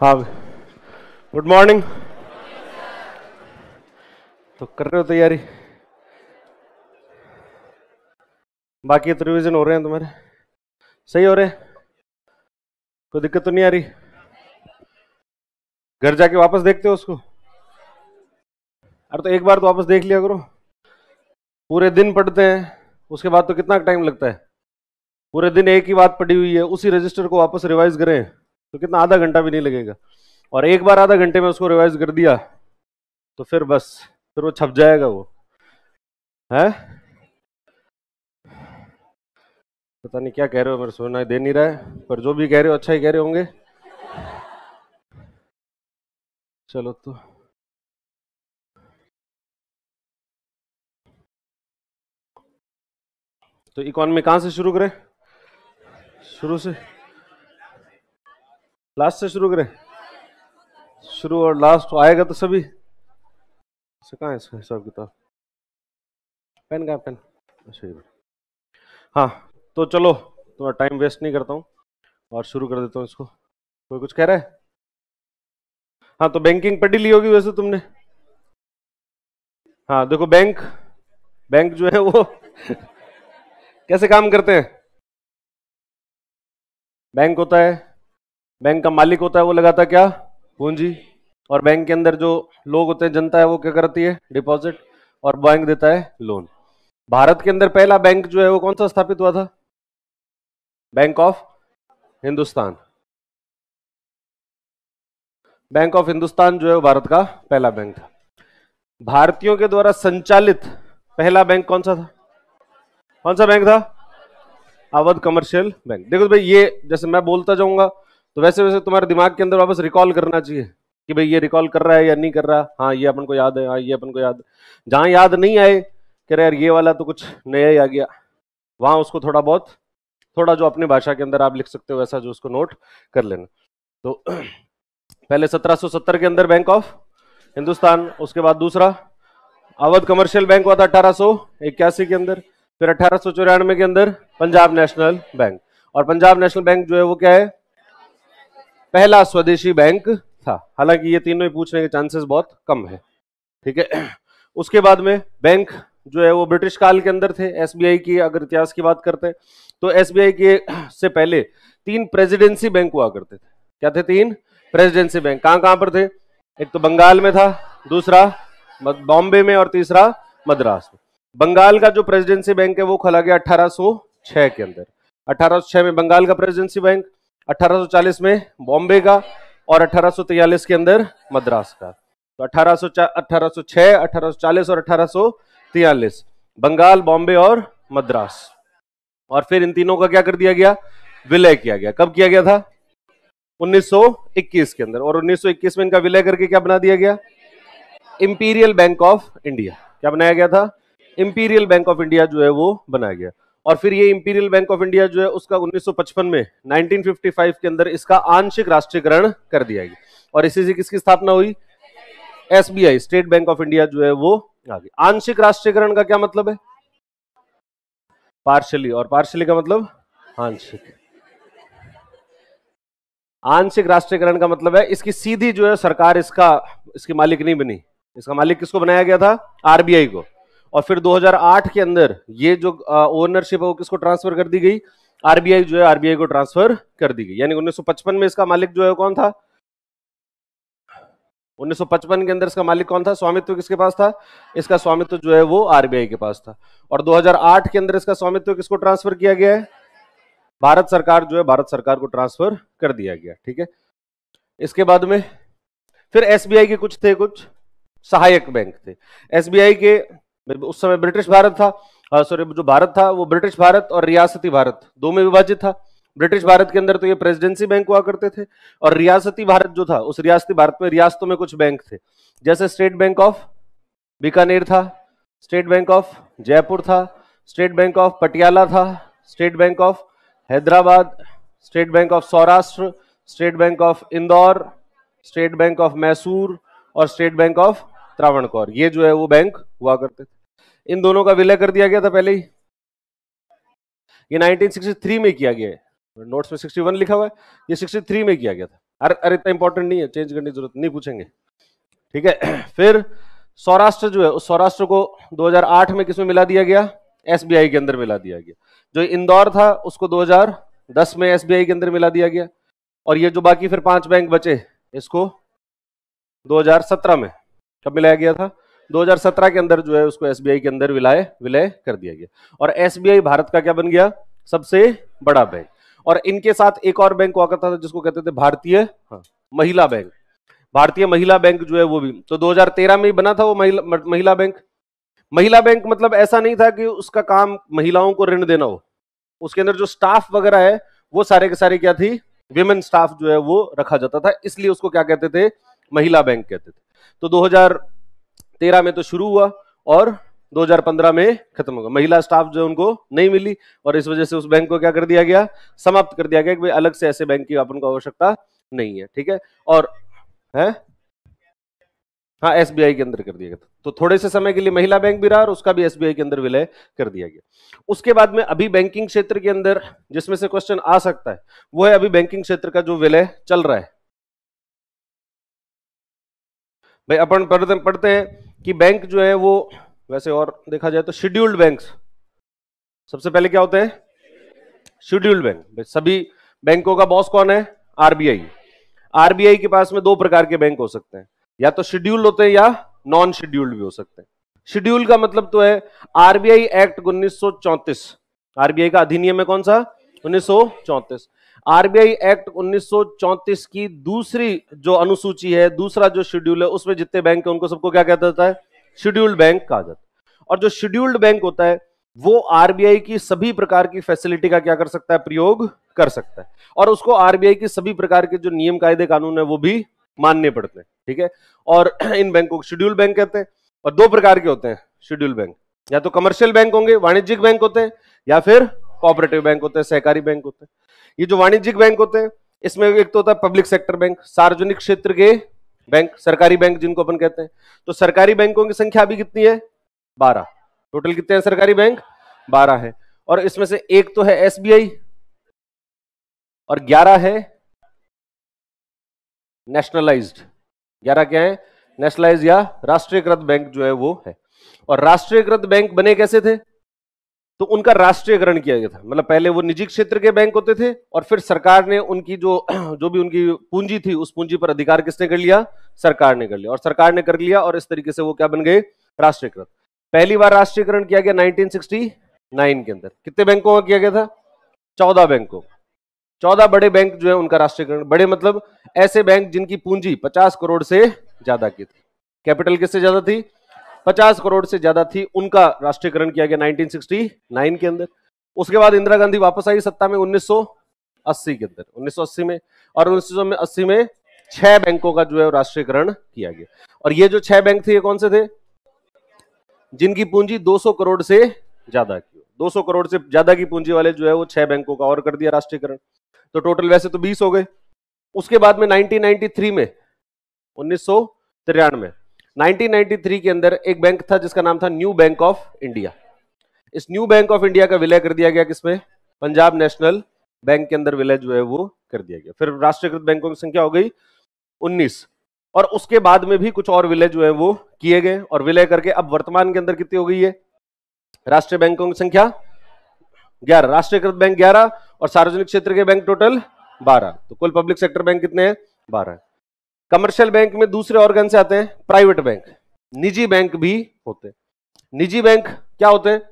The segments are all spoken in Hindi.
हाँ गुड मॉर्निंग तो कर रहे हो तैयारी बाकी तो रिविजन हो रहे हैं तुम्हारे सही हो रहे कोई दिक्कत तो नहीं आ रही घर जाके वापस देखते हो उसको अरे तो एक बार तो वापस देख लिया करो पूरे दिन पढ़ते हैं उसके बाद तो कितना टाइम लगता है पूरे दिन एक ही बात पढ़ी हुई है उसी रजिस्टर को वापस रिवाइज करें तो कितना आधा घंटा भी नहीं लगेगा और एक बार आधा घंटे में उसको रिवाइज कर दिया तो फिर बस फिर वो छप जाएगा वो है पता नहीं क्या कह रहे हो मेरे सुनना दे नहीं रहा है पर जो भी कह रहे हो अच्छा ही कह रहे होंगे चलो तो तो इकोनॉमी कहां से शुरू करें शुरू से लास्ट से शुरू करें शुरू और लास्ट आएगा तो सभी अच्छा, कहाँ है इसका हिसाब किताब पेन का पेन अच्छा हाँ तो चलो थोड़ा टाइम वेस्ट नहीं करता हूँ और शुरू कर देता हूँ इसको कोई कुछ कह रहा है हाँ तो बैंकिंग पढ़ी ली होगी वैसे तुमने हाँ देखो बैंक बैंक जो है वो कैसे काम करते हैं बैंक होता है बैंक का मालिक होता है वो लगाता क्या पूंजी और बैंक के अंदर जो लोग होते हैं जनता है वो क्या करती है डिपॉजिट और बैंक देता है लोन भारत के अंदर पहला बैंक जो है वो कौन सा स्थापित हुआ था bank of Hindustan bank of Hindustan जो है भारत का पहला बैंक था भारतीयों के द्वारा संचालित पहला बैंक कौन सा था कौन सा बैंक था अवध कमर्शियल बैंक देखो भाई ये जैसे मैं बोलता जाऊंगा तो वैसे वैसे तुम्हारे दिमाग के अंदर वापस रिकॉल करना चाहिए कि भाई ये रिकॉल कर रहा है या नहीं कर रहा हाँ ये अपन को याद है हाँ ये अपन को याद जहां याद नहीं आए कह रहे यार ये वाला तो कुछ नया ही आ गया वहां उसको थोड़ा बहुत थोड़ा जो अपनी भाषा के अंदर आप लिख सकते हो वैसा जो उसको नोट कर लेना तो पहले 1770 के अंदर बैंक ऑफ हिंदुस्तान उसके बाद दूसरा अवध कमर्शियल बैंक हुआ था अठारह इक्यासी के अंदर फिर अठारह के अंदर पंजाब नेशनल बैंक और पंजाब नेशनल बैंक जो है वो क्या है पहला स्वदेशी बैंक था हालांकि ये तीनों ही पूछने के चांसेस बहुत कम है ठीक है उसके बाद में बैंक जो है वो ब्रिटिश काल के अंदर थे एसबीआई की अगर इतिहास की बात करते हैं तो एसबीआई के से पहले तीन प्रेसिडेंसी बैंक हुआ करते थे क्या थे तीन प्रेसिडेंसी बैंक कहां कहां पर थे एक तो बंगाल में था दूसरा बॉम्बे में और तीसरा मद्रास में बंगाल का जो प्रेसिडेंसी बैंक है वो खोला गया 1806 के अंदर 1806 में बंगाल का प्रेसिडेंसी बैंक 1840 में बॉम्बे का और 1843 के अंदर मद्रास का तो 1806 1840 और 1843 बंगाल बॉम्बे और मद्रास और फिर इन तीनों का क्या कर दिया गया विलय किया गया कब किया गया था 1921 के अंदर और 1921 में इनका विलय करके क्या बना दिया गया इंपीरियल बैंक ऑफ इंडिया क्या बनाया गया था इंपीरियल बैंक ऑफ इंडिया जो है वो बनाया गया और फिर ये इंपीरियल बैंक ऑफ इंडिया जो है उसका 1955 में 1955 के अंदर इसका आंशिक राष्ट्रीयकरण कर दिया गया और इसी से किसकी स्थापना हुई SBI state bank of India जो है वो आ गई आंशिक राष्ट्रीयकरण का क्या मतलब है पार्शली और पार्शली का मतलब आंशिक आंशिक राष्ट्रीयकरण का मतलब है इसकी सीधी जो है सरकार इसका इसकी मालिक नहीं बनी इसका मालिक किसको बनाया गया था आरबीआई को और फिर 2008 के अंदर ये जो ओनरशिप है वो किसको ट्रांसफर कर दी गई आरबीआई जो है आरबीआई को ट्रांसफर कर दी गई यानी 1955 में इसका मालिक जो है कौन था 1955 के अंदर इसका मालिक कौन था स्वामित्व किसके पास था इसका स्वामित्व जो है वो आरबीआई के पास था और 2008 के अंदर इसका स्वामित्व किसको ट्रांसफर किया गया है भारत सरकार जो है भारत सरकार को ट्रांसफर कर दिया गया ठीक है इसके बाद में फिर एसबीआई के कुछ थे कुछ सहायक बैंक थे एसबीआई के उस समय ब्रिटिश भारत था सॉरी जो भारत था वो ब्रिटिश भारत और रियासती भारत दो में विभाजित था ब्रिटिश भारत के अंदर तो ये प्रेसिडेंसी बैंक हुआ करते थे और रियासती भारत जो था उस रियासती भारत में रियासतों में कुछ बैंक थे जैसे स्टेट बैंक ऑफ बीकानेर था स्टेट बैंक ऑफ जयपुर था स्टेट बैंक ऑफ पटियाला था state bank of Hyderabad state bank of Saurashtra state bank of Indore state bank of Mysore और state bank of Travancore ये जो है वो बैंक हुआ करते थे इन दोनों का विलय कर दिया गया था पहले ही ये 1963 में किया गया है नोट्स में 61 लिखा हुआ है ये 63 में किया गया था अरे अरे इतना इंपॉर्टेंट नहीं है चेंज करने की जरूरत नहीं पूछेंगे ठीक है फिर सौराष्ट्र जो है उस सौराष्ट्र को 2008 में किसमें मिला दिया गया एसबीआई के अंदर मिला दिया गया जो इंदौर था उसको 2010 में एसबीआई के अंदर मिला दिया गया और ये जो बाकी फिर पांच बैंक बचे इसको 2017 में कब मिलाया गया था 2017 के अंदर जो है उसको एसबीआई के अंदर विलय विलय कर दिया गया और एसबीआई भारत का क्या बन गया सबसे बड़ा बैंक और इनके साथ एक और बैंक हुआ करता था जिसको कहते थे भारतीय हाँ, महिला बैंक भारतीय महिला बैंक जो है वो भी तो 2013 में ही बना था वो महिला महिला बैंक महिला बैंक मतलब ऐसा नहीं था कि उसका काम महिलाओं को ऋण देना हो उसके अंदर जो स्टाफ वगैरह है वो सारे के सारे क्या थी विमेन स्टाफ जो है वो रखा जाता था इसलिए उसको क्या कहते थे महिला बैंक कहते थे तो 2013 में तो शुरू हुआ और 2015 में खत्म होगा महिला स्टाफ जो उनको नहीं मिली और इस वजह से उस बैंक को क्या कर दिया गया समाप्त कर दिया गया कि अलग से ऐसे बैंक की अपन को आवश्यकता नहीं है ठीक है और है हाँ एस के अंदर कर दिया गया तो थोड़े से समय के लिए महिला बैंक भी रहा और उसका भी एस के अंदर विलय कर दिया गया उसके बाद में अभी बैंकिंग क्षेत्र के अंदर जिसमें से क्वेश्चन आ सकता है वो है अभी बैंकिंग क्षेत्र का जो विलय चल रहा है भाई अपन पढ़ते पढ़ते हैं कि बैंक जो है वो वैसे और देखा जाए तो शेड्यूल्ड बैंक सबसे पहले क्या होते हैं शेड्यूल्ड बैंक सभी बैंकों का बॉस कौन है आरबीआई आरबीआई के पास में दो प्रकार के बैंक हो सकते हैं या तो शेड्यूल होते हैं या नॉन शेड्यूल्ड भी हो सकते हैं शेड्यूल का मतलब तो है आरबीआई एक्ट उन्नीस आरबीआई का अधिनियम है कौन सा उन्नीस आरबीआई एक्ट 1934 की दूसरी जो अनुसूची है दूसरा जो शेड्यूल है उसमें जितने बैंक है उनको सबको क्या कहता जाता है शेड्यूल्ड बैंक कहा जाता है और जो शेड्यूल्ड बैंक होता है वो आरबीआई की सभी प्रकार की फैसिलिटी का क्या कर सकता है प्रयोग कर सकता है और उसको आरबीआई की सभी प्रकार के जो नियम कायदे कानून है वो भी मानने पड़ते हैं ठीक है और इन बैंकों को शेड्यूल बैंक कहते हैं और दो प्रकार के होते हैं शेड्यूल बैंक या तो कमर्शियल बैंक होंगे वाणिज्यिक बैंक होते हैं या फिर कोऑपरेटिव बैंक होते हैं सहकारी बैंक होते हैं ये जो वाणिज्यिक बैंक होते हैं इसमें एक तो होता है पब्लिक सेक्टर बैंक सार्वजनिक क्षेत्र के बैंक सरकारी बैंक जिनको अपन कहते हैं तो सरकारी बैंकों की संख्या अभी कितनी है बारह टोटल कितने हैं सरकारी बैंक बारह है और इसमें से एक तो है एस और ग्यारह है नेशनलाइज्ड ग्यारह क्या है नेशनलाइज या राष्ट्रीयकृत बैंक जो है वो है और राष्ट्रीयकृत बैंक बने कैसे थे तो उनका राष्ट्रीयकरण किया गया था मतलब पहले वो निजी क्षेत्र के बैंक होते थे और फिर सरकार ने उनकी जो जो भी उनकी पूंजी थी उस पूंजी पर अधिकार किसने कर लिया सरकार ने कर लिया और सरकार ने कर लिया और इस तरीके से वो क्या बन गए राष्ट्रीयकृत पहली बार राष्ट्रीयकरण किया गया नाइनटीन के अंदर कितने बैंकों का किया गया था चौदह बैंकों चौदह बड़े बैंक जो है उनका राष्ट्रीयकरण बड़े मतलब ऐसे बैंक जिनकी पूंजी पचास करोड़ से ज्यादा की थी कैपिटल किससे ज्यादा थी 50 करोड़ से ज्यादा थी उनका राष्ट्रीयकरण किया गया 1969 के अंदर उसके बाद इंदिरा गांधी वापस आई सत्ता में 1980 के अंदर 1980 में और 1980 में छह बैंकों का जो है राष्ट्रीयकरण किया गया और ये जो छह बैंक थे ये कौन से थे जिनकी पूंजी 200 करोड़ से ज्यादा की 200 करोड़ से ज्यादा की पूंजी वाले जो है वो छह बैंकों का और कर दिया राष्ट्रीयकरण तो टोटल वैसे तो 20 हो गए उसके बाद में नाइनटीन में उन्नीस 1993 के अंदर एक बैंक था जिसका नाम था न्यू बैंक ऑफ इंडिया इस न्यू बैंक ऑफ इंडिया का विलय कर दिया गया किसमें पंजाब नेशनल बैंक के अंदर विलय जो है वो कर दिया गया फिर राष्ट्रीयकृत बैंकों की संख्या हो गई 19 और उसके बाद में भी कुछ और विलय जो है वो किए गए और विलय करके अब वर्तमान के अंदर कितनी हो गई है राष्ट्रीय बैंकों की संख्या ग्यारह राष्ट्रीयकृत बैंक ग्यारह और सार्वजनिक क्षेत्र के बैंक टोटल बारह तो कुल पब्लिक सेक्टर बैंक कितने हैं बारह कमर्शियल बैंक में दूसरे ऑर्गन से आते हैं प्राइवेट बैंक निजी बैंक भी होते हैं निजी बैंक क्या होते हैं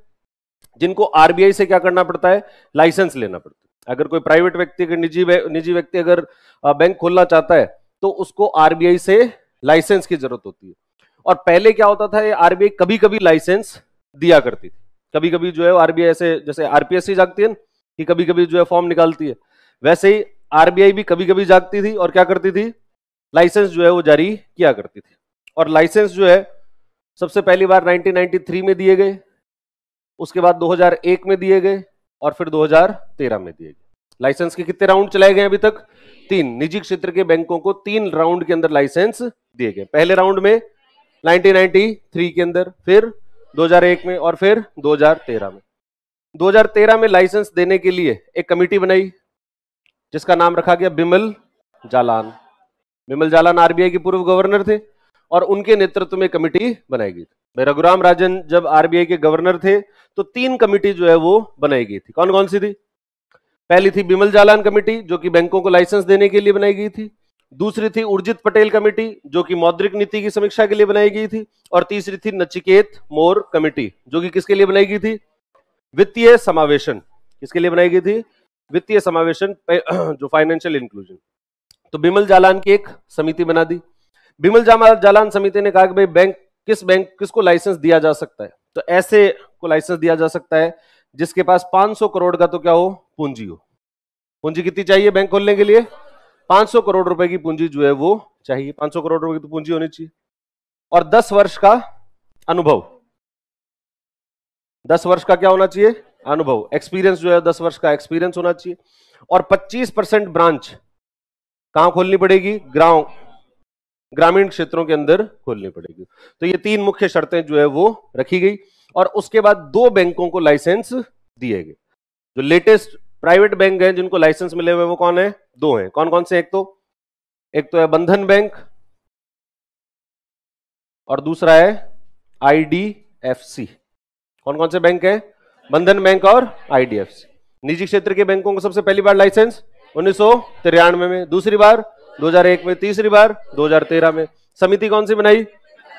जिनको आरबीआई से क्या करना पड़ता है लाइसेंस लेना पड़ता है अगर कोई प्राइवेट व्यक्ति अगर निजी निजी व्यक्ति अगर बैंक खोलना चाहता है तो उसको आरबीआई से लाइसेंस की जरूरत होती है और पहले क्या होता था आरबीआई कभी कभी लाइसेंस दिया करती थी कभी कभी जो है आरबीआई से जैसे आरपीएससी जागती है ना कि कभी कभी जो है फॉर्म निकालती है वैसे ही आरबीआई भी कभी कभी जागती थी और क्या करती थी लाइसेंस जो है वो जारी किया करती थी और लाइसेंस जो है सबसे पहली बार 1993 में दिए गए उसके बाद 2001 में दिए गए और फिर 2013 में दिए गए लाइसेंस के कितने राउंड चलाए गए अभी तक तीन निजी क्षेत्र के बैंकों को तीन राउंड के अंदर लाइसेंस दिए गए पहले राउंड में 1993 के अंदर फिर 2001 में और फिर 2013 में 2013 में लाइसेंस देने के लिए एक कमेटी बनाई जिसका नाम रखा गया बिमल जालान विमल जालान आरबीआई के पूर्व गवर्नर थे और उनके नेतृत्व में कमेटी बनाई गई थी रघुराम राजन जब आरबीआई के गवर्नर थे तो तीन कमेटी जो है वो बनाई गई थी कौन कौन सी थी पहली थी बिमल जालान कमेटी जो कि बैंकों को लाइसेंस देने के लिए बनाई गई थी दूसरी थी उर्जित पटेल कमेटी जो कि मौद्रिक नीति की समीक्षा के लिए बनाई गई थी और तीसरी थी नचिकेत मोर कमेटी जो कि किसके लिए बनाई गई थी वित्तीय समावेशन किसके लिए बनाई गई थी वित्तीय समावेशन जो फाइनेंशियल इंक्लूजन तो बिमल जालान की एक समिति बना दी बिमल जालान समिति ने कहा कि भाई बैंक किस बैंक किसको लाइसेंस दिया जा सकता है तो ऐसे को लाइसेंस दिया जा सकता है जिसके पास 500 करोड़ का तो क्या हो पूंजी हो पूंजी कितनी चाहिए बैंक खोलने के लिए 500 करोड़ रुपए की पूंजी जो है वो चाहिए 500 करोड़ रुपए की तो पूंजी होनी चाहिए और 10 वर्ष का अनुभव 10 वर्ष का क्या होना चाहिए अनुभव एक्सपीरियंस जो है 10 वर्ष का एक्सपीरियंस होना चाहिए और 25 परसेंट ब्रांच कहां खोलनी पड़ेगी ग्राम ग्रामीण क्षेत्रों के अंदर खोलनी पड़ेगी तो ये तीन मुख्य शर्तें जो है वो रखी गई और उसके बाद दो बैंकों को लाइसेंस दिए गए जो लेटेस्ट प्राइवेट बैंक हैं जिनको लाइसेंस मिले हुए वो कौन है दो हैं कौन कौन से एक तो एक तो है बंधन बैंक और दूसरा है आईडीएफसी कौन कौन से बैंक है बंधन बैंक और आईडीएफसी निजी क्षेत्र के बैंकों को सबसे पहली बार लाइसेंस उन्नीस में दूसरी बार 2001 में तीसरी बार 2013 में समिति कौन सी बनाई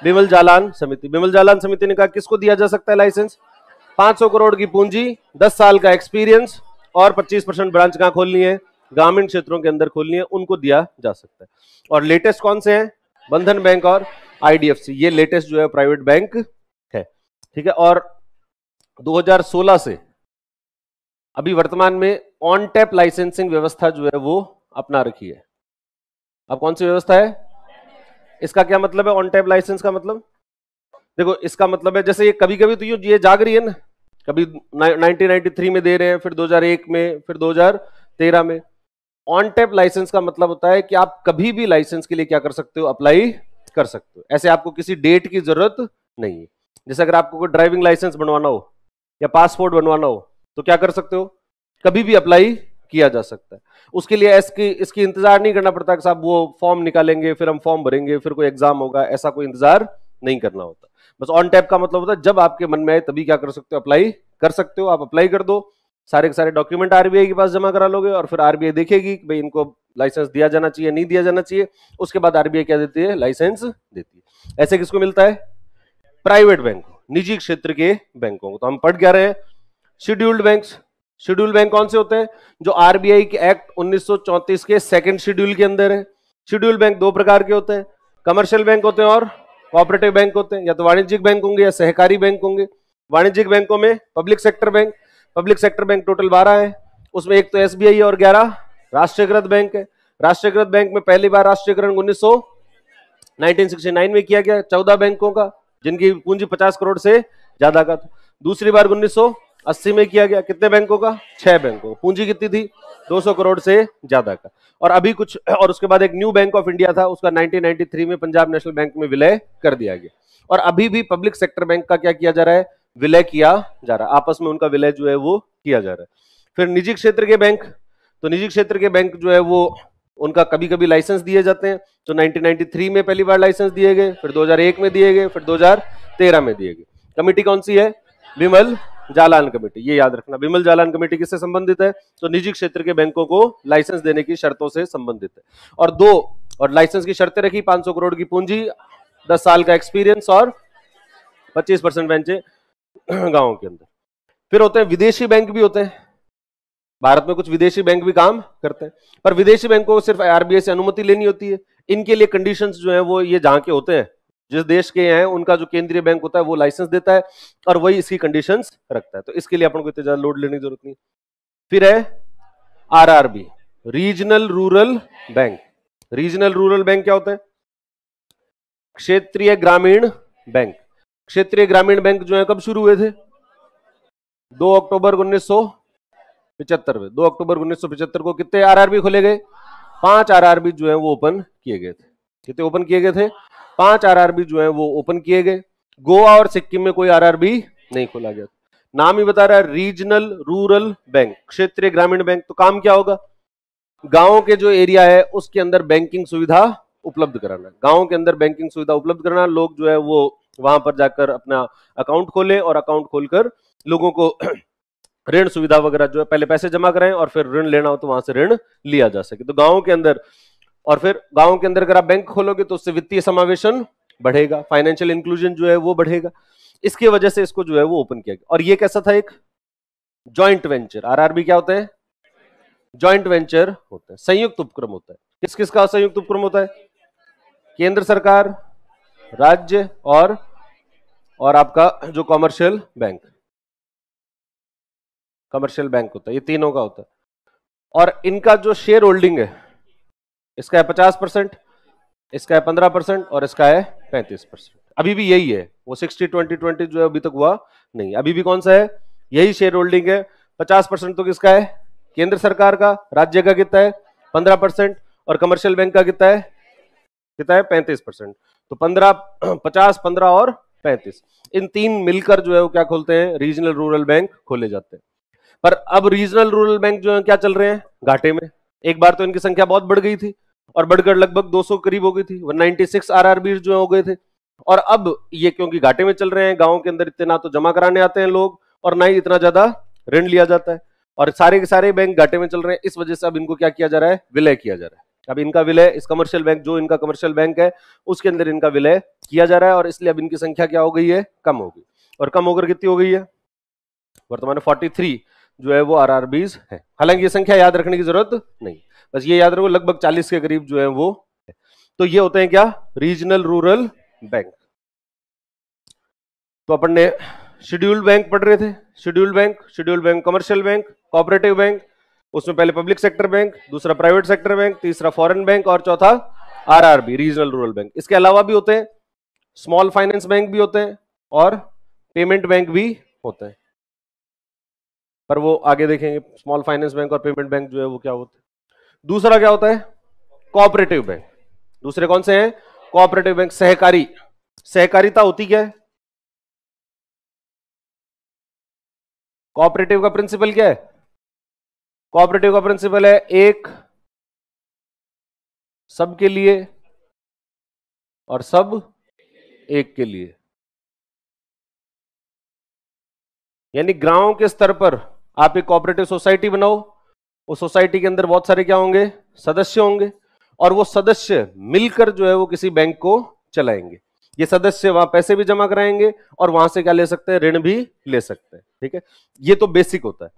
बिमल जालान समिति बिमल जालान समिति ने कहा किसको दिया जा सकता है लाइसेंस 500 करोड़ की पूंजी 10 साल का एक्सपीरियंस और 25 परसेंट ब्रांच कहाँ खोलनी है ग्रामीण क्षेत्रों के अंदर खोलनी है उनको दिया जा सकता है और लेटेस्ट कौन से हैं बंधन बैंक और आईडीएफसी ये लेटेस्ट जो है प्राइवेट बैंक है ठीक है और 2016 से अभी वर्तमान में ऑन टैप लाइसेंसिंग व्यवस्था जो है वो अपना रखी है अब कौन सी व्यवस्था है इसका क्या मतलब है ऑन टैप लाइसेंस का मतलब देखो इसका मतलब है जैसे ये कभी कभी तो ये जाग रही है ना कभी 1993 में दे रहे हैं फिर 2001 में फिर 2013 में ऑन टैप लाइसेंस का मतलब होता है कि आप कभी भी लाइसेंस के लिए क्या कर सकते हो अप्लाई कर सकते हो ऐसे आपको किसी डेट की जरूरत नहीं है जैसे अगर आपको कोई ड्राइविंग लाइसेंस बनवाना हो या पासपोर्ट बनवाना हो तो क्या कर सकते हो कभी भी अप्लाई किया जा सकता है उसके लिए इसकी इसकी इंतजार नहीं करना पड़ता कि साहब वो फॉर्म निकालेंगे फिर हम फॉर्म भरेंगे फिर कोई एग्जाम होगा ऐसा कोई इंतजार नहीं करना होता बस ऑन टैप का मतलब होता है जब आपके मन में आए तभी क्या कर सकते हो अप्लाई कर सकते हो आप अप्लाई कर दो सारे के सारे डॉक्यूमेंट आरबीआई के पास जमा करा लोगे और फिर आरबीआई देखेगी कि भाई इनको लाइसेंस दिया जाना चाहिए नहीं दिया जाना चाहिए उसके बाद आरबीआई क्या देती है लाइसेंस देती है ऐसे किसको मिलता है प्राइवेट बैंक निजी क्षेत्र के बैंकों को तो हम पढ़ क्या रहे हैं शेड्यूल्ड बैंक्स शेड्यूल बैंक कौन से होते हैं जो आरबीआई के एक्ट 1934 के सेकंड शेड्यूल के अंदर है शेड्यूल बैंक दो प्रकार के होते हैं कमर्शियल बैंक होते हैं और कोऑपरेटिव बैंक होते हैं या तो वाणिज्यिक बैंक होंगे या सहकारी बैंक होंगे वाणिज्यिक बैंकों में public sector bank public sector bank total बारह है उसमें एक तो एस है और ग्यारह राष्ट्रीयकृत बैंक है राष्ट्रीयकृत बैंक में पहली बार राष्ट्रीयकरण उन्नीस सौ में किया गया चौदह बैंकों का जिनकी पूंजी पचास करोड़ से ज्यादा का था दूसरी बार उन्नीस अस्सी में किया गया कितने बैंकों का छह बैंकों पूंजी कितनी थी 200 करोड़ से ज्यादा का और अभी कुछ और उसके बाद एक न्यू बैंक ऑफ इंडिया था उसका 1993 में पंजाब नेशनल बैंक में विलय कर दिया गया और अभी भी पब्लिक सेक्टर बैंक का क्या किया जा रहा है विलय किया जा रहा है आपस में उनका विलय जो है वो किया जा रहा है फिर निजी क्षेत्र के बैंक तो निजी क्षेत्र के बैंक जो है वो उनका कभी कभी लाइसेंस दिए जाते हैं तो 1993 में पहली बार लाइसेंस दिए गए फिर 2001 में दिए गए फिर 2013 में दिए गए कमेटी कौन सी है विमल जालान कमेटी ये याद रखना विमल जालान कमेटी किससे संबंधित है तो निजी क्षेत्र के बैंकों को लाइसेंस देने की शर्तों से संबंधित है और दो और लाइसेंस की शर्तें रखी 500 करोड़ की पूंजी 10 साल का एक्सपीरियंस और 25 परसेंट बेंचे गांवों के अंदर फिर होते हैं विदेशी बैंक भी होते हैं भारत में कुछ विदेशी बैंक भी काम करते हैं पर विदेशी बैंकों को सिर्फ आरबीआई से अनुमति लेनी होती है इनके लिए कंडीशंस जो है वो ये जहां के होते हैं जिस देश के हैं उनका जो केंद्रीय बैंक होता है वो लाइसेंस देता है और वही इसकी कंडीशन रखता है तो इसके लिए अपन को इतना ज्यादा लोड लेने की जरूरत नहीं फिर है R regional rural bank regional rural bank क्या होता है क्षेत्रीय ग्रामीण बैंक क्षेत्रीय ग्रामीण बैंक जो है कब शुरू हुए थे 2 अक्टूबर उन्नीस पिचहत्तर में 2 अक्टूबर उन्नीस को कितने आरआरबी खोले गए पांच आरआरबी जो है वो ओपन किए गए थे कितने ओपन किए गए थे पांच आरआरबी जो है वो ओपन किए गए गोवा और सिक्किम में कोई आरआरबी नहीं खोला गया नाम ही बता रहा है रीजनल रूरल बैंक क्षेत्रीय ग्रामीण बैंक तो काम क्या होगा गांव के जो एरिया है उसके अंदर बैंकिंग सुविधा उपलब्ध कराना गांव के अंदर बैंकिंग सुविधा उपलब्ध कराना लोग जो है वो वहां पर जाकर अपना अकाउंट खोले और अकाउंट खोलकर लोगों को ऋण सुविधा वगैरह जो है पहले पैसे जमा कराएं और फिर ऋण लेना हो तो वहां से ऋण लिया जा सके तो गांव के अंदर और फिर गांव के अंदर अगर आप बैंक खोलोगे तो उससे वित्तीय समावेशन बढ़ेगा फाइनेंशियल इंक्लूजन जो है वो बढ़ेगा इसकी वजह से इसको जो है वो ओपन किया गया और ये कैसा था एक ज्वाइंट वेंचर आरआरबी क्या होता है ज्वाइंट वेंचर होता है संयुक्त उपक्रम होता है किस किस का संयुक्त उपक्रम होता है केंद्र सरकार राज्य और और आपका जो कॉमर्शियल बैंक कमर्शियल बैंक होता है ये तीनों का होता है और इनका जो शेयर होल्डिंग है इसका है पचास परसेंट इसका है पंद्रह परसेंट और इसका है पैंतीस परसेंट अभी भी यही है वो सिक्सटी ट्वेंटी ट्वेंटी जो है अभी तक हुआ नहीं अभी भी कौन सा है यही शेयर होल्डिंग है पचास परसेंट तो किसका है केंद्र सरकार का राज्य का कितना है पंद्रह परसेंट और कमर्शियल बैंक का कितना है कितना है पैंतीस परसेंट तो पंद्रह पचास पंद्रह और पैंतीस इन तीन मिलकर जो है वो क्या खोलते हैं रीजनल रूरल बैंक खोले जाते हैं पर अब रीजनल रूरल बैंक जो है क्या चल रहे हैं घाटे में एक बार तो इनकी संख्या बहुत बढ़ गई थी और बढ़कर लगभग 200 करीब हो गई थी 196 आरआरबी जो हो गए थे और अब ये क्योंकि घाटे में चल रहे हैं गाँव के अंदर इतने ना तो जमा कराने आते हैं लोग और ना ही इतना ज्यादा ऋण लिया जाता है और सारे के सारे बैंक घाटे में चल रहे हैं इस वजह से अब इनको क्या किया जा रहा है विलय किया जा रहा है अब इनका विलय इस कमर्शियल बैंक जो इनका कमर्शियल बैंक है उसके अंदर इनका विलय किया जा रहा है और इसलिए अब इनकी संख्या क्या हो गई है कम हो गई और कम होकर कितनी हो गई है वर्तमान फोर्टी थ्री जो है वो आर आर बीज है हालांकि ये संख्या याद रखने की जरूरत नहीं बस ये याद रखो लगभग चालीस के करीब जो है वो है। तो ये होते हैं क्या रीजनल रूरल बैंक तो अपन ने शेड्यूल्ड बैंक पढ़ रहे थे scheduled bank scheduled bank commercial bank cooperative bank उसमें पहले पब्लिक सेक्टर बैंक दूसरा प्राइवेट सेक्टर बैंक तीसरा फॉरेन बैंक और चौथा आरआरबी रीजनल रूरल बैंक इसके अलावा भी होते हैं स्मॉल फाइनेंस बैंक भी होते हैं और पेमेंट बैंक भी होते हैं पर वो आगे देखेंगे स्मॉल फाइनेंस बैंक और पेमेंट बैंक जो है वो क्या होते दूसरा क्या होता है कोऑपरेटिव बैंक दूसरे कौन से हैं कोऑपरेटिव बैंक सहकारी सहकारिता होती क्या है कोऑपरेटिव का प्रिंसिपल क्या है कोऑपरेटिव का प्रिंसिपल है एक सबके लिए और सब एक के लिए यानी ग्राम के स्तर पर आप एक कॉपरेटिव सोसाइटी बनाओ उस सोसाइटी के अंदर बहुत सारे क्या होंगे सदस्य होंगे और वो सदस्य मिलकर जो है वो किसी बैंक को चलाएंगे ये सदस्य वहां पैसे भी जमा कराएंगे और वहां से क्या ले सकते हैं ऋण भी ले सकते हैं ठीक है ये तो बेसिक होता है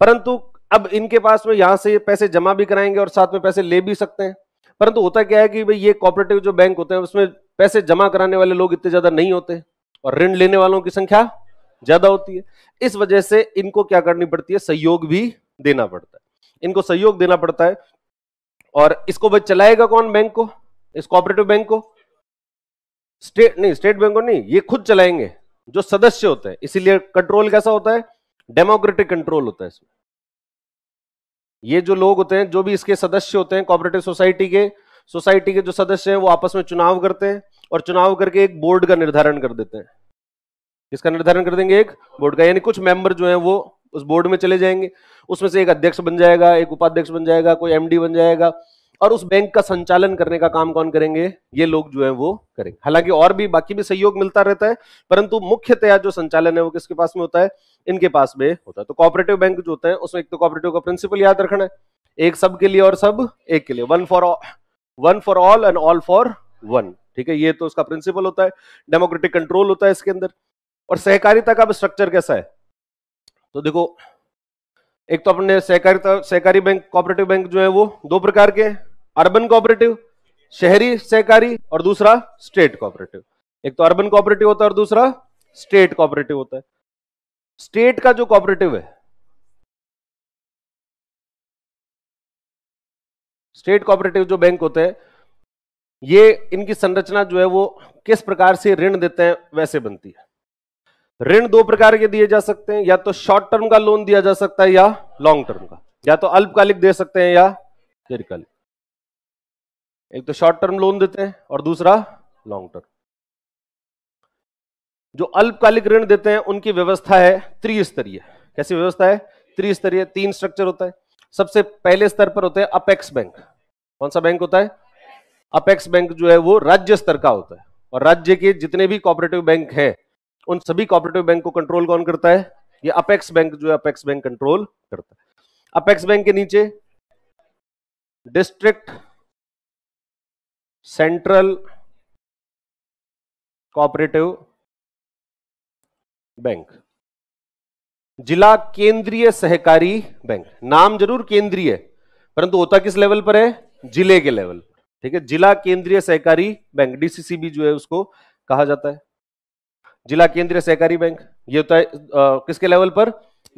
परंतु अब इनके पास में यहां से पैसे जमा भी कराएंगे और साथ में पैसे ले भी सकते हैं परंतु होता क्या है कि भाई ये कॉपरेटिव जो बैंक होते हैं उसमें पैसे जमा कराने वाले लोग इतने ज्यादा नहीं होते और ऋण लेने वालों की संख्या ज्यादा होती है इस वजह से इनको क्या करनी पड़ती है सहयोग भी देना पड़ता है इनको सहयोग देना पड़ता है और इसको भाई चलाएगा कौन बैंक को इस कोऑपरेटिव बैंक को स्टेट नहीं स्टेट बैंक को नहीं ये खुद चलाएंगे जो सदस्य होते हैं इसीलिए कंट्रोल कैसा होता है डेमोक्रेटिक कंट्रोल होता है इसमें ये जो लोग होते हैं जो भी इसके सदस्य होते हैं कोऑपरेटिव सोसाइटी के सोसाइटी के जो सदस्य हैं वो आपस में चुनाव करते हैं और चुनाव करके एक बोर्ड का निर्धारण कर देते हैं किसका निर्धारण कर देंगे एक बोर्ड का यानी कुछ मेंबर जो है वो उस बोर्ड में चले जाएंगे उसमें से एक अध्यक्ष बन जाएगा एक उपाध्यक्ष बन जाएगा कोई एमडी बन जाएगा और उस बैंक का संचालन करने का काम कौन करेंगे ये लोग जो है वो करेंगे हालांकि और भी बाकी भी सहयोग मिलता रहता है परंतु मुख्यतया जो संचालन है वो किसके पास में होता है इनके पास में होता है तो कॉपरेटिव बैंक जो होते हैं उसमें एक तो कॉपरेटिव का प्रिंसिपल याद रखना है एक सब के लिए और सब एक के लिए one for one for all and all for one ठीक है ये तो उसका प्रिंसिपल होता है डेमोक्रेटिक कंट्रोल होता है इसके अंदर और सहकारिता का स्ट्रक्चर कैसा है तो देखो एक तो अपने सहकारिता सहकारी बैंक कोऑपरेटिव बैंक जो है वो दो प्रकार के अर्बन कोऑपरेटिव शहरी सहकारी और दूसरा स्टेट कोऑपरेटिव एक तो अर्बन कोऑपरेटिव होता है और दूसरा स्टेट कोऑपरेटिव होता है स्टेट का जो कोऑपरेटिव है स्टेट कोऑपरेटिव जो बैंक होते हैं ये इनकी संरचना जो है वो किस प्रकार से ऋण देते हैं वैसे बनती है ऋण दो प्रकार के दिए जा सकते हैं या तो शॉर्ट टर्म का लोन दिया जा सकता है या लॉन्ग टर्म का या तो अल्पकालिक दे सकते हैं या दीर्घकालिक एक तो शॉर्ट टर्म लोन देते हैं और दूसरा लॉन्ग टर्म जो अल्पकालिक ऋण देते हैं उनकी व्यवस्था है त्रिस्तरीय कैसी व्यवस्था है त्रिस्तरीय तीन स्ट्रक्चर होता है सबसे पहले स्तर पर होते हैं अपेक्स बैंक कौन सा बैंक होता है अपेक्स बैंक जो है वो राज्य स्तर का होता है और राज्य के जितने भी कॉपरेटिव बैंक हैं उन सभी कॉपरेटिव बैंक को कंट्रोल कौन करता है ये अपेक्स बैंक जो है अपेक्स बैंक कंट्रोल करता है अपेक्स बैंक के नीचे डिस्ट्रिक्ट सेंट्रल कॉपरेटिव बैंक जिला केंद्रीय सहकारी बैंक नाम जरूर केंद्रीय परंतु होता किस लेवल पर है जिले के लेवल ठीक है जिला केंद्रीय सहकारी बैंक डीसीसीबी जो है उसको कहा जाता है जिला केंद्रीय सहकारी बैंक ये होता है आ, किसके लेवल पर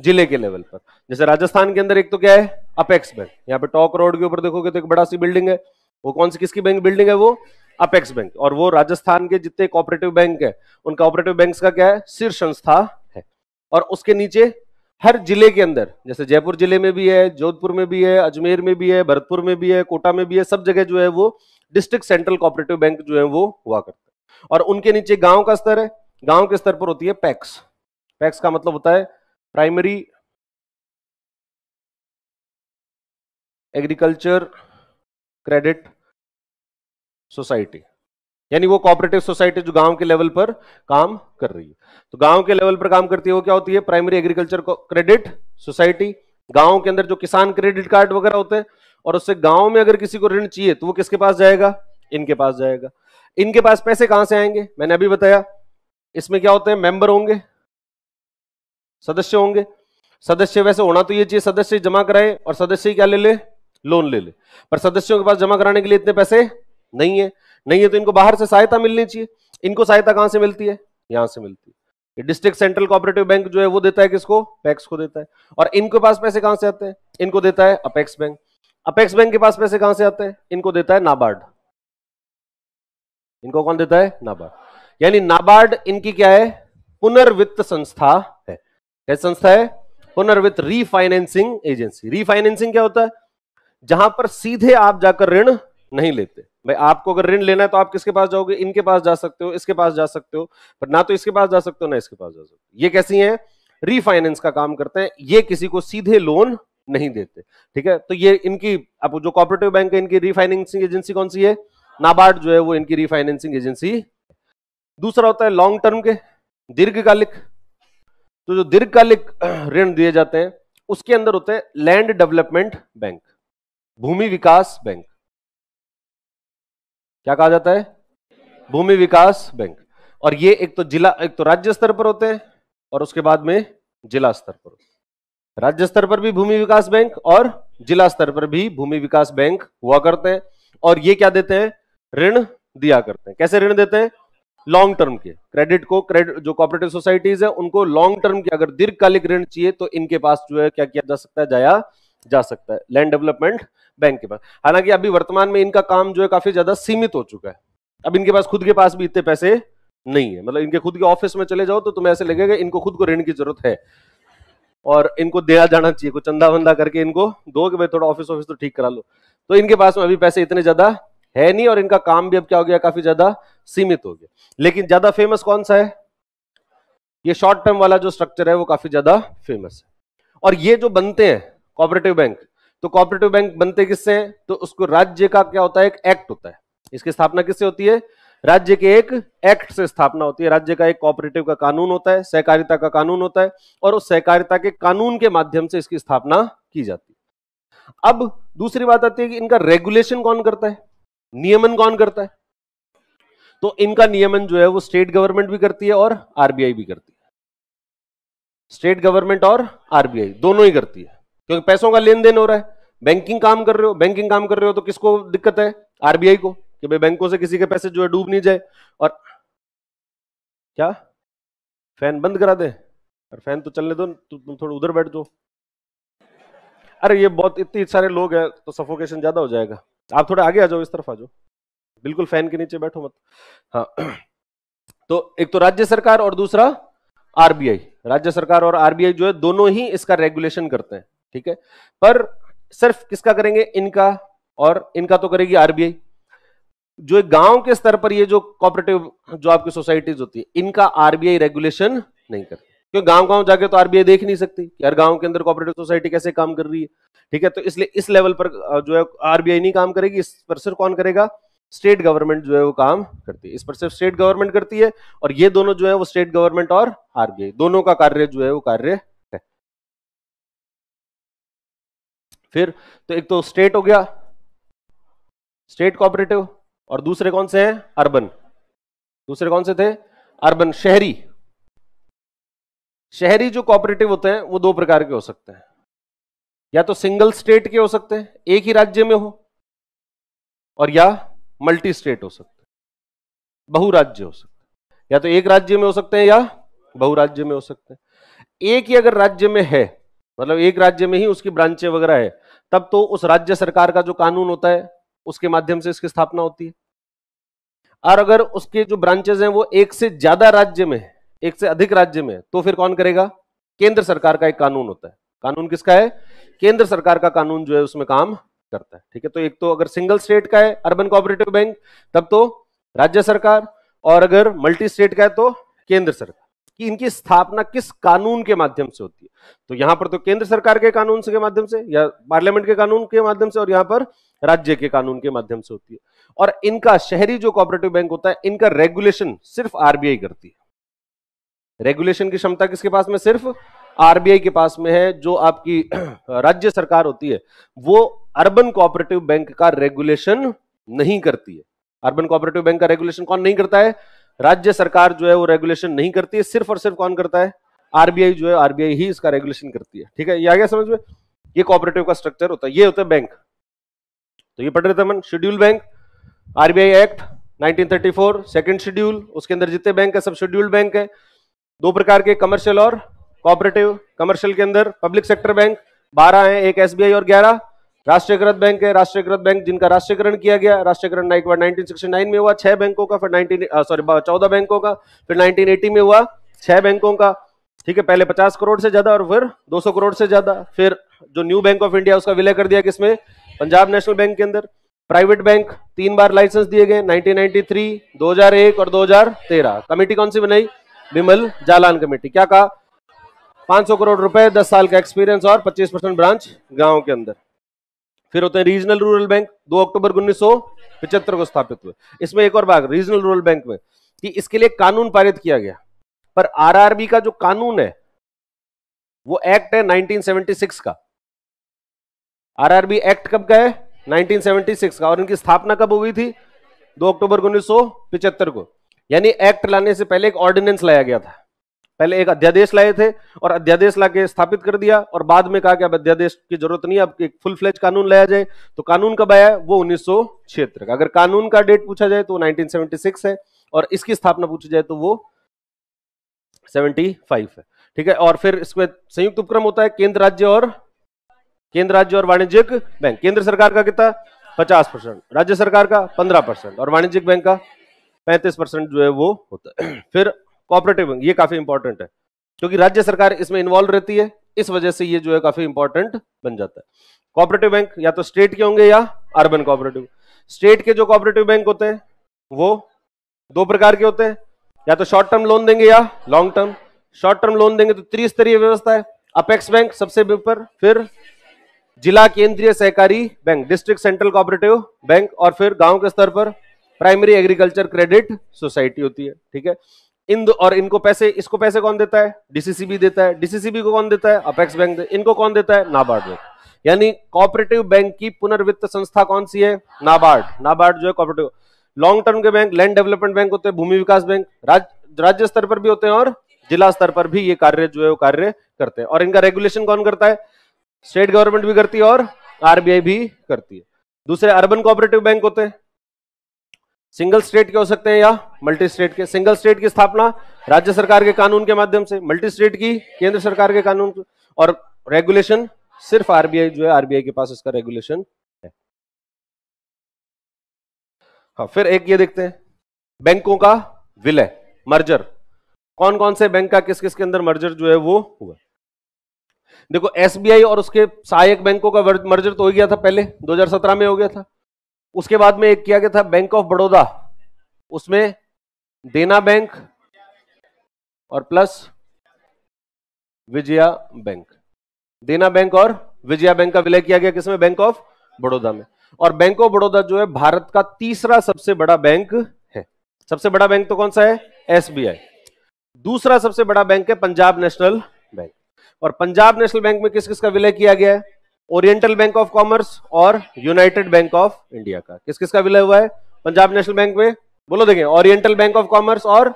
जिले के लेवल पर जैसे राजस्थान के अंदर एक तो क्या है अपेक्स बैंक यहाँ पे टॉक रोड के ऊपर देखोगे तो एक बड़ा सी बिल्डिंग है वो कौन सी किसकी बैंक बिल्डिंग है वो अपेक्स बैंक और वो राजस्थान के जितने कोऑपरेटिव बैंक है उन कॉपरेटिव बैंक का क्या है शीर्ष संस्था है और उसके नीचे हर जिले के अंदर जैसे जयपुर जिले में भी है जोधपुर में भी है अजमेर में भी है भरतपुर में भी है कोटा में भी है सब जगह जो है वो डिस्ट्रिक्ट सेंट्रल कोऑपरेटिव बैंक जो है वो हुआ करता है और उनके नीचे गांव का स्तर है गांव के स्तर पर होती है पैक्स पैक्स का मतलब होता है प्राइमरी एग्रीकल्चर क्रेडिट सोसाइटी यानी वो कॉपरेटिव सोसाइटी जो गांव के लेवल पर काम कर रही है तो गांव के लेवल पर काम करती है वो क्या होती है प्राइमरी एग्रीकल्चर क्रेडिट सोसाइटी गांव के अंदर जो किसान क्रेडिट कार्ड वगैरह होते हैं और उससे गांव में अगर किसी को ऋण चाहिए तो वो किसके पास जाएगा इनके पास जाएगा इनके पास पैसे कहां से आएंगे मैंने अभी बताया इसमें क्या होते हैं मेंबर होंगे सदस्य होंगे सदस्य वैसे होना तो ये चाहिए सदस्य जमा कराए और सदस्य क्या ले ले लोन ले ले पर सदस्यों के पास जमा कराने के लिए इतने पैसे नहीं है नहीं है तो इनको बाहर से सहायता मिलनी चाहिए इनको सहायता कहां से मिलती है यहां से मिलती है डिस्ट्रिक्ट सेंट्रल कोऑपरेटिव बैंक जो है वो देता है किसको पैक्स को देता है और इनके पास पैसे कहां से आते हैं इनको देता है अपेक्स बैंक अपेक्स बैंक के पास पैसे कहां से आते हैं इनको देता है नाबार्ड इनको कौन देता है नाबार्ड यानी नाबार्ड इनकी क्या है पुनर्वित्त संस्था है क्या संस्था है पुनर्वित्त रीफाइनेंसिंग एजेंसी रीफाइनेंसिंग क्या होता है जहां पर सीधे आप जाकर ऋण नहीं लेते भाई आपको अगर ऋण लेना है तो आप किसके पास जाओगे इनके पास जा सकते हो इसके पास जा सकते हो पर ना तो इसके पास जा सकते हो ना इसके पास जा सकते हो ये कैसी है रीफाइनेंस का काम करते हैं ये किसी को सीधे लोन नहीं देते ठीक है तो ये इनकी अब जो कॉपरेटिव बैंक है इनकी रीफाइनेंसिंग एजेंसी कौन सी है नाबार्ड जो है वो इनकी रीफाइनेंसिंग एजेंसी दूसरा होता है लॉन्ग टर्म के दीर्घकालिक तो जो दीर्घकालिक ऋण दिए जाते हैं उसके अंदर होते हैं लैंड डेवलपमेंट बैंक भूमि विकास बैंक क्या कहा जाता है भूमि विकास बैंक और ये एक तो जिला एक तो राज्य स्तर पर होते हैं और उसके बाद में जिला स्तर पर होते राज्य स्तर पर भी भूमि विकास बैंक और जिला स्तर पर भी भूमि विकास बैंक हुआ करते हैं और ये क्या देते हैं ऋण दिया करते हैं कैसे ऋण देते हैं लॉन्ग टर्म के क्रेडिट को क्रेडिट जो कॉपरेटिव सोसाइटीज है उनको लॉन्ग टर्म के अगर दीर्घकालिक ऋण चाहिए तो इनके पास जो है क्या किया जा सकता है जाया जा सकता है लैंड डेवलपमेंट बैंक के पास हालांकि अभी वर्तमान में इनका काम जो है काफी ज्यादा सीमित हो चुका है अब इनके पास खुद के पास भी इतने पैसे नहीं है मतलब इनके खुद के ऑफिस में चले जाओ तो तुम्हें ऐसे लगेगा इनको खुद को ऋण की जरूरत है और इनको दिया जाना चाहिए कुछ चंदा वंदा करके इनको दो कि भाई थोड़ा ऑफिस ऑफिस तो ठीक करा लो तो इनके पास में अभी पैसे इतने ज्यादा है नहीं और इनका काम भी अब क्या हो गया काफी ज्यादा सीमित हो गया लेकिन ज्यादा फेमस कौन सा है ये शॉर्ट टर्म वाला जो स्ट्रक्चर है वो काफी ज्यादा फेमस है और ये जो बनते हैं कॉपरेटिव बैंक तो कॉपरेटिव बैंक बनते किससे हैं तो उसको राज्य का क्या होता है एक एक्ट होता है इसकी स्थापना किससे होती है राज्य के एक एक्ट से स्थापना होती है राज्य का एक कॉपरेटिव का कानून होता है सहकारिता का कानून होता है और उस सहकारिता के कानून के माध्यम से इसकी स्थापना की जाती है अब दूसरी बात आती है कि इनका रेगुलेशन कौन करता है नियमन कौन करता है तो इनका नियमन जो है वो स्टेट गवर्नमेंट भी करती है और आरबीआई भी करती है स्टेट गवर्नमेंट और आरबीआई दोनों ही करती है क्योंकि पैसों का लेन देन हो रहा है बैंकिंग काम कर रहे हो बैंकिंग काम कर रहे हो तो किसको दिक्कत है आरबीआई को कि भाई बैंकों से किसी के पैसे जो है डूब नहीं जाए और क्या फैन बंद करा दे और फैन तो चलने दो तुम थोड़ा उधर बैठ दो अरे ये बहुत इतने सारे लोग हैं तो सफोकेशन ज्यादा हो जाएगा आप थोड़ा आगे आ जाओ इस तरफ आ जाओ बिल्कुल फैन के नीचे बैठो मत हाँ तो एक तो राज्य सरकार और दूसरा आरबीआई राज्य सरकार और आरबीआई जो है दोनों ही इसका रेगुलेशन करते हैं ठीक है पर सिर्फ किसका करेंगे इनका और इनका तो करेगी आरबीआई जो गांव के स्तर पर ये जो कॉपरेटिव जो आपकी सोसाइटीज होती है इनका आरबीआई रेगुलेशन नहीं करती क्योंकि गांव गांव जाके तो आरबीआई देख नहीं सकती यार हर गांव के अंदर कोऑपरेटिव सोसाइटी कैसे काम कर रही है ठीक है तो इसलिए इस लेवल पर जो है आरबीआई नहीं काम करेगी इस पर सिर्फ कौन करेगा स्टेट गवर्नमेंट जो है वो काम करती है इस पर सिर्फ स्टेट गवर्नमेंट करती है और ये दोनों जो है वो स्टेट गवर्नमेंट और आरबीआई दोनों का कार्य जो है वो कार्य है फिर तो एक तो स्टेट हो गया स्टेट कोऑपरेटिव और दूसरे कौन से हैं अर्बन दूसरे कौन से थे अर्बन शहरी शहरी जो कॉपरेटिव होते हैं वो दो प्रकार के हो सकते हैं या तो सिंगल स्टेट के हो सकते हैं एक ही राज्य में हो और या मल्टी स्टेट हो सकते हैं बहुराज्य हो सकते हैं या तो एक राज्य में हो सकते हैं या बहुराज्य में हो सकते हैं एक ही अगर राज्य में है मतलब एक राज्य में ही उसकी ब्रांचें वगैरह है तब तो उस राज्य सरकार का जो कानून होता है उसके माध्यम से इसकी स्थापना होती है और अगर उसके जो ब्रांचेज हैं वो एक से ज्यादा राज्य में है एक से अधिक राज्य में तो फिर कौन करेगा केंद्र सरकार का एक कानून होता है कानून किसका है केंद्र सरकार का कानून जो है उसमें काम करता है ठीक है तो एक तो अगर सिंगल स्टेट का है अर्बन कोऑपरेटिव बैंक तब तो राज्य सरकार और अगर मल्टी स्टेट का है तो केंद्र सरकार कि इनकी स्थापना किस कानून के माध्यम से होती है तो यहां पर तो केंद्र सरकार के कानून के माध्यम से या पार्लियामेंट के कानून के माध्यम से और यहां पर राज्य के कानून के माध्यम से होती है और इनका शहरी जो कोऑपरेटिव बैंक होता है इनका रेगुलेशन सिर्फ आरबीआई करती है रेगुलेशन की क्षमता किसके पास में सिर्फ आरबीआई के पास में है जो आपकी राज्य सरकार होती है वो अर्बन कोऑपरेटिव बैंक का रेगुलेशन नहीं करती है अर्बन कोऑपरेटिव बैंक का रेगुलेशन कौन नहीं करता है राज्य सरकार जो है वो रेगुलेशन नहीं करती है सिर्फ और सिर्फ कौन करता है आरबीआई जो है आरबीआई ही इसका रेगुलेशन करती है ठीक है ये आ गया समझ में ये कोऑपरेटिव का स्ट्रक्चर होता है ये होता है बैंक तो ये पढ़ रहे थे मन schedule bank RBI act 1934 second schedule उसके अंदर जितने बैंक है सब शेड्यूल्ड बैंक है दो प्रकार के कमर्शियल और कॉपरेटिव कमर्शियल के अंदर पब्लिक सेक्टर बैंक बारह हैं एक एसबीआई और ग्यारह राष्ट्रीयकृत बैंक है राष्ट्रीयकृत बैंक जिनका राष्ट्रीयकरण किया गया राष्ट्रीयकरण एक बार नाइनटीन में हुआ छह बैंकों का फिर नाइनटीन सॉरी चौदह बैंकों का फिर नाइनटीन में हुआ छह बैंकों का ठीक है पहले 50 करोड़ से ज्यादा और फिर 200 करोड़ से ज्यादा फिर जो न्यू बैंक ऑफ इंडिया उसका विलय कर दिया किसमें पंजाब नेशनल बैंक के अंदर प्राइवेट बैंक तीन बार लाइसेंस दिए गए 1993, 2001 और 2013 कमेटी कौन सी बनाई विमल जालान कमेटी क्या कहा 500 करोड़ रुपए 10 साल का एक्सपीरियंस और 25 परसेंट ब्रांच गांव के अंदर फिर होते हैं रीजनल रूरल बैंक 2 अक्टूबर उन्नीस को स्थापित हुए इसमें एक और बात रीजनल रूरल बैंक में कि इसके लिए कानून पारित किया गया पर आरआरबी का जो कानून है वो एक्ट है 1976 का आरआरबी एक्ट कब का है 1976 का और इनकी स्थापना कब हुई थी 2 अक्टूबर उन्नीस को यानी एक्ट लाने से पहले एक ऑर्डिनेंस लाया गया था पहले एक अध्यादेश लाए थे और अध्यादेश ला के स्थापित कर दिया और बाद में कहा कि अब अध्यादेश की जरूरत नहीं अब एक फुल फ्लेज कानून लाया जाए तो कानून कब आया वो उन्नीस का अगर कानून का डेट पूछा जाए तो सिक्स है और इसकी स्थापना पूछी जाए तो वो फाइव है ठीक है और फिर इसमें संयुक्त उपक्रम होता है केंद्र राज्य और केंद्र राज्य और वाणिज्यिक बैंक केंद्र सरकार का कितना पचास परसेंट राज्य सरकार का पंद्रह परसेंट और वाणिज्यिक बैंक का पैंतीस परसेंट जो है वो होता है फिर कॉपरेटिव बैंक ये काफी इंपॉर्टेंट है क्योंकि राज्य सरकार इसमें इन्वॉल्व रहती है इस वजह से ये जो है काफी इंपॉर्टेंट बन जाता है कॉपरेटिव बैंक या तो स्टेट के होंगे या अर्बन कॉपरेटिव स्टेट के जो कॉपरेटिव बैंक होते हैं वो दो प्रकार के होते हैं या तो शॉर्ट टर्म लोन देंगे या long term short term loan देंगे तो त्रिस्तरीय व्यवस्था है अपेक्स बैंक सबसे ऊपर फिर जिला केंद्रीय सहकारी bank district central cooperative bank और फिर गांव के स्तर पर प्राइमरी एग्रीकल्चर क्रेडिट सोसाइटी होती है ठीक है इन और इनको पैसे इसको पैसे कौन देता है डीसीसीबी देता है डीसीसीबी को कौन देता है अपेक्स बैंक इनको कौन देता है नाबार्ड बैंक यानी कॉपरेटिव बैंक की पुनर्वित्त संस्था कौन सी है नाबार्ड नाबार्ड जो है कॉपरेटिव लॉन्ग टर्म के बैंक लैंड डेवलपमेंट बैंक होते हैं भूमि विकास बैंक राज, राज्य स्तर पर भी होते हैं और जिला स्तर पर भी ये कार्य जो है वो कार्य करते हैं और इनका रेगुलेशन कौन करता है स्टेट गवर्नमेंट भी करती है और आरबीआई भी करती है दूसरे अर्बन कोऑपरेटिव बैंक होते हैं सिंगल स्टेट के हो सकते हैं या मल्टी स्टेट के सिंगल स्टेट की स्थापना राज्य सरकार के कानून के माध्यम से मल्टी स्टेट की केंद्र सरकार के कानून और रेगुलेशन सिर्फ आरबीआई जो है आरबीआई के पास इसका रेगुलेशन है हाँ फिर एक ये देखते हैं बैंकों का विलय मर्जर कौन कौन से बैंक का किस किस के अंदर मर्जर जो है वो हुआ देखो एसबीआई और उसके सहायक बैंकों का मर्जर तो हो गया था पहले 2017 में हो गया था उसके बाद में एक किया गया था बैंक ऑफ बड़ौदा उसमें देना बैंक और plus Vijaya Bank Dena Bank और विजया बैंक का विलय किया गया किसमें बैंक ऑफ बड़ौदा में और बैंक ऑफ बड़ौदा जो है भारत का तीसरा सबसे बड़ा बैंक है सबसे बड़ा बैंक तो कौन सा है एसबीआई दूसरा सबसे बड़ा बैंक है पंजाब नेशनल बैंक और पंजाब नेशनल बैंक में किस किस का विलय किया गया है ओरिएंटल बैंक ऑफ कॉमर्स और यूनाइटेड बैंक ऑफ इंडिया का किस किस का विलय हुआ है पंजाब नेशनल बैंक में बोलो देखें ओरिएंटल बैंक ऑफ कॉमर्स और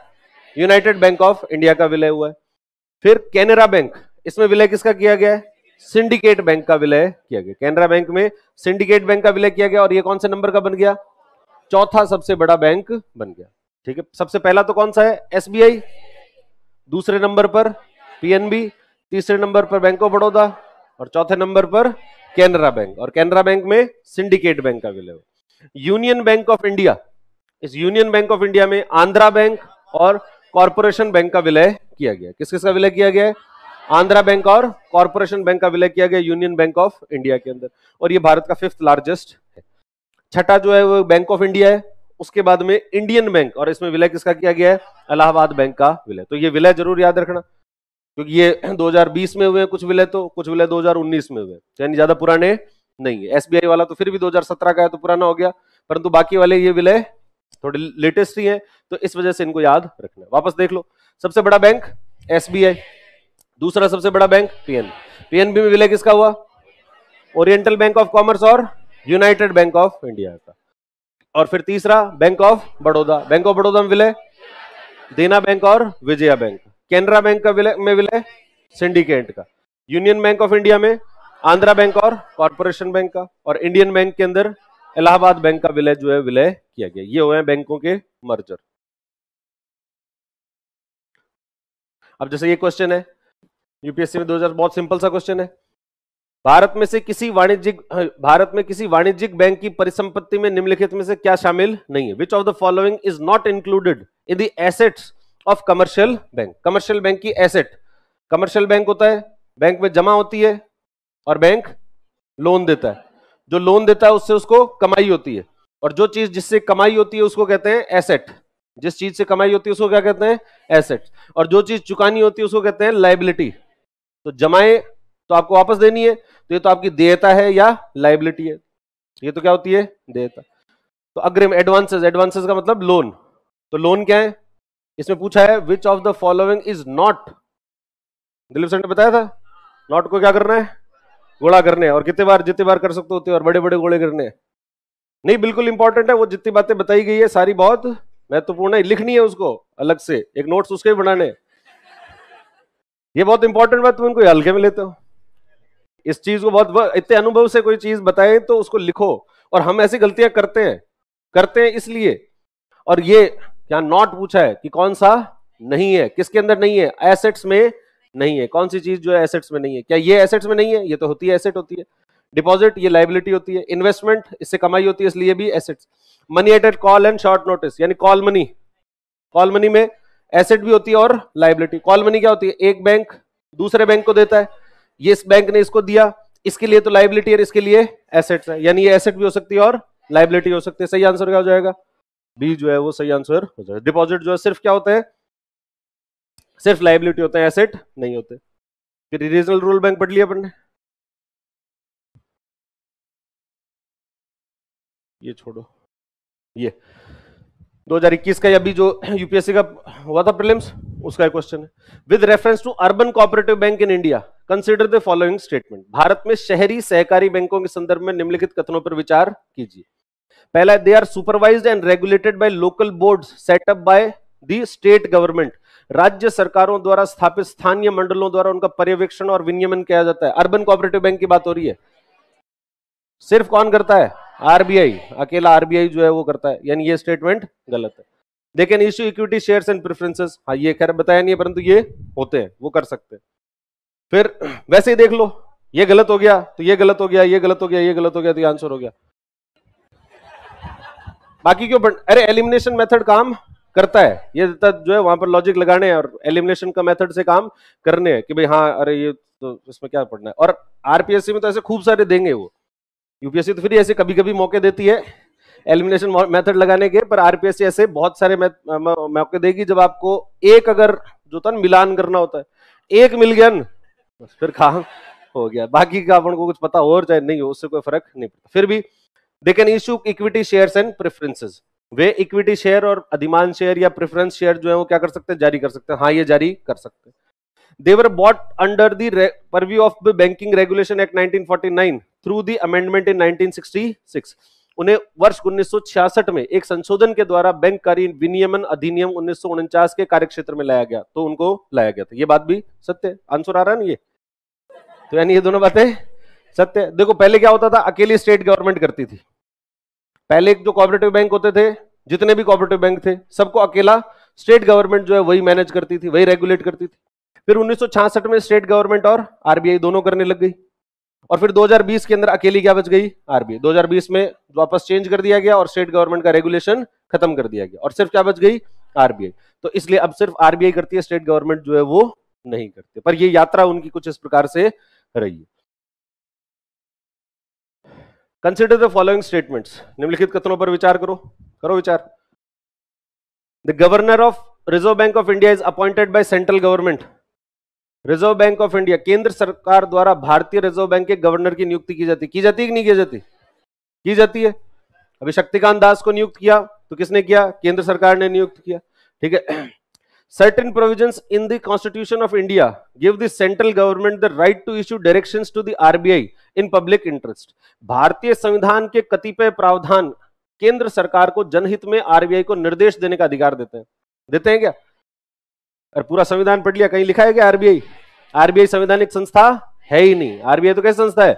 यूनाइटेड बैंक ऑफ इंडिया का विलय हुआ है फिर कैनरा बैंक इसमें विलय किसका किया गया है सिंडिकेट बैंक का विलय किया गया कैनरा बैंक में सिंडिकेट बैंक का विलय किया गया और यह कौन से नंबर का बन गया चौथा सबसे बड़ा बैंक बन गया ठीक है सबसे पहला तो कौन सा है एसबीआई दूसरे नंबर पर पीएनबी तीसरे नंबर पर बैंक ऑफ बड़ौदा और चौथे नंबर पर कैनरा बैंक और कैनरा बैंक में सिंडिकेट बैंक विलय यूनियन बैंक ऑफ इंडिया इस यूनियन बैंक ऑफ इंडिया में आंध्रा बैंक और कॉरपोरेशन बैंक का विलय किया गया किस किस का विलय किया गया आंध्रा बैंक और कॉरपोरेशन बैंक का विलय किया गया यूनियन बैंक ऑफ इंडिया के अंदर और यह भारत का फिफ्थ लार्जेस्ट है छठा जो है वो बैंक ऑफ इंडिया है उसके बाद में इंडियन बैंक और इसमें विलय किसका किया गया है इलाहाबाद बैंक का विलय तो ये विलय जरूर याद रखना क्योंकि ये 2020 में हुए कुछ विलय तो कुछ विलय 2019 में हुए यानी ज्यादा पुराने नहीं है एसबीआई वाला तो फिर भी 2017 का है तो पुराना हो गया परंतु बाकी वाले ये विलय थोड़े लेटेस्ट ही हैं तो इस वजह से इनको याद रखना वापस देख लो सबसे बड़ा बैंक एसबीआई दूसरा सबसे बड़ा बैंक पीएन पीएनबी में विलय किसका हुआ ओरिएंटल बैंक ऑफ कॉमर्स और यूनाइटेड बैंक ऑफ इंडिया का और फिर तीसरा Bank of Baroda Bank of Baroda में विलय देना बैंक और विजया बैंक कैनरा बैंक का विलय में विलय सिंडिकेट का यूनियन बैंक ऑफ इंडिया में आंध्रा बैंक और कॉरपोरेशन बैंक का और इंडियन बैंक के अंदर इलाहाबाद बैंक का विलय जो है विलय किया गया ये हुए हैं बैंकों के मर्जर अब जैसे ये क्वेश्चन है यूपीएससी में 2000 बहुत सिंपल सा क्वेश्चन है भारत में से किसी वाणिज्यिक हाँ, भारत में किसी वाणिज्यिक बैंक की परिसंपत्ति में निम्नलिखित में से क्या शामिल नहीं है which of the following is not included in the assets of commercial bank commercial bank की एसेट कमर्शियल बैंक होता है बैंक में जमा होती है और बैंक लोन देता है जो लोन देता है उससे उसको कमाई होती है और जो चीज जिससे कमाई होती है उसको कहते हैं एसेट जिस चीज से कमाई होती है उसको क्या कहते हैं एसेट और जो चीज चुकानी होती है उसको कहते हैं लाइबिलिटी तो जमाए तो आपको वापस देनी है तो ये तो आपकी देयता है या लाइबिलिटी है ये तो क्या होती है देयता तो अग्रिम एडवांसेस एडवांसेस का मतलब लोन तो लोन क्या है इसमें पूछा है which of the following is not Dilip sir ने बताया था नॉट को क्या करना है गोला करने और कितने बार जितने बार कर सकते होते और बड़े बड़े गोले करने नहीं बिल्कुल इंपॉर्टेंट है वो जितनी बातें बताई गई है सारी बहुत महत्वपूर्ण है लिखनी है उसको अलग से एक नोट्स उसके भी बनाने ये बहुत इंपॉर्टेंट बात तुम इनको हल्के में लेते हो इस चीज को बहुत इतने अनुभव से कोई चीज बताए तो उसको लिखो और हम ऐसी गलतियां करते हैं करते हैं इसलिए और ये यहां नॉट पूछा है कि कौन सा नहीं है किसके अंदर नहीं है एसेट्स में नहीं है कौन सी चीज जो है एसेट्स में नहीं है क्या ये एसेट्स में नहीं है ये तो होती है एसेट होती है डिपॉजिट ये लाइबिलिटी होती है इन्वेस्टमेंट इससे कमाई होती है इसलिए भी assets money at call and short notice यानी कॉल मनी कॉल मनी में एसेट भी होती है और लाइबिलिटी कॉल मनी क्या होती है एक बैंक दूसरे बैंक को देता है ये इस बैंक ने इसको दिया इसके लिए तो लाइबिलिटी है इसके लिए एसेट्स है यानी ये एसेट भी हो सकती है और लाइबिलिटी हो सकती है सही आंसर क्या हो जाएगा बी जो है वो सही आंसर हो जाएगा डिपॉजिट जो है सिर्फ क्या होते हैं सिर्फ लाइबिलिटी होते हैं एसेट नहीं होते फिर रीजनल रूरल बैंक पढ़ लिया अपन ने ये छोड़ो ये 2021 का अभी जो यूपीएससी का हुआ था प्रीलिम्स उसका एक क्वेश्चन है with reference to urban cooperative bank in India consider the following statement भारत में शहरी सहकारी बैंकों के संदर्भ में निम्नलिखित कथनों पर विचार कीजिए पहला they are supervise and regulated by local board set up by the state government राज्य सरकारों द्वारा स्थापित स्थानीय मंडलों द्वारा उनका पर्यवेक्षण और विनियमन किया जाता है अर्बन कोऑपरेटिव बैंक की बात हो रही है सिर्फ कौन करता है आरबीआई अकेला आरबीआई जो है वो करता है यानी ये स्टेटमेंट गलत है they issue equity shares and preferences हाँ ये खैर बताया नहीं है परंतु ये होते हैं वो कर सकते हैं फिर वैसे ही देख लो ये गलत हो गया तो ये गलत हो गया ये गलत हो गया ये गलत हो गया तो आंसर हो गया बाकी क्यों बन... अरे एलिमिनेशन मेथड काम करता है ये तो जो है वहां पर लॉजिक लगाने हैं और एलिमिनेशन का मेथड से काम करने हैं कि भाई हाँ अरे ये तो इसमें क्या पढ़ना है और आरपीएससी में तो ऐसे खूब सारे देंगे वो यूपीएससी तो फिर ऐसे कभी कभी मौके देती है एलिमिनेशन मेथड लगाने के पर आरपीएससी ऐसे बहुत सारे मौके देगी जब आपको एक अगर जो था मिलान करना होता है एक मिल गया फिर कहा हो गया बाकी का अपन को कुछ पता हो और चाहे नहीं हो उससे कोई फर्क नहीं पड़ता फिर भी they can issue equity share and preferences वे इक्विटी शेयर और अधिमान शेयर या प्रेफरेंस शेयर जो है वो क्या कर सकते हैं जारी कर सकते हैं हाँ ये जारी कर सकते हैं they were brought under the purview of the Banking Regulation Act 1949 through the amendment in 1966 उन्हें वर्ष छियासठ में एक संशोधन के द्वारा बैंक कार्य विनियमन अधिनियम उन्नीस के कार्यक्षेत्र में लाया गया तो उनको लाया गया था ये बात भी सत्य आंसर आ रहा है ना ये तो यानी ये दोनों बातें सत्य देखो पहले क्या होता था अकेली स्टेट गवर्नमेंट करती थी पहले जो कॉपरेटिव बैंक होते थे जितने भी कॉपरेटिव बैंक थे सबको अकेला स्टेट गवर्नमेंट जो है वही मैनेज करती थी वही रेगुलेट करती थी फिर उन्नीस में स्टेट गवर्नमेंट और आरबीआई दोनों करने लग गई और फिर 2020 के अंदर अकेली क्या बच गई आरबीआई 2020 में वापस चेंज कर दिया गया और स्टेट गवर्नमेंट का रेगुलेशन खत्म कर दिया गया और सिर्फ क्या बच गई आरबीआई तो इसलिए अब सिर्फ आरबीआई करती है स्टेट गवर्नमेंट जो है वो नहीं करती पर ये यात्रा उनकी कुछ इस प्रकार से रही है कंसिडर द फॉलोइंग स्टेटमेंट्स निम्नलिखित कथनों पर विचार करो करो विचार the governor of Reserve bank of India is appointed by central government Reserve bank of India केंद्र सरकार द्वारा भारतीय रिजर्व बैंक के गवर्नर की नियुक्ति की जाती की जाती है कि नहीं की जाती की जाती है अभी शक्तिकांत दास को नियुक्त किया तो किसने किया केंद्र सरकार ने नियुक्त किया ठीक है certain provisions in the constitution of india give the central government the right to issue directions to the rbi in public interest भारतीय संविधान के कतिपय प्रावधान केंद्र सरकार को जनहित में आरबीआई को निर्देश देने का अधिकार देते हैं देते हैं क्या और पूरा संविधान पढ़ लिया कहीं लिखा है क्या आरबीआई आरबीआई संवैधानिक संस्था है ही नहीं आरबीआई तो कैसी संस्था है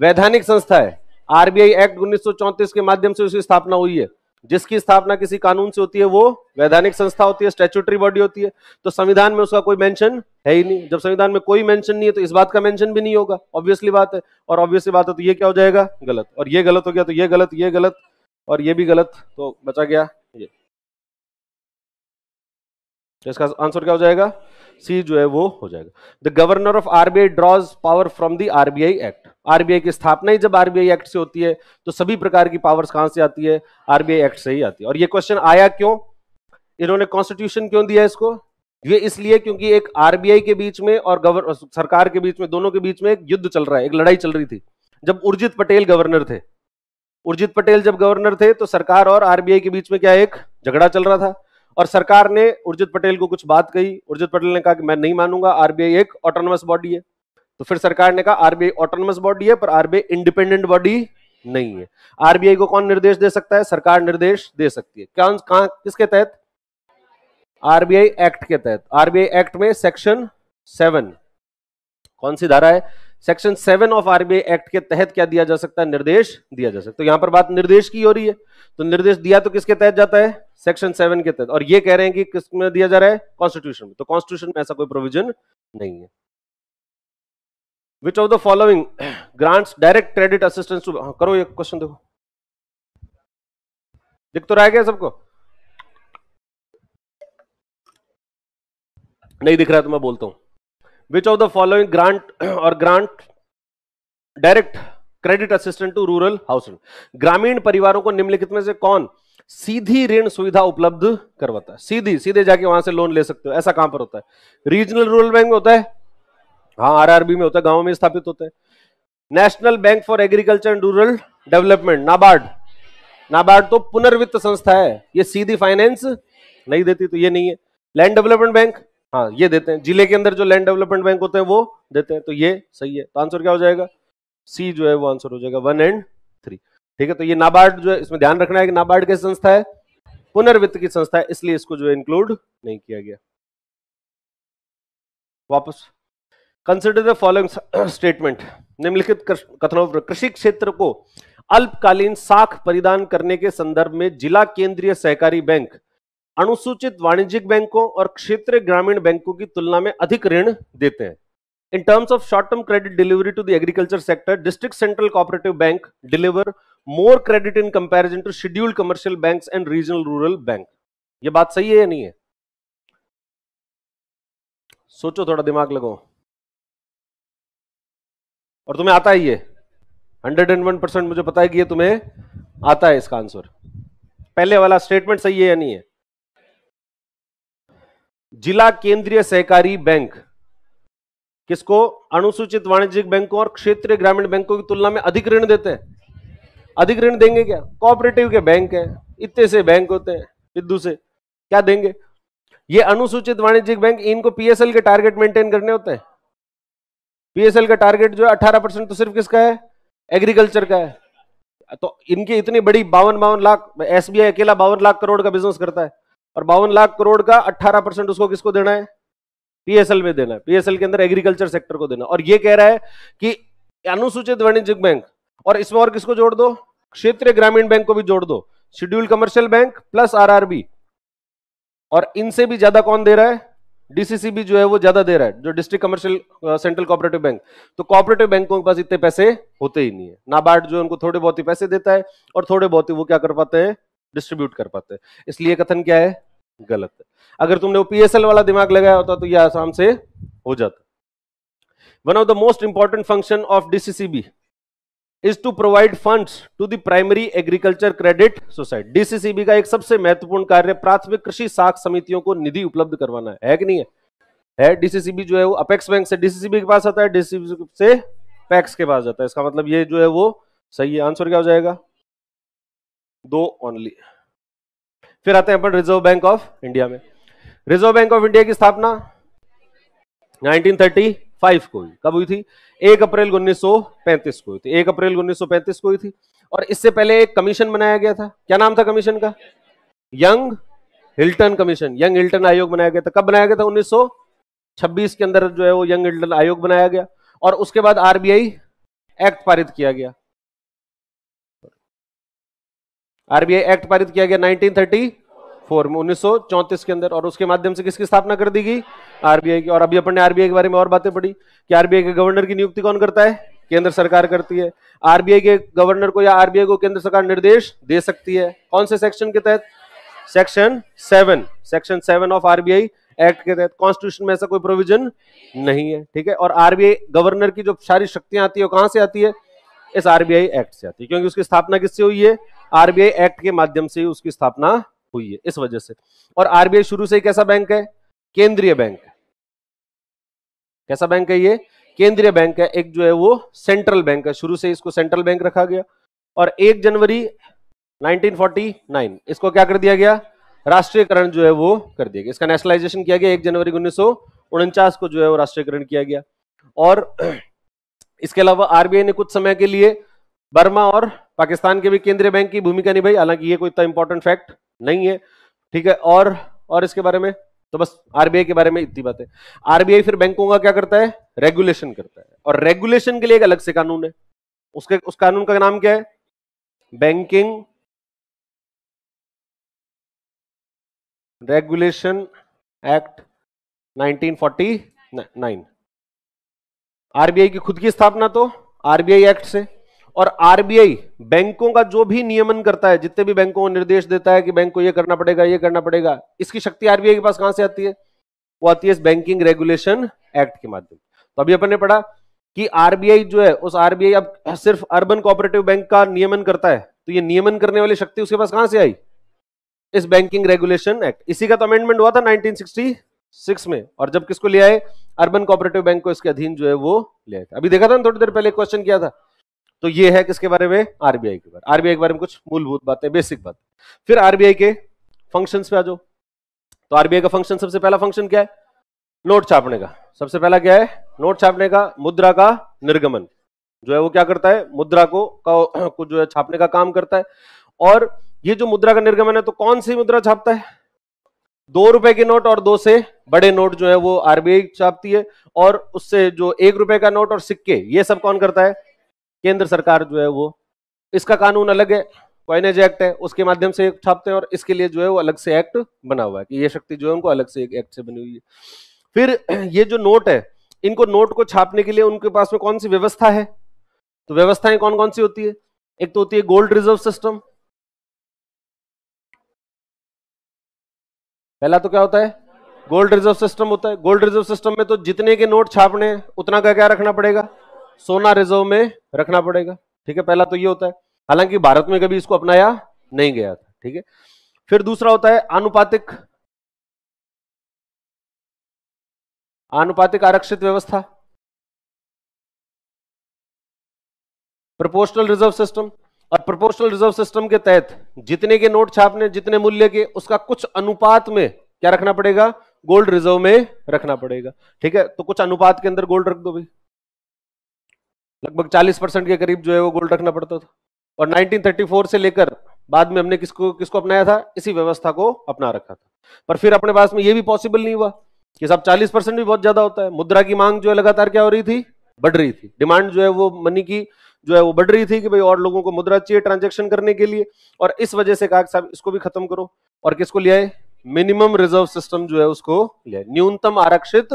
वैधानिक संस्था है आरबीआई एक्ट 1934 के माध्यम से उसकी स्थापना हुई है जिसकी स्थापना किसी कानून से होती है वो वैधानिक संस्था होती है स्टेचुटरी बॉडी होती है तो संविधान में उसका कोई मेंशन है ही नहीं जब संविधान में कोई मेंशन नहीं है तो इस बात का मेंशन भी नहीं होगा ऑब्वियसली बात है और ऑब्वियसली बात है तो ये क्या हो जाएगा गलत और ये गलत हो गया तो ये गलत ये गलत और ये भी गलत तो बचा गया ये तो इसका आंसर क्या हो जाएगा सी जो है वो हो जाएगा the governor of RBI draws power from the RBI act RBI की स्थापना ही जब आरबीआई एक्ट से होती है तो सभी प्रकार की पावर्स कहां से आती है आरबीआई एक्ट से ही आती है और ये क्वेश्चन आया क्यों इन्होंने कॉन्स्टिट्यूशन क्यों दिया इसको ये इसलिए क्योंकि एक आरबीआई के बीच में और गवर्न सरकार के बीच में दोनों के बीच में एक युद्ध चल रहा है एक लड़ाई चल रही थी जब उर्जित पटेल गवर्नर थे उर्जित पटेल जब गवर्नर थे तो सरकार और आरबीआई के बीच में क्या एक झगड़ा चल रहा था और सरकार ने उर्जित पटेल को कुछ बात कही उर्जित पटेल ने कहा कि मैं नहीं मानूंगा आरबीआई एक ऑटोनमस बॉडी है तो फिर सरकार ने कहा आरबीआई ऑटोनमस बॉडी है पर आरबीआई इंडिपेंडेंट बॉडी नहीं है आरबीआई को कौन निर्देश दे सकता है सरकार निर्देश दे सकती है क्या कहा किसके तहत आरबीआई एक्ट के तहत आरबीआई एक्ट में सेक्शन सेवन कौन सी धारा है section seven of RBI act के तहत क्या दिया जा सकता है निर्देश दिया जा सकता है तो यहां पर बात निर्देश की हो रही है तो निर्देश दिया तो किसके तहत जाता है सेक्शन सेवन के तहत और ये कह रहे हैं कि किस में दिया जा रहा है कॉन्स्टिट्यूशन में तो कॉन्स्टिट्यूशन में ऐसा कोई प्रोविजन नहीं है which of the following grants direct credit assistance to करो ये क्वेश्चन देखो दिख तो रहा है क्या सबको नहीं दिख रहा तो मैं बोलता हूं which of the following grant और grant direct credit assistant to rural house ग्रामीण परिवारों को निम्नलिखित में से कौन सीधी ऋण सुविधा उपलब्ध करवाता है सीधी सीधे जाके वहां से लोन ले सकते हो ऐसा कहां पर होता है रीजनल रूरल बैंक में होता है हाँ आरआरबी में होता है गाँव में स्थापित होते हैं National bank for agriculture and rural development NABARD NABARD तो पुनर्वित्त संस्था है ये सीधी फाइनेंस नहीं देती तो ये नहीं है लैंड डेवलपमेंट बैंक हाँ ये देते हैं जिले के अंदर जो लैंड डेवलपमेंट बैंक होते हैं वो देते हैं तो ये सही है तो आंसर क्या हो जाएगा सी जो है वो आंसर हो जाएगा वन एंड थ्री ठीक है तो ये नाबार्ड जो है इसमें ध्यान रखना है कि नाबार्ड की संस्था है पुनर्वित्त की संस्था है इसलिए इसको जो है इंक्लूड नहीं किया गया वापस कंसिडर फॉलोइंग स्टेटमेंट निम्नलिखित कथनों पर कृषि क्षेत्र को अल्पकालीन साख परिदान करने के संदर्भ में जिला केंद्रीय सहकारी बैंक अनुसूचित वाणिज्यिक बैंकों और क्षेत्रीय ग्रामीण बैंकों की तुलना में अधिक ऋण देते हैं in terms of short term credit delivery to the agriculture sector district central cooperative bank deliver more credit in comparison to scheduled commercial bank and regional rural bank ये बात सही है या नहीं है सोचो थोड़ा दिमाग लगाओ और तुम्हें आता ही है हंड्रेड एंड वन परसेंट मुझे पता है कि ये तुम्हें आता है इसका आंसर पहले वाला स्टेटमेंट सही है या नहीं है जिला केंद्रीय सहकारी बैंक किसको अनुसूचित वाणिज्यिक बैंकों और क्षेत्रीय ग्रामीण बैंकों की तुलना में अधिक ऋण देते हैं अधिक ऋण देंगे क्या कोऑपरेटिव के बैंक हैं इतने से बैंक होते हैं सिद्धू से क्या देंगे ये अनुसूचित वाणिज्यिक बैंक इनको पीएसएल के टारगेट मेंटेन करने होते हैं पीएसएल का टारगेट जो है अठारह परसेंट तो सिर्फ किसका है एग्रीकल्चर का है तो इनकी इतनी बड़ी बावन बावन लाख एसबीआई अकेला बावन लाख करोड़ का बिजनेस करता है और बावन लाख करोड़ का अट्ठारह परसेंट उसको किसको देना है पीएसएल में देना है पीएसएल के अंदर एग्रीकल्चर सेक्टर को देना और ये कह रहा है कि अनुसूचित वाणिज्यिक बैंक और इसमें और किसको जोड़ दो क्षेत्रीय ग्रामीण बैंक को भी जोड़ दो schedule commercial bank plus RRB और इनसे भी ज्यादा कौन दे रहा है डीसीसीबी जो है वो ज्यादा दे रहा है जो district commercial central cooperative bank तो कोऑपरेटिव बैंकों के पास इतने पैसे होते ही नहीं है नाबार्ड जो है उनको थोड़े बहुत ही पैसे देता है और थोड़े बहुत ही वो क्या कर पाते हैं डिस्ट्रीब्यूट कर पाते हैं इसलिए कथन क्या है गलत है अगर तुमने वो पीएसएल वाला दिमाग लगाया होता तो यह आसाम से हो जाता one of the most important function of DCCB is to provide funds to the primary agriculture credit society DCCB का एक सबसे महत्वपूर्ण कार्य प्राथमिक कृषि साख समितियों को निधि उपलब्ध करवाना है, है कि नहीं है है डीसीसीबी जो है वो अपेक्स बैंक से डीसीसीबी के पास आता है डीसीसीबी से पैक्स के पास जाता है इसका मतलब ये जो है वो सही है आंसर क्या हो जाएगा दो ओनली फिर आते हैं अपन रिजर्व बैंक ऑफ इंडिया में रिजर्व बैंक ऑफ इंडिया की स्थापना 1930 फाइव को हुई कब हुई थी एक अप्रैल 1935 को हुई थी एक अप्रैल 1935 को हुई थी और इससे पहले एक कमीशन बनाया गया था क्या नाम था कमीशन का Young Hilton commission Young Hilton आयोग बनाया गया था कब बनाया गया था उन्नीस के अंदर जो है वो यंग हिल्टन आयोग बनाया गया और उसके बाद आरबीआई एक्ट पारित किया गया आरबीआई एक्ट पारित किया गया नाइनटीन फोर में उन्नीस के अंदर और उसके माध्यम से किसकी स्थापना कर दी गई आरबीआई की और अभी अपन ने आरबीआई के बारे में और बातें पढ़ी कि आरबीआई के गवर्नर की नियुक्ति कौन करता है केंद्र सरकार करती है आरबीआई के गवर्नर को या आरबीआई को केंद्र सरकार निर्देश दे सकती है कौन से सेक्शन के तहत section seven section seven of RBI act के तहत कॉन्स्टिट्यूशन में ऐसा कोई प्रोविजन नहीं है ठीक है और आरबीआई गवर्नर की जो सारी शक्तियां आती है कहां से आती है इस आरबीआई एक्ट से आती है क्योंकि उसकी स्थापना किससे हुई है आरबीआई एक्ट के माध्यम से ही उसकी स्थापना हुई है इस वजह से और आरबीआई शुरू से ही कैसा बैंक है केंद्रीय बैंक है कैसा बैंक है ये केंद्रीय बैंक है एक जो है वो सेंट्रल बैंक है शुरू से इसको सेंट्रल बैंक रखा गया और एक जनवरी 1949 इसको क्या कर दिया गया राष्ट्रीयकरण जो है वो कर दिया गया इसका नेशनलाइजेशन किया गया एक जनवरी उन्नीस को जो है वो राष्ट्रीयकरण किया गया और इसके अलावा आरबीआई ने कुछ समय के लिए बर्मा और पाकिस्तान के भी केंद्रीय बैंक की भूमिका निभाई हालांकि ये कोई इतना इंपॉर्टेंट फैक्ट नहीं है ठीक है और और इसके बारे में तो बस आरबीआई के बारे में इतनी बात है आरबीआई फिर बैंकों का क्या करता है रेगुलेशन करता है और रेगुलेशन के लिए एक अलग से कानून है उसके उस कानून का नाम क्या है बैंकिंग रेगुलेशन एक्ट 1949 आरबीआई की खुद की स्थापना तो आरबीआई एक्ट से और आरबीआई बैंकों का जो भी नियमन करता है जितने भी बैंकों को निर्देश देता है कि बैंक को यह करना पड़ेगा ये करना पड़ेगा इसकी शक्ति आरबीआई के पास कहां से आती है वो आती है बैंकिंग रेगुलेशन एक्ट के माध्यम तो अभी अपन ने पढ़ा कि आरबीआई जो है उस आरबीआई अब सिर्फ अर्बन कोऑपरेटिव बैंक का नियमन करता है तो ये नियमन करने वाली शक्ति उसके पास कहां से आई इस बैंकिंग रेगुलेशन एक्ट इसी का तो अमेंडमेंट हुआ था 1966 में और जब किसको ले आए अर्बन कोऑपरेटिव बैंक को इसके अधीन जो है वो ले आए अभी देखा था ना थोड़ी देर पहले क्वेश्चन किया था तो ये है किसके बारे में आरबीआई के बारे में आरबीआई के बारे में कुछ मूलभूत बातें बेसिक बात फिर आरबीआई के फंक्शन पे आ जाओ तो आरबीआई का फंक्शन सबसे पहला फंक्शन क्या है नोट छापने का सबसे पहला क्या है नोट छापने का मुद्रा का निर्गमन जो है वो क्या करता है मुद्रा को को जो है छापने का काम करता है और ये जो मुद्रा का निर्गमन है तो कौन सी मुद्रा छापता है दो रुपए के नोट और दो से बड़े नोट जो है वो आरबीआई छापती है और उससे जो एक रुपए का नोट और सिक्के ये सब कौन करता है केंद्र सरकार जो है वो इसका कानून अलग है कॉइनेज एक्ट है उसके माध्यम से छापते हैं और इसके लिए जो है वो अलग से एक्ट बना हुआ है कि ये शक्ति जो है उनको अलग से एक एक्ट से बनी हुई है फिर ये जो नोट है इनको नोट को छापने के लिए उनके पास में कौन सी व्यवस्था है तो व्यवस्थाएं कौन कौन सी होती है एक तो होती है गोल्ड रिजर्व सिस्टम पहला तो क्या होता है गोल्ड रिजर्व सिस्टम होता है गोल्ड रिजर्व सिस्टम में तो जितने के नोट छापने उतना का क्या रखना पड़ेगा सोना रिजर्व में रखना पड़ेगा ठीक है पहला तो ये होता है हालांकि भारत में कभी इसको अपनाया नहीं गया था ठीक है फिर दूसरा होता है आनुपातिक आनुपातिक आरक्षित व्यवस्था प्रपोर्शनल रिजर्व सिस्टम और प्रपोशनल रिजर्व सिस्टम के तहत जितने के नोट छापने जितने मूल्य के उसका कुछ अनुपात में क्या रखना पड़ेगा गोल्ड रिजर्व में रखना पड़ेगा ठीक है तो कुछ अनुपात के अंदर गोल्ड रख दो भाई लगभग 40 परसेंट के करीब जो है वो गोल्ड रखना पड़ता था और 1934 से लेकर बाद में हमने किसको किसको अपनाया था इसी व्यवस्था को अपना रखा था पर फिर अपने पास में ये भी पॉसिबल नहीं हुआ कि साहब 40 परसेंट भी बहुत ज्यादा होता है मुद्रा की मांग जो है लगातार क्या हो रही थी बढ़ रही थी डिमांड जो है वो मनी की जो है वो बढ़ रही थी कि भाई और लोगों को मुद्रा चाहिए ट्रांजेक्शन करने के लिए और इस वजह से कहा साहब इसको भी खत्म करो और किसको लिया है मिनिमम रिजर्व सिस्टम जो है उसको लिया न्यूनतम आरक्षित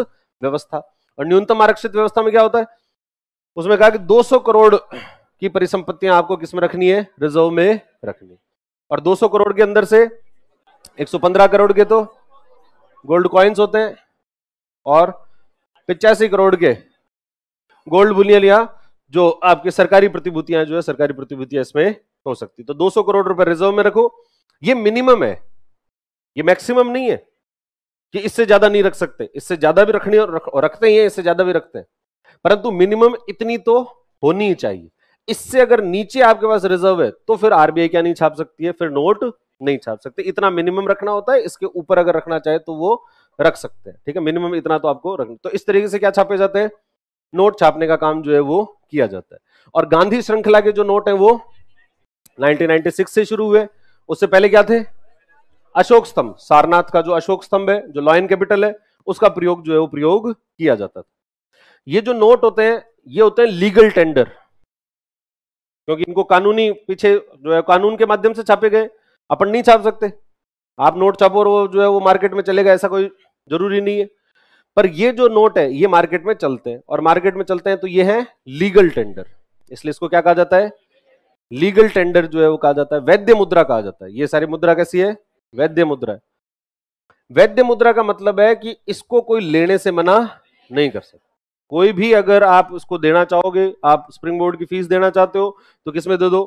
व्यवस्था और न्यूनतम आरक्षित व्यवस्था में क्या होता है उसमें कहा कि 200 करोड़ की परिसंपत्तियां आपको किसमें रखनी है रिजर्व में रखनी और 200 करोड़ के अंदर से 115 करोड़ के तो गोल्ड कॉइन्स होते हैं और पिचासी करोड़ के गोल्ड बुलियन या जो आपके सरकारी प्रतिभूतियां जो है सरकारी प्रतिभूतियां इसमें हो सकती तो 200 करोड़ रुपए रिजर्व में रखो ये मिनिमम है ये मैक्सिमम नहीं है कि इससे ज्यादा नहीं रख सकते इससे ज्यादा भी रखनी और रखते ही हैं इससे ज्यादा भी रखते हैं परंतु मिनिमम इतनी तो होनी ही चाहिए इससे अगर नीचे आपके पास रिजर्व है तो फिर आरबीआई क्या नहीं छाप सकती है फिर नोट नहीं छाप सकते इतना मिनिमम रखना होता है इसके ऊपर अगर रखना चाहे तो वो रख सकते हैं ठीक है मिनिमम इतना तो आपको रखना तो इस तरीके से क्या छापे जाते हैं नोट छापने का काम जो है वो किया जाता है और गांधी श्रृंखला के जो नोट है वो 1996 से शुरू हुए उससे पहले क्या थे अशोक स्तंभ सारनाथ का जो अशोक स्तंभ है जो लॉयन कैपिटल है उसका प्रयोग जो है वो प्रयोग किया जाता था ये जो नोट होते हैं ये होते हैं लीगल टेंडर क्योंकि इनको कानूनी पीछे जो है कानून के माध्यम से छापे गए अपन नहीं छाप सकते आप नोट छापो और वो जो है वो मार्केट में चलेगा ऐसा कोई जरूरी नहीं है पर ये जो नोट है ये मार्केट में चलते हैं और मार्केट में चलते हैं तो ये है लीगल टेंडर इसलिए इसको क्या कहा जाता है लीगल टेंडर जो है वो कहा जाता है वैद्य मुद्रा कहा जाता है ये सारी मुद्रा कैसी है वैद्य मुद्रा है वैद्य मुद्रा का मतलब है कि इसको कोई लेने से मना नहीं कर सकता कोई भी अगर आप उसको देना चाहोगे आप स्प्रिंग बोर्ड की फीस देना चाहते हो तो किसमें दे दो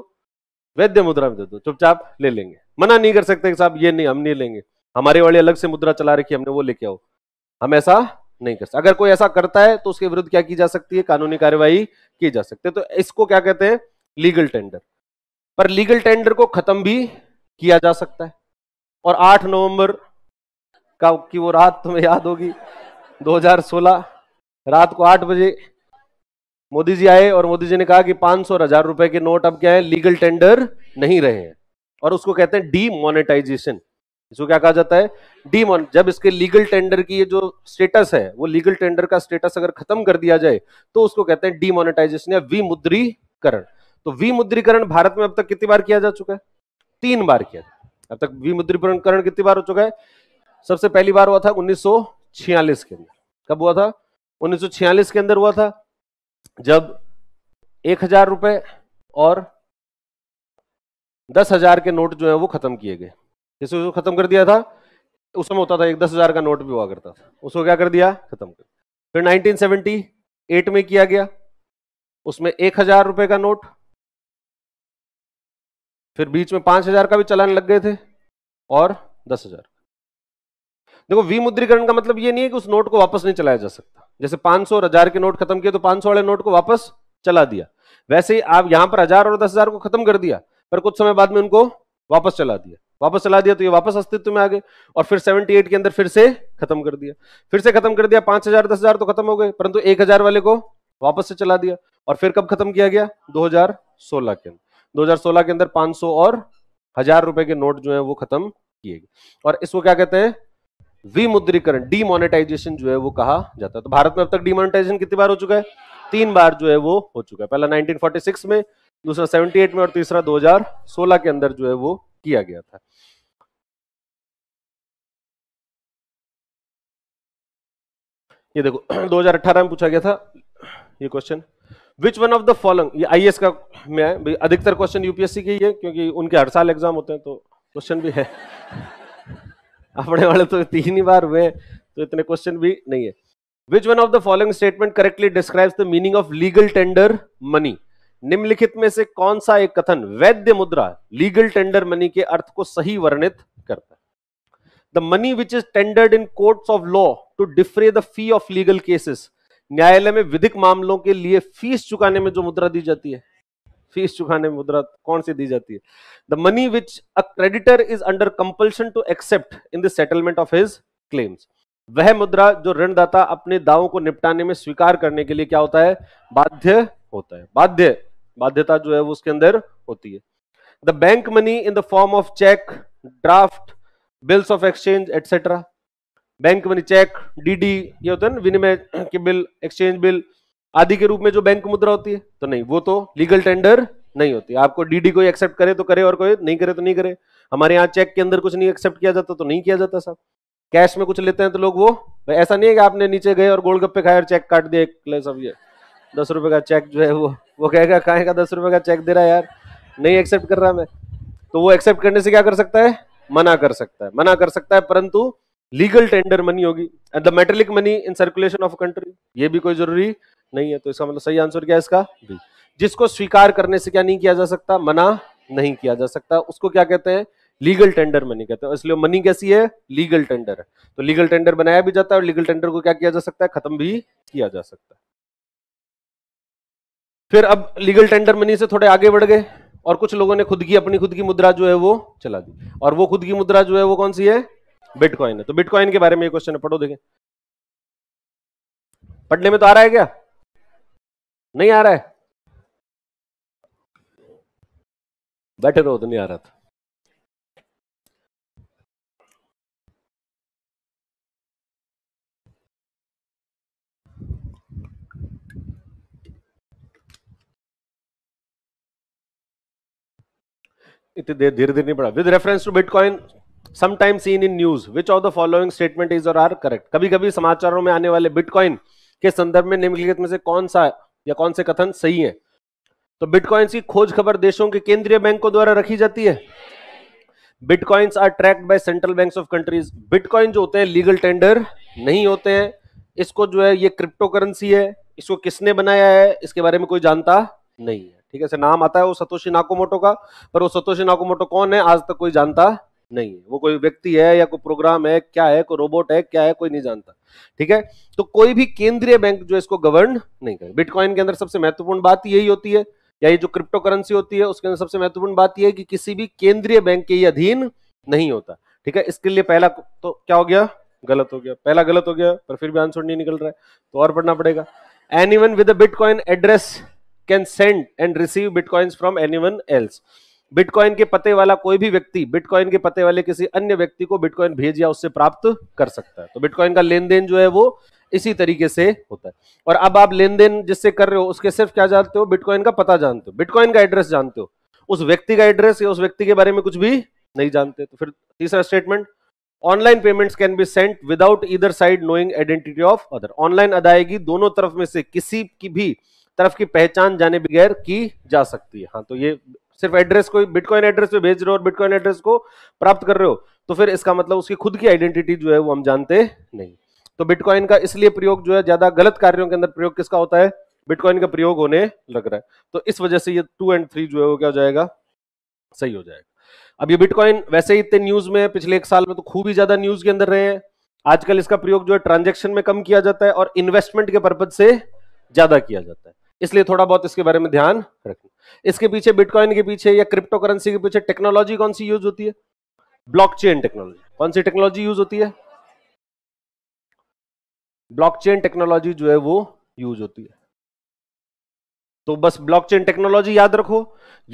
वैद्य मुद्रा में दे दो चुपचाप ले लेंगे मना नहीं कर सकते साहब ये नहीं हम नहीं लेंगे हमारे वाले अलग से मुद्रा चला रखी हमने वो लेके आओ हम ऐसा नहीं कर सकते अगर कोई ऐसा करता है तो उसके विरुद्ध क्या की जा सकती है कानूनी कार्यवाही की जा सकती है तो इसको क्या कहते हैं लीगल टेंडर पर लीगल टेंडर को खत्म भी किया जा सकता है और 8 नवंबर का की वो रात तुम्हें याद होगी 2016 रात को आठ बजे मोदी जी आए और मोदी जी ने कहा कि पांच सौ हजार रुपए के नोट अब क्या है लीगल टेंडर नहीं रहे हैं और उसको कहते हैं डीमोनेटाइजेशन इसको क्या कहा जाता है डीमोन जब इसके लीगल टेंडर की ये जो स्टेटस है वो लीगल टेंडर का स्टेटस अगर खत्म कर दिया जाए तो उसको कहते हैं डीमोनेटाइजेशन या विमुद्रीकरण तो विमुद्रीकरण भारत में अब तक कितनी बार किया जा चुका है तीन बार किया अब तक विमुद्रीकरण कितनी बार हो चुका है सबसे पहली बार हुआ था उन्नीस के अंदर कब हुआ था उन्नीस के अंदर हुआ था जब एक हजार रुपये और दस हजार के नोट जो है वो खत्म किए गए जैसे उसको खत्म कर दिया था उस समय होता था एक दस हजार का नोट भी हुआ करता था उसको क्या कर दिया खत्म कर फिर 1978 में किया गया उसमें एक हजार रुपये का नोट फिर बीच में पांच हजार का भी चलाने लग गए थे और दस हजार देखो विमुद्रीकरण का मतलब ये नहीं है कि उस नोट को वापस नहीं चलाया जा सकता जैसे 500 और हजार के नोट खत्म किए तो 500 वाले नोट को वापस चला दिया वैसे ही आप यहां पर हजार और दस हजार को खत्म कर दिया पर कुछ समय बाद में उनको वापस चला दिया वापस चला दिया तो ये वापस अस्तित्व में आ गए और फिर 78 के अंदर फिर से खत्म कर दिया फिर से खत्म कर दिया पांच हजार दस हजार तो खत्म हो गए परंतु एक हजार वाले को वापस से चला दिया और फिर कब खत्म किया गया 2016 के अंदर 2016 के अंदर 500 और हजार रुपए के नोट जो है वो खत्म किए गए और इसको क्या कहते हैं विमुद्रीकरण डीमोनेटाइजेशन जो है वो कहा जाता है तो भारत में अब तक डीमोनेटाइजेशन कितनी बार हो चुका है तीन बार जो है वो हो चुका है पहला 1946 में दूसरा 78 में और तीसरा 2016 के अंदर जो है वो किया गया था ये देखो 2018 में पूछा गया था ये question which one of the following ये आईएएस का में है अधिकतर क्वेश्चन यूपीएससी के ही है क्योंकि उनके हर साल एग्जाम होते हैं तो क्वेश्चन भी है अपने वाले तो तीन ही बार हुए तो इतने क्वेश्चन भी नहीं है which one of the following statement correctly describes the meaning of legal tender money निम्नलिखित में से कौन सा एक कथन वैद्य मुद्रा लीगल टेंडर मनी के अर्थ को सही वर्णित करता है the money which is tendered in courts of law to defray the fee of legal cases न्यायालय में विधिक मामलों के लिए फीस चुकाने में जो मुद्रा दी जाती है फीस चुकाने में मुद्रा कौन सी दी जाती है the money which a creditor is under compulsion to accept in the settlement of his claims वह मुद्रा जो ऋणदाता अपने दावों को निपटाने में स्वीकार करने के लिए क्या होता है बाध्य होता है बाध्य बाध्यता जो है वो उसके अंदर होती है the bank money in the form of cheque draft bills of exchange etcetera bank money cheque DD ये होता है ना विनिमय के बिल एक्सचेंज बिल आदि के रूप में जो बैंक मुद्रा होती है तो नहीं वो तो लीगल टेंडर नहीं होती आपको डीडी कोई एक्सेप्ट करे तो करे और कोई नहीं करे तो नहीं करे हमारे यहाँ चेक के अंदर कुछ नहीं एक्सेप्ट किया जाता तो नहीं किया जाता सब कैश में कुछ लेते हैं तो लोग वो तो ऐसा नहीं है कि आपने नीचे गए और गोलगप्पे खाए और चेक काट दिए सब ये दस रुपए का चेक जो है वो वो कहेगा कहेगा दस रुपए का चेक दे रहा है यार नहीं एक्सेप्ट कर रहा मैं तो वो एक्सेप्ट करने से क्या कर सकता है मना कर सकता है मना कर सकता है परंतु लीगल टेंडर मनी होगी the metallic money in circulation of country ये भी कोई जरूरी नहीं है तो इसका मतलब सही आंसर क्या है इसका बी जिसको स्वीकार करने से क्या नहीं किया जा सकता मना नहीं किया जा सकता उसको क्या कहते हैं लीगल टेंडर मनी कहते हैं इसलिए मनी कैसी है लीगल टेंडर तो लीगल टेंडर बनाया भी जाता है और लीगल टेंडर को क्या किया जा सकता है खत्म भी किया जा सकता है फिर अब लीगल टेंडर मनी से थोड़े आगे बढ़ गए और कुछ लोगों ने खुद की अपनी खुद की मुद्रा जो है वो चला दी और वो खुद की मुद्रा जो है वो कौन सी है बिटकॉइन है तो बिटकॉइन के बारे में ये क्वेश्चन पढ़ो देखें पढ़ने में तो आ रहा है क्या नहीं आ रहा है बैठे रहो तो नहीं आ रहा था इतनी देर धीरे धीरे नहीं पड़ा with reference to bitcoin sometime seen in news which of the following statement is और आर करेक्ट कभी कभी समाचारों में आने वाले बिटकॉइन के संदर्भ में निम्नलिखित में से कौन सा या कौन से कथन सही है तो बिटकॉइंस की खोज खबर देशों के केंद्रीय बैंकों द्वारा रखी जाती है bitcoins are tracked by central banks of countries bitcoin जो होते हैं लीगल टेंडर नहीं होते हैं इसको जो है ये क्रिप्टो करेंसी है इसको किसने बनाया है इसके बारे में कोई जानता नहीं है ठीक है नाम आता है वो सतोशी नाकोमोटो का पर वो सतोशी नाकोमोटो कौन है आज तक कोई जानता नहीं है वो कोई व्यक्ति है या कोई प्रोग्राम है क्या है कोई रोबोट है क्या है कोई नहीं जानता ठीक है तो कोई भी केंद्रीय बैंक जो इसको गवर्न नहीं करे बिटकॉइन के अंदर सबसे महत्वपूर्ण बात यही होती है या ये जो क्रिप्टो करेंसी होती है उसके अंदर सबसे महत्वपूर्ण बात यह है कि किसी भी केंद्रीय बैंक के अधीन नहीं होता ठीक है इसके लिए पहला तो क्या हो गया गलत हो गया पहला गलत हो गया पर फिर भी आंसर नहीं निकल रहा है तो और पढ़ना पड़ेगा any one with bitcoin address can send and receive bitcoin from any else bitcoin के पते वाला कोई भी व्यक्ति बिटकॉइन के पते वाले किसी अन्य व्यक्ति को बिटकॉइन भेज या उससे प्राप्त कर सकता है तो बिटकॉइन का लेन देन जो है वो इसी तरीके से होता है और अब आप लेन देन जिससे कर रहे हो उसके सिर्फ क्या जानते हो बिटकॉइन का पता जानते हो बिटकॉइन का एड्रेस जानते हो उस व्यक्ति का एड्रेस या उस व्यक्ति के बारे में कुछ भी नहीं जानते तो फिर तीसरा statement online payments can be sent without either side knowing identity of other online अदायगी दोनों तरफ में से किसी की भी तरफ की पहचान जाने बगैर की जा सकती है हाँ तो ये सिर्फ एड्रेस को बिटकॉइन एड्रेस पे भेज रहे हो और बिटकॉइन एड्रेस को प्राप्त कर रहे हो तो फिर इसका मतलब उसकी खुद की आइडेंटिटी जो है वो हम जानते नहीं तो बिटकॉइन का इसलिए प्रयोग जो है ज्यादा गलत कार्यों के अंदर प्रयोग किसका होता है बिटकॉइन का प्रयोग होने लग रहा है तो इस वजह से ये टू एंड थ्री जो है वो क्या हो जाएगा सही हो जाएगा अब ये बिटकॉइन वैसे ही इतने न्यूज में पिछले एक साल में तो खूब ही ज्यादा न्यूज के अंदर रहे हैं आजकल इसका प्रयोग जो है ट्रांजेक्शन में कम किया जाता है और इन्वेस्टमेंट के पर्पज से ज्यादा किया जाता है इसलिए थोड़ा बहुत इसके बारे में ध्यान रखना इसके पीछे बिटकॉइन के पीछे या क्रिप्टो करेंसी के पीछे टेक्नोलॉजी कौन सी यूज होती है ब्लॉकचेन टेक्नोलॉजी कौन सी टेक्नोलॉजी यूज होती है ब्लॉकचेन टेक्नोलॉजी जो है वो यूज होती है तो बस ब्लॉकचेन टेक्नोलॉजी याद रखो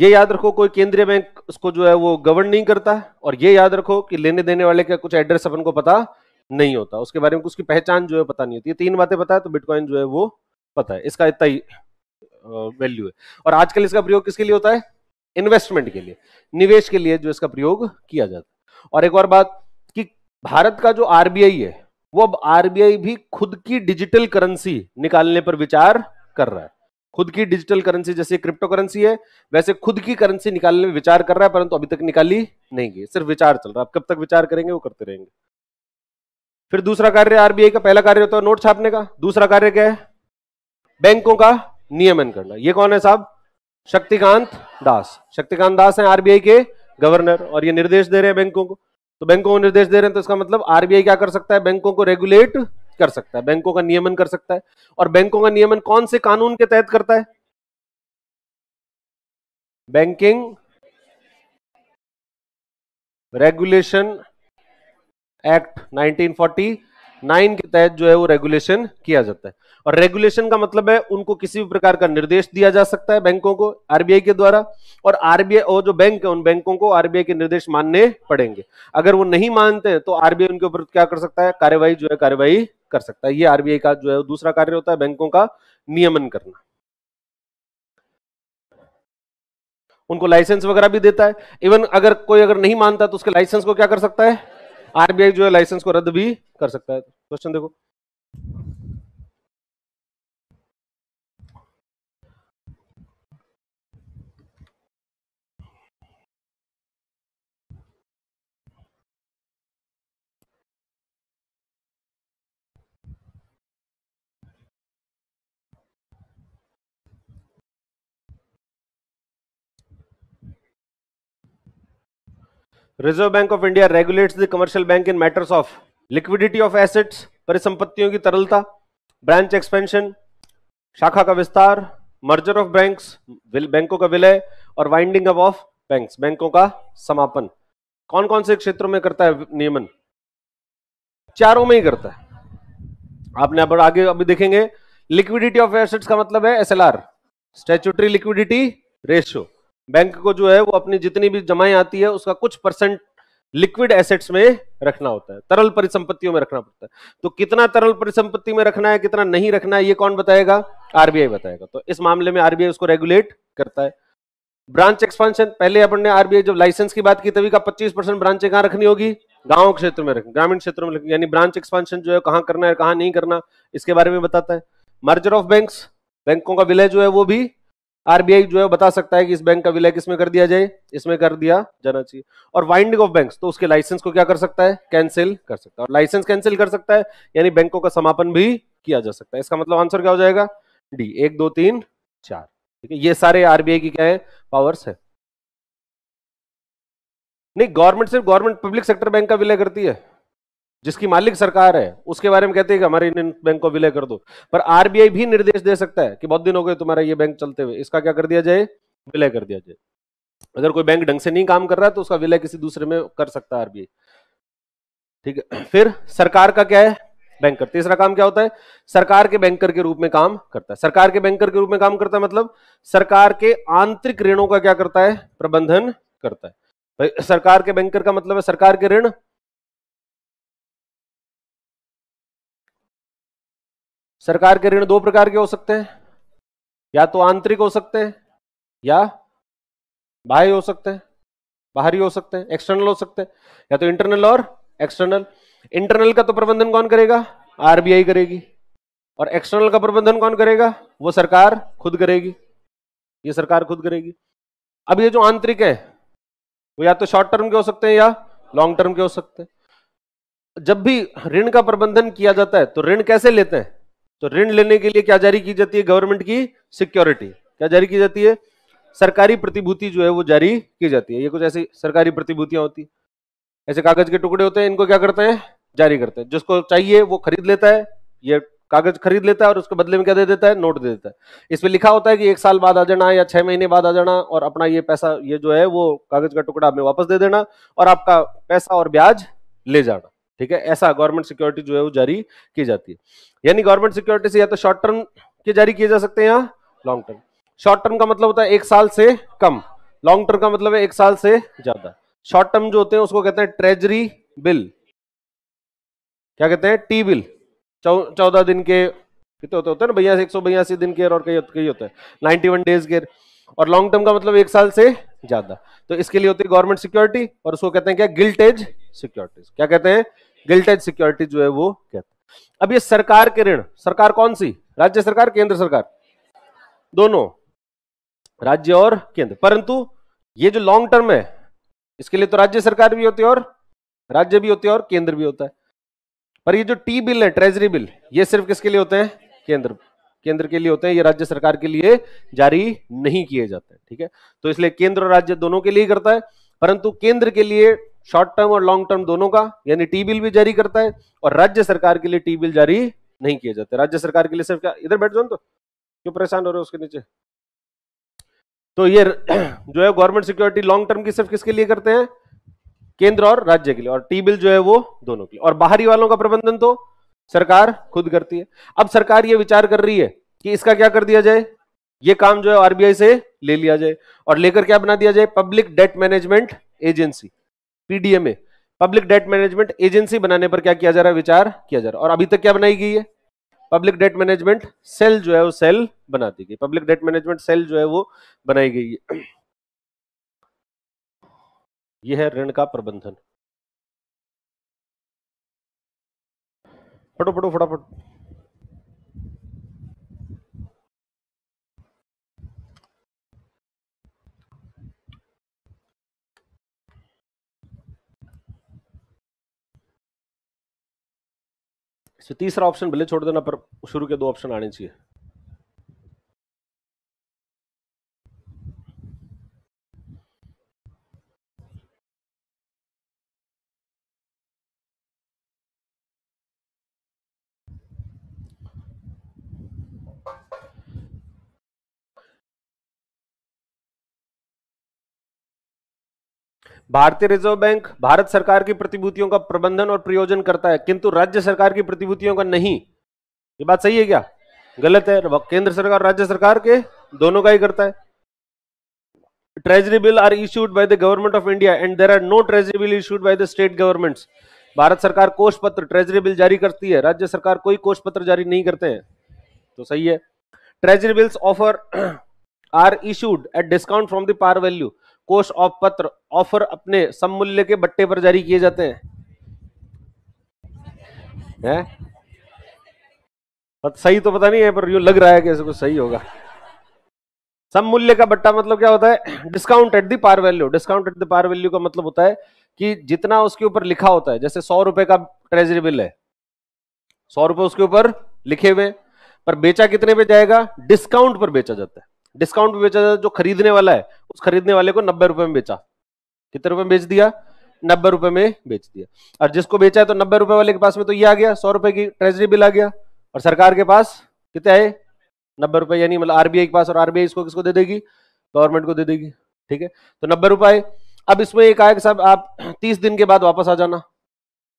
ये याद रखो कोई केंद्रीय बैंक उसको जो है वो गवर्न नहीं करता है और ये याद रखो कि लेने देने वाले का कुछ एड्रेस अपन को पता नहीं होता उसके बारे में उसकी पहचान जो है पता नहीं होती है तीन बातें पता है तो बिटकॉइन जो है वो पता है इसका इतना ही वैल्यू है और आजकल इसका प्रयोग किसके लिए होता है इन्वेस्टमेंट के लिए निवेश के लिए जो इसका प्रयोग किया जाता है और एक और बात कि भारत का जो आरबीआई है वो अब आरबीआई भी खुद की डिजिटल करेंसी निकालने पर विचार कर रहा है खुद की डिजिटल करेंसी जैसे क्रिप्टो करेंसी है वैसे खुद की करेंसी निकालने में विचार कर रहा है परंतु अभी तक निकाली नहीं गई सिर्फ विचार चल रहा है कब तक विचार करेंगे वो करते रहेंगे फिर दूसरा कार्य आरबीआई का पहला कार्य होता है नोट छापने का दूसरा कार्य क्या है बैंकों का नियमन करना ये कौन है साहब शक्तिकांत दास शक्तिकांत दास हैं आरबीआई के गवर्नर और ये निर्देश दे रहे हैं बैंकों को तो बैंकों को निर्देश दे रहे हैं तो इसका मतलब आरबीआई क्या कर सकता है बैंकों को रेगुलेट कर सकता है बैंकों का नियमन कर सकता है और बैंकों का नियमन कौन से कानून के तहत करता है बैंकिंग रेगुलेशन एक्ट 1947 नाइन के तहत जो है वो रेगुलेशन किया जाता है और रेगुलेशन का मतलब है उनको किसी भी प्रकार का निर्देश दिया जा सकता है बैंकों को आरबीआई के द्वारा और आरबीआई और जो बैंक है उन बैंकों को आरबीआई के निर्देश मानने पड़ेंगे अगर वो नहीं मानते हैं तो आरबीआई उनके ऊपर क्या कर सकता है कार्यवाही जो है कार्यवाही कर सकता है ये आरबीआई का जो है दूसरा कार्य होता है बैंकों का नियमन करना उनको लाइसेंस वगैरह भी देता है इवन अगर कोई अगर नहीं मानता तो उसके लाइसेंस को क्या कर सकता है आरबीआई जो है लाइसेंस को रद्द भी कर सकता है क्वेश्चन देखो Reserve bank of India regulates the commercial bank in matters of liquidity of assets परिसंपत्तियों की तरलता ब्रांच एक्सपेंशन शाखा का विस्तार मर्जर ऑफ बैंक्स बैंकों का विलय और वाइंडिंग अप ऑफ बैंक्स बैंकों का समापन कौन कौन से क्षेत्रों में करता है नियमन चारों में ही करता है आपने अब आगे अभी देखेंगे लिक्विडिटी ऑफ एसेट्स का मतलब है SLR statutory liquidity ratio bank को जो है वो अपनी जितनी भी जमाएं आती है उसका कुछ परसेंट लिक्विड एसेट्स में रखना होता है तरल परिसंपत्तियों में रखना पड़ता है तो कितना तरल परिसंपत्ति में रखना है कितना नहीं रखना है ये कौन बताएगा आरबीआई बताएगा तो इस मामले में आरबीआई उसको रेगुलेट करता है ब्रांच एक्सपांशन पहले अपन ने आरबीआई जब लाइसेंस की बात की तभी का 25 परसेंट ब्रांचे कहाँ रखनी होगी गांव क्षेत्र में रखनी ग्रामीण क्षेत्र में रखनी यानी ब्रांच एक्सपांशन जो है कहां करना है कहां नहीं करना इसके बारे में बताता है मर्जर ऑफ बैंक बैंकों का विलय जो है वो भी आरबीआई जो है बता सकता है कि इस बैंक का विलय किसमें कर दिया जाए इसमें कर दिया जाना चाहिए और वाइंडिंग ऑफ बैंक्स तो उसके लाइसेंस को क्या कर सकता है कैंसिल कर सकता है और लाइसेंस कैंसिल कर सकता है यानी बैंकों का समापन भी किया जा सकता है इसका मतलब आंसर क्या हो जाएगा डी एक दो तीन चार ठीक है ये सारे आरबीआई की क्या है पावर्स है नहीं गवर्नमेंट सिर्फ गवर्नमेंट पब्लिक सेक्टर बैंक का विलय करती है जिसकी मालिक सरकार है उसके बारे में कहते हैं कि हमारे इन बैंक को विलय कर दो पर आरबीआई भी निर्देश दे सकता है कि बहुत दिन हो गए तुम्हारा ये बैंक चलते हुए इसका क्या कर दिया जाए विलय कर दिया जाए अगर कोई बैंक ढंग से नहीं काम कर रहा है तो उसका विलय किसी दूसरे में कर सकता है आरबीआई ठीक है फिर सरकार का क्या है बैंकर तीसरा काम क्या होता है सरकार के बैंकर के रूप में काम करता है सरकार के बैंकर के रूप में काम करता है मतलब सरकार के आंतरिक ऋणों का क्या करता है प्रबंधन करता है सरकार के बैंकर का मतलब है सरकार के ऋण सरकार के ऋण दो प्रकार के हो सकते हैं या तो आंतरिक हो सकते हैं या बाह्य हो सकते हैं बाहरी हो सकते हैं एक्सटर्नल हो सकते हैं या तो इंटरनल और एक्सटर्नल इंटरनल का तो प्रबंधन कौन करेगा आरबीआई करेगी और एक्सटर्नल का प्रबंधन कौन करेगा वो सरकार खुद करेगी ये सरकार खुद करेगी अब ये जो आंतरिक है वो या तो शॉर्ट टर्म के हो सकते हैं या लॉन्ग टर्म के हो सकते हैं जब भी ऋण का प्रबंधन किया जाता है तो ऋण कैसे लेते हैं तो ऋण लेने के लिए क्या जारी की जाती है गवर्नमेंट की सिक्योरिटी क्या जारी की जाती है सरकारी प्रतिभूति जो है वो जारी की जाती है ये कुछ ऐसी सरकारी प्रतिभूतियां होती है ऐसे कागज के टुकड़े होते हैं इनको क्या करते हैं जारी करते हैं जिसको चाहिए वो खरीद लेता है ये कागज खरीद लेता है और उसके बदले में क्या दे देता है नोट दे देता है इसमें लिखा होता है कि एक साल बाद आ जाना या छह महीने बाद आ जाना और अपना ये पैसा ये जो है वो कागज का टुकड़ा हमें वापस दे देना और आपका पैसा और ब्याज ले जाना ठीक है ऐसा गवर्नमेंट सिक्योरिटी जो है वो जारी की जाती है यानी गवर्नमेंट सिक्योरिटी से या तो शॉर्ट टर्म के जारी किए जा सकते हैं या लॉन्ग टर्म शॉर्ट टर्म का मतलब होता है एक साल से कम लॉन्ग टर्म का मतलब है एक साल से ज्यादा शॉर्ट टर्म जो होते हैं उसको कहते हैं ट्रेजरी बिल क्या कहते हैं टी बिल चौदह दिन के कितने होते होते हैं ना भैया एक सौ बयासी दिन के और कई कई होते हैं नाइन्टी वन डेज के और लॉन्ग टर्म का मतलब एक साल से ज्यादा तो इसके लिए होती है गवर्नमेंट सिक्योरिटी और उसको कहते हैं क्या गिल्टेज सिक्योरिटीज क्या कहते हैं गिल्टेड सिक्योरिटी जो है वो कहते हैं अब ये सरकार के ऋण सरकार कौन सी राज्य सरकार केंद्र सरकार दोनों राज्य और केंद्र परंतु ये जो लॉन्ग टर्म है इसके लिए तो राज्य सरकार भी होती है और राज्य भी होती है और केंद्र भी होता है पर ये जो टी बिल है ट्रेजरी बिल ये सिर्फ किसके लिए होते हैं केंद्र केंद्र के लिए होते हैं ये राज्य सरकार के लिए जारी नहीं किए जाते ठीक है तो इसलिए केंद्र और राज्य दोनों के लिए करता है परंतु केंद्र के लिए शॉर्ट टर्म और लॉन्ग टर्म दोनों का यानी टी बिल भी जारी करता है और राज्य सरकार के लिए टी बिल जारी नहीं किए जाते राज्य सरकार के लिए सिर्फ क्या इधर बैठ जाओ तो क्यों परेशान हो रहे हो उसके नीचे तो ये जो है गवर्नमेंट सिक्योरिटी लॉन्ग टर्म की सिर्फ किसके लिए करते हैं केंद्र और राज्य के लिए और टी बिल जो है वो दोनों के लिए और बाहरी वालों का प्रबंधन तो सरकार खुद करती है अब सरकार ये विचार कर रही है कि इसका क्या कर दिया जाए ये काम जो है आरबीआई से ले लिया जाए और लेकर क्या बना दिया जाए public debt management agency PDMA public debt management agency बनाने पर क्या किया जा रहा है विचार किया जा रहा है और अभी तक क्या बनाई गई है पब्लिक डेट मैनेजमेंट सेल जो है वो सेल बना दी गई पब्लिक डेट मैनेजमेंट सेल जो है वो बनाई गई है यह है ऋण का प्रबंधन फटो फटो फटाफट तीसरा ऑप्शन भले छोड़ देना पर शुरू के दो ऑप्शन आने चाहिए भारतीय रिजर्व बैंक भारत सरकार की प्रतिभूतियों का प्रबंधन और प्रयोजन करता है किंतु राज्य सरकार की प्रतिभूतियों का नहीं ये बात सही है क्या गलत है केंद्र सरकार राज्य सरकार के दोनों का ही करता है treasury bill are issued by the government of India and there are no treasury bill issued by the state government भारत सरकार कोष पत्र ट्रेजरी बिल जारी करती है राज्य सरकार कोई कोष पत्र जारी नहीं करते हैं तो सही है treasury bills offer are issued at discount from the par value कोष ऑफ पत्र ऑफर अपने सममूल्य के बट्टे पर जारी किए जाते हैं है? सही तो पता नहीं है पर यू लग रहा है कि ऐसे कुछ सही होगा सममूल्य का बट्टा मतलब क्या होता है discount at the par value discount at the par value का मतलब होता है कि जितना उसके ऊपर लिखा होता है जैसे सौ रुपए का ट्रेजरी बिल है सौ रुपए उसके ऊपर लिखे हुए पर बेचा कितने पे जाएगा डिस्काउंट पर बेचा जाता है डिस्काउंट पे बेचा जो खरीदने वाला है उस खरीदने वाले को नब्बे रुपए में बेचा कितने रुपए में बेच दिया नब्बे रुपए में बेच दिया और जिसको बेचा है तो नब्बे रुपए वाले के पास में तो ये आ गया सौ रुपए की ट्रेजरी बिल आ गया और सरकार के पास कितने आए नब्बे रुपए यानी मतलब आरबीआई के पास और आरबीआई इसको किसको दे देगी गवर्नमेंट को दे देगी ठीक है तो नब्बे रुपए अब इसमें एक आया कि साहब आप तीस दिन के बाद वापस आ जाना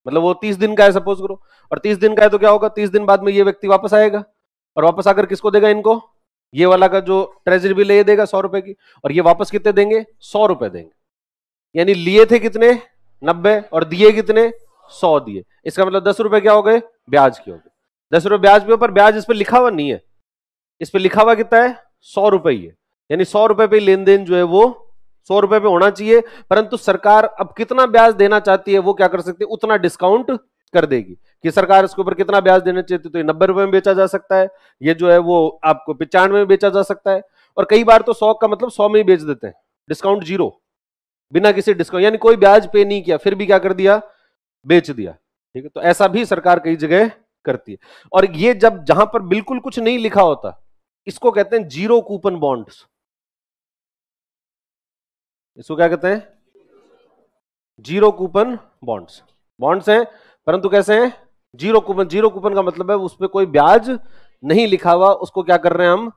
मतलब वो तीस दिन का है सपोज करो और तीस दिन का है तो क्या होगा तीस दिन बाद में ये व्यक्ति वापस आएगा और वापस आकर किसको देगा इनको ये वाला का जो ट्रेजरी बिल ये देगा सौ रुपए की और ये वापस कितने देंगे सौ रुपए देंगे यानी लिए थे कितने नब्बे और दिए कितने सौ दिए इसका मतलब दस रुपए क्या हो गए ब्याज के हो गए दस रुपए ब्याज पे पर ब्याज इस पर लिखा हुआ नहीं है इस पर लिखा हुआ कितना है सौ रुपए ही है यानी सौ रुपए पे लेन देन जो है वो सौ रुपए पे होना चाहिए परंतु सरकार अब कितना ब्याज देना चाहती है वो क्या कर सकती है उतना डिस्काउंट कर देगी कि सरकार इसके ऊपर कितना ब्याज देना चाहती तो ये नब्बे रुपए में बेचा जा सकता है ये जो है वो आपको पिचानवे में बेचा जा सकता है और कई बार तो सौ का मतलब सौ में ही बेच देते हैं डिस्काउंट जीरो बिना किसी डिस्काउंट यानी कोई ब्याज पे नहीं किया फिर भी क्या कर दिया बेच दिया ठीक है तो ऐसा भी सरकार कई जगह करती है और ये जब जहां पर बिल्कुल कुछ नहीं लिखा होता इसको कहते हैं जीरो कूपन बॉन्ड्स इसको क्या कहते हैं जीरो कूपन बॉन्ड्स बॉन्ड्स हैं परंतु कैसे हैं जीरो कूपन जीरो कूपन का मतलब है उस पर कोई ब्याज नहीं लिखा हुआ उसको क्या कर रहे हैं हम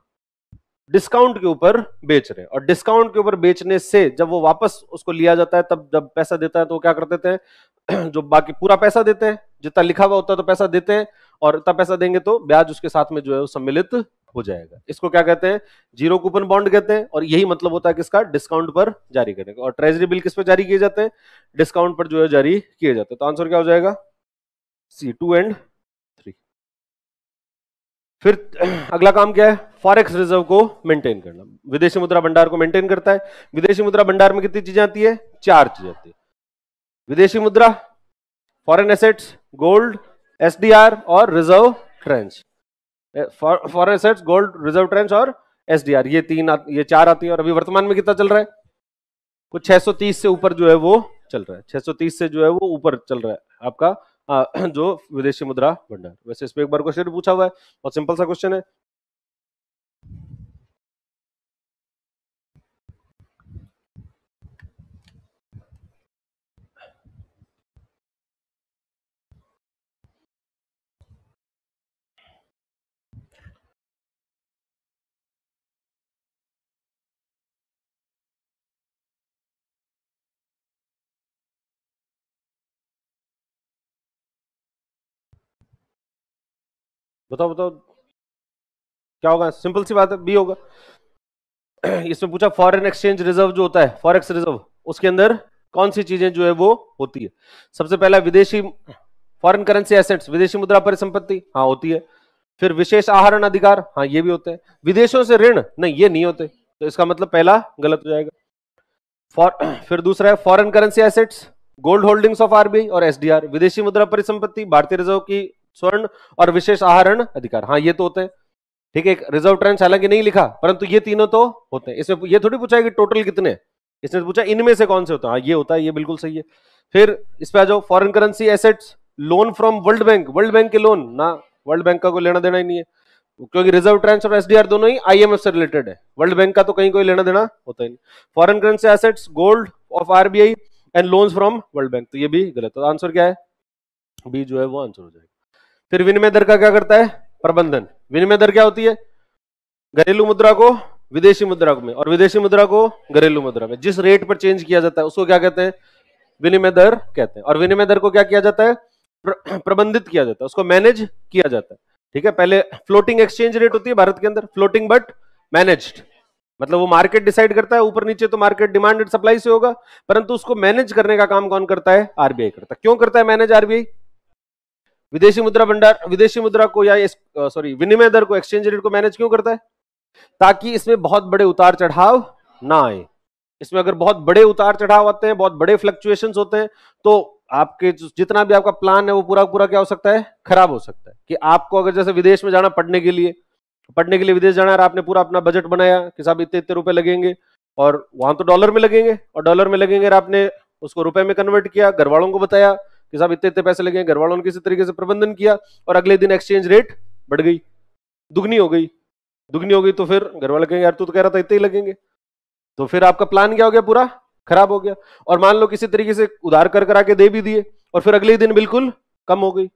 डिस्काउंट के ऊपर बेच रहे हैं और डिस्काउंट के ऊपर बेचने से जब वो वापस उसको लिया जाता है तब जब पैसा देता है तो क्या कर देते हैं जो बाकी पूरा पैसा देते हैं जितना लिखा हुआ होता है तो पैसा देते हैं और इतना पैसा देंगे तो ब्याज उसके साथ में जो है वो सम्मिलित हो जाएगा इसको क्या कहते हैं जीरो कूपन बॉन्ड कहते हैं और यही मतलब होता है किसका डिस्काउंट पर जारी करने का और ट्रेजरी बिल किस पर जारी किए जाते हैं डिस्काउंट पर जो है जारी किए जाते हैं तो आंसर क्या हो जाएगा सी टू एंड थ्री फिर अगला काम क्या है फॉरेक्स रिजर्व को मेंटेन करना विदेशी मुद्रा भंडार को मेंटेन करता है विदेशी मुद्रा भंडार में कितनी चीजें आती है चार चीजें आती है विदेशी मुद्रा फॉरेन एसेट्स गोल्ड एसडीआर और reserve tranche foreign assets gold reserve tranche और एसडीआर ये तीन ये चार आती है और अभी वर्तमान में कितना चल रहा है कुछ 630 से ऊपर जो है वो चल रहा है 630 से जो है वो ऊपर चल रहा है आपका जो विदेशी मुद्रा भंडार वैसे इस पर एक बार क्वेश्चन पूछा हुआ है बहुत सिंपल सा क्वेश्चन है बताओ बताओ क्या होगा सिंपल सी बात है बी होगा इसमें पूछा फॉरेन एक्सचेंज रिजर्व जो होता है फॉरेक्स रिजर्व उसके अंदर कौन सी चीजें जो है वो होती है सबसे पहला विदेशी फॉरेन करेंसी एसेट्स विदेशी मुद्रा परिसंपत्ति हाँ होती है फिर विशेष आहरण अधिकार हाँ ये भी होते हैं विदेशों से ऋण नहीं ये नहीं होते तो इसका मतलब पहला गलत हो जाएगा फॉर फिर दूसरा है foreign currency assets gold holdings of RBI और एसडीआर विदेशी मुद्रा परिसंपत्ति भारतीय रिजर्व की स्वर्ण और विशेष आहरण अधिकार हाँ ये तो होते हैं ठीक है रिजर्व ट्रेन हालांकि नहीं लिखा परंतु ये तीनों तो होते हैं इसमें ये थोड़ी पूछा है कि टोटल कितने इसने तो पूछा इनमें से कौन से होता है हाँ ये होता है ये बिल्कुल सही है फिर इस पर आ जाओ foreign currency assets loan from World Bank World Bank के लोन ना वर्ल्ड बैंक का कोई लेना देना ही नहीं है क्योंकि रिजर्व ट्रेंस और एसडीआर दोनों ही आईएमएफ से रिलेटेड है वर्ल्ड बैंक का तो कहीं कोई लेना देना होता ही नहीं foreign currency assets gold of RBI and loans from World Bank तो ये भी गलत तो आंसर क्या है बी जो है वो आंसर हो जाएगा फिर विनिमय दर का क्या करता है प्रबंधन विनिमय दर क्या होती है घरेलू मुद्रा को विदेशी मुद्रा में और विदेशी मुद्रा को घरेलू मुद्रा में जिस रेट पर चेंज किया जाता है उसको क्या कहते हैं विनिमय दर कहते हैं और विनिमय दर को क्या किया जाता है प्रबंधित किया जाता है उसको मैनेज किया जाता है ठीक है पहले फ्लोटिंग एक्सचेंज रेट होती है भारत के अंदर फ्लोटिंग बट मैनेज्ड मतलब वो मार्केट डिसाइड करता है ऊपर नीचे तो मार्केट डिमांड एंड सप्लाई से होगा परंतु उसको मैनेज करने का काम कौन करता है आरबीआई करता है क्यों करता है मैनेज आरबीआई विदेशी मुद्रा भंडार विदेशी मुद्रा को या सॉरी विनिमय दर को एक्सचेंज रेट को मैनेज क्यों करता है ताकि इसमें बहुत बड़े उतार चढ़ाव ना आए इसमें अगर बहुत बड़े उतार चढ़ाव आते हैं बहुत बड़े फ्लक्चुएशन होते हैं तो आपके जितना भी आपका प्लान है वो पूरा पूरा क्या हो सकता है खराब हो सकता है कि आपको अगर जैसे विदेश में जाना पढ़ने के लिए पढ़ने के लिए विदेश जाना है आपने पूरा अपना बजट बनाया कि साहब इतने इतने रुपए लगेंगे और वहां तो डॉलर में लगेंगे और डॉलर में लगेंगे आपने उसको रुपए में कन्वर्ट किया घर वालों को बताया कि साहब इतने इतने पैसे लगे घर वालों ने किसी तरीके से प्रबंधन किया और अगले दिन एक्सचेंज रेट बढ़ गई दुगनी हो गई दुगनी हो गई तो फिर घर वाले कहेंगे यार तू तो कह रहा था इतने ही लगेंगे तो फिर आपका प्लान क्या हो गया पूरा खराब हो गया और मान लो किसी तरीके से उधार कर करा के दे भी दिए और फिर अगले दिन बिल्कुल कम हो गई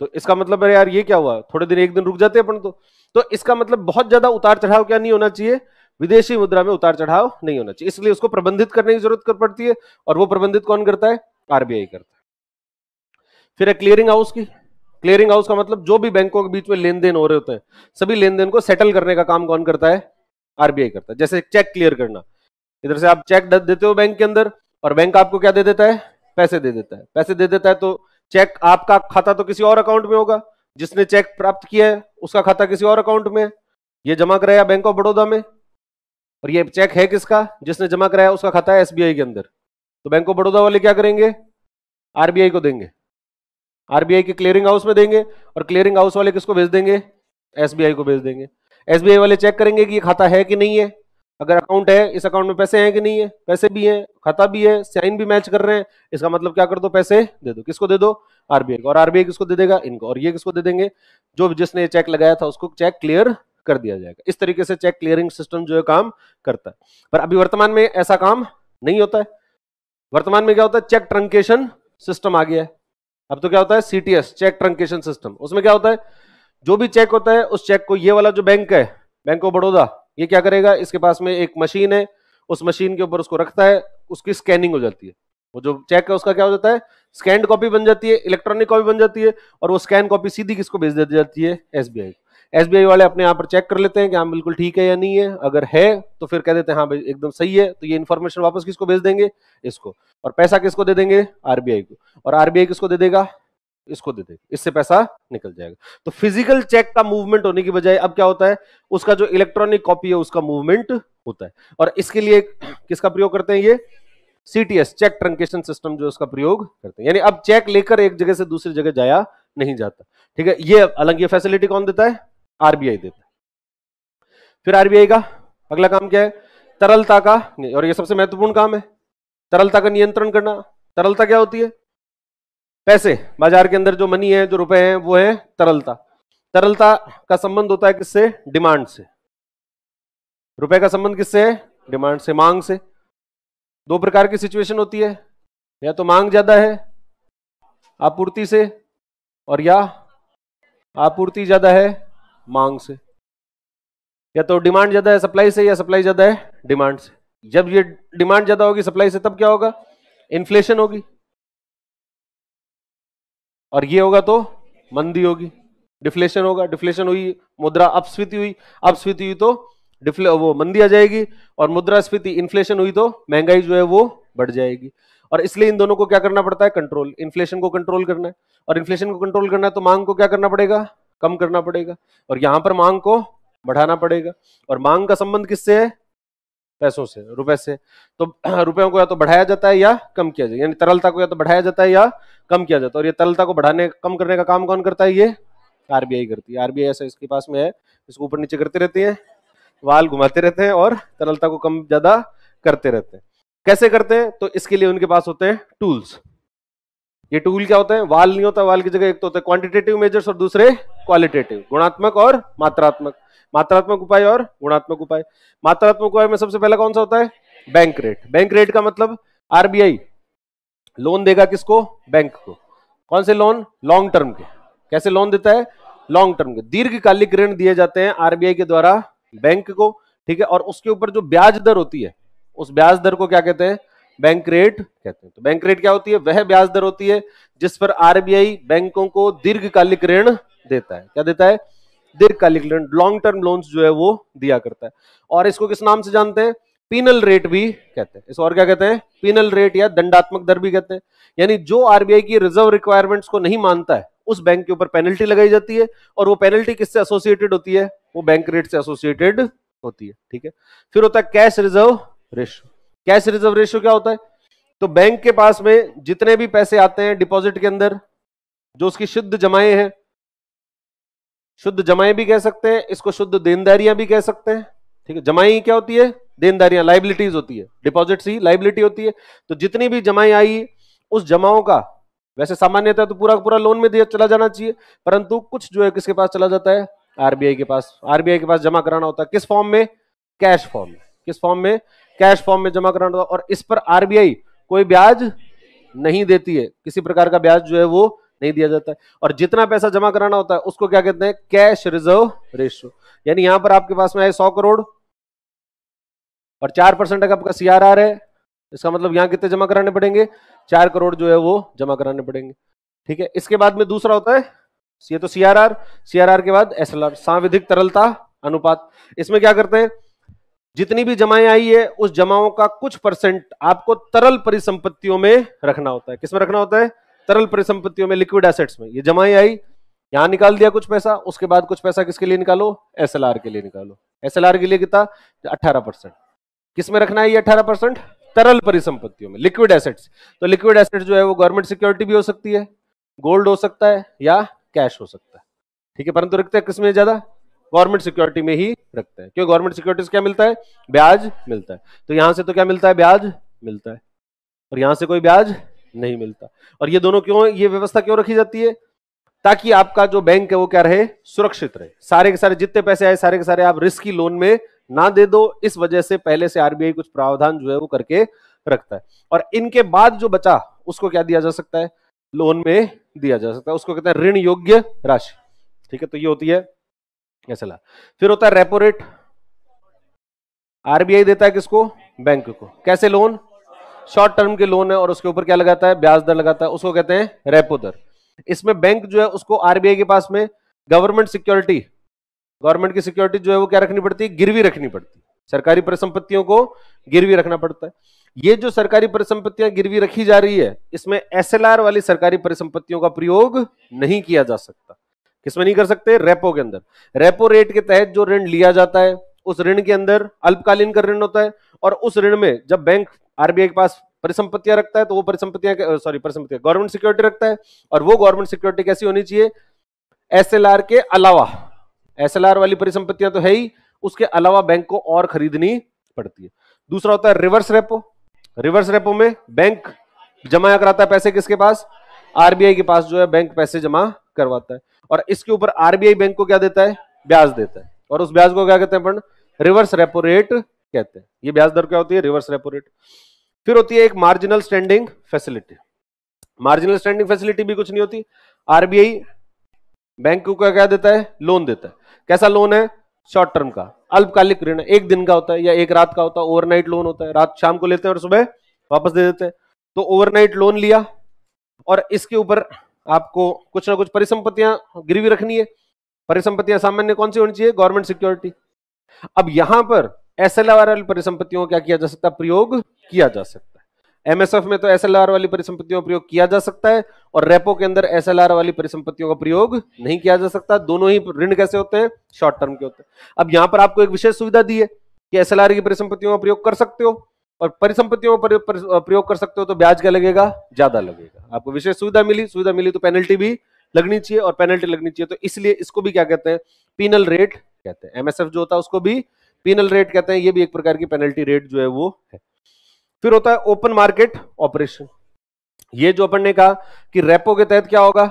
तो इसका मतलब है यार ये क्या हुआ थोड़े दिन एक दिन रुक जाते अपन तो तो इसका मतलब बहुत ज्यादा उतार चढ़ाव क्या नहीं होना चाहिए विदेशी मुद्रा में उतार चढ़ाव नहीं होना चाहिए इसलिए उसको प्रबंधित करने की जरूरत पड़ती है और वो प्रबंधित कौन करता है आरबीआई करता है फिर है क्लियरिंग हाउस की क्लियरिंग हाउस का मतलब जो भी बैंकों के बीच में लेन देन हो रहे होते हैं सभी लेन देन को सेटल करने का काम कौन करता है आरबीआई करता है जैसे चेक क्लियर करना इधर से आप चेक देते हो बैंक के अंदर और बैंक आपको क्या दे देता है पैसे दे देता है पैसे दे देता है तो चेक आपका खाता तो किसी और अकाउंट में होगा जिसने चेक प्राप्त किया है उसका खाता किसी और अकाउंट में है ये जमा कराया बैंक ऑफ बड़ौदा में और ये चेक है किसका जिसने जमा कराया उसका खाता है एसबीआई के अंदर तो बैंक ऑफ बड़ौदा वाले क्या करेंगे आरबीआई को देंगे आरबीआई के क्लियरिंग हाउस में देंगे और क्लियरिंग हाउस वाले किसको भेज देंगे एसबीआई को भेज देंगे एसबीआई वाले चेक करेंगे कि ये खाता है कि नहीं है अगर अकाउंट है इस अकाउंट में पैसे हैं कि नहीं है पैसे भी हैं खाता भी है साइन भी मैच कर रहे हैं इसका मतलब क्या कर दो पैसे दे दो किसको दे दो आरबीआई को और आरबीआई किसको दे देगा इनको और ये किसको दे देंगे जो जिसने ये चेक लगाया था उसको चेक क्लियर कर दिया जाएगा इस तरीके से चेक क्लियरिंग सिस्टम जो है काम करता है पर अभी वर्तमान में ऐसा काम नहीं होता है वर्तमान में क्या होता है चेक ट्रंकेशन सिस्टम आ गया है अब तो क्या होता है सीटीएस चेक ट्रंकेशन सिस्टम उसमें क्या होता है जो भी चेक होता है उस चेक को ये वाला जो बैंक है बैंक ऑफ बड़ौदा ये क्या करेगा इसके पास में एक मशीन है उस मशीन के ऊपर उसको रखता है उसकी स्कैनिंग हो जाती है वो जो चेक है उसका क्या हो जाता है स्कैंड कॉपी बन जाती है इलेक्ट्रॉनिक कॉपी बन जाती है और वो स्कैन कॉपी सीधी किसको भेज दी जाती है एसबीआई एसबीआई वाले अपने यहाँ पर चेक कर लेते हैं कि हाँ बिल्कुल ठीक है या नहीं है अगर है तो फिर कह देते हैं हाँ भाई एकदम सही है तो ये इन्फॉर्मेशन वापस किसको भेज देंगे इसको और पैसा किसको दे देंगे आरबीआई को और आरबीआई किसको दे देगा इसको दे देगा इससे पैसा निकल जाएगा तो फिजिकल चेक का मूवमेंट होने की बजाय अब क्या होता है उसका जो इलेक्ट्रॉनिक कॉपी है उसका मूवमेंट होता है और इसके लिए किसका प्रयोग करते हैं ये सीटीएस चेक ट्रंकेशन सिस्टम जो इसका प्रयोग करते हैं यानी अब चेक लेकर एक जगह से दूसरी जगह जाया नहीं जाता ठीक है ये अलग ये फैसिलिटी कौन देता है आरबीआई देता है फिर आरबीआई का अगला काम क्या है तरलता का और ये सबसे महत्वपूर्ण काम है तरलता का नियंत्रण करना तरलता क्या होती है पैसे बाजार के अंदर जो मनी है जो रुपए हैं वो है तरलता तरलता का संबंध होता है किससे डिमांड से रुपए का संबंध किससे है डिमांड से मांग से दो प्रकार की सिचुएशन होती है या तो मांग ज्यादा है आपूर्ति से और या आपूर्ति ज्यादा है मांग से या तो डिमांड ज्यादा है सप्लाई से या सप्लाई ज्यादा है डिमांड से जब ये डिमांड ज्यादा होगी सप्लाई से तब क्या होगा इन्फ्लेशन होगी और ये होगा तो मंदी होगी डिफ्लेशन होगा डिफ्लेशन हुई मुद्रा अपस्फीति हुई अपस्फीति हुई तो डिफ्ले वो मंदी आ जाएगी और मुद्रा स्फीति इन्फ्लेशन हुई तो महंगाई जो है वो बढ़ जाएगी और इसलिए इन दोनों को क्या करना पड़ता है कंट्रोल इन्फ्लेशन को कंट्रोल करना है और इन्फ्लेशन को कंट्रोल करना है तो मांग को क्या करना पड़ेगा कम करना पड़ेगा और यहां पर मांग को बढ़ाना पड़ेगा और मांग का संबंध किससे है पैसों से रुपए से तो रुपयों को या तो बढ़ाया जाता है या कम किया जाए यानी तरलता को या तो बढ़ाया जाता है या कम किया जाता है और ये तरलता को बढ़ाने कम करने का काम कौन करता है ये आरबीआई करती है आरबीआई ऐसा इसके पास में है इसको ऊपर नीचे करते रहते हैं वाल घुमाते रहते हैं और तरलता को कम ज्यादा करते रहते हैं कैसे करते हैं तो इसके लिए उनके पास होते हैं टूल्स ये टूल क्या होते हैं वाल नहीं होता वाल की जगह एक तो होता है क्वान्टिटेटिव मेजर्स और दूसरे क्वालिटेटिव गुणात्मक और मात्रात्मक मात्रात्मक उपाय और गुणात्मक उपाय मात्रात्मक उपाय में सबसे पहला कौन सा होता है बैंक रेट बैंक रेट का मतलब आरबीआई लोन देगा किसको बैंक को कौन से लोन लॉन्ग टर्म के कैसे लोन देता है लॉन्ग टर्म के दीर्घकालिक ऋण दिए जाते हैं आरबीआई के द्वारा बैंक को ठीक है और उसके ऊपर जो ब्याज दर होती है उस ब्याज दर को क्या कहते हैं बैंक रेट कहते हैं तो बैंक रेट क्या होती है वह ब्याज दर होती है जिस पर आरबीआई बैंकों को दीर्घकालिक ऋण देता है क्या देता है दीर्घकालिक लॉन्ग टर्म लोन जो है वो दिया करता है और इसको किस नाम से जानते हैं पीनल रेट भी कहते हैं इस और क्या कहते हैं पीनल रेट या दंडात्मक दर भी कहते हैं यानी जो आरबीआई की रिजर्व रिक्वायरमेंट्स को नहीं मानता है उस बैंक के ऊपर पेनल्टी लगाई जाती है और वो पेनल्टी किससे एसोसिएटेड होती है वो बैंक रेट से एसोसिएटेड होती है ठीक है फिर होता है cash reserve ratio cash reserve ratio क्या होता है तो बैंक के पास में जितने भी पैसे आते हैं डिपॉजिट के अंदर जो उसकी शुद्ध जमाए हैं शुद्ध जमाएं भी कह सकते हैं इसको शुद्ध देनदारियां भी कह सकते हैं ठीक है जमाई क्या होती है देनदारियां लाइबिलिटीज होती है डिपॉजिट ही लाइबिलिटी होती है तो जितनी भी जमाई आई उस जमाओं का वैसे सामान्यतः तो पूरा पूरा लोन में दिया चला जाना चाहिए परंतु कुछ जो है किसके पास चला जाता है आरबीआई के पास आरबीआई के पास जमा कराना होता है किस फॉर्म में कैश फॉर्म में किस फॉर्म में कैश फॉर्म में जमा कराना होता है और इस पर आरबीआई कोई ब्याज नहीं देती है किसी प्रकार का ब्याज जो है वो नहीं दिया जाता है और जितना पैसा जमा कराना होता है उसको क्या कहते हैं कैश रिजर्व रेशियो यानी यहां पर आपके पास में आए सौ करोड़ और चार परसेंट आपका सी है इसका मतलब यहां कितने जमा कराने पड़ेंगे चार करोड़ जो है वो जमा कराने पड़ेंगे ठीक है इसके बाद में दूसरा होता है ये तो सीआरआर सीआरआर के बाद एसएलआर सांविधिक तरलता अनुपात इसमें क्या करते हैं जितनी भी जमाएं आई है उस जमाओं का कुछ परसेंट आपको तरल परिसंपत्तियों में रखना होता है किसमें रखना होता है तरल परिसंपत्तियों में लिक्विड एसेट्स में ये जमाई आई यहां निकाल दिया कुछ पैसा उसके बाद कुछ पैसा किसके लिए निकालो एस के लिए निकालो एस के लिए कितना अठारह परसेंट किस में रखना है ये अठारह परसेंट तरल परिसंपत्तियों में लिक्विड एसेट्स तो लिक्विड एसेट जो है वो गवर्नमेंट सिक्योरिटी भी हो सकती है गोल्ड हो सकता है या कैश हो सकता है ठीक है परंतु रखते हैं किसमें ज्यादा गवर्नमेंट सिक्योरिटी में ही रखते हैं क्यों गवर्नमेंट सिक्योरिटीज क्या मिलता है ब्याज मिलता है तो यहां से तो क्या मिलता है ब्याज मिलता है और यहां से कोई ब्याज नहीं मिलता और ये दोनों क्यों ये व्यवस्था क्यों रखी जाती है ताकि आपका जो बैंक है वो क्या रहे सुरक्षित रहे सारे के सारे जितने पैसे आए सारे के सारे आप रिस्की लोन में ना दे दो इस वजह से पहले से आरबीआई कुछ प्रावधान जो है वो करके रखता है और इनके बाद जो बचा उसको क्या दिया जा सकता है लोन में दिया जा सकता है उसको कहते हैं ऋण योग्य राशि ठीक है तो ये होती है ऐसा ला फिर होता है रेपो रेट आरबीआई देता है किसको बैंक को कैसे लोन शॉर्ट टर्म के लोन है और उसके ऊपर क्या लगाता है ब्याज दर लगाता है उसको कहते हैं रेपो दर इसमें बैंक जो है उसको आरबीआई के पास में गवर्नमेंट सिक्योरिटी गवर्नमेंट की सिक्योरिटी जो है वो क्या रखनी पड़ती है गिरवी रखनी पड़ती है सरकारी परिसंपत्तियों को गिरवी रखना पड़ता है ये जो सरकारी परिसंपत्तियां गिरवी रखी जा रही है इसमें एसएलआर वाली सरकारी परिसंपत्तियों का प्रयोग नहीं किया जा सकता किसमें नहीं कर सकते रेपो के अंदर रेपो रेट के तहत जो ऋण लिया जाता है उस ऋण के अंदर अल्पकालीन का ऋण होता है और उस ऋण में जब बैंक आरबीआई के पास परिसंपत्तियां रखता है तो वो परिसंपत्तियां सॉरी परिसंपत्तियां गवर्नमेंट सिक्योरिटी रखता है और वो गवर्नमेंट सिक्योरिटी कैसी होनी चाहिए एसएलआर के अलावा एसएलआर वाली परिसंपत्तियां तो है ही उसके अलावा बैंक को और खरीदनी पड़ती है दूसरा होता है रिवर्स रेपो रिवर्स रेपो में बैंक जमा कराता है पैसे किसके पास आरबीआई के पास जो है बैंक पैसे जमा करवाता है और इसके ऊपर आरबीआई बैंक को क्या देता है ब्याज देता है और उस ब्याज को क्या कहते हैं अपन रिवर्स रेपो रेट कहते हैं ये ब्याज दर क्या होती है रिवर्स रेपो रेट फिर होती है एक marginal standing facility marginal standing facility भी कुछ नहीं होती आरबीआई बैंक को क्या क्या देता है लोन देता है कैसा लोन है शॉर्ट टर्म का अल्पकालिक ऋण एक दिन का होता है या एक रात का होता है ओवरनाइट लोन होता है रात शाम को लेते हैं और सुबह वापस दे देते हैं तो ओवरनाइट लोन लिया और इसके ऊपर आपको कुछ ना कुछ परिसंपत्तियां गिरवी रखनी है परिसंपत्तियां सामान्य कौन सी होनी चाहिए गवर्नमेंट सिक्योरिटी अब यहां पर एस एल आर वाली परिसंपत्तियों का क्या किया जा सकता है प्रयोग किया जा सकता है एमएसएफ में तो एस एल आर वाली परिसंपत्तियों का प्रयोग किया जा सकता है और रेपो के अंदर एस एल आर वाली परिसंपत्तियों का प्रयोग नहीं किया जा सकता दोनों ही ऋण कैसे होते हैं शॉर्ट टर्म के होते हैं अब यहां पर आपको एक विशेष सुविधा दी है कि एस एल आर की परिसंपत्तियों का प्रयोग कर सकते हो और परिसंपत्तियों का प्रयोग कर सकते हो तो ब्याज क्या लगेगा ज्यादा लगेगा आपको विशेष सुविधा मिली सुविधा मिली तो पेनल्टी भी लगनी चाहिए और पेनल्टी लगनी चाहिए तो इसलिए इसको भी क्या कहते हैं पीनल रेट कहते हैं एमएसएफ जो होता है उसको भी पीनल रेट कहते हैं ये भी एक प्रकार की पेनल्टी रेट जो है वो है फिर होता है ओपन मार्केट ऑपरेशन ये जो अपन ने कहा कि रेपो के तहत क्या होगा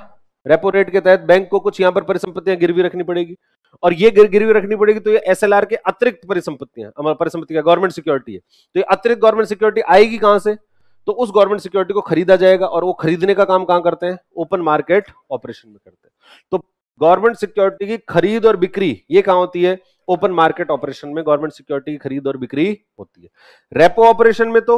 रेपो रेट के तहत बैंक को कुछ यहां पर परिसंपत्तियां गिरवी रखनी पड़ेगी और ये गिर, गिरवी रखनी पड़ेगी तो ये एसएलआर के अतिरिक्त परिसंपत्तियां हमारा परिसंपत्ति का गवर्नमेंट सिक्योरिटी है तो ये अतिरिक्त गवर्नमेंट सिक्योरिटी आएगी कहां से तो उस गवर्नमेंट सिक्योरिटी को खरीदा जाएगा और वो खरीदने का काम कहां करते हैं ओपन मार्केट ऑपरेशन में करते हैं तो गवर्नमेंट सिक्योरिटी की खरीद और बिक्री ये कहां होती है ओपन मार्केट ऑपरेशन में गवर्नमेंट सिक्योरिटी खरीद और बिक्री होती है रेपो ऑपरेशन में तो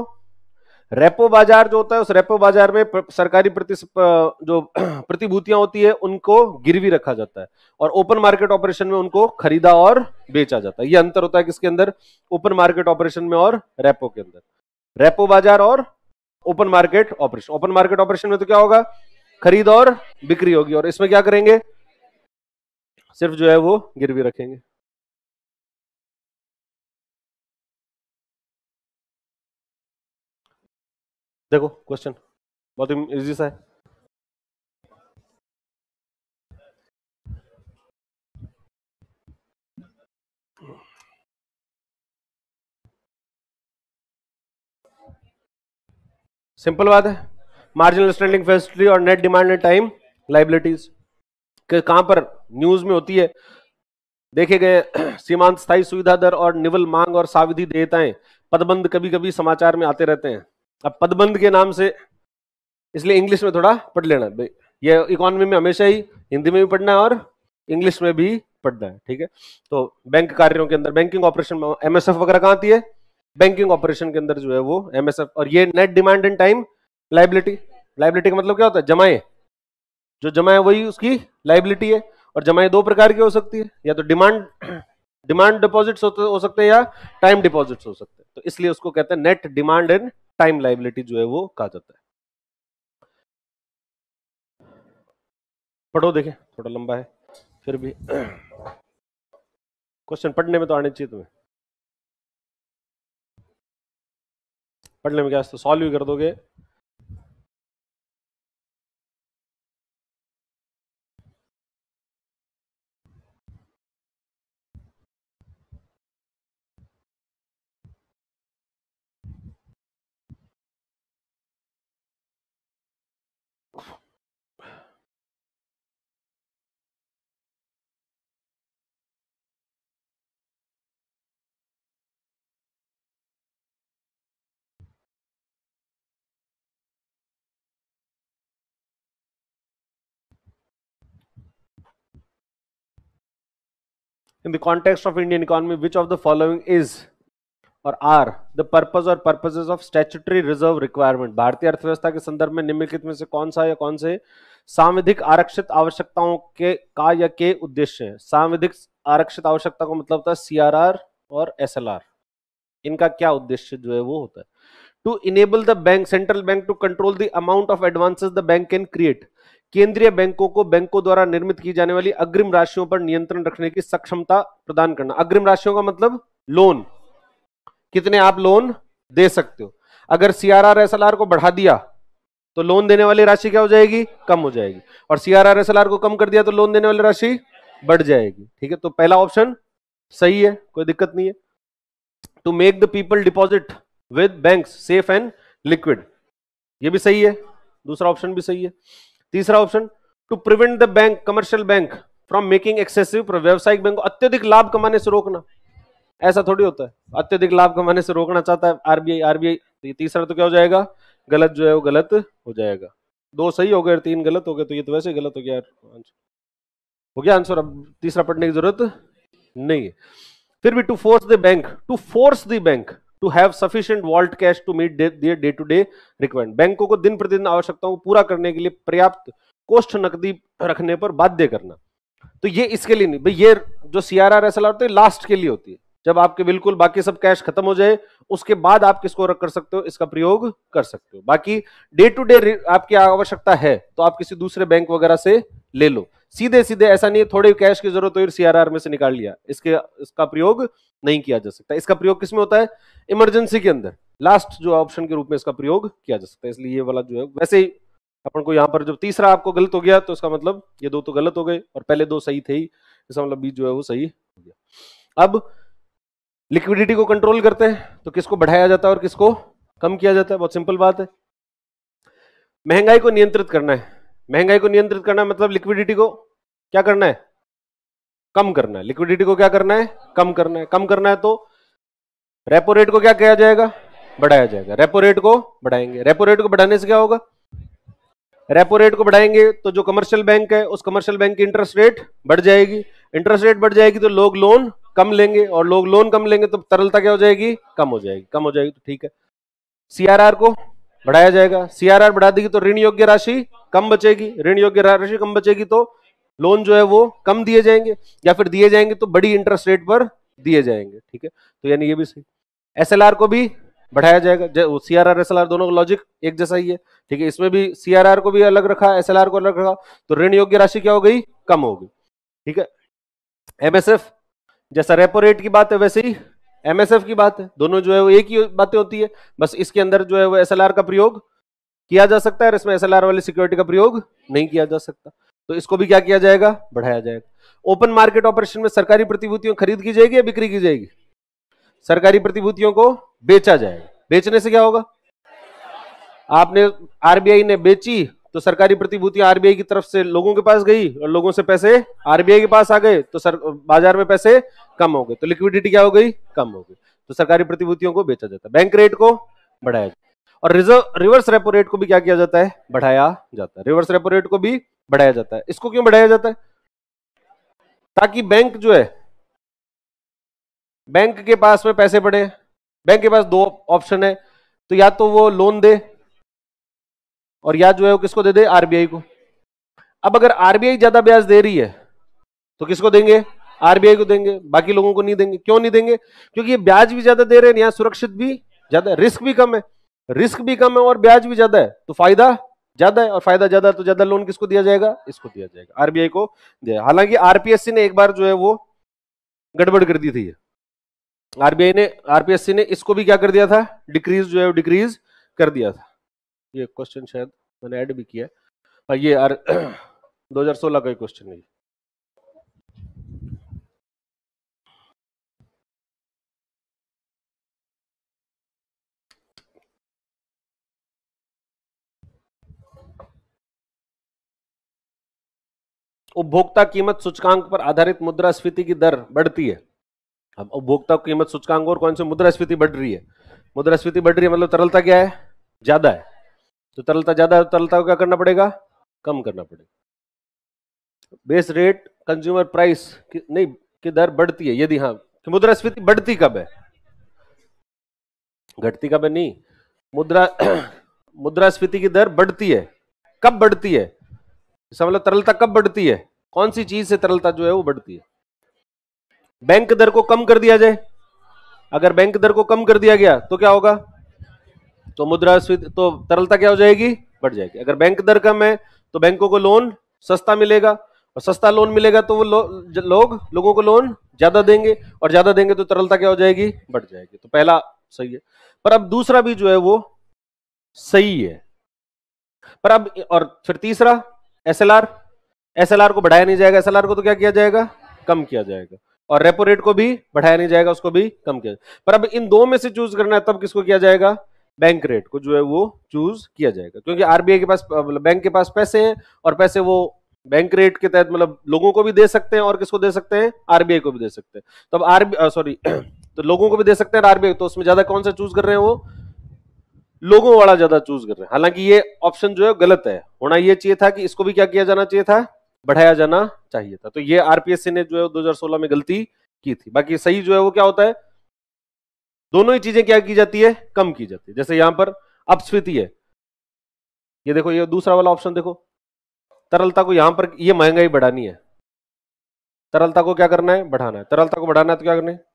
रेपो बाजार जो होता है उस रेपो बाजार में प्र, सरकारी प्रति जो प्रतिभूतियां होती है उनको गिरवी रखा जाता है और ओपन मार्केट ऑपरेशन में उनको खरीदा और बेचा जाता है ये अंतर होता है किसके अंदर ओपन मार्केट ऑपरेशन में और रेपो के अंदर रेपो बाजार और open market operation open market operation में तो क्या होगा खरीद और बिक्री होगी और इसमें क्या करेंगे सिर्फ जो है वो गिरवी रखेंगे देखो क्वेश्चन बहुत ही इजी सा है सिंपल बात है मार्जिनल स्टैंडिंग फैसिलिटी और net demand and time liabilities कहां पर न्यूज में होती है देखे गए सीमांत स्थायी सुविधा दर और निवल मांग और साविधि देयताएं पदबंद कभी कभी समाचार में आते रहते हैं अब पदबंद के नाम से इसलिए इंग्लिश में थोड़ा पढ़ लेना ये इकोनॉमी में हमेशा ही हिंदी में भी पढ़ना है और इंग्लिश में भी पढ़ना है ठीक है तो बैंक कार्यों के अंदर बैंकिंग ऑपरेशन में एमएसएफ वगैरह कहाँ आती है बैंकिंग ऑपरेशन के अंदर जो है वो एमएसएफ और ये net demand and time liability liability का मतलब क्या होता है जमाएं जो जमाए वही उसकी लाइबिलिटी है और जमाए दो प्रकार की हो सकती है या तो डिमांड डिमांड डिपॉजिट हो सकते हैं या टाइम डिपॉजिट हो सकते हैं तो इसलिए उसको कहते हैं net demand and time liability जो है वो कहा जाता है पढ़ो देखे थोड़ा लंबा है फिर भी क्वेश्चन पढ़ने में तो आने चाहिए तुम्हें पढ़ने में क्या तो सॉल्व भी कर दोगे in the context of Indian economy, which of the following is और आर द पर्पज और purposes of statutory reserve requirement भारतीय अर्थव्यवस्था के संदर्भ में निम्नलिखित में से कौन सा या कौन से सांविधिक आरक्षित आवश्यकताओं के का या के उद्देश्य है सांविधिक आरक्षित आवश्यकता का मतलब होता है सीआरआर और एसएलआर इनका क्या उद्देश्य जो है वो होता है to enable the bank central bank to control the amount of advances the bank can create केंद्रीय बैंकों को बैंकों द्वारा निर्मित की जाने वाली अग्रिम राशियों पर नियंत्रण रखने की सक्षमता प्रदान करना अग्रिम राशियों का मतलब लोन कितने आप लोन दे सकते हो अगर सीआरआर एसएलआर को बढ़ा दिया तो लोन देने वाली राशि क्या हो जाएगी कम हो जाएगी और सीआरआर एसएलआर को कम कर दिया तो लोन देने वाली राशि बढ़ जाएगी ठीक है तो पहला ऑप्शन सही है कोई दिक्कत नहीं है to make the people deposit with bank safe and liquid ये भी सही है दूसरा ऑप्शन भी सही है तीसरा option to prevent the bank commercial bank from making excessive व्यावसायिक बैंक को अत्यधिक लाभ कमाने से रोकना ऐसा थोड़ी होता है अत्यधिक लाभ कमाने से रोकना चाहता है आरबीआई आरबीआई तो ये तीसरा तो क्या हो जाएगा गलत जो है वो गलत हो जाएगा दो सही हो गए तीन गलत हो गए तो ये तो वैसे गलत हो गया आंसर हो गया आंसर अब तीसरा पढ़ने की जरूरत नहीं है फिर भी to force the bank to force the bank to have sufficient vault cash to meet their day to day requirement बैंकों को दिन प्रतिदिन आवश्यकताओं को पूरा करने के लिए पर्याप्त कोष्ठ नकदी रखने पर बाध्य करना तो ये इसके लिए नहीं भाई ये जो C R R S L R होती है लास्ट के लिए होती है जब आपके बिल्कुल बाकी सब कैश खत्म हो जाए उसके बाद आप किसको रख कर सकते हो इसका प्रयोग कर सकते हो बाकी डे टू डे आपकी आवश्यकता है तो आप किसी दूसरे बैंक वगैरह से ले लो सीधे सीधे ऐसा नहीं है थोड़े कैश की जरूरत सी आर आर में से निकाल लिया इसके इसका प्रयोग नहीं किया जा सकता इसका प्रयोग किसमें होता है इमरजेंसी के अंदर लास्ट जो ऑप्शन के रूप में इसका प्रयोग किया जा सकता है इसलिए ये वाला जो है वैसे ही अपन को यहाँ पर जब तीसरा आपको गलत हो गया तो इसका मतलब ये दो तो गलत हो गए और पहले दो सही थे ही इसका मतलब बीच जो है वो सही हो गया अब लिक्विडिटी को कंट्रोल करते हैं तो किसको बढ़ाया जाता है और किसको कम किया जाता है बहुत सिंपल बात है महंगाई को नियंत्रित करना है महंगाई को नियंत्रित करना है मतलब लिक्विडिटी को क्या करना है कम करना है लिक्विडिटी को क्या करना है कम करना है कम करना है तो रेपो रेट को क्या किया जाएगा बढ़ाया जाएगा रेपो रेट को बढ़ाएंगे रेपो रेट को बढ़ाने से क्या होगा रेपो रेट को बढ़ाएंगे तो जो कमर्शियल बैंक है उस कमर्शियल बैंक की इंटरेस्ट रेट बढ़ जाएगी इंटरेस्ट रेट बढ़ जाएगी तो लोग लोन कम लेंगे और लोग लोन कम लेंगे तो तरलता क्या हो जाएगी कम हो जाएगी कम हो जाएगी तो ठीक है सीआरआर को बढ़ाया जाएगा सीआरआर बढ़ा देगी तो ऋण योग्य राशि कम बचेगी ऋण योग्य राशि कम बचेगी तो लोन जो है वो कम दिए जाएंगे या फिर दिए जाएंगे तो बड़ी इंटरेस्ट रेट पर दिए जाएंगे ठीक है तो यानी ये भी सही एसएलआर को भी बढ़ाया जाएगा सीआरआर एसएलआर दोनों का लॉजिक एक जैसा ही है ठीक है इसमें भी सीआरआर को भी अलग रखा एसएलआर को अलग रखा तो ऋण योग्य राशि क्या हो गई कम होगी ठीक है एमएसएफ जैसा रेपो रेट की बात है वैसे ही एमएसएफ की बात है दोनों जो है वो एक ही बातें होती है बस इसके अंदर जो है वो एसएलआर का प्रयोग किया जा सकता है और इसमें एसएलआर वाली सिक्योरिटी का प्रयोग नहीं किया जा सकता तो इसको भी क्या किया जाएगा बढ़ाया जाएगा ओपन मार्केट ऑपरेशन में सरकारी प्रतिभूतियों खरीद की जाएगी या बिक्री की जाएगी सरकारी प्रतिभूतियों को बेचा जाएगा बेचने से क्या होगा आपने आरबीआई ने बेची तो सरकारी प्रतिभूतियां आरबीआई की तरफ से लोगों के पास गई और लोगों से पैसे आरबीआई के पास आ गए तो सर बाजार में पैसे कम हो गए तो लिक्विडिटी क्या हो गई कम हो गई तो सरकारी प्रतिभूतियों को बेचा जाता है बैंक रेट को बढ़ाया जाता है और रिजर्व रिवर्स रेपो रेट को भी क्या किया जाता है बढ़ाया जाता है रिवर्स रेपो रेट को भी बढ़ाया जाता है इसको क्यों बढ़ाया जाता है ताकि बैंक जो है बैंक के पास में पैसे बढ़े बैंक के पास दो ऑप्शन है तो या तो वो लोन दे और या जो है वो किसको दे दे आरबीआई को अब अगर आरबीआई ज्यादा ब्याज दे रही है तो किसको देंगे आरबीआई को देंगे बाकी लोगों को नहीं देंगे क्यों नहीं देंगे क्योंकि ये ब्याज भी ज्यादा दे रहे हैं यहाँ सुरक्षित भी ज्यादा रिस्क भी कम है रिस्क भी कम है और ब्याज भी ज्यादा है तो फायदा ज्यादा है और फायदा ज्यादा तो ज्यादा लोन किसको दिया जाएगा इसको दिया जाएगा आरबीआई को दिया हालांकि आरपीएससी ने एक बार जो है वो गड़बड़ कर दी थी आरबीआई ने आरपीएससी ने इसको भी क्या कर दिया था डिक्रीज जो है डिक्रीज कर दिया था ये क्वेश्चन शायद मैंने ऐड भी किया है और हाँ, ये यार सोलह का ही क्वेश्चन है उपभोक्ता कीमत सूचकांक पर आधारित मुद्रास्फीति की दर बढ़ती है अब उपभोक्ता कीमत सूचकांक और कौन सी मुद्रास्फीति बढ़ रही है मुद्रास्फीति बढ़ रही है मतलब तरलता क्या है ज्यादा है तो तरलता ज़्यादा तरलता को क्या करना पड़ेगा कम करना पड़ेगा बेस रेट कंज्यूमर प्राइस नहीं की दर बढ़ती है यदि हाँ तो मुद्रास्फीति बढ़ती कब है घटती कब है नहीं मुद्रा मुद्रास्फीति की दर बढ़ती है कब बढ़ती है समझ मतलब तरलता कब बढ़ती है कौन सी चीज से तरलता जो है वो बढ़ती है बैंक दर को कम कर दिया जाए अगर बैंक दर को कम कर दिया गया तो क्या होगा तो मुद्रा तो तरलता क्या हो जाएगी बढ़ जाएगी अगर बैंक दर कम है तो बैंकों को लोन सस्ता मिलेगा और सस्ता लोन मिलेगा तो वो लो, लोग लोगों को लोन ज्यादा देंगे और ज्यादा देंगे तो तरलता क्या हो जाएगी बढ़ जाएगी तो पहला सही है पर अब दूसरा भी जो है वो सही है पर अब और फिर तीसरा एसएलआर एसएलआर को बढ़ाया नहीं जाएगा एसएलआर को तो क्या किया जाएगा कम किया जाएगा और रेपो रेट को भी बढ़ाया नहीं जाएगा उसको भी कम किया जाएगा पर अब इन दो में से चूज करना है तब किसको किया जाएगा बैंक रेट को जो है वो चूज किया जाएगा क्योंकि आरबीआई के पास बैंक मतलब के पास पैसे हैं और पैसे वो बैंक रेट के तहत मतलब लोगों को भी दे सकते हैं और किसको दे सकते हैं आरबीआई को भी दे सकते हैं तो अब सॉरी तो लोगों को भी दे सकते हैं आरबीआई तो उसमें ज्यादा कौन सा चूज कर रहे हैं वो लोगों वाला ज्यादा चूज कर रहे हैं हालांकि ये ऑप्शन जो है गलत है होना यह चाहिए था कि इसको भी क्या किया जाना चाहिए था बढ़ाया जाना चाहिए था तो ये आरपीएससी ने जो है दो में गलती की थी बाकी सही जो है वो क्या होता है दोनों ही चीजें क्या की जाती है कम की जाती है जैसे यहां पर अपस्फीति है ये देखो ये दूसरा वाला ऑप्शन देखो तरलता को यहां पर ये महंगाई बढ़ानी है तरलता को क्या करना है बढ़ाना है तरलता को बढ़ाना है तो क्या करना है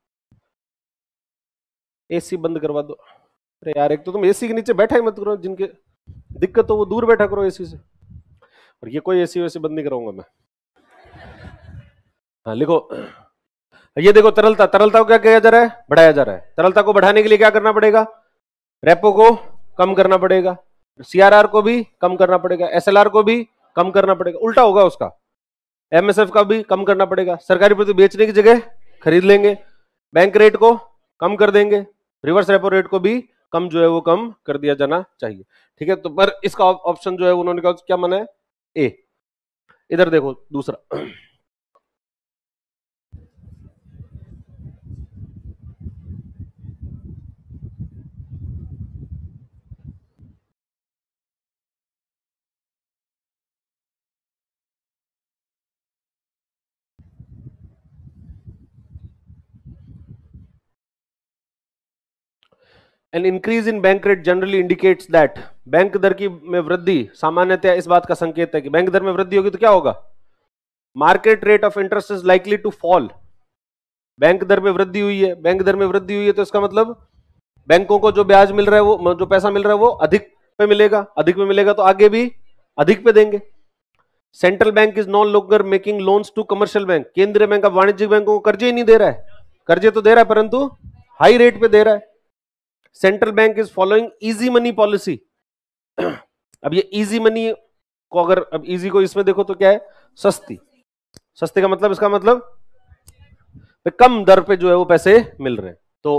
एसी बंद करवा दो अरे यार एक तो तुम एसी के नीचे बैठा ही मत करो जिनके दिक्कत हो वो दूर बैठा करो एसी से और ये कोई एसी वैसे बंद नहीं कराऊंगा मैं हाँ लिखो ये देखो तरलता तरलता को क्या किया जा रहा है बढ़ाया जा रहा है तरलता को बढ़ाने के लिए क्या करना पड़ेगा रेपो को कम करना पड़ेगा सीआरआर को भी कम करना पड़ेगा एसएलआर को भी कम करना पड़ेगा उल्टा होगा उसका एमएसएफ का भी कम करना पड़ेगा सरकारी प्रति बेचने की जगह खरीद लेंगे बैंक रेट को कम कर देंगे रिवर्स रेपो रेट को भी कम जो है वो कम कर दिया जाना चाहिए ठीक है तो पर इसका ऑप्शन जो है उन्होंने क्या माना है ए इधर देखो दूसरा an increase in bank rate generally indicates that bank दर की में वृद्धि सामान्यतया इस बात का संकेत है कि बैंक दर में वृद्धि होगी तो क्या होगा market rate of interest is likely to fall bank दर में वृद्धि हुई है बैंक दर में वृद्धि हुई है तो इसका मतलब बैंकों को जो ब्याज मिल रहा है वो जो पैसा मिल रहा है वो अधिक पे मिलेगा अधिक पे मिलेगा तो आगे भी अधिक पे देंगे central bank is no longer making loans to commercial bank केंद्रीय बैंक अब वाणिज्यिक बैंकों को कर्जे ही नहीं दे रहा है कर्जे तो दे रहा है परंतु हाई रेट पे दे रहा है central bank is following easy money policy अब ये इजी मनी को अगर अब इजी को इसमें देखो तो क्या है सस्ती सस्ती का मतलब इसका मतलब कम दर पे जो है वो पैसे मिल रहे हैं तो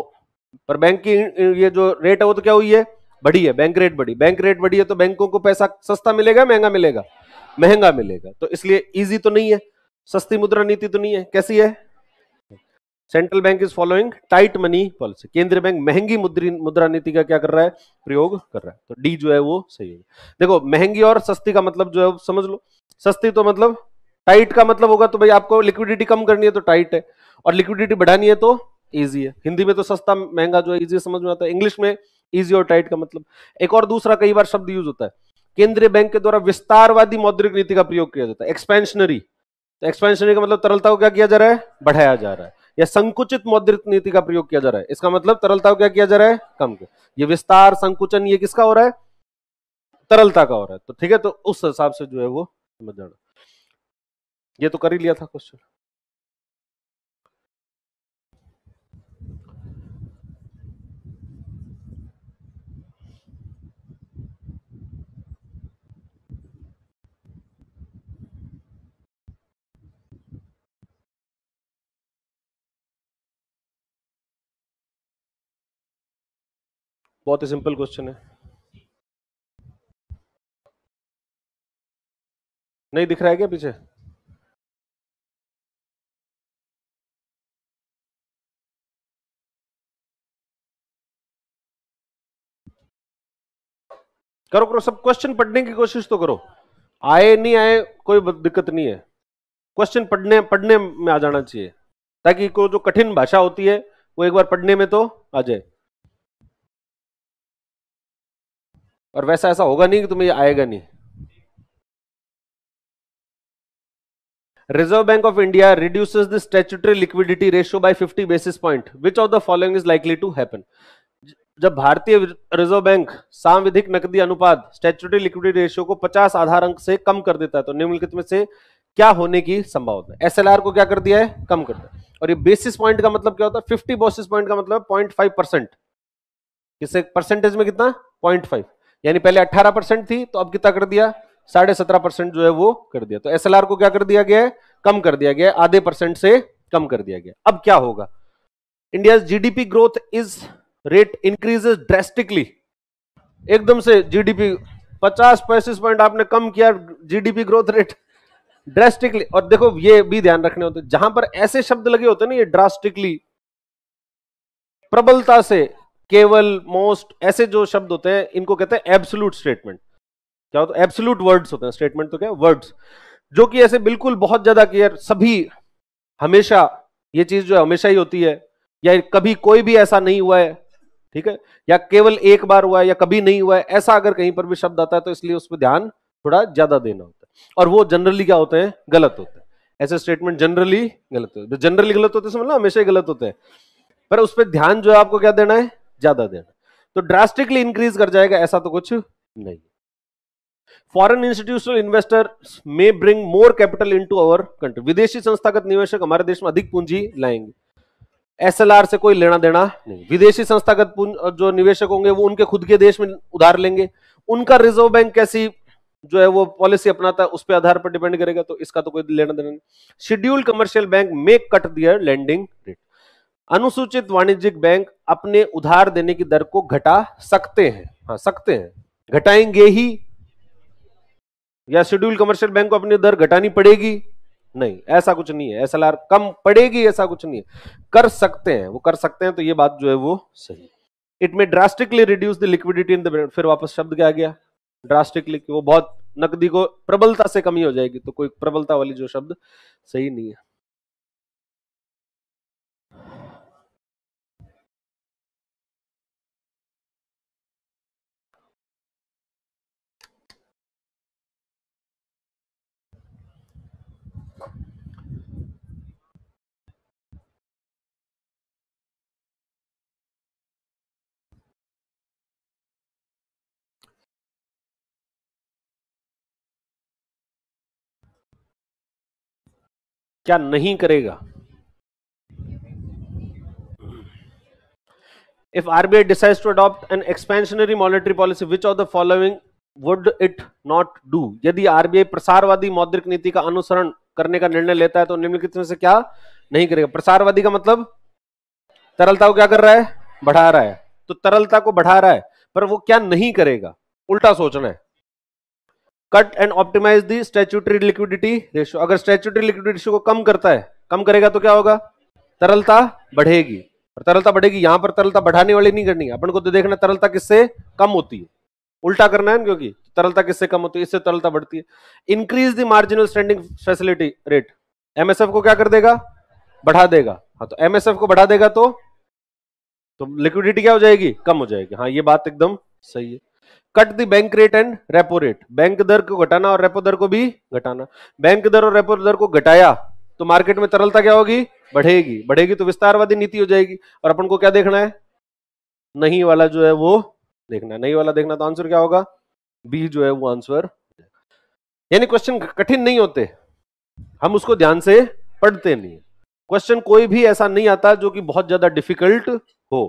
पर बैंक की ये जो रेट है वो तो क्या हुई है बढ़ी है बैंक रेट बढ़ी बैंक रेट बढ़ी है तो बैंकों को पैसा सस्ता मिलेगा महंगा मिलेगा महंगा मिलेगा तो इसलिए इजी तो नहीं है सस्ती मुद्रा नीति तो नहीं है कैसी है central bank is following tight money policy केंद्रीय बैंक महंगी मुद्रा नीति का क्या कर रहा है प्रयोग कर रहा है तो डी जो है वो सही है देखो महंगी और सस्ती का मतलब जो है समझ लो सस्ती तो मतलब टाइट का मतलब होगा तो भाई आपको लिक्विडिटी कम करनी है तो टाइट है और लिक्विडिटी बढ़ानी है तो ईजी है हिंदी में तो सस्ता महंगा जो है ईजी समझ में आता है इंग्लिश में ईजी और टाइट का मतलब एक और दूसरा कई बार शब्द यूज होता है केंद्रीय बैंक के द्वारा विस्तारवादी मौद्रिक नीति का प्रयोग किया जाता है एक्सपेंशनरी तो एक्सपेंशनरी का मतलब तरलता को क्या किया जा रहा है बढ़ाया जा रहा है या संकुचित मौद्रिक नीति का प्रयोग किया जा रहा है इसका मतलब तरलता को क्या किया जा रहा है कम किया ये विस्तार संकुचन ये किसका हो रहा है तरलता का हो रहा है तो ठीक है तो उस हिसाब से जो है वो समझ जाना ये तो कर ही लिया था क्वेश्चन बहुत ही सिंपल क्वेश्चन है नहीं दिख रहा है क्या पीछे करो करो सब क्वेश्चन पढ़ने की कोशिश तो करो आए नहीं आए कोई दिक्कत नहीं है क्वेश्चन पढ़ने पढ़ने में आ जाना चाहिए ताकि को जो कठिन भाषा होती है वो एक बार पढ़ने में तो आ जाए और वैसा ऐसा होगा नहीं कि तुम्हें आएगा नहीं reserve bank of India reduce the statutory liquidity ratio by 50 basis point which of the following is likely to happen जब भारतीय रिजर्व बैंक सांविधिक नकदी अनुपात स्टेचुटरी लिक्विडिटी रेशियो को 50 आधार अंक से कम कर देता है तो निम्नलिखित में से क्या होने की संभावना है एसएलआर को क्या कर दिया है कम कर दिया और ये बेसिस पॉइंट का मतलब क्या होता है 50 बेसिस पॉइंट का मतलब पॉइंट फाइव परसेंट किससे परसेंटेज में कितना पॉइंट फाइव यानी पहले 18 परसेंट थी तो अब कितना कर दिया साढ़े सत्रह परसेंट जो है वो कर दिया तो एस को क्या कर दिया गया है कम कर दिया गया आधे परसेंट से कम कर दिया गया अब क्या होगा India GDP growth is rate increases drastically एकदम से जीडीपी 50 पैंतीस पॉइंट आपने कम किया जीडीपी ग्रोथ रेट ड्रेस्टिकली और देखो ये भी ध्यान रखने होते जहां पर ऐसे शब्द लगे होते ना ये ड्रास्टिकली प्रबलता से केवल मोस्ट ऐसे जो शब्द होते हैं इनको कहते हैं एब्सोलूट स्टेटमेंट क्या होता है एब्सोलूट वर्ड्स होते हैं स्टेटमेंट तो क्या वर्ड्स जो कि ऐसे बिल्कुल बहुत ज्यादा क्लियर सभी हमेशा ये चीज जो है हमेशा ही होती है या कभी कोई भी ऐसा नहीं हुआ है ठीक है या केवल एक बार हुआ है या कभी नहीं हुआ है ऐसा अगर कहीं पर भी शब्द आता है तो इसलिए उस पर ध्यान थोड़ा ज्यादा देना होता है और वो जनरली क्या होते हैं गलत होते हैं ऐसे स्टेटमेंट जनरली गलत होते हैं जनरली गलत होते हैं मतलब हमेशा ही गलत होते हैं पर उस पर ध्यान जो है आपको क्या देना है ज्यादा देना तो ड्रास्टिकली इंक्रीज कर जाएगा ऐसा तो कुछ नहीं foreign institutional investor may bring more capital into our country विदेशी संस्थागत निवेशक हमारे देश में अधिक पूंजी लाएंगे एसएलआर से कोई लेना देना नहीं विदेशी संस्थागत जो निवेशक होंगे वो उनके खुद के देश में उधार लेंगे उनका रिजर्व बैंक कैसी जो है वो पॉलिसी अपनाता है उस पर आधार पर डिपेंड करेगा तो इसका तो कोई लेना देना नहीं schedule commercial bank may cut their lending rate अनुसूचित वाणिज्यिक बैंक अपने उधार देने की दर को घटा सकते हैं हाँ सकते हैं घटाएंगे ही या शेड्यूल कमर्शियल बैंक को अपनी दर घटानी पड़ेगी नहीं ऐसा कुछ नहीं है एस कम पड़ेगी ऐसा कुछ नहीं है कर सकते हैं वो कर सकते हैं तो ये बात जो है वो सही it may drastically reduce the liquidity in the फिर वापस शब्द क्या गया ड्रास्टिकली वो बहुत नकदी को प्रबलता से कमी हो जाएगी तो कोई प्रबलता वाली जो शब्द सही नहीं है क्या नहीं करेगा if RBI decide to adopt an expansionary monetary policy which of the following would it not do यदि आरबीआई प्रसारवादी मौद्रिक नीति का अनुसरण करने का निर्णय लेता है तो निम्नलिखित में से क्या नहीं करेगा प्रसारवादी का मतलब तरलता को क्या कर रहा है बढ़ा रहा है तो तरलता को बढ़ा रहा है पर वो क्या नहीं करेगा उल्टा सोचना है cut and optimize the statutory liquidity ratio अगर स्टेचुटरी लिक्विडिटी रेशियो को कम करता है कम करेगा तो क्या होगा तरलता बढ़ेगी और तरलता बढ़ेगी यहां पर तरलता बढ़ाने वाली नहीं करनी अपन को तो देखना तरलता किससे कम होती है उल्टा करना है क्योंकि तरलता किससे कम होती है इससे तरलता बढ़ती है increase the marginal standing facility rate MSF को क्या कर देगा बढ़ा देगा हाँ तो एमएसएफ को बढ़ा देगा तो तो लिक्विडिटी क्या हो जाएगी कम हो जाएगी हाँ ये बात एकदम सही है cut the bank rate and repo rate bank दर को घटाना और रेपो दर को भी घटाना बैंक दर और रेपो दर को घटाया तो मार्केट में तरलता क्या होगी बढ़ेगी बढ़ेगी तो विस्तारवादी नीति हो जाएगी और अपन को क्या देखना है नहीं वाला जो है वो देखना नहीं वाला देखना तो आंसर क्या होगा बी जो है वो आंसर यानी क्वेश्चन कठिन नहीं होते हम उसको ध्यान से पढ़ते नहीं क्वेश्चन कोई भी ऐसा नहीं आता जो कि बहुत ज्यादा डिफिकल्ट हो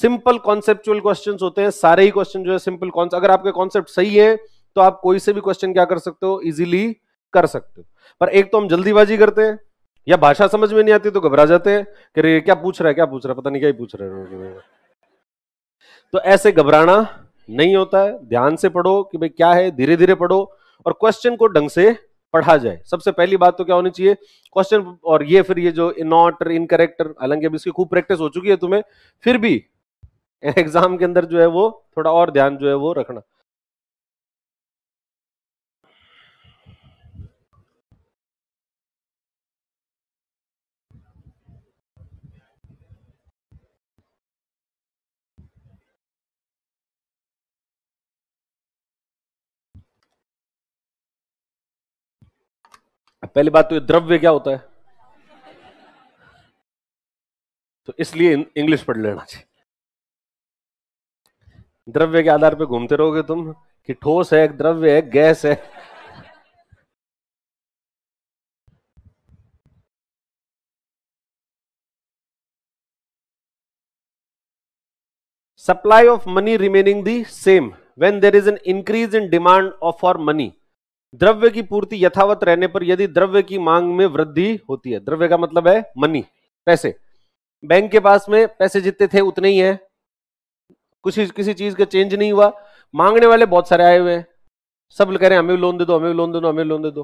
सिंपल कॉन्सेप्चुअल क्वेश्चन होते हैं सारे ही क्वेश्चन जो है सिंपल कॉन्सेप्ट अगर आपके कॉन्सेप्ट सही है तो आप कोई से भी क्वेश्चन क्या कर सकते हो इजीली कर सकते हो पर एक तो हम जल्दीबाजी करते हैं या भाषा समझ में नहीं आती तो घबरा जाते हैं कि क्या पूछ रहा है क्या पूछ रहा है पता नहीं क्या ही पूछ रहा है तो ऐसे घबराना नहीं होता है ध्यान से पढ़ो कि भाई क्या है धीरे धीरे पढ़ो और क्वेश्चन को ढंग से पढ़ा जाए सबसे पहली बात तो क्या होनी चाहिए क्वेश्चन और ये फिर ये जो इनऑटर इनकरेक्टर हालांकि अब इसकी खूब प्रैक्टिस हो चुकी है तुम्हें फिर भी एग्जाम के अंदर जो है वो थोड़ा और ध्यान जो है वो रखना पहली बात तो ये द्रव्य क्या होता है तो इसलिए इंग्लिश पढ़ लेना चाहिए द्रव्य के आधार पे घूमते रहोगे तुम कि ठोस है द्रव्य है गैस है supply of money remaining the same when there is an increase in demand of for money द्रव्य की पूर्ति यथावत रहने पर यदि द्रव्य की मांग में वृद्धि होती है द्रव्य का मतलब है मनी पैसे बैंक के पास में पैसे जितने थे उतने ही है किसी किसी चीज का चेंज नहीं हुआ मांगने वाले बहुत सारे आए हुए हैं सब कह रहे हैं हमें लोन दे दो हमें लोन दे दो हमें लोन दे दो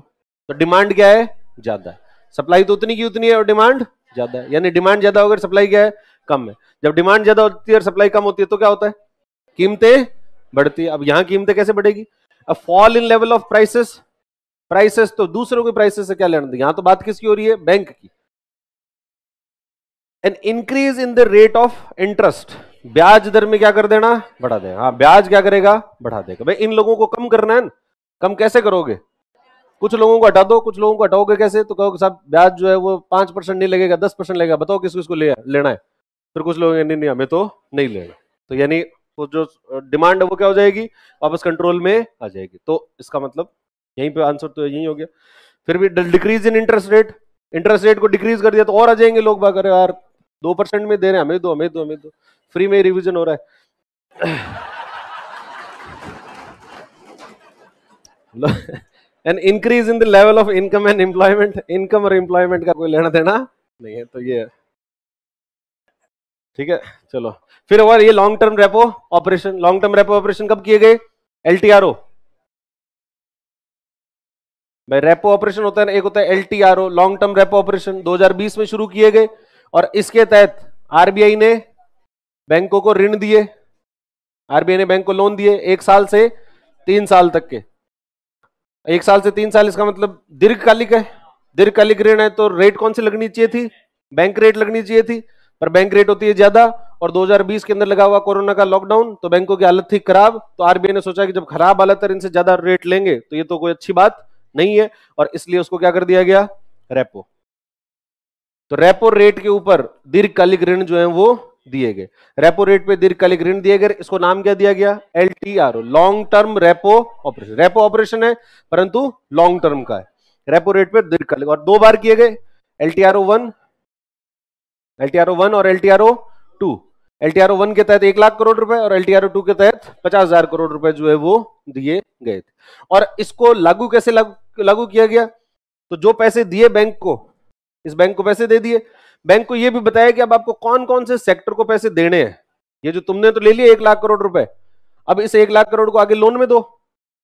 तो डिमांड क्या है ज्यादा है सप्लाई तो उतनी की उतनी है और डिमांड ज्यादा है यानी डिमांड ज्यादा होगा सप्लाई क्या है कम है जब डिमांड ज्यादा होती है और सप्लाई कम होती है तो क्या होता है कीमतें बढ़ती है अब यहां कीमतें कैसे बढ़ेगी अब fall in level of prices prices तो दूसरों के प्राइसेस से क्या लेना यहां तो बात किसकी हो रही है बैंक की an increase in the rate of interest ब्याज दर में क्या कर देना बढ़ा देना हाँ ब्याज क्या करेगा बढ़ा देगा भाई इन लोगों को कम करना है कम कैसे करोगे कुछ लोगों को हटा दो कुछ लोगों को हटाओगे कैसे तो कहोगे साहब ब्याज जो है वो पांच परसेंट नहीं लगेगा दस परसेंट लगेगा बताओ किस किसको ले, लेना है फिर कुछ लोग नहीं नहीं हमें तो नहीं लेना तो यानी तो जो डिमांड है वो क्या हो जाएगी वापस कंट्रोल में आ जाएगी तो इसका मतलब यहीं पर आंसर तो यही हो गया फिर भी decrease in interest rate interest rate को डिक्रीज कर दिया तो और आ जाएंगे लोग बाकर यार दो परसेंट में दे रहे हैं हमें दो हमें दो हमें दो फ्री में रिविजन हो रहा है an increase in the level of income and employment income और एम्प्लॉयमेंट का कोई लेना देना नहीं है तो ये ठीक है चलो फिर और ये long term repo operation long term repo operation कब किए गए एलटीआरओ भाई रेपो ऑपरेशन होता है एक होता है LTRO long term repo operation 2020 में शुरू किए गए और इसके तहत आरबीआई ने बैंकों को ऋण दिए आरबीआई ने बैंक को लोन दिए एक साल से तीन साल तक के एक साल से तीन साल इसका मतलब दीर्घकालिक है दीर्घकालिक ऋण है तो रेट कौन सी लगनी चाहिए थी बैंक रेट लगनी चाहिए थी पर बैंक रेट होती है ज्यादा और 2020 के अंदर लगा हुआ कोरोना का लॉकडाउन तो बैंकों की हालत थी खराब तो आरबीआई ने सोचा कि जब खराब हालत है इनसे ज्यादा रेट लेंगे तो ये तो कोई अच्छी बात नहीं है और इसलिए उसको क्या कर दिया गया रेपो तो रेपो रेट के ऊपर दीर्घकालिक ऋण जो है वो दिए गए रेपो रेट पे दीर्घकालिक ऋण दिए गए इसको नाम क्या दिया गया L T R O long term repo operation repo operation है परंतु लॉन्ग टर्म का है रेपो रेट पे दीर्घकालिक और दो बार किए गए L T R O one L T R O one और L T R O two L T R O one के तहत एक लाख करोड़ रुपए और L T R O two के तहत पचास हजार करोड़ रुपए जो है वो दिए गए थे और इसको लागू कैसे लागू, लागू किया गया तो जो पैसे दिए बैंक को इस बैंक को पैसे दे दिए बैंक को यह भी बताया कि अब आपको कौन कौन से सेक्टर को पैसे देने हैं ये जो तुमने तो ले लिया एक लाख करोड़ रुपए अब इस एक लाख करोड़ को आगे लोन में दो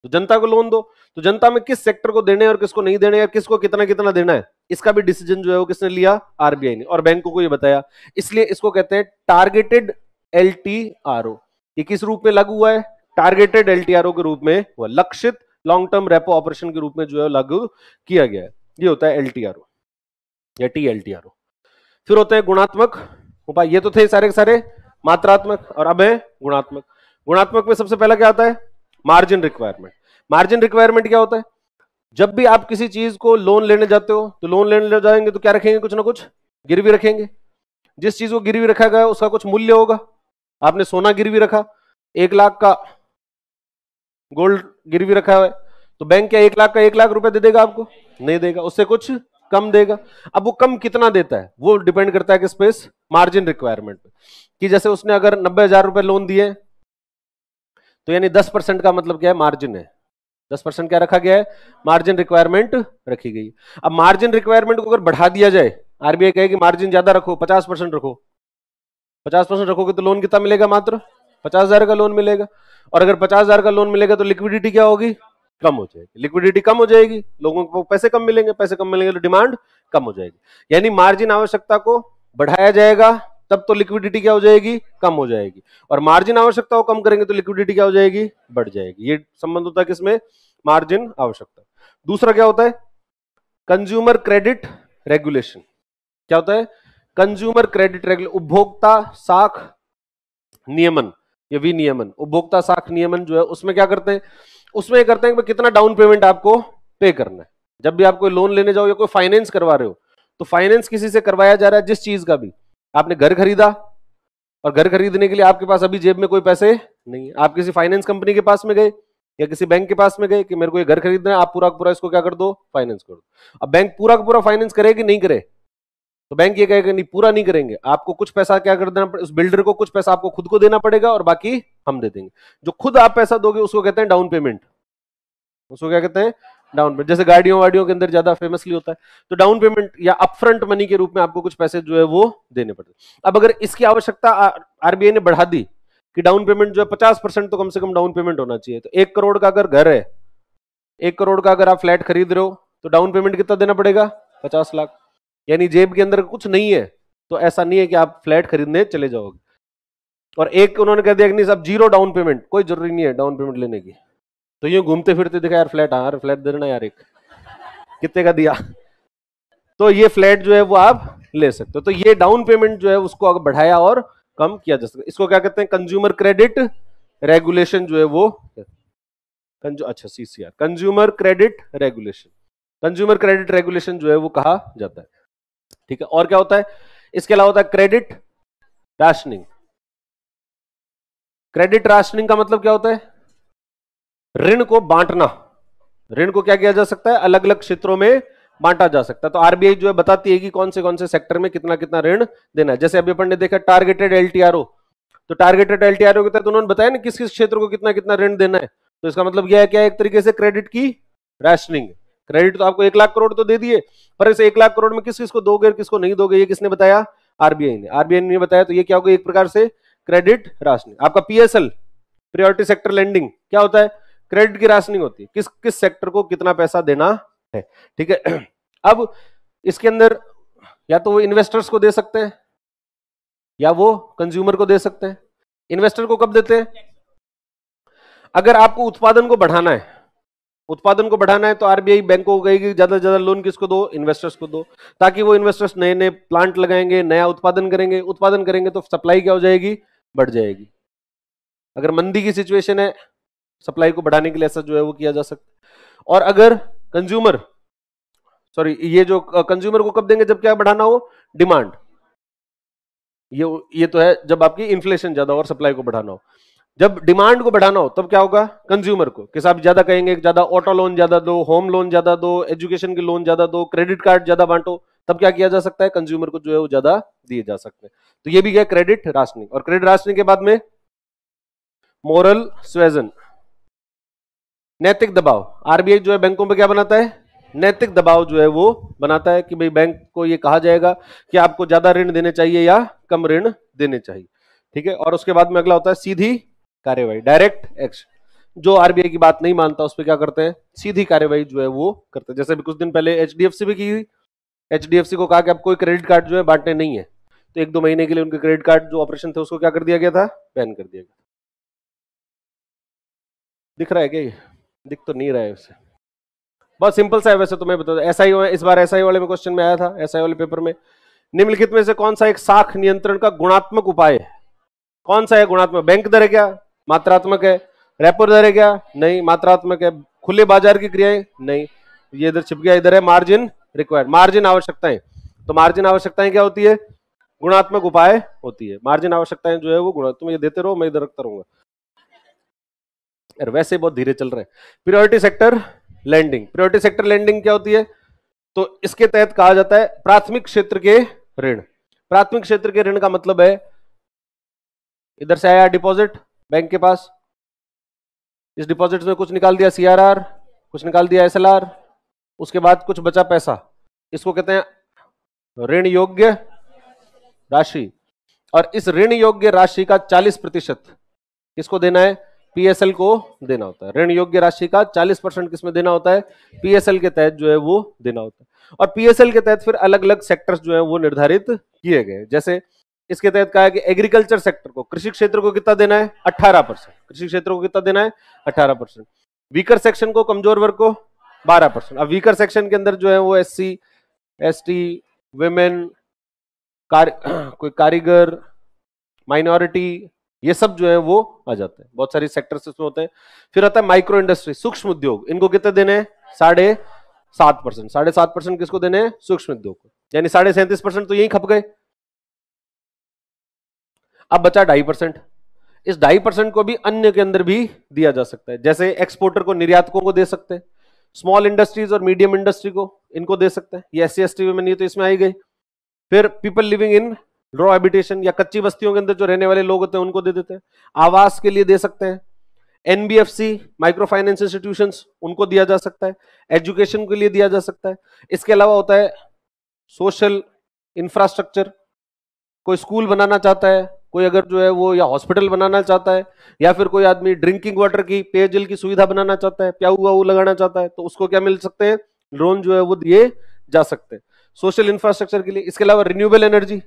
तो जनता को लोन दो तो जनता में किस सेक्टर को देने और किसको नहीं देने या किसको कितना कितना देना है इसका भी डिसीजन जो है वो किसने लिया आरबीआई ने और बैंकों को ये बताया इसलिए इसको कहते हैं टारगेटेड एल ये किस रूप में लागू हुआ है टारगेटेड एल के रूप में हुआ लक्षित लॉन्ग टर्म रेपो ऑपरेशन के रूप में जो है लागू किया गया है ये होता है एल या T L T R O फिर होते हैं गुणात्मक उपाय ये तो थे सारे के सारे मात्रात्मक और अब है गुणात्मक गुणात्मक में सबसे पहला क्या आता है मार्जिन रिक्वायरमेंट मार्जिन रिक्वायरमेंट क्या होता है जब भी आप किसी चीज को लोन लेने जाते हो तो लोन लेने जाएंगे तो क्या रखेंगे कुछ ना कुछ गिरवी रखेंगे जिस चीज को गिरवी रखा गया उसका कुछ मूल्य होगा आपने सोना गिरवी रखा एक लाख का गोल्ड गिरवी रखा हुआ है तो बैंक क्या एक लाख का एक लाख रुपए दे देगा आपको नहीं देगा उससे कुछ कम देगा अब वो कम कितना देता है वो डिपेंड करता है कि स्पेस मार्जिन रिक्वायरमेंट पे कि जैसे उसने अगर नब्बे हजार रुपए लोन दिए तो यानी दस परसेंट का मतलब क्या है मार्जिन है दस परसेंट क्या रखा गया है मार्जिन रिक्वायरमेंट रखी गई अब मार्जिन रिक्वायरमेंट को अगर बढ़ा दिया जाए आरबीआई कहेगी मार्जिन ज्यादा रखो पचास परसेंट रखो पचास परसेंट रखोगे तो लोन कितना मिलेगा मात्र पचास हजार का लोन मिलेगा और अगर पचास हजार का लोन मिलेगा तो लिक्विडिटी क्या होगी कम हो जाएगी लिक्विडिटी कम हो जाएगी लोगों को पैसे कम मिलेंगे पैसे कम मिलेंगे तो डिमांड कम हो जाएगी यानी मार्जिन आवश्यकता को बढ़ाया जाएगा तब तो लिक्विडिटी क्या हो जाएगी कम हो जाएगी और मार्जिन आवश्यकता को कम करेंगे तो लिक्विडिटी क्या हो जाएगी बढ़ जाएगी ये संबंध होता है किसमें मार्जिन आवश्यकता दूसरा क्या होता है कंज्यूमर क्रेडिट रेगुलेशन क्या होता है कंज्यूमर क्रेडिट रेगुल उपभोक्ता साख नियमन ये विनियमन उपभोक्ता साख नियमन जो है उसमें क्या करते हैं उसमें ये करते हैं कि कितना डाउन पेमेंट आपको पे करना है जब भी आप कोई लोन लेने जाओ या कोई फाइनेंस करवा रहे हो तो फाइनेंस किसी से करवाया जा रहा है जिस चीज का भी आपने घर खरीदा और घर खरीदने के लिए आपके पास अभी जेब में कोई पैसे नहीं है आप किसी फाइनेंस कंपनी के पास में गए या किसी बैंक के पास में गए कि मेरे को ये घर खरीदना है आप पूरा पूरा इसको क्या कर दो फाइनेंस कर दो अब बैंक पूरा पूरा फाइनेंस करे कि नहीं करे तो बैंक ये कहेगा नहीं पूरा नहीं करेंगे आपको कुछ पैसा क्या कर देना उस बिल्डर को कुछ पैसा आपको खुद को देना पड़ेगा और बाकी हम दे देंगे जो खुद आप पैसा दोगे उसको कहते हैं डाउन पेमेंट उसको क्या कहते हैं डाउन पेमेंट जैसे गाड़ियों वाड़ियों के अंदर ज्यादा फेमसली होता है तो डाउन पेमेंट या अपफ्रंट मनी के रूप में आपको कुछ पैसे जो है वो देने पड़ते अब अगर इसकी आवश्यकता आरबीआई ने बढ़ा दी कि डाउन पेमेंट जो है पचास परसेंट तो कम से कम डाउन पेमेंट होना चाहिए तो एक करोड़ का अगर घर है एक करोड़ का अगर आप फ्लैट खरीद रहे हो तो डाउन पेमेंट कितना देना पड़ेगा पचास लाख यानी जेब के अंदर कुछ नहीं है तो ऐसा नहीं है कि आप फ्लैट खरीदने चले जाओगे और एक उन्होंने कह दिया कि नहीं सब जीरो डाउन पेमेंट कोई जरूरी नहीं है डाउन पेमेंट लेने की तो यूँ घूमते फिरते दिखा यार फ्लैट हाँ फ्लैट दे देना यार एक कितने का दिया तो ये फ्लैट जो है वो आप ले सकते हो तो ये डाउन पेमेंट जो है उसको अगर बढ़ाया और कम किया जा सकता इसको क्या कहते हैं कंज्यूमर क्रेडिट रेगुलेशन जो है वो अच्छा CCR consumer credit regulation consumer credit regulation जो है वो कहा जाता है ठीक है और क्या होता है इसके अलावा होता है क्रेडिट राशनिंग क्रेडिट राशनिंग का मतलब क्या होता है ऋण को बांटना ऋण को क्या किया जा सकता है अलग अलग क्षेत्रों में बांटा जा सकता है तो आरबीआई जो है बताती है कि कौन से कौन से सेक्टर में कितना कितना ऋण देना है जैसे अभी अपन ने देखा टारगेटेड एलटीआरओ तो टारगेटेड एलटीआरओ के तहत उन्होंने बताया ना किस किस क्षेत्र को कितना कितना ऋण देना है तो इसका मतलब यह है क्या एक तरीके से क्रेडिट की राशनिंग क्रेडिट तो आपको एक लाख करोड़ तो दे दिए पर इस एक लाख करोड़ में किस किसको दोगे और किसको नहीं दोगे ये किसने बताया आरबीआई ने आरबीआई ने बताया तो ये क्या होगा एक प्रकार से क्रेडिट राशनिंग आपका पीएसएल प्रायोरिटी सेक्टर लैंडिंग क्या होता है क्रेडिट की राशनिंग होती है किस किस सेक्टर को कितना पैसा देना है ठीक है अब इसके अंदर या तो वो इन्वेस्टर्स को दे सकते हैं या वो कंज्यूमर को दे सकते हैं इन्वेस्टर को कब देते हैं अगर आपको उत्पादन को बढ़ाना है उत्पादन को बढ़ाना है तो आरबीआई बैंकों को कहेगी ज्यादा से ज्यादा लोन किसको दो इन्वेस्टर्स को दो ताकि वो इन्वेस्टर्स नए नए प्लांट लगाएंगे नया उत्पादन करेंगे उत्पादन करेंगे तो सप्लाई क्या हो जाएगी बढ़ जाएगी अगर मंदी की सिचुएशन है सप्लाई को बढ़ाने के लिए ऐसा जो है वो किया जा सकता है और अगर कंज्यूमर सॉरी ये जो कंज्यूमर को कब देंगे जब क्या बढ़ाना हो डिमांड ये ये तो है जब आपकी इन्फ्लेशन ज्यादा और सप्लाई को बढ़ाना हो जब डिमांड को बढ़ाना हो तब क्या होगा कंज्यूमर को कि साहब ज्यादा कहेंगे ज्यादा ऑटो लोन ज्यादा दो होम लोन ज्यादा दो एजुकेशन के लोन ज्यादा दो क्रेडिट कार्ड ज्यादा बांटो तब क्या किया जा सकता है कंज्यूमर को जो है वो ज्यादा दिए जा सकते हैं तो ये भी क्या क्रेडिट राशनिंग और क्रेडिट राशनिंग के बाद में मोरल स्वेजन नैतिक दबाव आरबीआई जो है बैंकों पर क्या बनाता है नैतिक दबाव जो है वो बनाता है कि भाई बैंक को ये कहा जाएगा कि आपको ज्यादा ऋण देने चाहिए या कम ऋण देने चाहिए ठीक है और उसके बाद में अगला होता है सीधी कार्यवाही डायरेक्ट एक्शन जो आरबीआई की बात नहीं मानता उस पर क्या करते हैं सीधी कार्यवाही जो है वो करते हैं जैसे भी कुछ दिन पहले एचडीएफसी भी की एचडीएफसी को कहा कि अब कोई क्रेडिट कार्ड जो है बांटने नहीं है तो एक दो महीने के लिए उनके क्रेडिट कार्ड जो ऑपरेशन थे उसको क्या कर दिया गया था बैन कर दिया गया दिख रहा है क्या दिख तो नहीं रहा है उसे बहुत सिंपल सा है वैसे तो मैं बता दू एसआई इस बार एसआई वाले में क्वेश्चन में आया था एसआई वाले पेपर में निम्नलिखित में से कौन सा एक साख नियंत्रण का गुणात्मक उपाय है कौन सा है गुणात्मक बैंक दर है क्या मात्रात्मक है रेपो दर है क्या नहीं मात्रात्मक है खुले बाजार की क्रियाएं नहीं ये इधर छिप गया इधर है मार्जिन रिक्वायर्ड मार्जिन आवश्यकताएं तो मार्जिन आवश्यकताएं क्या होती है गुणात्मक उपाय होती है मार्जिन आवश्यकताएं जो है वो गुण तुम ये देते रहो मैं इधर रखता रहूंगा वैसे बहुत धीरे चल रहे हैं priority sector lending priority sector lending क्या होती है तो इसके तहत कहा जाता है प्राथमिक क्षेत्र के ऋण प्राथमिक क्षेत्र के ऋण का मतलब है इधर से आया डिपॉजिट बैंक के पास इस डिपॉजिट में कुछ निकाल दिया सीआरआर कुछ निकाल दिया एस उसके बाद कुछ बचा पैसा इसको कहते हैं ऋण योग्य राशि और इस ऋण योग्य राशि का 40 प्रतिशत किसको देना है पीएसएल को देना होता है ऋण योग्य राशि का 40 परसेंट किसमें देना होता है पीएसएल के तहत जो है वो देना होता है और पीएसएल के तहत फिर अलग अलग सेक्टर्स जो है वो निर्धारित किए गए जैसे इसके तहत कहा कि एग्रीकल्चर सेक्टर को कृषि क्षेत्र को कितना देना है 18 परसेंट कृषि क्षेत्र को कितना देना है 18 परसेंट वीकर सेक्शन को कमजोर वर्ग को 12 परसेंट अब वीकर सेक्शन के अंदर जो है वो S C S T women कोई कारीगर माइनॉरिटी ये सब जो है वो आ जाते हैं बहुत सारे सेक्टर इसमें होते हैं फिर आता है माइक्रो इंडस्ट्री सूक्ष्म उद्योग इनको कितने देने साढ़े सात परसेंट साढ़े सात परसेंट किसको देने सूक्ष्म उद्योग को यानी साढ़े सैंतीस परसेंट तो यही खप गए अब बचा ढाई परसेंट इस ढाई परसेंट को भी अन्य के अंदर भी दिया जा सकता है जैसे एक्सपोर्टर को निर्यातकों को दे सकते हैं स्मॉल इंडस्ट्रीज और मीडियम इंडस्ट्री को इनको दे सकते हैं ये एस सी में नहीं तो इसमें आई गई फिर पीपल लिविंग इन लो एबिटेशन या कच्ची बस्तियों के अंदर जो रहने वाले लोग होते हैं उनको दे देते हैं आवास के लिए दे सकते हैं एनबीएफसी माइक्रो फाइनेंस इंस्टीट्यूशन उनको दिया जा सकता है एजुकेशन के लिए दिया जा सकता है इसके अलावा होता है सोशल इंफ्रास्ट्रक्चर कोई स्कूल बनाना चाहता है कोई अगर जो है वो या हॉस्पिटल बनाना चाहता है या फिर कोई आदमी ड्रिंकिंग वाटर की पेयजल की सुविधा बनाना चाहता है प्याऊ वाऊ लगाना चाहता है तो उसको क्या मिल सकते हैं लोन जो है वो दिए जा सकते हैं सोशल इंफ्रास्ट्रक्चर के लिए इसके अलावा रिन्यूएबल एनर्जी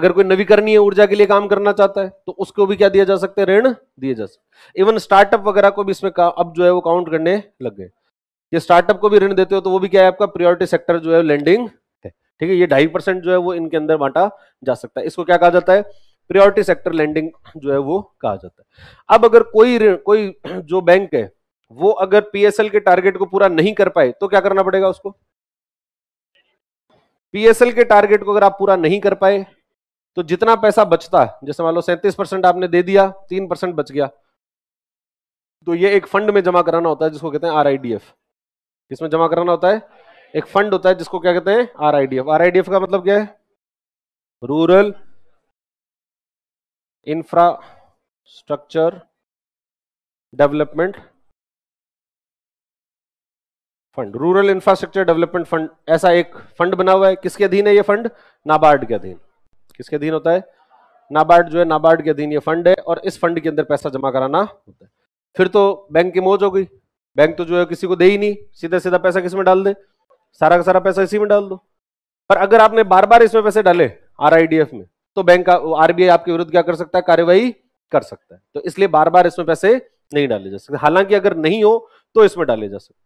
अगर कोई नवीकरणीय ऊर्जा के लिए काम करना चाहता है तो उसको भी क्या दिया जा सकते हैं ऋण दिए जा सकते इवन स्टार्टअप वगैरह को भी इसमें अब जो है वो काउंट करने लग गए ये स्टार्टअप को भी ऋण देते हो तो वो भी क्या है आपका प्रायोरिटी सेक्टर जो है लैंडिंग ठीक है ये ढाई परसेंट जो है वो इनके अंदर बांटा जा सकता है इसको क्या कहा जाता है प्रियोरिटी सेक्टर लैंडिंग जो है वो कहा जाता है अब अगर कोई कोई जो बैंक है वो अगर पीएसएल के टारगेट को पूरा नहीं कर पाए तो क्या करना पड़ेगा उसको पीएसएल के टारगेट को अगर आप पूरा नहीं कर पाए तो जितना पैसा बचता है जैसे मान लो सैंतीस परसेंट आपने दे दिया तीन परसेंट बच गया तो ये एक फंड में जमा कराना होता है जिसको कहते हैं आर इसमें जमा कराना होता है एक फंड होता है जिसको क्या कहते हैं आरआईडीएफ आरआईडीएफ का मतलब क्या है rural infrastructure development fund rural infrastructure development fund ऐसा एक फंड बना हुआ है किसके अधीन है ये फंड नाबार्ड के अधीन किसके अधीन होता है नाबार्ड जो है नाबार्ड के अधीन ये फंड है और इस फंड के अंदर पैसा जमा कराना होता है फिर तो बैंक की मौज हो गई बैंक तो जो है किसी को दे ही नहीं सीधा सीधा पैसा किस में डाल दे सारा का सारा पैसा इसी में डाल दो पर अगर आपने बार बार इसमें पैसे डाले आर में तो बैंक का आरबीआई आपके विरुद्ध क्या कर सकता है कार्यवाही कर सकता है तो इसलिए बार बार इसमें पैसे नहीं डाले जा सकते हालांकि अगर नहीं हो तो इसमें डाले जा सकते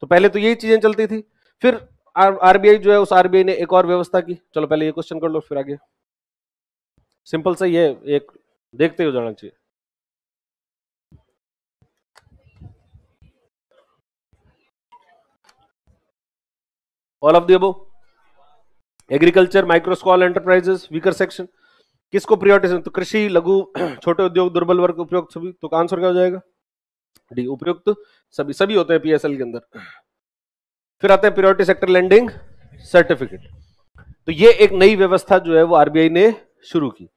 तो पहले तो यही चीजें चलती थी फिर आरबीआई जो है उस आरबीआई ने एक और व्यवस्था की चलो पहले ये क्वेश्चन कर लो फिर आगे सिंपल सा ये एक देखते हुए हो जाना चाहिए all of the above agriculture micro small enterprises weaker section किसको प्रियोरिटेशन तो कृषि लघु छोटे उद्योग दुर्बल वर्ग उपयुक्त सभी तो आंसर क्या हो जाएगा डी उपयुक्त सभी सभी होते हैं पीएसएल के अंदर फिर आते हैं प्रियोरिटी सेक्टर लैंडिंग सर्टिफिकेट तो ये एक नई व्यवस्था जो है वो आरबीआई ने शुरू की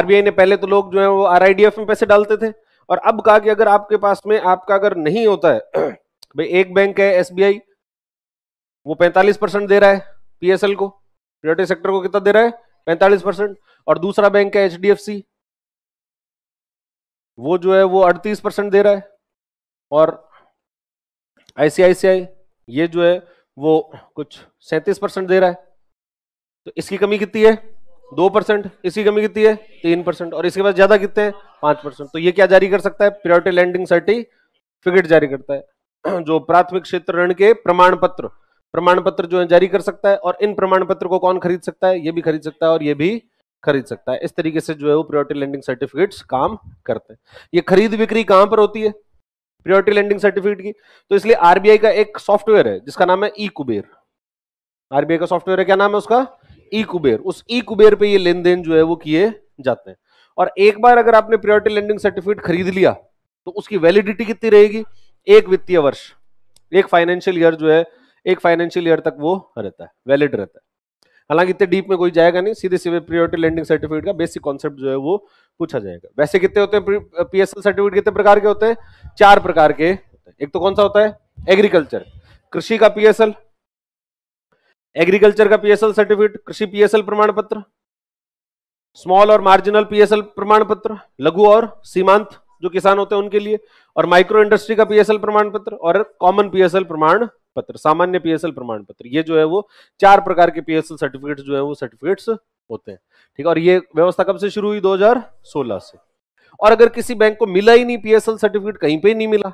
आरबीआई ने पहले तो लोग जो है वो आर में पैसे डालते थे और अब कहा कि अगर आपके पास में आपका अगर नहीं होता है भाई एक बैंक है एसबीआई वो 45 परसेंट दे रहा है पीएसएल को प्रायोरिटी सेक्टर को कितना दे रहा है 45 परसेंट और दूसरा बैंक है एचडीएफसी वो जो है वो 38 परसेंट दे रहा है और आईसीआईसीआई ये जो है वो कुछ 37 परसेंट दे रहा है तो इसकी कमी कितनी है दो परसेंट इसकी कमी कितनी है तीन परसेंट और इसके पास ज्यादा कितने हैं पांच परसेंट तो ये क्या जारी कर सकता है प्रायोरिटी लैंडिंग सर्टिफिकेट जारी करता है जो प्राथमिक क्षेत्र ऋण के प्रमाण पत्र प्रमाण पत्र जो है जारी कर सकता है और इन प्रमाण पत्र को कौन खरीद सकता है ये भी खरीद सकता है और ये भी खरीद सकता है इस तरीके से जो है वो प्रियोरिटी लैंडिंग सर्टिफिकेट काम करते हैं ये खरीद बिक्री कहां पर होती है प्रियोरिटी लैंडिंग सर्टिफिकेट की तो इसलिए आरबीआई का एक सॉफ्टवेयर है जिसका नाम है ई कुबेर आरबीआई का सॉफ्टवेयर है क्या नाम है उसका ई कुबेर उस ई कुबेर पर यह लेन देन जो है वो किए जाते हैं और एक बार अगर आपने प्रियोरिटी लैंडिंग सर्टिफिकेट खरीद लिया तो उसकी वैलिडिटी कितनी रहेगी एक वित्तीय वर्ष एक फाइनेंशियल ईयर जो है एक फाइनेंशियल ईयर तक वो रहता है वैलिड रहता है हालांकि इतने डीप में कोई जाएगा नहीं सीधे सीधे प्रियोरिटी लैंडिंग सर्टिफिकेट का बेसिक कॉन्सेप्ट जो है वो पूछा जाएगा वैसे कितने होते हैं पीएसएल सर्टिफिकेट कितने प्रकार के होते हैं चार प्रकार के एक तो कौन सा होता है एग्रीकल्चर कृषि का पीएसएल एग्रीकल्चर का पीएसएल सर्टिफिकेट कृषि पीएसएल प्रमाण पत्र स्मॉल और मार्जिनल पीएसएल प्रमाण पत्र लघु और सीमांत जो किसान होते हैं उनके लिए और माइक्रो इंडस्ट्री का पीएसएल प्रमाण पत्र और कॉमन पीएसएल प्रमाण पत्र सामान्य पीएसएल प्रमाण पत्र ये जो है वो चार प्रकार के पीएसएल सर्टिफिकेट जो है वो सर्टिफिकेट्स होते हैं ठीक है और ये व्यवस्था कब से शुरू हुई 2016 से और अगर किसी बैंक को मिला ही नहीं पीएसएल सर्टिफिकेट कहीं पर नहीं मिला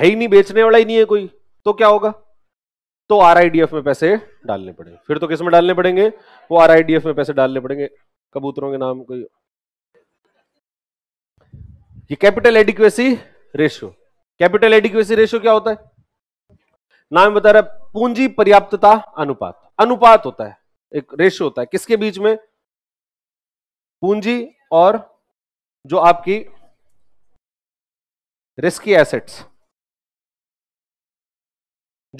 है ही नहीं बेचने वाला ही नहीं है कोई तो क्या होगा तो आर में पैसे डालने पड़ेंगे फिर तो किस में डालने पड़ेंगे वो आर में पैसे डालने पड़ेंगे कबूतरों के नाम कोई ये capital adequacy ratio capital adequacy ratio क्या होता है नाम बता रहा है पूंजी पर्याप्तता अनुपात अनुपात होता है एक रेशियो होता है किसके बीच में पूंजी और जो आपकी रिस्की एसेट्स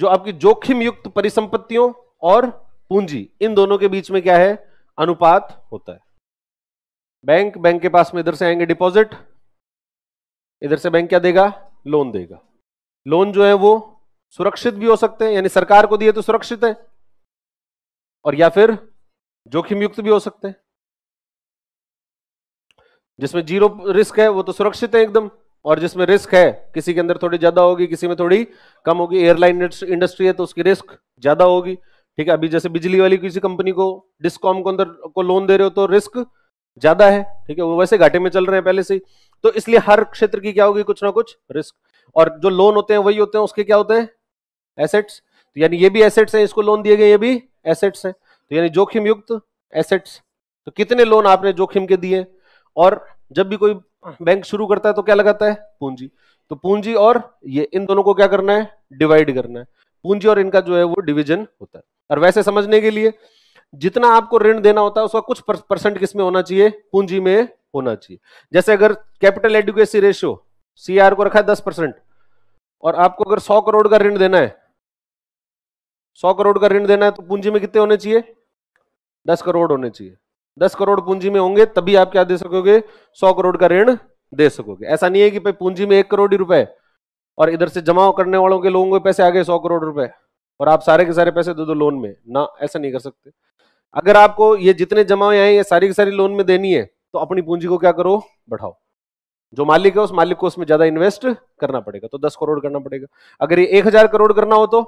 जो आपकी जोखिम युक्त परिसंपत्तियों और पूंजी इन दोनों के बीच में क्या है अनुपात होता है बैंक बैंक के पास में इधर से आएंगे डिपॉजिट इधर से बैंक क्या देगा लोन देगा लोन जो है वो सुरक्षित भी हो सकते हैं यानी सरकार को दिए तो सुरक्षित है और या फिर जोखिम युक्त भी हो सकते हैं जिसमें जीरो रिस्क है वो तो सुरक्षित है एकदम और जिसमें रिस्क है किसी के अंदर थोड़ी ज्यादा होगी किसी में थोड़ी कम होगी एयरलाइन इंडस्ट्री है तो उसकी रिस्क ज्यादा होगी ठीक है अभी जैसे बिजली वाली किसी कंपनी को डिस्कॉम को अंदर को लोन दे रहे हो तो रिस्क ज्यादा है ठीक है वो वैसे घाटे में चल रहे हैं पहले से तो इसलिए हर क्षेत्र की क्या होगी कुछ ना कुछ रिस्क और जो लोन होते हैं वही होते हैं उसके क्या होते हैं एसेट्स तो यानी ये भी एसेट्स हैं इसको लोन दिए गए ये भी एसेट्स हैं तो यानी जोखिम युक्त एसेट्स तो कितने लोन आपने जोखिम के दिए और जब भी कोई बैंक शुरू करता है तो क्या लगाता है पूंजी तो पूंजी और ये इन दोनों को क्या करना है डिवाइड करना है पूंजी और इनका जो है वो डिविजन होता है और वैसे समझने के लिए जितना आपको ऋण देना होता है उसका कुछ परसेंट किसमें होना चाहिए पूंजी में होना चाहिए जैसे अगर कैपिटल एडुकेसी रेशियो सी को रखा है दस परसेंट और आपको अगर सौ करोड़ का ऋण देना है सौ करोड़ का ऋण देना है तो पूंजी में कितने होने चाहिए दस करोड़ होने चाहिए दस करोड़ पूंजी में होंगे तभी आप क्या दे सकोगे सौ करोड़ का ऋण दे सकोगे ऐसा नहीं है कि भाई पूंजी में एक करोड़ ही रुपए और इधर से जमा करने वालों के लोगों के पैसे आ गए सौ करोड़ रुपए और आप सारे के सारे पैसे दो दो लोन में ना ऐसा नहीं कर सकते अगर आपको ये जितने जमा हुए हैं ये सारी की सारी लोन में देनी है तो अपनी पूंजी को क्या करो बढ़ाओ जो मालिक है उस मालिक को उसमें ज्यादा इन्वेस्ट करना पड़ेगा तो दस करोड़ करना पड़ेगा अगर ये एक हजार करोड़ करना हो तो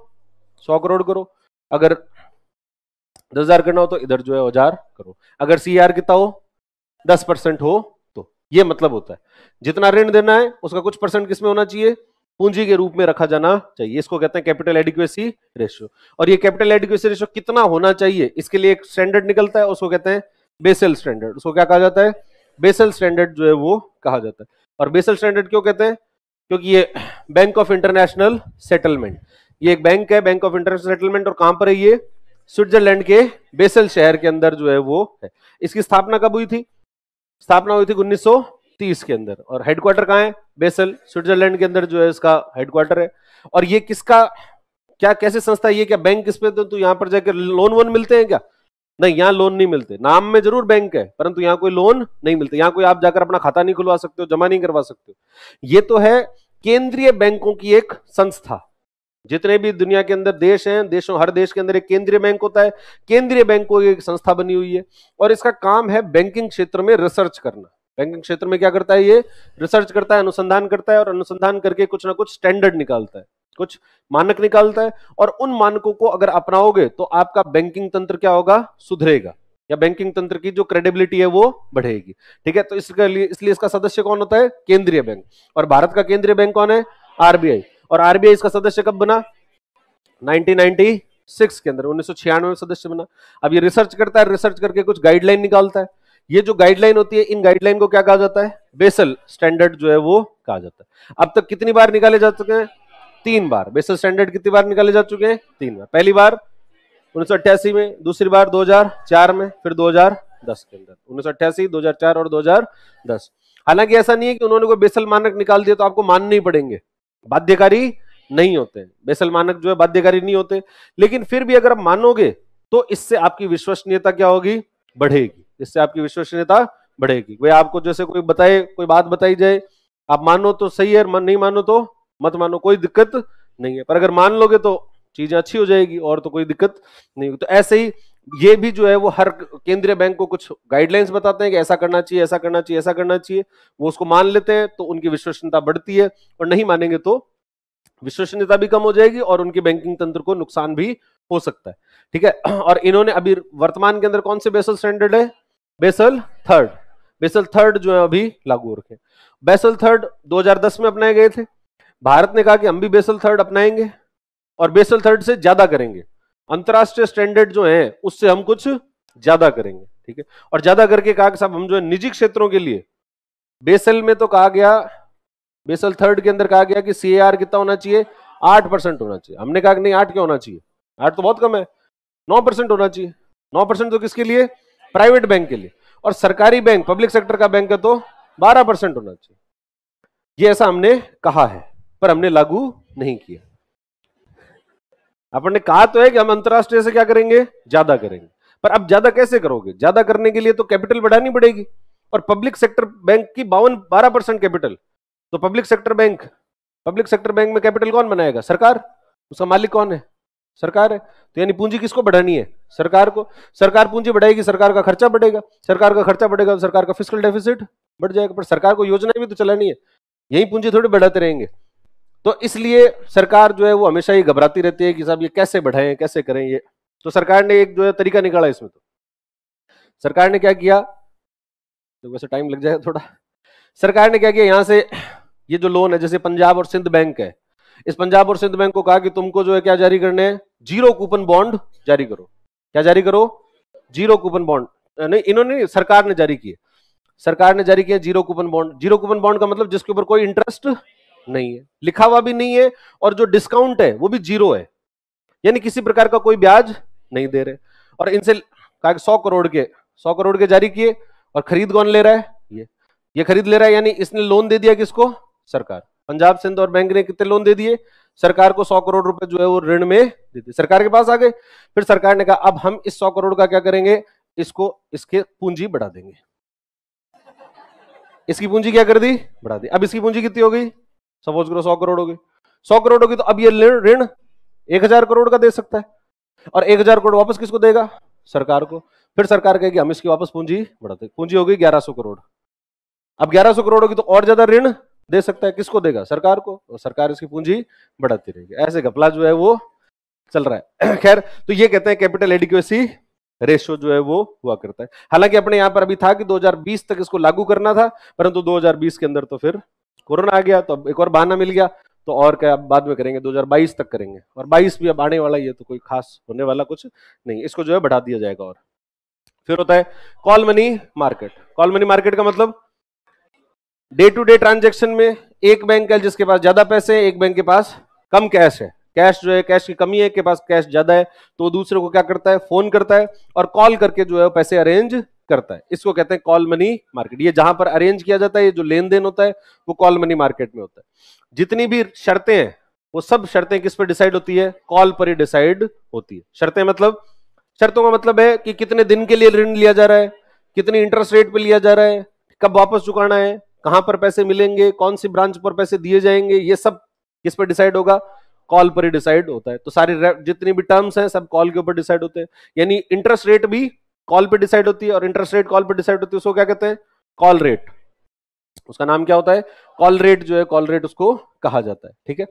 सौ करोड़ करो अगर दस हजार करना हो तो इधर जो है हजार करो अगर सी आर कितना हो दस परसेंट हो तो ये मतलब होता है जितना ऋण देना है उसका कुछ परसेंट किसमें होना चाहिए पूंजी के रूप में रखा जाना चाहिए इसको कहते हैं कैपिटल एडिक्वेसी रेशियो और ये कैपिटल एडिक्वेसी रेशियो कितना होना चाहिए इसके लिए एक स्टैंडर्ड निकलता है उसको कहते हैं बेसल स्टैंडर्ड उसको क्या कहा जाता है बेसल स्टैंडर्ड जो है वो कहा जाता है और बेसल स्टैंडर्ड क्यों कहते हैं क्योंकि ये बैंक ऑफ इंटरनेशनल सेटलमेंट ये एक बैंक है बैंक ऑफ इंटरनेशनल सेटलमेंट और कहां पर है ये स्विट्जरलैंड के बेसल शहर के अंदर जो है वो है इसकी स्थापना कब हुई थी स्थापना हुई थी 1930 के अंदर और हेडक्वार्टर कहाँ है बेसल स्विट्जरलैंड के अंदर जो है इसका हेडक्वार्टर है और ये किसका क्या कैसे संस्था ये क्या बैंक किस पे तो यहाँ पर जाकर लोन वोन मिलते हैं क्या नहीं यहाँ लोन नहीं मिलते नाम में जरूर बैंक है परंतु यहाँ कोई लोन नहीं मिलते यहाँ कोई आप जाकर अपना खाता नहीं खुलवा सकते हो जमा नहीं करवा सकते हो ये तो है केंद्रीय बैंकों की एक संस्था जितने भी दुनिया के अंदर देश हैं देशों हर देश के अंदर एक केंद्रीय बैंक होता है केंद्रीय बैंक को एक संस्था बनी हुई है और इसका काम है बैंकिंग क्षेत्र में रिसर्च करना बैंकिंग क्षेत्र में क्या करता है ये रिसर्च करता है अनुसंधान करता है और अनुसंधान करके कुछ ना कुछ स्टैंडर्ड निकालता है कुछ मानक निकालता है और उन मानकों को अगर अपनाओगे तो आपका बैंकिंग तंत्र क्या होगा सुधरेगा या बैंकिंग तंत्र की जो क्रेडिबिलिटी है वो बढ़ेगी ठीक है तो इसके लिए इसलिए इसका सदस्य कौन होता है केंद्रीय बैंक और भारत का केंद्रीय बैंक कौन है आरबीआई और आरबीआई इसका सदस्य कब बना 1996 के अंदर उन्नीस में सदस्य बना अब ये रिसर्च करता है रिसर्च करके कुछ गाइडलाइन निकालता है ये जो गाइडलाइन होती है इन गाइडलाइन को क्या कहा जाता है बेसल स्टैंडर्ड जो है वो कहा जाता है अब तक कितनी बार निकाले जा चुके हैं तीन बार बेसल स्टैंडर्ड कितनी बार निकाले जा चुके हैं तीन बार पहली बार उन्नीस में दूसरी बार 2004 में फिर 2010 के अंदर उन्नीस 2004 और 2010 हालांकि ऐसा नहीं है कि उन्होंने कोई बेसल मानक निकाल दिया तो आपको मानने ही पड़ेंगे बाध्यकारी नहीं होते हैं बेसल मानक जो है बाध्यकारी नहीं होते लेकिन फिर भी अगर आप मानोगे तो इससे आपकी विश्वसनीयता क्या होगी बढ़ेगी इससे आपकी विश्वसनीयता बढ़ेगी भाई आपको जैसे कोई बताए कोई बात बताई जाए आप मानो तो सही है नहीं मानो तो मत मानो कोई दिक्कत नहीं है पर अगर मान लोगे तो चीजें अच्छी हो जाएगी और तो कोई दिक्कत नहीं होगी तो ऐसे ही ये भी जो है वो हर केंद्रीय बैंक को कुछ गाइडलाइंस बताते हैं कि ऐसा करना चाहिए ऐसा करना चाहिए ऐसा करना चाहिए वो उसको मान लेते हैं तो उनकी विश्वसनीयता बढ़ती है और नहीं मानेंगे तो विश्वसनीयता भी कम हो जाएगी और उनके बैंकिंग तंत्र को नुकसान भी हो सकता है ठीक है और इन्होंने अभी वर्तमान के अंदर कौन से बेसल स्टैंडर्ड है बेसल थर्ड बेसल थर्ड जो है अभी लागू रखे बेसल थर्ड 2010 में अपनाए गए थे भारत ने कहा कि हम भी बेसल थर्ड अपनाएंगे और बेसल थर्ड से ज्यादा करेंगे अंतर्राष्ट्रीय स्टैंडर्ड जो है उससे हम कुछ ज्यादा करेंगे ठीक है और ज्यादा करके कहा कि साहब हम जो है निजी क्षेत्रों के लिए बेसल में तो कहा गया बेसल थर्ड के अंदर कहा गया कि सी कितना होना चाहिए आठ परसेंट होना चाहिए हमने कहा कि नहीं आठ क्या होना चाहिए आठ तो बहुत कम है नौ परसेंट होना चाहिए नौ परसेंट तो किसके लिए प्राइवेट बैंक के लिए और सरकारी बैंक पब्लिक सेक्टर का बैंक है तो बारह परसेंट होना चाहिए ये ऐसा हमने कहा है पर हमने लागू नहीं किया अपन ने कहा तो है कि हम अंतरराष्ट्रीय से क्या करेंगे ज्यादा करेंगे पर अब ज्यादा कैसे करोगे ज्यादा करने के लिए तो कैपिटल बढ़ानी पड़ेगी और पब्लिक सेक्टर बैंक की बावन बारह परसेंट कैपिटल तो public sector bank public sector bank में कैपिटल कौन बनाएगा सरकार उसका मालिक कौन है सरकार है तो यानी पूंजी किसको बढ़ानी है सरकार को सरकार पूंजी बढ़ाएगी सरकार का खर्चा बढ़ेगा सरकार का खर्चा बढ़ेगा तो सरकार का फिजिकल डेफिसिट बढ़ जाएगा पर सरकार को योजना भी तो चलानी है यही पूंजी थोड़ी बढ़ाते रहेंगे तो इसलिए सरकार जो है वो हमेशा ही घबराती रहती है कि साहब ये कैसे बढ़ाएं कैसे करें ये तो सरकार ने एक जो है तरीका निकाला इसमें तो सरकार ने क्या किया तो वैसे टाइम लग जाएगा थोड़ा सरकार ने क्या किया यहाँ से ये जो लोन है जैसे पंजाब और सिंध बैंक है इस पंजाब और सिंध बैंक को कहा कि तुमको जो है क्या जारी करने है जीरो कूपन बॉन्ड जारी करो क्या जारी करो जीरो कूपन बॉन्ड नहीं इन्होंने सरकार ने जारी किए सरकार ने जारी किया zero coupon bond zero coupon bond का मतलब जिसके ऊपर कोई इंटरेस्ट नहीं है लिखा हुआ भी नहीं है और जो डिस्काउंट है वो भी जीरो है यानी किसी प्रकार का कोई ब्याज नहीं दे रहे और इनसे सौ करोड़ के सौ करोड़ के जारी किए और खरीद कौन ले रहा है ये ये खरीद ले रहा है यानी इसने लोन दे दिया किसको सरकार पंजाब सिंध और बैंक ने कितने लोन दे दिए सरकार को सौ करोड़ रुपए जो है वो ऋण में दे दिए सरकार के पास आ गए फिर सरकार ने कहा अब हम इस सौ करोड़ का क्या करेंगे इसको इसके पूंजी बढ़ा देंगे इसकी पूंजी क्या कर दी बढ़ा दी अब इसकी पूंजी कितनी हो गई सपोज करो सौ करोड़ होगी सौ करोड़ होगी तो अब ये ऋण एक हजार करोड़ का दे सकता है और एक हजार करोड़ वापस किसको देगा सरकार को फिर सरकार कहेगी हम इसकी वापस पूंजी बढ़ाते पूंजी होगी ग्यारह सौ करोड़ अब ग्यारह सौ करोड़ होगी तो और ज्यादा ऋण दे सकता है किसको देगा सरकार को और सरकार इसकी पूंजी बढ़ाती रहेगी ऐसे घपला जो है वो चल रहा है खैर तो ये कहते हैं कैपिटल एडिक्वेसी रेशियो जो है वो हुआ करता है हालांकि अपने यहां पर अभी था कि 2020 तक इसको लागू करना था परंतु 2020 के अंदर तो फिर कोरोना आ गया तो अब एक और बहाना मिल गया तो और क्या बाद में करेंगे 2022 तक करेंगे और 22 भी अब आने वाला है तो कोई खास होने वाला कुछ नहीं इसको जो है बढ़ा दिया जाएगा और फिर होता है call money market call money market का मतलब डे टू डे ट्रांजेक्शन में एक बैंक है जिसके पास ज्यादा पैसे है एक बैंक के पास कम कैश है कैश जो है कैश की कमी है के पास कैश ज्यादा है तो दूसरे को क्या करता है फोन करता है और कॉल करके जो है पैसे अरेंज करता है इसको कहते हैं कॉल मनी मार्केट ये जहां पर अरेंज किया जाता है ये जो लेन देन होता है वो कॉल मनी मार्केट में होता है जितनी भी शर्तें हैं वो सब शर्तें किस पर डिसाइड होती है कॉल पर ही डिसाइड होती है शर्तें मतलब शर्तों का मतलब है कि कितने दिन के लिए ऋण लिया जा रहा है कितनी इंटरेस्ट रेट पर लिया जा रहा है कब वापस चुकाना है कहां पर पैसे मिलेंगे कौन सी ब्रांच पर पैसे दिए जाएंगे ये सब किस पर डिसाइड होगा कॉल पर ही डिसाइड होता है तो सारे जितनी भी टर्म्स हैं सब कॉल के ऊपर डिसाइड होते हैं यानी इंटरेस्ट रेट भी कॉल पे डिसाइड होती है और इंटरेस्ट रेट कॉल पे डिसाइड होती है उसको क्या कहते हैं कॉल रेट उसका नाम क्या होता है कॉल रेट जो है कॉल रेट उसको कहा जाता है ठीक है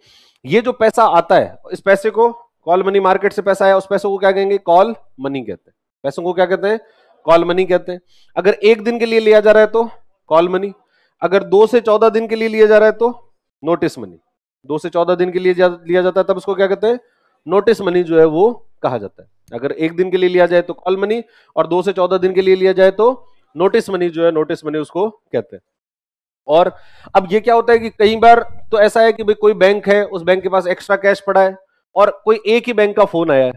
ये जो पैसा आता है इस पैसे को कॉल मनी मार्केट से पैसा आया उस पैसों को क्या कहेंगे कॉल मनी कहते हैं पैसों को क्या कहते हैं कॉल मनी कहते हैं अगर एक दिन के लिए लिया जा रहा है तो कॉल मनी अगर दो से चौदह दिन के लिए लिया जा रहा है तो नोटिस मनी दो से चौदह दिन के लिए जा, लिया जाता है तब उसको क्या कहते हैं नोटिस मनी जो है वो कहा जाता है अगर एक दिन के लिए लिया जाए तो कॉल मनी और दो से चौदह दिन के लिए लिया जाए तो नोटिस मनी जो है नोटिस मनी उसको कहते हैं और अब ये क्या होता है कि कई बार तो ऐसा है कि भाई कोई बैंक है उस बैंक के पास एक्स्ट्रा कैश पड़ा है और कोई एक ही बैंक का फोन आया है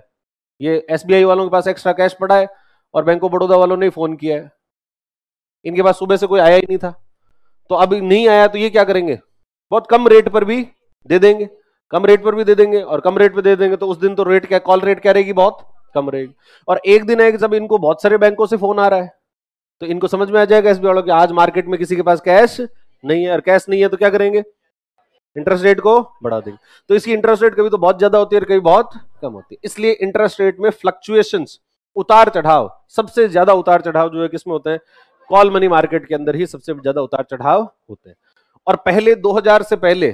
ये एसबीआई वालों के पास एक्स्ट्रा कैश पड़ा है और बैंक ऑफ बड़ौदा वालों ने फोन किया है इनके पास सुबह से कोई आया ही नहीं था तो अब नहीं आया तो ये क्या करेंगे बहुत कम रेट पर भी दे देंगे कम रेट पर भी दे देंगे और कम रेट पर दे देंगे तो उस दिन तो रेट क्या कॉल रेट क्या रहेगी बहुत कम रहेगी और एक दिन है कि जब इनको बहुत सारे बैंकों से फोन आ रहा है तो इनको समझ में आ जाएगा एस वालों की आज मार्केट में किसी के पास कैश नहीं है और कैश नहीं है तो क्या करेंगे इंटरेस्ट रेट को बढ़ा देंगे तो इसकी इंटरेस्ट रेट कभी तो बहुत ज्यादा होती है और कभी बहुत कम होती है इसलिए इंटरेस्ट रेट में फ्लक्चुएशन उतार चढ़ाव सबसे ज्यादा उतार चढ़ाव जो है किसमें होते हैं कॉल मनी मार्केट के अंदर ही सबसे ज्यादा उतार चढ़ाव होते हैं और पहले 2000 से पहले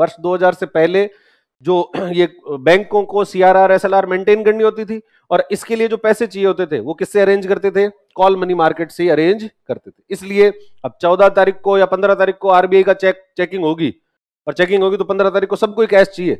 वर्ष 2000 से पहले जो ये बैंकों को सीआरआर एसएलआर मेंटेन करनी होती थी और इसके लिए जो पैसे चाहिए होते थे वो किससे अरेंज करते थे कॉल मनी मार्केट से अरेंज करते थे इसलिए अब 14 तारीख को या 15 तारीख को आरबीआई का चेक चेकिंग होगी और चेकिंग होगी तो 15 तारीख को सबको कैश चाहिए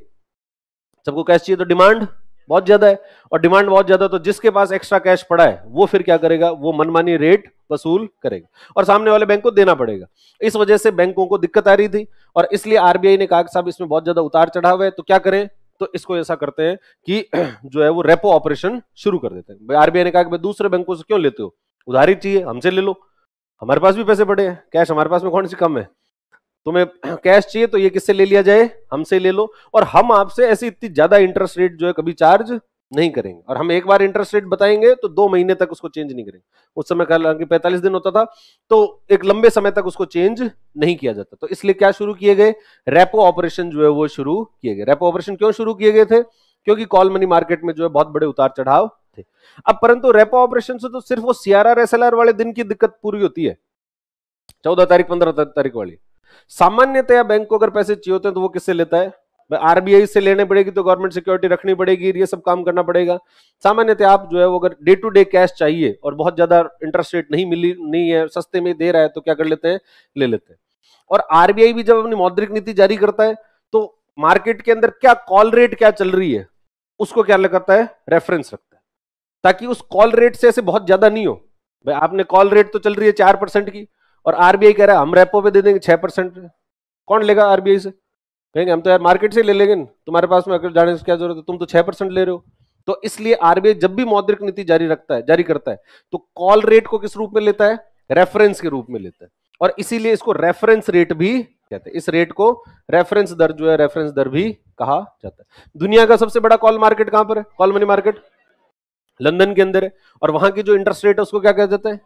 सबको कैश चाहिए तो डिमांड बहुत ज्यादा है और डिमांड बहुत ज्यादा तो जिसके पास एक्स्ट्रा कैश पड़ा है वो फिर क्या करेगा वो मनमानी रेट वसूल करेगा और सामने वाले बैंक को देना पड़ेगा इस वजह से बैंकों को दिक्कत आ रही थी और इसलिए आरबीआई ने कहा कि साहब इसमें बहुत ज्यादा उतार चढ़ाव है तो क्या करें तो इसको ऐसा करते हैं कि जो है वो रेपो ऑपरेशन शुरू कर देते हैं आरबीआई ने कहा कि दूसरे बैंकों से क्यों लेते हो उधारी चाहिए हमसे ले लो हमारे पास भी पैसे पड़े हैं कैश हमारे पास में कौन सी कम है तुम्हें कैश चाहिए तो ये किससे ले लिया जाए हमसे ले लो और हम आपसे ऐसी इतनी ज्यादा इंटरेस्ट रेट जो है कभी चार्ज नहीं करेंगे और हम एक बार इंटरेस्ट रेट बताएंगे तो दो महीने तक उसको चेंज नहीं करेंगे उस समय हालांकि पैंतालीस दिन होता था तो एक लंबे समय तक उसको चेंज नहीं किया जाता तो इसलिए क्या शुरू किए गए रेपो ऑपरेशन जो है वो शुरू किए गए रेपो ऑपरेशन क्यों शुरू किए गए थे क्योंकि कॉल मनी मार्केट में जो है बहुत बड़े उतार चढ़ाव थे अब परंतु रेपो ऑपरेशन से तो सिर्फ वो सीआरआर एसएलआर वाले दिन की दिक्कत पूरी होती है चौदह तारीख पंद्रह तारीख वाली सामान्यतया बैंक को अगर पैसे चाहिए होते हैं तो वो किससे लेता है आरबीआई से लेने पड़ेगी तो गवर्नमेंट सिक्योरिटी रखनी पड़ेगी ये सब काम करना पड़ेगा सामान्यतः आप जो है वो अगर डे टू डे कैश चाहिए और बहुत ज्यादा इंटरेस्ट रेट नहीं मिली नहीं है सस्ते में दे रहा है तो क्या कर लेते हैं ले लेते हैं और आरबीआई भी जब अपनी मौद्रिक नीति जारी करता है तो मार्केट के अंदर क्या कॉल रेट क्या चल रही है उसको क्या लगाता है रेफरेंस रखता है ताकि उस कॉल रेट से ऐसे बहुत ज्यादा नहीं हो भाई आपने कॉल रेट तो चल रही है चार की और आरबीआई कह रहा है हम रेपो पे दे देंगे छह परसेंट कौन लेगा आरबीआई से कहेंगे हम तो यार मार्केट से ले लेंगे तुम्हारे पास में अगर जाने की क्या जरूरत है तुम तो छह परसेंट ले रहे हो तो इसलिए आरबीआई जब भी मौद्रिक नीति जारी रखता है जारी करता है तो कॉल रेट को किस रूप में लेता है रेफरेंस के रूप में लेता है और इसीलिए इसको रेफरेंस रेट भी कहते हैं इस रेट को रेफरेंस दर जो है रेफरेंस दर भी कहा जाता है दुनिया का सबसे बड़ा कॉल मार्केट कहां पर है कॉल मनी मार्केट लंदन के अंदर है और वहां की जो इंटरेस्ट रेट है उसको क्या कहा जाता है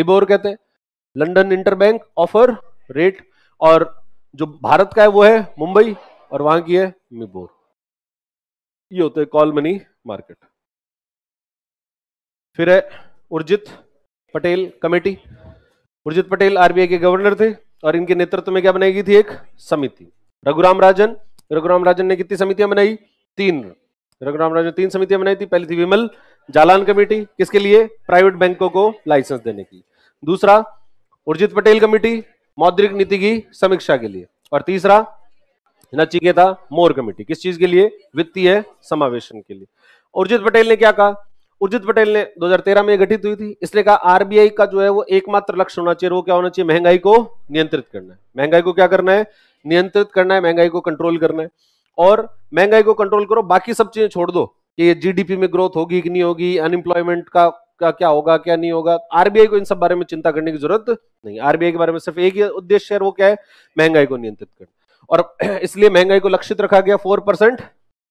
लिबोर कहते हैं लंडन इंटरबैंक ऑफर रेट और जो भारत का है वो है मुंबई और वहां की है मिबोर ये होते कॉल मनी मार्केट फिर है उर्जित पटेल कमेटी उर्जित पटेल आरबीआई के गवर्नर थे और इनके नेतृत्व में क्या बनाई गई थी एक समिति रघुराम राजन रघुराम राजन ने कितनी समितियां बनाई तीन रघुराम राजन तीन समितियां बनाई थी पहली थी विमल जालान कमेटी किसके लिए प्राइवेट बैंकों को लाइसेंस देने की दूसरा उर्जित पटेल कमेटी मौद्रिक नीति की समीक्षा के लिए और तीसरा नचिकेता मोर कमेटी किस चीज के लिए वित्तीय समावेशन के लिए उर्जित पटेल ने क्या कहा उर्जित पटेल ने 2013 में गठित हुई थी इसलिए कहा आरबीआई का जो है वो एकमात्र लक्ष्य होना चाहिए वो क्या होना चाहिए महंगाई को नियंत्रित करना है महंगाई को क्या करना है नियंत्रित करना है महंगाई को कंट्रोल करना है और महंगाई को कंट्रोल करो बाकी सब चीजें छोड़ दो कि जीडीपी में ग्रोथ होगी कि नहीं होगी अनएम्प्लॉयमेंट का का क्या होगा क्या नहीं होगा आरबीआई को इन सब बारे में चिंता करने की जरूरत नहीं आरबीआई के बारे में सिर्फ एक ही उद्देश्य है वो क्या है महंगाई को नियंत्रित कर और इसलिए महंगाई को लक्षित रखा गया four percent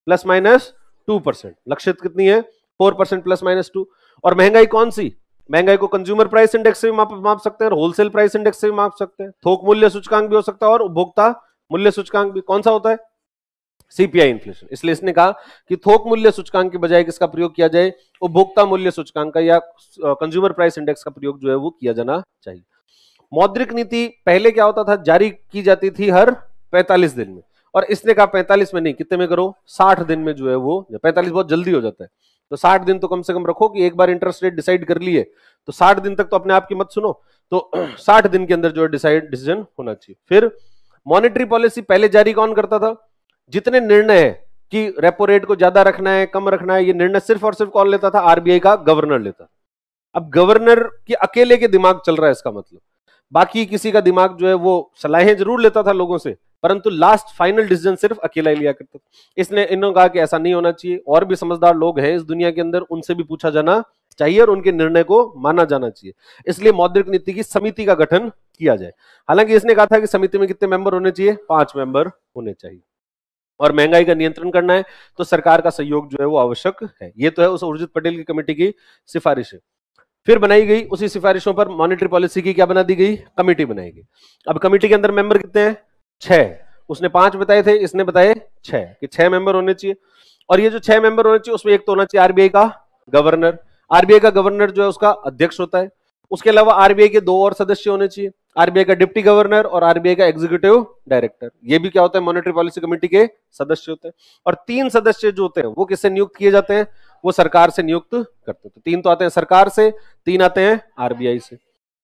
plus minus two percent लक्षित कितनी है four percent plus minus two और महंगाई कौन सी महंगाई को कंज्यूमर प्राइस इंडेक्स से भी माप माप सकते हैं होलसेल प्राइस इंडेक्स से भी माप सकते हैं थोक मूल्य सूचकांक भी हो सकता है और उपभोक्ता मूल्य सूचकांक भी कौन सा होता है सीपीआई इन्फ्लेशन इसलिए इसने कहा कि थोक मूल्य सूचकांक के बजाय किसका प्रयोग किया जाए उपभोक्ता मूल्य सूचकांक का या कंज्यूमर प्राइस इंडेक्स का प्रयोग जो है वो किया जाना चाहिए मौद्रिक नीति पहले क्या होता था जारी की जाती थी हर 45 दिन में और इसने कहा 45 में नहीं कितने में करो 60 दिन में जो है वो 45 बहुत जल्दी हो जाता है तो 60 दिन तो कम से कम रखो कि एक बार इंटरेस्ट रेट डिसाइड कर लिए तो 60 दिन तक तो अपने आप की मत सुनो तो 60 दिन के अंदर जो है डिसाइड डिसीजन होना चाहिए फिर मॉनेटरी पॉलिसी पहले जारी कौन करता था जितने निर्णय है कि रेपो रेट को ज्यादा रखना है कम रखना है ये निर्णय सिर्फ और सिर्फ कौन लेता था आरबीआई का गवर्नर लेता अब गवर्नर की अकेले के दिमाग चल रहा है इसका मतलब बाकी किसी का दिमाग जो है वो सलाहें जरूर लेता था लोगों से परंतु लास्ट फाइनल डिसीजन सिर्फ अकेला ही लिया करता था इसने इन्होंने कहा कि ऐसा नहीं होना चाहिए और भी समझदार लोग हैं इस दुनिया के अंदर उनसे भी पूछा जाना चाहिए और उनके निर्णय को माना जाना चाहिए इसलिए मौद्रिक नीति की समिति का गठन किया जाए हालांकि इसने कहा था कि समिति में कितने मेंबर होने चाहिए पांच मेंबर होने चाहिए और महंगाई का नियंत्रण करना है तो सरकार का सहयोग जो है वो आवश्यक है ये तो है उस उर्जित पटेल की कमेटी की सिफारिश है फिर बनाई गई उसी सिफारिशों पर मॉनिटरी पॉलिसी की क्या बना दी गई कमेटी बनाई गई अब कमेटी के अंदर मेंबर कितने हैं छह उसने पांच बताए थे इसने बताए छह कि छह मेंबर होने चाहिए और ये जो छह मेंबर होने चाहिए उसमें एक तो होना चाहिए आरबीआई का गवर्नर आरबीआई का गवर्नर जो है उसका अध्यक्ष होता है उसके अलावा आरबीआई के दो और सदस्य होने चाहिए आरबीआई का डिप्टी गवर्नर और आरबीआई का एग्जीक्यूटिव डायरेक्टर ये भी क्या होता है मॉनेटरी पॉलिसी कमेटी के सदस्य होते हैं और तीन सदस्य जो होते हैं वो किससे नियुक्त किए जाते हैं वो सरकार से नियुक्त करते हैं तो तीन तो आते हैं सरकार से तीन आते हैं आरबीआई से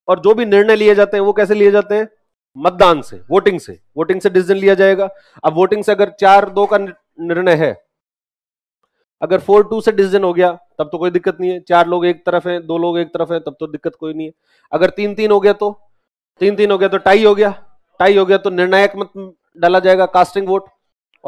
और जो भी निर्णय लिए जाते हैं वो कैसे लिए जाते हैं मतदान से वोटिंग से वोटिंग से डिसीजन लिया जाएगा अब वोटिंग से अगर चार दो का निर्णय है अगर फोर टू से डिसीजन हो गया तब तो कोई दिक्कत नहीं है चार लोग एक तरफ हैं दो लोग एक तरफ हैं तब तो दिक्कत कोई नहीं है अगर तीन तीन हो गया तो तीन तीन हो गया तो टाई हो गया टाई हो गया तो निर्णायक मत डाला जाएगा कास्टिंग वोट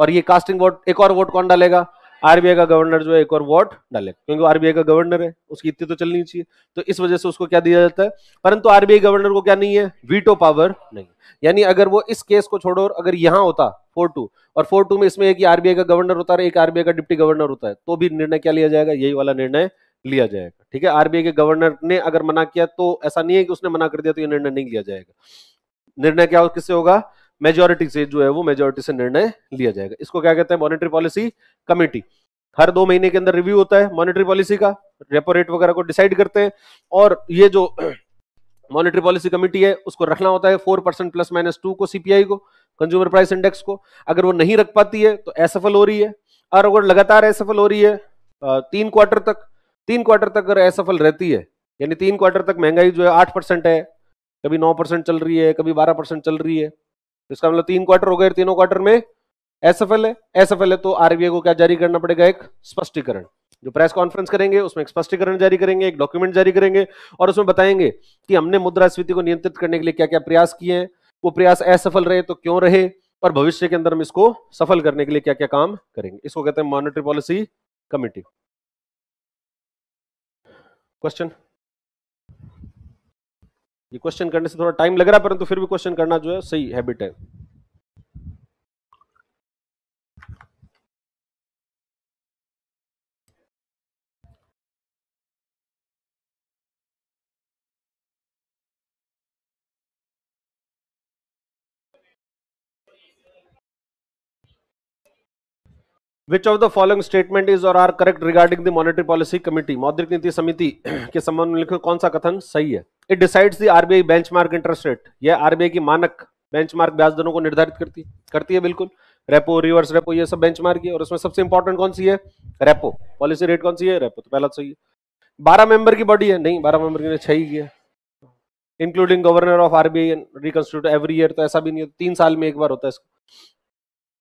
और ये कास्टिंग वोट एक और वोट कौन डालेगा आरबीआई का गवर्नर जो है एक और वोट डालेगा क्योंकि आरबीआई का गवर्नर है उसकी इतनी तो चलनी चाहिए तो इस वजह से उसको क्या दिया जाता है परंतु आरबीआई गवर्नर को क्या नहीं है वीटो पावर नहीं यानी अगर वो इस केस को छोड़ो और अगर यहां होता फोर टू और फोर टू में इसमें एक आरबीआई का गवर्नर होता है एक आरबीआई का डिप्टी गवर्नर होता है तो भी निर्णय क्या लिया जाएगा यही वाला निर्णय लिया जाएगा ठीक है आरबीआई के गवर्नर ने अगर मना किया तो ऐसा नहीं है कि उसने मना कर दिया तो ये निर्णय नहीं लिया जाएगा निर्णय क्या किससे होगा मेजोरिटी से जो है वो मेजोरिटी से निर्णय लिया जाएगा इसको क्या कहते हैं मॉनिटरी पॉलिसी कमेटी हर दो महीने के अंदर रिव्यू होता है मॉनिटरी पॉलिसी का रेपो रेट वगैरह को डिसाइड करते हैं और ये जो मॉनिटरी पॉलिसी कमेटी है उसको रखना होता है four percent plus minus two को सीपीआई को कंज्यूमर प्राइस इंडेक्स को अगर वो नहीं रख पाती है तो असफल हो रही है और अगर लगातार असफल हो रही है तीन क्वार्टर तक तीन क्वार्टर तक अगर असफल रहती है यानी तीन क्वार्टर तक महंगाई जो है आठ परसेंट है कभी नौ परसेंट चल रही है कभी बारह परसेंट चल रही है तो इसका मतलब तीन क्वार्टर हो गए तीनों क्वार्टर में असफल है असफल है तो आरबीआई को क्या जारी करना पड़ेगा एक स्पष्टीकरण जो प्रेस कॉन्फ्रेंस करेंगे उसमें एक स्पष्टीकरण जारी करेंगे एक डॉक्यूमेंट जारी करेंगे और उसमें बताएंगे कि हमने मुद्रास्फीति को नियंत्रित करने के लिए क्या क्या प्रयास किए हैं वो प्रयास असफल रहे तो क्यों रहे और भविष्य के अंदर हम इसको सफल करने के लिए क्या क्या काम करेंगे इसको कहते हैं मॉनिटरी पॉलिसी कमिटी क्वेश्चन ये क्वेश्चन करने से थोड़ा टाइम लग रहा है परंतु तो फिर भी क्वेश्चन करना जो है सही हैबिट है which of the following statement is और are correct regarding the monetary policy committee मौद्रिक नीति समिति के संबंध में लिखो कौन सा कथन सही है it decides the RBI benchmark interest rate यह आरबीआई की मानक बेंचमार्क ब्याज दरों को निर्धारित करती करती है बिल्कुल रेपो रिवर्स रेपो ये सब बेंचमार्क है और उसमें सबसे इंपॉर्टेंट कौन सी है रेपो पॉलिसी रेट कौन सी है रेपो तो पहला तो सही है बारह मेंबर की बॉडी है नहीं बारह मेंबर की छह ही है including governor of RBI reconstitute every year तो ऐसा भी नहीं है तीन साल में एक बार होता है इसको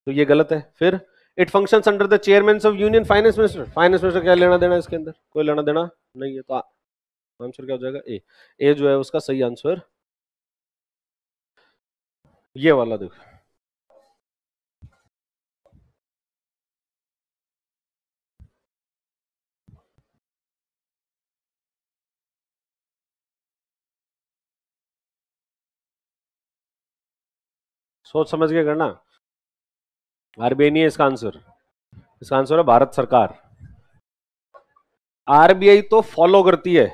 तो ये गलत है फिर it function under the chairman of union finance minister finance minister क्या लेना देना इसके अंदर कोई लेना देना नहीं है तो आंसर क्या हो जाएगा ए ए जो है उसका सही आंसर ये वाला देखो सोच समझ के करना आरबीआई नहीं है इसका आंसर इसका आंसर है भारत सरकार आरबीआई तो फॉलो करती है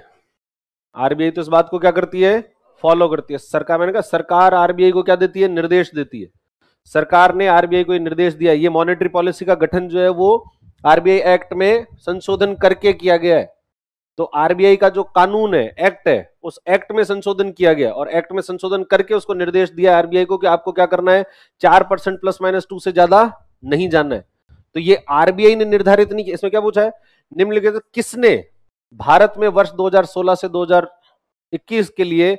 आरबीआई तो इस बात को क्या करती है फॉलो करती है सरकार मैंने कहा सरकार आरबीआई को क्या देती है निर्देश देती है सरकार ने आरबीआई को निर्देश दिया ये मॉनेटरी पॉलिसी का गठन जो है वो आरबीआई एक्ट में संशोधन करके किया गया है तो आरबीआई का जो कानून है एक्ट है उस एक्ट में संशोधन किया गया और एक्ट में संशोधन करके उसको निर्देश दिया आरबीआई को कि आपको क्या करना है चार परसेंट प्लस माइनस टू से ज्यादा नहीं जाना है तो ये आरबीआई ने निर्धारित नहीं किया इसमें क्या पूछा है निम्नलिखित किसने भारत में वर्ष 2016 से 2021 के लिए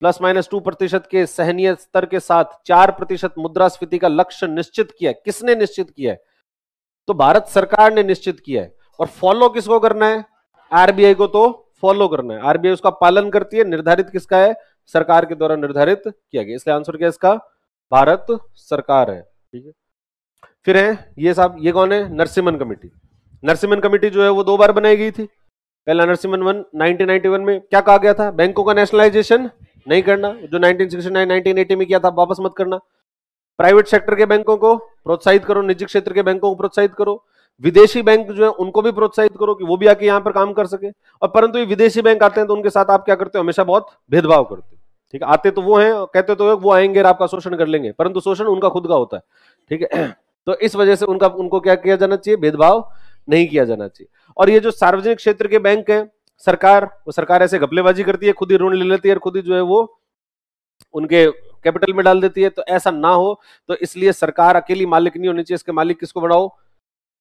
प्लस माइनस टू प्रतिशत के सहनीय स्तर के साथ चार प्रतिशत मुद्रास्फीति का लक्ष्य निश्चित किया है किसने निश्चित किया है तो भारत सरकार ने निश्चित किया है और फॉलो किसको करना है आरबीआई को तो फॉलो करना है आरबीआई उसका पालन करती है निर्धारित किसका है सरकार के द्वारा निर्धारित किया गया इसलिए आंसर क्या इसका भारत सरकार है ठीक है फिर है ये साहब ये कौन है नरसिमन कमेटी नरसिमन कमेटी जो है वो दो बार बनाई गई थी पहला नरसिमन वन 1991 में क्या कहा गया था बैंकों का नेशनलाइजेशन नहीं करना जो 1969 1980 में किया था वापस मत करना प्राइवेट सेक्टर के बैंकों को प्रोत्साहित करो निजी क्षेत्र के बैंकों को प्रोत्साहित करो विदेशी बैंक जो है उनको भी प्रोत्साहित करो कि वो भी आके यहाँ पर काम कर सके और परंतु ये विदेशी बैंक आते हैं तो उनके साथ आप क्या करते हो हमेशा बहुत भेदभाव करते हो ठीक है आते तो वो हैं कहते तो वो आएंगे और आपका शोषण कर लेंगे परंतु शोषण उनका खुद का होता है ठीक है तो इस वजह से उनका उनको क्या किया जाना चाहिए भेदभाव नहीं किया जाना चाहिए और ये जो सार्वजनिक क्षेत्र के बैंक है सरकार वो सरकार ऐसे घपलेबाजी करती है खुद ही ऋण ले लेती है और खुद ही जो है वो उनके कैपिटल में डाल देती है तो ऐसा ना हो तो इसलिए सरकार अकेली मालिक नहीं होनी चाहिए इसके मालिक किसको बढ़ाओ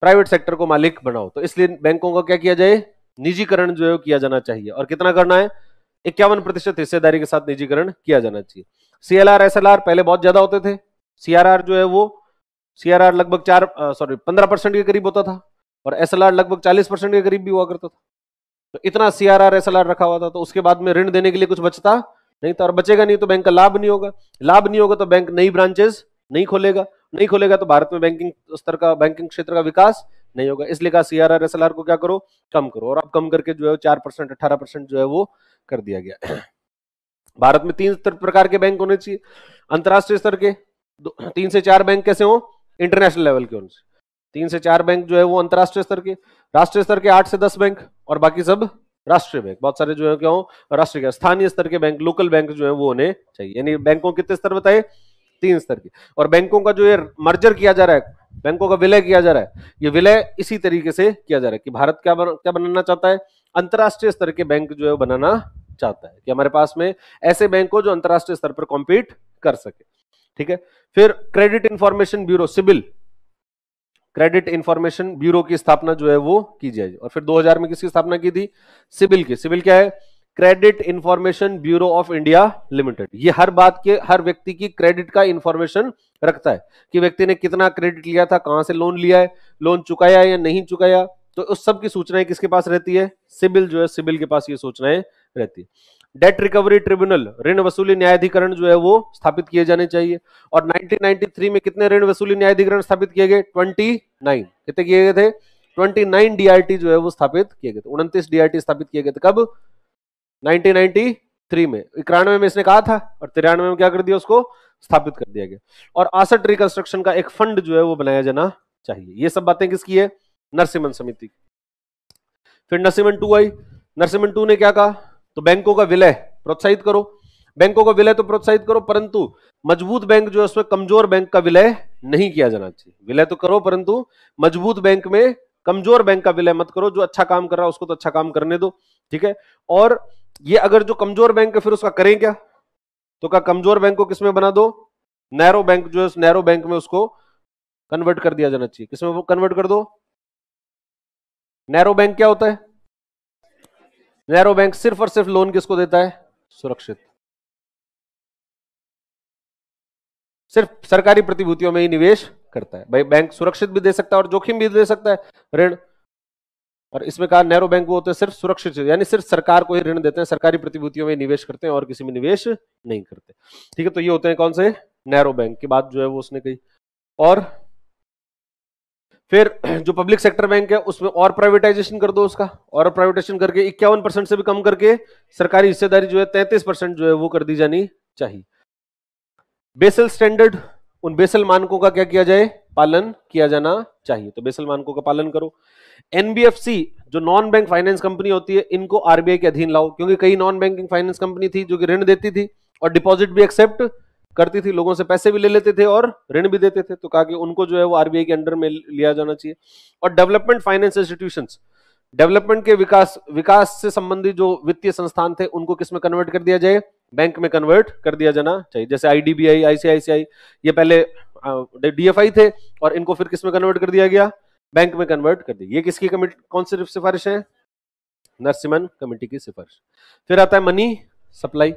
प्राइवेट सेक्टर को मालिक बनाओ तो इसलिए बैंकों का क्या किया जाए निजीकरण जो है किया जाना चाहिए और कितना करना है इक्यावन प्रतिशत हिस्सेदारी के साथ निजीकरण किया जाना चाहिए सीएलआर एसएलआर पहले बहुत ज्यादा होते थे सीआरआर जो है वो सीआरआर लगभग चार सॉरी पंद्रह परसेंट के करीब होता था और एसएलआर लगभग चालीस परसेंट के करीब भी हुआ करता था तो इतना सीआरआर एसएलआर रखा हुआ था तो उसके बाद में ऋण देने के लिए कुछ बचता नहीं था और बचेगा नहीं तो बैंक का लाभ नहीं होगा लाभ नहीं होगा तो बैंक नई ब्रांचेस नहीं खोलेगा नहीं खुलेगा तो भारत में बैंकिंग स्तर का बैंकिंग क्षेत्र का विकास नहीं होगा इसलिए कहा सीआरआर एसएलआर को क्या करो कम करो और अब कम करके जो है चार परसेंट अठारह परसेंट जो है वो कर दिया गया भारत में तीन प्रकार के बैंक होने चाहिए अंतर्राष्ट्रीय स्तर के तीन से चार बैंक कैसे हो इंटरनेशनल लेवल के होने तीन से चार बैंक जो है वो अंतर्राष्ट्रीय स्तर के राष्ट्रीय स्तर के आठ से दस बैंक और बाकी सब राष्ट्रीय बैंक बहुत सारे जो है क्या हो राष्ट्रीय स्थानीय स्तर के बैंक लोकल बैंक जो है वो होने चाहिए यानी बैंकों कितने स्तर बताए तीन स्तर की और बैंकों का जो ये मर्जर किया जा रहा है बैंकों का विलय किया जा रहा है ये विलय इसी तरीके से किया जा रहा है कि भारत क्या बन, क्या बनाना चाहता है अंतर्राष्ट्रीय स्तर के बैंक जो है बनाना चाहता है कि हमारे पास में ऐसे बैंक हो जो अंतर्राष्ट्रीय स्तर पर कॉम्पीट कर सके ठीक है फिर credit information bureau CIBIL credit information bureau की स्थापना जो है वो की जाएगी और फिर 2000 में किसकी स्थापना की थी सिबिल की सिबिल क्या है credit information bureau of India limited ये हर बात के हर व्यक्ति की क्रेडिट का इंफॉर्मेशन रखता है कि व्यक्ति ने कितना क्रेडिट लिया था कहां से लोन लिया है लोन चुकाया या नहीं चुकाया तो उस सब की सूचनाएं किसके पास रहती है सिबिल जो है सिबिल के पास ये सूचनाएं रहती है डेट रिकवरी ट्रिब्यूनल ऋण वसूली न्यायाधिकरण जो है वो स्थापित किए जाने चाहिए और 1993 में कितने ऋण वसूली न्यायाधिकरण स्थापित किए गए 29 कितने किए गए थे 29 डीआरटी जो है वो स्थापित किए गए थे उनतीस डीआरटी स्थापित किए गए थे कब 1993 में इक्यानवे में इसने कहा था और तिरानवे में क्या कर दिया उसको स्थापित कर दिया गया और आसट रिकंस्ट्रक्शन का एक फंड जो है वो बनाया जाना चाहिए ये सब बातें किसकी है नरसिमन समिति फिर नरसिमन टू आई नरसिमन टू ने क्या कहा तो बैंकों का विलय प्रोत्साहित करो बैंकों का विलय तो प्रोत्साहित करो परंतु मजबूत बैंक जो है उसमें कमजोर बैंक का विलय नहीं किया जाना चाहिए विलय तो करो परंतु मजबूत बैंक में कमजोर बैंक का विलय मत करो जो अच्छा काम कर रहा है उसको तो अच्छा काम करने दो ठीक है और ये अगर जो कमजोर बैंक है फिर उसका करें क्या तो क्या कमजोर बैंक को किसमें बना दो नैरो बैंक जो है नैरो बैंक में उसको कन्वर्ट कर दिया जाना चाहिए किसमें कन्वर्ट कर दो नैरो बैंक क्या होता है नैरो बैंक सिर्फ और सिर्फ लोन किसको देता है सुरक्षित सिर्फ सरकारी प्रतिभूतियों में ही निवेश करता है भाई बैंक सुरक्षित भी दे सकता है और जोखिम भी दे सकता है ऋण और इसमें कहा नेहरो बैंक वो होते हैं सिर्फ सुरक्षित यानी सिर्फ सरकार को ही ऋण देते हैं सरकारी प्रतिभूतियों में निवेश करते हैं और किसी में निवेश नहीं करते ठीक है तो ये होते हैं कौन से नेहरो बैंक की बात जो है वो उसने कही और फिर जो पब्लिक सेक्टर बैंक है उसमें और प्राइवेटाइजेशन कर दो उसका और प्राइवेटाइजेशन करके इक्यावन परसेंट से भी कम करके सरकारी हिस्सेदारी जो है तैंतीस परसेंट जो है वो कर दी जानी चाहिए बेसल स्टैंडर्ड उन बेसल मानकों का क्या किया जाए पालन किया जाना चाहिए तो बेसल मानकों का पालन करो एनबीएफसी जो नॉन बैंक फाइनेंस कंपनी होती है इनको आरबीआई के अधीन लाओ क्योंकि कई नॉन बैंकिंग फाइनेंस कंपनी थी जो कि ऋण देती थी और डिपॉजिट भी एक्सेप्ट करती थी लोगों से पैसे भी ले लेते थे और ऋण भी देते थे तो कहा कि उनको जो है वो आरबीआई के अंडर में लिया जाना चाहिए और डेवलपमेंट फाइनेंस इंस्टीट्यूशन डेवलपमेंट के विकास विकास से संबंधित जो वित्तीय संस्थान थे उनको किसमें कन्वर्ट कर दिया जाए बैंक में कन्वर्ट कर दिया जाना चाहिए जैसे आईडीबीआई आईसीआईसीआई ये पहले डीएफआई थे और इनको फिर किस में कन्वर्ट कर दिया गया बैंक में कन्वर्ट कर दिया ये किसकी कमिटी कौन सी सिफारिश है नरसिमन कमिटी की सिफारिश फिर आता है मनी सप्लाई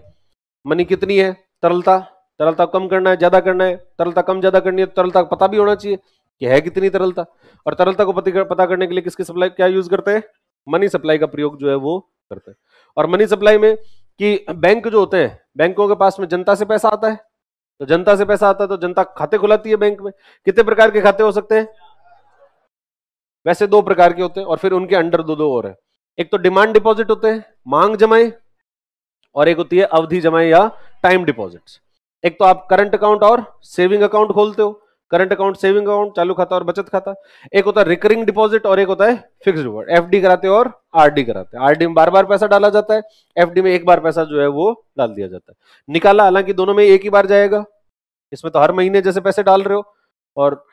मनी कितनी है तरलता तरलता कम करना है ज्यादा करना है तरलता कम ज्यादा करनी है तो तरलता का पता भी होना चाहिए कि है कितनी तरलता और तरलता को पता करने के लिए किसकी सप्लाई क्या यूज करते हैं मनी सप्लाई का प्रयोग जो है वो करते हैं और मनी सप्लाई में कि बैंक जो होते हैं बैंकों के पास में जनता से पैसा आता है तो जनता से पैसा आता है तो जनता खाते खुलाती है बैंक में कितने प्रकार के खाते हो सकते हैं वैसे दो प्रकार के होते हैं और फिर उनके अंडर दो दो और है एक तो डिमांड डिपॉजिट होते हैं मांग जमाएं और एक होती है अवधि जमाएं या टाइम डिपॉजिट एक तो आप करंट अकाउंट और सेविंग अकाउंट खोलते हो करंट अकाउंट सेविंग अकाउंट चालू खाता और बचत खाता एक होता है रिकरिंग डिपॉजिट और एक होता है फिक्स डिपॉजिट एफडी कराते और आरडी कराते हैं आरडी में बार बार पैसा डाला जाता है एफडी में एक बार पैसा जो है वो डाल दिया जाता है निकाला हालांकि दोनों में एक ही बार जाएगा इसमें तो हर महीने जैसे पैसे डाल रहे हो और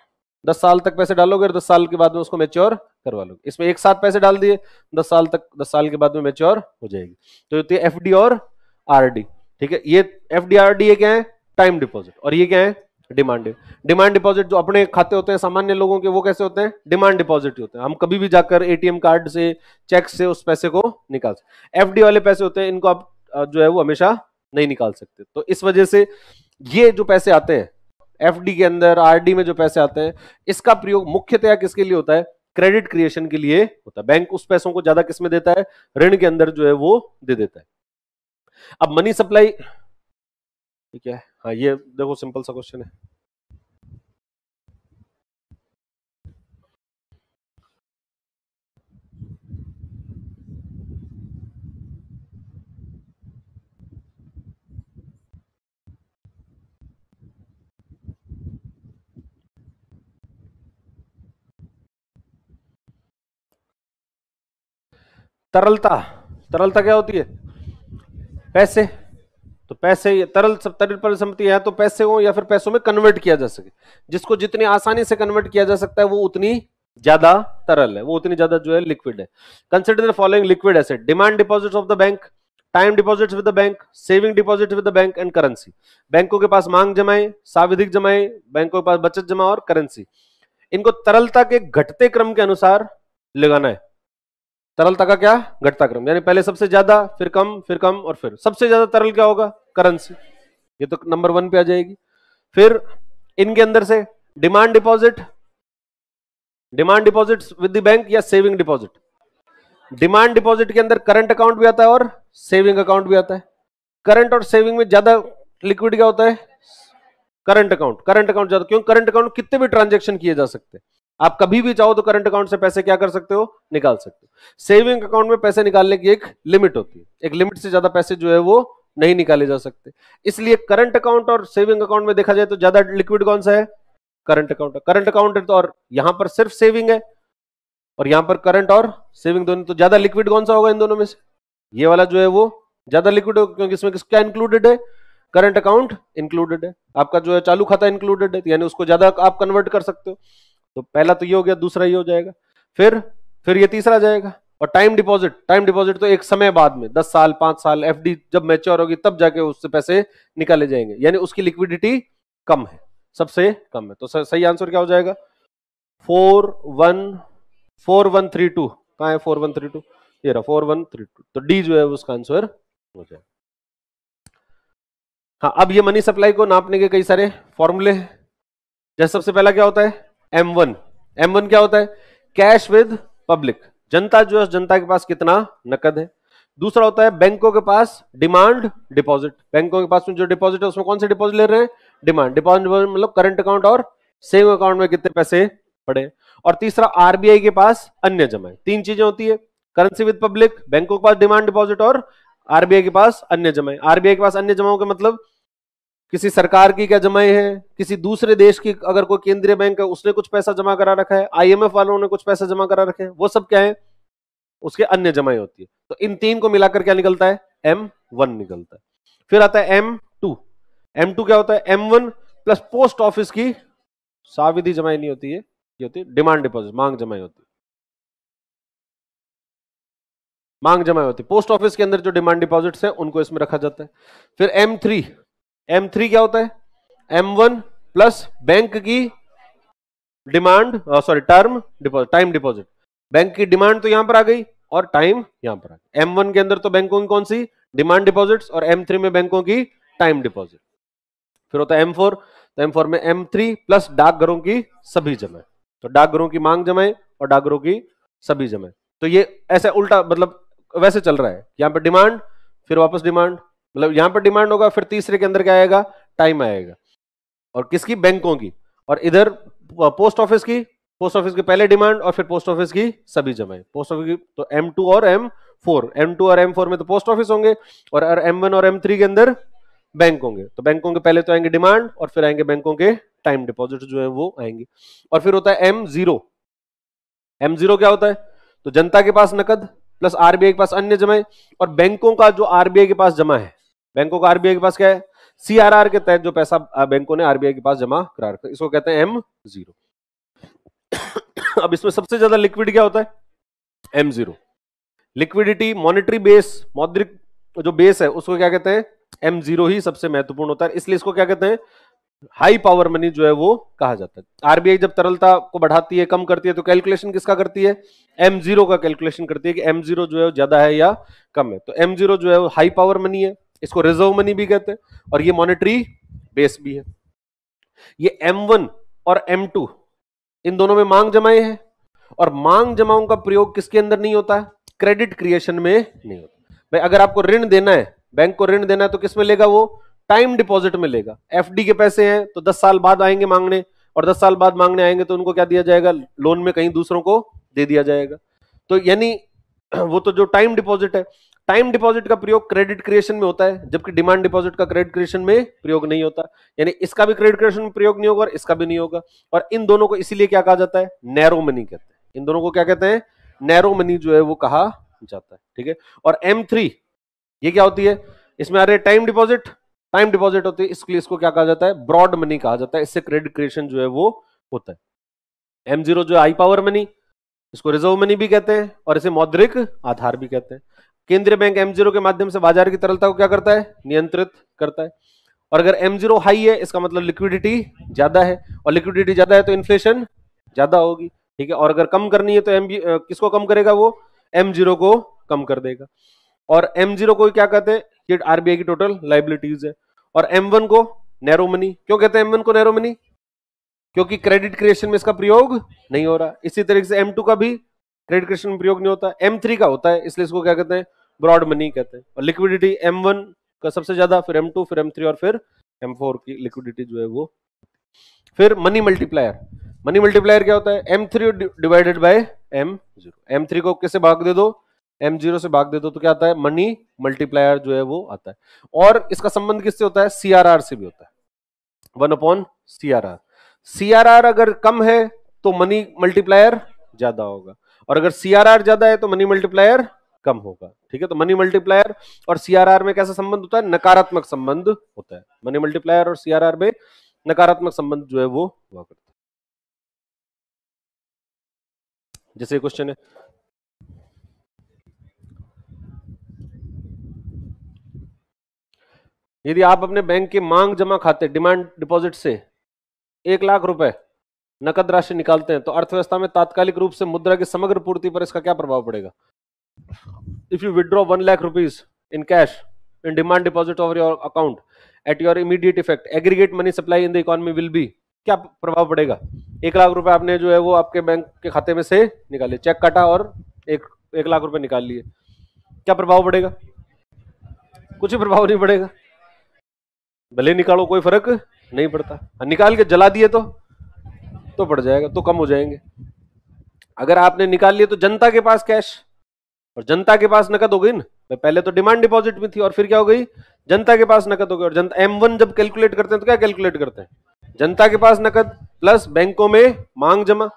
दस साल तक पैसे डालोगे और दस साल के बाद में उसको मेच्योर करवा लोगे इसमें एक साथ पैसे डाल दिए दस साल तक दस साल के बाद में मेच्योर हो जाएगी तो होती है एफ और आर ठीक है ये एफ डी आर डी ये क्या है टाइम डिपॉजिट और ये क्या है डिमांड डिमांड डिपॉजिट जो अपने खाते होते हैं सामान्य लोगों के वो कैसे होते हैं डिमांड डिपॉजिट होते हैं हम कभी भी जाकर एटीएम कार्ड से चेक से उस पैसे को निकाल सकते एफडी वाले पैसे होते हैं इनको आप जो है वो हमेशा नहीं निकाल सकते तो इस वजह से ये जो पैसे आते हैं एफडी के अंदर आरडी में जो पैसे आते हैं इसका प्रयोग मुख्यतया किसके लिए होता है क्रेडिट क्रिएशन के लिए होता है बैंक उस पैसों को ज्यादा किसमें देता है ऋण के अंदर जो है वो दे देता है अब मनी सप्लाई ठीक है हाँ ये देखो सिंपल सा क्वेश्चन है तरलता तरलता क्या होती है पैसे तो पैसे तरल तरल परिसंपत्ति है तो पैसे हो या फिर पैसों में कन्वर्ट किया जा सके जिसको जितनी आसानी से कन्वर्ट किया जा सकता है वो उतनी ज्यादा तरल है वो उतनी ज्यादा जो है लिक्विड है consider the following liquid asset demand deposit of the bank time deposit with the bank saving deposit with the bank and currency बैंकों के पास मांग जमाएं साविधिक जमाएं बैंकों के पास बचत जमा और करेंसी इनको तरलता के घटते क्रम के अनुसार लगाना है तरलता का क्या घटता क्रम यानी पहले सबसे ज्यादा फिर कम फिर कम और फिर सबसे ज्यादा तरल क्या होगा करेंसी ये तो नंबर वन पे आ जाएगी फिर इनके अंदर से demand deposit demand deposit with the bank या सेविंग डिपॉजिट डिमांड डिपॉजिट के अंदर करंट अकाउंट भी आता है और सेविंग अकाउंट भी आता है करंट और सेविंग में ज्यादा लिक्विड क्या होता है करंट अकाउंट करंट अकाउंट ज्यादा क्यों करंट अकाउंट कितने भी ट्रांजेक्शन किए जा सकते हैं आप कभी भी चाहो तो करंट अकाउंट से पैसे क्या कर सकते हो निकाल सकते हो सेविंग अकाउंट में पैसे निकालने की एक लिमिट होती है एक लिमिट से ज्यादा पैसे जो है वो नहीं निकाले जा सकते इसलिए करंट अकाउंट और सेविंग अकाउंट में देखा जाए तो ज्यादा लिक्विड कौन सा है करंट अकाउंट करंट अकाउंट है तो और यहां पर सिर्फ सेविंग है और यहां पर करंट और सेविंग दोनों तो ज्यादा लिक्विड कौन सा होगा इन दोनों में से ये वाला जो है वो ज्यादा लिक्विड होगा क्योंकि इसमें किसका इंक्लूडेड है करंट अकाउंट इंक्लूडेड है आपका जो है चालू खाता इंक्लूडेड है तो यानी उसको ज्यादा आप कन्वर्ट कर सकते हो तो पहला तो ये हो गया दूसरा ये हो जाएगा फिर फिर ये तीसरा जाएगा और टाइम डिपॉजिट टाइम डिपॉजिट तो एक समय बाद में दस साल पांच साल एफ जब मेच्योर होगी तब जाके उससे पैसे निकाले जाएंगे यानी उसकी लिक्विडिटी कम है सबसे कम है तो सही आंसर क्या हो जाएगा four one four one three two कहा है फोर वन थ्री टू ये रहा फोर वन थ्री टू तो डी जो है उसका आंसर हो जाएगा हाँ अब ये मनी सप्लाई को नापने के कई सारे फॉर्मूले हैं जैसे सबसे पहला क्या होता है एम वन एम वन क्या होता है कैश विद पब्लिक जनता जो है जनता के पास कितना नकद है दूसरा होता है बैंकों के पास डिमांड डिपॉजिट बैंकों के पास में जो डिपॉजिट है उसमें कौन से डिपॉजिट ले रहे हैं डिमांड डिपॉजिट मतलब करंट अकाउंट और सेविंग अकाउंट में कितने पैसे पड़े और तीसरा आरबीआई के पास अन्य जमा तीन चीजें होती है करेंसी विद पब्लिक बैंकों के पास डिमांड डिपॉजिट और आरबीआई के पास अन्य जमा आरबीआई के पास अन्य जमाओं का मतलब किसी सरकार की क्या जमाए हैं किसी दूसरे देश की अगर कोई केंद्रीय बैंक है उसने कुछ पैसा जमा करा रखा है आईएमएफ वालों ने कुछ पैसा जमा करा रखे हैं वो सब क्या है उसके अन्य जमाएं होती है तो इन तीन को मिलाकर क्या निकलता है एम वन निकलता है फिर आता है एम टू एम टू क्या होता है M one plus post office की साविधि जमाई नहीं होती है ये होती है डिमांड डिपॉजिट मांग जमाई होती है मांग जमाई होती है पोस्ट ऑफिस के अंदर जो डिमांड डिपॉजिट्स है उनको इसमें रखा जाता है फिर एम थ्री एम थ्री क्या होता है एम वन प्लस बैंक की demand sorry term deposit time deposit bank की डिमांड तो यहां पर आ गई और टाइम यहां पर आ गई एम वन के अंदर तो बैंकों की कौन सी डिमांड डिपॉजिट्स और एम थ्री में बैंकों की टाइम डिपॉजिट फिर होता है एम फोर तो एम फोर में एम थ्री प्लस डाकघरों की सभी जमा तो डाकघरों की मांग जमाए और डाकघरों की सभी जमाए तो ये ऐसे उल्टा मतलब वैसे चल रहा है यहां पर डिमांड फिर वापस डिमांड मतलब यहां पर डिमांड होगा फिर तीसरे के अंदर क्या आएगा टाइम आएगा और किसकी बैंकों की और इधर पोस्ट ऑफिस की पोस्ट ऑफिस की पहले डिमांड और फिर पोस्ट ऑफिस की सभी जमाएं पोस्ट ऑफिस की तो M2 और M4 M2 और M4 में तो पोस्ट ऑफिस होंगे और M1 और M3 के अंदर बैंक होंगे तो बैंकों के पहले तो आएंगे डिमांड और फिर आएंगे बैंकों के टाइम डिपॉजिट जो है वो आएंगे और फिर होता है एम जीरो एम जीरो क्या होता है तो जनता के पास नकद प्लस आरबीआई के पास अन्य जमाएं और बैंकों का जो आरबीआई के पास जमा है बैंकों का आरबीआई के पास क्या है सीआरआर के तहत जो पैसा बैंकों ने आरबीआई के पास जमा करा रखा इसको कहते हैं एम जीरो अब इसमें सबसे ज्यादा लिक्विड क्या होता है M zero liquidity monetary base मौद्रिक जो बेस है उसको क्या कहते हैं एम जीरो ही सबसे महत्वपूर्ण होता है इसलिए इसको क्या कहते हैं हाई पावर मनी जो है वो कहा जाता है आरबीआई जब तरलता को बढ़ाती है कम करती है तो कैलकुलेशन किसका करती है एम जीरो का कैलकुलेशन करती है कि एम जीरो जो है ज्यादा है या कम है तो एम जीरो जो है वो हाई पावर मनी है इसको रिजर्व मनी भी कहते हैं और ये मॉनेटरी बेस भी है ये M1 और M2 इन दोनों में मांग जमाए हैं और मांग जमाओं का प्रयोग किसके अंदर नहीं होता है क्रेडिट क्रिएशन में नहीं होता भाई अगर आपको ऋण देना है बैंक को ऋण देना है तो किस में लेगा वो टाइम डिपॉजिट में लेगा एफडी के पैसे हैं तो 10 साल बाद आएंगे मांगने और 10 साल बाद मांगने आएंगे तो उनको क्या दिया जाएगा लोन में कहीं दूसरों को दे दिया जाएगा तो यानी वो तो जो टाइम डिपॉजिट है टाइम डिपॉजिट का प्रयोग क्रेडिट क्रिएशन में होता है जबकि डिमांड डिपॉजिट का क्रेडिट क्रिएशन में प्रयोग नहीं होता यानी इसका भी क्रेडिट क्रिएशन में प्रयोग नहीं होगा और इसका भी नहीं होगा और इन दोनों को इसीलिए क्या कहा जाता है नैरो मनी कहते हैं इन दोनों को क्या कहते हैं नैरो मनी जो है वो कहा जाता है ठीक है और एम ये क्या होती है इसमें आ रही है टाइम डिपॉजिट टाइम डिपॉजिट होती है इसके लिए इसको क्या कहा जाता है ब्रॉड मनी कहा जाता है इससे क्रेडिट क्रिएशन जो है वो होता है एम जीरो जो है आई पावर मनी इसको रिजर्व मनी भी कहते हैं और इसे मौद्रिक आधार भी कहते हैं केंद्रीय बैंक एम के माध्यम से बाजार की तरलता को क्या करता है नियंत्रित करता है और अगर एम जीरो हाई है इसका मतलब लिक्विडिटी ज्यादा है और लिक्विडिटी ज्यादा है तो इन्फ्लेशन ज्यादा होगी ठीक है और अगर कम करनी है तो एम किसको कम करेगा वो एम जीरो को कम कर देगा और एम जीरो को क्या कहते हैं ये आरबीआई की टोटल लाइबिलिटीज है और एम वन को नैरो मनी क्यों कहते हैं एम वन को नैरो मनी क्योंकि क्रेडिट क्रिएशन में इसका प्रयोग नहीं हो रहा इसी तरीके से एम का भी क्रेडिट क्रिएशन में प्रयोग नहीं होता एम का होता है इसलिए इसको क्या कहते हैं ब्रॉड मनी कहते हैं और लिक्विडिटी एम वन का सबसे ज्यादा फिर एम टू फिर एम थ्री और फिर एम फोर की लिक्विडिटी जो है वो फिर मनी मल्टीप्लायर मनी मल्टीप्लायर क्या होता है M three divided by M zero M three को किससे भाग दे दो एम जीरो से भाग दे दो तो क्या आता है मनी मल्टीप्लायर जो है वो आता है और इसका संबंध किससे होता है सीआरआर से भी होता है वन अपॉन सीआरआर सीआरआर अगर कम है तो मनी मल्टीप्लायर ज्यादा होगा और अगर सीआरआर ज्यादा है तो मनी मल्टीप्लायर कम होगा ठीक है तो मनी मल्टीप्लायर और सीआरआर में कैसा संबंध होता है नकारात्मक संबंध होता है मनी मल्टीप्लायर और सीआरआर में नकारात्मक संबंध जो है वो हुआ करता है जैसे क्वेश्चन है यदि आप अपने बैंक के मांग जमा खाते डिमांड डिपॉजिट से एक लाख रुपए नकद राशि निकालते हैं तो अर्थव्यवस्था में तात्कालिक रूप से मुद्रा की समग्र पूर्ति पर इसका क्या प्रभाव पड़ेगा if you withdraw 1 lakh rupees in cash in demand deposit over your account at your immediate effect aggregate money supply in the economy will be क्या प्रभाव पड़ेगा एक लाख रुपए आपने जो है वो आपके बैंक के खाते में से निकाले चेक काटा और एक एक लाख रुपए निकाल लिए क्या प्रभाव पड़ेगा कुछ ही प्रभाव नहीं पड़ेगा भले निकालो कोई फर्क नहीं पड़ता हाँ, निकाल के जला दिए तो तो पड़ जाएगा तो कम हो जाएंगे अगर आपने निकाल लिए तो जनता के पास कैश और जनता के पास नकद हो गई ना पहले तो डिमांड डिपॉजिट में थी और फिर क्या हो गई जनता के पास नकद हो गई और जनता एम वन जब कैलकुलेट करते हैं तो क्या कैलकुलेट करते हैं जनता के पास नकद प्लस बैंकों में मांग जमा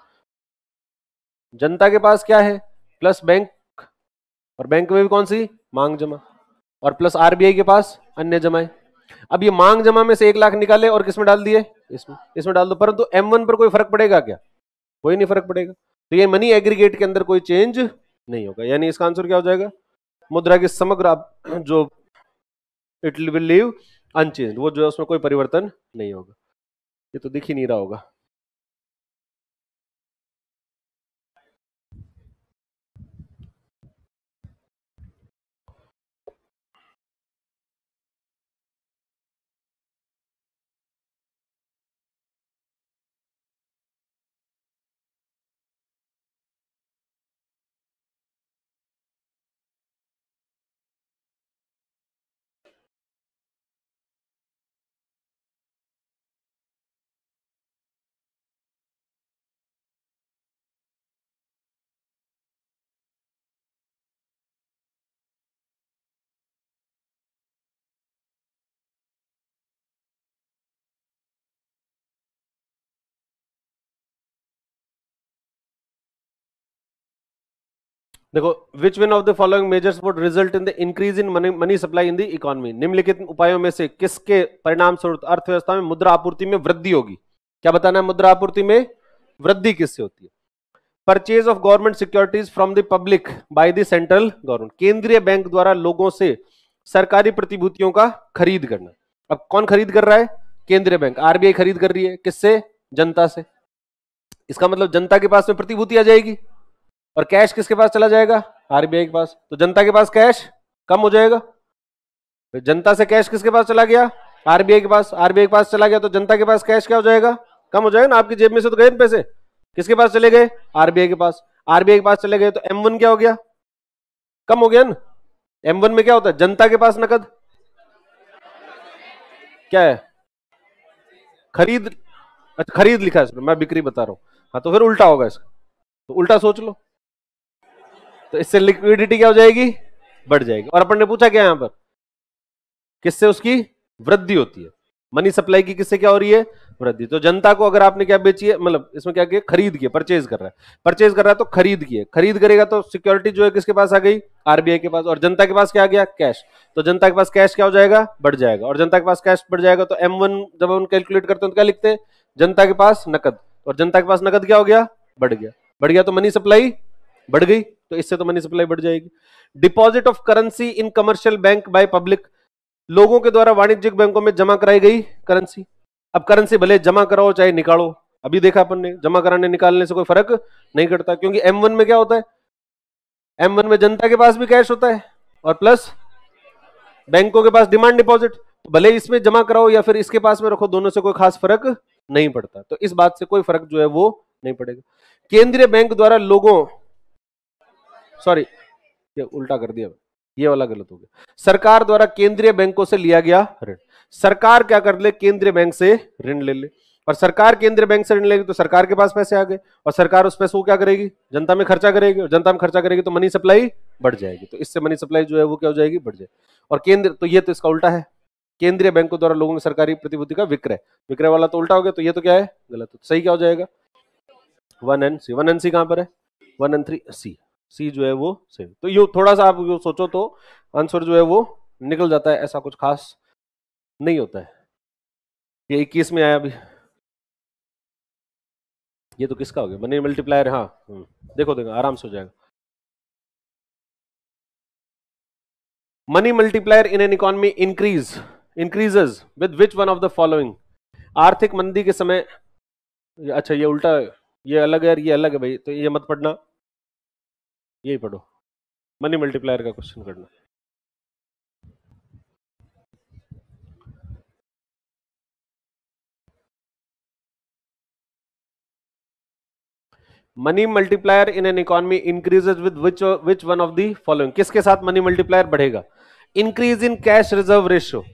जनता के पास क्या है प्लस बैंक और बैंक में भी कौन सी मांग जमा और प्लस आरबीआई के पास अन्य जमाएं अब ये मांग जमा में से एक लाख निकाले और किसमें डाल दिए इसमें इसमें डाल दो परंतु एम वन पर कोई फर्क पड़ेगा क्या कोई नहीं फर्क पड़ेगा तो ये मनी एग्रीगेट के अंदर कोई चेंज नहीं होगा यानी इसका आंसर क्या हो जाएगा मुद्रा की समग्र जो इट विल लीव अनचेंज वो जो है उसमें कोई परिवर्तन नहीं होगा ये तो दिख ही नहीं रहा होगा देखो which one of the following measures would result in the increase in money supply in the economy निम्नलिखित उपायों में से किसके परिणाम स्वरूप अर्थव्यवस्था में मुद्रा आपूर्ति में वृद्धि होगी क्या बताना है मुद्रा आपूर्ति में वृद्धि किससे होती है purchase of government securities from the public by the central government केंद्रीय बैंक द्वारा लोगों से सरकारी प्रतिभूतियों का खरीद करना अब कौन खरीद कर रहा है केंद्रीय बैंक आरबीआई खरीद कर रही है किससे जनता से इसका मतलब जनता के पास में प्रतिभूति आ जाएगी और कैश किसके पास चला जाएगा आरबीआई के पास तो जनता के पास कैश कम हो जाएगा जनता से कैश किसके पास चला गया आरबीआई के पास आरबीआई के पास चला गया तो जनता के पास कैश क्या हो जाएगा कम हो जाएगा ना आपकी जेब में से तो गए पैसे किसके पास चले गए आरबीआई के पास आरबीआई के पास चले गए तो एम क्या हो गया कम हो गया ना एम में क्या होता है जनता के पास नकद क्या है खरीद अच्छा खरीद लिखा है मैं बिक्री बता रहा हूं हाँ तो फिर उल्टा होगा इसका तो उल्टा सोच लो तो इससे लिक्विडिटी क्या हो जाएगी बढ़ जाएगी और अपन ने पूछा क्या यहां पर किससे उसकी वृद्धि होती है मनी सप्लाई की किससे क्या हो रही है वृद्धि तो जनता को अगर आपने क्या बेची है मतलब इसमें क्या किया खरीद किया परचेज कर रहा है परचेज कर रहा है तो खरीद किए खरीद करेगा तो सिक्योरिटी जो है किसके पास आ गई आरबीआई के पास और जनता के पास क्या आ गया कैश तो जनता के पास कैश क्या हो जाएगा बढ़ जाएगा और जनता के पास कैश बढ़ जाएगा तो एम जब हम कैलकुलेट करते हैं तो क्या लिखते हैं जनता के पास नकद और जनता के पास नकद क्या हो गया बढ़ गया बढ़ गया तो मनी सप्लाई बढ़ गई तो इससे तो मनी सप्लाई बढ़ जाएगी deposit of currency in commercial bank by public लोगों के द्वारा वाणिज्यिक बैंकों में जमा कराई गई करेंसी अब करेंसी भले जमा कराओ चाहे निकालो अभी देखा अपन ने जमा कराने निकालने से कोई फर्क नहीं करता क्योंकि M1 में क्या होता है M1 में जनता के पास भी कैश होता है और प्लस बैंकों के पास डिमांड डिपॉजिट तो भले इसमें जमा कराओ या फिर इसके पास में रखो दोनों से कोई खास फर्क नहीं पड़ता तो इस बात से कोई फर्क जो है वो नहीं पड़ेगा केंद्रीय बैंक द्वारा लोगों सॉरी ये उल्टा कर दिया ये वाला गलत हो गया सरकार द्वारा केंद्रीय बैंकों से लिया गया ऋण सरकार क्या कर ले केंद्रीय बैंक से ऋण ले ले और सरकार केंद्रीय बैंक से ऋण लेगी तो सरकार के पास पैसे आ गए और सरकार उस पैसे को क्या करेगी जनता में खर्चा करेगी और जनता में खर्चा करेगी तो मनी सप्लाई बढ़ जाएगी तो इससे मनी सप्लाई जो है वो क्या हो जाएगी बढ़ जाएगी और केंद्र तो ये तो इसका उल्टा है केंद्रीय बैंकों द्वारा लोगों की सरकारी प्रतिभूति का विक्रय विक्रय वाला तो उल्टा हो गया तो ये तो क्या है गलत तो सही क्या हो जाएगा one and C one and C कहां पर है one and three C C जो है वो सेम तो ये थोड़ा सा आप सोचो तो आंसर जो है वो निकल जाता है ऐसा कुछ खास नहीं होता है ये इक्कीस में आया अभी ये तो किसका हो गया मनी मल्टीप्लायर हाँ हम्म, देखो देखो आराम से हो जाएगा money multiplier in an economy increase increases with which one of the following आर्थिक मंदी के समय अच्छा ये उल्टा ये अलग है ये अलग है भाई तो ये मत पढ़ना यही पढ़ो मनी मल्टीप्लायर का क्वेश्चन करना है money multiplier in an economy increases with which which one of the following किसके साथ मनी मल्टीप्लायर बढ़ेगा increase in cash reserve ratio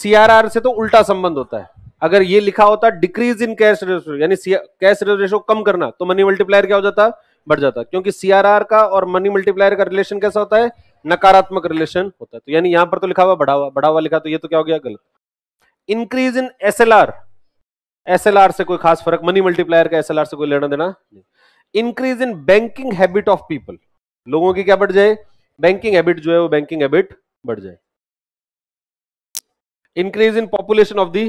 CRR से तो उल्टा संबंध होता है अगर ये लिखा होता डिक्रीज इन कैश रेशियो यानी कैश रिजर्व रेशियो कम करना तो मनी मल्टीप्लायर क्या हो जाता बढ़ जाता है क्योंकि सीआरआर का और मनी मल्टीप्लायर का रिलेशन कैसा होता है नकारात्मक रिलेशन होता है तो यानी यहां पर तो लिखा हुआ बढ़ावा बढ़ावा लिखा तो ये तो क्या हो गया गलत इंक्रीज इन एसएलआर एसएलआर से कोई खास फर्क मनी मल्टीप्लायर का एसएलआर से कोई लेना देना नहीं increase in banking habit of people लोगों की क्या बढ़ जाए बैंकिंग हैबिट जो है वो बैंकिंग हैबिट बढ़ जाए increase in population of the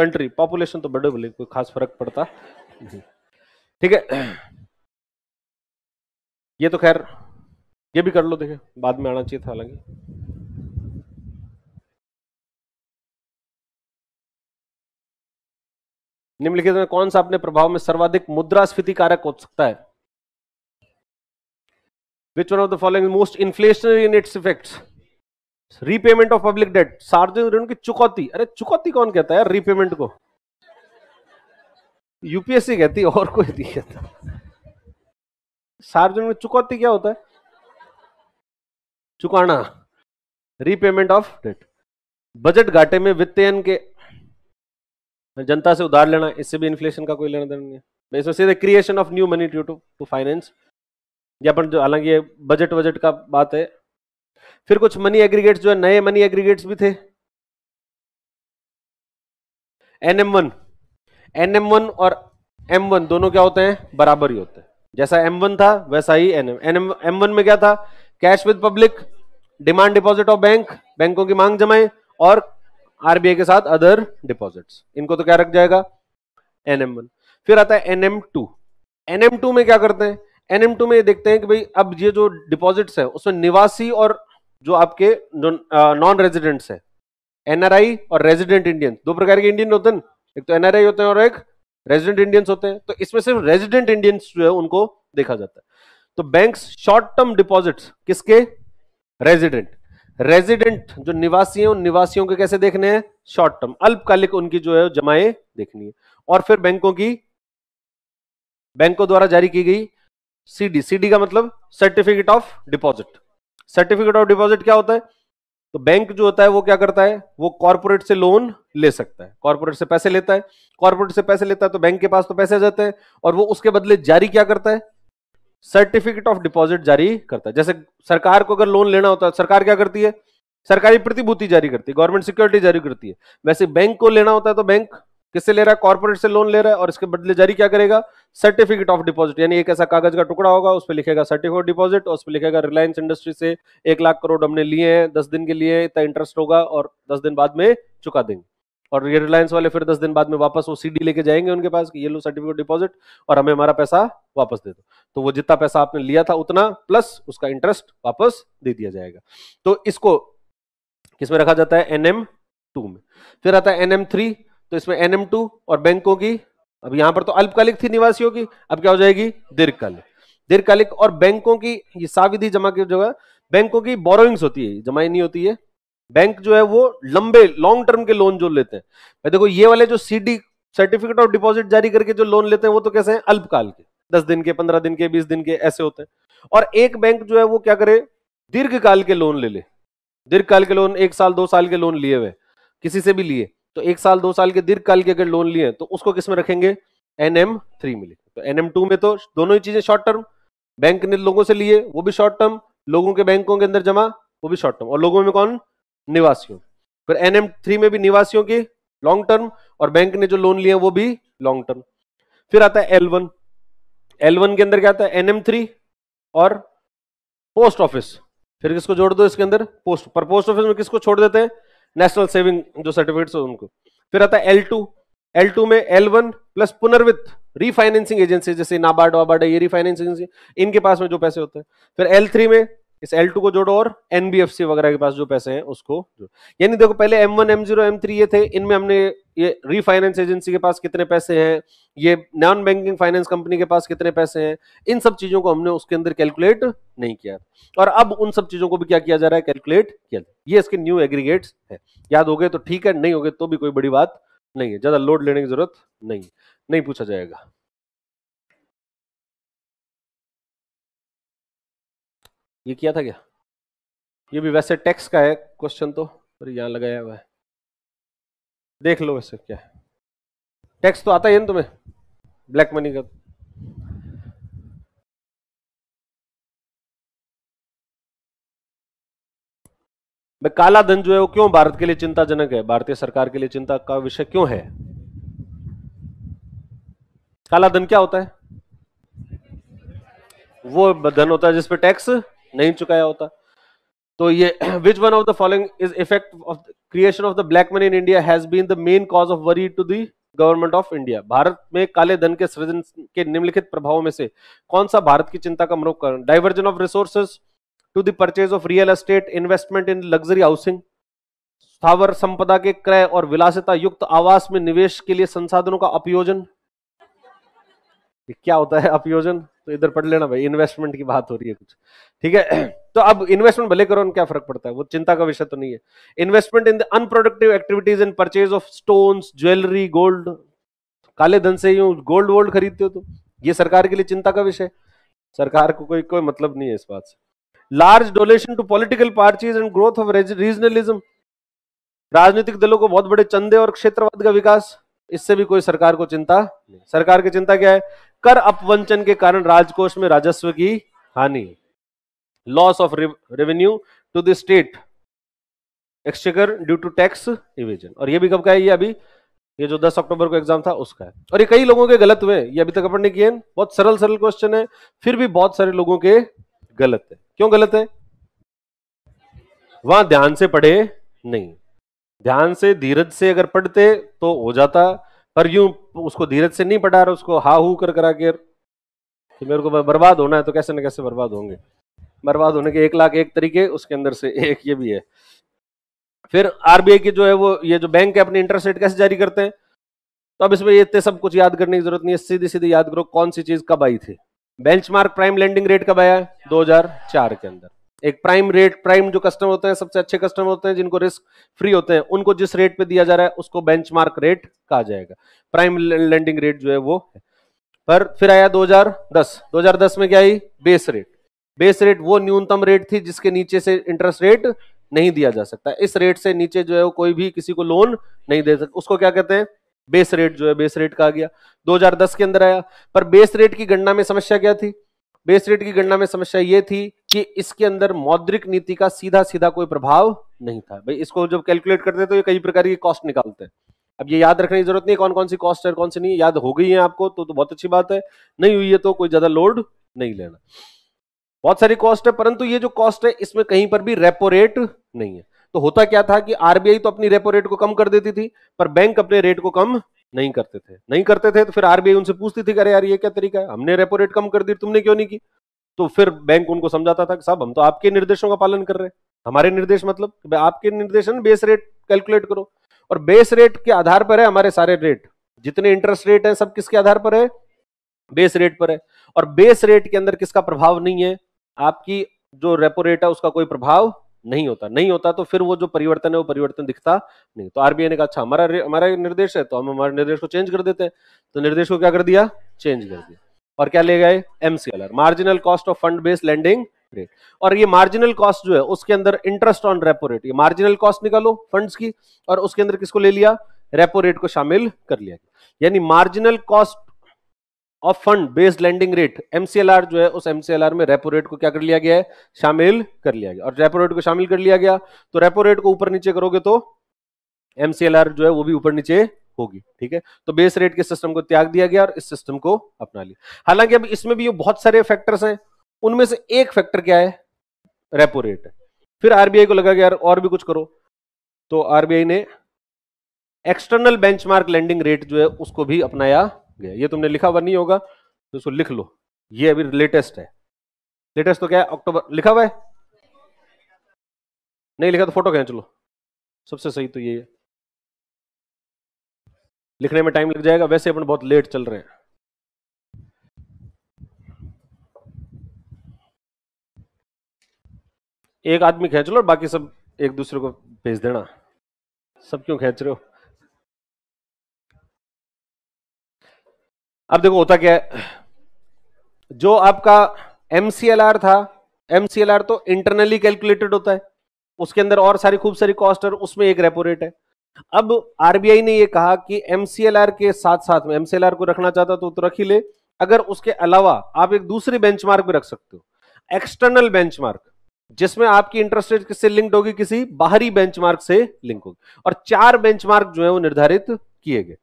country population तो बढ़े बोले कोई खास फर्क पड़ता ठीक है ये तो खैर ये भी कर लो देखे बाद में आना चाहिए था हालांकि निम्नलिखित में कौन सा अपने प्रभाव में सर्वाधिक मुद्रास्फीति कारक हो सकता है which one of the following most inflationary in its effects repayment of public debt सार्वजनिक ऋण की चुकौती अरे चुकौती कौन कहता है रीपेमेंट को यूपीएससी कहती और कोई नहीं कहता सार्वजनिक चुकौती क्या होता है चुकाना रीपेमेंट ऑफ डेट बजट घाटे में वित्तयन के जनता से उधार लेना इससे भी इन्फ्लेशन का कोई लेना देना नहीं है इसमें तो सीधे creation of new money due to to finance या अपन जो हालांकि ये बजट बजट का बात है फिर कुछ मनी एग्रीगेट्स जो है नए मनी एग्रीगेट्स भी थे N M one N M one और एम वन दोनों क्या होते हैं बराबर ही होते हैं जैसा M1 था वैसा ही एम M1 में क्या था cash with public demand deposit of bank बैंकों की मांग जमाए और आरबीआई के साथ अदर डिपॉजिट्स इनको तो क्या रख जाएगा वन फिर आता है टू एम टू में क्या करते हैं टू में ये देखते हैं कि भाई अब ये जो डिपॉजिट्स है उसमें निवासी और जो आपके नॉन रेजिडेंट्स है एनआरआई और रेजिडेंट इंडियन दो प्रकार के इंडियन होते हैं एक तो एनआरआई होते हैं और एक रेजिडेंट इंडियंस होते हैं तो इसमें सिर्फ रेजिडेंट इंडियंस जो है उनको देखा जाता है तो बैंक शॉर्ट टर्म डिपॉजिट्स किसके रेजिडेंट रेजिडेंट जो निवासी हैं उन निवासियों के कैसे देखने हैं शॉर्ट टर्म अल्पकालिक उनकी जो है जमाएं देखनी है और फिर बैंकों की बैंकों द्वारा जारी की गई सीडी सीडी का मतलब certificate of deposit certificate of deposit क्या होता है तो बैंक जो होता है वो क्या करता है वो कॉर्पोरेट से लोन ले सकता है कॉर्पोरेट से पैसे लेता है कॉर्पोरेट से पैसे लेता है तो बैंक के पास तो पैसे आ जाते हैं और वो उसके बदले जारी क्या करता है सर्टिफिकेट ऑफ डिपॉजिट जारी करता है जैसे सरकार को अगर लोन लेना होता है सरकार क्या करती है सरकारी प्रतिभूति जारी करती है गवर्नमेंट सिक्योरिटी जारी करती है वैसे बैंक को लेना होता है तो बैंक किससे ले रहा है कॉर्पोरेट से लोन ले रहा है और इसके बदले जारी क्या करेगा सर्टिफिकेट ऑफ डिपॉजिट यानी एक ऐसा कागज का टुकड़ा होगा उस पर लिखेगा सर्टिफिकेट डिपॉजिट और उस पर लिखेगा रिलायंस इंडस्ट्री से एक लाख करोड़ हमने लिए हैं दस दिन के लिए इतना इंटरेस्ट होगा और दस दिन बाद में चुका देंगे और ये रिलायंस वाले फिर दस दिन बाद में वापस वो सीडी लेके जाएंगे उनके पास कि ये लो सर्टिफिकेट डिपॉजिट और हमें हमारा पैसा वापस दे दो तो वो जितना पैसा आपने लिया था उतना प्लस उसका इंटरेस्ट वापस दे दिया जाएगा तो इसको किसमें रखा जाता है एन एम टू में फिर आता है एनएम थ्री तो इसमें एन और बैंकों की अब यहां पर तो अल्पकालिक थी निवासियों की अब क्या हो जाएगी दीर्घकालिक दीर्घकालिक और बैंकों की ये साविधि जमा की जगह बैंकों की बोरोइंग्स होती है जमाई नहीं होती है बैंक जो है वो लंबे लॉन्ग टर्म के लोन जो लेते हैं भाई देखो ये वाले जो सीडी सर्टिफिकेट ऑफ डिपॉजिट जारी करके जो लोन लेते हैं वो तो कैसे हैं अल्पकाल के दस दिन के पंद्रह दिन के बीस दिन के ऐसे होते हैं और एक बैंक जो है वो क्या करे दीर्घकाल के लोन ले ले दीर्घकाल के लोन एक साल दो साल के लोन लिए हुए किसी से भी लिए तो एक साल दो साल के दीर्घकाल के अगर लोन लिए तो उसको किस में रखेंगे एन एम थ्री में तो एन एम टू में तो दोनों ही चीजें शॉर्ट टर्म बैंक ने लोगों से लिए वो भी शॉर्ट टर्म लोगों के बैंकों के अंदर जमा वो भी शॉर्ट टर्म और लोगों में कौन निवासियों फिर एन एम थ्री में भी निवासियों की लॉन्ग टर्म और बैंक ने जो लोन लिए वो भी लॉन्ग टर्म फिर आता है एल वन एल वन के अंदर क्या आता है एन एम थ्री और पोस्ट ऑफिस फिर किसको जोड़ दो इसके अंदर पोस्ट पर पोस्ट ऑफिस में किसको छोड़ देते हैं नेशनल सेविंग जो सर्टिफिकेट उनको फिर आता है एल टू एल टू में एल वन प्लस पुनर्वित रिफाइनेंसिंग एजेंसी जैसे नाबार्ड वाबार्ड ये रिफाइनेंसिंग इनके पास में जो पैसे होते हैं फिर एल थ्री में इस L2 को जोड़ो और NBFC वगैरह के पास जो पैसे हैं उसको यानी देखो पहले M1, M0, M3 ये थे इनमें हमने ये रीफाइनेंस एजेंसी के पास कितने पैसे हैं ये नॉन बैंकिंग फाइनेंस कंपनी के पास कितने पैसे हैं इन सब चीजों को हमने उसके अंदर कैलकुलेट नहीं किया और अब उन सब चीजों को भी क्या किया जा रहा है कैलकुलेट किया ये इसके न्यू एग्रीगेट है याद हो गए तो ठीक है नहीं हो गए तो भी कोई बड़ी बात नहीं है ज्यादा लोड लेने की जरूरत नहीं नहीं पूछा जाएगा ये किया था क्या ये भी वैसे टैक्स का है क्वेश्चन तो पर यहाँ लगाया हुआ है देख लो वैसे क्या है टैक्स तो आता ही है तुम्हें ब्लैक मनी का मैं काला धन जो है वो क्यों भारत के लिए चिंताजनक है भारतीय सरकार के लिए चिंता का विषय क्यों है काला धन क्या होता है वो धन होता है जिसपे टैक्स नहीं चुकाया होता तो ये which one of the following is effect of creation of the black money in India has been the main cause of worry to the government of India Bharat में काले धन के सृजन के निम्नलिखित प्रभावों में से कौन सा भारत की चिंता का प्रमुख कारण diversion of resources to the purchase of real estate investment in luxury housing स्थावर संपदा के क्रय और विलासिता युक्त आवास में निवेश के लिए संसाधनों का अपयोजन क्या होता है अपयोजन तो इधर पढ़ लेना भाई इन्वेस्टमेंट की बात हो रही है कुछ ठीक है तो अब इन्वेस्टमेंट भले करो क्या फर्क पड़ता है वो चिंता का विषय तो नहीं है investment in the unproductive activities in purchase of stone jewellery gold काले धन से यू गोल्ड वोल्ड खरीदते हो तो ये सरकार के लिए चिंता का विषय सरकार को कोई कोई मतलब नहीं है इस बात से large donation to political parties and growth of regionalism राजनीतिक दलों को बहुत बड़े चंदे और क्षेत्रवाद का विकास इससे भी कोई सरकार को चिंता नहीं सरकार की चिंता क्या है कर अपवंचन के कारण राजकोष में राजस्व की हानि loss of revenue to the state exchequer due to tax evasion और ये भी कब का है ये अभी ये जो 10 अक्टूबर को एग्जाम था उसका है और ये कई लोगों के गलत हुए ये अभी तक अपन ने किए बहुत सरल सरल क्वेश्चन है फिर भी बहुत सारे लोगों के गलत है क्यों गलत है वहां ध्यान से पढ़े नहीं ध्यान से धीरज से अगर पढ़ते तो हो जाता पर यूं उसको धीरज से नहीं पढ़ा रहा उसको हा हू कर करा कर कि मेरे को बर्बाद होना है तो कैसे ना कैसे बर्बाद होंगे बर्बाद होने के एक लाख एक तरीके उसके अंदर से एक ये भी है फिर आरबीआई की जो है वो ये जो बैंक है अपने इंटरेस्ट रेट कैसे जारी करते हैं तो अब इसमें इतने सब कुछ याद करने की जरूरत नहीं है सीधे सीधे याद करो कौन सी चीज कब आई थी बेंचमार्क प्राइम लैंडिंग रेट कब आया दो के अंदर एक प्राइम रेट प्राइम जो कस्टमर होते हैं सबसे अच्छे कस्टमर होते हैं जिनको रिस्क फ्री होते हैं उनको जिस रेट पे दिया जा रहा है उसको बेंचमार्क रेट कहा जाएगा प्राइम लैंडिंग रेट जो है वो है पर फिर आया 2010 2010 में क्या आई बेस रेट बेस रेट वो न्यूनतम रेट थी जिसके नीचे से इंटरेस्ट रेट नहीं दिया जा सकता इस रेट से नीचे जो है वो कोई भी किसी को लोन नहीं दे सकता उसको क्या कहते हैं बेस रेट जो है बेस रेट कहा गया दो के अंदर आया पर बेस रेट की गणना में समस्या क्या थी बेस रेट की गणना में समस्या ये थी कि इसके अंदर मौद्रिक नीति का सीधा सीधा कोई प्रभाव नहीं था भाई इसको जब कैलकुलेट करते हैं तो ये कई प्रकार की कॉस्ट निकालते हैं अब ये याद रखने की जरूरत नहीं कौन कौन सी कॉस्ट है कौन सी नहीं याद हो गई है आपको तो, तो बहुत अच्छी बात है नहीं हुई है तो कोई ज्यादा लोड नहीं लेना बहुत सारी कॉस्ट है परंतु ये जो कॉस्ट है इसमें कहीं पर भी रेपो रेट नहीं है तो होता क्या था कि आरबीआई तो अपनी रेपो रेट को कम कर देती थी पर बैंक अपने रेट को कम नहीं करते थे नहीं करते थे तो फिर आरबीआई उनसे पूछती थी अरे यार ये क्या तरीका है हमने रेपो रेट कम कर दी तुमने क्यों नहीं की तो फिर बैंक उनको समझाता था कि साहब हम तो आपके निर्देशों का पालन कर रहे हैं हमारे निर्देश मतलब कि आपके निर्देशन बेस रेट कैलकुलेट करो और बेस रेट के आधार पर है हमारे सारे रेट जितने इंटरेस्ट रेट हैं सब किसके आधार पर है बेस रेट पर है और बेस रेट के अंदर किसका प्रभाव नहीं है आपकी जो रेपो रेट है उसका कोई प्रभाव नहीं होता नहीं होता तो फिर वो जो परिवर्तन है वो परिवर्तन दिखता नहीं तो आरबीआई ने कहा अच्छा हमारा हमारा निर्देश है तो हम हमारे निर्देश को चेंज कर देते हैं तो निर्देश को क्या कर दिया चेंज कर दिया और क्या ले गए MCLR marginal cost of fund based lending rate और ये मार्जिनल कॉस्ट जो है उसके अंदर इंटरेस्ट ऑन रेपो रेट ये मार्जिनल कॉस्ट निकालो फंड्स की और उसके अंदर किसको ले लिया रेपो रेट को शामिल कर लिया यानी marginal cost of fund based lending rate MCLR जो है उस एमसीएलआर में रेपो रेट को क्या कर लिया गया है शामिल कर लिया गया और रेपो रेट को शामिल कर लिया गया तो रेपो रेट को ऊपर नीचे करोगे तो एमसीएलआर जो है वो भी ऊपर नीचे होगी ठीक है तो बेस रेट के सिस्टम को त्याग दिया गया और इस सिस्टम को अपना लिया हालांकि अब इसमें भी बहुत सारे फैक्टर्स हैं उनमें से एक फैक्टर क्या है रेपो रेट फिर आरबीआई को लगा कि यार और भी कुछ करो तो आरबीआई ने एक्सटर्नल बेंचमार्क लैंडिंग रेट जो है उसको भी अपनाया गया ये तुमने लिखा हुआ नहीं होगा तो इसको लिख लो ये अभी लेटेस्ट है लेटेस्ट तो क्या है अक्टूबर लिखा हुआ है नहीं लिखा तो फोटो खेच लो सबसे सही तो ये है लिखने में टाइम लग जाएगा वैसे अपन बहुत लेट चल रहे हैं एक आदमी खेच लो और बाकी सब एक दूसरे को भेज देना सब क्यों खेच रहे हो अब देखो होता क्या है जो आपका एमसीएलआर था एमसीएलआर तो इंटरनली कैलकुलेटेड होता है उसके अंदर और सारी खूब सारी कॉस्ट है उसमें एक रेपो रेट है अब आरबीआई ने यह कहा कि एमसीएलआर के साथ साथ में एमसीएलआर को रखना चाहता तो, तो रख ही ले अगर उसके अलावा आप एक दूसरी बेंचमार्क भी रख सकते हो एक्सटर्नल बेंचमार्क जिसमें आपकी इंटरेस्ट रेट किससे लिंक्ड होगी किसी बाहरी बेंचमार्क से लिंक होगी और चार बेंचमार्क जो है वो निर्धारित किए गए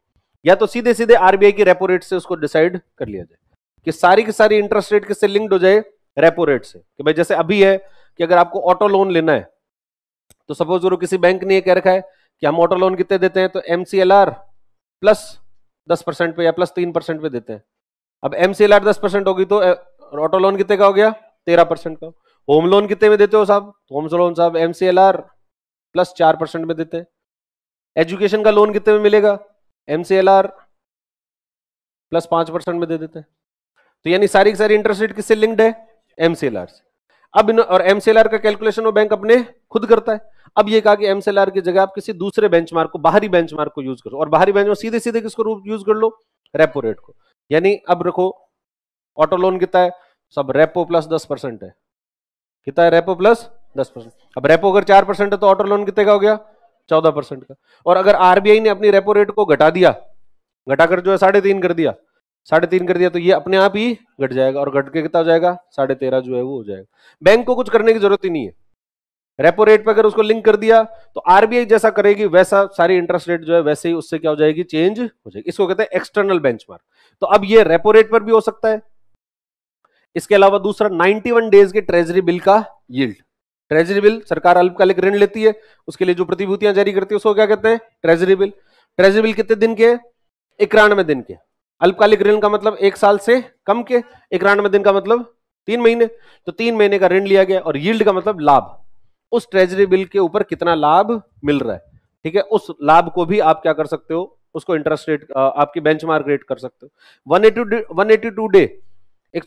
या तो सीधे सीधे आरबीआई की रेपो रेट से उसको डिसाइड कर लिया जाए कि सारी की सारी इंटरेस्ट रेट किससे लिंक्ड हो जाए रेपो रेट से कि भाई जैसे अभी है कि अगर आपको ऑटो लोन लेना है तो सपोज करो किसी बैंक ने यह कह रखा है कि हम ऑटो लोन कितने देते हैं तो M C L R plus दस परसेंट पे या प्लस तीन परसेंट पे देते हैं अब एम सी एल आर दस परसेंट होगी तो ऑटो लोन कितने का हो गया तेरह परसेंट का होम लोन कितने में देते हो साहब होम तो लोन साहब M C L R plus चार परसेंट में देते हैं एजुकेशन का लोन कितने में मिलेगा M C L R plus पांच परसेंट में दे देते हैं तो यानी सारी की सारी इंटरेस्ट रेट किससे लिंक्ड है एम सी एल आर से अब इन और एम सी एल आर का कैलकुलेशन वो बैंक अपने खुद करता है अब ये कहा कि एम की जगह आप किसी दूसरे बेंचमार्क को बाहरी बेंचमार्क को यूज करो और बाहरी बेंच मार्क सीधे सीधे किसको यूज कर लो रेपो रेट को यानी अब रखो ऑटो लोन कितना है सब रेपो प्लस दस परसेंट है कितना है रेपो प्लस दस परसेंट अब रेपो अगर चार परसेंट है तो ऑटो लोन कितने का हो गया चौदह परसेंट का और अगर आरबीआई ने अपनी रेपो रेट को घटा दिया घटाकर जो है साढ़े तीन कर दिया साढ़े तीन कर दिया तो ये अपने आप ही घट जाएगा और घट के कितना हो जाएगा साढ़े तेरह जो है वो हो जाएगा बैंक को कुछ करने की जरूरत ही नहीं है रेपो रेट पे अगर उसको लिंक कर दिया तो आरबीआई जैसा करेगी वैसा सारी इंटरेस्ट रेट जो है वैसे ही उससे क्या हो जाएगी चेंज हो जाएगी इसको कहते हैं एक्सटर्नल बेंचमार्क तो अब ये रेपो रेट पर भी हो सकता है इसके अलावा दूसरा 91 डेज के ट्रेजरी बिल का यील्ड ट्रेजरी बिल सरकार अल्पकालिक ऋण लेती है उसके लिए जो प्रतिभूतियां जारी करती है उसको क्या कहते हैं ट्रेजरी बिल ट्रेजरी बिल कितने दिन के इक्यानवे दिन के अल्पकालिक ऋण का मतलब एक साल से कम के इक्यानवे दिन का मतलब तीन महीने तो तीन महीने का ऋण लिया गया और यील्ड का मतलब लाभ उस ट्रेजरी बिल के ऊपर कितना लाभ मिल रहा है ठीक है उस लाभ को भी आप क्या कर सकते हो उसको इंटरेस्ट रेट आपकी बेंच मार्क रेट कर सकते हो 182 eighty one eighty two day एक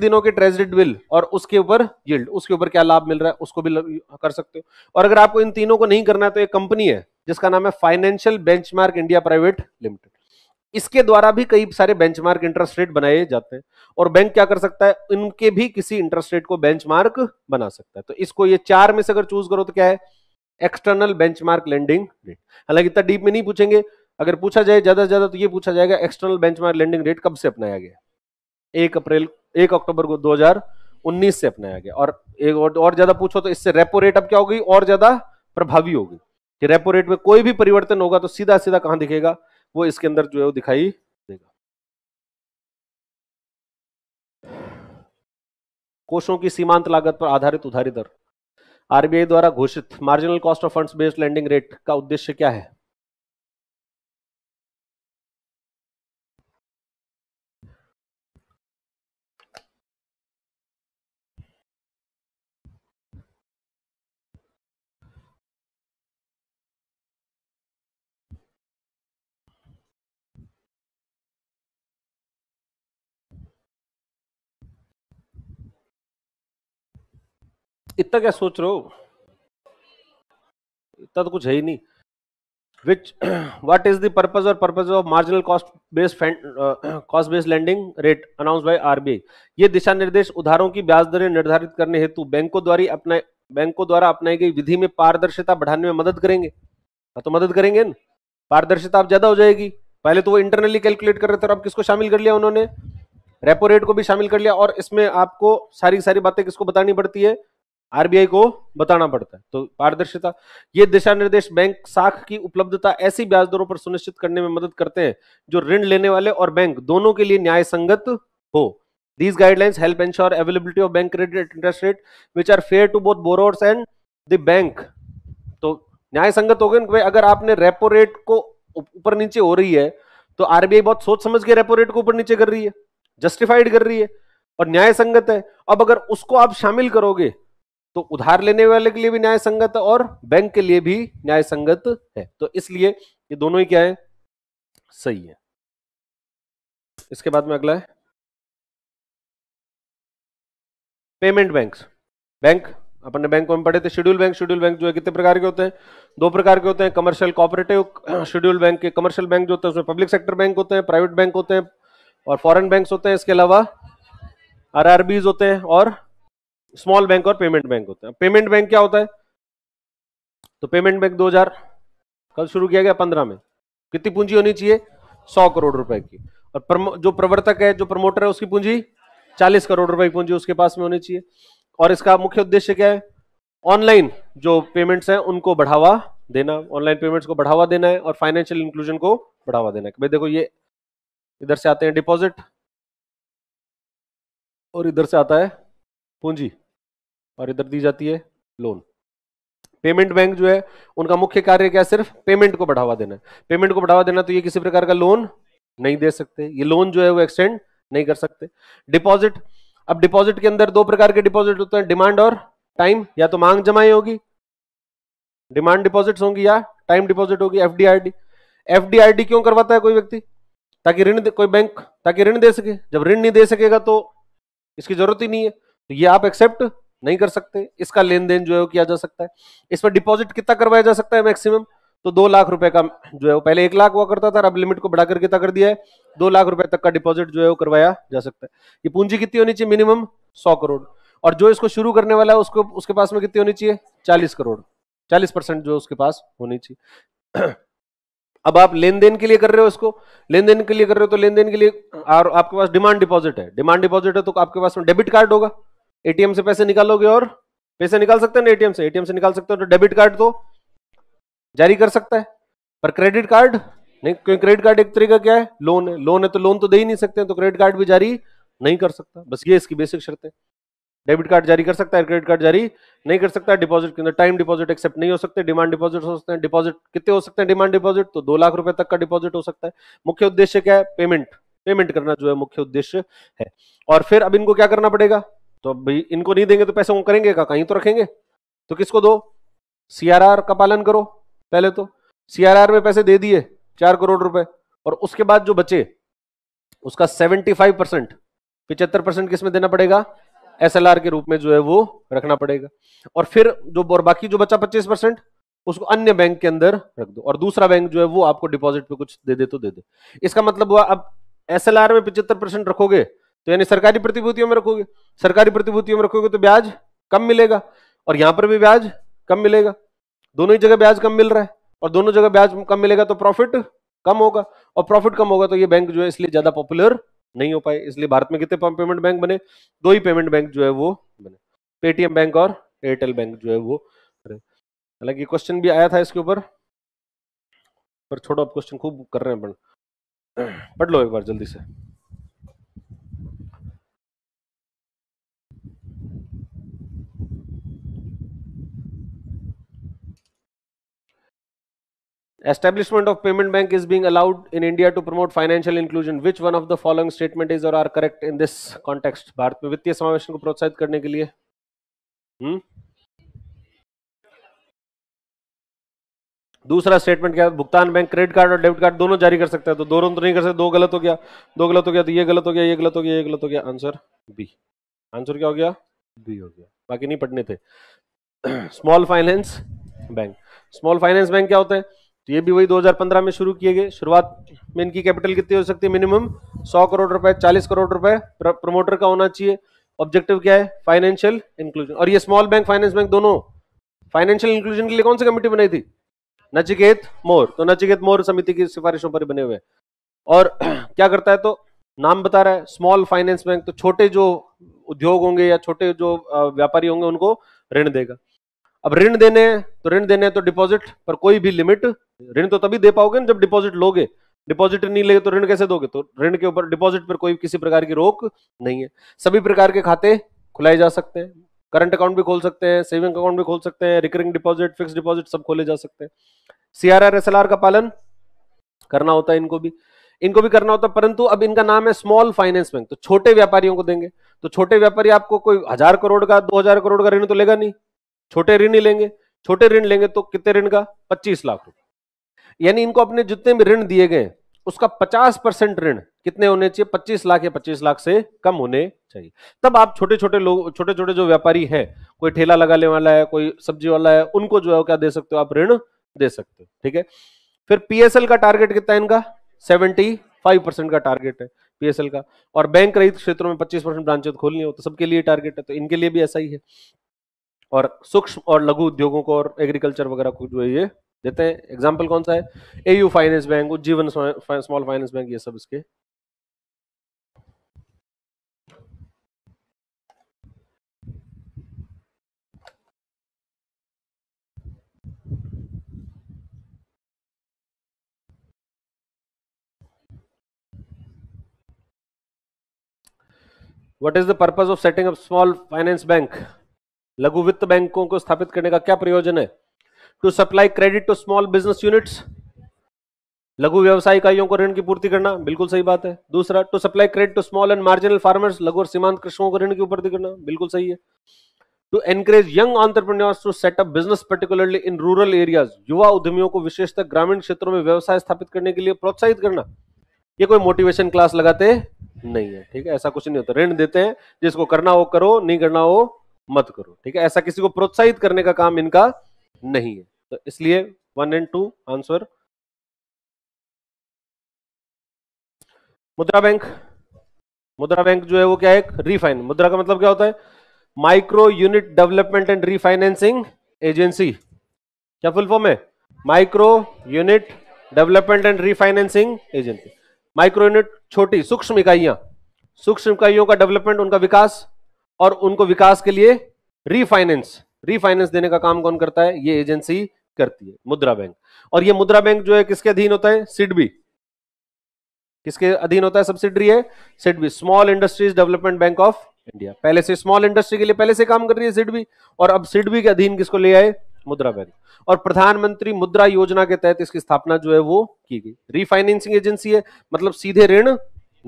दिनों के ट्रेजरी बिल और उसके ऊपर यील्ड उसके ऊपर क्या लाभ मिल रहा है उसको भी कर सकते हो और अगर आपको इन तीनों को नहीं करना है तो एक कंपनी है जिसका नाम है financial benchmark India private limited इसके द्वारा भी कई सारे बेंचमार्क इंटरेस्ट रेट बनाए जाते हैं और बैंक क्या कर सकता है इनके भी किसी इंटरेस्ट रेट को बेंचमार्क बना सकता है तो इसको ये चार में से अगर चूज करो तो क्या है एक्सटर्नल बेंचमार्क लेंडिंग रेट हालांकि इतना डीप में नहीं पूछेंगे अगर पूछा जाए ज्यादा से ज्यादा तो ये पूछा जाएगा एक्सटर्नल बेंचमार्क लेंडिंग रेट कब से अपनाया गया एक अप्रैल एक अक्टूबर को 2019 से अपनाया गया और एक और, और ज्यादा पूछो तो इससे रेपो रेट अब क्या होगी और ज्यादा प्रभावी होगी कि रेपो रेट में कोई भी परिवर्तन होगा तो सीधा सीधा कहां दिखेगा वो इसके अंदर जो है वो दिखाई देगा कोषों की सीमांत लागत पर आधारित उधारी दर आरबीआई द्वारा घोषित marginal cost of funds based lending rate का उद्देश्य क्या है इतना क्या सोच रहे हो इतना तो कुछ है ही नहीं विच वट इज दर्पज और purpose of marginal cost cost cost uh, lending rate announce by R B ये दिशा निर्देश उधारों की ब्याज दरें निर्धारित करने हेतु बैंकों द्वारा अपना बैंकों द्वारा अपनाई गई विधि में पारदर्शिता बढ़ाने में मदद करेंगे हाँ, तो मदद करेंगे न पारदर्शिता अब ज्यादा हो जाएगी पहले तो वो इंटरनली कैलकुलेट कर रहे थे और अब किसको शामिल कर लिया उन्होंने रेपो रेट को भी शामिल कर लिया और इसमें आपको सारी सारी बातें किसको बतानी पड़ती है आरबीआई को बताना पड़ता है तो पारदर्शिता ये दिशा निर्देश बैंक साख की उपलब्धता ऐसी ब्याज दरों पर सुनिश्चित करने में मदद करते हैं जो ऋण लेने वाले और बैंक दोनों के लिए न्याय संगत हो these guidelines help ensure availability of bank credit interest rate which are fair to both borrowers and the bank तो न्याय संगत हो गए अगर आपने रेपो रेट को ऊपर नीचे हो रही है तो आरबीआई बहुत सोच समझ के रेपो रेट को ऊपर नीचे कर रही है जस्टिफाइड कर रही है और न्याय संगत है अब अगर उसको आप शामिल करोगे तो उधार लेने वाले के लिए भी न्याय संगत और बैंक के लिए भी न्याय संगत है तो इसलिए ये दोनों ही क्या है सही है इसके बाद में अगला है पेमेंट बैंक बैंक अपन ने बैंक में पढ़े थे शेड्यूल बैंक शेड्यूल बैंक जो है कितने प्रकार के होते हैं दो प्रकार के होते हैं कमर्शियल कॉपरेटिव शेड्यूल बैंक के कमर्शियल बैंक जो होते हैं उसमें पब्लिक सेक्टर बैंक होते हैं प्राइवेट बैंक होते हैं और फॉरेन बैंक होते हैं इसके अलावा आरआरबीज होते हैं और स्मॉल बैंक और पेमेंट बैंक होते हैं पेमेंट बैंक क्या होता है तो पेमेंट बैंक 2000 कल शुरू किया गया 15 में कितनी पूंजी होनी चाहिए सौ करोड़ रुपए की और जो प्रवर्तक है जो प्रमोटर है उसकी पूंजी 40 करोड़ रुपए की पूंजी उसके पास में होनी चाहिए और इसका मुख्य उद्देश्य क्या है ऑनलाइन जो पेमेंट्स हैं उनको बढ़ावा देना ऑनलाइन पेमेंट्स को बढ़ावा देना है और फाइनेंशियल इंक्लूजन को बढ़ावा देना है भाई देखो ये इधर से आते हैं डिपॉजिट और इधर से आता है पूंजी और इधर दी जाती है लोन पेमेंट बैंक जो है उनका मुख्य कार्य क्या सिर्फ पेमेंट को बढ़ावा देना है पेमेंट को बढ़ावा देना तो ये किसी प्रकार का लोन नहीं दे सकते ये लोन जो है वो एक्सटेंड नहीं कर सकते डिपॉजिट अब डिपॉजिट के अंदर दो प्रकार के डिपॉजिट होते हैं डिमांड और टाइम या तो मांग जमाई होगी डिमांड डिपॉजिट होंगी या टाइम डिपॉजिट होगी एफडीआरडी एफडीआरडी क्यों करवाता है कोई व्यक्ति ताकि ऋण कोई बैंक ताकि ऋण दे सके जब ऋण नहीं दे सकेगा तो इसकी जरूरत ही नहीं है तो ये आप एक्सेप्ट नहीं कर सकते इसका लेन देन जो है किया जा सकता है इस पर डिपॉजिट कितना करवाया जा सकता है मैक्सिमम तो दो लाख रुपए का जो है वो पहले एक लाख हुआ करता था अब लिमिट को बढ़ाकर कितना कर दिया है दो लाख रुपए तक का डिपॉजिट जो है वो करवाया जा सकता है ये पूंजी कितनी होनी चाहिए मिनिमम सौ करोड़ और जो इसको शुरू करने वाला है उसको उसके पास में कितनी होनी चाहिए चालीस करोड़ चालीस परसेंट जो उसके पास होनी चाहिए अब आप लेन देन के लिए कर रहे हो इसको लेन देन के लिए कर रहे हो तो लेन देन के लिए और आपके पास डिमांड डिपॉजिट है डिमांड डिपॉजिट है तो आपके पास में डेबिट कार्ड होगा एटीएम से पैसे निकालोगे और पैसे निकाल सकते हैं एटीएम से एटीएम से निकाल सकते हो तो डेबिट कार्ड तो जारी कर सकता है पर क्रेडिट कार्ड नहीं क्योंकि क्रेडिट कार्ड एक तरीका क्या है लोन है लोन है तो लोन तो दे ही नहीं सकते तो क्रेडिट कार्ड भी जारी नहीं कर सकता बस ये इसकी बेसिक शर्त है डेबिट कार्ड जारी कर सकता है क्रेडिट कार्ड जारी नहीं कर सकता डिपॉजिट के अंदर टाइम डिपॉजिट एक्सेप्ट नहीं हो सकते डिमांड डिपॉजिट हो सकते हैं डिपॉजिट कितने हो सकते हैं डिमांड डिपॉजिट तो दो लाख रुपए तक का डिपॉजिट हो सकता है मुख्य उद्देश्य क्या है पेमेंट पेमेंट करना जो है मुख्य उद्देश्य है और फिर अब इनको क्या करना पड़ेगा तो भाई इनको नहीं देंगे तो पैसे वो करेंगे का कहीं तो रखेंगे तो किसको दो सीआरआर का पालन करो पहले तो सीआरआर में पैसे दे दिए चार करोड़ रुपए और उसके बाद जो बचे उसका सेवेंटी फाइव परसेंट पिचहत्तर परसेंट किसमें देना पड़ेगा एसएलआर के रूप में जो है वो रखना पड़ेगा और फिर जो और बाकी जो बचा पच्चीस परसेंट उसको अन्य बैंक के अंदर रख दो और दूसरा बैंक जो है वो आपको डिपॉजिट पे कुछ दे दे तो दे दे इसका मतलब हुआ अब एस में पिचहत्तर परसेंट रखोगे तो यानी सरकारी प्रतिभूतियों में रखोगे सरकारी प्रतिभूतियों में रखोगे तो ब्याज कम मिलेगा और यहां पर भी ब्याज कम मिलेगा दोनों ही जगह ब्याज कम मिल रहा है और दोनों जगह ब्याज कम मिलेगा तो प्रॉफिट कम होगा और प्रॉफिट कम होगा तो ये बैंक जो है इसलिए ज्यादा पॉपुलर नहीं हो पाए इसलिए भारत में कितने पेमेंट बैंक बने दो ही पेमेंट बैंक जो है वो बने पेटीएम बैंक और एयरटेल बैंक जो है वो हालांकि क्वेश्चन भी आया था इसके ऊपर पर छोड़ो आप क्वेश्चन खूब कर रहे हैं अपन पढ़ लो एक बार जल्दी से Establishment of payment bank is being allowed in India to promote financial inclusion. Which one of the following statement is or are correct in this context? bharat mein vittiya samaveshan ko protsahit karne ke liye hmm दूसरा स्टेटमेंट क्या है भुगतान बैंक क्रेडिट कार्ड और डेबिट कार्ड दोनों जारी कर सकता है तो दोनों तो नहीं कर सकते दो गलत हो गया दो गलत हो गया तो ये गलत हो गया ये गलत हो गया ये गलत हो गया आंसर बी आंसर क्या हो गया बी हो गया बाकी नहीं पढ़ने थे small finance bank small finance bank क्या होते हैं तो ये भी वही 2015 में शुरू किए गए शुरुआत में इनकी कैपिटल कितनी हो सकती है मिनिमम 100 करोड़ रुपए 40 करोड़ रुपए प्रमोटर का होना चाहिए ऑब्जेक्टिव क्या है फाइनेंशियल इंक्लूजन और ये स्मॉल बैंक फाइनेंस बैंक दोनों फाइनेंशियल इंक्लूजन के लिए कौन सी कमेटी बनाई थी नचिकेत मोर तो नचिकेत मोर समिति की सिफारिशों पर बने हुए और क्या करता है तो नाम बता रहा है स्मॉल फाइनेंस बैंक तो छोटे जो उद्योग होंगे या छोटे जो व्यापारी होंगे उनको ऋण देगा अब ऋण देने तो ऋण देने तो डिपॉजिट पर कोई भी लिमिट ऋण तो तभी दे पाओगे ना जब डिपॉजिट लोगे डिपॉजिट नहीं लेगे तो ऋण कैसे दोगे तो ऋण के ऊपर डिपॉजिट पर कोई किसी प्रकार की रोक नहीं है सभी प्रकार के खाते खुलाए जा सकते हैं करंट अकाउंट भी खोल सकते हैं सेविंग अकाउंट भी खोल सकते हैं रिकरिंग डिपॉजिट फिक्स डिपॉजिट सब खोले जा सकते हैं सीआरआर आर का पालन करना होता है इनको भी इनको भी करना होता है परंतु अब इनका नाम है स्मॉल फाइनेंस बैंक तो छोटे व्यापारियों को देंगे तो छोटे व्यापारी आपको कोई हजार करोड़ का दो हजार करोड़ का ऋण तो लेगा नहीं छोटे ऋण ही लेंगे छोटे ऋण लेंगे तो कितने ऋण का पच्चीस लाख रुपए यानी इनको अपने जितने भी ऋण दिए गए उसका पचास परसेंट ऋण कितने होने चाहिए पच्चीस लाख या पच्चीस लाख से कम होने चाहिए तब आप छोटे छोटे लोग छोटे छोटे जो व्यापारी है कोई ठेला लगाने वाला है कोई सब्जी वाला है उनको जो है क्या दे सकते हो आप ऋण दे सकते हो ठीक है फिर पीएसएल का टारगेट कितना है इनका सेवेंटी फाइव परसेंट का टारगेट है पीएसएल का और बैंक रहित क्षेत्रों में पच्चीस परसेंट ब्रांचेज खोलनी हो तो सबके लिए टारगेट है तो इनके लिए भी ऐसा ही है और सूक्ष्म और लघु उद्योगों को और एग्रीकल्चर वगैरह को जो है ये देते हैं एग्जाम्पल कौन सा है A U finance bank Ujjivan small finance bank ये सब इसके what is the purpose of setting up small finance bank लघु वित्त बैंकों को स्थापित करने का क्या प्रयोजन है to supply credit to small business units लघु व्यवसाय इकाइयों को ऋण की पूर्ति करना बिल्कुल सही बात है दूसरा to supply credit to small and marginal farmers लघु और सीमांत कृषकों को ऋण की पूर्ति करना बिल्कुल सही है to encourage young entrepreneurs to set up business particularly in rural areas युवा उद्यमियों को विशेषतः ग्रामीण क्षेत्रों में व्यवसाय स्थापित करने के लिए प्रोत्साहित करना ये कोई मोटिवेशन क्लास लगाते नहीं है ठीक है ऐसा कुछ नहीं होता ऋण देते हैं जिसको करना हो करो नहीं करना हो मत करो ठीक है ऐसा किसी को प्रोत्साहित करने का काम इनका नहीं है तो इसलिए one and two answer Mudra bank Mudra bank जो है वो क्या है रिफाइन मुद्रा का मतलब क्या होता है micro unit development and refinancing agency क्या फुल फॉर्म है micro unit development and refinancing agency micro unit छोटी सूक्ष्म इकाइयां सूक्ष्म इकाइयों का डेवलपमेंट उनका विकास और उनको विकास के लिए रीफाइनेंस रीफाइनेंस देने का काम कौन करता है ये एजेंसी करती है मुद्रा बैंक और ये मुद्रा बैंक जो है किसके अधीन होता है सिडबी किसके अधीन होता है सब्सिडरी है SIDBI small industries development bank of India पहले से स्मॉल इंडस्ट्री के लिए पहले से काम कर रही है सिडबी और अब सिडबी के अधीन किसको ले आए मुद्रा बैंक और प्रधानमंत्री मुद्रा योजना के तहत इसकी स्थापना जो है वो की गई रीफाइनेंसिंग एजेंसी है मतलब सीधे ऋण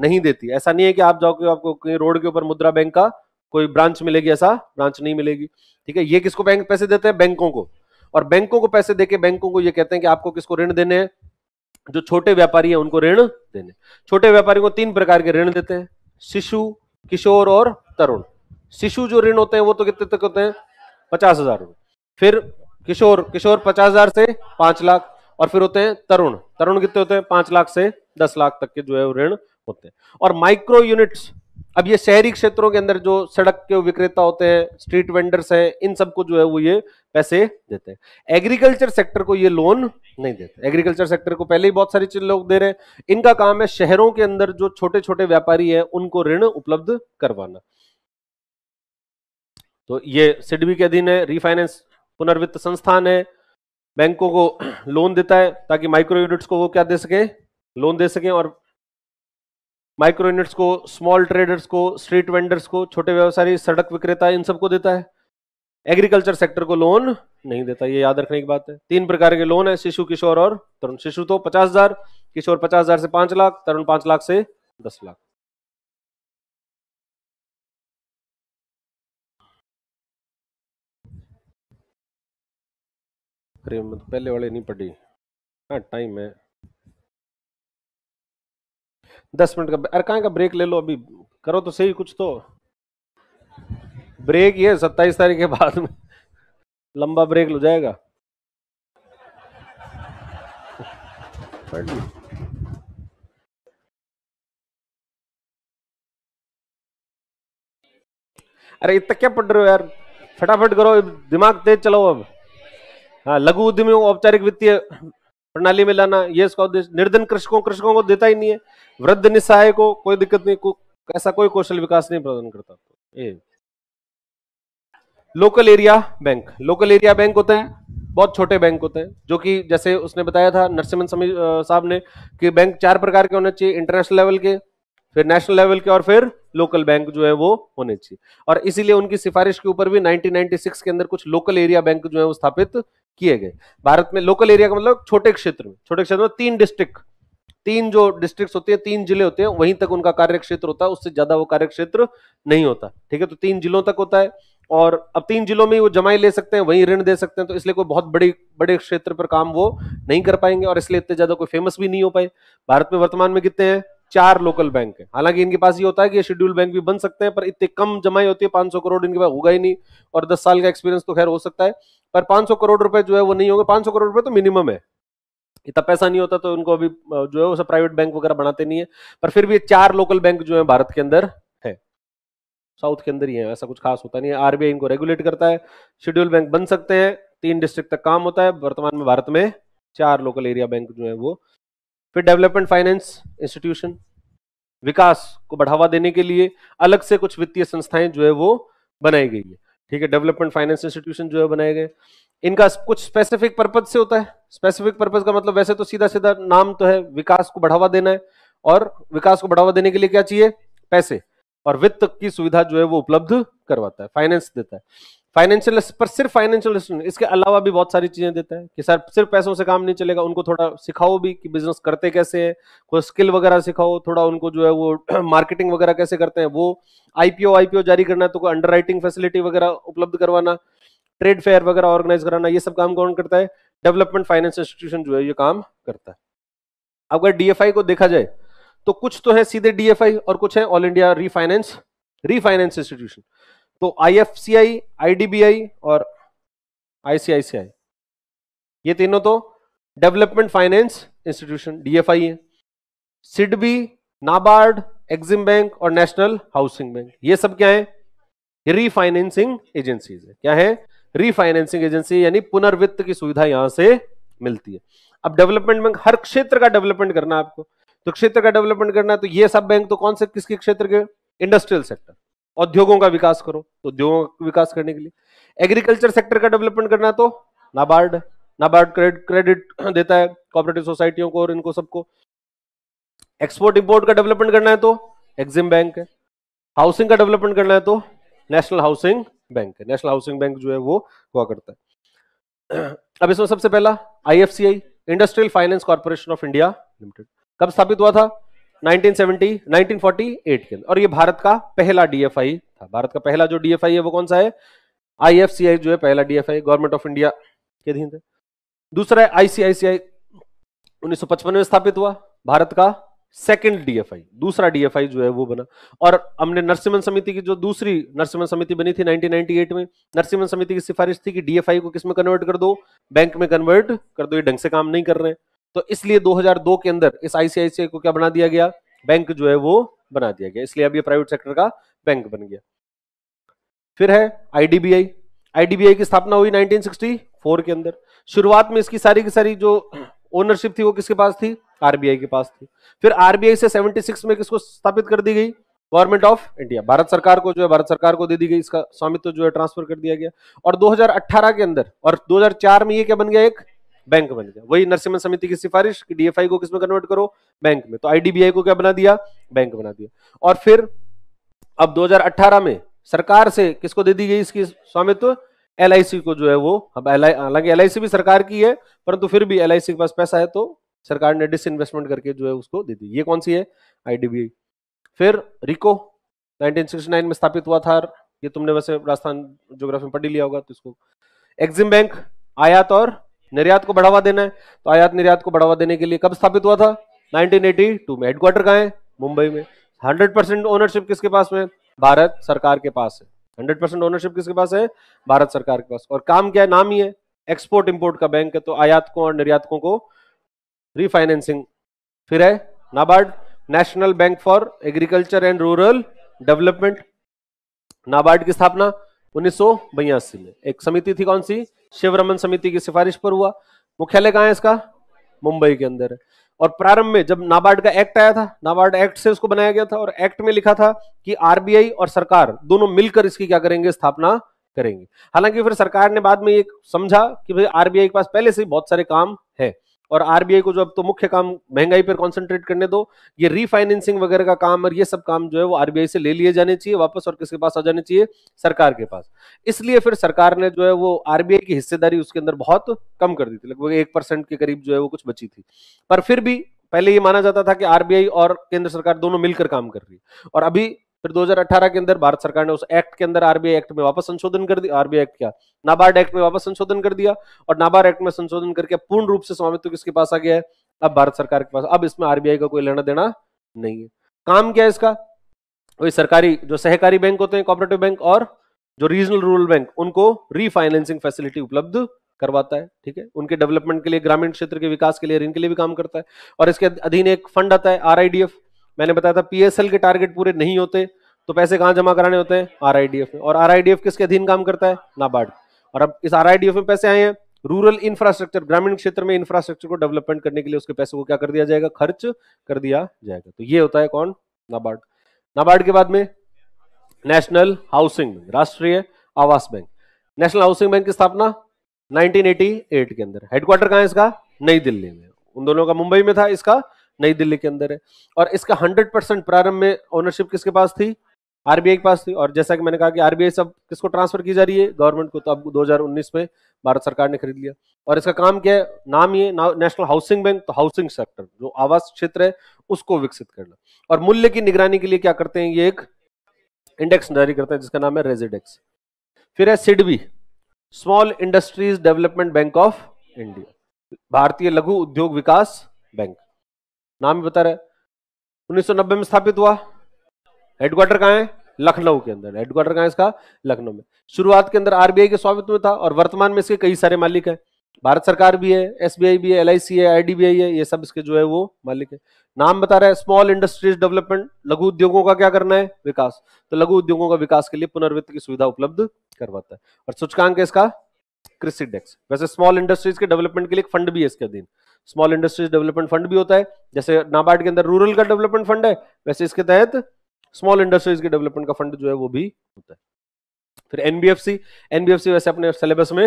नहीं देती ऐसा नहीं है कि आप जाओगे आपको रोड के ऊपर मुद्रा बैंक का कोई ब्रांच मिलेगी ऐसा ब्रांच नहीं मिलेगी ठीक है ये किसको बैंक पैसे देते हैं बैंकों को और बैंकों को पैसे देके बैंकों को ये कहते हैं कि आपको किसको ऋण देने हैं जो छोटे व्यापारी है उनको ऋण देने छोटे व्यापारी को तीन प्रकार के ऋण देते हैं शिशु किशोर और तरुण शिशु जो ऋण होते हैं वो तो कितने तक होते हैं पचास हजार फिर किशोर किशोर पचास हजार से पांच लाख और फिर होते हैं तरुण तरुण कितने होते हैं पांच लाख से दस लाख तक के जो है ऋण होते हैं और माइक्रो यूनिट्स अब ये शहरी क्षेत्रों के अंदर जो सड़क के विक्रेता होते हैं स्ट्रीट वेंडर्स हैं इन सबको जो है वो ये पैसे देते हैं एग्रीकल्चर सेक्टर को ये लोन नहीं देते एग्रीकल्चर सेक्टर को पहले ही बहुत चीज लोग दे रहे हैं इनका काम है शहरों के अंदर जो छोटे छोटे व्यापारी हैं उनको ऋण उपलब्ध करवाना तो ये सिडबी के अधीन है रिफाइनेंस पुनर्वित्त संस्थान है बैंकों को लोन देता है ताकि माइक्रो यूनिट्स को वो क्या दे सके लोन दे सके और माइक्रो यूनिट्स को स्मॉल ट्रेडर्स को स्ट्रीट वेंडर्स को छोटे व्यवसायी सड़क विक्रेता इन सबको देता है एग्रीकल्चर सेक्टर को लोन नहीं देता ये याद रखने की बात है तीन प्रकार के लोन है शिशु किशोर और तरुण शिशु तो पचास हजार किशोर पचास हजार से पांच लाख तरुण पांच लाख से दस लाख तो पहले वाले नहीं पढ़ी हाँ टाइम है दस मिनट का अरे कहाँ का ब्रेक ले लो अभी करो तो सही कुछ तो ब्रेक ये सत्ताईस तारीख के बाद में लंबा ब्रेक लो जाएगा अरे इतना क्या पढ़ रहे हो यार फटाफट करो दिमाग तेज चलाओ अब हाँ लघु उद्यमी औपचारिक वित्तीय प्रणाली में लाना ये इसका उद्देश्य निर्धन कृषकों कृषकों को देता ही नहीं है वृद्ध निस्सहाय को कोई दिक्कत नहीं को, ऐसा कोई कौशल विकास नहीं प्रदान करता तो, a local area bank local area bank होते हैं बहुत छोटे बैंक होते हैं जो कि जैसे उसने बताया था नरसिम्हन साहब ने कि बैंक चार प्रकार के होने चाहिए इंटरनेशनल लेवल के फिर नेशनल लेवल के और फिर लोकल बैंक जो है वो होने चाहिए और इसीलिए उनकी सिफारिश के ऊपर भी 1996 के अंदर कुछ लोकल एरिया बैंक जो है वो स्थापित किए गए भारत में लोकल एरिया का मतलब छोटे क्षेत्र में छोटे क्षेत्र में तीन डिस्ट्रिक्ट तीन जो डिस्ट्रिक्ट होते हैं तीन जिले होते हैं वहीं तक उनका कार्य क्षेत्र होता है उससे ज्यादा वो कार्य क्षेत्र नहीं होता ठीक है तो तीन जिलों तक होता है और अब तीन जिलों में वो जमाई ले सकते हैं वहीं ऋण दे सकते हैं तो इसलिए कोई बहुत बड़ी बड़े क्षेत्र पर काम वो नहीं कर पाएंगे और इसलिए इतने ज्यादा कोई फेमस भी नहीं हो पाए भारत में वर्तमान में कितने हैं चार लोकल बैंक है हालांकि इनके पास ये होता है कि शेड्यूल बैंक भी बन सकते हैं पर इतने कम जमाई होती है 500 करोड़ इनके पास होगा ही नहीं और 10 साल का एक्सपीरियंस तो खैर हो सकता है पर 500 करोड़ रुपए जो है वो नहीं होंगे 500 करोड़ रुपए तो मिनिमम है इतना पैसा नहीं होता तो उनको अभी जो है वो सब प्राइवेट बैंक वगैरह बनाते नहीं है पर फिर भी ये चार लोकल बैंक जो है भारत के अंदर है साउथ के अंदर ही है ऐसा कुछ खास होता नहीं है आरबीआई इनको रेगुलेट करता है शेड्यूल बैंक बन सकते हैं तीन डिस्ट्रिक्ट तक काम होता है वर्तमान में भारत में चार लोकल एरिया बैंक जो है वो फिर डेवलपमेंट फाइनेंस इंस्टीट्यूशन विकास को बढ़ावा देने के लिए अलग से कुछ वित्तीय संस्थाएं जो है वो बनाई गई है ठीक है डेवलपमेंट फाइनेंस इंस्टीट्यूशन जो है बनाए गए इनका कुछ स्पेसिफिक पर्पज से होता है स्पेसिफिक पर्पज का मतलब वैसे तो सीधा सीधा नाम तो है विकास को बढ़ावा देना है और विकास को बढ़ावा देने के लिए क्या चाहिए पैसे और वित्त की सुविधा जो है वो उपलब्ध करवाता है फाइनेंस देता है फाइनेंशियल पर सिर्फ फाइनेंशियल इसके अलावा भी बहुत सारी चीजें देता है कि सर सिर्फ पैसों से काम नहीं चलेगा उनको थोड़ा सिखाओ भी कि बिजनेस करते कैसे है कोई स्किल वगैरह सिखाओ थोड़ा उनको जो है वो मार्केटिंग वगैरह कैसे करते हैं वो आईपीओ आईपीओ जारी करना है तो कोई अंडर राइटिंग फैसिलिटी वगैरह उपलब्ध करवाना ट्रेड फेयर वगैरह ऑर्गेनाइज कराना ये सब काम कौन करता है डेवलपमेंट फाइनेंस इंस्टीट्यूशन जो है ये काम करता है अगर डीएफआई को देखा जाए तो कुछ तो है सीधे डीएफआई और कुछ है all India refinance refinance institution तो आईएफसीआई, आईडीबीआई और आईसीआईसीआई ये तीनों तो डेवलपमेंट फाइनेंस इंस्टीट्यूशन डीएफआई है सिडबी नाबार्ड एक्सिम बैंक और नेशनल हाउसिंग बैंक ये सब क्या है रीफाइनेंसिंग एजेंसीज है क्या है रीफाइनेंसिंग एजेंसी यानी पुनर्वित्त की सुविधा यहां से मिलती है अब डेवलपमेंट बैंक हर क्षेत्र का डेवलपमेंट करना है आपको तो क्षेत्र का डेवलपमेंट करना है तो ये सब बैंक तो कौन से किसके क्षेत्र के इंडस्ट्रियल सेक्टर औद्योगों का विकास करो तो उद्योगों का विकास करने के लिए एग्रीकल्चर सेक्टर का डेवलपमेंट करना तो नाबार्ड नाबार्ड क्रेडिट क्रेडिट देता है कॉपरेटिव सोसाइटियों को और इनको सबको एक्सपोर्ट इंपोर्ट का डेवलपमेंट करना है तो एक्सिम बैंक है हाउसिंग का डेवलपमेंट करना है तो नेशनल हाउसिंग बैंक है नेशनल हाउसिंग बैंक जो है वो हुआ करता है अब इसमें सबसे पहला I industrial finance corporation of India limited कब स्थापित हुआ था 1970 1948 के अंदर और ये भारत का पहला डीएफआई था भारत का पहला जो डीएफआई है वो कौन सा है आईएफसीआई जो है पहला डीएफआई गवर्नमेंट ऑफ इंडिया के अधीन है दूसरा है आईसीआईसीआई 1955 में स्थापित हुआ भारत का सेकंड डीएफआई दूसरा डीएफआई जो है वो बना और हमने नरसिम्हन समिति की जो दूसरी नरसिम्हन समिति बनी थी 1998 में नरसिम्हन समिति की सिफारिश थी कि डीएफआई को किसमें कन्वर्ट कर दो बैंक में कन्वर्ट कर दो ये ढंग से काम नहीं कर रहे हैं तो इसलिए 2002 के अंदर इस आईसीआईसीआई को क्या बना दिया गया बैंक जो है वो बना दिया गया इसलिए अब ये प्राइवेट सेक्टर का बैंक बन गया फिर है आईडीबीआई आईडीबीआई की स्थापना हुई 1964 के अंदर शुरुआत में इसकी सारी की सारी जो ओनरशिप थी वो किसके पास थी आरबीआई के पास थी फिर आरबीआई से सिक्स में किसको स्थापित कर दी गई गवर्नमेंट ऑफ इंडिया भारत सरकार को जो है भारत सरकार को दे दी गई इसका स्वामित्व जो है ट्रांसफर कर दिया गया और 2018 के अंदर और 2004 में ये क्या बन गया एक बैंक बन गया वही नरसिम्हन समिति की सिफारिश कि डीएफआई को किसमें कन्वर्ट करो बैंक में तो आईडीबीआई को क्या बना दिया बैंक बना दिया और फिर अब 2018 में सरकार से किसको दे दी गई इसकी स्वामित्व एल को जो है वो अब एल हालांकि एल भी सरकार की है परंतु तो फिर भी एल के पास पैसा है तो सरकार ने डिस इन्वेस्टमेंट करके जो है उसको दे दी ये कौन सी है आईडीबीआई फिर रिको 1969 में स्थापित हुआ था ये तुमने वैसे राजस्थान ज्योग्राफी में पढ़ी लिया होगा तो इसको एक्सिम बैंक आयात और निर्यात को बढ़ावा देना है तो आयात निर्यात को बढ़ावा देने के लिए कब स्थापित हुआ था 1982 में हेडक्वार्टर कहा है मुंबई में 100 परसेंट ओनरशिप किसके पास में भारत सरकार के पास है 100 परसेंट ओनरशिप किसके पास है भारत सरकार के पास और काम क्या है नाम ही है एक्सपोर्ट इंपोर्ट का बैंक है तो आयातकों और निर्यातकों को रिफाइनेंसिंग फिर है NABARD national bank for agriculture and rural development NABARD की स्थापना उन्नीस में एक समिति थी कौन सी शिवरमन समिति की सिफारिश पर हुआ मुख्यालय कहाँ है इसका मुंबई के अंदर और प्रारंभ में जब नाबार्ड का एक्ट आया था नाबार्ड एक्ट से उसको बनाया गया था और एक्ट में लिखा था कि आरबीआई और सरकार दोनों मिलकर इसकी क्या करेंगे स्थापना करेंगे हालांकि फिर सरकार ने बाद में ये समझा कि भाई आरबीआई के पास पहले से बहुत सारे काम है और आरबीआई को जो अब तो मुख्य काम महंगाई पर कॉन्सेंट्रेट करने दो ये रीफाइनेंसिंग वगैरह का काम और ये सब काम जो है वो आरबीआई से ले लिए जाने चाहिए वापस और किसके पास आ जाने चाहिए सरकार के पास इसलिए फिर सरकार ने जो है वो आरबीआई की हिस्सेदारी उसके अंदर बहुत कम कर दी थी लगभग एक के करीब जो है वो कुछ बची थी पर फिर भी पहले ये माना जाता था कि आरबीआई और केंद्र सरकार दोनों मिलकर काम कर रही है और अभी फिर 2018 के अंदर भारत सरकार ने उस एक्ट के अंदर आरबीआई एक्ट में वापस संशोधन कर दिया आरबीआई एक्ट क्या नाबार्ड एक्ट में वापस संशोधन कर दिया और नाबार्ड एक्ट में संशोधन करके पूर्ण रूप से स्वामित्व किसके पास आ गया है अब भारत सरकार के पास अब इसमें आरबीआई का कोई लेना देना नहीं है काम क्या है इसका वही सरकारी जो सहकारी बैंक होते हैं कॉपरेटिव बैंक और जो रीजनल रूरल बैंक उनको रीफाइनेंसिंग फैसिलिटी उपलब्ध करवाता है ठीक है उनके डेवलपमेंट के लिए ग्रामीण क्षेत्र के विकास के लिए ऋण के लिए भी काम करता है और इसके अधीन एक फंड आता है आरआईडीएफ मैंने बताया था पीएसएल के टारगेट पूरे नहीं होते तो पैसे कहाँ जमा कराने होते हैं आरआईडीएफ में और आरआईडीएफ किसके अधीन काम करता है नाबार्ड और अब इस आरआईडीएफ में पैसे आए हैं रूरल इंफ्रास्ट्रक्चर ग्रामीण क्षेत्र में इंफ्रास्ट्रक्चर को डेवलपमेंट करने के लिए उसके पैसे को क्या कर दिया जाएगा खर्च कर दिया जाएगा तो ये होता है कौन नाबार्ड नाबार्ड के बाद में नेशनल हाउसिंग बैंक राष्ट्रीय आवास बैंक नेशनल हाउसिंग बैंक की स्थापना 1988 के अंदर हेडक्वार्टर कहां है इसका नई दिल्ली में उन दोनों का मुंबई में था इसका नई दिल्ली के अंदर है और इसका 100 परसेंट प्रारंभ में ओनरशिप किसके पास थी आरबीआई के पास थी और जैसा कि मैंने कहा कि आरबीआई सब किसको ट्रांसफर की जा रही है गवर्नमेंट को तो अब 2019 में भारत सरकार ने खरीद लिया और इसका काम क्या है नाम ये नेशनल हाउसिंग बैंक तो हाउसिंग सेक्टर जो आवास क्षेत्र है उसको विकसित करना और मूल्य की निगरानी के लिए क्या करते हैं ये एक इंडेक्स जारी करते हैं जिसका नाम है रेजिडेक्स फिर है SIDBI small industries development bank of India भारतीय लघु उद्योग विकास बैंक नाम भी बता रहे उन्नीस में स्थापित हुआ हेडक्वार्टर कहाँ है लखनऊ के अंदर हेडक्वार्टर कहाँ है इसका लखनऊ में शुरुआत के अंदर आरबीआई के स्वामित्व में था और वर्तमान में इसके कई सारे मालिक हैं भारत सरकार भी है एसबीआई भी है एल है आईडीबीआई है ये सब इसके जो है वो मालिक है नाम बता रहा है स्मॉल इंडस्ट्रीज डेवलपमेंट लघु उद्योगों का क्या करना है विकास तो लघु उद्योगों का विकास के लिए पुनर्वित्त की सुविधा उपलब्ध करवाता है और सूचकांक है इसका कृषि डेक्स वैसे स्मॉल इंडस्ट्रीज के डेवलपमेंट के लिए एक फंड भी है इसके अधीन स्मॉल इंडस्ट्रीज डेवलपमेंट फंड भी होता है जैसे नाबार्ड के अंदर रूरल का डेवलपमेंट फंड है वैसे इसके तहत स्मॉल इंडस्ट्रीज के डेवलपमेंट का फंड जो है वो भी होता है फिर एनबीएफसी एनबीएफसी वैसे अपने सिलेबस में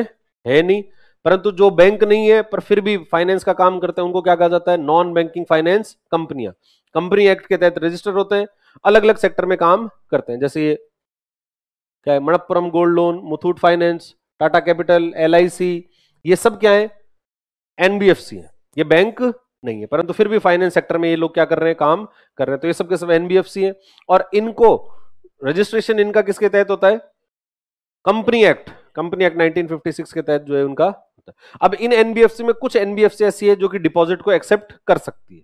है नहीं परंतु जो बैंक नहीं है पर फिर भी फाइनेंस का काम करते हैं उनको क्या कहा जाता है नॉन बैंकिंग फाइनेंस कंपनियां कंपनी एक्ट के तहत रजिस्टर होते हैं अलग अलग सेक्टर में काम करते हैं जैसे ये क्या है Manappuram gold loan Muthoot finance Tata capital L ये सब क्या है एनबीएफसी है ये बैंक नहीं है परंतु फिर भी फाइनेंस सेक्टर में ये लोग क्या कर रहे हैं काम कर रहे हैं तो ये सब के सब एनबीएफसी हैं और इनको रजिस्ट्रेशन इनका किसके तहत होता है कंपनी एक्ट कंपनी एक्ट 1956 के तहत जो है उनका होता है अब इन एनबीएफसी में कुछ एनबीएफसी ऐसी है जो कि डिपॉजिट को एक्सेप्ट कर सकती है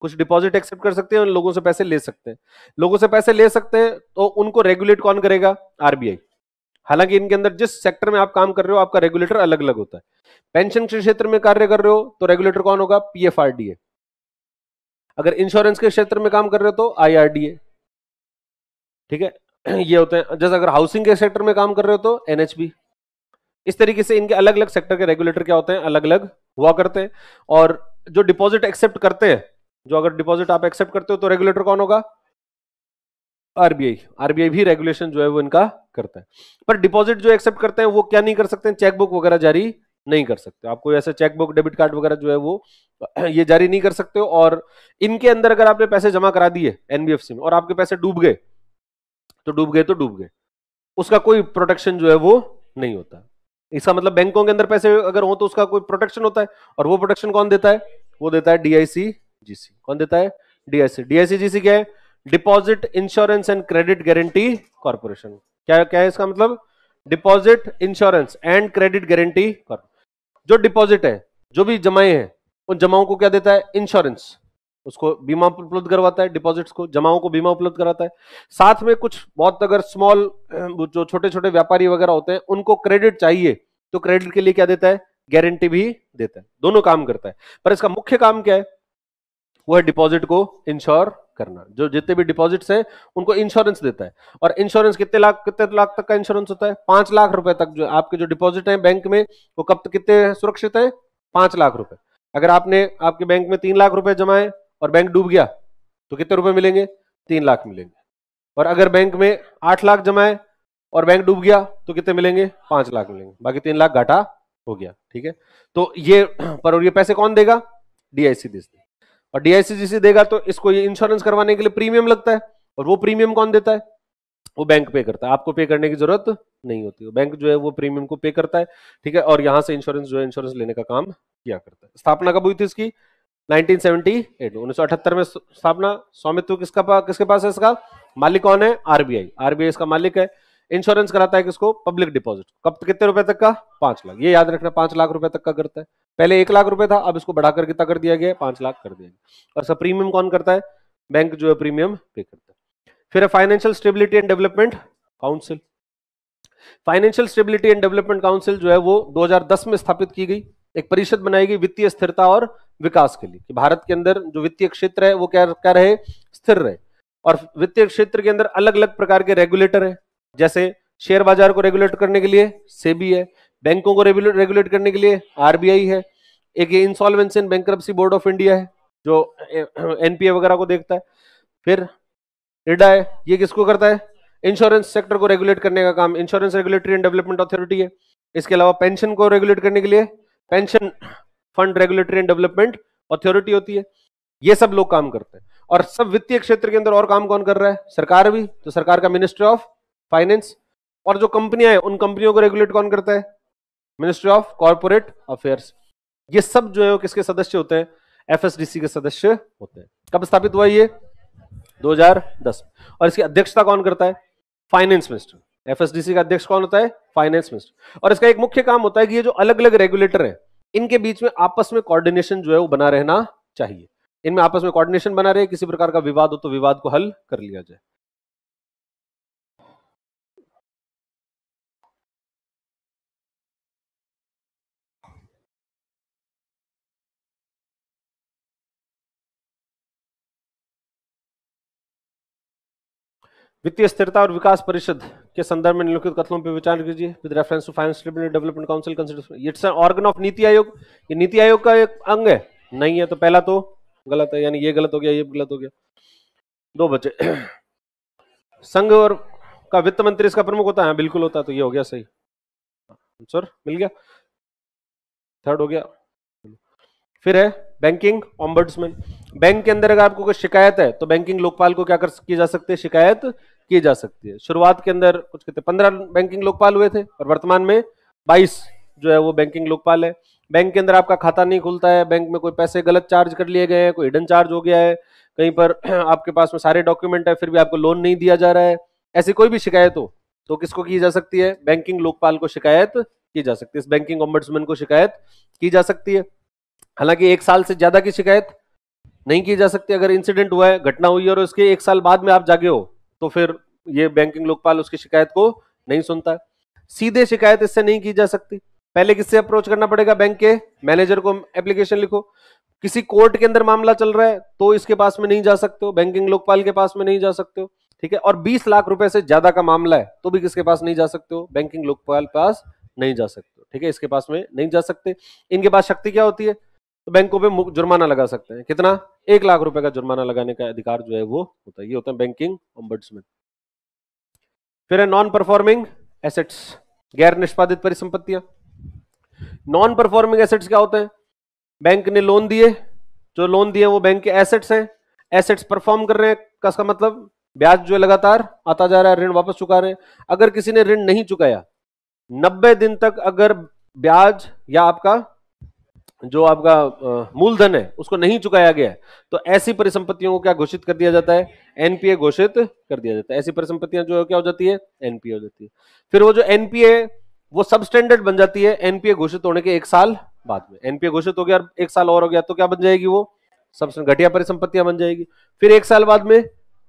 कुछ डिपॉजिट एक्सेप्ट कर सकते हैं और लोगों से पैसे ले सकते हैं लोगों से पैसे ले सकते हैं तो उनको रेगुलेट कौन करेगा आरबीआई हालांकि इनके अंदर जिस सेक्टर में आप काम कर रहे हो आपका रेगुलेटर अलग अलग होता है पेंशन के क्षेत्र में कार्य कर रहे हो तो रेगुलेटर कौन होगा पीएफआरडीए अगर इंश्योरेंस के क्षेत्र में काम कर रहे हो तो आईआरडीए ठीक है ये होते हैं जैसे अगर हाउसिंग के सेक्टर में काम कर रहे हो तो एनएचबी इस तरीके से इनके अलग अलग सेक्टर के रेगुलेटर क्या होते हैं अलग अलग हुआ करते हैं और जो डिपॉजिट एक्सेप्ट करते हैं जो अगर डिपॉजिट आप एक्सेप्ट करते हो तो रेगुलेटर कौन होगा आरबीआई आरबीआई भी रेगुलेशन जो है वो इनका करता है पर डिपॉजिट जो एक्सेप्ट करते हैं वो क्या नहीं कर सकते हैं चेकबुक वगैरह जारी नहीं कर सकते आपको कोई ऐसा चेकबुक डेबिट कार्ड वगैरह जो है वो ये जारी नहीं कर सकते और इनके अंदर अगर आपने पैसे जमा करा दिए एनबीएफसी में और आपके पैसे डूब गए तो डूब गए तो डूब गए उसका कोई प्रोटेक्शन जो है वो नहीं होता इसका मतलब बैंकों के अंदर पैसे अगर हो तो उसका कोई प्रोटेक्शन होता है और वो प्रोटेक्शन कौन देता है वो देता है डीआईसी जीसी कौन देता है डीआईसी डीआईसी जीसी क्या है deposit insurance and credit guarantee corporation क्या क्या है इसका मतलब deposit insurance and credit guarantee जो डिपॉजिट है जो भी जमाए हैं उन जमाओं को क्या देता है इंश्योरेंस उसको बीमा उपलब्ध करवाता है डिपॉजिट्स को जमाओं को बीमा उपलब्ध कराता है साथ में कुछ बहुत अगर स्मॉल जो छोटे छोटे व्यापारी वगैरह होते हैं उनको क्रेडिट चाहिए तो क्रेडिट के लिए क्या देता है गारंटी भी देता है दोनों काम करता है पर इसका मुख्य काम क्या है वो है डिपॉजिट को इंश्योर करना जो जितने भी डिपॉजिट्स हैं उनको इंश्योरेंस देता है और इंश्योरेंस कितने लाख कितने लाख तक का इंश्योरेंस होता है पांच लाख रुपए तक जो आपके जो डिपॉजिट है बैंक में वो कब तक कितने सुरक्षित है पांच लाख रुपए अगर आपने आपके बैंक में तीन लाख रुपए जमाए और बैंक डूब गया तो कितने रुपए मिलेंगे तीन लाख मिलेंगे और अगर बैंक में आठ लाख जमाए और बैंक डूब गया तो कितने मिलेंगे पांच लाख मिलेंगे बाकी तीन लाख घाटा हो गया ठीक है तो ये पर और ये पैसे कौन देगा डीआईसी दे और डीआईसी देगा तो इसको ये इंश्योरेंस करवाने के लिए प्रीमियम लगता है और वो प्रीमियम कौन देता है वो बैंक पे करता है आपको पे करने की जरूरत नहीं होती है बैंक जो है वो प्रीमियम को पे करता है ठीक है और यहाँ से इंश्योरेंस जो है इंश्योरेंस लेने का काम किया करता है स्थापना कब हुई थी इसकी 1978 1978 में स्थापना स्वामित्व किसका पा, किसके पास है इसका मालिक कौन है आरबीआई आरबीआई इसका मालिक है इंश्योरेंस कराता है किसको पब्लिक डिपॉजिट कब कितने रुपए तक का पांच लाख ये याद रखना पांच लाख रुपए तक का करता है पहले एक लाख रुपए था अब इसको बढ़ाकर कितना कर दिया गया पांच लाख कर दिया गया और सब प्रीमियम कौन करता है बैंक जो है प्रीमियम पे करता है फिर है financial stability and development council financial stability and development council जो है वो 2010 में स्थापित की गई एक परिषद बनाई गई वित्तीय स्थिरता और विकास के लिए कि भारत के अंदर जो वित्तीय क्षेत्र है वो क्या क्या रहे स्थिर रहे और वित्तीय क्षेत्र के अंदर अलग अलग प्रकार के रेगुलेटर हैं जैसे शेयर बाजार को रेगुलेट करने के लिए सेबी है बैंकों को रेगुलेट करने के लिए आरबीआई है एक ये insolvency and bankruptcy board of India है जो एनपीए वगैरह को देखता है फिर इडा है ये किसको करता है इंश्योरेंस सेक्टर को रेगुलेट करने का काम insurance regulatory and development authority है इसके अलावा पेंशन को रेगुलेट करने के लिए pension fund regulatory and development authority होती है ये सब लोग काम करते हैं और सब वित्तीय क्षेत्र के अंदर और काम कौन कर रहा है सरकार भी तो सरकार का मिनिस्ट्री ऑफ फाइनेंस और जो कंपनियां हैं उन कंपनियों को रेगुलेट कौन करता है मिनिस्ट्री ऑफ कॉर्पोरेट अफेयर्स ये सब जो है वो किसके सदस्य होते हैं एफएसडीसी के सदस्य होते हैं कब स्थापित हुआ ये 2010 और इसकी अध्यक्षता कौन करता है फाइनेंस मिनिस्टर एफएसडीसी का अध्यक्ष कौन होता है फाइनेंस मिनिस्टर और इसका एक मुख्य काम होता है कि ये जो अलग अलग रेगुलेटर है इनके बीच में आपस में कोऑर्डिनेशन जो है वो बना रहना चाहिए इनमें आपस में कोऑर्डिनेशन बना रहे किसी प्रकार का विवाद हो तो विवाद को हल कर लिया जाए वित्तीय स्थिरता और विकास परिषद के संदर्भ में निम्नलिखित कथनों पर विचार कीजिए with reference to finance development council organ of NITI Aayog ये नीति आयोग का एक अंग है नहीं है तो पहला तो गलत है यानी ये गलत हो गया ये गलत हो गया दो बचे संघ और का वित्त मंत्री इसका प्रमुख होता है हाँ, बिल्कुल होता है तो ये हो गया सही आंसर मिल गया थर्ड हो गया फिर है बैंकिंग ऑम्बर्ड्समैन बैंक के अंदर अगर आपको कोई शिकायत है तो बैंकिंग लोकपाल को क्या कर की जा सकती है शिकायत की जा सकती है शुरुआत के अंदर कुछ कहते पंद्रह बैंकिंग लोकपाल हुए थे और वर्तमान में बाईस जो है वो बैंकिंग लोकपाल है बैंक के अंदर आपका खाता नहीं खुलता है बैंक में कोई पैसे गलत चार्ज कर लिए गए हैं कोई हिडन चार्ज हो गया है कहीं पर आपके पास में सारे डॉक्यूमेंट है फिर भी आपको लोन नहीं दिया जा रहा है ऐसी कोई भी शिकायत हो तो किसको की जा सकती है बैंकिंग लोकपाल को शिकायत की जा सकती है इस बैंकिंग ऑम्बर्ड्समैन को शिकायत की जा सकती है हालांकि एक साल से ज्यादा की शिकायत नहीं की जा सकती अगर इंसिडेंट हुआ है घटना हुई और उसके एक साल बाद में आप जागे हो तो फिर ये बैंकिंग लोकपाल उसकी शिकायत को नहीं सुनता सीधे शिकायत इससे नहीं की जा सकती पहले किससे अप्रोच करना पड़ेगा बैंक के मैनेजर को एप्लीकेशन लिखो किसी कोर्ट के अंदर मामला चल रहा है तो इसके पास में नहीं जा सकते हो बैंकिंग लोकपाल के पास में नहीं जा सकते हो ठीक है और 20 लाख रुपए से ज्यादा का मामला है तो भी किसके पास नहीं जा सकते हो बैंकिंग लोकपाल पास नहीं जा सकते हो ठीक है इसके पास में नहीं जा सकते इनके पास शक्ति क्या होती है तो बैंकों पे जुर्माना लगा सकते हैं कितना एक लाख रुपए का जुर्माना लगाने का अधिकार जो है वो होता है ये होता है बैंकिंग ऑम्बर्ड्समैन फिर है नॉन परफॉर्मिंग एसेट्स गैर निष्पादित परिसंपत्तियां नॉन परफॉर्मिंग एसेट्स क्या होते हैं बैंक ने लोन दिए जो लोन दिए वो बैंक के एसेट्स हैं एसेट्स परफॉर्म कर रहे हैं कसका मतलब ब्याज जो है लगातार आता जा रहा है ऋण वापस चुका रहे हैं अगर किसी ने ऋण नहीं चुकाया 90 दिन तक अगर ब्याज या आपका जो आपका मूलधन है उसको नहीं चुकाया गया तो ऐसी परिसंपत्तियों को क्या घोषित कर दिया जाता है एनपीए घोषित कर दिया जाता है ऐसी परिसंपत्तियां जो है क्या हो जाती है एनपीए हो जाती है फिर वो जो एनपीए वो सब स्टैंडर्ड बन जाती है एनपीए घोषित होने के एक साल बाद में एनपीए घोषित हो गया एक साल और हो गया तो क्या बन जाएगी वो सब घटिया परिसंपत्तियां बन जाएगी फिर एक साल बाद में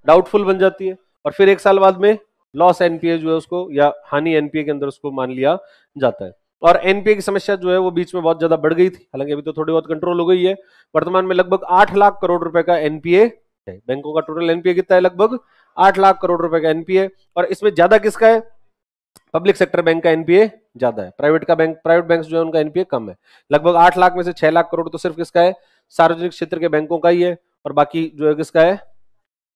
डाउटफुल बन जाती है और फिर एक साल बाद में लॉस एनपीए जो है उसको या हानि एनपीए के अंदर उसको मान लिया जाता है और एनपीए की समस्या जो है वो बीच में बहुत ज्यादा बढ़ गई थी हालांकि अभी तो थोड़ी बहुत कंट्रोल हो गई है वर्तमान में लगभग आठ लाख करोड़ रुपए का एनपीए है बैंकों का टोटल एनपीए कितना है लगभग आठ लाख करोड़ रुपए का एनपीए और इसमें ज्यादा किसका है पब्लिक सेक्टर बैंक का एनपीए ज्यादा है प्राइवेट का बैंक प्राइवेट बैंक जो है उनका एनपीए कम है लगभग आठ लाख में से छह लाख करोड़ तो सिर्फ किसका है सार्वजनिक क्षेत्र के बैंकों का ही है और बाकी जो है किसका है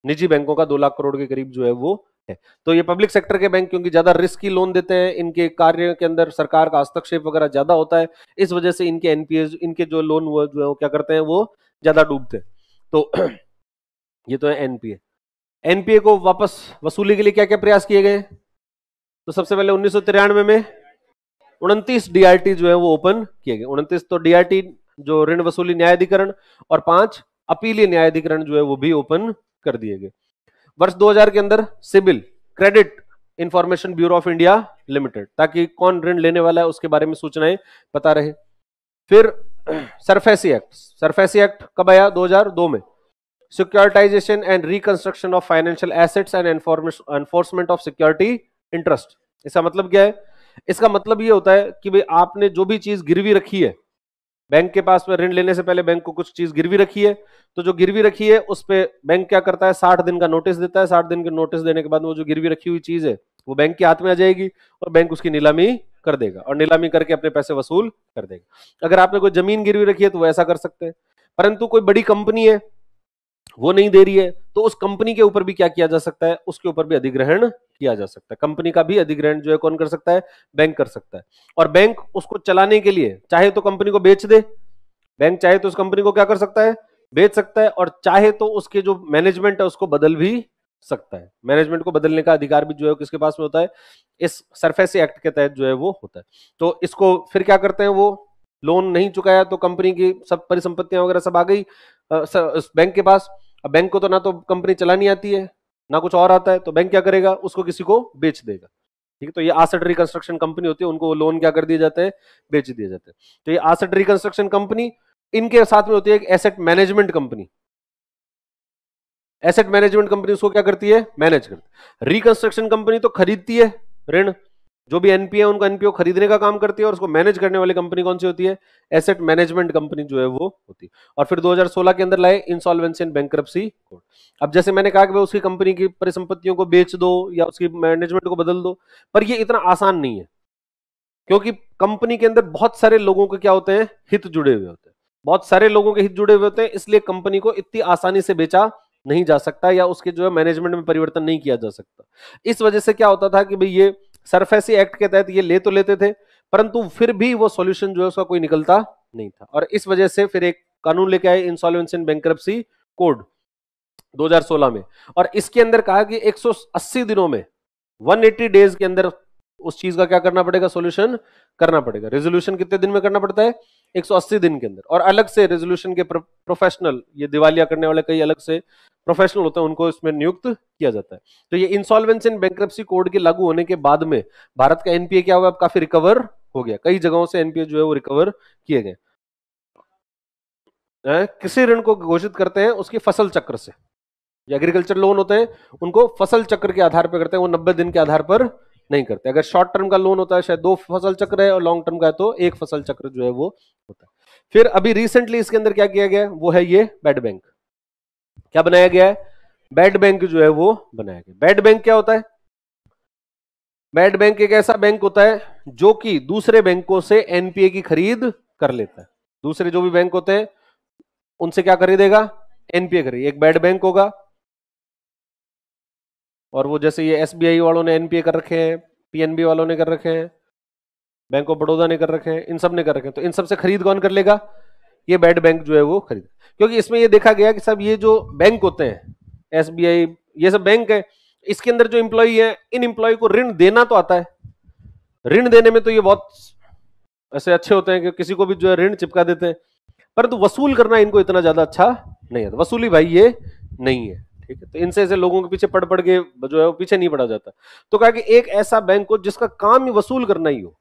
निजी बैंकों का दो लाख करोड़ के करीब जो है वो है तो ये पब्लिक सेक्टर के बैंक क्योंकि ज्यादा रिस्की लोन देते हैं इनके कार्य के अंदर सरकार का हस्तक्षेप वगैरह ज्यादा होता है इस वजह से इनके एनपीएस इनके जो लोन वो जो क्या करते हैं वो ज्यादा डूबते हैं तो ये तो है एनपीए एनपीए को वापस वसूली के लिए क्या क्या प्रयास किए गए तो सबसे पहले उन्नीस में उनतीस डीआरटी जो है वो ओपन किए गए उनतीस तो डीआरटी जो ऋण वसूली न्यायाधिकरण और पांच अपीलीय न्यायाधिकरण जो है वो भी ओपन कर दिए गए वर्ष 2000 के अंदर CIBIL credit information bureau of India limited ताकि कौन ऋण लेने वाला है उसके बारे में सूचनाएं पता रहे फिर सरफेसी एक्ट सरफेसी एक्ट कब आया 2002 में securitisation and reconstruction of financial assets and enforcement of security interest इसका मतलब क्या है इसका मतलब ये होता है कि भाई आपने जो भी चीज गिरवी रखी है बैंक के पास में ऋण लेने से पहले बैंक को कुछ चीज गिरवी रखी है तो जो गिरवी रखी है उस पर बैंक क्या करता है साठ दिन का नोटिस देता है साठ दिन के नोटिस देने के बाद वो जो गिरवी रखी हुई चीज है वो बैंक के हाथ में आ जाएगी और बैंक उसकी नीलामी कर देगा और नीलामी करके अपने पैसे वसूल कर देगा अगर आपने कोई जमीन गिरवी रखी है तो वो ऐसा कर सकते हैं परंतु कोई बड़ी कंपनी है वो नहीं दे रही है तो उस कंपनी के ऊपर भी क्या किया जा सकता है उसके ऊपर भी अधिग्रहण किया जा सकता है कंपनी का भी अधिग्रहण जो है कौन कर सकता है बैंक कर सकता है और बैंक उसको चलाने के लिए चाहे तो कंपनी को बेच दे बैंक चाहे तो उस कंपनी को क्या कर सकता है बेच सकता है और चाहे तो उसके जो मैनेजमेंट है उसको बदल भी सकता है मैनेजमेंट को बदलने का अधिकार भी जो है किसके पास में होता है इस सरफेस एक्ट के तहत जो है वो होता है तो इसको फिर क्या करते हैं वो लोन नहीं चुकाया तो कंपनी की सब परिसंपत्तियां वगैरह सब आ गई बैंक के पास अब बैंक को तो ना तो कंपनी चलानी आती है ना कुछ और आता है तो बैंक क्या करेगा उसको किसी को बेच देगा ठीक है तो ये आसेट रिकंस्ट्रक्शन कंपनी होती है उनको लोन क्या कर दिए जाते हैं बेच दिए जाते हैं तो ये आसेट रिकंस्ट्रक्शन कंपनी इनके साथ में होती है एक asset management company asset management company उसको क्या करती है मैनेज करती है रिकंस्ट्रक्शन कंपनी तो खरीदती है ऋण जो भी एनपीए है उनको एनपीओ खरीदने का काम करती है और उसको मैनेज करने वाली कंपनी कौन सी होती है एसेट मैनेजमेंट कंपनी जो है वो होती है और फिर 2016 के अंदर लाए इंसॉल्वेंसी एंड बैंक्रप्सी कोड अब जैसे मैंने कहा कि उसकी कंपनी की परिसंपत्तियों को बेच दो या उसकी मैनेजमेंट को बदल दो पर यह इतना आसान नहीं है क्योंकि कंपनी के अंदर बहुत सारे लोगों के क्या होते हैं हित जुड़े हुए होते हैं बहुत सारे लोगों के हित जुड़े हुए होते हैं इसलिए कंपनी को इतनी आसानी से बेचा नहीं जा सकता या उसके जो है मैनेजमेंट में परिवर्तन नहीं किया जा सकता इस वजह से क्या होता था कि भाई ये सरफेसी एक्ट के तहत ये ले तो लेते थे परंतु फिर भी वो सॉल्यूशन जो है उसका कोई निकलता नहीं था और इस वजह से फिर एक कानून लेके आए इंसॉल्वेंस इन बैंक्रप्सी कोड 2016 में और इसके अंदर कहा कि 180 दिनों में 180 डेज के अंदर उस चीज का क्या करना पड़ेगा सॉल्यूशन करना पड़ेगा रेजोल्यूशन कितने दिन में करना पड़ता है 180 दिन के अंदर और अलग से रेजोल्यूशन के प्रोफेशनल ये दिवालिया करने वाले कई अलग से प्रोफेशनल होते हैं उनको इसमें नियुक्त किया जाता है तो ये इंसॉल्वेंस इन बैंक्रप्सी कोड के लागू होने के बाद में भारत का एनपीए क्या हुआ अब काफी रिकवर हो गया कई जगहों से एनपीए जो है वो रिकवर किए गए किसी ऋण को घोषित करते हैं उसकी फसल चक्र से जो एग्रीकल्चर लोन होते हैं उनको फसल चक्र के आधार पर करते हैं वो नब्बे दिन के आधार पर नहीं करते अगर शॉर्ट टर्म का लोन होता है शायद दो फसल चक्र है और लॉन्ग टर्म का है तो एक फसल चक्र जो है वो होता है फिर अभी रिसेंटली इसके अंदर क्या किया गया वो है ये बेड बैंक क्या बनाया गया है बेड बैंक जो है वो बनाया गया बेड बैंक क्या होता है बेड बैंक एक ऐसा बैंक होता है जो कि दूसरे बैंकों से एनपीए की खरीद कर लेता है दूसरे जो भी बैंक होते हैं उनसे क्या खरीदेगा एनपीए खरीद एक बेड बैंक होगा और वो जैसे ये एसबीआई वालों ने एनपीए कर रखे हैं पीएनबी वालों ने कर रखे हैं बैंक ऑफ बड़ौदा ने कर रखे हैं इन सब ने कर रखे हैं तो इन सबसे खरीद कौन कर लेगा ये बैड बैंक जो है वो खरीद क्योंकि इसमें ये देखा गया कि सब ये जो बैंक होते हैं एस ये सब बैंक है इसके अंदर जो इंप्लॉई है इन इम्प्लॉय को ऋण देना तो आता है ऋण देने में तो ये बहुत ऐसे अच्छे होते हैं कि किसी को भी जो है ऋण चिपका देते हैं परंतु तो वसूल करना इनको इतना ज्यादा अच्छा नहीं आता वसूली भाई ये नहीं है ठीक है तो इनसे ऐसे लोगों के पीछे पड़ पड़ के जो है वो पीछे नहीं पड़ा जाता तो कहा कि एक ऐसा बैंक हो जिसका काम ही वसूल करना ही हो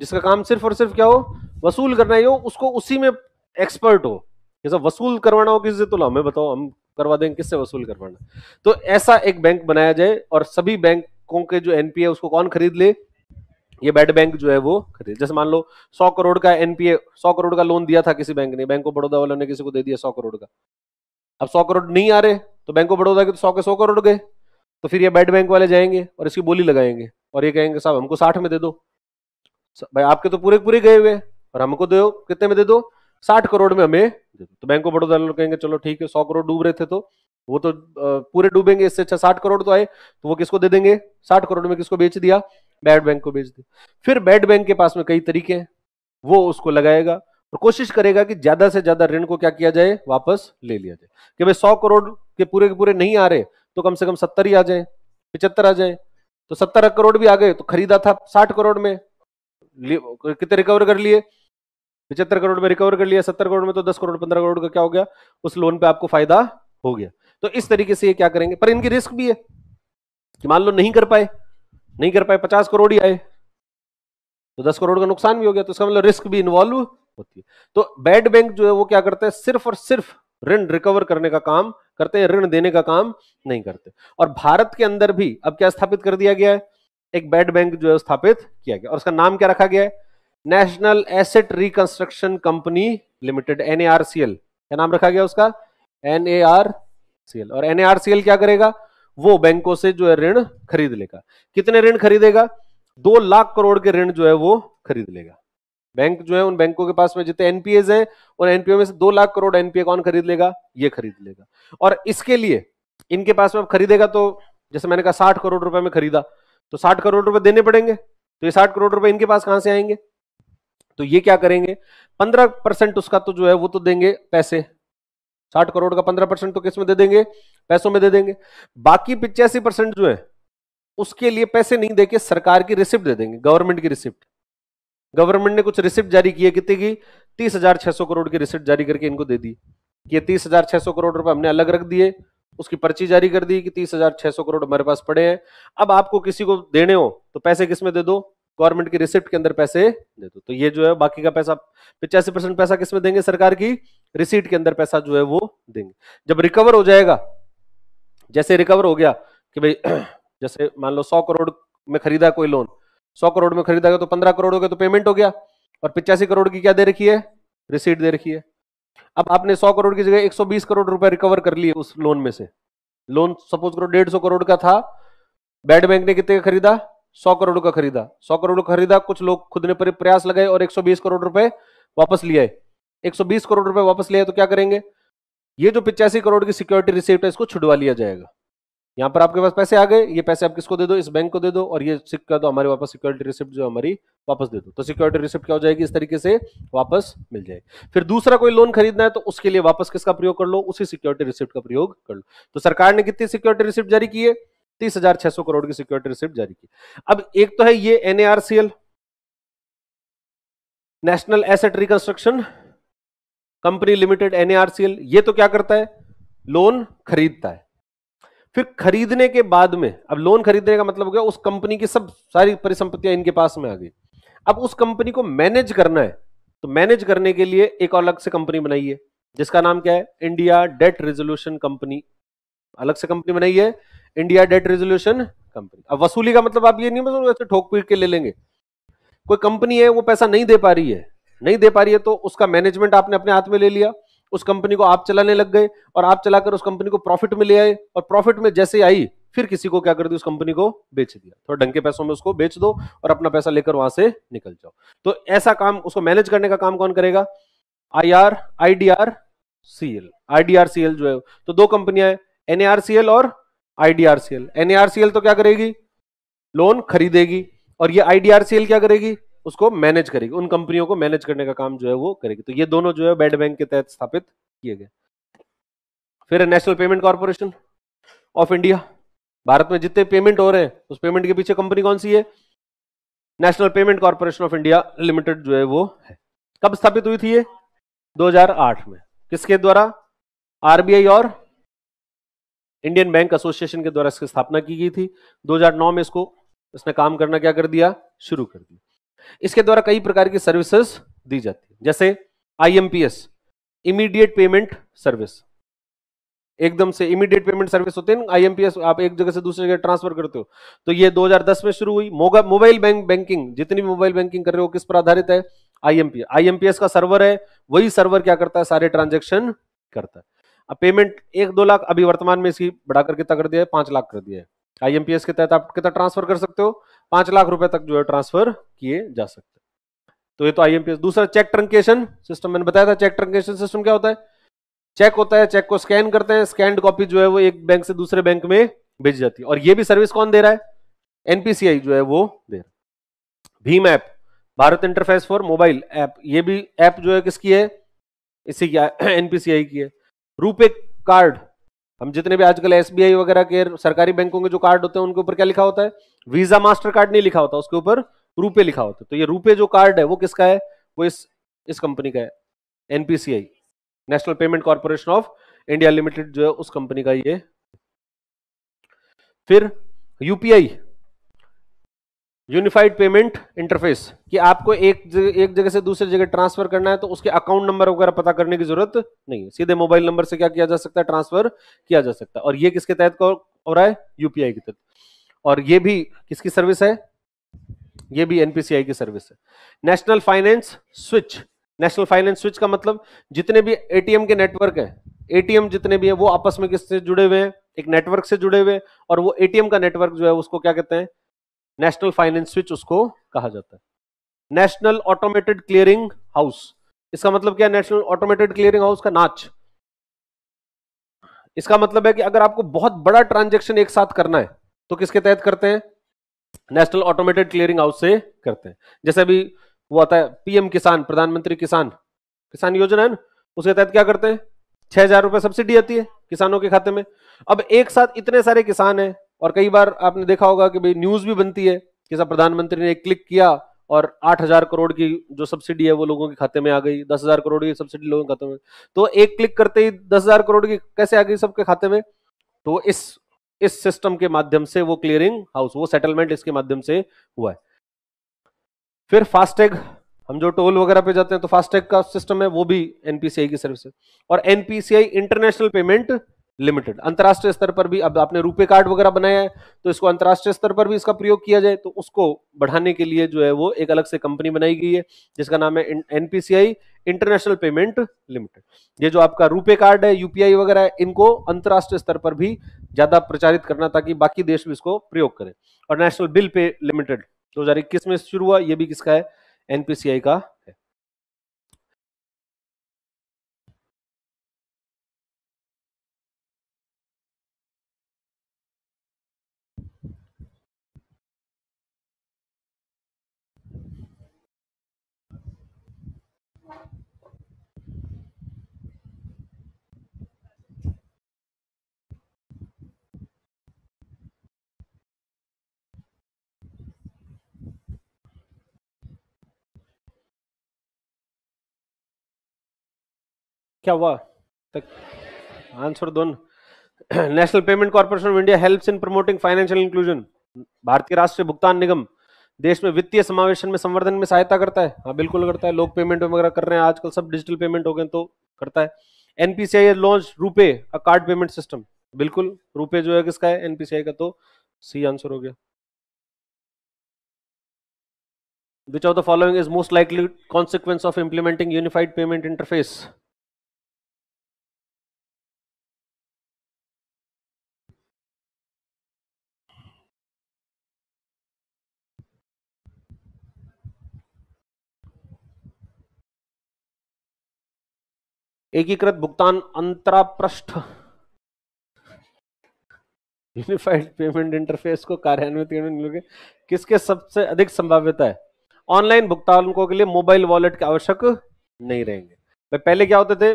जिसका काम सिर्फ और सिर्फ क्या हो वसूल करना ही हो उसको उसी में एक्सपर्ट हो जैसा वसूल करवाना हो किसी से तो लो हमें बताओ हम करवा देंगे किससे वसूल करवाना तो ऐसा एक बैंक बनाया जाए और सभी बैंकों के जो एनपीए उसको कौन खरीद ले ये बैड बैंक जो है वो खरीद जैसे मान लो सौ करोड़ का एनपीए सौ करोड़ का लोन दिया था किसी बैंक ने बैंक ऑफ बड़ौदा वालों ने किसी को दे दिया सौ करोड़ का अब सौ करोड़ नहीं आ रहे तो बैंक ऑफ बड़ौदा के तो सौ के सौ करोड़ गए तो फिर ये बैड बैंक वाले जाएंगे और इसकी बोली लगाएंगे और ये कहेंगे साहब हमको साठ में दे दो भाई आपके तो पूरे पूरे गए हुए और हमको दो कितने में दे दो साठ करोड़ में हमें तो बैंक ऑफ बड़ौदा लोग कहेंगे चलो ठीक है सौ करोड़ डूब रहे थे तो वो तो पूरे डूबेंगे इससे अच्छा साठ करोड़ तो आए तो वो किसको दे देंगे साठ करोड़ में किसको बेच दिया बैड बैंक को बेच दिया फिर बैड बैंक के पास में कई तरीके हैं वो उसको लगाएगा और कोशिश करेगा कि ज्यादा से ज्यादा ऋण को क्या किया जाए वापस ले लिया जाए कि भाई सौ करोड़ के पूरे के पूरे नहीं आ रहे तो कम से कम सत्तर ही आ जाए पिछहत्तर आ जाए तो सत्तर करोड़ भी आ गए तो खरीदा था साठ करोड़ में कितने रिकवर कर लिए पिछहत्तर करोड़ में रिकवर कर लिया सत्तर करोड़ में तो दस करोड़ पंद्रह करोड़ का क्या हो गया उस लोन पे आपको फायदा हो गया तो इस तरीके से ये क्या करेंगे पर इनकी रिस्क भी है कि मान लो नहीं कर पाए नहीं कर पाए पचास करोड़ ही आए तो दस करोड़ का नुकसान भी हो गया तो इसका मतलब रिस्क भी इन्वॉल्व होती है तो बैड बैंक जो है वो क्या करता है सिर्फ और सिर्फ ऋण रिकवर करने का काम करते हैं ऋण देने का काम नहीं करते और भारत के अंदर भी अब क्या स्थापित कर दिया गया है एक बैड बैंक जो है स्थापित किया गया और उसका नाम क्या रखा गया है national asset reconstruction company limited N क्या नाम रखा गया उसका एन और एन क्या करेगा वो बैंकों से जो है ऋण खरीद लेगा कितने ऋण खरीदेगा दो लाख करोड़ के ऋण जो है वो खरीद लेगा बैंक जो है उन बैंकों के पास में जितने एनपीएज हैं और एनपीओ में से दो लाख करोड़ एनपीए कौन खरीद लेगा ये खरीद लेगा और इसके लिए इनके पास में अब खरीदेगा तो जैसे मैंने कहा साठ करोड़ रुपए में खरीदा तो साठ करोड़ रुपए देने पड़ेंगे तो ये साठ करोड़ रुपए इनके पास कहां से आएंगे तो ये क्या करेंगे पंद्रह परसेंट उसका तो जो है वो तो देंगे पैसे साठ करोड़ का पंद्रह परसेंट तो किस में दे देंगे पैसों में दे देंगे बाकी पिचासी परसेंट जो है उसके लिए पैसे नहीं देके सरकार की रिसिप्ट दे देंगे गवर्नमेंट की रिसिप्ट गवर्नमेंट ने कुछ रिसिप्ट जारी किया कितने की तीस हजार छह सौ करोड़ की रिसिप्ट जारी करके इनको दे दी ये तीस हजार छह सौ करोड़ रुपए हमने अलग रख दिए उसकी पर्ची जारी कर दी कि तीस हजार छह सौ करोड़ हमारे पास पड़े हैं अब आपको किसी को देने हो तो पैसे किसमें दे दो गवर्नमेंट की रिसिप्ट के अंदर पैसे दे दो तो ये जो है बाकी का पैसा पिचासी परसेंट पैसा किसमें देंगे सरकार की रिसीट के अंदर पैसा जो है वो देंगे जब रिकवर हो जाएगा जैसे रिकवर हो गया कि भाई जैसे मान लो सौ करोड़ में खरीदा कोई लोन सौ करोड़ में खरीदा गया तो पंद्रह करोड़ हो गया तो पेमेंट हो गया और पिचासी करोड़ की क्या दे रखी है रिसीट दे रखी है अब आपने सौ करोड़ की जगह 120 करोड़ रुपए रिकवर कर लिए उस लोन में से लोन सपोज करो डेढ़ सौ करोड़ का था बैड बैंक ने कितने का खरीदा सौ करोड़ का खरीदा सौ करोड़ का खरीदा कुछ लोग खुद ने प्रयास लगाए और बीस करोड़ रुपए वापस लिए सौ बीस करोड़ रुपए वापस लिए तो क्या करेंगे ये जो पिचासी करोड़ की सिक्योरिटी रिसिप्ट है इसको छुड़वा लिया जाएगा यहाँ पर आपके पास पैसे आ गए ये पैसे आप किसको दे दो इस बैंक को दे दो और ये सिक्का दो हमारे वापस सिक्योरिटी रिसिप्ट जो हमारी वापस दे दो तो सिक्योरिटी रिसिप्ट क्या हो जाएगी इस तरीके से वापस मिल जाएगी फिर दूसरा कोई लोन खरीदना है तो उसके लिए वापस किसका प्रयोग कर लो उसी सिक्योरिटी रिसिप्ट का प्रयोग कर लो तो सरकार ने कितनी सिक्योरिटी रिसिप्ट जारी की है तीस हजार छह सौ करोड़ की सिक्योरिटी रिसिप्ट जारी की अब एक तो है ये NARCL national asset reconstruction company limited NARCL ये तो क्या करता है लोन खरीदता है फिर खरीदने के बाद में अब लोन खरीदने का मतलब हो गया उस कंपनी की सब सारी परिसंपत्तियां इनके पास में आ गई अब उस कंपनी को मैनेज करना है तो मैनेज करने के लिए एक अलग से कंपनी बनाई है जिसका नाम क्या है इंडिया डेट रेजोल्यूशन कंपनी अलग से कंपनी बनाई है इंडिया डेट रेजोल्यूशन कंपनी अब वसूली का मतलब आप ये नहीं मतलब ऐसे ठोक पीट के ले लेंगे कोई कंपनी है वो पैसा नहीं दे पा रही है नहीं दे पा रही है तो उसका मैनेजमेंट आपने अपने हाथ में ले लिया उस कंपनी को आप चलाने लग गए और आप चलाकर उस कंपनी को प्रॉफिट में ले आए और प्रॉफिट में जैसे आई फिर किसी को क्या कर दिया उस कंपनी को बेच दिया थोड़ा ढंग के पैसों में उसको बेच दो और अपना पैसा लेकर वहां से निकल जाओ तो ऐसा काम उसको मैनेज करने का काम कौन करेगा I R I D R C L R D R C L जो है तो दो कंपनियां एनएआरसीएल और आईडीआरसीएल एनएआरसीएल तो क्या करेगी लोन खरीदेगी और ये आईडीआरसीएल क्या करेगी उसको मैनेज करेगी उन कंपनियों को मैनेज करने का काम जो है वो करेगी तो ये दोनों जो है बेड बैंक के तहत स्थापित किए गए फिर national payment corporation of India Bharat में जितने पेमेंट हो रहे हैं उस पेमेंट के पीछे कंपनी कौन सी है national payment corporation of India limited जो है वो है कब स्थापित हुई थी ये 2008 में किसके द्वारा आरबीआई और इंडियन बैंक एसोसिएशन के द्वारा इसकी स्थापना की गई थी 2009 में इसको इसने काम करना क्या कर दिया शुरू कर दिया इसके द्वारा कई प्रकार की सर्विसेज दी जाती है जैसे आईएमपीएस इमीडिएट पेमेंट सर्विस एकदम से इमीडिएट पेमेंट सर्विस होते हैं आईएमपीएस आप एक जगह से दूसरी जगह ट्रांसफर करते हो तो ये 2010 में शुरू हुई मोबाइल बैंक बैंकिंग जितनी भी मोबाइल बैंकिंग कर रहे हो किस पर आधारित है आईएमपीएस आईएमपीएस का सर्वर है वही सर्वर क्या करता है सारे ट्रांजेक्शन करता है अब पेमेंट एक दो लाख अभी वर्तमान में इसी करके तक कर दिया है पांच लाख कर दिया है आईएमपीएस के तहत आप कितना ट्रांसफर कर सकते हो पांच लाख रुपए तक जो है ट्रांसफर किए जा सकते तो ये तो आईएमपीएस दूसरा चेक ट्रंकेशन सिस्टम मैंने बताया था चेक ट्रंकेशन सिस्टम क्या होता है चेक होता है चेक को स्कैन करते हैं स्कैन कॉपी जो है वो एक बैंक से दूसरे बैंक में भेज जाती है और ये भी सर्विस कौन दे रहा है एनपीसीआई जो है वो दे रहा है भीम app Bharat interface for mobile app ये भी ऐप जो है किसकी है इसी की एनपीसीआई की है रूपे कार्ड हम जितने भी आजकल एसबीआई वगैरह के सरकारी बैंकों के जो कार्ड होते हैं उनके ऊपर क्या लिखा होता है वीजा मास्टर कार्ड नहीं लिखा होता उसके ऊपर रूपे लिखा होता है तो ये रूपे जो कार्ड है वो किसका है वो इस इस कंपनी का है NPCI national payment corporation of India limited जो है उस कंपनी का ये फिर यूपीआई यूनिफाइड पेमेंट इंटरफेस कि आपको एक जग, एक जगह से दूसरे जगह ट्रांसफर करना है तो उसके अकाउंट नंबर वगैरह पता करने की जरूरत नहीं है सीधे मोबाइल नंबर से क्या किया जा सकता है ट्रांसफर किया जा सकता है और ये किसके तहत हो रहा है यूपीआई के तहत और ये भी किसकी सर्विस है ये भी एनपीसीआई की सर्विस है national finance switch national finance switch का मतलब जितने भी एटीएम के नेटवर्क है एटीएम जितने भी है वो आपस में किससे जुड़े हुए हैं एक नेटवर्क से जुड़े हुए और वो एटीएम का नेटवर्क जो है उसको क्या कहते हैं नेशनल फाइनेंस स्विच उसको कहा जाता है नेशनल ऑटोमेटेड क्लियरिंग हाउस इसका मतलब क्या नेशनल ऑटोमेटेड क्लियरिंग हाउस का नाच इसका मतलब है कि अगर आपको बहुत बड़ा ट्रांजेक्शन एक साथ करना है तो किसके तहत करते हैं नेशनल ऑटोमेटेड क्लियरिंग हाउस से करते हैं जैसे अभी वो आता है पीएम किसान प्रधानमंत्री किसान किसान योजना है ना उसके तहत क्या करते हैं छह हजार रुपए सब्सिडी आती है किसानों के खाते में अब एक साथ इतने सारे किसान हैं और कई बार आपने देखा होगा कि भाई न्यूज भी बनती है कि सब प्रधानमंत्री ने एक क्लिक किया और 8000 करोड़ की जो सब्सिडी है वो लोगों के खाते में आ गई 10000 करोड़ की सब्सिडी लोगों के खाते में तो एक क्लिक करते ही 10000 करोड़ की कैसे आ गई सबके खाते में तो इस इस सिस्टम के माध्यम से वो क्लियरिंग हाउस वो सेटलमेंट इसके माध्यम से हुआ है फिर फास्टैग हम जो टोल वगैरह पे जाते हैं तो फास्टैग का सिस्टम है वो भी एनपीसीआई की सर्विस है और एनपीसीआई इंटरनेशनल पेमेंट लिमिटेड अंतर्राष्ट्रीय स्तर पर भी अब आपने रुपए कार्ड वगैरह बनाया है तो इसको अंतर्राष्ट्रीय स्तर पर भी इसका प्रयोग किया जाए तो उसको बढ़ाने के लिए जो है वो एक अलग से कंपनी बनाई गई है जिसका नाम है एनपीसीआई इंटरनेशनल पेमेंट लिमिटेड ये जो आपका रुपए कार्ड है यूपीआई वगैरह है इनको अंतर्राष्ट्रीय स्तर पर भी ज्यादा प्रचारित करना ताकि बाकी देश भी इसको प्रयोग करें और नेशनल बिल पे लिमिटेड दो में शुरू हुआ ये भी किसका है एनपीसीआई का है क्या हुआ तक आंसर दोन national payment corporation of India helps in promoting financial inclusion भारतीय राष्ट्रीय भुगतान निगम देश में वित्तीय समावेशन में संवर्धन में सहायता करता है हाँ बिल्कुल करता है लोग पेमेंट वगैरह कर रहे हैं आजकल सब डिजिटल पेमेंट हो गए तो करता है NPCI launch RuPay a card payment system बिल्कुल रूपे जो है किसका है एनपीसीआई का तो सी आंसर हो गया which of the following is most likely consequence of implementing unified payment interface एकीकृत भुगतान अंतरापृष्ठ यूनिफाइड पेमेंट इंटरफेस को कार्यान्वित करने किसके सबसे अधिक संभाव्यता है ऑनलाइन भुगतानों के लिए मोबाइल वॉलेट के आवश्यक नहीं रहेंगे पहले क्या होते थे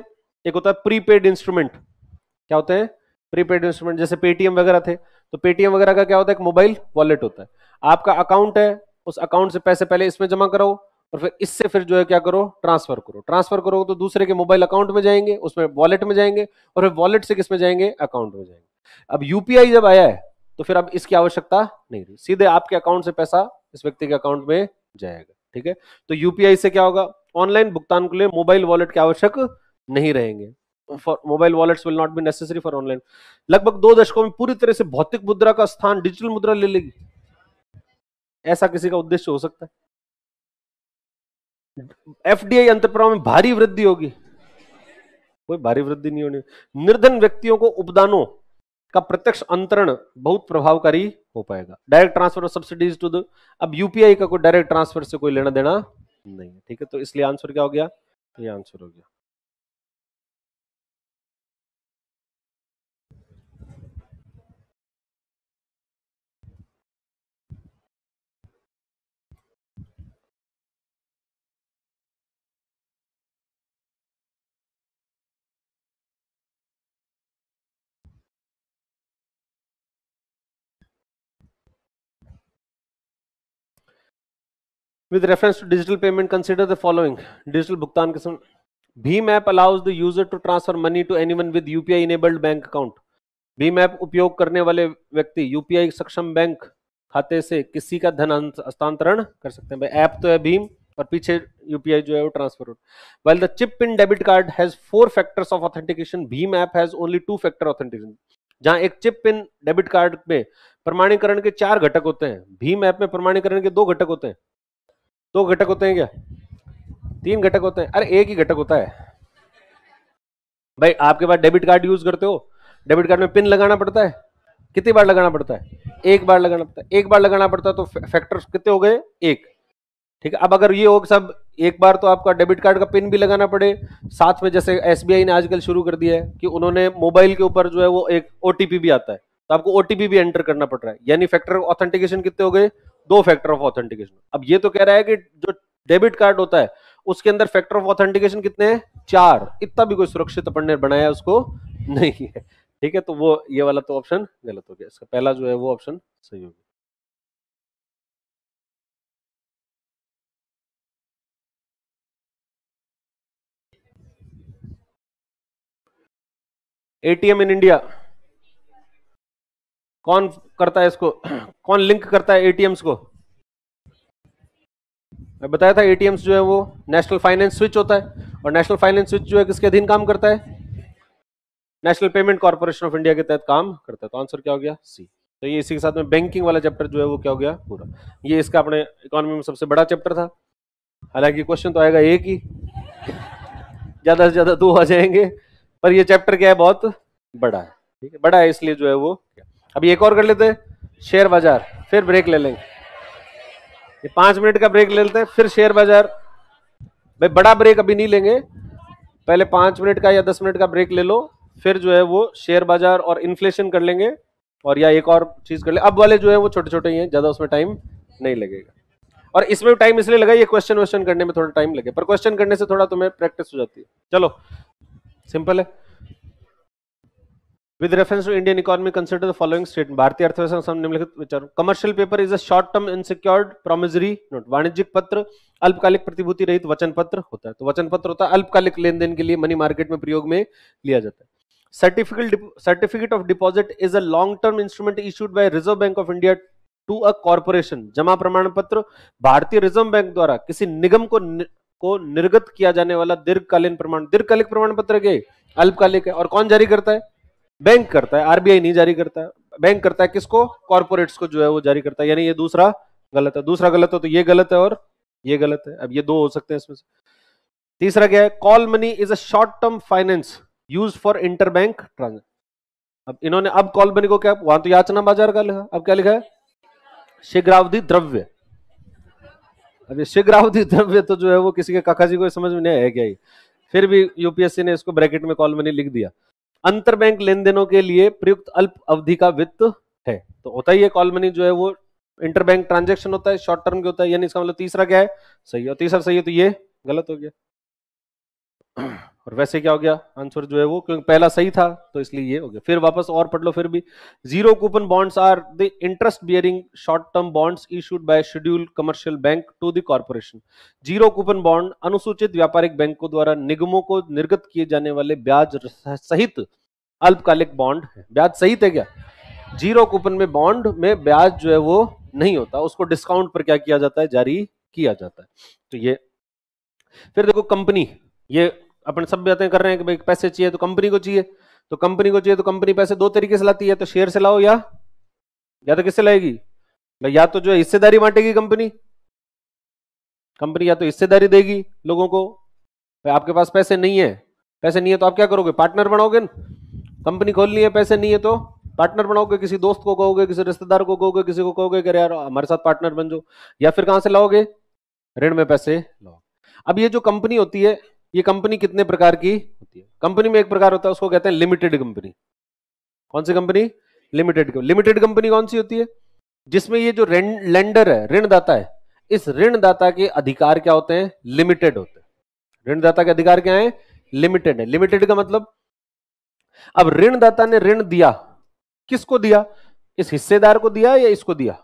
एक होता है प्रीपेड इंस्ट्रूमेंट क्या होते हैं प्रीपेड इंस्ट्रूमेंट जैसे पेटीएम वगैरह थे तो पेटीएम वगैरह का क्या होता है एक मोबाइल वॉलेट होता है आपका अकाउंट है उस अकाउंट से पैसे पहले इसमें जमा कराओ और फिर इससे फिर जो है क्या करो ट्रांसफर करो ट्रांसफर करोगे तो दूसरे के मोबाइल अकाउंट में जाएंगे उसमें वॉलेट में जाएंगे और फिर वॉलेट से किस में जाएंगे अकाउंट में जाएंगे अब यूपीआई जब आया है तो फिर अब इसकी आवश्यकता नहीं रही सीधे आपके अकाउंट से पैसा इस व्यक्ति के अकाउंट में जाएगा ठीक है तो यूपीआई से क्या होगा ऑनलाइन भुगतान के लिए मोबाइल वॉलेट के आवश्यक नहीं रहेंगे mobile wallets will not be necessary for online लगभग दो दशकों में पूरी तरह से भौतिक मुद्रा का स्थान डिजिटल मुद्रा ले लेगी ऐसा किसी का उद्देश्य हो सकता है एफडीआई अंतरप्रवाह में भारी वृद्धि होगी कोई भारी वृद्धि नहीं होनी निर्धन व्यक्तियों को उपदानों का प्रत्यक्ष अंतरण बहुत प्रभावकारी हो पाएगा direct transfer of subsidies to the अब यूपीआई का कोई डायरेक्ट ट्रांसफर से कोई लेना देना नहीं है ठीक है तो इसलिए आंसर क्या हो गया ये आंसर हो गया With reference to digital payment, consider the following. Digital Bhuktan Kisam. Bhim app allows the user to transfer money to anyone with UPI enabled bank account Bhim app उपयोग करने वाले व्यक्ति यूपीआई सक्षम बैंक खाते से किसी का धन हस्तांतरण कर सकते हैं ऐप तो है भीम और पीछे यूपीआई जो है वो ट्रांसफर हो well the chip in debit card has four factors of authentication भीम app has only two factor authentication जहां एक चिप पिन डेबिट कार्ड में प्रमाणीकरण के चार घटक होते हैं भीम ऐप में प्रमाणीकरण के दो घटक होते हैं दो घटक होते हैं क्या तीन घटक होते हैं अरे एक ही घटक होता है भाई आपके पास डेबिट कार्ड यूज करते हो डेबिट कार्ड में पिन लगाना पड़ता है कितनी बार लगाना पड़ता है एक बार लगाना पड़ता है एक बार लगाना पड़ता है तो फैक्टर कितने हो गए एक ठीक है अब अगर ये हो सब एक बार तो आपका डेबिट कार्ड का पिन भी लगाना पड़े साथ में जैसे एसबीआई ने आजकल शुरू कर दिया है कि उन्होंने मोबाइल के ऊपर जो है वो एक ओटीपी भी आता है तो आपको ओटीपी भी एंटर करना पड़ रहा है यानी फैक्टर ऑथेंटिकेशन कितने हो गए दो फैक्टर ऑफ ऑथेंटिकेशन अब ये तो कह रहा है कि जो डेबिट कार्ड होता है उसके अंदर फैक्टर ऑफ ऑथेंटिकेशन कितने हैं चार इतना भी कोई सुरक्षित अपन ने बनाया उसको नहीं है ठीक है तो वो ये वाला तो ऑप्शन गलत हो गया इसका पहला जो है वो ऑप्शन सही हो गया एटीएम इन इंडिया कौन करता है इसको कौन लिंक करता है एटीएम्स को मैं बताया था एटीएम्स जो है वो नेशनल फाइनेंस स्विच होता है और नेशनल फाइनेंस स्विच जो है किसके अधीन काम करता है national payment corporation of India के तहत काम करता है तो आंसर क्या हो गया सी तो ये इसी के साथ में बैंकिंग वाला चैप्टर जो है वो क्या हो गया पूरा ये इसका अपने इकोनॉमी में सबसे बड़ा चैप्टर था हालांकि क्वेश्चन तो आएगा एक ही ज्यादा से ज्यादा दो आ जाएंगे पर ये चैप्टर क्या है बहुत बड़ा है ठीक है बड़ा है इसलिए जो है वो क्या अभी एक और कर लेते हैं शेयर बाजार फिर ब्रेक ले लेंगे ये पांच मिनट का ब्रेक ले लेते हैं फिर शेयर बाजार भाई बड़ा ब्रेक अभी नहीं लेंगे पहले पांच मिनट का या दस मिनट का ब्रेक ले लो फिर जो है वो शेयर बाजार और इन्फ्लेशन कर लेंगे और या एक और चीज कर ले अब वाले जो है वो छोटे छोटे ही हैं ज्यादा उसमें टाइम नहीं लगेगा और इसमें टाइम इसलिए लगा ये क्वेश्चन वेश्चन करने में थोड़ा टाइम लगे पर क्वेश्चन करने से थोड़ा तुम्हें प्रैक्टिस हो जाती है चलो सिंपल है with reference to Indian economy consider the following state भारतीय अर्थव्यवस्था में निम्नलिखित विचार commercial paper is a short term insecured promissory note वाणिज्यिक पत्र अल्पकालिक प्रतिभूति रहित वचन पत्र होता है तो वचन पत्र होता है अल्पकालिक लेन देन के लिए मनी मार्केट में प्रयोग में लिया जाता है certificate certificate of deposit is a long term instrument issued by Reserve bank of India to a corporation जमा प्रमाण पत्र भारतीय रिजर्व बैंक द्वारा किसी निगम को को निर्गत किया जाने वाला दीर्घकालीन प्रमाण दीर्घकालिक प्रमाण पत्र के अल्पकालिक है और कौन जारी करता है बैंक करता है आरबीआई नहीं जारी करता बैंक करता है किसको कॉर्पोरेट्स को जो है वो जारी करता है यानी ये दूसरा गलत है दूसरा गलत है तो ये गलत है और ये गलत है अब ये दो हो सकते हैं इसमें से तीसरा क्या है call money is a short term finance use for inter bank अब इन्होंने अब कॉल मनी को क्या वहां तो याचना बाजार का लिखा अब क्या लिखा है शीघ्रावधि द्रव्य अब ये शीघ्रावधि द्रव्य तो जो है वो किसी के काका जी को समझ में नहीं आया क्या ही फिर भी यूपीएससी ने इसको ब्रैकेट में कॉल मनी लिख दिया अंतर बैंक लेन देनों के लिए प्रयुक्त अल्प अवधि का वित्त है तो होता ही है कॉल मनी जो है वो इंटर बैंक ट्रांजेक्शन होता है शॉर्ट टर्म के होता है यानी इसका मतलब तीसरा क्या है सही है तीसरा सही है तो ये गलत हो गया और वैसे क्या हो गया आंसर जो है वो क्योंकि पहला सही था तो इसलिए ये हो गया फिर वापस और पढ़ लो फिर भी zero coupon bonds are the interest bearing short term bonds issued by schedule commercial bank to the corporation zero coupon bond अनुसूचित व्यापारिक बैंकों द्वारा निगमों को निर्गत किए जाने वाले ब्याज सहित अल्पकालिक बॉन्ड है ब्याज सहित है क्या जीरो कूपन में बॉन्ड में ब्याज जो है वो नहीं होता उसको डिस्काउंट पर क्या किया जाता है जारी किया जाता है तो ये फिर देखो कंपनी ये अपन सब बातें कर रहे हैं कि भाई पैसे चाहिए तो कंपनी को चाहिए तो कंपनी को चाहिए तो कंपनी पैसे दो तरीके से लाती है तो शेयर से लाओ या या तो किससे लाएगी या तो जो हिस्सेदारी बांटेगी कंपनी कंपनी या तो हिस्सेदारी देगी लोगों को भाई आपके पास पैसे नहीं है पैसे नहीं है तो आप क्या करोगे पार्टनर बनाओगे कंपनी खोलनी है पैसे नहीं है तो पार्टनर बनाओगे किसी दोस्त को कहोगे किसी रिश्तेदार को कहोगे किसी को कहोगे कि यार हमारे साथ पार्टनर बन जाओ या फिर कहां से लाओगे ऋण में पैसे लाओ अब ये जो कंपनी होती है ये कंपनी कितने प्रकार की होती है कंपनी में एक प्रकार होता है उसको कहते हैं लिमिटेड कंपनी कौन सी कंपनी लिमिटेड लिमिटेड कंपनी कौन सी होती है जिसमें ये जो लेंडर है ऋणदाता है इस ऋणदाता के अधिकार क्या होते हैं लिमिटेड होते हैं ऋणदाता के अधिकार क्या है लिमिटेड है लिमिटेड का मतलब अब ऋणदाता ने ऋण दिया किसको दिया इस हिस्सेदार को दिया या इसको दिया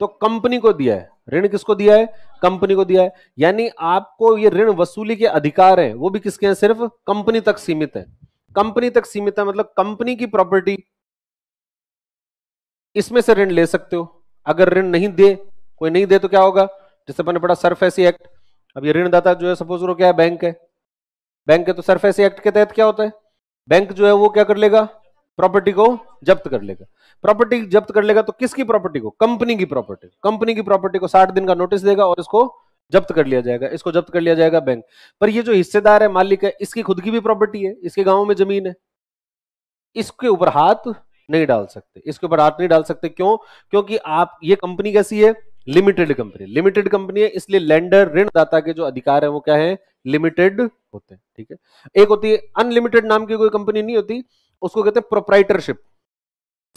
तो कंपनी को दिया है ऋण किसको दिया है कंपनी को दिया है यानी आपको ये ऋण वसूली के अधिकार हैं वो भी किसके हैं सिर्फ कंपनी तक सीमित है कंपनी तक सीमित है मतलब कंपनी की प्रॉपर्टी इसमें से ऋण ले सकते हो अगर ऋण नहीं दे कोई नहीं दे तो क्या होगा जैसे मैंने पढ़ा सरफेसी एक्ट अब ये ऋणदाता जो है सपोज करो क्या है बैंक है बैंक है तो सरफेसी एक्ट के तहत क्या होता है बैंक जो है वो क्या कर लेगा प्रॉपर्टी को जब्त कर लेगा प्रॉपर्टी जब्त कर लेगा तो किसकी प्रॉपर्टी को कंपनी की प्रॉपर्टी कंपनी की प्रॉपर्टी को साठ दिन का नोटिस देगा और इसको जब्त कर लिया जाएगा इसको जब्त कर लिया जाएगा बैंक पर ये जो हिस्सेदार है मालिक है इसकी खुद की भी प्रॉपर्टी है इसके गांव में जमीन है इसके ऊपर हाथ नहीं डाल सकते इसके ऊपर हाथ नहीं डाल सकते क्यों क्योंकि आप ये कंपनी कैसी है लिमिटेड कंपनी लिमिटेड कंपनी है इसलिए लैंडर ऋणदाता के जो अधिकार है वो क्या है लिमिटेड होते हैं ठीक है एक होती है अनलिमिटेड नाम की कोई कंपनी नहीं होती उसको कहते हैं प्रोप्राइटरशिप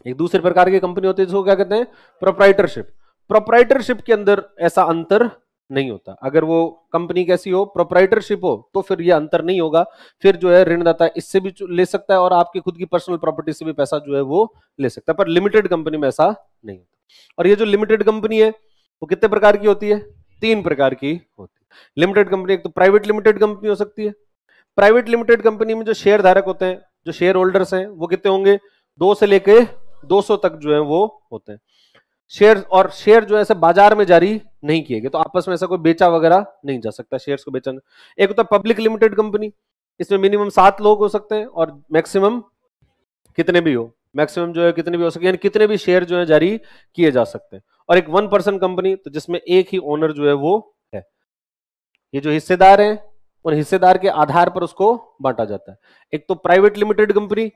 एक दूसरे प्रकार की कंपनी होती है जिसको क्या कहते हैं प्रोप्राइटरशिप प्रोप्राइटरशिप के अंदर ऐसा अंतर नहीं होता अगर वो कंपनी कैसी हो प्रोप्राइटरशिप हो तो फिर ये अंतर नहीं होगा फिर जो है ऋणदाता इससे भी ले सकता है और आपकी खुद की पर्सनल प्रॉपर्टी से भी पैसा जो है वो ले सकता है पर लिमिटेड कंपनी में ऐसा नहीं होता और ये जो लिमिटेड कंपनी है वो कितने प्रकार की होती है तीन प्रकार की होती है लिमिटेड कंपनी एक तो प्राइवेट लिमिटेड कंपनी हो सकती है प्राइवेट लिमिटेड कंपनी में जो शेयर धारक होते हैं जो शेयर होल्डर्स हैं वो कितने होंगे दो से लेके 200 तक जो है वो होते हैं शेयर और शेयर जो है ऐसे बाजार में जारी नहीं किए गए तो आपस में ऐसा कोई बेचा वगैरह नहीं जा सकता शेयर्स को बेचा एक होता पब्लिक लिमिटेड कंपनी इसमें मिनिमम सात लोग हो सकते हैं और मैक्सिमम कितने भी हो मैक्सिमम जो है कितने भी हो सके यानी कितने भी शेयर जो है जारी किए जा सकते हैं और एक वन पर्सन कंपनी तो जिसमें एक ही ओनर जो है वो है ये जो हिस्सेदार हैं और हिस्सेदार के आधार पर उसको बांटा जाता है एक तो private limited company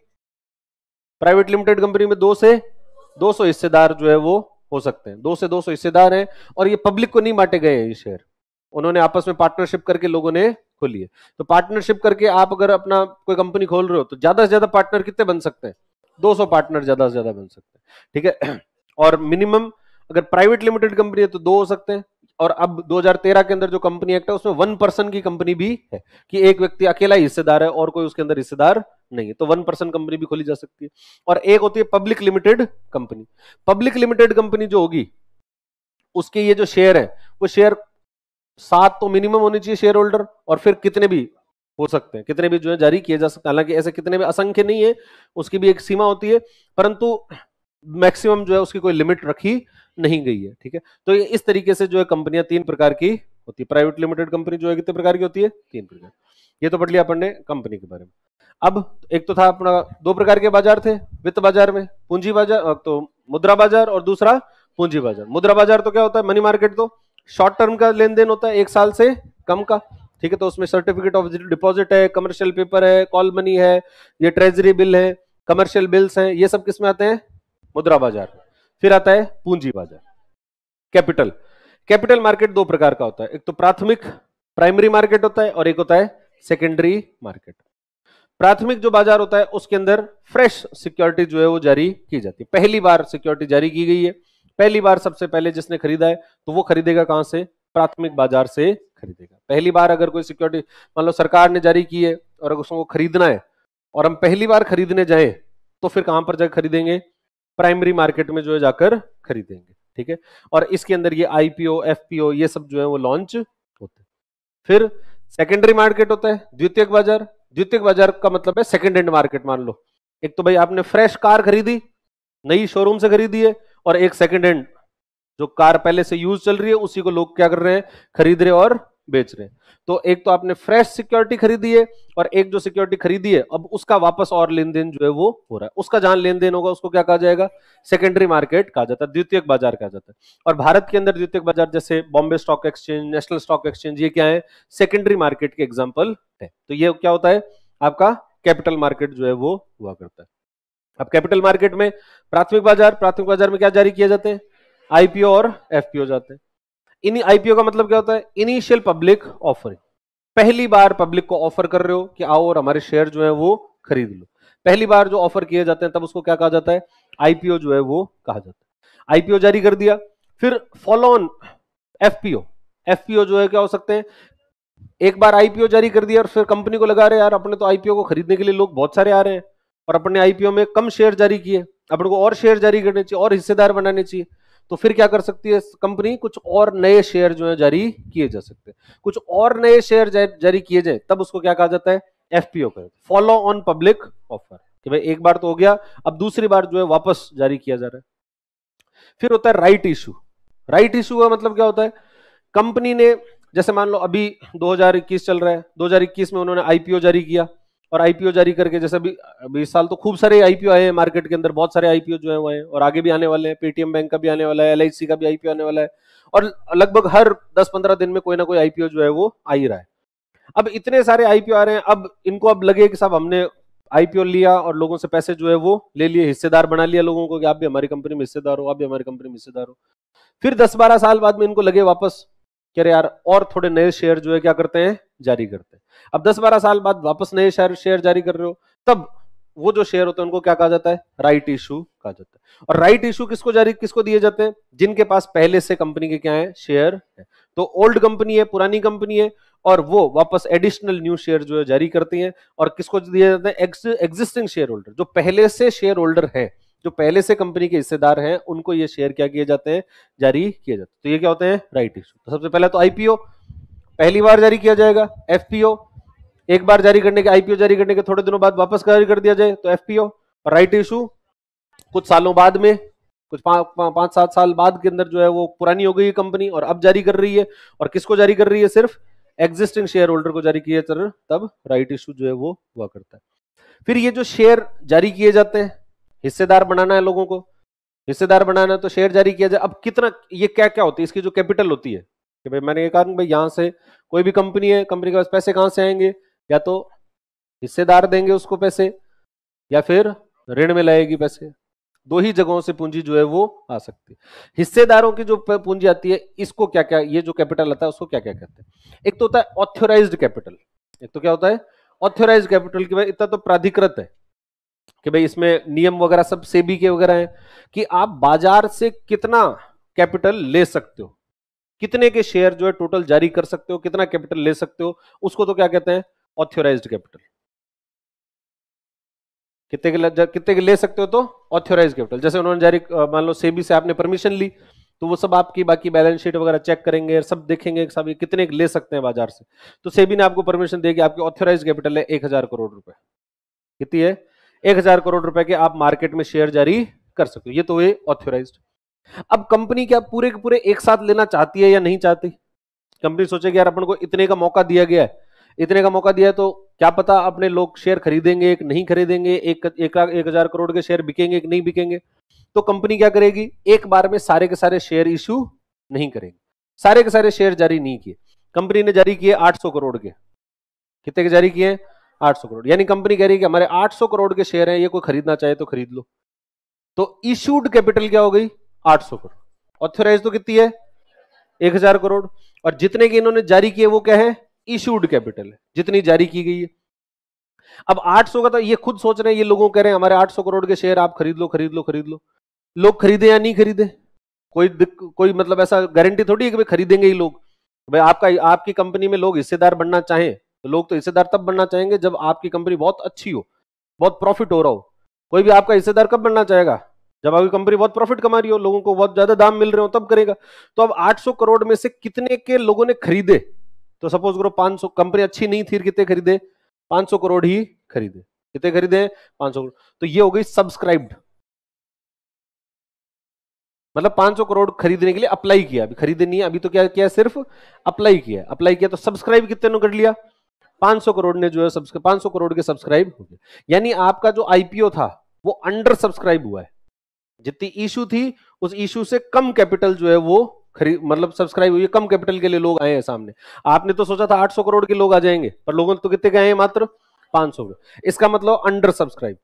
private limited company में दो से 200 हिस्सेदार जो है वो हो सकते हैं दो से 200 हिस्सेदार हैं और ये पब्लिक को नहीं बांटे गए हैं ये शेयर उन्होंने आपस में पार्टनरशिप करके लोगों ने खोली है तो पार्टनरशिप करके आप अगर अपना कोई कंपनी खोल रहे हो तो ज्यादा से ज्यादा पार्टनर कितने बन सकते हैं सौ पार्टनर ज्यादा से ज्यादा बन सकते हैं ठीक है और मिनिमम अगर प्राइवेट लिमिटेड कंपनी है तो दो हो सकते हैं और अब 2013 के अंदर जो कंपनी एक्ट है उसमें वन पर्सन की कंपनी भी है कि एक व्यक्ति अकेला हिस्सेदार है और कोई उसके अंदर हिस्सेदार नहीं है तो वन पर्सन कंपनी भी खोली जा सकती है और एक होती है public limited company public limited company जो होगी उसके ये जो शेयर है वो शेयर सात तो मिनिमम होनी चाहिए शेयर होल्डर और फिर कितने भी हो सकते हैं कितने भी जो है जारी किए जा सकते हैं हालांकि ऐसे कितने भी असंख्य नहीं है उसकी भी एक सीमा होती है परंतु मैक्सिमम जो है उसकी कोई लिमिट रखी नहीं गई है ठीक है तो इस तरीके से जो है कंपनियां तीन प्रकार की होती है प्राइवेट लिमिटेड कंपनी जो है कितने प्रकार की होती है तीन प्रकार ये तो पढ़ लिया अपन ने कंपनी के बारे में अब एक तो था अपना दो प्रकार के बाजार थे वित्त बाजार में पूंजी बाजार तो मुद्रा बाजार और दूसरा पूंजी बाजार मुद्रा बाजार तो क्या होता है मनी मार्केट तो शॉर्ट टर्म का लेन देन होता है एक साल से कम का ठीक है तो उसमें सर्टिफिकेट ऑफ डिपॉजिट है कमर्शियल पेपर है कॉल मनी है ये ट्रेजरी बिल है कमर्शियल बिल्स हैं ये सब किस में आते हैं मुद्रा बाजार में फिर आता है पूंजी बाजार कैपिटल कैपिटल मार्केट दो प्रकार का होता है एक तो प्राथमिक प्राइमरी मार्केट होता है और एक होता है सेकेंडरी मार्केट प्राथमिक जो बाजार होता है उसके अंदर फ्रेश सिक्योरिटी जो है वो जारी की जाती है पहली बार सिक्योरिटी जारी की गई है पहली बार सबसे पहले जिसने खरीदा है तो वो खरीदेगा कहां से प्राथमिक बाजार से खरीदेगा पहली बार अगर कोई सिक्योरिटी मान लो सरकार ने जारी की है और अगर उसको खरीदना है और हम पहली बार खरीदने जाए तो फिर कहां पर जाकर खरीदेंगे प्राइमरी मार्केट में जो है जाकर खरीदेंगे ठीक है और इसके अंदर ये आईपीओ एफपीओ ये सब जो है वो लॉन्च होते हैं फिर सेकेंडरी मार्केट होता है द्वितीयक बाजार द्वितीयक बाजार का मतलब है सेकेंड हैंड मार्केट मान लो एक तो भाई आपने फ्रेश कार खरीदी नई शोरूम से खरीदी है और एक सेकेंड हैंड जो कार पहले से यूज चल रही है उसी को लोग क्या कर रहे हैं खरीद रहे और बेच रहे हैं तो एक तो आपने फ्रेश सिक्योरिटी खरीदी है और एक जो सिक्योरिटी खरीदी है अब उसका वापस और लेन देन जो है वो हो रहा है उसका जहां लेन देन होगा उसको क्या कहा जाएगा सेकेंडरी मार्केट कहा जाता है द्वितीयक बाजार कहा जाता है और भारत के अंदर द्वितीयक बाजार जैसे Bombay stock exchange national stock exchange ये क्या है सेकेंडरी मार्केट के एग्जाम्पल है तो ये क्या होता है आपका कैपिटल मार्केट जो है वो हुआ करता है अब कैपिटल मार्केट में प्राथमिक बाजार प्राथमिक बाजार में क्या जारी किया जाते हैं आईपीओ और एफपीओ जाते हैं इन आईपीओ का मतलब क्या होता है इनिशियल पब्लिक ऑफरिंग पहली बार पब्लिक को ऑफर कर रहे हो कि आओ और हमारे शेयर जो है वो खरीद लो पहली बार जो ऑफर किए जाते हैं तब उसको क्या कहा जाता है आईपीओ जो है वो कहा जाता है आईपीओ जारी कर दिया फिर फॉलो ऑन एफपीओ एफपीओ जो है क्या हो सकते हैं एक बार आईपीओ जारी कर दिया और फिर कंपनी को लगा रहे यार अपने तो आईपीओ को खरीदने के लिए लोग बहुत सारे आ रहे हैं और अपने आईपीओ में कम शेयर जारी किए अपने को और शेयर जारी करने चाहिए और हिस्सेदार बनाने चाहिए तो फिर क्या कर सकती है कंपनी कुछ और नए शेयर जो है जारी किए जा सकते हैं कुछ और नए शेयर जारी किए जाए तब उसको क्या कहा जाता है एफपीओ कहते फॉलो ऑन पब्लिक ऑफर कि भाई एक बार तो हो गया अब दूसरी बार जो है वापस जारी किया जा रहा है फिर होता है राइट इशू राइट इशू का मतलब क्या होता है कंपनी ने जैसे मान लो अभी 2021 चल रहा है 2021 में उन्होंने आईपीओ जारी किया और आईपीओ जारी करके जैसे अभी अभी इस साल तो खूब सारे आईपीओ आए हैं मार्केट के अंदर बहुत सारे आईपीओ जो है वो हैं और आगे भी आने वाले हैं पेटीएम बैंक का भी आने वाला है एल का भी आईपीओ आने वाला है और लगभग हर दस पंद्रह दिन में कोई ना कोई आईपीओ जो है वो आ ही रहा है अब इतने सारे आईपीओ आ रहे हैं अब इनको अब लगे कि साहब हमने आईपीओ लिया और लोगों से पैसे जो है वो ले लिए हिस्सेदार बना लिया लोगों को कि आप भी हमारी कंपनी में हिस्सेदार हो आप भी हमारी कंपनी में हिस्सेदार हो फिर दस बारह साल बाद में इनको लगे वापस कि अरे यार और थोड़े नए शेयर जो है क्या करते हैं जारी करते हैं अब दस बारह साल बाद वापस नए शेयर शेयर जारी कर रहे हो तब वो जो शेयर होते हैं उनको क्या कहा जाता है राइट इशू कहा जाता है और राइट इशू किसको जारी किसको दिए जाते हैं जिनके पास पहले से कंपनी के क्या है शेयर है तो ओल्ड कंपनी है पुरानी कंपनी है और वो वापस एडिशनल न्यू शेयर जो है जारी करती है और किसको दिए जाते हैं एग्जिस्टिंग शेयर होल्डर जो पहले से शेयर होल्डर है जो पहले से कंपनी के हिस्सेदार हैं उनको ये शेयर क्या किए जाते हैं जारी किए जाते हैं तो ये क्या होते हैं राइट इशू तो सबसे पहले तो आईपीओ पहली बार जारी किया जाएगा एफपीओ एक बार जारी करने के आईपीओ जारी करने के थोड़े दिनों बाद वापस जारी कर दिया जाए तो एफपीओ और राइट इशू कुछ सालों बाद में कुछ पा, पांच सात साल बाद के अंदर जो है वो पुरानी हो गई कंपनी और अब जारी कर रही है और किसको जारी कर रही है सिर्फ एग्जिस्टिंग शेयर होल्डर को जारी किया तब राइट इशू जो है वो हुआ करता है फिर ये जो शेयर जारी किए जाते हैं हिस्सेदार बनाना है लोगों को हिस्सेदार बनाना है तो शेयर जारी किया जाए अब कितना ये क्या क्या होती है इसकी जो कैपिटल होती है कि भाई मैंने ये कहा भाई यहाँ से कोई भी कंपनी है कंपनी के पास पैसे कहाँ से आएंगे या तो हिस्सेदार देंगे उसको पैसे या फिर ऋण में लाएगी पैसे दो ही जगहों से पूंजी जो है वो आ सकती है हिस्सेदारों की जो पूंजी आती है इसको क्या क्या ये जो कैपिटल आता है उसको क्या क्या कहते हैं एक तो होता है ऑथोराइज कैपिटल एक तो क्या होता है ऑथोराइज कैपिटल की भाई इतना तो प्राधिकृत है कि भाई इसमें नियम वगैरह सब सेबी के वगैरह हैं कि आप बाजार से कितना कैपिटल ले सकते हो कितने के शेयर जो है टोटल जारी कर सकते हो कितना कैपिटल ले सकते हो उसको तो क्या कहते हैं ऑथोराइज कैपिटल कितने के कितने के ले सकते हो तो ऑथोराइज कैपिटल जैसे उन्होंने जारी मान लो सेबी से आपने परमिशन ली तो वो सब आपकी बाकी बैलेंस शीट वगैरह चेक करेंगे सब देखेंगे साहब कितने ले सकते हैं बाजार से तो सेबी ने आपको परमिशन देगी आपकी ऑथोराइज कैपिटल है एक हजार करोड़ रुपए कितनी है एक हजार करोड़ रुपए के आप मार्केट में शेयर जारी कर सकते हो ये तो ये ऑथोराइज अब कंपनी क्या पूरे के पूरे एक साथ लेना चाहती है या नहीं चाहती कंपनी सोचेगी यार अपन को इतने का मौका दिया गया है इतने का मौका दिया है तो क्या पता अपने लोग शेयर खरीदेंगे एक नहीं खरीदेंगे एक एक लाख एक हजार करोड़ के शेयर बिकेंगे एक नहीं बिकेंगे तो कंपनी क्या करेगी एक बार में सारे के सारे शेयर इश्यू नहीं करेगी सारे के सारे शेयर जारी नहीं किए कंपनी ने जारी किए 800 करोड़ के कितने के जारी किए 800 करोड़ यानी कंपनी कह रही है कि हमारे 800 करोड़ के शेयर हैं ये कोई खरीदना चाहे तो खरीद लो तो इशूड कैपिटल क्या हो गई 800 करोड़ ऑथोराइज तो कितनी है 1000 करोड़ और जितने की इन्होंने जारी किए वो क्या है इशूड कैपिटल है जितनी जारी की गई है अब 800 का तो ये खुद सोच रहे हैं ये लोगों कह रहे हैं हमारे सौ करोड़ के शेयर आप खरीद लो खरीद लो खरीद लो लोग खरीदे या नहीं खरीदे कोई कोई मतलब ऐसा गारंटी थोड़ी है कि भाई खरीदेंगे ही लोग भाई आपका आपकी कंपनी में लोग हिस्सेदार बनना चाहें तो लोग तो हिस्सेदार तब बनना चाहेंगे जब आपकी कंपनी बहुत अच्छी हो बहुत प्रॉफिट हो रहा हो कोई भी आपका हिस्सेदार कब बनना चाहेगा जब आपकी कंपनी बहुत प्रॉफिट कमा रही हो लोगों को बहुत ज्यादा दाम मिल रहे हो तब करेगा तो अब 800 करोड़ में से कितने के लोगों ने खरीदे तो सपोज करो 500 कंपनी अच्छी नहीं थी कितने खरीदे 500 करोड़ ही खरीदे कितने खरीदे 500 करोड़ तो ये हो गई सब्सक्राइब्ड मतलब 500 करोड़ खरीदने के लिए अप्लाई किया अभी खरीदे नहीं है अभी तो क्या किया सिर्फ अप्लाई किया अप्लाई किया तो सब्सक्राइब कितने कर लिया 500 करोड़ ने जो है सब्सक्राइब सौ करोड़ के सब्सक्राइब हो गए यानी आपका जो आईपीओ था वो अंडर सब्सक्राइब हुआ है जितनी इशू थी उस इशू से कम कैपिटल जो है वो खरीद मतलब सब्सक्राइब हुई कम कैपिटल के लिए लोग आए हैं सामने आपने तो सोचा था 800 करोड़ के लोग आ जाएंगे पर लोगों ने तो कितने गए हैं मात्र 500 सौ इसका मतलब अंडर सब्सक्राइब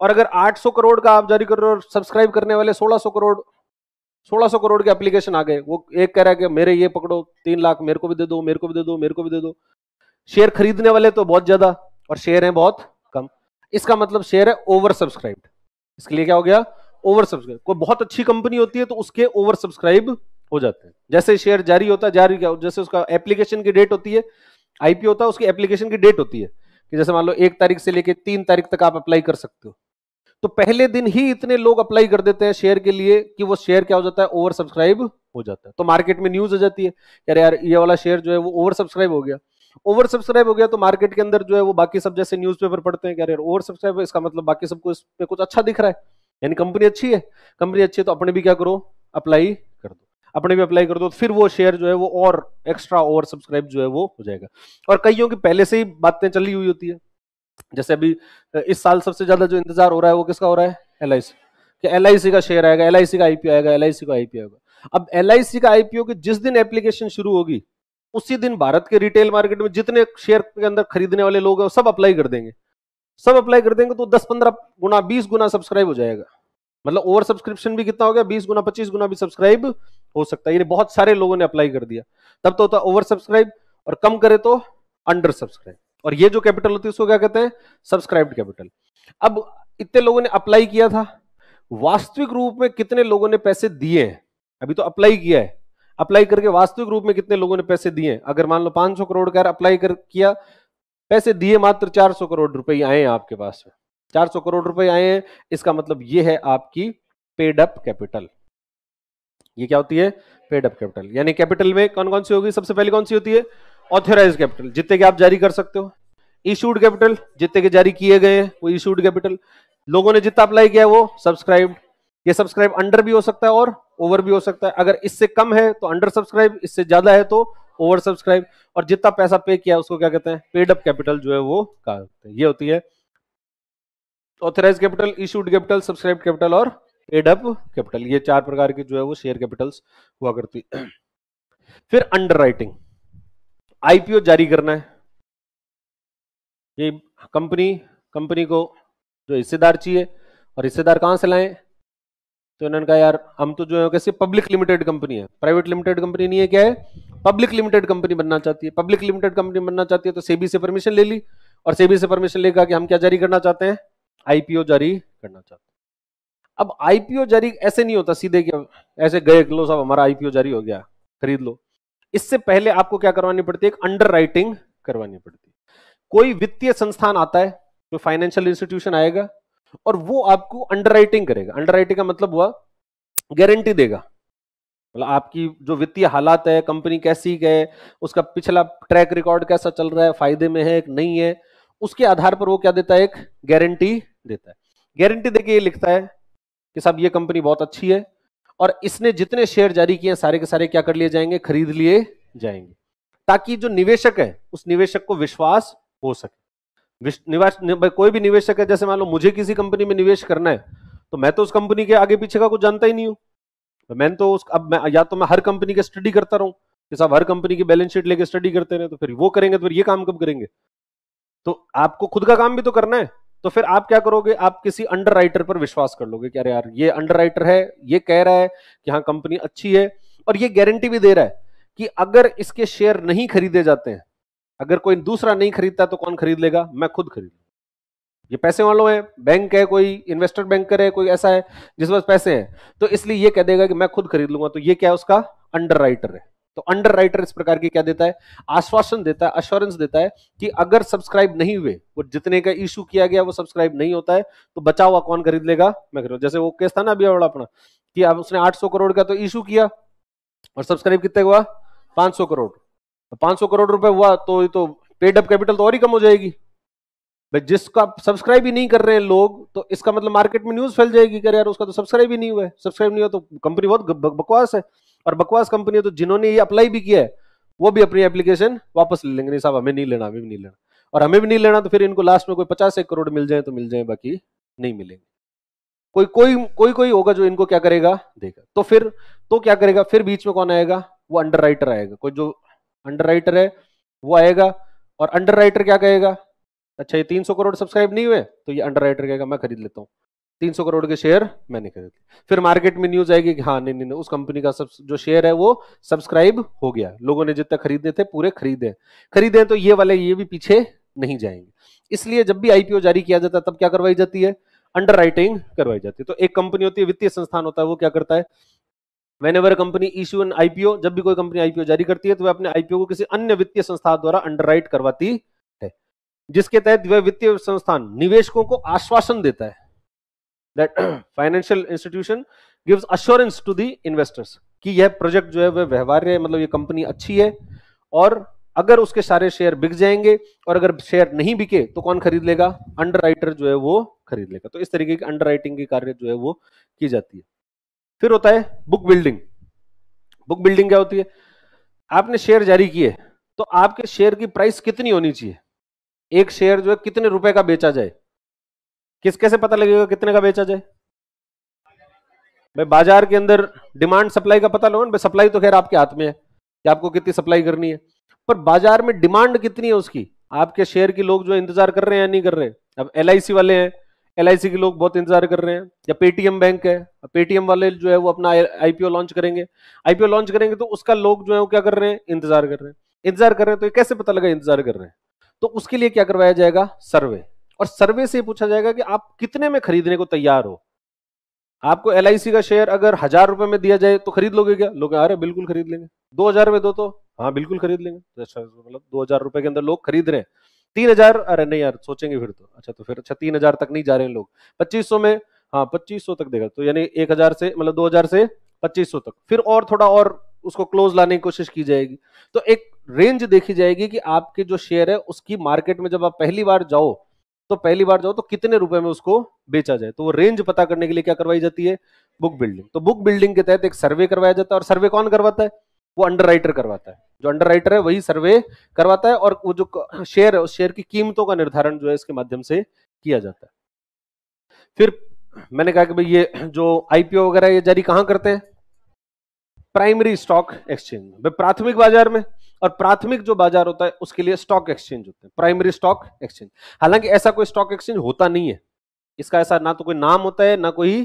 और अगर 800 करोड़ का आप जारी करो और सब्सक्राइब करने वाले 1600 करोड़ 1600 करोड़ के एप्लीकेशन आ गए वो एक कह रहा है कि मेरे ये पकड़ो तीन लाख मेरे को भी दे दो मेरे को भी दे दो मेरे को भी दे दो शेयर खरीदने वाले तो बहुत ज्यादा और शेयर है बहुत कम इसका मतलब शेयर है ओवर सब्सक्राइब्ड इसके लिए क्या हो गया ओवर सब्सक्राइब कोई बहुत अच्छी कंपनी होती है तो उसके ओवर सब्सक्राइब हो जाते हैं जैसे शेयर जारी होता है जारी क्या जैसे उसका एप्लीकेशन की डेट होती है आईपीओ होता है उसकी एप्लीकेशन की डेट होती है कि जैसे मान लो एक तारीख से लेकर तीन तारीख तक आप अप्लाई कर सकते हो तो पहले दिन ही इतने लोग अप्लाई कर देते हैं शेयर के लिए कि वो शेयर क्या हो जाता है ओवर सब्सक्राइब हो जाता है तो मार्केट में न्यूज हो जाती है यार यार ये वाला शेयर जो है वो ओवर सब्सक्राइब हो गया ओवर सब्सक्राइब हो गया तो मार्केट के अंदर जो है वो बाकी सब जैसे न्यूज़पेपर पढ़ते हैं कह रहे ओवर सब्सक्राइब इसका मतलब बाकी सबको इस पे कुछ अच्छा दिख रहा है यानी कंपनी अच्छी है कंपनी अच्छी है तो अपने भी क्या करो अप्लाई कर दो अपने भी अप्लाई कर दो तो फिर वो शेयर जो है वो और एक्स्ट्रा ओवर सब्सक्राइब जो है वो हो जाएगा और कईयों की पहले से ही बातें चली हुई होती है जैसे अभी इस साल सबसे ज्यादा जो इंतजार हो रहा है वो किसका हो रहा है एल कि एल का शेयर आएगा एल का आईपीओ आएगा एल का आईपीओ आएगा अब एल का आईपीओ की जिस दिन एप्लीकेशन शुरू होगी उसी दिन भारत के रिटेल मार्केट में जितने शेयर के अंदर खरीदने वाले लोग हैं सब अप्लाई कर देंगे सब अप्लाई कर देंगे तो 10-15 गुना 20 गुना सब्सक्राइब हो जाएगा मतलब ओवर सब्सक्रिप्शन भी कितना हो गया 20 गुना 25 गुना भी सब्सक्राइब हो सकता है बहुत सारे लोगों ने अप्लाई कर दिया तब तो होता ओवर सब्सक्राइब और कम करे तो अंडर सब्सक्राइब और ये जो कैपिटल होती है उसको क्या कहते हैं सब्सक्राइब कैपिटल अब इतने लोगों ने अप्लाई किया था वास्तविक रूप में कितने लोगों ने पैसे दिए हैं अभी तो अप्लाई किया है अप्लाई करके वास्तविक रूप में कितने लोगों ने पैसे दिए अगर मान लो 500 करोड़ का अप्लाई कर किया पैसे दिए मात्र 400 करोड़ रुपए आए हैं आपके पास में चार करोड़ रुपए आए हैं इसका मतलब ये है आपकी पेड अप कैपिटल ये क्या होती है पेड अप कैपिटल यानी कैपिटल में कौन कौन सी होगी सबसे पहले कौन सी होती है ऑथोराइज कैपिटल जितने के आप जारी कर सकते हो इशूड कैपिटल जितने के जारी किए गए हैं वो इशूड कैपिटल लोगों ने जितना अप्लाई किया है वो सब्सक्राइब्ड ये सब्सक्राइब अंडर भी हो सकता है और ओवर भी हो सकता है अगर इससे कम है तो अंडर सब्सक्राइब इससे ज्यादा है तो ओवर सब्सक्राइब और जितना पैसा पे किया उसको क्या कहते हैं पेड अप कैपिटल जो है वो कहा जाता है ये होती है authorise capital issued capital subscribe capital और पेड अप कैपिटल ये चार प्रकार की जो है वो शेयर कैपिटल हुआ करती फिर अंडर राइटिंग आईपीओ जारी करना है ये कंपनी कंपनी को जो हिस्सेदार चाहिए और हिस्सेदार कहां से लाएं तो इन्होंने कहा यार हम तो जो है कैसे पब्लिक लिमिटेड कंपनी है प्राइवेट लिमिटेड कंपनी नहीं है क्या है पब्लिक लिमिटेड कंपनी बनना चाहती है पब्लिक लिमिटेड कंपनी बनना चाहती है तो सेबी से परमिशन ले ली और सेबी से परमिशन लेकर कि हम क्या जारी करना चाहते हैं आईपीओ जारी करना चाहते हैं अब आईपीओ जारी ऐसे नहीं होता सीधे कि ऐसे गए लो साहब हमारा आईपीओ जारी हो गया खरीद लो इससे पहले आपको क्या करवानी पड़ती है एक अंडर राइटिंग करवानी पड़ती है कोई वित्तीय संस्थान आता है जो फाइनेंशियल इंस्टीट्यूशन आएगा और वो आपको अंडरराइटिंग करेगा अंडरराइटिंग का मतलब हुआ गारंटी देगा मतलब आपकी जो वित्तीय हालात है कंपनी कैसी है उसका पिछला ट्रैक रिकॉर्ड कैसा चल रहा है फायदे में है नहीं है उसके आधार पर वो क्या देता है एक गारंटी देता है गारंटी देके ये लिखता है कि साहब ये कंपनी बहुत अच्छी है और इसने जितने शेयर जारी किए सारे के सारे क्या कर लिए जाएंगे खरीद लिए जाएंगे ताकि जो निवेशक है उस निवेशक को विश्वास हो सके निवेश कोई भी निवेशक है जैसे मान लो मुझे किसी कंपनी में निवेश करना है तो मैं तो उस कंपनी के आगे पीछे का कुछ जानता ही नहीं हूँ तो मैंने तो उस अब मैं या तो मैं हर कंपनी का स्टडी करता रहूँ कि साहब हर कंपनी की बैलेंस शीट लेके स्टडी करते रहे तो फिर वो करेंगे तो फिर ये काम कब करेंगे तो आपको खुद का काम भी तो करना है तो फिर आप क्या करोगे आप किसी अंडर राइटर पर विश्वास कर लोगे कि अरे यार ये अंडर राइटर है ये कह रहा है कि हाँ कंपनी अच्छी है और ये गारंटी भी दे रहा है कि अगर इसके शेयर नहीं खरीदे जाते हैं अगर कोई दूसरा नहीं खरीदता तो कौन खरीद लेगा मैं खुद खरीद ये पैसे वालों है बैंक है कोई इन्वेस्टर बैंकर है कोई ऐसा है जिसके पास पैसे हैं तो इसलिए ये कह देगा कि मैं खुद खरीद लूंगा तो ये क्या है उसका अंडर राइटर है तो अंडर इस प्रकार की क्या देता है आश्वासन देता है अश्योरेंस देता है कि अगर सब्सक्राइब नहीं हुए वो जितने का इशू किया गया वो सब्सक्राइब नहीं होता है तो बचा हुआ कौन खरीद लेगा मैं खरीद जैसे वो केस था ना अभी बड़ा अपना कि अब उसने आठ करोड़ का तो इशू किया और सब्सक्राइब कितने हुआ पांच करोड़ 500 करोड़ रुपए हुआ तो ये तो पेड अप कैपिटल तो और ही कम हो जाएगी भाई जिसका सब्सक्राइब ही नहीं कर रहे हैं लोग तो इसका मतलब मार्केट में न्यूज फैल जाएगी कर यार उसका तो सब्सक्राइब ही नहीं हुआ है सब्सक्राइब नहीं हुआ तो कंपनी बहुत बकवास है और बकवास कंपनी है तो जिन्होंने ये अप्लाई भी किया है वो भी अपनी एप्लीकेशन वापस ले लेंगे नहीं साहब हमें नहीं लेना हमें भी नहीं लेना और हमें भी नहीं लेना तो फिर इनको लास्ट में कोई पचास एक करोड़ मिल जाए तो मिल जाए बाकी नहीं मिलेंगे कोई कोई कोई कोई होगा जो इनको क्या करेगा देगा तो फिर तो क्या करेगा फिर बीच में कौन आएगा वो अंडर आएगा कोई जो अंडर है वो आएगा और अंडर क्या कहेगा अच्छा ये 300 करोड़ सब्सक्राइब नहीं हुए तो ये अंडर कहेगा मैं खरीद लेता हूँ 300 करोड़ के शेयर मैंने खरीद फिर मार्केट में न्यूज आएगी कि हाँ नहीं नहीं उस कंपनी का जो शेयर है वो सब्सक्राइब हो गया लोगों ने जितने खरीदे थे पूरे खरीदे खरीदे तो ये वाले ये भी पीछे नहीं जाएंगे इसलिए जब भी आईपीओ जारी किया जाता है तब क्या करवाई जाती है अंडर करवाई जाती है तो एक कंपनी होती है वित्तीय संस्थान होता है वो क्या करता है whenever company issue an IPO जब भी कोई कंपनी आईपीओ जारी करती है तो वह अपने आईपीओ को किसी अन्य वित्तीय संस्था द्वारा राइट करवाती है जिसके तहत वह वित्तीय संस्थान निवेशकों को आश्वासन देता है that financial institution gives assurance to the investors कि यह प्रोजेक्ट जो है वह व्यवहार्य है मतलब ये कंपनी अच्छी है और अगर उसके सारे शेयर बिक जाएंगे और अगर शेयर नहीं बिके तो कौन खरीद लेगा अंडर जो है वो खरीद लेगा तो इस तरीके की अंडर की कार्य जो है वो की जाती है फिर होता है बुक बिल्डिंग बुक बिल्डिंग क्या होती है आपने शेयर जारी किए तो आपके शेयर की प्राइस कितनी होनी चाहिए एक शेयर जो है कितने रुपए का बेचा जाए किस कैसे पता लगेगा कितने का बेचा जाए भाई बाजार के अंदर डिमांड सप्लाई का पता लगा ना सप्लाई तो खैर आपके हाथ में है कि आपको कितनी सप्लाई करनी है पर बाजार में डिमांड कितनी है उसकी आपके शेयर की लोग जो इंतजार कर रहे हैं या नहीं कर रहे हैं अब एल वाले हैं एल के लोग बहुत इंतजार कर रहे हैं या पेटीएम बैंक है पेटीएम वाले जो है वो अपना आईपीओ लॉन्च करेंगे आईपीओ लॉन्च करेंगे तो उसका लोग जो है वो क्या कर रहे हैं इंतजार कर रहे हैं इंतजार कर रहे हैं तो ये कैसे पता लगा इंतजार कर रहे हैं तो उसके लिए क्या करवाया जाएगा सर्वे और सर्वे से पूछा जाएगा कि आप कितने में खरीदने को तैयार हो आपको एल का शेयर अगर हजार रुपए में दिया जाए तो खरीद लोगे क्या लोग अरे बिल्कुल खरीद लेंगे दो हजार में दो तो हाँ बिल्कुल खरीद लेंगे तो अच्छा, मतलब दो हजार रुपए के अंदर लोग खरीद रहे हैं तीन हजार अरे नहीं यार सोचेंगे फिर तो अच्छा तो फिर अच्छा तीन हजार तक नहीं जा रहे हैं लोग पच्चीस सौ में हाँ पच्चीस सौ तक देगा तो यानी एक हजार से मतलब दो हजार से पच्चीस सौ तक फिर और थोड़ा और उसको क्लोज लाने की कोशिश की जाएगी तो एक रेंज देखी जाएगी कि आपके जो शेयर है उसकी मार्केट में जब आप पहली बार जाओ तो पहली बार जाओ तो कितने रुपए में उसको बेचा जाए तो वो रेंज पता करने के लिए क्या करवाई जाती है बुक बिल्डिंग तो बुक बिल्डिंग के तहत एक सर्वे करवाया जाता है और सर्वे कौन करवाता है वो अंडर करवाता है जो अंडर है वही सर्वे करवाता है और वो जो शेयर है उस शेयर की कीमतों का निर्धारण जो है इसके माध्यम से किया जाता है फिर मैंने कहा कि भाई ये जो आईपीओ वगैरह ये जारी कहां करते हैं प्राइमरी स्टॉक एक्सचेंज में प्राथमिक बाजार में और प्राथमिक जो बाजार होता है उसके लिए स्टॉक एक्सचेंज होते हैं प्राइमरी स्टॉक एक्सचेंज हालांकि ऐसा कोई स्टॉक एक्सचेंज होता नहीं है इसका ऐसा ना तो कोई नाम होता है ना कोई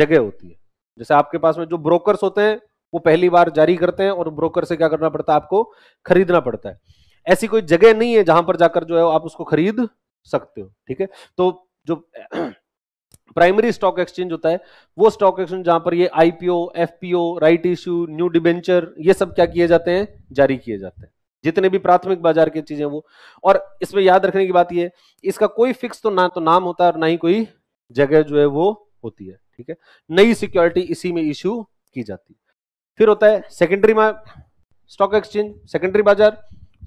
जगह होती है जैसे आपके पास में जो ब्रोकर्स होते हैं वो पहली बार जारी करते हैं और ब्रोकर से क्या करना पड़ता है आपको खरीदना पड़ता है ऐसी कोई जगह नहीं है जहां पर जाकर जो है आप उसको खरीद सकते हो ठीक है तो जो प्राइमरी स्टॉक एक्सचेंज होता है वो स्टॉक एक्सचेंज जहां पर ये IPO FPO right issue new debenture ये सब क्या किए जाते हैं जारी किए जाते हैं जितने भी प्राथमिक बाजार की चीजें वो और इसमें याद रखने की बात यह इसका कोई फिक्स तो ना तो नाम होता है और ना ही कोई जगह जो है वो होती है ठीक है नई सिक्योरिटी इसी में इश्यू की जाती है फिर होता है सेकेंडरी स्टॉक एक्सचेंज सेकेंडरी बाजार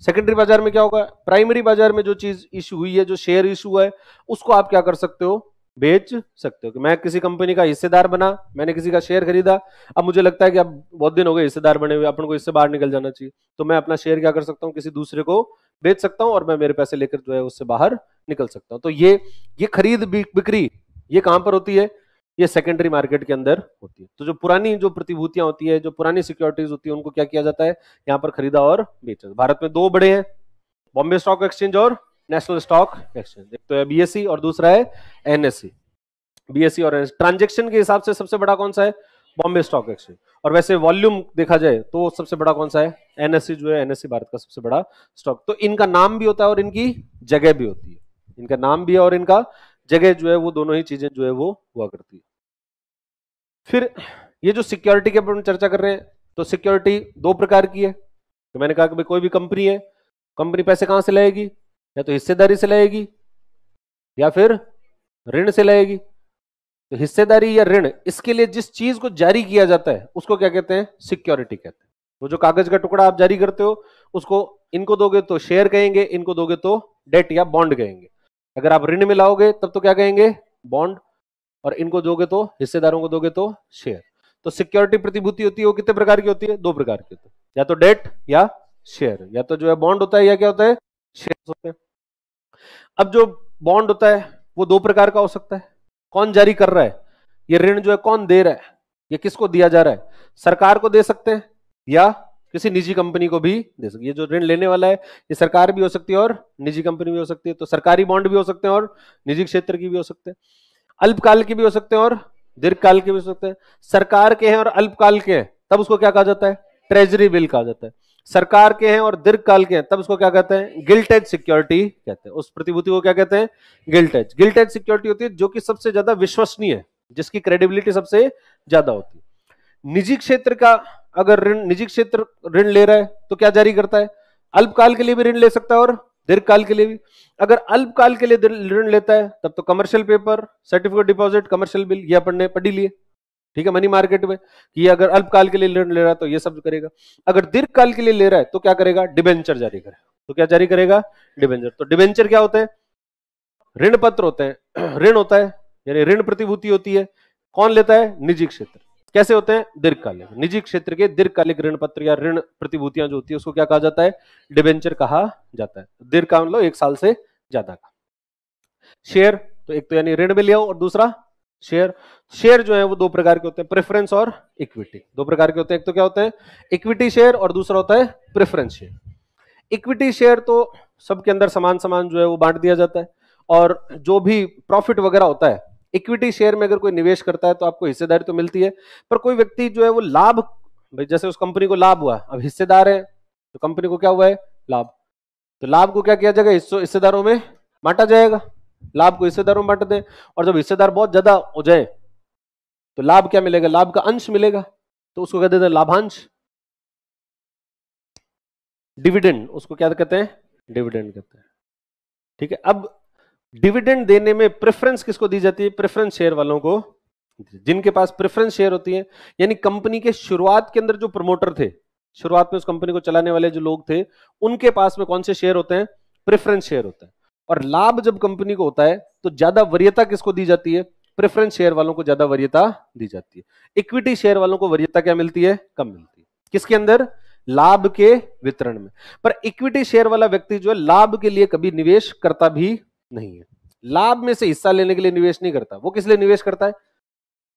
सेकेंडरी बाजार में क्या होगा प्राइमरी बाजार में जो चीज इशू हुई है जो शेयर इशू हुआ है उसको आप क्या कर सकते हो बेच सकते हो कि मैं किसी कंपनी का हिस्सेदार बना मैंने किसी का शेयर खरीदा अब मुझे लगता है कि अब बहुत दिन हो गए हिस्सेदार बने हुए अपन को इससे बाहर निकल जाना चाहिए तो मैं अपना शेयर क्या कर सकता हूँ किसी दूसरे को बेच सकता हूँ और मैं मेरे पैसे लेकर जो है उससे बाहर निकल सकता हूँ तो ये ये खरीद बिक्री ये कहां पर होती है ये सेकेंडरी मार्केट के अंदर होती है तो जो पुरानी जो प्रतिभूतियां होती है जो पुरानी सिक्योरिटीज होती है उनको क्या किया जाता है यहाँ पर खरीदा और बेचा भारत में दो बड़े हैं बॉम्बे स्टॉक एक्सचेंज और नेशनल स्टॉक एक्सचेंज एक तो है बीएससी e और दूसरा है एनएससी बीएससी e। e और एनएससी ट्रांजेक्शन के हिसाब से सबसे बड़ा कौन सा है बॉम्बे स्टॉक एक्सचेंज और वैसे वॉल्यूम देखा जाए तो सबसे बड़ा कौन सा है एनएससी जो है एनएससी भारत का सबसे बड़ा स्टॉक तो इनका नाम भी होता है और इनकी जगह भी होती है इनका नाम भी है और इनका जगह जो है वो दोनों ही चीजें जो है वो हुआ करती है फिर ये जो सिक्योरिटी के ऊपर चर्चा कर रहे हैं तो सिक्योरिटी दो प्रकार की है तो मैंने कहा कि कोई भी कंपनी है कंपनी पैसे कहां से लाएगी या तो हिस्सेदारी से लाएगी या फिर ऋण से लाएगी तो हिस्सेदारी या ऋण इसके लिए जिस चीज को जारी किया जाता है उसको क्या कहते हैं सिक्योरिटी कहते हैं वो तो जो कागज का टुकड़ा आप जारी करते हो उसको इनको दोगे तो शेयर कहेंगे इनको दोगे तो डेट या बॉन्ड कहेंगे अगर आप ऋण में लाओगे तब तो क्या कहेंगे बॉन्ड और इनको दोगे तो हिस्सेदारों को दोगे तो शेयर तो सिक्योरिटी प्रतिभूति होती है वो कितने प्रकार की होती है दो प्रकार की होती है या तो डेट या शेयर या तो जो है बॉन्ड होता है या क्या होता है शेयर होते हैं अब जो बॉन्ड होता है वो दो प्रकार का हो सकता है कौन जारी कर रहा है ये ऋण जो है कौन दे रहा है ये किसको दिया जा रहा है सरकार को दे सकते हैं या किसी निजी कंपनी को भी दे सकती है जो ऋण लेने वाला है ये सरकार भी हो सकती है और निजी कंपनी भी हो सकती है तो सरकारी बॉन्ड भी हो सकते हैं और निजी क्षेत्र की भी हो सकते हैं अल्पकाल के भी हो सकते हैं और दीर्घकाल के भी हो सकते हैं सरकार के हैं और अल्पकाल के हैं तब उसको क्या कहा जाता है ट्रेजरी बिल कहा जाता है सरकार के हैं और दीर्घकाल के हैं तब उसको क्या कहते हैं गिल्टेज सिक्योरिटी कहते हैं उस प्रतिभूति को क्या कहते हैं गिल्टेज गिल्टेज सिक्योरिटी होती है जो कि सबसे ज्यादा विश्वसनीय है जिसकी क्रेडिबिलिटी सबसे ज्यादा होती है निजी क्षेत्र का अगर ऋण निजी क्षेत्र ऋण ले रहा है तो क्या जारी करता है अल्पकाल के लिए भी ऋण ले सकता है और दीर्घकाल के लिए भी अगर अल्पकाल के लिए ऋण लेता है तब तो commercial paper certificate deposit commercial bill ये अपन ने पढ़ी लिए ठीक है मनी मार्केट में कि अगर अल्पकाल के लिए ऋण ले रहा है तो ये सब करेगा अगर दीर्घकाल के लिए ले रहा है तो क्या करेगा डिबेंचर जारी करेगा तो क्या जारी करेगा डिबेंचर तो डिबेंचर क्या होते हैं ऋण पत्र होते हैं ऋण होता है यानी ऋण प्रतिभूति होती है कौन लेता है निजी क्षेत्र कैसे होते हैं दीर्घकालिक निजी क्षेत्र के दीर्घकालिक ऋण पत्र या ऋण प्रतिभूतियां जो होती है उसको क्या कहा जाता है डिबेंचर कहा जाता है दीर्घ का मतलब एक साल से ज्यादा का शेयर तो एक तो यानी ऋण में लिया और दूसरा शेयर शेयर जो है वो दो प्रकार के होते हैं प्रेफरेंस और इक्विटी दो प्रकार के होते हैं एक तो क्या होते हैं इक्विटी शेयर और दूसरा होता है प्रेफरेंस शेयर इक्विटी शेयर तो सबके अंदर समान समान जो है वो बांट दिया जाता है और जो भी प्रॉफिट वगैरह होता है इक्विटी शेयर में अगर कोई निवेश करता है तो आपको हिस्सेदारी तो मिलती है पर कोई व्यक्ति जो है वो लाभ जैसे उस कंपनी को लाभ हुआ अब हिस्सेदार है तो कंपनी को क्या हुआ है लाभ तो लाभ को क्या किया जाएगा हिस्सेदारों में बांटा जाएगा लाभ को हिस्सेदारों में बांट दें और जब हिस्सेदार बहुत ज्यादा हो जाए तो लाभ क्या मिलेगा लाभ का अंश मिलेगा तो उसको क्या देते हैं लाभांश डिविडेंड उसको क्या कहते हैं डिविडेंड कहते हैं ठीक है अब डिविडेंड देने में प्रेफरेंस किसको दी जाती है प्रेफरेंस शेयर वालों को जिनके पास प्रेफरेंस शेयर होती है यानी कंपनी के शुरुआत के अंदर जो प्रमोटर थे शुरुआत में उस कंपनी को चलाने वाले जो लोग थे उनके पास में कौन से शेयर होते हैं प्रेफरेंस शेयर होता है और लाभ जब कंपनी को होता है तो ज्यादा वरीयता किसको दी जाती है प्रेफरेंस शेयर वालों को ज्यादा वरीयता दी जाती है इक्विटी शेयर वालों को वरीयता क्या मिलती है कम मिलती है किसके अंदर लाभ के वितरण में पर इक्विटी शेयर वाला व्यक्ति जो है लाभ के लिए कभी निवेश करता भी नहीं है लाभ में से हिस्सा लेने के लिए निवेश नहीं करता वो किस लिए निवेश करता है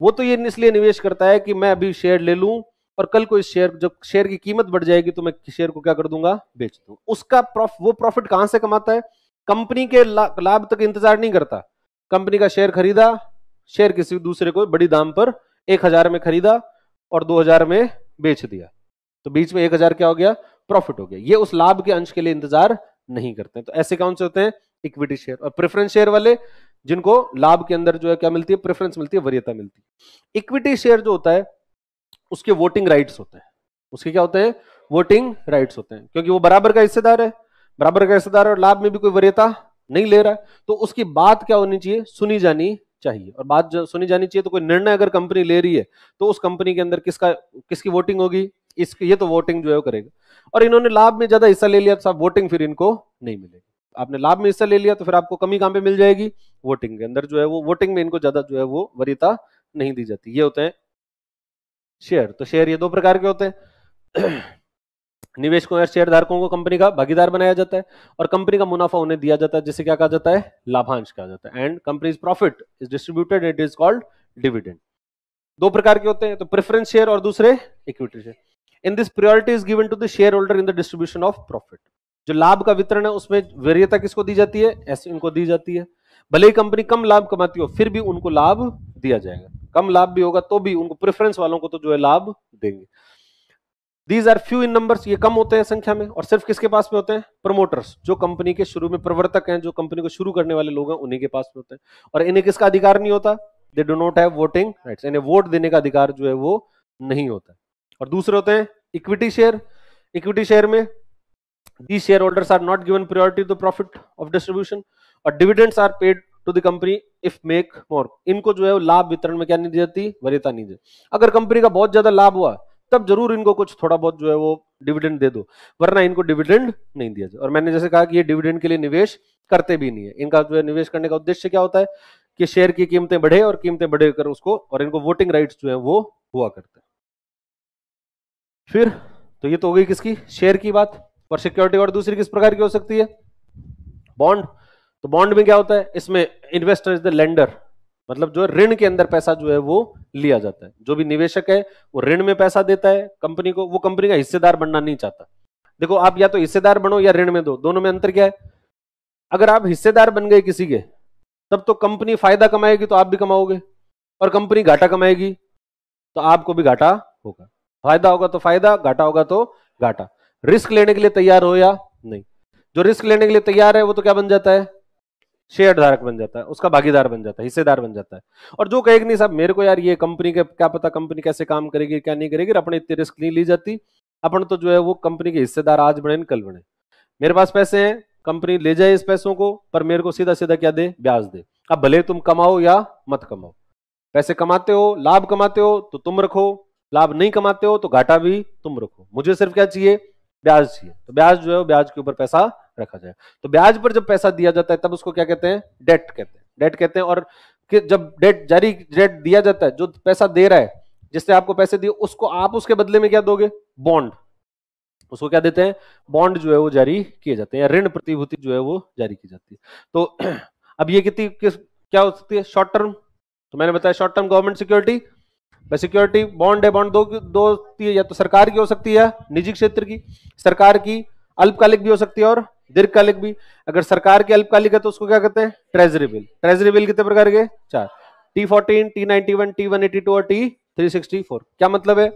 वो तो ये इसलिए निवेश करता है कि मैं अभी शेयर ले लूं और कल को इस शेयर जब शेयर की कीमत बढ़ जाएगी तो मैं शेयर को क्या कर दूंगा बेच दूं उसका प्रौफ, वो प्रॉफिट कहां से कमाता है कंपनी के ला, लाभ तक इंतजार नहीं करता कंपनी का शेयर खरीदा शेयर किसी दूसरे को बड़ी दाम पर एक हजार में खरीदा और दो हजार में बेच दिया तो बीच में एक हजार क्या हो गया प्रॉफिट हो गया ये उस लाभ के अंश के लिए इंतजार नहीं करते तो ऐसे कौन से होते हैं इक्विटी शेयर और प्रेफरेंस शेयर वाले जिनको लाभ के अंदर जो है क्या मिलती है प्रेफरेंस मिलती है वरीयता मिलती है इक्विटी शेयर जो होता है उसके वोटिंग राइट्स होते हैं उसके क्या होते हैं वोटिंग राइट्स होते हैं क्योंकि वो बराबर का हिस्सेदार है बराबर का हिस्सेदार है और लाभ में भी कोई वरीयता नहीं ले रहा है तो उसकी बात क्या होनी चाहिए सुनी जानी चाहिए और बात सुनी जानी चाहिए तो कोई निर्णय अगर कंपनी ले रही है तो उस कंपनी के अंदर किसका किसकी वोटिंग होगी इसकी ये तो वोटिंग जो है वो करेगा और इन्होंने लाभ में ज्यादा हिस्सा ले लिया तो साहब वोटिंग फिर इनको नहीं मिलेगी आपने लाभ में हिस्सा ले लिया तो फिर आपको कमी कहां पे मिल जाएगी वोटिंग के अंदर जो है वो वोटिंग में इनको ज्यादा जो है वो वरीता नहीं दी जाती ये होते हैं शेयर तो शेयर ये दो प्रकार के होते हैं निवेशकों या शेयर धारकों को कंपनी का भागीदार बनाया जाता है और कंपनी का मुनाफा उन्हें दिया जाता है जिसे क्या कहा जाता है लाभांश कहा जाता है and company profit is distributed it is called dividend दो प्रकार के होते हैं तो प्रेफरेंस शेयर और दूसरे equity share in this priority is given to the share holder in the distribution of profit जो लाभ का वितरण है उसमें वरीयता किसको दी जाती है ऐसे उनको दी जाती है भले ही कंपनी कम लाभ कमाती हो फिर भी उनको लाभ दिया जाएगा कम लाभ भी होगा तो भी उनको प्रेफरेंस वालों को तो जो है लाभ देंगे these are few in number ये कम होते हैं संख्या में और सिर्फ किसके पास में होते हैं प्रमोटर्स जो कंपनी के शुरू में प्रवर्तक हैं जो कंपनी को शुरू करने वाले लोग हैं उन्हीं के पास में होते हैं और इन्हें किसका अधिकार नहीं होता they do not have voting right इन्हें वोट देने का अधिकार जो है वो नहीं होता और दूसरे होते हैं इक्विटी शेयर इक्विटी शेयर में these shareholders are not given priority to the profit of distribution और dividends are paid to the company if make more इनको जो है लाभ वितरण में क्या नहीं दी जाती वरीयता नहीं दी अगर कंपनी का बहुत ज्यादा लाभ हुआ तब जरूर इनको कुछ थोड़ा बहुत जो है वो डिविडेंड दे दो वरना इनको डिविडेंड नहीं दिया जाए और मैंने जैसे कहा कि ये डिविडेंड के लिए निवेश करते भी नहीं है इनका जो है निवेश करने का उद्देश्य क्या होता है कि शेयर की कीमतें बढ़े और कीमतें बढ़े कर उसको और इनको वोटिंग राइट्स जो है वो हुआ करते हैं फिर तो ये तो हो गई किसकी शेयर की बात पर सिक्योरिटी और दूसरी किस प्रकार की हो सकती है बॉन्ड तो बॉन्ड में क्या होता है इसमें इन्वेस्टर इज द लेंडर मतलब जो ऋण के अंदर पैसा जो है वो लिया जाता है जो भी निवेशक है वो ऋण में पैसा देता है कंपनी को वो कंपनी का हिस्सेदार बनना नहीं चाहता देखो आप या तो हिस्सेदार बनो या ऋण में दो दोनों में अंतर क्या है अगर आप हिस्सेदार बन गए किसी के तब तो कंपनी फायदा कमाएगी तो आप भी कमाओगे और कंपनी घाटा कमाएगी तो आपको भी घाटा होगा फायदा होगा तो फायदा घाटा होगा तो घाटा रिस्क लेने के लिए तैयार हो या नहीं जो रिस्क लेने के लिए तैयार है वो तो क्या बन जाता है शेयर धारक बन जाता है उसका भागीदार बन जाता है हिस्सेदार बन जाता है और जो कहेगी नहीं साहब मेरे को यार ये कंपनी के क्या पता कंपनी कैसे काम करेगी क्या नहीं करेगी अपने इतनी रिस्क नहीं ली जाती अपन तो जो है वो कंपनी के हिस्सेदार आज बने कल बने मेरे पास पैसे हैं कंपनी ले जाए इस पैसों को पर मेरे को सीधा सीधा क्या दे ब्याज दे अब भले तुम कमाओ या मत कमाओ पैसे कमाते हो लाभ कमाते हो तो तुम रखो लाभ नहीं कमाते हो तो घाटा भी तुम रखो मुझे सिर्फ क्या चाहिए ब्याज चाहिए तो ब्याज जो है ब्याज के ऊपर पैसा रखा जाए तो ब्याज पर जब पैसा दिया जाता है तब उसको क्या कहते हैं डेट कहते हैं डेट कहते हैं और कि जब डेट जारी डेट दिया जाता है जो पैसा दे रहा है जिससे आपको पैसे दिए उसको आप उसके बदले में क्या दोगे बॉन्ड उसको क्या देते हैं बॉन्ड जो है वो जारी किए जाते हैं या ऋण प्रतिभूति जो है वो जारी की जाती है तो अब ये कितनी क्या हो सकती है शॉर्ट टर्म तो मैंने बताया शॉर्ट टर्म गवर्नमेंट सिक्योरिटी भाई सिक्योरिटी बॉन्ड है बॉन्ड दो दो होती है या तो सरकार की हो सकती है निजी क्षेत्र की सरकार की अल्पकालिक भी हो सकती है और दीर्घकालिक भी अगर सरकार की अल्पकालिक है तो उसको क्या कहते हैं ट्रेजरी बिल ट्रेजरी बिल कितने प्रकार के चार T fourteen T ninety one T one eighty two और टी थ्री सिक्सटी फोर क्या मतलब है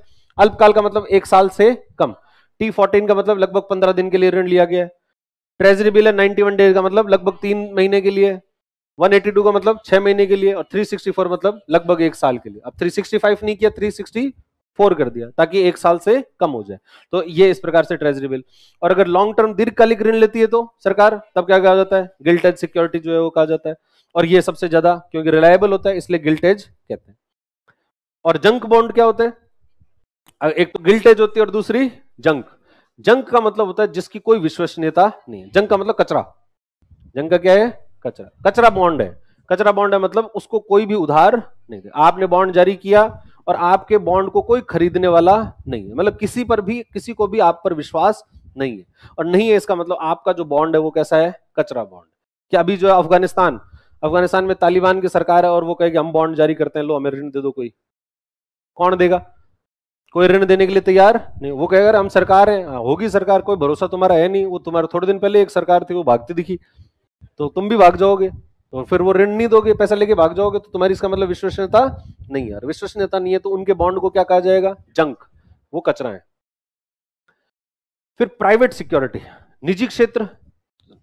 अल्पकाल का मतलब एक साल से कम टी फोर्टीन का मतलब लगभग पंद्रह दिन के लिए ऋण लिया गया है ट्रेजरी बिल है नाइनटी वन डेज का मतलब लगभग तीन महीने के लिए 182 का मतलब छह महीने के लिए और 364 मतलब लगभग एक साल के लिए अब 365 नहीं किया 364 कर दिया ताकि एक साल से कम हो जाए तो ये इस प्रकार से ट्रेजरी बिल और अगर लॉन्ग टर्म दीर्घकालिक ऋण लेती है तो सरकार तब क्या कहा जाता है गिल्ट एज सिक्योरिटी जो है वो कहा जाता है और ये सबसे ज्यादा क्योंकि रिलायबल होता है इसलिए गिल्ट एज कहते हैं और जंक बॉन्ड क्या होते हैं एक तो गिल्ट एज होती है और दूसरी जंक जंक का मतलब होता है जिसकी कोई विश्वसनीयता नहीं है जंक का मतलब कचरा जंक का क्या है कचरा कचरा बॉन्ड है कचरा बॉन्ड है मतलब उसको कोई भी उधार नहीं दे आपने बॉन्ड जारी किया और आपके बॉन्ड को कोई खरीदने वाला नहीं है मतलब किसी पर भी किसी को भी आप पर विश्वास नहीं है और नहीं है इसका मतलब आपका जो बॉन्ड है वो कैसा है कचरा बॉन्ड कि अभी जो है अफगानिस्तान अफगानिस्तान में तालिबान की सरकार है और वो कहे कि हम बॉन्ड जारी करते हैं लो हमें ऋण दे दो कोई कौन देगा कोई ऋण देने के लिए तैयार नहीं वो कहेगा हम सरकार है हाँ, होगी सरकार कोई भरोसा तुम्हारा है नहीं वो तुम्हारे थोड़े दिन पहले एक सरकार थी वो भागती दिखी तो तुम भी भाग जाओगे तो फिर वो ऋण नहीं दोगे पैसा लेके भाग जाओगे तो तुम्हारी इसका मतलब विश्वसनीयता नहीं है विश्वसनीयता नहीं है तो उनके बॉन्ड को क्या कहा जाएगा जंक वो कचरा है फिर प्राइवेट सिक्योरिटी निजी क्षेत्र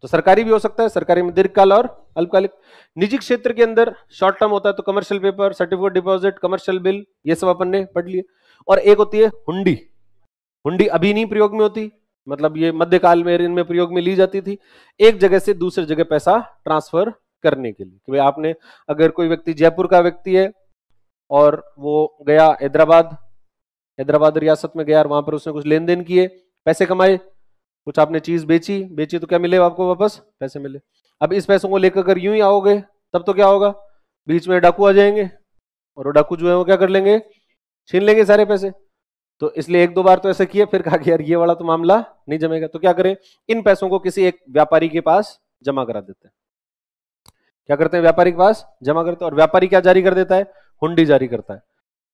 तो सरकारी भी हो सकता है सरकारी में दीर्घकाल और अल्पकालिक निजी क्षेत्र के अंदर शॉर्ट टर्म होता है तो commercial paper certificate deposit commercial bill ये सब अपन ने पढ़ लिए और एक होती है हुंडी हुंडी अभी नहीं प्रयोग में होती मतलब ये मध्यकाल में इनमें प्रयोग में ली जाती थी एक जगह से दूसरे जगह पैसा ट्रांसफर करने के लिए कि भाई आपने अगर कोई व्यक्ति जयपुर का व्यक्ति है और वो गया हैदराबाद हैदराबाद रियासत में गया और वहां पर उसने कुछ लेन देन किए पैसे कमाए कुछ आपने चीज बेची बेची तो क्या मिले आपको वापस पैसे मिले अब इस पैसों को लेकर अगर यूं ही आओगे तब तो क्या होगा बीच में डाकू आ जाएंगे और वो डाकू जो है वो क्या कर लेंगे छीन लेंगे सारे पैसे तो इसलिए एक दो बार तो ऐसा किया फिर कहा कि यार ये वाला तो मामला नहीं जमेगा तो क्या करें इन पैसों को किसी एक व्यापारी के पास जमा करा देते हैं क्या करते हैं व्यापारी के पास जमा करते हैं और व्यापारी क्या जारी कर देता है हुंडी जारी करता है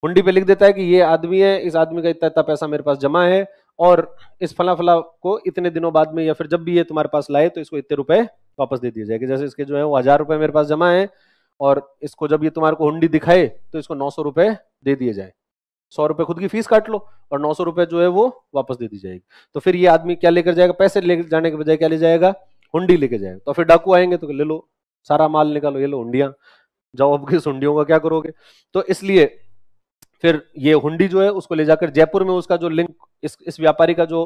हुंडी पे लिख देता है कि ये आदमी है इस आदमी का इतना इतना पैसा मेरे पास जमा है और इस फला फला को इतने दिनों बाद में या फिर जब भी ये तुम्हारे पास लाए तो इसको इतने रुपए वापस दे दिए जाएगा जैसे इसके जो है वो हजार रुपए मेरे पास जमा है और इसको जब ये तुम्हारे को हुंडी दिखाए तो इसको नौ सौ रुपए दे दिए जाए सौ रुपए खुद की फीस काट लो और नौ सौ रुपए जो है वो वापस दे दी जाएगी तो फिर ये आदमी क्या लेकर जाएगा पैसे ले जाने के बजाय क्या ले जाएगा हुंडी लेके जाएगा तो फिर डाकू आएंगे तो ले लो सारा माल निकालो ये लो हुंडिया जाओ अब किस हुडियों का क्या करोगे तो इसलिए फिर ये हुंडी जो है उसको ले जाकर जयपुर में उसका जो लिंक इस इस व्यापारी का जो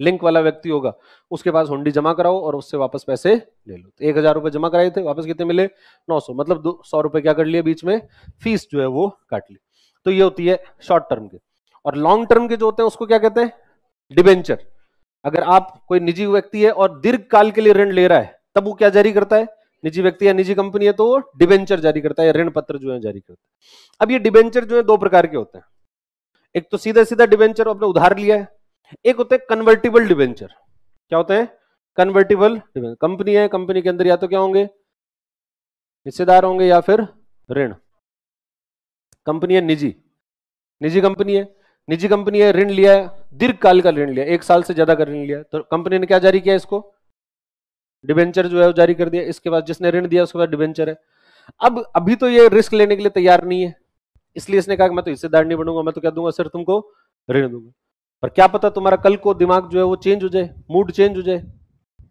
लिंक वाला व्यक्ति होगा उसके पास हुंडी जमा कराओ और उससे वापस पैसे ले लो तो एक हजार रुपए जमा कराए थे वापस कितने मिले नौ सौ मतलब दो सौ रुपए क्या कर लिए बीच में फीस जो है वो काट ली तो ये होती है शॉर्ट टर्म के और लॉन्ग टर्म के जो होते हैं उसको क्या कहते हैं डिबेंचर अगर आप कोई निजी व्यक्ति है और दीर्घ काल के लिए ऋण ले रहा है तब वो क्या जारी करता है निजी व्यक्ति या निजी कंपनी है तो डिबेंचर जारी करता है ऋण पत्र जो है जारी करता है अब ये डिबेंचर जो है दो प्रकार के होते हैं एक तो सीधा सीधा डिबेंचर आपने उधार लिया है एक होते हैं कन्वर्टिबल डिबेंचर क्या होते हैं कन्वर्टिबल कंपनी है कंपनी के अंदर या तो क्या होंगे हिस्सेदार होंगे या फिर ऋण कंपनी है निजी निजी कंपनी है निजी कंपनी है ऋण लिया है दीर्घकाल का ऋण लिया एक साल से ज्यादा का ऋण लिया तो कंपनी ने क्या जारी किया इसको डिबेंचर जो है वो जारी कर दिया इसके बाद जिसने ऋण दिया उसके बाद डिबेंचर है अब अभी तो ये रिस्क लेने के लिए तैयार नहीं है इसलिए इसने कहा कि मैं तो हिस्सेदार नहीं बनूंगा मैं तो क्या दूंगा सर तुमको ऋण दूंगा पर क्या पता तुम्हारा कल को दिमाग जो है वो चेंज हो जाए मूड चेंज हो जाए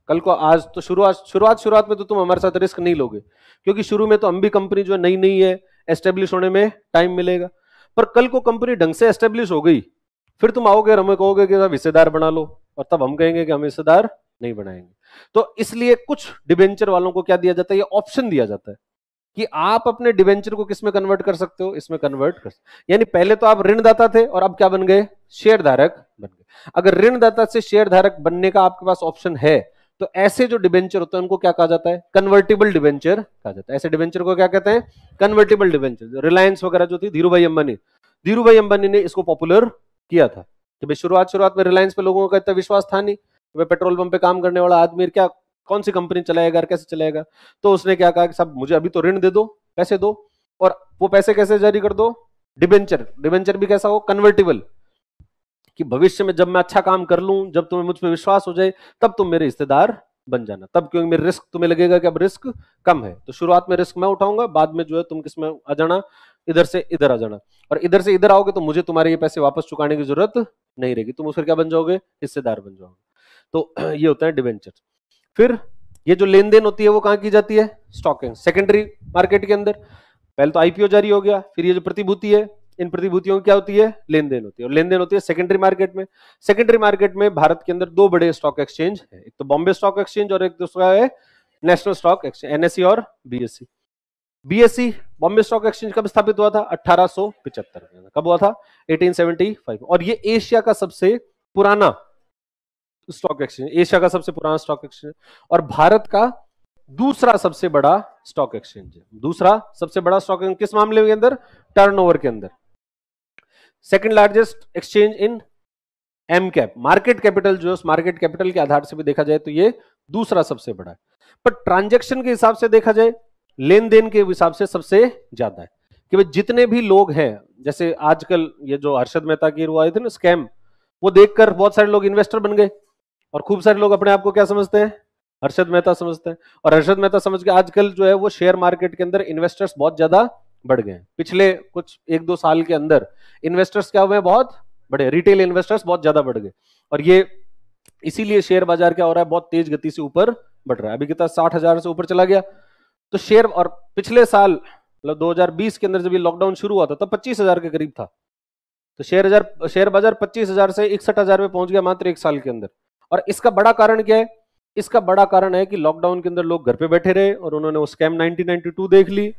कल को आज तो शुरुआत शुरुआत शुरुआत में तो तुम हमारे साथ रिस्क नहीं लोगे क्योंकि शुरू में तो हम भी कंपनी जो है नई नई है एस्टेब्लिश होने में टाइम मिलेगा पर कल को कंपनी ढंग से एस्टेब्लिश हो गई फिर तुम आओगे और हमें कहोगे कि साहब हिस्सेदार बना लो और तब हम कहेंगे कि हम हिस्सेदार नहीं बनाएंगे तो इसलिए कुछ डिवेंचर वालों को क्या दिया जाता है ये ऑप्शन दिया जाता है कि आप अपने डिवेंचर को किसमें कन्वर्ट कर सकते हो इसमें कन्वर्ट कर यानी पहले तो आप ऋणदाता थे और अब क्या बन गए शेयर धारक बन गए अगर ऋणदाता से शेयर धारक बनने का आपके पास ऑप्शन है तो ऐसे जो डिवेंचर होते हैं उनको क्या कहा जाता है कन्वर्टेबल डिवेंचर कहा जाता है ऐसे डिवेंचर को क्या कहते हैं कन्वर्टेबल डिवेंचर रिलायंस वगैरह जो थी धीरू भाई अंबानी धीरू भाई अंबानी ने इसको पॉपुलर किया था कि भाई शुरुआत शुरुआत में रिलायंस पे लोगों का इतना विश्वास था नहीं कि भाई पेट्रोल पंप पे काम करने वाला आदमी क्या कौन सी कंपनी चलाएगा कैसे चलाएगा तो उसने क्या कहा कि साहब मुझे अभी तो ऋण दे दो पैसे दो और वो पैसे कैसे जारी कर दो डिबेंचर डिबेंचर भी कैसा हो कन्वर्टेबल कि भविष्य में जब मैं अच्छा काम कर लूं जब तुम्हें मुझ पर विश्वास हो जाए तब तुम मेरे हिस्सेदार बन जाना तब क्योंकि मेरे रिस्क तुम्हें लगेगा कि अब रिस्क कम है तो शुरुआत में रिस्क मैं उठाऊंगा बाद में जो है तुम किसमें आ जाना इधर से इधर आ जाना और इधर से इधर आओगे तो मुझे तुम्हारे ये पैसे वापस चुकाने की जरूरत नहीं रहेगी तुम पर क्या बन जाओगे हिस्सेदार बन जाओगे तो ये होता है डिवेंचर फिर ये जो लेन देन होती है वो कहाँ की जाती है स्टॉक सेकेंडरी मार्केट के अंदर पहले तो आईपीओ जारी हो गया फिर ये जो प्रतिभूति है इन प्रतिभूतियों क्या होती है लेन देन होती है और लेन देन होती है सेकेंडरी मार्केट में सेकेंडरी मार्केट में भारत के अंदर दो बड़े स्टॉक एक्सचेंज है एक तो बॉम्बे स्टॉक एक्सचेंज और एक दूसरा है नेशनल स्टॉक एक्सचेंज एनएससी और BSC BSC Bombay stock exchange कब स्थापित हुआ था अठारह में कब हुआ था एटीन और ये एशिया का सबसे पुराना स्टॉक एक्सचेंज एशिया का सबसे पुराना स्टॉक एक्सचेंज और भारत का दूसरा सबसे बड़ा स्टॉक एक्सचेंज है दूसरा सबसे बड़ा स्टॉक एक्सचेंज किस मामले के अंदर टर्नओवर के अंदर second largest exchange in M cap market capital जो है मार्केट कैपिटल के आधार से भी देखा जाए तो ये दूसरा सबसे बड़ा है पर ट्रांजेक्शन के हिसाब से देखा जाए लेन देन के हिसाब से सबसे ज्यादा है कि भाई जितने भी लोग हैं जैसे आजकल ये जो हर्षद मेहता की रुआ थे ना स्कैम वो देखकर बहुत सारे लोग इन्वेस्टर बन गए और खूब सारे लोग अपने आप को क्या समझते हैं हर्षद मेहता समझते हैं और हर्षद मेहता समझ के आजकल जो है वो शेयर मार्केट के अंदर इन्वेस्टर्स बहुत ज्यादा बढ़ गए पिछले कुछ एक दो साल के अंदर इन्वेस्टर्स क्या हुए बहुत बढ़े रिटेल इन्वेस्टर्स बहुत ज्यादा बढ़ गए और ये इसीलिए शेयर बाजार क्या हो रहा है बहुत तेज गति से ऊपर बढ़ रहा है अभी कितना साठ हजार से ऊपर चला गया तो शेयर और पिछले साल मतलब 2020 के अंदर जब ये लॉकडाउन शुरू हुआ था तब पच्चीस हजार के करीब था तो शेयर हजार शेयर बाजार पच्चीस हजार से इकसठ हजार में पहुंच गया मात्र एक साल के अंदर और इसका बड़ा कारण क्या है इसका बड़ा कारण है कि लॉकडाउन के अंदर लोग घर पे बैठे रहे और उन्होंने वो स्कैम 1992 देख ली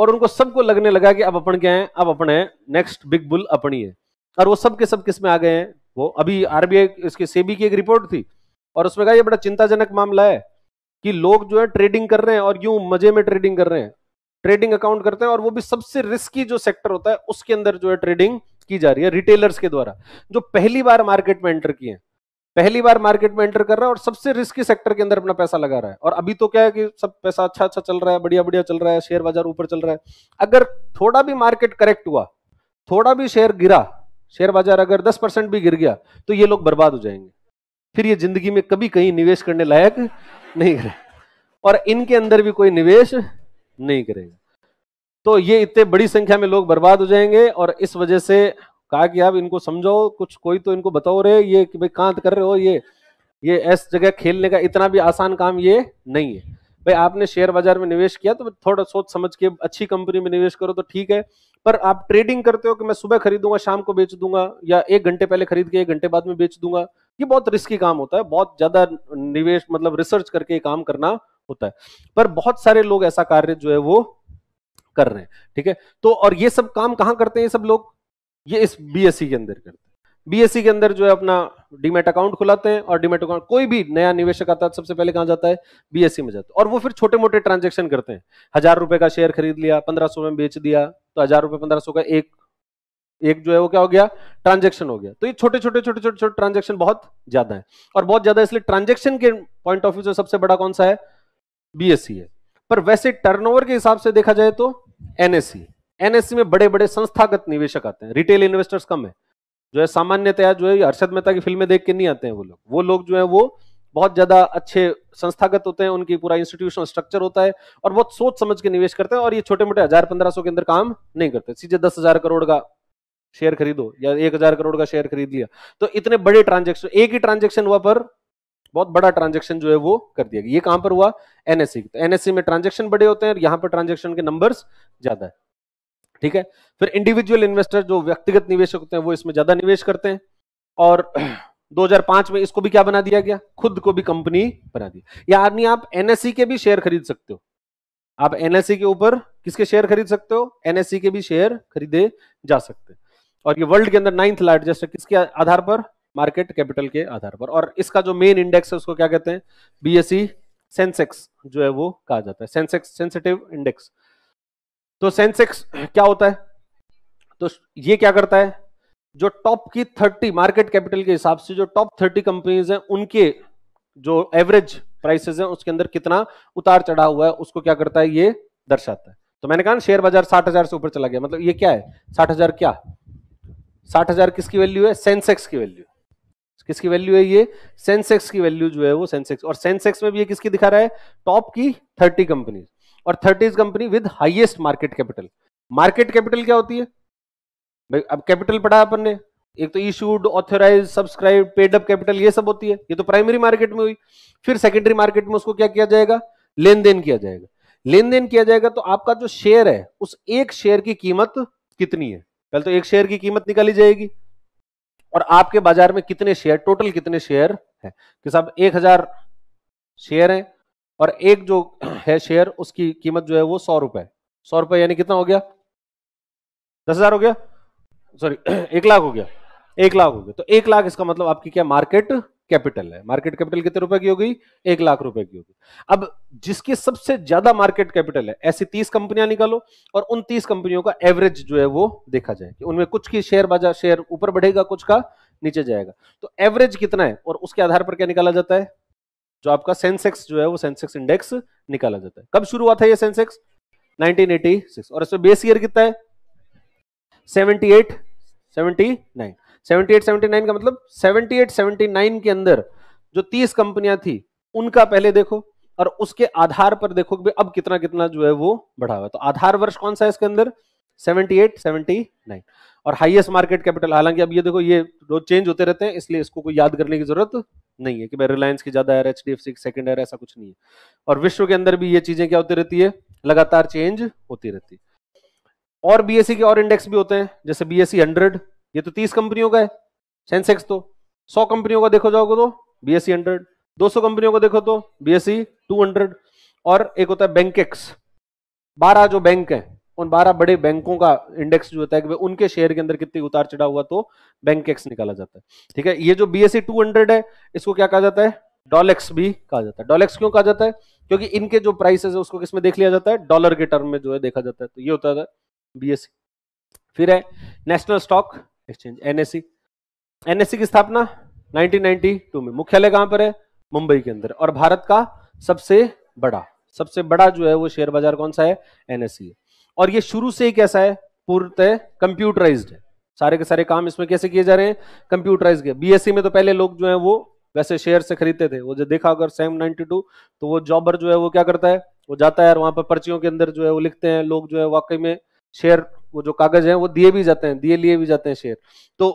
और उनको सबको लगने लगा कि अब अपन क्या है अब अपन है नेक्स्ट बिग बुल अपनी है और वो सब के सब किस में आ गए हैं वो अभी आरबीआई इसके सेबी की एक रिपोर्ट थी और उसमें कहा ये बड़ा चिंताजनक मामला है कि लोग जो है ट्रेडिंग कर रहे हैं और यूं मजे में ट्रेडिंग कर रहे हैं ट्रेडिंग अकाउंट करते हैं और वो भी सबसे रिस्की जो सेक्टर होता है उसके अंदर जो है ट्रेडिंग की जा रही है रिटेलर्स के द्वारा जो पहली बार मार्केट में एंटर किए हैं पहली बार मार्केट में एंटर कर रहा है और सबसे रिस्की सेक्टर के अंदर अपना पैसा लगा रहा है और अभी तो क्या है कि सब पैसा अच्छा अच्छा चल रहा है बढ़िया बढ़िया चल रहा है शेयर बाजार ऊपर चल रहा है अगर थोड़ा भी मार्केट करेक्ट हुआ थोड़ा भी शेयर गिरा शेयर बाजार अगर दस भी गिर गया तो ये लोग बर्बाद हो जाएंगे फिर ये जिंदगी में कभी कहीं निवेश करने लायक नहीं करे और इनके अंदर भी कोई निवेश नहीं करेगा तो ये इतने बड़ी संख्या में लोग बर्बाद हो जाएंगे और इस वजह से कहा कि आप इनको समझाओ कुछ कोई तो इनको बताओ रहे ये कि भाई कहाँ कर रहे हो ये ये ऐस जगह खेलने का इतना भी आसान काम ये नहीं है भाई आपने शेयर बाजार में निवेश किया तो थोड़ा सोच समझ के अच्छी कंपनी में निवेश करो तो ठीक है पर आप ट्रेडिंग करते हो कि मैं सुबह खरीदूंगा शाम को बेच दूंगा या एक घंटे पहले खरीद के एक घंटे बाद में बेच दूंगा ये बहुत रिस्की काम होता है बहुत ज्यादा निवेश मतलब रिसर्च करके काम करना होता है पर बहुत सारे लोग ऐसा कार्य जो है वो कर रहे हैं ठीक है तो और ये सब काम कहाँ करते हैं ये सब लोग ये इस बीएससी e के अंदर करते हैं बीएससी e के अंदर जो है अपना डीमेट अकाउंट खुलाते हैं और डीमेट अकाउंट कोई भी नया निवेशक आता है सबसे पहले कहां जाता है बीएससी e में जाता है और वो फिर छोटे मोटे ट्रांजेक्शन करते हैं हजार रुपए का शेयर खरीद लिया पंद्रह में बेच दिया तो हजार रुपए पंद्रह सौ का एक एक जो है वो क्या हो गया ट्रांजेक्शन हो गया तो ये छोटे छोटे छोटे छोटे छोटे ट्रांजेक्शन बहुत ज्यादा है और बहुत ज्यादा इसलिए ट्रांजेक्शन के पॉइंट ऑफ व्यू सबसे बड़ा कौन सा है बीएससी है पर वैसे टर्नओवर के हिसाब से देखा जाए तो एनएससी एनएससी में बड़े बड़े संस्थागत निवेशक आते हैं रिटेल इन्वेस्टर्स कम है जो है सामान्यतया जो है हर्षद मेहता की फिल्में देख के नहीं आते हैं वो लोग वो लोग जो है वो बहुत ज्यादा अच्छे संस्थागत होते हैं उनकी पूरा इंस्टीट्यूशनल स्ट्रक्चर होता है और बहुत सोच समझ के निवेश करते हैं और ये छोटे मोटे हजार पंद्रह सौ के अंदर काम नहीं करते सीधे दस हजार करोड़ का शेयर खरीदो या एक हजार करोड़ का शेयर खरीद लिया तो इतने बड़े ट्रांजेक्शन एक ही ट्रांजेक्शन हुआ पर बहुत बड़ा ट्रांजेक्शन जो है वो कर दिया गया ये कहां पर हुआ एनएससी तो एनएससी में ट्रांजेक्शन बड़े होते हैं और यहां पर ट्रांजेक्शन के नंबर ज्यादा है ठीक है फिर इंडिविजुअल इन्वेस्टर जो व्यक्तिगत निवेशक होते हैं वो इसमें ज्यादा निवेश करते हैं और 2005 में इसको भी क्या बना दिया गया खुद को भी कंपनी बना दिया यानी आप एनएससी e के भी शेयर खरीद सकते हो आप एनएससी e के ऊपर किसके शेयर खरीद सकते हो एनएससी e के भी शेयर खरीदे जा सकते हैं और ये वर्ल्ड के अंदर नाइन्थ लार्जेस्ट है किसके आधार पर मार्केट कैपिटल के आधार पर और इसका जो मेन इंडेक्स है उसको क्या कहते हैं बीएसई सेंसेक्स जो है वो कहा जाता है सेंसेक्स सेंसिटिव इंडेक्स तो सेंसेक्स क्या होता है तो ये क्या करता है जो टॉप की थर्टी मार्केट कैपिटल के हिसाब से जो टॉप थर्टी कंपनीज हैं उनके जो एवरेज प्राइसेस हैं उसके अंदर कितना उतार चढ़ा हुआ है उसको क्या करता है ये दर्शाता है तो मैंने कहा ना शेयर बाजार साठ हजार से ऊपर चला गया मतलब ये क्या है साठ हजार क्या साठ हजार किसकी वैल्यू है सेंसेक्स की वैल्यू किसकी वैल्यू है ये सेंसेक्स की वैल्यू जो है वो सेंसेक्स और सेंसेक्स में भी ये किसकी दिखा रहा है टॉप की थर्टी कंपनीज और third is company with highest market capital market capital क्या होती है भाई अब कैपिटल पढ़ा अपन ने एक तो issued authorise subscribe paid up capital ये सब होती है ये तो प्राइमरी मार्केट में हुई फिर सेकेंडरी मार्केट में उसको क्या किया जाएगा लेन देन किया जाएगा लेन देन किया जाएगा तो आपका जो शेयर है उस एक शेयर की कीमत कितनी है पहले तो एक शेयर की कीमत निकाली जाएगी और आपके बाजार में कितने शेयर टोटल कितने शेयर है कि साहब एक हजार शेयर है और एक जो है शेयर उसकी कीमत जो है वो सौ रुपए सौ रुपए यानी कितना हो गया दस हजार हो गया सॉरी एक लाख हो गया एक लाख हो गया तो एक लाख इसका मतलब आपकी क्या मार्केट कैपिटल है मार्केट कैपिटल कितने रुपए की हो गई एक लाख रुपए की होगी अब जिसकी सबसे ज्यादा मार्केट कैपिटल है ऐसी तीस कंपनियां निकालो और उन तीस कंपनियों का एवरेज जो है वो देखा जाए कि उनमें कुछ की शेयर बाजार शेयर ऊपर बढ़ेगा कुछ का नीचे जाएगा तो एवरेज कितना है और उसके आधार पर क्या निकाला जाता है जो आपका सेंसेक्स जो है वो सेंसेक्स इंडेक्स निकाला जाता है कब शुरू हुआ था ये सेंसेक्स 1986 और इसमें बेस ईयर कितना है 78 79 78 79 का मतलब 78 79 के अंदर जो 30 कंपनियां थी उनका पहले देखो और उसके आधार पर देखो कि अब कितना कितना जो है वो बढ़ा हुआ तो आधार वर्ष कौन सा है इसके अंदर 78 79 और हाईएस्ट मार्केट कैपिटल हालांकि अब ये देखो ये रोज चेंज होते रहते हैं इसलिए इसको कोई याद करने की जरूरत नहीं है कि भाई रिलायंस की ज्यादा H D F C second एयर ऐसा कुछ नहीं है और विश्व के अंदर भी ये चीजें क्या होती रहती है लगातार चेंज होती रहती है और बीएससी e के और इंडेक्स भी होते हैं जैसे बीएससी हंड्रेड e ये तो तीस कंपनियों का है सेंसेक्स तो सौ कंपनियों का देखो जाओगे तो बीएससी हंड्रेड e दो सौ कंपनियों का देखो तो बीएससी टू हंड्रेड और एक होता है बैंकेक्स बारह जो बैंक है उन बारह बड़े बैंकों का इंडेक्स जो होता है कि उनके शेयर के अंदर कितनी उतार चढ़ा हुआ तो बैंक एक्स निकाला जाता है ठीक है ये जो बी एस टू हंड्रेड है इसको क्या कहा जाता है डॉलेक्स भी कहा जाता है डॉलेक्स क्यों कहा जाता है क्योंकि इनके जो प्राइसेस है उसको किसमें देख लिया जाता है डॉलर के टर्म में जो है देखा जाता है तो ये होता है बीएससी e। फिर है national stock exchange NSC NSC की स्थापना 1992 में मुख्यालय कहां पर है मुंबई के अंदर और भारत का सबसे बड़ा सबसे बड़ा जो है वो शेयर बाजार कौन सा है एनएससी e है और ये शुरू से ही कैसा है पूर्णतः कंप्यूटराइज्ड है सारे के सारे काम इसमें कैसे किए जा रहे हैं कंप्यूटराइज के बीएससी में तो पहले लोग जो है वो वैसे शेयर से खरीदते थे वो जो देखा अगर सेम 92 तो वो जॉबर जो है वो क्या करता है वो जाता है और वहां पर पर्चियों के अंदर जो है वो लिखते हैं लोग जो है वाकई में शेयर वो जो कागज है वो दिए भी जाते हैं दिए लिए भी जाते हैं शेयर तो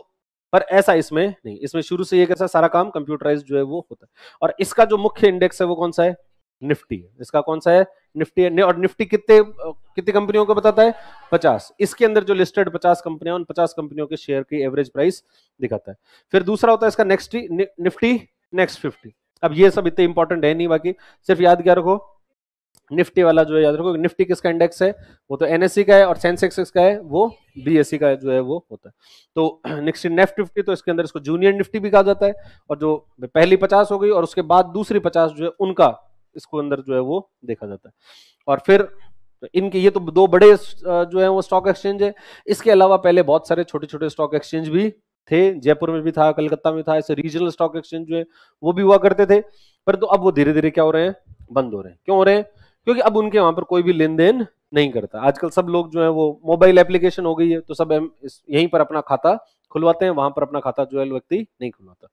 पर ऐसा इसमें नहीं इसमें शुरू से ये कैसा सारा काम कंप्यूटराइज जो है वो होता है और इसका जो मुख्य इंडेक्स है वो कौन सा है निफ्टी है इसका कौन सा है निफ्टी है और निफ्टी कितने कितनी कंपनियों को बताता है पचास इसके अंदर जो लिस्टेड पचास कंपनियां उन पचास कंपनियों के शेयर की एवरेज प्राइस दिखाता है फिर दूसरा होता है इसका नेक्स्ट निफ्टी नेक्स्ट फिफ्टी अब ये सब इतने इंपॉर्टेंट है नहीं बाकी सिर्फ याद क्या रखो निफ्टी वाला जो है याद रखो निफ्टी किसका इंडेक्स है वो तो एनएससी e का है और सेंसेक्स e का है वो बीएससी e का है जो है वो होता है तो नेक्स्ट नेफ्ट निफ्टी तो इसके अंदर इसको जूनियर निफ्टी भी कहा जाता है और जो पहली पचास हो गई और उसके बाद दूसरी पचास जो है उनका इसको अंदर जो है वो देखा जाता है और फिर इनके ये तो दो बड़े जो है वो स्टॉक एक्सचेंज है इसके अलावा पहले बहुत सारे छोटे छोटे स्टॉक एक्सचेंज भी थे जयपुर में भी था कलकत्ता में था ऐसे रीजनल स्टॉक एक्सचेंज जो है वो भी हुआ करते थे पर तो अब वो धीरे धीरे क्या हो रहे हैं बंद हो रहे हैं क्यों हो रहे हैं क्योंकि अब उनके वहां पर कोई भी लेन देन नहीं करता आजकल सब लोग जो है वो मोबाइल एप्लीकेशन हो गई है तो सब यहीं पर अपना खाता खुलवाते हैं वहां पर अपना खाता जो है व्यक्ति नहीं खुलवाता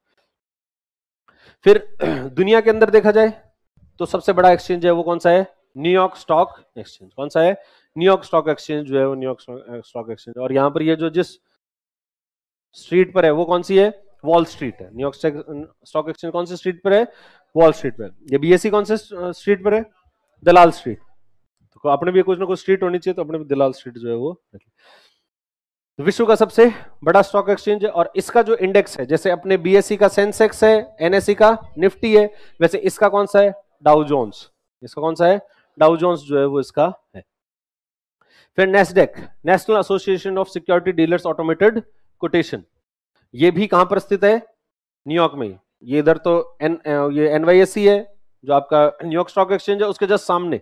फिर दुनिया के अंदर देखा जाए तो सबसे बड़ा एक्सचेंज है वो कौन सा है न्यूयॉर्क स्टॉक एक्सचेंज कौन सा है न्यूयॉर्क स्टॉक एक्सचेंज जो है वो न्यूयॉर्क स्टॉक एक्सचेंज और यहाँ पर ये जो जिस स्ट्रीट पर है वो कौन सी है वॉल स्ट्रीट है न्यूयॉर्क स्टॉक एक्सचेंज कौन सी स्ट्रीट पर है वॉल स्ट्रीट पर ये बीएससी e कौन से स्ट्रीट eh, पर है दलाल स्ट्रीट तो अपने भी कुछ ना कुछ स्ट्रीट होनी चाहिए तो अपने भी दलाल स्ट्रीट जो है वो तो विश्व का सबसे बड़ा स्टॉक एक्सचेंज है और इसका जो इंडेक्स है जैसे अपने बीएससी e का सेंसेक्स है एनएससी e का निफ्टी है वैसे इसका कौन सा है डाउ जोन्स इसका कौन सा है डाउ जोन्स जो है वो इसका है फिर Nasdaq national association of security dealers automated quotation ये भी कहां पर स्थित है न्यूयॉर्क में ये इधर तो एन ये एनवाईएससी e है जो आपका न्यूयॉर्क स्टॉक एक्सचेंज है उसके जस्ट सामने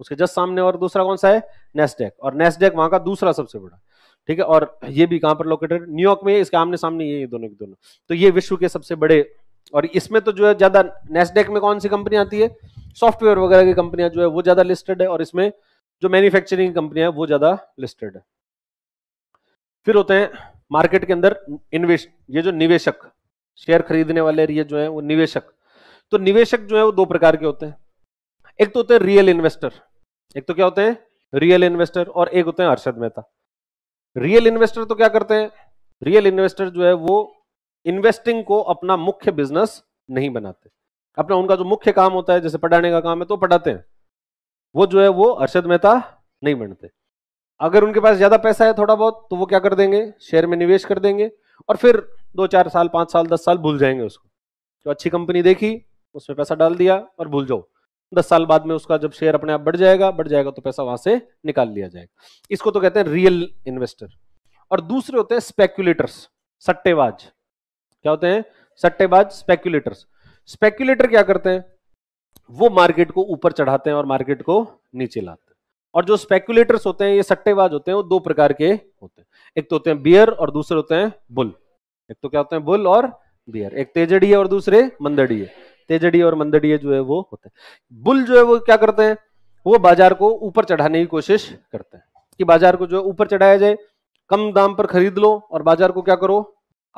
उसके जस्ट सामने और दूसरा कौन सा है नेस्डेक और नेस्डेक वहां का दूसरा सबसे बड़ा ठीक है और ये भी कहां पर लोकेटेड न्यूयॉर्क में इसके आमने सामने ये दोनों के दोनों तो ये विश्व के सबसे बड़े और इसमें तो जो है ज्यादा नेस्डेक में कौन सी कंपनी आती है सॉफ्टवेयर वगैरह की कंपनियां जो है वो ज्यादा लिस्टेड है और इसमें जो मैन्युफैक्चरिंग कंपनियां है वो ज्यादा लिस्टेड है फिर होते हैं मार्केट के अंदर इन्वेस्ट ये जो निवेशक शेयर खरीदने वाले ये जो है वो निवेशक तो निवेशक जो है वो दो प्रकार के होते हैं एक तो होते हैं रियल इन्वेस्टर एक तो क्या होते हैं रियल इन्वेस्टर और एक होते हैं अर्षद मेहता रियल इन्वेस्टर तो क्या करते हैं रियल इन्वेस्टर जो है वो इन्वेस्टिंग को अपना मुख्य बिजनेस नहीं बनाते अपना उनका जो मुख्य काम होता है जैसे पढ़ाने का काम है तो पढ़ाते हैं वो जो है वो अर्षद मेहता नहीं बनते अगर उनके पास ज्यादा पैसा है थोड़ा बहुत तो वो क्या कर देंगे शेयर में निवेश कर देंगे और फिर दो चार साल पांच साल दस साल भूल जाएंगे उसको जो अच्छी कंपनी देखी उसमें पैसा डाल दिया और भूल जाओ दस साल बाद में उसका जब शेयर अपने आप बढ़ जाएगा बढ़ जाएगा तो पैसा वहां से निकाल लिया जाएगा इसको तो कहते हैं रियल इन्वेस्टर और दूसरे होते हैं स्पेक्यूलेटर्स सट्टेबाज क्या होते हैं सट्टेबाज स्पेक्यूलेटर्स स्पेक्यूलेटर क्या करते हैं वो मार्केट को ऊपर चढ़ाते हैं और मार्केट को नीचे लाते हैं और जो स्पेक्यूलेटर्स होते हैं ये सट्टेबाज होते हैं वो दो प्रकार के होते हैं एक तो होते हैं बियर और दूसरे होते हैं बुल एक तो क्या होते हैं बुल और बियर एक तेजड़ी है और दूसरे मंदड़ी है तेजड़ी और मंदड़िए जो है वो होते हैं बुल जो है वो क्या करते हैं वो बाजार को ऊपर चढ़ाने की कोशिश करते हैं कि बाजार को जो है ऊपर चढ़ाया जाए कम दाम पर खरीद लो और बाजार को क्या करो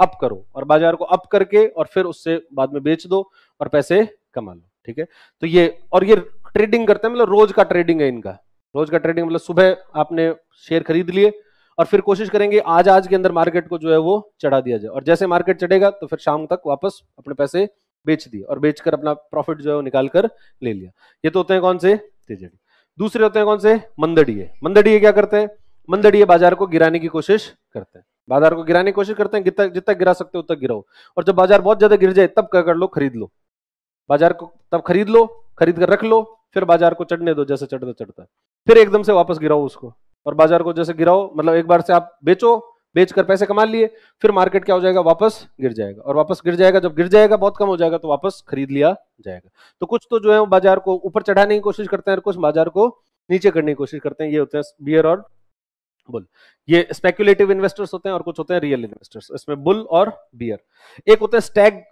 अप करो और बाजार को अप करके और फिर उससे बाद में बेच दो और पैसे कमा लो ठीक है तो ये और ये ट्रेडिंग करते हैं मतलब रोज का ट्रेडिंग है इनका रोज का ट्रेडिंग मतलब सुबह आपने शेयर खरीद लिए और फिर कोशिश करेंगे आज आज के अंदर मार्केट को जो है वो चढ़ा दिया जाए और जैसे मार्केट चढ़ेगा तो फिर शाम तक वापस अपने पैसे बेच दिए और बेचकर अपना प्रॉफिट जो है वो निकाल कर ले लिया ये तो होते हैं कौन से तेजड़ी दूसरे होते हैं कौन से मंदड़िए मंदड़िए क्या करते हैं मंदड़िए बाजार को गिराने की कोशिश करते हैं बाजार को गिराने की कोशिश करते हैं जितना जितना गिरा सकते हो उतना गिराओ और जब बाजार बहुत ज्यादा गिर जाए तब क्या कर लो खरीद लो बाजार को तब खरीद लो खरीद कर रख लो फिर बाजार को चढ़ने दो जैसे चढ़ता चढ़ता फिर एकदम से वापस गिराओ उसको और बाजार को जैसे गिराओ मतलब एक बार से आप बेचो बेचकर पैसे कमा लिए फिर मार्केट क्या हो जाएगा वापस गिर जाएगा और वापस गिर जाएगा जब गिर जाएगा बहुत कम हो जाएगा तो वापस खरीद लिया जाएगा तो कुछ तो जो है बाजार को ऊपर चढ़ाने की कोशिश करते हैं और कुछ बाजार को नीचे करने की कोशिश करते हैं ये होते हैं बियर और बुल ये स्पेकुलेटिव इन्वेस्टर्स होते हैं और कुछ होते हैं रियल इन्वेस्टर्स इसमें बुल और बियर एक होते हैं स्टैग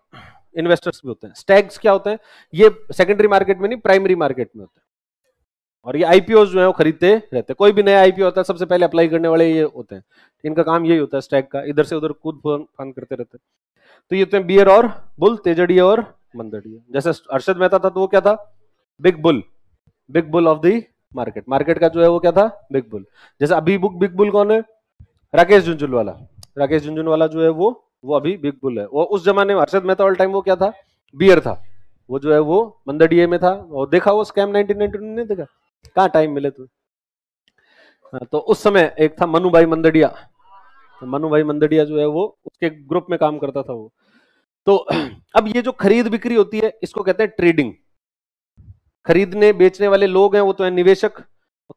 इन्वेस्टर्स भी होते हैं स्टैग्स क्या होते हैं ये सेकेंडरी मार्केट में नहीं प्राइमरी मार्केट में होते हैं और ये आईपीओ जो है वो खरीदते रहते हैं कोई भी नया आईपीओ होता है सबसे पहले अप्लाई करने वाले ये होते हैं इनका काम यही होता है स्टैग का इधर से उधर कूद फान करते रहते हैं तो ये होते हैं बियर और बुल तेजड़ी और मंदड़ी जैसे अर्षद मेहता था तो वो क्या था big bull big bull of the market market का जो है वो क्या था बिग बुल जैसे अभी बुक बिग बुल कौन है राकेश झुंझुन वाला राकेश झुंझुन वाला जो है वो वो अभी बिग बुल है वो उस जमाने में हर्षद मेहता ऑल टाइम वो क्या था बियर था वो जो है वो मंदरडीए में था और देखा वो स्कैम नाइनटीन नहीं देखा कहाँ टाइम मिले तुम्हें हाँ, तो उस समय एक था मनु भाई मंदडिया तो मनु भाई मंदडिया जो है वो उसके ग्रुप में काम करता था वो तो अब ये जो खरीद बिक्री होती है इसको कहते हैं ट्रेडिंग खरीदने बेचने वाले लोग हैं वो तो है निवेशक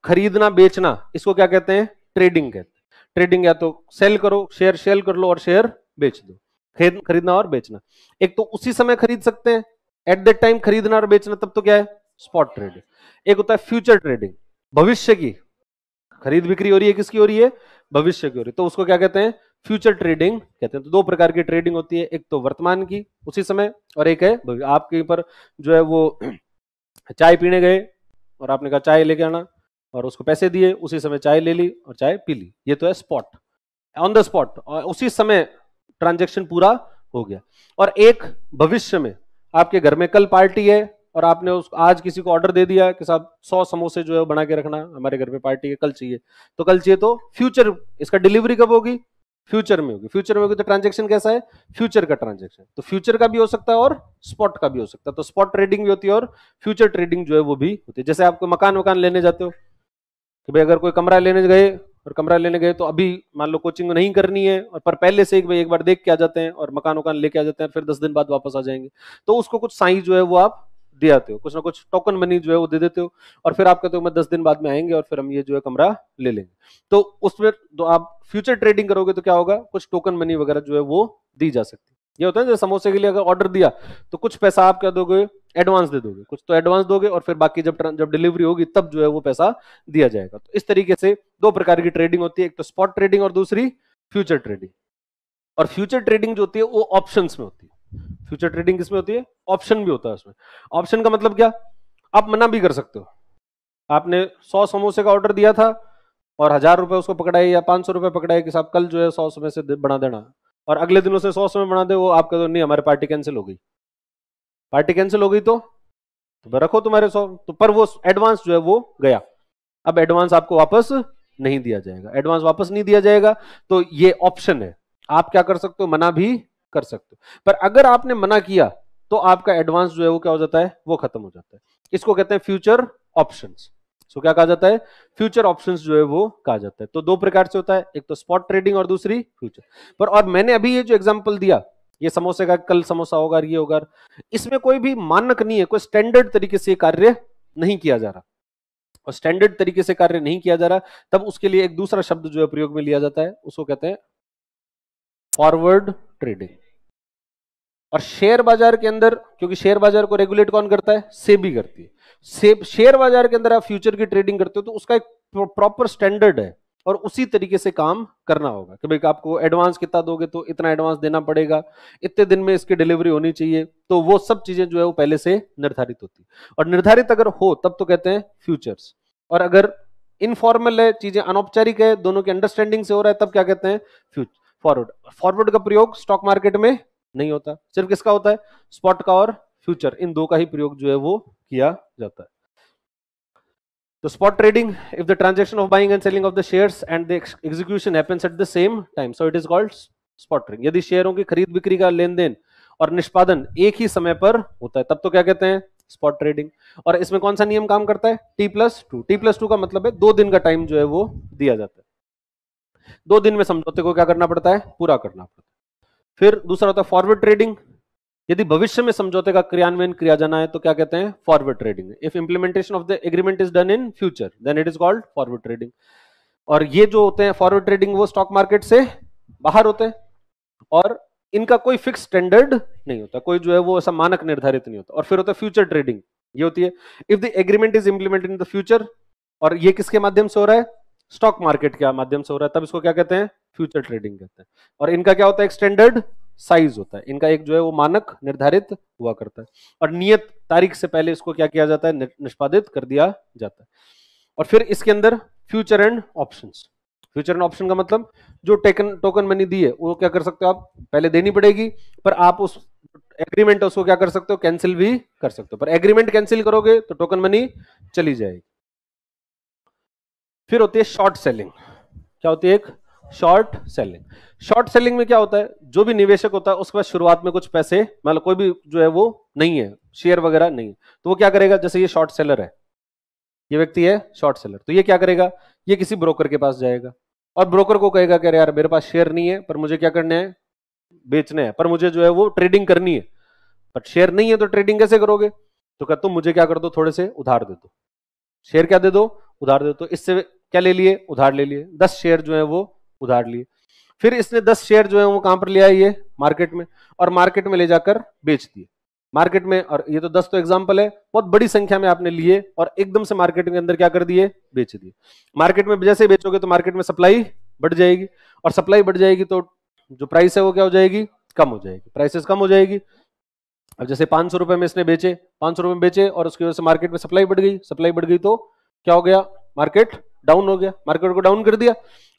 खरीदना बेचना इसको क्या कहते हैं ट्रेडिंग कहते हैं ट्रेडिंग या तो सेल करो शेयर सेल कर लो और शेयर बेच दो खरीदना और बेचना एक तो उसी समय खरीद सकते हैं एट द टाइम खरीदना और बेचना तब तो क्या है स्पॉट ट्रेडिंग एक होता है फ्यूचर ट्रेडिंग भविष्य की खरीद बिक्री हो रही है किसकी हो रही है भविष्य की हो रही है तो उसको क्या कहते हैं फ्यूचर ट्रेडिंग कहते हैं तो दो प्रकार की ट्रेडिंग होती है एक तो वर्तमान की उसी समय और एक है आपके पर जो है वो चाय पीने गए और आपने कहा चाय लेके आना और उसको पैसे दिए उसी समय चाय ले ली और चाय पी ली ये तो है स्पॉट ऑन द स्पॉट और उसी समय ट्रांजेक्शन पूरा हो गया और एक भविष्य में आपके घर में कल पार्टी है और आपने उस आज किसी को ऑर्डर दे दिया कि साहब सौ समोसे जो है बना के रखना हमारे घर पे पार्टी है कल चाहिए तो कल चाहिए तो फ्यूचर इसका डिलीवरी कब होगी फ्यूचर में होगी फ्यूचर में होगी तो ट्रांजेक्शन कैसा है फ्यूचर का ट्रांजेक्शन तो फ्यूचर का भी हो सकता है और स्पॉट का भी हो सकता है तो स्पॉट ट्रेडिंग भी होती है और फ्यूचर ट्रेडिंग जो है वो भी होती है जैसे आपको मकान वकान लेने जाते हो कि भाई अगर कोई कमरा लेने गए और कमरा लेने गए तो अभी मान लो कोचिंग तो नहीं करनी है और पर पहले से एक भाई एक बार देख के आ जाते हैं और मकान वकान लेके आ जाते हैं फिर दस दिन बाद वापस आ जाएंगे तो उसको कुछ साइंस जो है वो आप दे आते हो कुछ ना कुछ टोकन मनी जो है वो दे देते हो और फिर आप कहते हो मैं दस दिन बाद में आएंगे और फिर हम ये जो है कमरा ले लेंगे तो उसमें तो आप फ्यूचर ट्रेडिंग करोगे तो क्या होगा कुछ टोकन मनी वगैरह जो है वो दी जा सकती है ये होता है जैसे समोसे के लिए अगर ऑर्डर दिया तो कुछ पैसा आप क्या दोगे एडवांस दे दोगे कुछ तो एडवांस दोगे और फिर बाकी जब जब डिलीवरी होगी तब जो है वो पैसा दिया जाएगा तो इस तरीके से दो प्रकार की ट्रेडिंग होती है एक तो स्पॉट ट्रेडिंग और दूसरी फ्यूचर ट्रेडिंग और फ्यूचर ट्रेडिंग जो होती है वो ऑप्शंस में होती है फ्यूचर ट्रेडिंग किसमें होती है ऑप्शन भी होता है उसमें ऑप्शन का मतलब क्या आप मना भी कर सकते हो आपने सौ समोसे का ऑर्डर दिया था और हजार रुपए उसको पकड़ाई या पांच सौ रुपए पकड़ाई कि साहब कल जो है सौ समय से बना देना और अगले दिन उसने सौ समय बना दे वो आप कह दो तो नहीं हमारे पार्टी कैंसिल हो गई पार्टी कैंसिल हो गई तो, तो रखो तुम्हारे सौ तो पर वो एडवांस जो है वो गया अब एडवांस आपको वापस नहीं दिया जाएगा एडवांस वापस नहीं दिया जाएगा तो ये ऑप्शन है आप क्या कर सकते हो मना भी कर सकते हो पर अगर आपने मना किया तो आपका एडवांस जो है वो क्या हो जाता है वो खत्म हो जाता है इसको कहते हैं फ्यूचर ऑप्शन सो क्या कहा जाता है फ्यूचर ऑप्शंस जो है वो कहा जाता है तो दो प्रकार से होता है एक तो स्पॉट ट्रेडिंग और दूसरी फ्यूचर पर और मैंने अभी ये जो एग्जांपल दिया ये समोसे का कल समोसा होगा ये होगा इसमें कोई भी मानक नहीं है कोई स्टैंडर्ड तरीके से कार्य नहीं किया जा रहा और स्टैंडर्ड तरीके से कार्य नहीं किया जा रहा तब उसके लिए एक दूसरा शब्द जो है प्रयोग में लिया जाता है उसको कहते हैं फॉरवर्ड ट्रेडिंग और शेयर बाजार के अंदर क्योंकि शेयर बाजार को रेगुलेट कौन करता है सेबी करती है सेब शेयर बाजार के अंदर आप फ्यूचर की ट्रेडिंग करते हो तो उसका एक प्रॉपर स्टैंडर्ड है और उसी तरीके से काम करना होगा कि भाई आपको एडवांस कितना दोगे तो इतना एडवांस देना पड़ेगा इतने दिन में इसकी डिलीवरी होनी चाहिए तो वो सब चीजें जो है वो पहले से निर्धारित होती है और निर्धारित अगर हो तब तो कहते हैं फ्यूचर्स और अगर इनफॉर्मल है चीजें अनौपचारिक है दोनों के अंडरस्टैंडिंग से हो रहा है तब क्या कहते हैं फ्यूचर फॉरवर्ड फॉरवर्ड का प्रयोग स्टॉक मार्केट में नहीं होता सिर्फ किसका होता है स्पॉट का और फ्यूचर इन दो का ही प्रयोग जो है वो किया जाता है तो spot trading if the transaction of buying and selling of the share and the execution at the same time so it is called spot trading यदि शेयरों की खरीद बिक्री का लेन देन और निष्पादन एक ही समय पर होता है तब तो क्या कहते हैं स्पॉट ट्रेडिंग और इसमें कौन सा नियम काम करता है T plus two T plus two का मतलब है दो दिन का टाइम जो है वो दिया जाता है दो दिन में समझौते को क्या करना पड़ता है पूरा करना पड़ता है फिर दूसरा होता है फॉरवर्ड ट्रेडिंग यदि भविष्य में समझौते का क्रियान्वयन किया जाना है तो क्या कहते हैं forward trading if implementation of the agreement is done in future then it is called forward trading और ये जो होते हैं फॉरवर्ड ट्रेडिंग वो स्टॉक मार्केट से बाहर होते हैं और इनका कोई फिक्स स्टैंडर्ड नहीं होता कोई जो है वो ऐसा मानक निर्धारित नहीं होता और फिर होता है फ्यूचर ट्रेडिंग ये होती है if the agreement is implemented in the future और ये किसके माध्यम से हो रहा है स्टॉक मार्केट के माध्यम से हो रहा है तब इसको क्या कहते हैं फ्यूचर ट्रेडिंग कहते हैं और इनका क्या होता है एक स्टैंडर्ड साइज होता है इनका एक जो है वो मानक निर्धारित हुआ करता है और नियत तारीख से पहले इसको क्या किया जाता है निष्पादित कर दिया जाता है और फिर इसके अंदर future and option future and option का मतलब जो टेकन टोकन मनी दी है वो क्या कर सकते हो आप पहले देनी पड़ेगी पर आप उस एग्रीमेंट उसको क्या कर सकते हो कैंसिल भी कर सकते हो पर एग्रीमेंट कैंसिल करोगे तो टोकन मनी चली जाएगी फिर होती है शॉर्ट सेलिंग क्या होती है एक शॉर्ट सेलिंग शॉर्ट सेलिंग में क्या होता है जो भी निवेशक होता है उसके पास शुरुआत में कुछ पैसे मतलब कोई भी जो है वो नहीं है शेयर वगैरह नहीं तो वो क्या करेगा जैसे ये शॉर्ट सेलर है ये व्यक्ति है शॉर्ट सेलर तो ये क्या करेगा ये किसी ब्रोकर के पास जाएगा और ब्रोकर को कहेगा कि यार मेरे पास शेयर नहीं है पर मुझे क्या करना है बेचने हैं पर मुझे जो है वो ट्रेडिंग करनी है पर शेयर नहीं है तो ट्रेडिंग कैसे करोगे तो कहते तुम मुझे क्या कर दो थोड़े से उधार दे दो शेयर क्या दे दो उधार दे दो तो इससे क्या ले लिए उधार ले लिए दस शेयर जो है वो उधार लिए फिर इसने दस शेयर जो है वो कहां पर ले आई मार्केट में और मार्केट में ले जाकर बेच दिए मार्केट में और ये तो दस तो एग्जाम्पल है बहुत बड़ी संख्या में आपने लिए और एकदम से मार्केट के अंदर क्या कर दिए बेच दिए मार्केट में जैसे बेचोगे तो मार्केट में सप्लाई बढ़ जाएगी और सप्लाई बढ़ जाएगी तो जो प्राइस है वो क्या हो जाएगी कम हो जाएगी प्राइसेस कम हो जाएगी अब जैसे पांच सौ रुपए में इसने बेचे पांच सौ रुपए में बेचे और उसकी वजह से मार्केट में सप्लाई बढ़ गई सप्लाई बढ़ गई तो क्या हो गया मार्केट डाउन हो गया मार्केट को डाउन कर दिया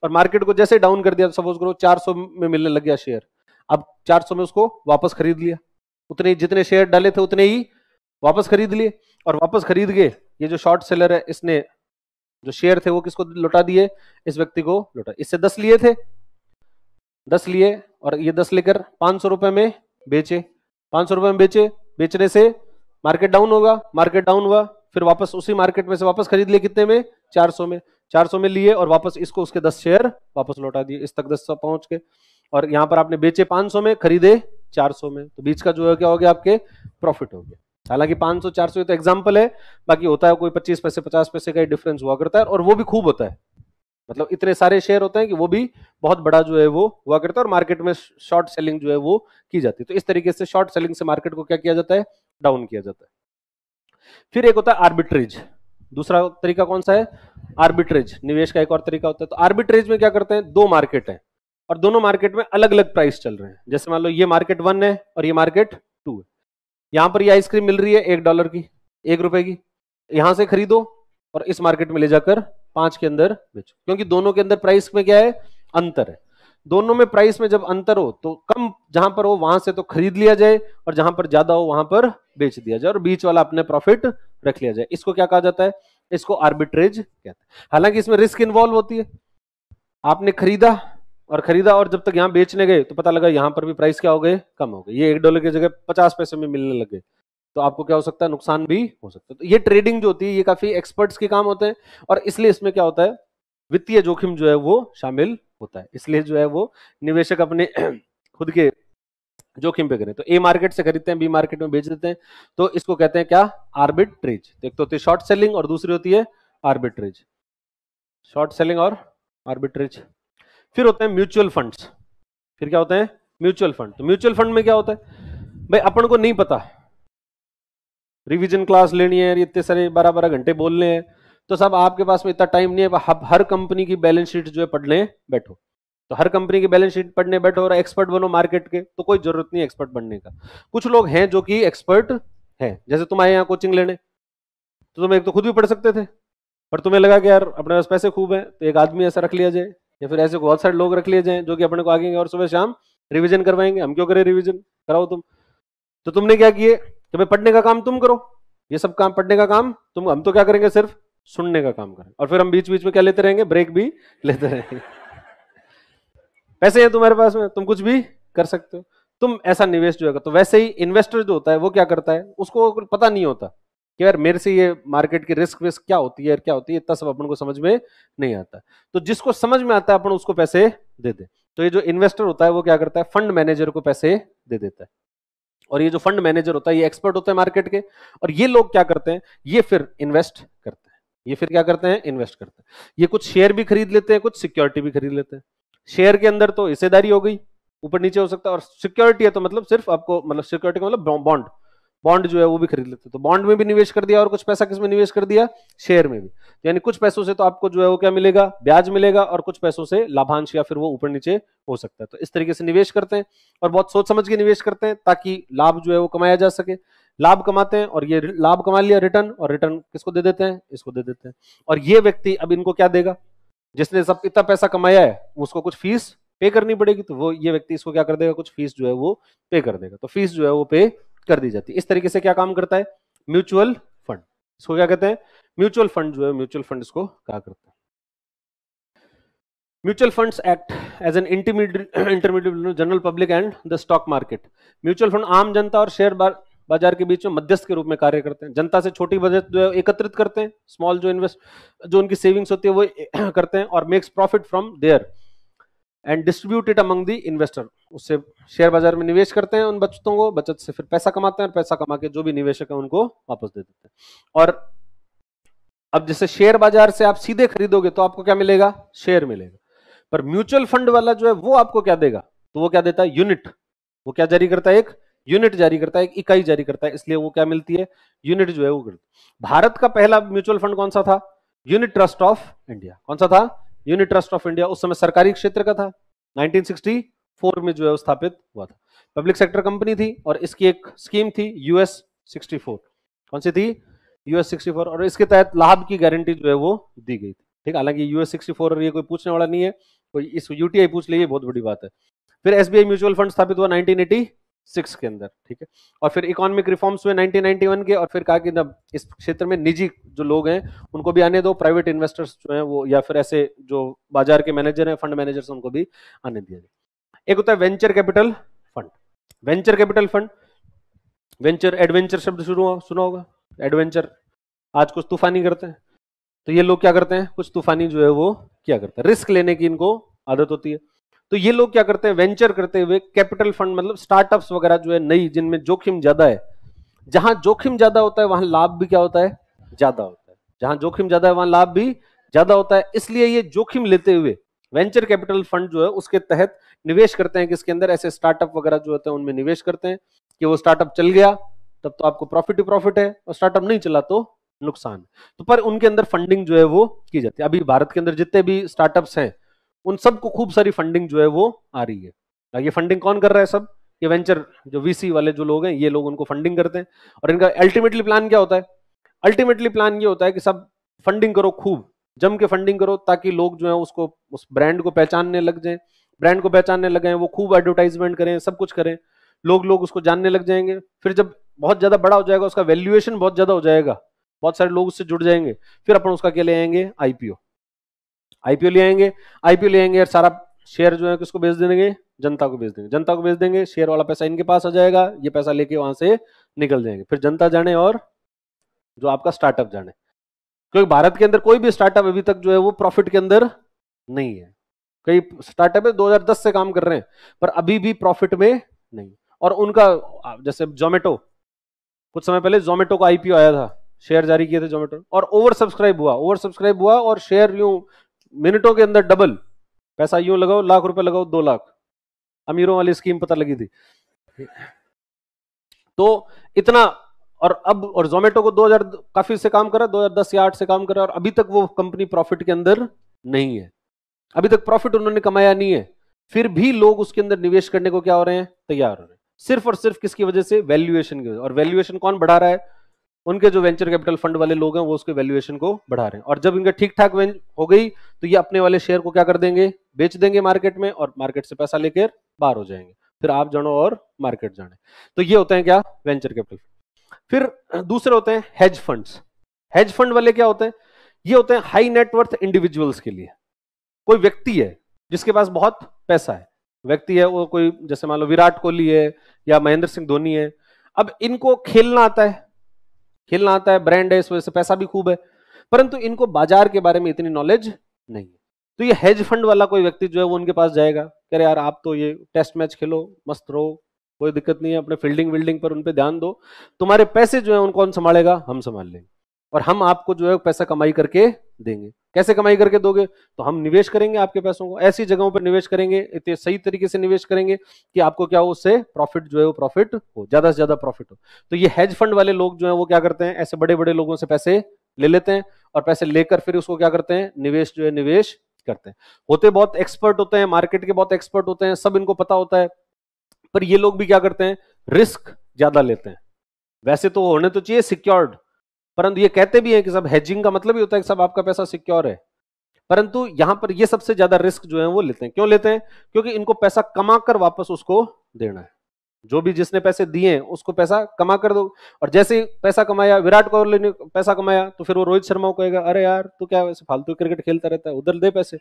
और मार्केट को जैसे डाउन कर दिया सपोज करो 400 में मिलने लग गया शेयर अब 400 में उसको वापस खरीद लिया उतने जितने शेयर डाले थे उतने ही वापस खरीद लिए और वापस खरीद गए ये जो शॉर्ट सेलर है इसने जो शेयर थे वो किसको लौटा दिए इस व्यक्ति को लौटा इससे दस लिए थे दस लिए और ये दस लेकर पांच सौ रुपए में बेचे पांच सौ रुपए में बेचे बेचने से मार्केट डाउन होगा मार्केट डाउन हुआ फिर वापस उसी मार्केट में से वापस खरीद लिए कितने में 400 में 400 में लिए और वापस इसको उसके 10 शेयर वापस लौटा दिए इस तक 10 पहुंच के और यहां पर आपने बेचे 500 में खरीदे 400 में तो बीच का जो है क्या हो गया आपके प्रॉफिट हो गया हालांकि 500 400 तो एग्जाम्पल है बाकी होता है कोई 25 पैसे 50 पैसे का डिफरेंस हुआ करता है और वो भी खूब होता है मतलब इतने सारे शेयर होते हैं कि वो भी बहुत बड़ा जो है वो हुआ करता है और मार्केट में शॉर्ट सेलिंग जो है वो की जाती है तो इस तरीके से शॉर्ट सेलिंग से मार्केट को क्या किया जाता है डाउन किया जाता है फिर एक होता है आर्बिट्रेज दूसरा तरीका कौन सा है आर्बिट्रेज निवेश का एक और तरीका होता है तो आर्बिट्रेज में क्या करते हैं दो मार्केट है और दोनों मार्केट में अलग अलग प्राइस चल रहे हैं जैसे मान लो ये मार्केट वन है और ये मार्केट टू है यहां पर ये आइसक्रीम मिल रही है एक डॉलर की एक रुपए की यहां से खरीदो और इस मार्केट में ले जाकर पांच के अंदर बेचो क्योंकि दोनों के अंदर प्राइस में क्या है अंतर है दोनों में प्राइस में जब अंतर हो तो कम जहां पर हो वहां से तो खरीद लिया जाए और जहां पर ज्यादा हो वहां पर बेच दिया जाए और बीच वाला अपने प्रॉफिट रख लिया जाए इसको क्या कहा जाता है इसको आर्बिट्रेज कहते हैं हालांकि इसमें रिस्क इन्वॉल्व होती है आपने खरीदा और खरीदा और जब तक यहां बेचने गए तो पता लगा यहां पर भी प्राइस क्या हो गए कम हो गए ये एक डॉलर की जगह पचास पैसे में मिलने लग गए तो आपको क्या हो सकता है नुकसान भी हो सकता है तो ये ट्रेडिंग जो होती है ये काफी एक्सपर्ट्स के काम होते हैं और इसलिए इसमें क्या होता है वित्तीय जोखिम जो है वो शामिल होता है इसलिए जो है वो निवेशक अपने खुद के जोखिम पे करें तो ए मार्केट से खरीदते हैं बी मार्केट में बेच देते हैं तो इसको कहते हैं क्या आर्बिट्रेज एक तो होती है शॉर्ट सेलिंग और दूसरी होती है आर्बिट्रेज शॉर्ट सेलिंग और आर्बिट्रेज फिर होते हैं म्यूचुअल फंड्स फिर क्या होते हैं म्यूचुअल फंड तो म्यूचुअल फंड में क्या होता है भाई अपन को नहीं पता रिविजन क्लास लेनी है इतने सारे बारह बारह घंटे बोलने हैं तो सब आपके पास में इतना टाइम नहीं है हर कंपनी की बैलेंस शीट जो है पढ़ने बैठो तो हर कंपनी की बैलेंस शीट पढ़ने बैठो और एक्सपर्ट बनो मार्केट के तो कोई जरूरत नहीं एक्सपर्ट बनने का कुछ लोग हैं जो कि एक्सपर्ट हैं जैसे तुम आए यहाँ कोचिंग लेने तो तुम एक तो खुद भी पढ़ सकते थे पर तुम्हें लगा कि यार अपने पास पैसे खूब हैं तो एक आदमी ऐसा रख लिया जाए या फिर ऐसे बहुत सारे लोग रख लिए जाए जो कि अपने को आगे और सुबह शाम रिविजन करवाएंगे हम क्यों करें रिविजन कराओ तुम तो तुमने क्या किए कि भाई पढ़ने का काम तुम करो ये सब काम पढ़ने का काम तुम हम तो क्या करेंगे सिर्फ सुनने का काम करें और फिर हम बीच बीच में क्या लेते रहेंगे ब्रेक भी लेते रहेंगे पैसे हैं तुम्हारे पास में तुम कुछ भी कर सकते हो तुम ऐसा निवेश जो है तो वैसे ही इन्वेस्टर जो होता है वो क्या करता है उसको पता नहीं होता कि यार मेरे से ये मार्केट की रिस्क विस्क क्या होती है क्या होती है इतना सब अपन को समझ में नहीं आता तो जिसको समझ में आता है अपन उसको पैसे दे दे तो ये जो इन्वेस्टर होता है वो क्या करता है फंड मैनेजर को पैसे दे देता है और ये जो फंड मैनेजर होता है ये एक्सपर्ट होता है मार्केट के और ये लोग क्या करते हैं ये फिर इन्वेस्ट करते हैं ये फिर क्या करते हैं इन्वेस्ट करते हैं ये कुछ शेयर भी खरीद लेते हैं कुछ सिक्योरिटी भी खरीद लेते हैं शेयर के अंदर तो हिस्सेदारी हो गई ऊपर नीचे हो सकता है और सिक्योरिटी है तो मतलब सिर्फ आपको मतलब सिक्योरिटी का मतलब बॉन्ड बॉन्ड जो है वो भी खरीद लेते हैं तो बॉन्ड में भी निवेश कर दिया और कुछ पैसा किसमें निवेश कर दिया शेयर में भी तो यानी कुछ पैसों से तो आपको जो है वो क्या मिलेगा ब्याज मिलेगा और कुछ पैसों से लाभांश या फिर वो ऊपर नीचे हो सकता है तो इस तरीके से निवेश करते हैं और बहुत सोच समझ के निवेश करते हैं ताकि लाभ जो है वो कमाया जा सके लाभ कमाते हैं और ये लाभ कमा लिया रिटर्न और रिटर्न किसको दे देते हैं इसको दे देते हैं और ये व्यक्ति अब इनको क्या देगा जिसने सब इतना पैसा कमाया है उसको कुछ फीस पे करनी पड़ेगी तो वो ये व्यक्ति इसको क्या कर देगा कुछ फीस जो है वो पे कर देगा तो फीस जो है वो पे कर दी जाती है इस तरीके से क्या काम करता है म्यूचुअल फंड इसको क्या कहते हैं म्यूचुअल फंड जो है म्यूचुअल फंड इसको क्या करता है mutual fund act as an intermediate general public and the stock market mutual fund आम जनता और शेयर बाजार के बीच में मध्यस्थ के रूप में कार्य करते हैं जनता से छोटी बजट जो है एकत्रित करते हैं स्मॉल जो इन्वेस्ट जो उनकी सेविंग्स होती है वो करते हैं और makes profit from there and distributed among the investor उससे शेयर बाजार में निवेश करते हैं उन बचतों को बचत से फिर पैसा कमाते हैं और पैसा कमा के जो भी निवेशक है उनको वापस दे देते हैं और अब जैसे शेयर बाजार से आप सीधे खरीदोगे तो आपको क्या मिलेगा शेयर मिलेगा पर म्यूचुअल फंड वाला जो है वो आपको क्या देगा तो वो क्या देता है यूनिट वो क्या जारी करता है एक यूनिट जारी करता है इकाई जारी करता है इसलिए वो क्या मिलती है यूनिट जो है वो भारत का पहला म्यूचुअल फंड कौन सा था यूनिट ट्रस्ट ऑफ इंडिया कौन सा था यूनिट ट्रस्ट ऑफ इंडिया उस समय सरकारी क्षेत्र का था 1964 में जो है स्थापित हुआ था पब्लिक सेक्टर कंपनी थी और इसकी एक स्कीम थी यूएस 64 कौन सी थी यूएस 64 और इसके तहत लाभ की गारंटी जो है वो दी गई थी ठीक हालांकि यूएस 64 और ये कोई पूछने वाला नहीं है कोई इस यूटीआई पूछ लिए बहुत बड़ी बात है फिर एसबीआई म्यूचुअल फंड स्थापित हुआ 1980 सिक्स के अंदर ठीक है और फिर इकोनॉमिक रिफॉर्म्स हुए 1991 के और फिर कहा कि जब इस क्षेत्र में निजी जो लोग हैं उनको भी आने दो प्राइवेट इन्वेस्टर्स जो हैं वो या फिर ऐसे जो बाजार के मैनेजर हैं फंड मैनेजर्स उनको भी आने दिया जाए एक होता है venture capital fund venture capital fund venture adventure शब्द शुरू हो, सुना होगा एडवेंचर आज कुछ तूफानी करते हैं तो ये लोग क्या करते हैं कुछ तूफानी जो है वो क्या करते हैं रिस्क लेने की इनको आदत होती है तो ये लोग क्या करते हैं वेंचर करते हुए कैपिटल फंड मतलब स्टार्टअप्स वगैरह जो है नई जिनमें जोखिम ज्यादा है जहां जोखिम ज्यादा होता है वहां लाभ भी क्या होता है ज्यादा होता है जहां जोखिम ज्यादा है वहां लाभ भी ज्यादा होता है इसलिए ये जोखिम लेते हुए वेंचर कैपिटल फंड जो है उसके तहत निवेश करते हैं कि इसके अंदर ऐसे स्टार्टअप वगैरह जो होते हैं उनमें निवेश करते हैं कि वो स्टार्टअप चल गया तब तो आपको प्रॉफिट ही प्रॉफिट है और स्टार्टअप नहीं चला तो नुकसान तो पर उनके अंदर फंडिंग जो है वो की जाती है अभी भारत के अंदर जितने भी स्टार्टअप्स हैं उन सबको खूब सारी फंडिंग जो है वो आ रही है ये फंडिंग कौन कर रहा है सब ये वेंचर जो वीसी वाले जो लोग हैं ये लोग उनको फंडिंग करते हैं और इनका अल्टीमेटली प्लान क्या होता है अल्टीमेटली प्लान ये होता है कि सब फंडिंग करो खूब जम के फंडिंग करो ताकि लोग जो है उसको उस ब्रांड को पहचानने लग जाए ब्रांड को पहचानने लगे वो खूब एडवर्टाइजमेंट करें सब कुछ करें लोग लोग उसको जानने लग जाएंगे फिर जब बहुत ज्यादा बड़ा हो जाएगा उसका वैल्यूएशन बहुत ज्यादा हो जाएगा बहुत सारे लोग उससे जुड़ जाएंगे फिर अपन उसका क्या ले आएंगे आईपीओ आईपीओ ले आएंगे आईपीओ ले आएंगे और सारा शेयर जो है किसको बेच देंगे जनता को बेच देंगे जनता को बेच देंगे शेयर वाला पैसा इनके पास आ जाएगा ये पैसा लेके वहां से निकल जाएंगे फिर जनता जाने और जो आपका स्टार्टअप जाने क्योंकि भारत के अंदर कोई भी स्टार्टअप अभी तक जो है वो प्रॉफिट के अंदर नहीं है कई स्टार्टअप है 2010 से काम कर रहे हैं पर अभी भी प्रॉफिट में नहीं और उनका जैसे जोमेटो कुछ समय पहले जोमेटो का आईपीओ आया था शेयर जारी किए थे जोमेटो और ओवर सब्सक्राइब हुआ ओवर सब्सक्राइब हुआ और शेयर यूं मिनटों के अंदर डबल पैसा यूं लगाओ लाख रुपए लगाओ दो लाख अमीरों वाली स्कीम पता लगी थी तो इतना और अब और जोमेटो को 2000 काफी से काम करा 2010 या 8 से काम करा और अभी तक वो कंपनी प्रॉफिट के अंदर नहीं है अभी तक प्रॉफिट उन्होंने कमाया नहीं है फिर भी लोग उसके अंदर निवेश करने को क्या हो रहे हैं तैयार हो रहे हैं सिर्फ और सिर्फ किसकी वजह से वैल्यूएशन की वजह और वैल्यूएशन कौन बढ़ा रहा है उनके जो वेंचर कैपिटल फंड वाले लोग हैं वो उसके वैल्यूएशन को बढ़ा रहे हैं और जब इनका ठीक ठाक हो गई तो ये अपने वाले शेयर को क्या कर देंगे बेच देंगे मार्केट में और मार्केट से पैसा लेकर बाहर हो जाएंगे फिर आप जानो और मार्केट जाने तो ये होते हैं क्या वेंचर कैपिटल फिर दूसरे होते हैं हेज फंड्स हेज फंड वाले क्या होते हैं ये होते हैं हाई नेटवर्थ इंडिविजुअल्स के लिए कोई व्यक्ति है जिसके पास बहुत पैसा है व्यक्ति है वो कोई जैसे मान लो विराट कोहली है या महेंद्र सिंह धोनी है अब इनको खेलना आता है खेलना आता है ब्रांड है इस वजह से पैसा भी खूब है परंतु इनको बाजार के बारे में इतनी नॉलेज नहीं है तो ये हेज फंड वाला कोई व्यक्ति जो है वो उनके पास जाएगा कह यार आप तो ये टेस्ट मैच खेलो मस्त रहो कोई दिक्कत नहीं है अपने फील्डिंग विल्डिंग पर उन पर ध्यान दो तुम्हारे पैसे जो है उनको कौन संभालेगा हम संभाल लेंगे और हम आपको जो है पैसा कमाई करके देंगे कैसे कमाई करके दोगे तो हम निवेश करेंगे आपके पैसों को ऐसी जगहों पर निवेश करेंगे इतने सही तरीके से निवेश करेंगे कि आपको क्या हो उससे प्रॉफिट जो है वो प्रॉफिट हो ज्यादा से ज्यादा प्रॉफिट हो तो ये हेज फंड वाले लोग जो है वो क्या करते हैं ऐसे बड़े बड़े लोगों से पैसे ले लेते हैं और पैसे लेकर फिर उसको क्या करते हैं निवेश जो है निवेश करते हैं होते बहुत एक्सपर्ट होते हैं मार्केट के बहुत एक्सपर्ट होते हैं सब इनको पता होता है पर ये लोग भी क्या करते हैं रिस्क ज्यादा लेते हैं वैसे तो होने तो चाहिए सिक्योर्ड परंतु ये कहते भी हैं कि सब हेजिंग का मतलब ही होता है कि सब आपका पैसा सिक्योर है परंतु यहां पर ये सबसे ज्यादा रिस्क जो है वो लेते हैं क्यों लेते हैं क्योंकि इनको पैसा कमा कर वापस उसको देना है जो भी जिसने पैसे दिए उसको पैसा कमा कर दो और जैसे ही पैसा कमाया विराट कोहली ने पैसा कमाया तो फिर वो रोहित शर्मा को कहेगा अरे यार तू क्या वैसे फालतू क्रिकेट खेलता रहता है उधर दे पैसे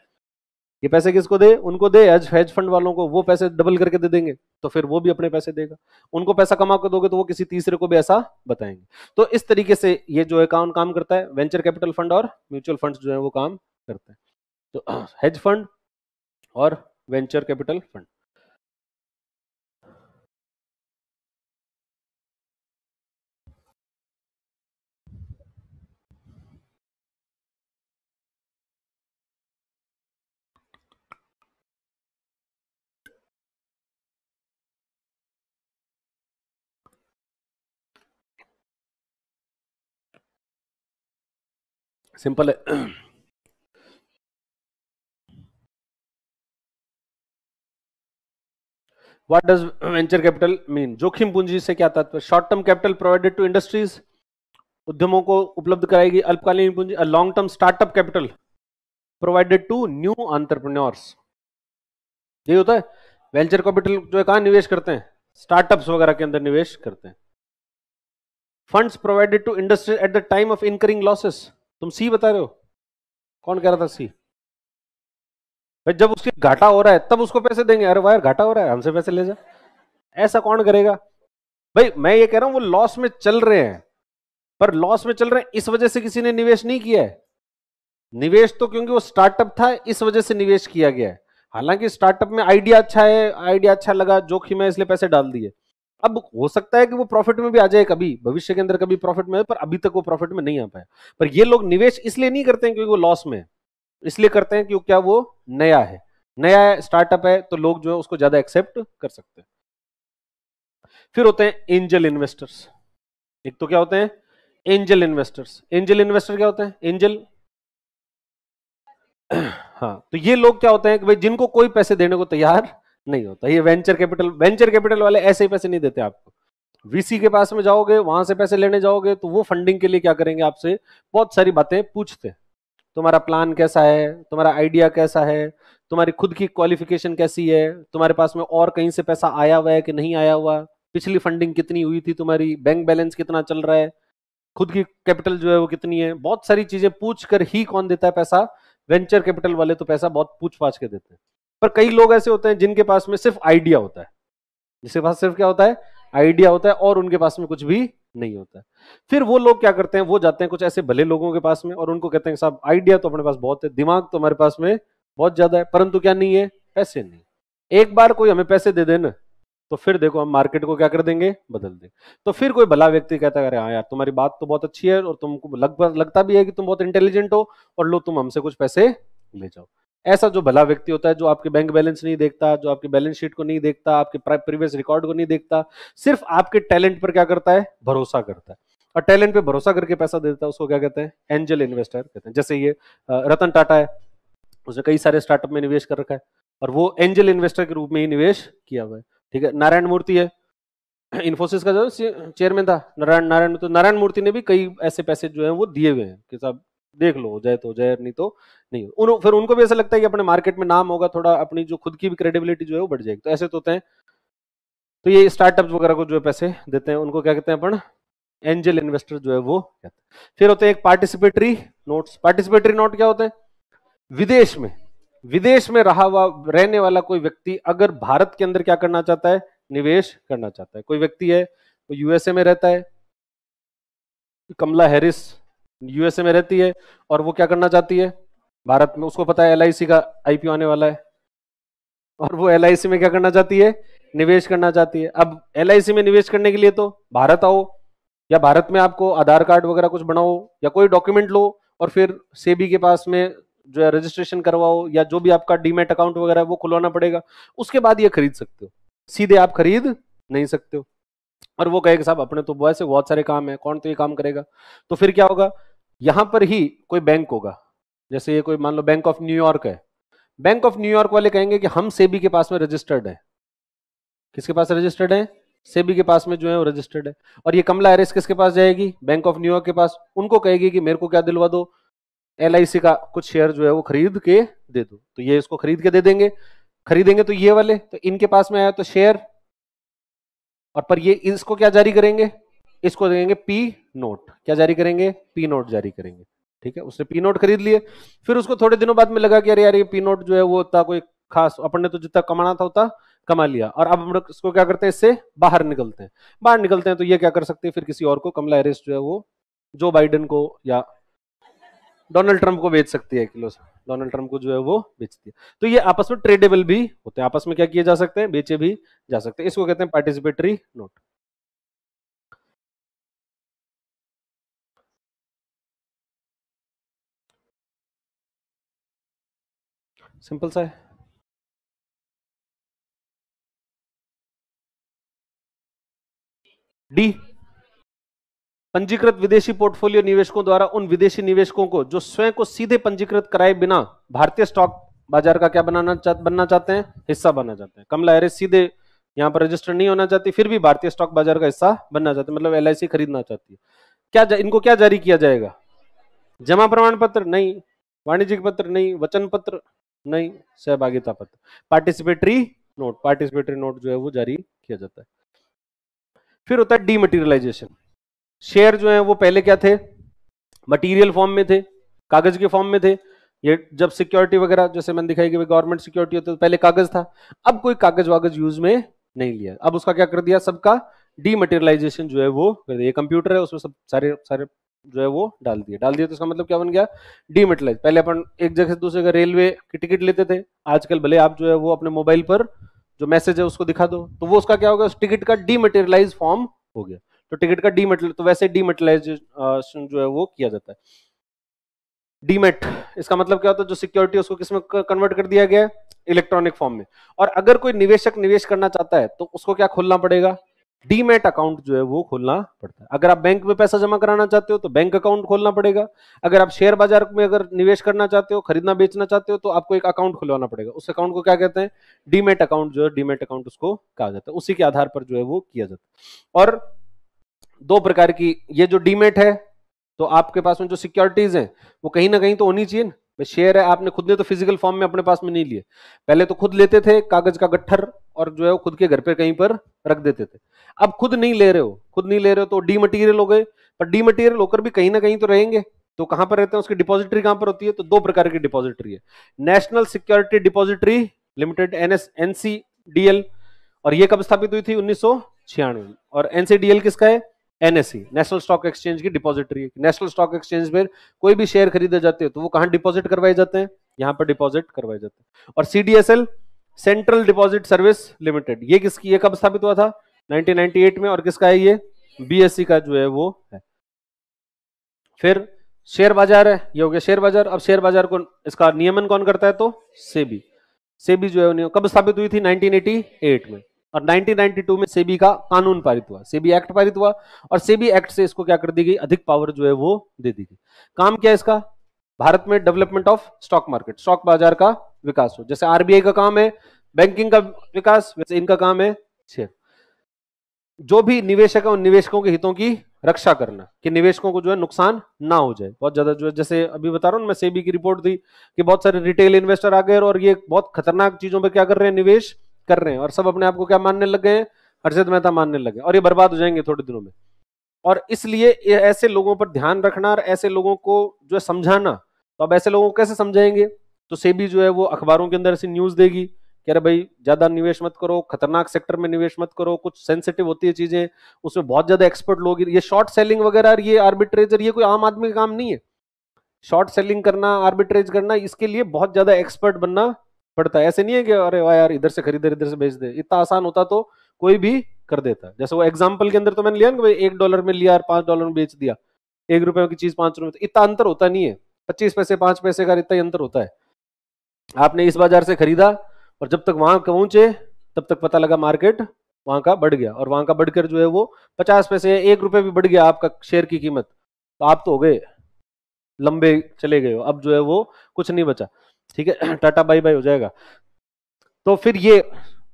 ये पैसे किसको दे उनको दे एज हेज फंड वालों को वो पैसे डबल करके दे देंगे तो फिर वो भी अपने पैसे देगा उनको पैसा कमा कर दोगे तो वो किसी तीसरे को भी ऐसा बताएंगे तो इस तरीके से ये जो है कौन काम करता है वेंचर कैपिटल फंड और म्यूचुअल फंड जो है वो काम करते हैं तो हेज फंड और वेंचर कैपिटल फंड सिंपल है what does venture capital mean जोखिम पूंजी से क्या तात्पर्य short term capital provided to industries उद्यमों को उपलब्ध कराएगी अल्पकालीन पूंजी long term startup capital provided to new entrepreneurs यही होता है वेंचर कैपिटल जो है कहा निवेश करते हैं स्टार्टअप्स वगैरह के अंदर निवेश करते हैं funds provided to industry at the time of incurring losses तुम सी बता रहे हो कौन कह रहा था सी भाई जब उसके घाटा हो रहा है तब उसको पैसे देंगे अरे वायर घाटा हो रहा है हमसे पैसे ले जा ऐसा कौन करेगा भाई मैं ये कह रहा हूं वो लॉस में चल रहे हैं पर लॉस में चल रहे हैं इस वजह से किसी ने निवेश नहीं किया है निवेश तो क्योंकि वो स्टार्टअप था इस वजह से निवेश किया गया है हालांकि स्टार्टअप में आइडिया अच्छा है आइडिया अच्छा लगा जोखिम है इसलिए पैसे डाल दिए अब हो सकता है कि वो प्रॉफिट में भी आ जाए कभी भविष्य के अंदर कभी प्रॉफिट में पर अभी तक वो प्रॉफिट में नहीं आ पाया पर ये लोग निवेश इसलिए नहीं करते हैं क्योंकि वो लॉस में है इसलिए करते हैं क्योंकि क्या वो नया है नया स्टार्टअप है तो लोग जो है उसको ज्यादा एक्सेप्ट कर सकते हैं फिर होते हैं एंजल इन्वेस्टर्स एक तो क्या होते हैं एंजल इन्वेस्टर्स एंजल इन्वेस्टर क्या होते हैं एंजल हाँ तो ये लोग क्या होते हैं कि भाई जिनको कोई पैसे देने को तैयार नहीं होता ये वेंचर कैपिटल वेंचर कैपिटल वाले ऐसे ही पैसे नहीं देते आपको वीसी के पास में जाओगे वहां से पैसे लेने जाओगे तो वो फंडिंग के लिए क्या करेंगे आपसे बहुत सारी बातें पूछते तुम्हारा प्लान कैसा है तुम्हारा आइडिया कैसा है तुम्हारी खुद की क्वालिफिकेशन कैसी है तुम्हारे पास में और कहीं से पैसा आया हुआ है कि नहीं आया हुआ पिछली फंडिंग कितनी हुई थी तुम्हारी बैंक बैलेंस कितना चल रहा है खुद की कैपिटल जो है वो कितनी है बहुत सारी चीजें पूछ कर ही कौन देता है पैसा वेंचर कैपिटल वाले तो पैसा बहुत पूछ पाछ के देते हैं पर कई लोग ऐसे होते हैं जिनके पास में सिर्फ आइडिया होता है जिसके पास सिर्फ क्या होता है आइडिया होता है और उनके पास में कुछ भी नहीं होता है फिर वो लोग क्या करते हैं वो जाते हैं कुछ ऐसे भले लोगों के पास में और उनको कहते हैं साहब आइडिया तो अपने पास बहुत है दिमाग तो हमारे पास में बहुत ज्यादा है परंतु क्या नहीं है पैसे नहीं एक बार कोई हमें पैसे दे देना तो फिर देखो हम मार्केट को क्या कर देंगे बदल दे तो फिर कोई भला व्यक्ति कहता है अरे हाँ यार तुम्हारी बात तो बहुत अच्छी है और तुमको लग, लगता भी है कि तुम बहुत इंटेलिजेंट हो और लो तुम हमसे कुछ पैसे ले जाओ ऐसा जो भला व्यक्ति होता है जो आपके बैंक बैलेंस नहीं देखता जो आपके बैलेंस शीट को नहीं देखता आपके प्रीवियस रिकॉर्ड को नहीं देखता सिर्फ आपके टैलेंट पर क्या करता है भरोसा करता है और टैलेंट पे भरोसा करके पैसा दे देता है उसको क्या कहते हैं एंजल इन्वेस्टर कहते हैं जैसे ये रतन टाटा है उसने कई सारे स्टार्टअप में निवेश कर रखा है और वो एंजल इन्वेस्टर के रूप में ही निवेश किया हुआ है ठीक है नारायण मूर्ति है इन्फोसिस का जो चेयरमैन था नारायण नारायण तो नारायण मूर्ति ने भी कई ऐसे पैसे जो है वो दिए हुए हैं कि साहब देख लो हो जाए तो हो जाए नहीं तो नहीं उन, फिर उनको भी ऐसा लगता है कि अपने मार्केट में नाम होगा थोड़ा अपनी जो खुद की भी क्रेडिबिलिटी जो है वो बढ़ जाएगी तो ऐसे तो होते हैं तो ये स्टार्टअप वगैरह को जो पैसे देते हैं उनको क्या कहते हैं अपन एंजल इन्वेस्टर जो है वो कहते हैं फिर होते हैं एक पार्टिसिपेटरी नोट पार्टिसिपेटरी नोट क्या होते हैं विदेश में विदेश में रहा हुआ रहने वाला कोई व्यक्ति अगर भारत के अंदर क्या करना चाहता है निवेश करना चाहता है कोई व्यक्ति है वो यूएसए में रहता है कमला हैरिस यूएसए में रहती है और वो क्या करना चाहती है भारत में उसको पता है एल का आईपीओ आने वाला है और वो एल में क्या करना चाहती है निवेश करना चाहती है अब एल में निवेश करने के लिए तो भारत आओ या भारत में आपको आधार कार्ड वगैरह कुछ बनाओ या कोई डॉक्यूमेंट लो और फिर सेबी के पास में जो है रजिस्ट्रेशन करवाओ या जो भी आपका डीमेट अकाउंट वगैरह वो खुलवाना पड़ेगा उसके बाद ये खरीद सकते हो सीधे आप खरीद नहीं सकते हो और वो कहेगा साहब अपने तो वैसे बहुत सारे काम है कौन तो ये काम करेगा तो फिर क्या होगा यहां पर ही कोई बैंक होगा जैसे ये कोई मान लो बैंक ऑफ न्यूयॉर्क है बैंक ऑफ न्यूयॉर्क वाले कहेंगे कि हम सेबी के पास में रजिस्टर्ड है किसके पास रजिस्टर्ड है सेबी के पास में जो है वो रजिस्टर्ड है और ये कमला एरिस किसके पास जाएगी बैंक ऑफ न्यूयॉर्क के पास उनको कहेगी कि मेरे को क्या दिलवा दो एल का कुछ शेयर जो है वो खरीद के दे दो तो ये इसको खरीद के दे देंगे खरीदेंगे तो ये वाले तो इनके पास में आया तो शेयर और पर ये इसको क्या जारी करेंगे इसको देंगे पी नोट क्या जारी करेंगे पी नोट जारी करेंगे ठीक है उसने पी नोट खरीद लिए फिर उसको थोड़े दिनों बाद में लगा कि अरे यार ये पी नोट जो है वो था कोई खास अपन ने तो जितना कमाना था उतना कमा लिया और अब हम लोग इसको क्या करते हैं इससे बाहर निकलते हैं बाहर निकलते हैं तो ये क्या कर सकते हैं फिर किसी और को कमला हैरिस जो है वो जो बाइडन को या डोनाल्ड ट्रंप को बेच सकती है किलो डोनाल्ड ट्रंप को जो है वो बेचती है तो ये आपस में ट्रेडेबल भी होते हैं आपस में क्या किए जा सकते हैं बेचे भी जा सकते हैं इसको कहते हैं पार्टिसिपेटरी नोट सिंपल सा है डी पंजीकृत विदेशी पोर्टफोलियो निवेशकों द्वारा उन विदेशी निवेशकों को जो स्वयं को सीधे पंजीकृत कराए बिना भारतीय स्टॉक बाजार का क्या बनाना चा, बनना चाहते हैं हिस्सा बनना चाहते हैं कमला हैरिस सीधे यहां पर रजिस्टर नहीं होना चाहती फिर भी भारतीय स्टॉक बाजार का हिस्सा बनना चाहते मतलब एल खरीदना चाहती है क्या जा, इनको क्या जारी किया जाएगा जमा प्रमाण पत्र नहीं वाणिज्यिक पत्र नहीं वचन पत्र नहीं सहभागिता पत्र पार्टिसिपेटरी नोट पार्टिसिपेटरी नोट जो है वो जारी किया जाता है फिर होता है डीमटेरियलाइजेशन शेयर जो है वो पहले क्या थे मटीरियल फॉर्म में थे कागज के फॉर्म में थे ये जब सिक्योरिटी वगैरह जैसे मैंने दिखाई कि गवर्नमेंट सिक्योरिटी होती है तो पहले कागज था अब कोई कागज वागज यूज में नहीं लिया अब उसका क्या कर दिया सबका डीमटेरियलाइजेशन जो है वो कर दिया कंप्यूटर है उसमें सब सारे सारे जो है वो डाल दिए डाल दिए तो इसका मतलब क्या बन गया डीमेटलाइज पहले अपन एक जगह से दूसरे जगह रेलवे की टिकट लेते थे आजकल भले आप जो है वो अपने मोबाइल पर जो मैसेज है उसको दिखा दो तो वो उसका क्या होगा उस टिकट का डीमेटेरियलाइज फॉर्म हो गया तो टिकट का डीमेटल तो वैसे डीमेटलाइजेशन जो है वो किया जाता है डीमेट इसका मतलब क्या होता है जो सिक्योरिटी उसको किसमें कन्वर्ट कर दिया गया इलेक्ट्रॉनिक फॉर्म में और अगर कोई निवेशक निवेश करना चाहता है तो उसको क्या खोलना पड़ेगा डीमेट अकाउंट जो है वो खोलना पड़ता है अगर आप बैंक में पैसा जमा कराना चाहते हो तो बैंक अकाउंट खोलना पड़ेगा अगर आप शेयर बाजार में अगर निवेश करना चाहते हो खरीदना बेचना चाहते हो तो आपको एक अकाउंट खुलवाना पड़ेगा उस अकाउंट को क्या कहते हैं डीमेट अकाउंट जो है डीमेट अकाउंट उसको कहा जाता है उसी के आधार पर जो है वो किया जाता है और दो प्रकार की ये जो डीमेट है तो आपके पास में जो सिक्योरिटीज है वो कहीं ना कहीं तो होनी चाहिए ना शेयर है आपने खुद ने तो फिजिकल फॉर्म में अपने पास में नहीं लिए पहले तो खुद लेते थे कागज का गट्ठर और जो है वो खुद के घर पे कहीं पर रख देते थे अब खुद नहीं ले रहे हो खुद नहीं ले रहे हो तो डी मटीरियल हो गए पर डी मटीरियल होकर भी कहीं ना कहीं तो रहेंगे तो कहां पर रहते हैं उसकी डिपॉजिटरी कहां पर होती है तो दो प्रकार की डिपॉजिटरी है national security depository limited NS NCDL और ये कब स्थापित हुई थी उन्नीस और एनसीडीएल किसका है एनएसई नेशनल स्टॉक एक्सचेंज की डिपॉजिटरी नेशनल स्टॉक एक्सचेंज में कोई भी शेयर खरीदे जाते हैं तो वो कहां डिपॉजिट करवाए जाते हैं यहां पर डिपॉजिट करवाए जाते हैं और CDSL central deposit service limited ये किसकी ये कब स्थापित हुआ था 1998 में और किसका है ये बी e का जो है वो है फिर शेयर बाजार है ये हो गया शेयर बाजार अब शेयर बाजार को इसका नियमन कौन करता है तो सेबी सेबी जो है कब स्थापित हुई थी 1988 में और 1992 में सेबी का कानून पारित हुआ सेबी एक्ट पारित हुआ और सेबी एक्ट से इसको क्या कर दी गई अधिक पावर जो है वो दे दी गई काम क्या है इसका भारत में development of stock market stock बाजार का विकास हो जैसे आरबीआई का काम है बैंकिंग का विकास वैसे इनका काम है जो भी निवेशक है उन निवेशकों के हितों की रक्षा करना कि निवेशकों को जो है नुकसान ना हो जाए बहुत ज्यादा जो है जैसे अभी बता रहा हूं मैं सेबी की रिपोर्ट दी कि बहुत सारे रिटेल इन्वेस्टर आ गए और ये बहुत खतरनाक चीजों पर क्या कर रहे हैं निवेश कर रहे हैं और सब अपने आप को क्या मानने लग गए हैं हर्षद मेहता मानने लगे और ये बर्बाद हो जाएंगे थोड़े दिनों में और इसलिए ऐसे लोगों पर ध्यान रखना और ऐसे लोगों को जो है समझाना तो अब ऐसे लोगों को कैसे समझाएंगे तो सेबी जो है वो अखबारों के अंदर ऐसी न्यूज देगी कि अरे भाई ज्यादा निवेश मत करो खतरनाक सेक्टर में निवेश मत करो कुछ सेंसिटिव होती है चीजें उसमें बहुत ज्यादा एक्सपर्ट लोग ये शॉर्ट सेलिंग वगैरह ये आर्बिट्रेजर ये कोई आम आदमी का काम नहीं है शॉर्ट सेलिंग करना आर्बिट्रेज करना इसके लिए बहुत ज्यादा एक्सपर्ट बनना पड़ता है ऐसे नहीं है कि अरे वाह यार इधर से खरीदे इधर से बेच दे इतना आसान होता तो कोई भी कर देता जैसे वो एग्जाम्पल के अंदर तो मैंने लिया ना भाई एक डॉलर में लिया और पांच डॉलर में बेच दिया एक रुपए की चीज पांच रुपए इतना अंतर होता नहीं है पच्चीस पैसे पांच पैसे का इतना अंतर होता है आपने इस बाजार से खरीदा और जब तक वहां पहुंचे तब तक पता लगा मार्केट वहां का बढ़ गया और वहां का बढ़कर जो है वो पचास पैसे एक रुपए भी बढ़ गया आपका शेयर की कीमत तो आप तो हो गए लंबे चले गए हो अब जो है वो कुछ नहीं बचा ठीक है टाटा बाई बाई हो जाएगा तो फिर ये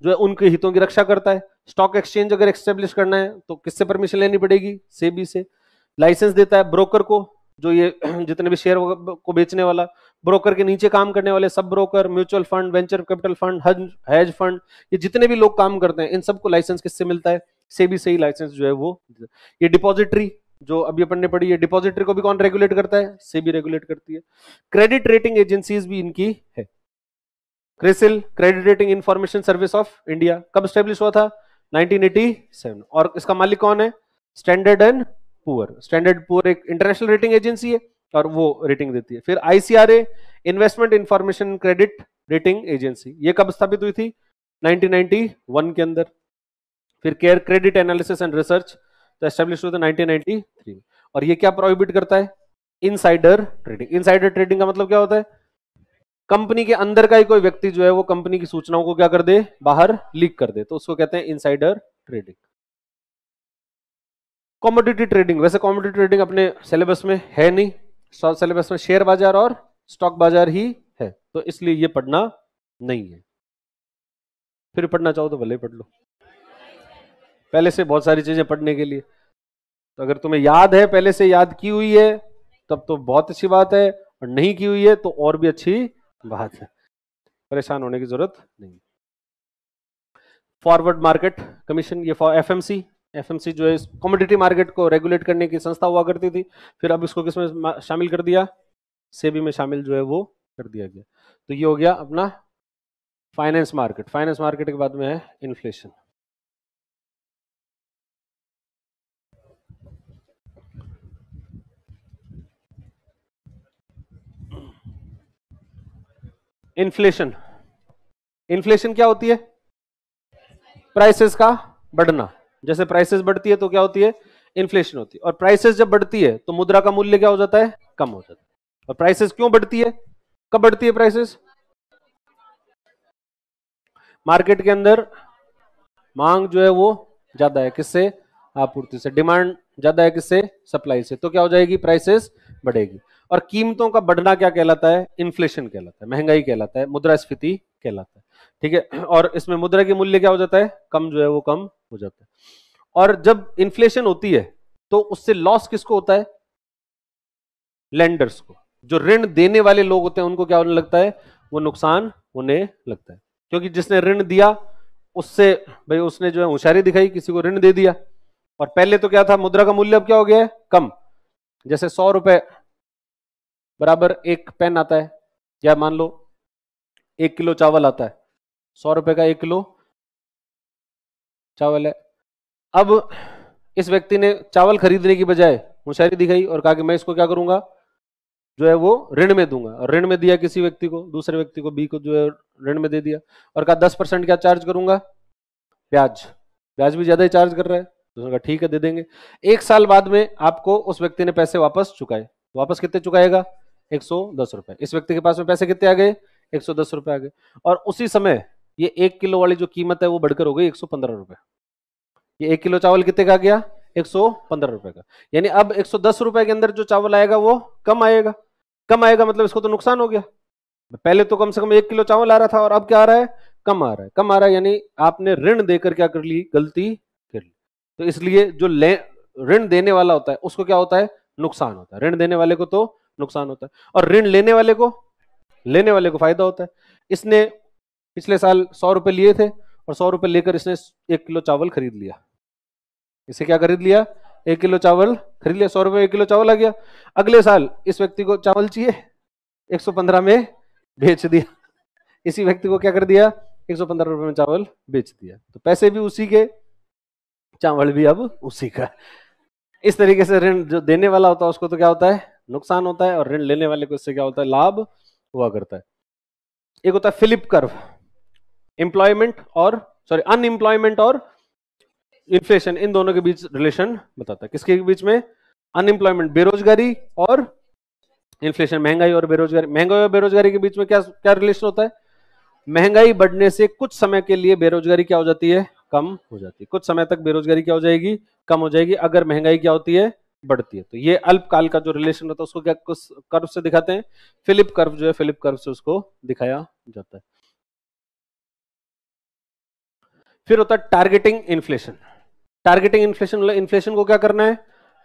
जो है उनके हितों की रक्षा करता है स्टॉक एक्सचेंज अगर एक्स्टेब्लिश करना है तो किससे परमिशन लेनी पड़ेगी सेबी से लाइसेंस देता है ब्रोकर को जो ये जितने भी शेयर को बेचने वाला ब्रोकर के नीचे काम करने वाले सब broker mutual fund venture capital fund hedge fund ये जितने भी लोग काम करते हैं इन सबको लाइसेंस किससे मिलता है सेबी से ही लाइसेंस जो है वो ये डिपॉजिटरी जो अभी अपन ने पढ़ी है डिपॉजिटरी को भी कौन रेगुलेट करता है सेबी रेगुलेट करती है क्रेडिट रेटिंग एजेंसीज भी इनकी है CRISIL credit rating information service of India कब स्टेब्लिश हुआ था 1987 और इसका मालिक कौन है standard and poor standard poor एक इंटरनेशनल रेटिंग एजेंसी है और वो रेटिंग देती है फिर ICRA investment information credit rating agency ये कब स्थापित हुई थी 1991 के अंदर फिर CARE credit analysis and research तो एस्टेब्लिश हुआ था 1993 और ये क्या प्रोहिबिट करता है इनसाइडर ट्रेडिंग इनसाइडर ट्रेडिंग का मतलब क्या होता है कंपनी के अंदर का ही कोई व्यक्ति जो है वो कंपनी की सूचनाओं को क्या कर दे बाहर लीक कर दे तो उसको कहते हैं इनसाइडर ट्रेडिंग कॉमोडिटी ट्रेडिंग वैसे कॉमोडिटी ट्रेडिंग अपने सिलेबस में है नहीं सिलेबस में शेयर बाजार और स्टॉक बाजार ही है तो इसलिए ये पढ़ना नहीं है फिर पढ़ना चाहो तो भले पढ़ लो पहले से बहुत सारी चीजें पढ़ने के लिए तो अगर तुम्हें याद है पहले से याद की हुई है तब तो बहुत अच्छी बात है और नहीं की हुई है तो और भी अच्छी बात है परेशान होने की जरूरत नहीं फॉरवर्ड मार्केट कमीशन ये एफ एम सी एफएमसी जो है कॉमोडिटी मार्केट को रेगुलेट करने की संस्था हुआ करती थी फिर अब इसको किसमें शामिल कर दिया सेबी में शामिल जो है वो कर दिया गया तो ये हो गया अपना फाइनेंस मार्केट फाइनेंस मार्केट के बाद में है इन्फ्लेशन इन्फ्लेशन इन्फ्लेशन क्या होती है प्राइसेस का बढ़ना जैसे प्राइसेस बढ़ती है तो क्या होती है इन्फ्लेशन होती है और प्राइसेस जब बढ़ती है तो मुद्रा का मूल्य क्या हो जाता है कम हो जाता है और प्राइसेस क्यों बढ़ती है कब बढ़ती है प्राइसेस मार्केट के अंदर मांग जो है वो ज्यादा है किससे आपूर्ति से डिमांड ज्यादा है किससे सप्लाई से तो क्या हो जाएगी प्राइसेस बढ़ेगी और कीमतों का बढ़ना क्या कहलाता है इन्फ्लेशन कहलाता है महंगाई कहलाता है मुद्रास्फीति कहलाता है ठीक है और इसमें मुद्रा के मूल्य क्या हो जाता है कम जो है वो कम हो जाता है और जब इन्फ्लेशन होती है तो उससे लॉस किसको होता है लेंडर्स को जो ऋण देने वाले लोग होते हैं उनको क्या होने लगता है वो नुकसान होने लगता है क्योंकि जिसने ऋण दिया उससे भाई उसने जो है होशियारी दिखाई किसी को ऋण दे दिया और पहले तो क्या था मुद्रा का मूल्य अब क्या हो गया है कम जैसे सौ रुपए बराबर एक पेन आता है या मान लो एक किलो चावल आता है सौ रुपए का एक किलो चावल है अब इस व्यक्ति ने चावल खरीदने की बजाय मुशायरी दिखाई और कहा कि मैं इसको क्या करूंगा जो है वो ऋण में दूंगा और ऋण में दिया किसी व्यक्ति को दूसरे व्यक्ति को बी को जो है ऋण में दे दिया और कहा दस परसेंट क्या चार्ज करूंगा ब्याज ब्याज भी ज्यादा ही चार्ज कर रहा है तो उसने कहा ठीक है दे देंगे एक साल बाद में आपको उस व्यक्ति ने पैसे वापस चुकाए तो वापस कितने चुकाएगा एक सौ दस रुपए इस व्यक्ति के पास में पैसे कितने आ गए एक सौ दस रुपए आ गए और उसी समय ये एक किलो वाली जो कीमत है वो बढ़कर हो गई एक सौ पंद्रह रुपए ये एक किलो चावल कितने का गया एक सौ पंद्रह रुपए का यानी अब एक सौ दस रुपए के अंदर जो चावल आएगा वो कम आएगा कम आएगा मतलब इसको तो नुकसान हो गया पहले तो कम से कम एक किलो चावल आ रहा था और अब क्या आ रहा है कम आ रहा है कम आ रहा है यानी आपने ऋण देकर क्या कर ली गलती कर ली तो इसलिए जो ले ऋण देने वाला होता है उसको क्या होता है नुकसान होता है ऋण देने वाले को तो नुकसान होता है और ऋण लेने वाले को लेने वाले को फायदा होता है इसने पिछले साल सौ रुपए लिए थे और सौ रुपये लेकर इसने एक किलो चावल खरीद लिया इसे क्या खरीद लिया एक किलो चावल खरीद लिया सौ रुपए एक किलो चावल आ गया अगले साल इस व्यक्ति को चावल चाहिए एक सौ पंद्रह में बेच दिया इसी व्यक्ति को क्या कर दिया एक सौ पंद्रह में चावल बेच दिया तो पैसे भी उसी के चावल भी अब उसी का इस तरीके से ऋण जो देने वाला होता है उसको तो क्या होता है नुकसान होता है और ऋण लेने वाले को इससे क्या होता है लाभ हुआ करता है एक होता है फिलिप कर्व एम्प्लॉयमेंट और सॉरी अनएम्प्लॉयमेंट और इन्फ्लेशन इन दोनों के बीच रिलेशन बताता है किसके बीच में अनएम्प्लॉयमेंट बेरोजगारी और इन्फ्लेशन महंगाई और बेरोजगारी महंगाई और बेरोजगारी के बीच में क्या क्या रिलेशन होता है महंगाई बढ़ने से कुछ समय के लिए बेरोजगारी क्या हो जाती है कम हो जाती है कुछ समय तक बेरोजगारी क्या हो जाएगी कम हो जाएगी अगर महंगाई क्या होती है बढ़ती है तो ये अल्पकाल का जो रिलेशन होता है उसको क्या कर्व से दिखाते हैं फिलिप कर्व जो है फिलिप कर्व से उसको दिखाया जाता है फिर होता है टारगेटिंग इन्फ्लेशन टारगेटिंग इन्फ्लेशन मतलब इन्फ्लेशन को क्या करना है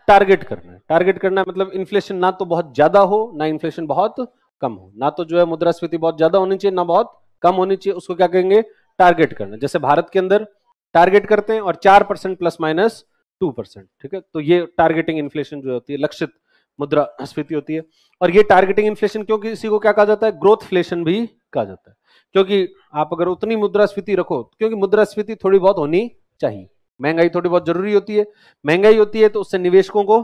टारगेट करना है टारगेट करना है मतलब इन्फ्लेशन ना तो बहुत ज्यादा हो ना इन्फ्लेशन बहुत कम हो ना तो जो है मुद्रास्फीति बहुत ज्यादा होनी चाहिए ना बहुत कम होनी चाहिए उसको क्या कहेंगे टारगेट करना जैसे भारत के अंदर टारगेट करते हैं और चार percent plus minus two percent ठीक है तो ये टारगेटिंग इन्फ्लेशन जो होती है लक्षित मुद्रास्फीति होती है और ये टारगेटिंग इन्फ्लेशन क्योंकि इसी को क्या कहा जाता है ग्रोथ फ्लेशन भी कहा जाता है क्योंकि आप अगर उतनी मुद्रास्फीति रखो क्योंकि मुद्रास्फीति थोड़ी बहुत होनी चाहिए महंगाई थोड़ी बहुत जरूरी होती है महंगाई होती है तो उससे निवेशकों को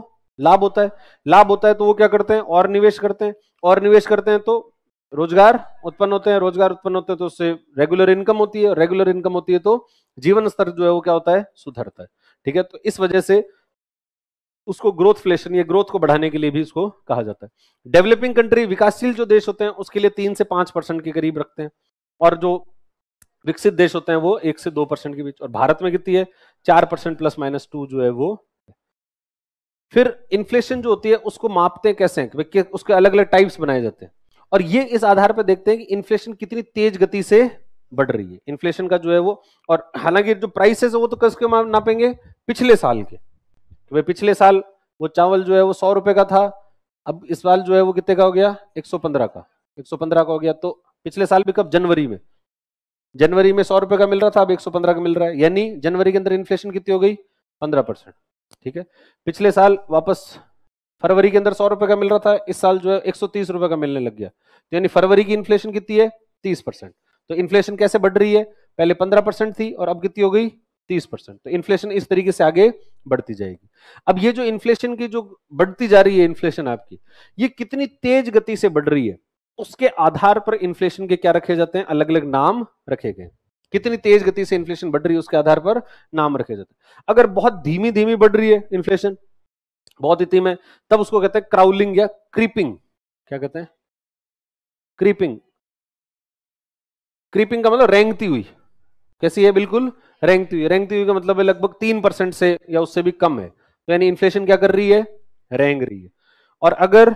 लाभ होता है लाभ होता है तो वो क्या करते हैं और निवेश करते हैं और निवेश करते हैं तो रोजगार उत्पन्न होते हैं रोजगार उत्पन्न होते हैं तो उससे रेगुलर इनकम होती है रेगुलर इनकम होती है तो जीवन स्तर जो है वो क्या होता है सुधरता है ठीक है तो इस वजह से उसको ग्रोथ फ्लेशन या ग्रोथ को बढ़ाने के लिए भी इसको कहा जाता है डेवलपिंग कंट्री विकासशील जो देश होते हैं उसके लिए तीन से पांच परसेंट के करीब रखते हैं और जो विकसित देश होते हैं वो एक से दो परसेंट के बीच और भारत में कितनी है चार परसेंट प्लस माइनस टू जो है वो फिर इन्फ्लेशन जो होती है उसको मापते हैं कैसे हैं कि उसके अलग अलग टाइप्स बनाए जाते हैं और ये इस आधार पर देखते हैं कि इन्फ्लेशन कितनी तेज गति से बढ़ रही है इन्फ्लेशन का जो है वो और हालांकि जो प्राइसेस है वो तो किसके नापेंगे पिछले साल के तो भाई पिछले साल वो चावल जो है वो सौ रुपए का था अब इस साल जो है वो कितने का हो गया 115 का 115 का हो गया तो पिछले साल भी कब जनवरी में जनवरी में सौ रुपए का मिल रहा था अब एक सौ पंद्रह का मिल रहा है यानी जनवरी के अंदर इन्फ्लेशन कितनी हो गई पंद्रह परसेंट ठीक है पिछले साल वापस फरवरी के अंदर सौ रुपए का मिल रहा था इस साल जो है एक सौ तीस रुपए का मिलने लग गया तो यानी फरवरी की इन्फ्लेशन कितनी है तीस परसेंट तो इन्फ्लेशन कैसे बढ़ रही है पहले पंद्रह परसेंट थी और अब कितनी हो गई तीस परसेंट तो इन्फ्लेशन इस तरीके से आगे बढ़ती जाएगी अब ये जो इन्फ्लेशन की जो बढ़ती जा रही है इन्फ्लेशन आपकी ये कितनी तेज गति से बढ़ रही है उसके आधार पर इन्फ्लेशन के क्या रखे जाते हैं अलग अलग नाम रखे गए कितनी तेज गति से इन्फ्लेशन बढ़ रही है उसके आधार पर नाम रखे जाते हैं अगर बहुत धीमी धीमी बढ़ रही है इन्फ्लेशन बहुत ही धीमे तब उसको कहते हैं क्राउलिंग या क्रीपिंग क्या कहते हैं क्रीपिंग क्रीपिंग का मतलब रेंगती हुई कैसी है बिल्कुल रेंगती हुई रेंगती हुई का मतलब लगभग तीन परसेंट से या उससे भी कम है तो यानी इन्फ्लेशन क्या कर रही है रेंग रही है और अगर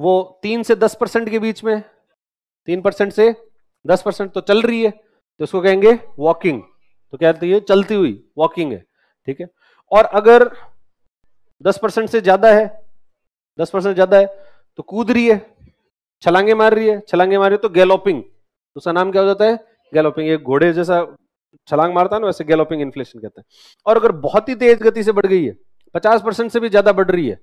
वो तीन से दस परसेंट के बीच में तीन परसेंट से दस परसेंट तो चल रही है तो इसको कहेंगे वॉकिंग तो क्या है चलती हुई वॉकिंग है ठीक है और अगर दस परसेंट से ज्यादा है दस परसेंट ज्यादा है तो कूद रही है छलांगे मार रही है छलांगे मार रही है तो गैलोपिंग तो उसका नाम क्या हो जाता है गैलोपिंग एक घोड़े जैसा छलांग मारता है ना वैसे गैलोपिंग इन्फ्लेशन कहते हैं और अगर बहुत ही तेज गति से बढ़ गई है पचास परसेंट से भी ज्यादा बढ़ रही है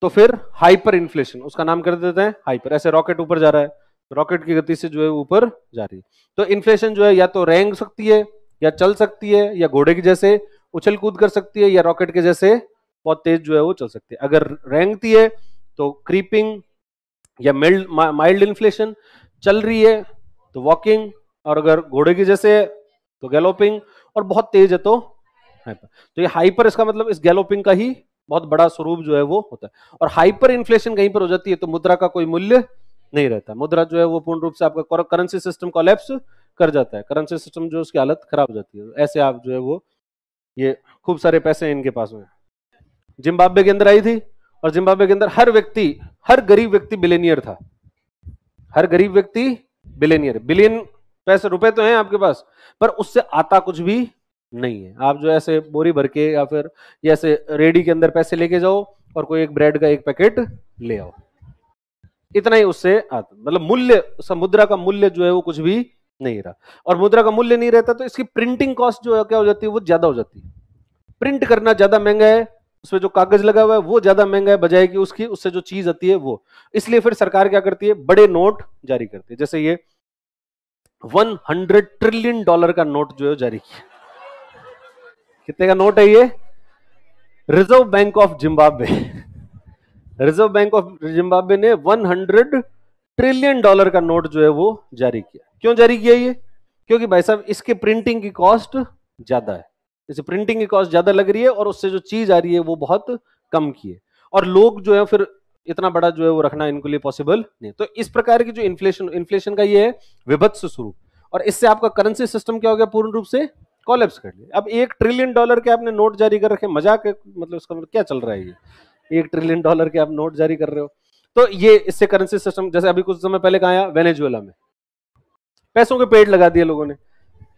तो फिर हाइपर इन्फ्लेशन उसका नाम कर देते हैं हाइपर ऐसे रॉकेट ऊपर जा रहा है तो रॉकेट की गति से जो है ऊपर जा रही है तो इन्फ्लेशन जो है या तो रेंग सकती है या चल सकती है या घोड़े के जैसे उछल कूद कर सकती है या रॉकेट के जैसे बहुत तेज जो है वो चल सकती है अगर रेंगती है तो क्रीपिंग या मिल्ड माइल्ड इन्फ्लेशन चल रही है तो वॉकिंग और अगर घोड़े की जैसे है तो गैलोपिंग और बहुत तेज है तो हाइपर तो ये हाइपर इसका मतलब इस गैलोपिंग का ही बहुत बड़ा स्वरूप जो है वो होता है और हाइपर इन्फ्लेशन कहीं पर हो जाती है तो मुद्रा का कोई मूल्य नहीं रहता मुद्रा जो है वो पूर्ण रूप से आपका करेंसी सिस्टम कोलेप्स कर जाता है करेंसी सिस्टम जो उसकी हालत खराब हो जाती है ऐसे आप जो है वो ये खूब सारे पैसे इनके पास में जिम्बाब्वे के अंदर आई थी और जिम्बाब्वे के अंदर हर व्यक्ति हर गरीब व्यक्ति बिलेनियर था हर गरीब व्यक्ति बिलेनियर बिलियन पैसे रुपए तो हैं आपके पास पर उससे आता कुछ भी नहीं है आप जो ऐसे बोरी भर के या फिर ऐसे रेडी के अंदर पैसे लेके जाओ और कोई एक ब्रेड का एक पैकेट ले आओ इतना ही उससे आता मतलब मूल्य मुद्रा का मूल्य जो है वो कुछ भी नहीं रहा और मुद्रा का मूल्य नहीं रहता तो इसकी प्रिंटिंग कॉस्ट जो है क्या हो जाती है वो ज्यादा हो जाती है प्रिंट करना ज्यादा महंगा है उसमें जो कागज लगा हुआ है वो ज्यादा महंगा है बजाय कि उसकी उससे जो चीज आती है वो इसलिए फिर सरकार क्या करती है बड़े नोट जारी करती है जैसे ये वन ट्रिलियन डॉलर का नोट जो है जारी किया कितने का नोट है ये reserve bank of Zimbabwe reserve bank of Zimbabwe ने 100 ट्रिलियन डॉलर का नोट जो है वो जारी किया क्यों जारी किया ये क्योंकि भाई साहब इसके प्रिंटिंग की कॉस्ट ज्यादा है इसे प्रिंटिंग की कॉस्ट ज्यादा लग रही है और उससे जो चीज आ रही है वो बहुत कम की है और लोग जो है फिर इतना बड़ा जो है वो रखना इनके लिए पॉसिबल नहीं तो इस प्रकार की जो इन्फ्लेशन इन्फ्लेशन का ये है विभत्स स्वरूप और इससे आपका करेंसी सिस्टम क्या हो गया पूर्ण रूप से कॉलेप्स कर लिया अब एक ट्रिलियन डॉलर के आपने नोट जारी कर रखे मजाक मतलब उसका मतलब क्या चल रहा है ये एक ट्रिलियन डॉलर के आप नोट जारी कर रहे हो तो ये इससे करेंसी सिस्टम जैसे अभी कुछ समय पहले कहा वेनेजुएला में पैसों के पेड़ लगा दिए लोगों ने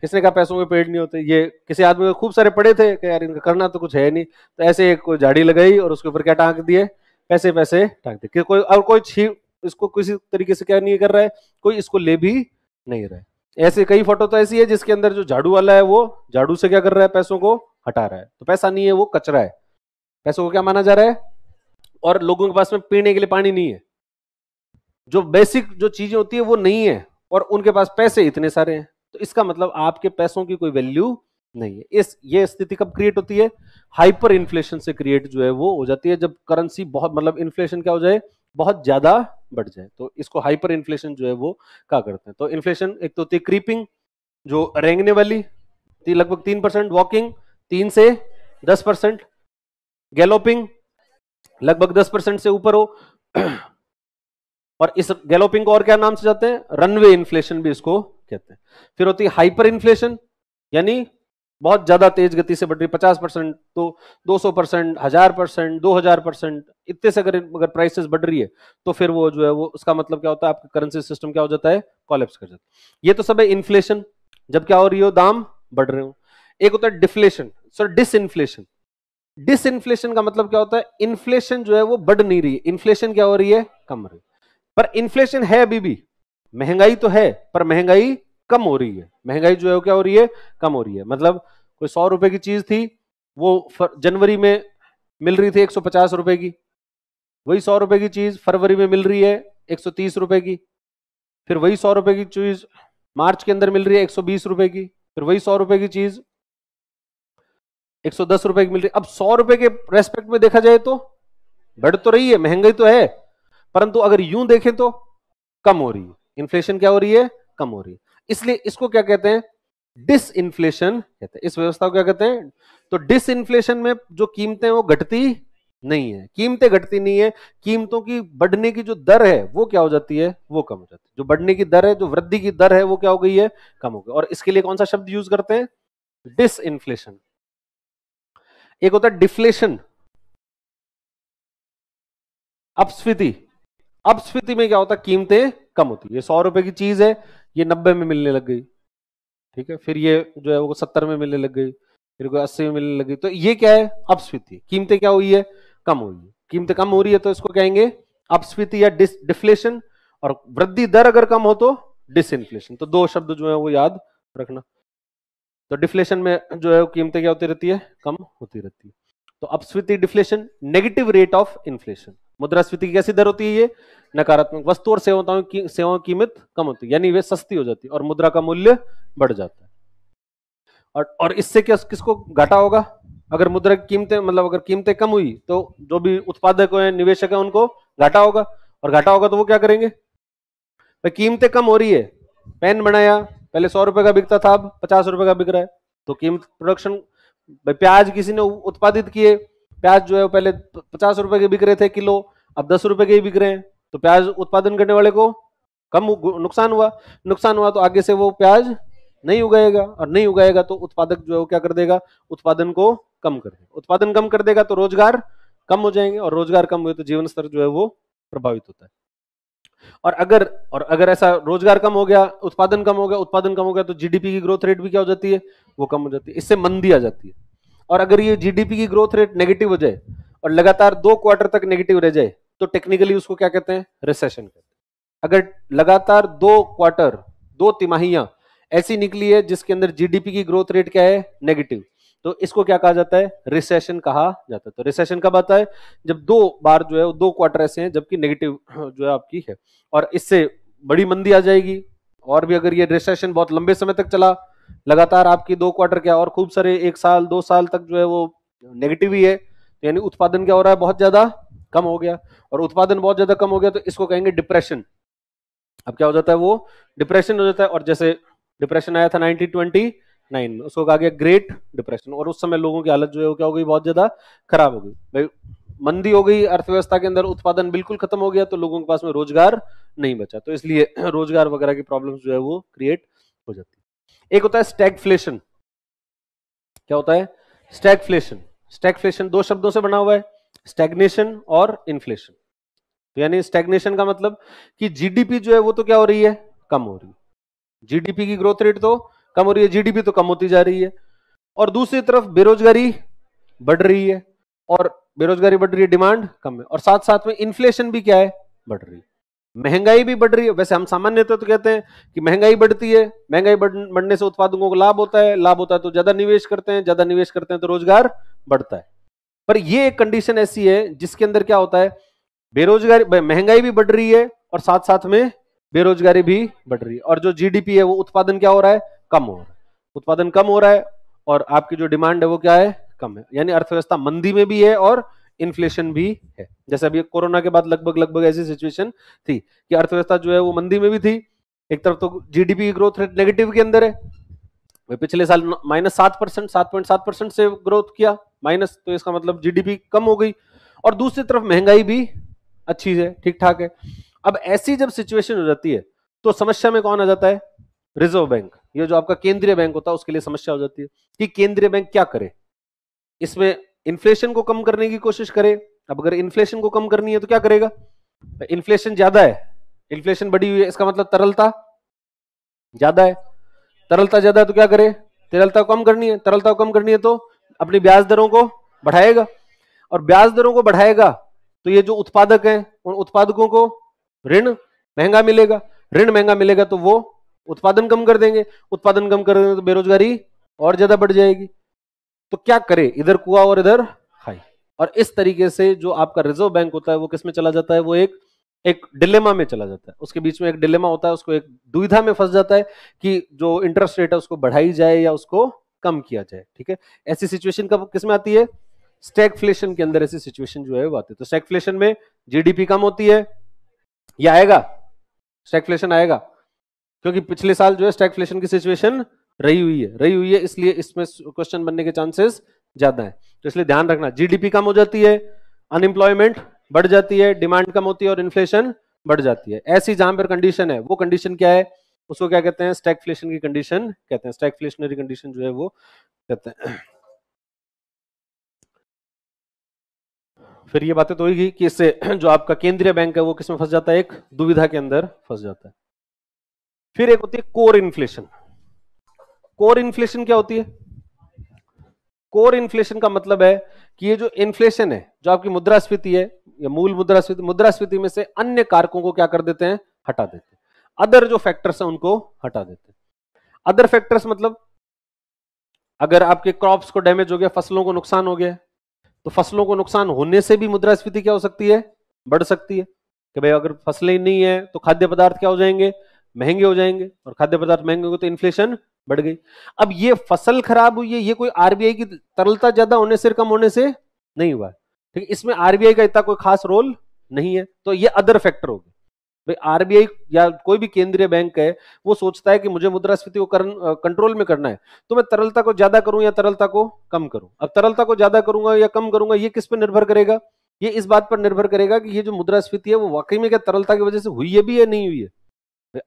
किसने कहा पैसों के पेड़ नहीं होते ये किसी आदमी को खूब सारे पड़े थे कि यार इनका करना तो कुछ है नहीं तो ऐसे एक कोई झाड़ी लगाई और उसके ऊपर क्या टांग दिए पैसे पैसे टांग दिए कोई और कोई छी इसको किसी तरीके से क्या नहीं कर रहा है कोई इसको ले भी नहीं रहा है ऐसे कई फोटो तो ऐसी है जिसके अंदर जो झाड़ू वाला है वो झाड़ू से क्या कर रहा है पैसों को हटा रहा है तो पैसा नहीं है वो कचरा है पैसों को क्या माना जा रहा है और लोगों के पास में पीने के लिए पानी नहीं है जो बेसिक जो चीजें होती है वो नहीं है और उनके पास पैसे इतने सारे हैं तो इसका मतलब आपके पैसों की कोई वैल्यू नहीं है इस ये स्थिति कब क्रिएट होती है हाइपर इन्फ्लेशन से क्रिएट जो है वो हो जाती है जब करेंसी बहुत मतलब इन्फ्लेशन क्या हो जाए बहुत ज्यादा बढ़ जाए तो इसको हाइपर इन्फ्लेशन जो है वो क्या करते हैं तो इन्फ्लेशन एक तो होती है क्रीपिंग जो रेंगने वाली लगभग तीन परसेंट वॉकिंग तीन से दस परसेंट गैलोपिंग लगभग दस परसेंट से ऊपर हो और इस गैलोपिंग को और क्या नाम से जाते हैं रनवे इन्फ्लेशन भी इसको कहते हैं फिर होती है हाइपर इन्फ्लेशन यानी बहुत ज़्यादा तेज गति से बढ़ रही है पचास परसेंट तो दो सौ परसेंट हजार परसेंट दो हजार परसेंट इतने से अगर अगर प्राइसेस बढ़ रही है तो फिर वो जो है वो उसका मतलब क्या होता है आपका करेंसी सिस्टम क्या हो जाता है कॉलेप्स कर जाता है ये तो सब है इन्फ्लेशन जब क्या हो रही हो दाम बढ़ रहे हो एक होता है deflation sir disinflation disinflation का मतलब क्या होता है इन्फ्लेशन जो है वो बढ़ नहीं रही है इन्फ्लेशन क्या हो रही है कम रही पर इन्फ्लेशन है अभी भी महंगाई तो है पर महंगाई कम हो रही है महंगाई जो है क्या हो रही है कम हो रही है मतलब कोई सौ रुपए की चीज थी वो जनवरी में मिल रही थी एक सौ पचास रुपए की वही सौ रुपए की चीज फरवरी में मिल रही है एक सौ तीस रुपए की फिर वही सौ रुपए की चीज मार्च के अंदर मिल रही है एक सौ बीस रुपए की फिर वही सौ रुपए की चीज एक सौ दस रुपए की मिल रही अब सौ रुपए के रेस्पेक्ट में देखा जाए तो बढ़ तो रही है महंगाई तो है परंतु अगर यूं देखें तो कम हो रही है इन्फ्लेशन क्या हो रही है कम हो रही है इसलिए इसको क्या कहते हैं डिस इन्फ्लेशन कहते हैं इस व्यवस्था को क्या कहते हैं तो डिस इन्फ्लेशन में जो कीमतें वो घटती नहीं है कीमतें घटती नहीं है कीमतों की बढ़ने की जो दर है वो क्या हो जाती है वो कम हो जाती है जो बढ़ने की दर है जो वृद्धि की दर है वो क्या हो गई है कम हो गई और इसके लिए कौन सा शब्द यूज करते हैं डिस इन्फ्लेशन एक होता है डिफ्लेशन अपस्फीति अपस्फीति में क्या होता है कीमतें कम होती है सौ रुपए की चीज है ये नब्बे में मिलने लग गई ठीक है फिर ये जो है वो सत्तर में मिलने लग गई फिर कोई अस्सी में मिलने लग गई तो ये क्या है अपस्फीति कीमतें क्या हुई है कम हुई है कीमतें कम हो रही है तो इसको कहेंगे अपस्फीति या डिफ्लेशन और वृद्धि दर अगर कम हो तो डिसइनफ्लेशन तो दो शब्द जो है वो याद रखना तो डिफ्लेशन में जो है कीमतें क्या होती रहती है कम होती रहती है तो अपस्फीति deflation negative rate of inflation मुद्रास्फीति की कैसी दर होती है ये नकारात्मक वस्तु और सेवाओं की सेवाओं की कीमत कम होती है यानी वे सस्ती हो जाती है और मुद्रा का मूल्य बढ़ जाता है और और इससे क्या किसको घाटा होगा अगर मुद्रा की कीमतें मतलब अगर कीमतें कम हुई तो जो भी उत्पादक हैं निवेशक हैं उनको घाटा होगा और घाटा होगा तो वो क्या करेंगे तो कीमतें कम हो रही है पेन बनाया पहले सौ रुपए का बिकता था अब पचास रुपए का बिक रहा है तो कीमत प्रोडक्शन प्याज किसी ने उत्पादित किए प्याज जो है पहले पचास रुपए के बिक रहे थे किलो अब दस रुपए के ही बिक रहे हैं तो प्याज उत्पादन करने वाले को कम नुकसान हुआ नुकसान हुआ तो आगे से वो प्याज नहीं उगाएगा और नहीं उगाएगा तो उत्पादक जो है वो क्या कर देगा उत्पादन को कम कर देगा उत्पादन कम कर देगा तो रोजगार कम हो जाएंगे और रोजगार कम हुए तो जीवन स्तर जो है वो प्रभावित होता है और अगर और अगर ऐसा रोजगार कम हो गया उत्पादन कम हो गया उत्पादन कम हो गया तो जीडीपी की ग्रोथ रेट भी क्या हो जाती है वो कम हो जाती है इससे मंदी आ जाती है और अगर ये जीडीपी की ग्रोथ रेट नेगेटिव हो जाए और लगातार दो क्वार्टर तक नेगेटिव रह जाए तो टेक्निकली उसको क्या कहते हैं रिसेशन कहते हैं अगर लगातार दो क्वार्टर दो तिमाहियां ऐसी निकली है जिसके अंदर जीडीपी की ग्रोथ रेट क्या है नेगेटिव तो इसको क्या कहा जाता है रिसेशन कहा जाता है तो रिसेशन कब आता है जब दो बार जो है दो क्वार्टर ऐसे हैं जबकि नेगेटिव जो है आपकी है और इससे बड़ी मंदी आ जाएगी और भी अगर ये रिसेशन बहुत लंबे समय तक चला लगातार आपकी दो क्वार्टर क्या और खूब सारे एक साल दो साल तक जो है वो नेगेटिव ही है तो यानी उत्पादन क्या हो रहा है बहुत ज्यादा कम हो गया और उत्पादन बहुत ज्यादा कम हो गया तो इसको कहेंगे डिप्रेशन अब क्या हो जाता है वो डिप्रेशन हो जाता है और जैसे डिप्रेशन आया था नाइनटीन नाइन में उसको कहा गया ग्रेट डिप्रेशन और उस समय लोगों की हालत जो है वो क्या हो गई बहुत ज्यादा खराब हो गई भाई मंदी हो गई अर्थव्यवस्था के अंदर उत्पादन बिल्कुल खत्म हो गया तो लोगों के पास में रोजगार नहीं बचा तो इसलिए रोजगार वगैरह की प्रॉब्लम जो है वो क्रिएट हो जाती है एक होता है स्टैगफ्लेशन क्या होता है स्टैगफ्लेशन स्टैगफ्लेशन दो शब्दों से बना हुआ है स्टेग्नेशन और इन्फ्लेशन तो यानी स्टेग्नेशन का मतलब कि जीडीपी जो है वो तो क्या हो रही है कम हो रही है जीडीपी की ग्रोथ रेट तो कम हो रही है जीडीपी तो कम होती जा रही है और दूसरी तरफ बेरोजगारी बढ़ रही है और बेरोजगारी बढ़ रही है डिमांड कम है और साथ साथ में इन्फ्लेशन भी क्या है बढ़ रही है महंगाई भी बढ़ रही है वैसे हम सामान्यतः तो कहते हैं कि महंगाई बढ़ती है महंगाई बढ़ने से उत्पादकों को लाभ होता है लाभ होता है तो ज्यादा निवेश करते हैं ज्यादा निवेश करते हैं तो रोजगार बढ़ता है पर ये एक कंडीशन ऐसी है जिसके अंदर क्या होता है बेरोजगारी महंगाई भी बढ़ रही है और साथ साथ में बेरोजगारी भी बढ़ रही है और जो जीडीपी है वो उत्पादन क्या हो रहा है कम हो रहा है उत्पादन कम हो रहा है और आपकी जो डिमांड है वो क्या है कम है यानी अर्थव्यवस्था मंदी में भी है और इन्फ्लेशन भी है जैसे अभी कोरोना के बाद लगभग लगभग ऐसी सिचुएशन थी कि अर्थव्यवस्था जो है वो मंदी में भी थी एक तरफ तो जीडीपी की ग्रोथ रेट नेगेटिव के अंदर है भाई पिछले साल माइनस सात परसेंट सात पॉइंट सात परसेंट से ग्रोथ किया माइनस तो इसका मतलब जीडीपी कम हो गई और दूसरी तरफ महंगाई भी अच्छी है ठीक ठाक है अब ऐसी जब सिचुएशन हो जाती है तो समस्या में कौन आ जाता है रिजर्व बैंक ये जो आपका केंद्रीय बैंक होता है उसके लिए समस्या हो जाती है कि केंद्रीय बैंक क्या करे इसमें इन्फ्लेशन को कम करने की कोशिश करे अब अगर इन्फ्लेशन को कम करनी है तो क्या करेगा इन्फ्लेशन ज्यादा है इन्फ्लेशन बढ़ी हुई है इसका मतलब तरलता ज्यादा है तरलता ज्यादा तो क्या करे तरलता कम करनी है तरलता कम करनी है तो अपनी ब्याज दरों को बढ़ाएगा और ब्याज दरों को बढ़ाएगा तो ये जो उत्पादक हैं उन उत्पादकों को ऋण महंगा मिलेगा ऋण महंगा मिलेगा तो वो उत्पादन कम कर देंगे उत्पादन कम कर देंगे तो बेरोजगारी और ज्यादा बढ़ जाएगी तो क्या करे इधर कुआ और इधर खाई और इस तरीके से जो आपका रिजर्व बैंक होता है वो किसमें चला जाता है वो एक एक डिलेमा में चला जाता है उसके बीच में एक डिलेमा होता है उसको एक दुविधा में फंस जाता है कि जो इंटरेस्ट रेट है उसको बढ़ाई जाए या उसको कम किया जाए ठीक है ऐसी सिचुएशन कब किस में आती है स्टैगफ्लेशन के अंदर ऐसी सिचुएशन जो है वो आती है तो स्टैगफ्लेशन में जीडीपी कम होती है या आएगा स्टैगफ्लेशन आएगा क्योंकि पिछले साल जो है स्टैगफ्लेशन की सिचुएशन रही हुई है रही हुई है इसलिए इसमें क्वेश्चन बनने के चांसेस ज्यादा है तो इसलिए ध्यान रखना जीडीपी कम हो जाती है अनएम्प्लॉयमेंट बढ़ जाती है डिमांड कम होती है और इन्फ्लेशन बढ़ जाती है ऐसी जहां पर कंडीशन है वो कंडीशन क्या है उसको क्या कहते हैं स्टैगफ्लेशन की कंडीशन कहते हैं स्टैगफ्लेशनरी कंडीशन जो है वो कहते हैं फिर ये बातें तो होगी कि इससे जो आपका केंद्रीय बैंक है वो किसमें फंस जाता है एक दुविधा के अंदर फंस जाता है फिर एक होती है कोर इन्फ्लेशन कोर इन्फ्लेशन क्या होती है कोर इन्फ्लेशन का मतलब है कि ये जो इन्फ्लेशन है जो आपकी मुद्रास्फीति है या मूल मुद्रास्फीति मुद्रास्फीति में से अन्य कारकों को क्या कर देते हैं हटा देते हैं अदर जो फैक्टर्स हैं उनको हटा देते हैं अदर फैक्टर्स मतलब अगर आपके क्रॉप्स को डैमेज हो गया फसलों को नुकसान हो गया तो फसलों को नुकसान होने से भी मुद्रास्फीति क्या हो सकती है बढ़ सकती है कि भाई अगर फसलें नहीं है तो खाद्य पदार्थ क्या हो जाएंगे महंगे हो जाएंगे और खाद्य पदार्थ महंगे हो तो इन्फ्लेशन बढ़ गई अब ये फसल खराब हुई है ये कोई आरबीआई की तरलता ज्यादा होने से कम होने से नहीं हुआ ठीक है इसमें आरबीआई का इतना कोई खास रोल नहीं है तो ये अदर फैक्टर हो गए भाई आरबीआई या कोई भी केंद्रीय बैंक है वो सोचता है कि मुझे मुद्रास्फीति को कंट्रोल में करना है तो मैं तरलता को ज्यादा करूं या तरलता को कम करूं अब तरलता को ज्यादा करूंगा या कम करूंगा ये किस पर निर्भर करेगा ये इस बात पर निर्भर करेगा कि ये जो मुद्रास्फीति है वो वाकई में क्या तरलता की वजह से हुई है भी या नहीं हुई है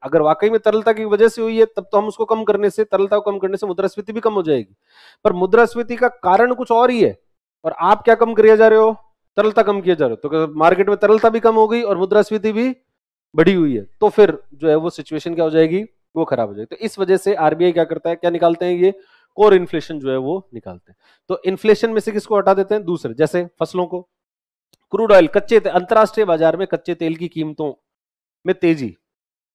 अगर वाकई में तरलता की वजह से हुई है तब तो हम उसको कम करने से तरलता को कम करने से मुद्रास्फीति भी कम हो जाएगी पर मुद्रास्फीति का कारण कुछ और ही है और आप क्या कम किया जा रहे हो तरलता कम किया जा रहे हो तो मार्केट में तरलता भी कम हो गई और मुद्रास्फीति भी बढ़ी हुई है तो फिर जो है वो सिचुएशन क्या हो जाएगी वो खराब हो जाएगी तो इस वजह से आरबीआई क्या करता है क्या निकालते हैं ये कोर इन्फ्लेशन जो है वो निकालते हैं तो इन्फ्लेशन में से किसको हटा देते हैं दूसरे जैसे फसलों को क्रूड ऑयल कच्चे अंतरराष्ट्रीय बाजार में कच्चे तेल की कीमतों में तेजी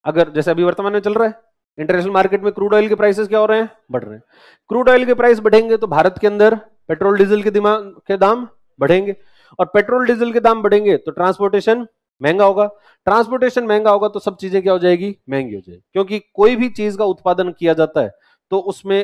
अगर जैसे अभी वर्तमान में चल रहा है इंटरनेशनल मार्केट में क्रूड ऑयल के प्राइसेस क्या हो रहे हैं बढ़ रहे हैं क्रूड ऑयल के प्राइस बढ़ेंगे तो भारत के अंदर पेट्रोल डीजल के दिमाग के दाम बढ़ेंगे और पेट्रोल डीजल के दाम बढ़ेंगे तो ट्रांसपोर्टेशन महंगा होगा ट्रांसपोर्टेशन महंगा होगा तो सब चीजें क्या हो जाएगी महंगी हो जाएगी क्योंकि कोई भी चीज का उत्पादन किया जाता है तो उसमें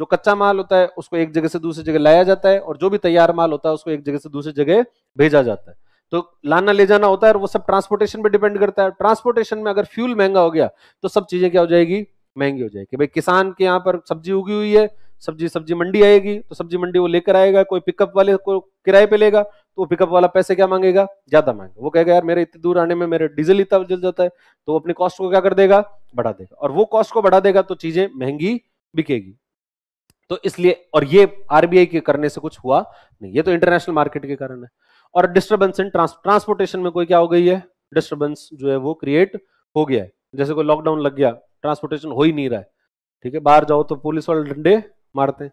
जो कच्चा माल होता है उसको एक जगह से दूसरी जगह लाया जाता है और जो भी तैयार माल होता है उसको एक जगह से दूसरी जगह भेजा जाता है तो लाना ले जाना होता है और वो सब ट्रांसपोर्टेशन पे डिपेंड करता है ट्रांसपोर्टेशन में अगर फ्यूल महंगा हो गया तो सब चीजें क्या हो जाएगी महंगी हो जाएगी भाई किसान के यहाँ पर सब्जी उगी हुई है सब्जी सब्जी मंडी आएगी तो सब्जी मंडी वो लेकर आएगा कोई पिकअप वाले को किराए पे लेगा तो वो पिकअप वाला पैसे क्या मांगेगा ज्यादा मांगेगा वो कहेगा यार मेरे इतनी दूर आने में मेरे डीजल इतना जल जाता है तो अपनी कॉस्ट को क्या कर देगा बढ़ा देगा और वो कॉस्ट को बढ़ा देगा तो चीजें महंगी बिकेगी तो इसलिए और ये आरबीआई के करने से कुछ हुआ नहीं ये तो इंटरनेशनल मार्केट के कारण है और डिस्टर्बेंस इन ट्रांसपोर्टेशन में कोई क्या हो गई है डिस्टर्बेंस जो है वो क्रिएट हो गया है जैसे कोई लॉकडाउन लग गया ट्रांसपोर्टेशन हो ही नहीं रहा है ठीक है बाहर जाओ तो पुलिस वाले डंडे मारते हैं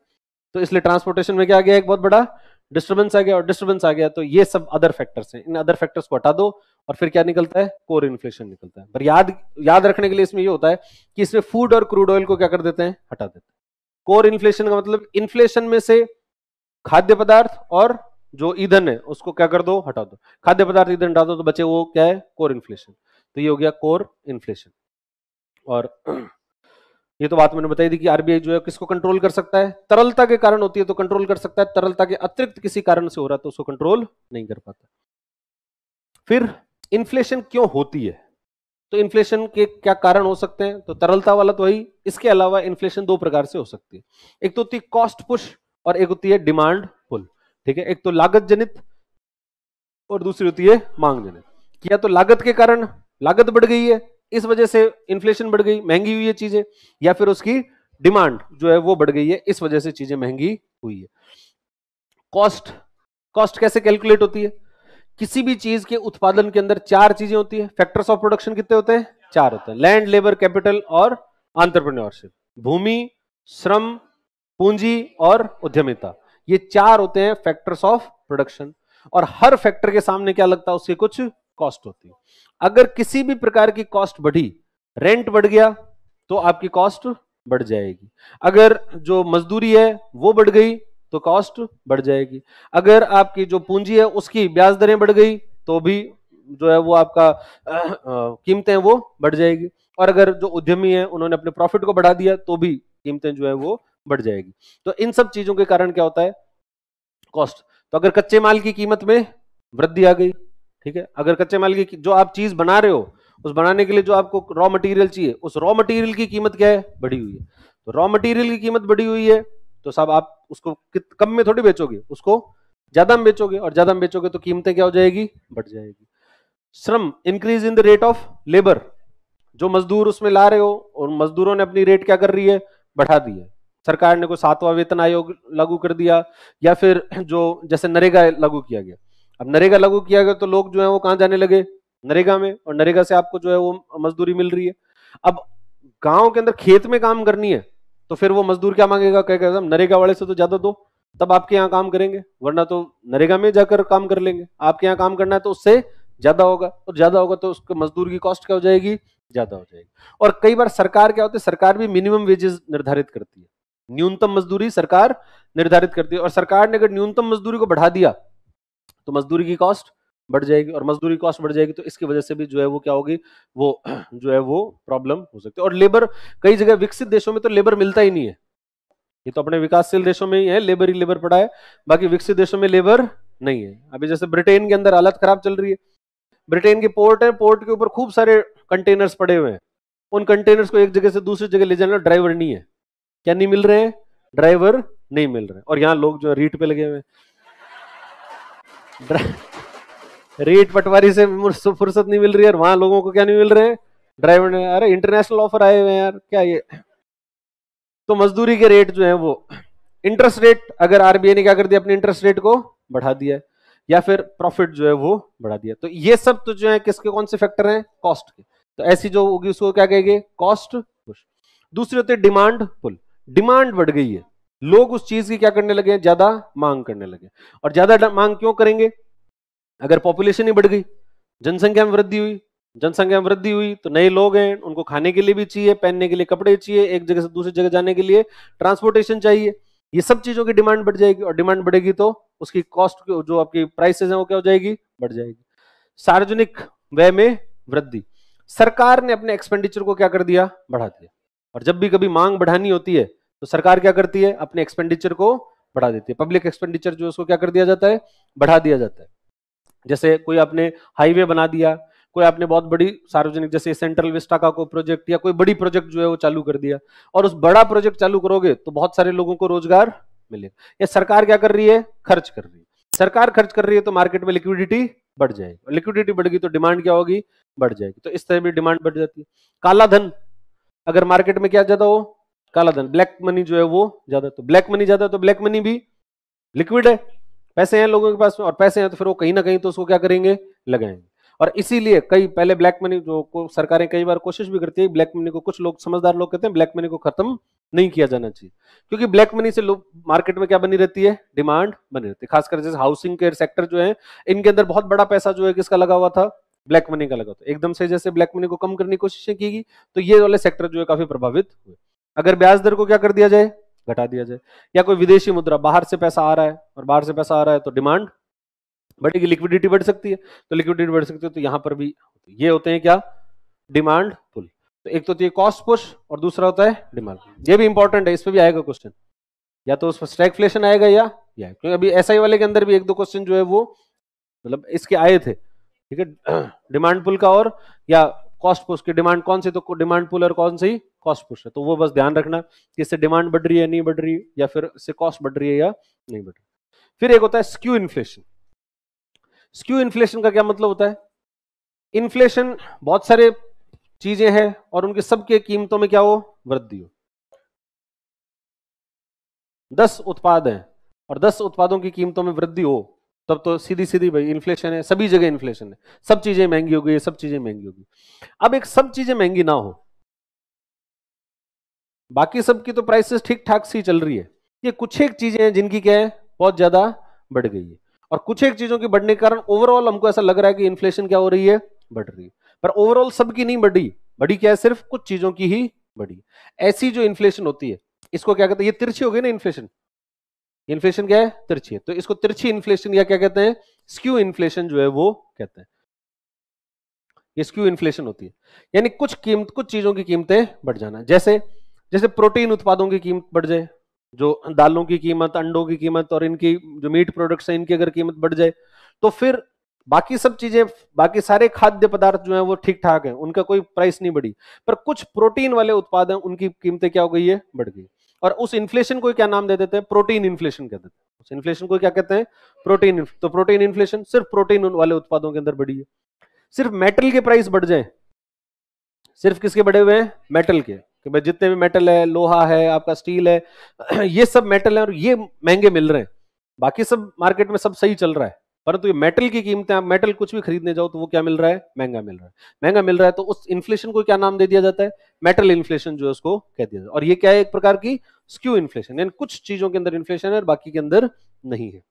तो इसलिए ट्रांसपोर्टेशन में क्या आ गया एक बहुत बड़ा डिस्टर्बेंस आ गया और डिस्टर्बेंस आ गया तो ये सब अदर फैक्टर्स हैं इन अदर फैक्टर्स को हटा दो और फिर क्या निकलता है कोर इन्फ्लेशन निकलता है पर याद याद रखने के लिए इसमें ये होता है कि इसमें फूड और क्रूड ऑयल को क्या कर देते हैं हटा देते हैं कोर इन्फ्लेशन का मतलब इन्फ्लेशन में से खाद्य पदार्थ और जो ईंधन है उसको क्या कर दो हटा दो खाद्य पदार्थ ईंधन हटा दो तो बचे वो क्या है कोर इन्फ्लेशन तो ये हो गया कोर इन्फ्लेशन और ये तो बात मैंने बताई थी कि आरबीआई जो है किसको कंट्रोल कर सकता है तरलता के कारण होती है तो कंट्रोल कर सकता है तरलता के अतिरिक्त किसी कारण से हो रहा है तो उसको कंट्रोल नहीं कर पाता फिर इन्फ्लेशन क्यों होती है तो इन्फ्लेशन के क्या कारण हो सकते हैं तो तरलता वाला तो वही इसके अलावा इन्फ्लेशन दो प्रकार से हो सकती है एक तो होती है कॉस्ट पुश और एक होती है डिमांड ठीक है एक तो लागत जनित और दूसरी होती है मांग जनित किया तो लागत के कारण लागत बढ़ गई है इस वजह से इन्फ्लेशन बढ़ गई महंगी हुई है चीजें या फिर उसकी डिमांड जो है वो बढ़ गई है इस वजह से चीजें महंगी हुई है कॉस्ट कॉस्ट कैसे कैलकुलेट होती है किसी भी चीज के उत्पादन के अंदर चार चीजें होती है फैक्टर्स ऑफ प्रोडक्शन कितने होते हैं चार होते हैं लैंड लेबर कैपिटल और आंट्रप्रनोरशिप भूमि श्रम पूंजी और उद्यमिता ये चार होते हैं फैक्टर्स ऑफ प्रोडक्शन और हर फैक्टर के सामने क्या लगता है उसके कुछ कॉस्ट होती है अगर किसी भी प्रकार की कॉस्ट बढ़ी रेंट बढ़ गया तो आपकी कॉस्ट बढ़ जाएगी अगर जो मजदूरी है वो बढ़ गई तो कॉस्ट बढ़ जाएगी अगर आपकी जो पूंजी है उसकी ब्याज दरें बढ़ गई तो भी जो है वो आपका कीमतें वो बढ़ जाएगी और अगर जो उद्यमी है उन्होंने अपने प्रॉफिट को बढ़ा दिया तो भी कीमतें जो है वो बढ़ जाएगी तो इन सब चीजों के कारण क्या होता है कॉस्ट तो अगर कच्चे माल की कीमत में वृद्धि आ गई ठीक है अगर कच्चे माल की जो आप चीज बना रहे हो उस बनाने के लिए जो आपको रॉ मटेरियल चाहिए उस रॉ मटेरियल की कीमत क्या है बढ़ी हुई है तो रॉ मटेरियल की कीमत बढ़ी हुई है तो साहब आप उसको कम में थोड़ी बेचोगे उसको ज्यादा में बेचोगे और ज्यादा में बेचोगे तो कीमतें क्या हो जाएगी बढ़ जाएगी श्रम increase in the rate of labour जो मजदूर उसमें ला रहे हो और मजदूरों ने अपनी रेट क्या कर रही है बढ़ा दी है सरकार ने कोई सातवां वेतन आयोग लागू कर दिया या फिर जो जैसे नरेगा लागू किया गया अब नरेगा लागू किया गया तो लोग जो है वो कहाँ जाने लगे नरेगा में और नरेगा से आपको जो है वो मजदूरी मिल रही है अब गांव के अंदर खेत में काम करनी है तो फिर वो मजदूर क्या मांगेगा कहेगा नरेगा वाले से तो ज्यादा दो तब आपके यहाँ काम करेंगे वरना तो नरेगा में जाकर काम कर लेंगे आपके यहाँ काम करना है तो उससे ज्यादा होगा और ज्यादा होगा तो उसके मजदूर की कॉस्ट क्या हो जाएगी ज्यादा हो जाएगी और कई बार सरकार क्या होती है सरकार भी मिनिमम वेजेस निर्धारित करती है न्यूनतम मजदूरी सरकार निर्धारित करती है और सरकार ने अगर न्यूनतम मजदूरी को बढ़ा दिया तो मजदूरी की कॉस्ट बढ़ जाएगी और मजदूरी कॉस्ट बढ़ जाएगी तो इसकी वजह से भी जो है वो क्या होगी वो जो है वो प्रॉब्लम हो सकती है और लेबर कई जगह विकसित देशों में तो लेबर मिलता ही नहीं है ये तो अपने विकासशील देशों में ही है लेबर ही लेबर पड़ा है बाकी विकसित देशों में लेबर नहीं है अभी जैसे ब्रिटेन के अंदर हालत खराब चल रही है ब्रिटेन के पोर्ट है पोर्ट के ऊपर खूब सारे कंटेनर्स पड़े हुए हैं उन कंटेनर्स को एक जगह से दूसरी जगह ले जाना ड्राइवर नहीं है क्या नहीं मिल रहे ड्राइवर नहीं मिल रहे और यहाँ लोग जो रीट पे लगे हुए रीट पटवारी से फुर्सत नहीं मिल रही है और वहां लोगों को क्या नहीं मिल रहे ड्राइवर ने अरे इंटरनेशनल ऑफर आए हुए हैं यार क्या ये तो मजदूरी के रेट जो है वो इंटरेस्ट रेट अगर आरबीआई ने क्या कर दिया अपने इंटरेस्ट रेट को बढ़ा दिया या फिर प्रॉफिट जो है वो बढ़ा दिया तो ये सब तो जो है किसके कौन से फैक्टर हैं कॉस्ट के तो ऐसी जो होगी उसको क्या कहेंगे कॉस्ट पुश दूसरी होती है डिमांड पुल डिमांड बढ़ गई है लोग उस चीज की क्या करने लगे हैं ज्यादा मांग करने लगे और ज्यादा मांग क्यों करेंगे अगर पॉपुलेशन ही बढ़ गई जनसंख्या में वृद्धि हुई जनसंख्या में वृद्धि हुई तो नए लोग हैं उनको खाने के लिए भी चाहिए पहनने के लिए कपड़े चाहिए एक जगह से दूसरी जगह जाने के लिए ट्रांसपोर्टेशन चाहिए ये सब चीजों की डिमांड बढ़ जाएगी और डिमांड बढ़ेगी तो उसकी कॉस्ट जो आपकी प्राइसेस है वो क्या हो जाएगी बढ़ जाएगी सार्वजनिक व्यय में वृद्धि सरकार ने अपने एक्सपेंडिचर को क्या कर दिया बढ़ा दिया और जब भी कभी मांग बढ़ानी होती है तो सरकार क्या करती है अपने एक्सपेंडिचर को बढ़ा देती है पब्लिक एक्सपेंडिचर जो उसको क्या कर दिया जाता है बढ़ा दिया जाता है जैसे कोई आपने हाईवे बना दिया कोई आपने बहुत बड़ी सार्वजनिक जैसे सेंट्रल विस्टा का कोई प्रोजेक्ट या कोई बड़ी प्रोजेक्ट जो है वो चालू कर दिया और उस बड़ा प्रोजेक्ट चालू करोगे तो बहुत सारे लोगों को रोजगार मिलेगा या सरकार क्या कर रही है खर्च कर रही है सरकार खर्च कर रही है तो मार्केट में लिक्विडिटी बढ़ जाएगी लिक्विडिटी बढ़ गई तो डिमांड क्या होगी बढ़ जाएगी तो इस तरह भी डिमांड बढ़ जाती है काला धन अगर मार्केट में क्या ज्यादा हो काला धन ब्लैक मनी जो है वो ज्यादा तो ब्लैक मनी ज्यादा तो ब्लैक मनी भी लिक्विड है पैसे हैं लोगों के पास में और पैसे हैं तो फिर वो कहीं ना कहीं तो उसको क्या करेंगे लगाएंगे और इसीलिए कई पहले ब्लैक मनी जो को सरकारें कई बार कोशिश भी करती है ब्लैक मनी को कुछ लोग समझदार लोग कहते हैं ब्लैक मनी को खत्म नहीं किया जाना चाहिए क्योंकि ब्लैक मनी से लोग मार्केट में क्या बनी रहती है डिमांड बनी रहती है खासकर जैसे हाउसिंग के सेक्टर जो है इनके अंदर बहुत बड़ा पैसा जो है किसका लगा हुआ था ब्लैक मनी का लगा तो एकदम से जैसे ब्लैक मनी को कम करने की कोशिश की गई तो ये वाले सेक्टर जो है काफी प्रभावित हुए अगर ब्याज दर को क्या कर दिया जाए घटा दिया जाए या कोई विदेशी मुद्रा बाहर से पैसा आ रहा है और बाहर से पैसा आ रहा है तो डिमांड बढ़ेगी लिक्विडिटी बढ़ सकती है तो लिक्विडिटी बढ़ सकती है तो यहां पर भी ये होते हैं क्या डिमांड पुल तो एक तो होती है कॉस्ट पुश और दूसरा होता है डिमांड ये भी इंपॉर्टेंट है इस पर भी आएगा क्वेश्चन या तो उस उसमें स्ट्रैगफ्लेशन आएगा या, या क्योंकि अभी एस वाले के अंदर भी एक दो क्वेश्चन जो है वो मतलब इसके आए थे ठीक है डिमांड पुल का और या कॉस्ट पुश की डिमांड कौन सी तो डिमांड पुल और कौन सी कॉस्ट पुश है तो वो बस ध्यान रखना कि इससे डिमांड बढ़ रही है नहीं बढ़ रही या फिर इससे कॉस्ट बढ़ रही है या नहीं बढ़ रही फिर एक होता है स्क्यू इन्फ्लेशन स्क्यू इन्फ्लेशन का क्या मतलब होता है इन्फ्लेशन बहुत सारे चीजें हैं और उनके सबके कीमतों में क्या हो वृद्धि हो दस उत्पाद हैं और दस उत्पादों की कीमतों में वृद्धि हो तब तो सीधी सीधी भाई इन्फ्लेशन है सभी जगह इन्फ्लेशन है सब चीजें महंगी हो गई है सब चीजें महंगी होगी अब एक सब चीजें महंगी ना हो बाकी सबकी तो प्राइसेस ठीक ठाक सी चल रही है ये कुछ एक चीजें हैं जिनकी क्या है बहुत ज्यादा बढ़ गई है और कुछ एक चीजों की बढ़ने के कारण ओवरऑल हमको ऐसा लग रहा है कि इन्फ्लेशन क्या हो रही है बढ़ रही है पर ओवरऑल सबकी नहीं बढ़ी बढ़ी क्या है सिर्फ कुछ चीजों की ही बढ़ी ऐसी जो इन्फ्लेशन होती है इसको क्या कहते हैं ये तिरछी हो गई ना इन्फ्लेशन इन्फ्लेशन क्या है तिरछी है तो इसको तिरछी इन्फ्लेशन या क्या कहते हैं स्क्यू इन्फ्लेशन जो है वो कहते हैं ये स्क्यू इन्फ्लेशन होती है यानी कुछ कीमत कुछ चीजों की कीमतें बढ़ जाना जैसे जैसे प्रोटीन उत्पादों की कीमत बढ़ जाए जो दालों की कीमत अंडों की कीमत और इनकी जो मीट प्रोडक्ट्स हैं इनकी अगर कीमत बढ़ जाए तो फिर बाकी सब चीजें बाकी सारे खाद्य पदार्थ जो है वो ठीक ठाक है उनका कोई प्राइस नहीं बढ़ी पर कुछ प्रोटीन वाले उत्पाद हैं उनकी कीमतें क्या हो गई है बढ़ गई और उस इन्फ्लेशन को क्या नाम दे देते हैं प्रोटीन इन्फ्लेशन कह देते हैं उस इन्फ्लेशन को क्या कहते हैं प्रोटीन तो प्रोटीन इन्फ्लेशन सिर्फ प्रोटीन वाले उत्पादों के अंदर बढ़ी है सिर्फ मेटल के प्राइस बढ़ जाए सिर्फ किसके बढ़े हुए हैं मेटल के कि भाई जितने भी मेटल है लोहा है आपका स्टील है ये सब मेटल है और ये महंगे मिल रहे हैं बाकी सब मार्केट में सब सही चल रहा है परंतु तो मेटल की कीमतें आप मेटल कुछ भी खरीदने जाओ तो वो क्या मिल रहा है महंगा मिल रहा है महंगा मिल रहा है तो उस इन्फ्लेशन को क्या नाम दे दिया जाता है मेटल इन्फ्लेशन जो है उसको कह दिया जाता है और ये क्या है एक प्रकार की स्क्यू इन्फ्लेशन यानी कुछ चीजों के अंदर इन्फ्लेशन है और बाकी के अंदर नहीं है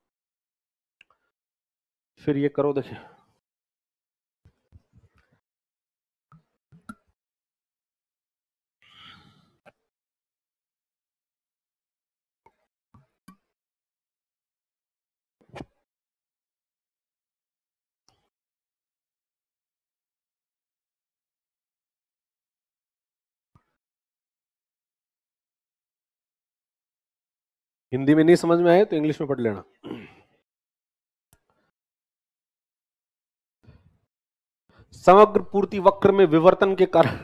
फिर ये करो देखिए हिंदी में नहीं समझ में आए तो इंग्लिश में पढ़ लेना समग्र पूर्ति वक्र में विवर्तन के कारण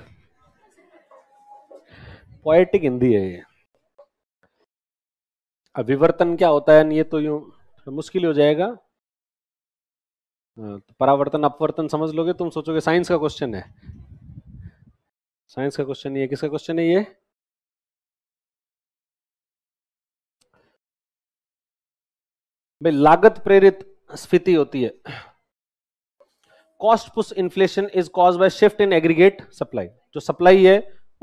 पोएटिक हिंदी है ये अब विवर्तन क्या होता है ये तो यू तो मुश्किल हो जाएगा हाँ, तो परावर्तन अपवर्तन समझ लोगे तुम सोचोगे साइंस का क्वेश्चन है साइंस का क्वेश्चन ये किसका क्वेश्चन है ये भाई लागत प्रेरित स्फीति होती है cost push inflation is cause by shift in aggregate supply जो सप्लाई है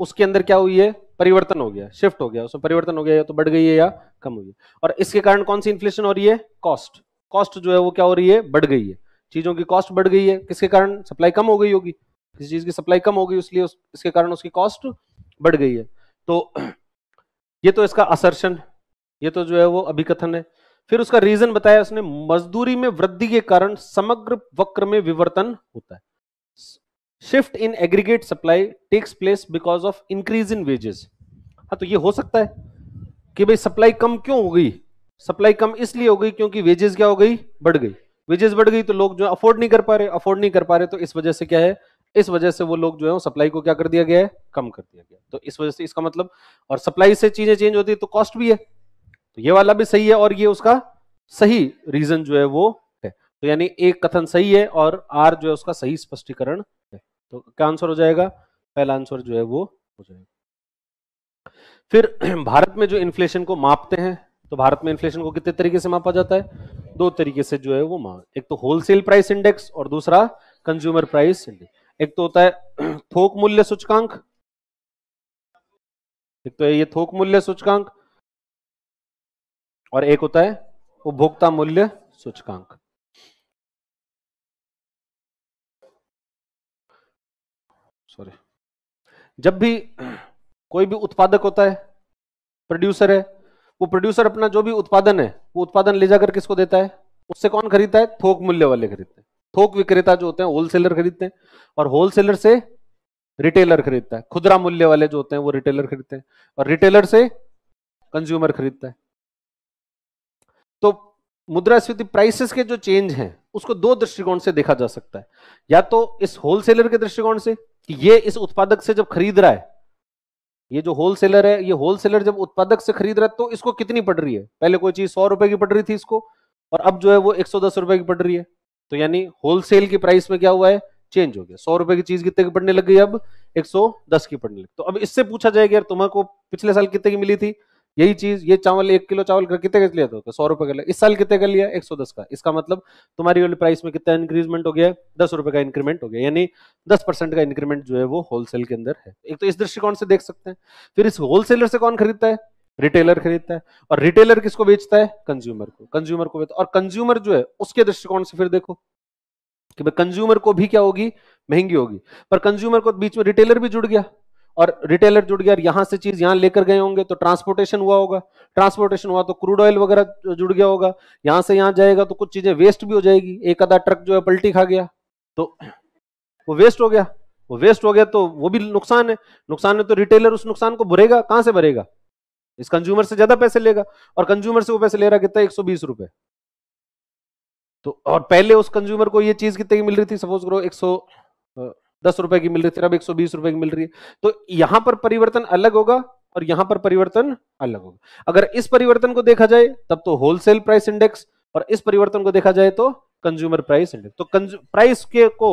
उसके अंदर क्या हुई है परिवर्तन हो गया शिफ्ट हो गया उसमें परिवर्तन हो गया या तो बढ़ गई है या कम हुई है और इसके कारण कौन सी इन्फ्लेशन हो रही है कॉस्ट कॉस्ट जो है वो क्या हो रही है बढ़ गई है चीजों की कॉस्ट बढ़ गई है किसके कारण सप्लाई कम हो गई होगी किसी चीज की सप्लाई कम हो गई इसलिए उस, इसके कारण उसकी कॉस्ट बढ़ गई है तो ये तो इसका असर्शन ये तो जो है वो अभिकथन है फिर उसका रीजन बताया उसने मजदूरी में वृद्धि के कारण समग्र वक्र में विवर्तन होता है shift in aggregate supply takes place because of increase in wages हाँ तो ये हो सकता है कि भाई सप्लाई कम क्यों हो गई सप्लाई कम इसलिए हो गई क्योंकि वेजेस क्या हो गई बढ़ गई वेजेस बढ़ गई तो लोग जो अफोर्ड नहीं कर पा रहे अफोर्ड नहीं कर पा रहे तो इस वजह से क्या है इस वजह से वो लोग जो है सप्लाई को क्या कर दिया गया है कम कर दिया गया तो इस वजह से इसका मतलब और सप्लाई से चीजें चेंज होती है तो कॉस्ट भी है तो ये वाला भी सही है और ये उसका सही रीजन जो है वो है तो यानी एक कथन सही है और आर जो है उसका सही स्पष्टीकरण है तो क्या आंसर हो जाएगा पहला आंसर जो है वो हो जाएगा फिर भारत में जो इन्फ्लेशन को मापते हैं तो भारत में इन्फ्लेशन को कितने तरीके से मापा जाता है दो तरीके से जो है वो माप एक तो होलसेल प्राइस इंडेक्स और दूसरा कंज्यूमर प्राइस इंडेक्स एक तो होता है थोक मूल्य सूचकांक एक तो है ये थोक मूल्य सूचकांक और एक होता है उपभोक्ता मूल्य सूचकांक सॉरी जब भी कोई भी उत्पादक होता है प्रोड्यूसर है वो प्रोड्यूसर अपना जो भी उत्पादन है वो उत्पादन ले जाकर किसको देता है उससे कौन खरीदता है थोक मूल्य वाले खरीदते हैं थोक विक्रेता जो होते हैं होलसेलर खरीदते हैं और होलसेलर से रिटेलर खरीदता है खुदरा मूल्य वाले जो होते हैं वो रिटेलर खरीदते हैं और रिटेलर से कंज्यूमर खरीदता है तो मुद्रास्फीति प्राइसेस के जो चेंज हैं उसको दो दृष्टिकोण से देखा जा सकता है या तो इस होलसेलर के दृष्टिकोण से कि ये इस उत्पादक से जब खरीद रहा है ये जो होलसेलर है ये होलसेलर जब उत्पादक से खरीद रहा है तो इसको कितनी पड़ रही है पहले कोई चीज सौ रुपए की पड़ रही थी इसको और अब जो है वो एक सौ दस रुपए की पड़ रही है तो यानी होलसेल की प्राइस में क्या हुआ है चेंज हो गया सौ रुपए की चीज कितने की पड़ने लग गई अब एक सौ दस की पड़ने लगी तो अब इससे पूछा जाएगा यार तुम्हारे को पिछले साल कितने की मिली थी यही चीज ये चावल एक किलो चावल कितने का लिया था तो सौ रुपए का लिया इस साल कितने का लिया एक सौ दस का इसका मतलब तुम्हारी वाली प्राइस में कितना इंक्रीजमेंट हो गया दस रुपए का इंक्रीमेंट हो गया यानी दस परसेंट का इंक्रीमेंट जो है वो होलसेल के अंदर है एक तो इस दृष्टिकोण से देख सकते हैं फिर इस होलसेलर से कौन खरीदता है रिटेलर खरीदता है और रिटेलर किसको बेचता है कंज्यूमर को कंज्यूमर को बेचता है और कंज्यूमर जो है उसके दृष्टिकोण से फिर देखो कि भाई कंज्यूमर को भी क्या होगी महंगी होगी पर कंज्यूमर को बीच में रिटेलर भी जुड़ गया और रिटेलर जुड़ गया यहां से चीज यहां लेकर गए होंगे तो ट्रांसपोर्टेशन हुआ होगा ट्रांसपोर्टेशन हुआ तो क्रूड ऑयल वगैरह जुड़ गया होगा यहां से यहां जाएगा तो कुछ चीजें वेस्ट भी हो जाएगी एक आधा ट्रक जो है पलटी खा गया तो वो वेस्ट हो गया वो वेस्ट हो गया तो वो भी नुकसान है नुकसान है तो रिटेलर उस नुकसान को भरेगा कहां से भरेगा इस कंज्यूमर से ज्यादा पैसे लेगा और कंज्यूमर से वो पैसे ले रहा कितना एक सौ तो और पहले उस कंज्यूमर को ये चीज कितने की मिल रही थी सपोज करो एक दस रुपए की मिल रही थी अब एक सौ बीस रुपए की मिल रही है तो यहां पर परिवर्तन अलग होगा और यहां पर परिवर्तन अलग होगा अगर इस परिवर्तन को देखा जाए तब तो होलसेल प्राइस इंडेक्स और इस परिवर्तन को देखा जाए तो कंज्यूमर प्राइस इंडेक्स तो प्राइस के को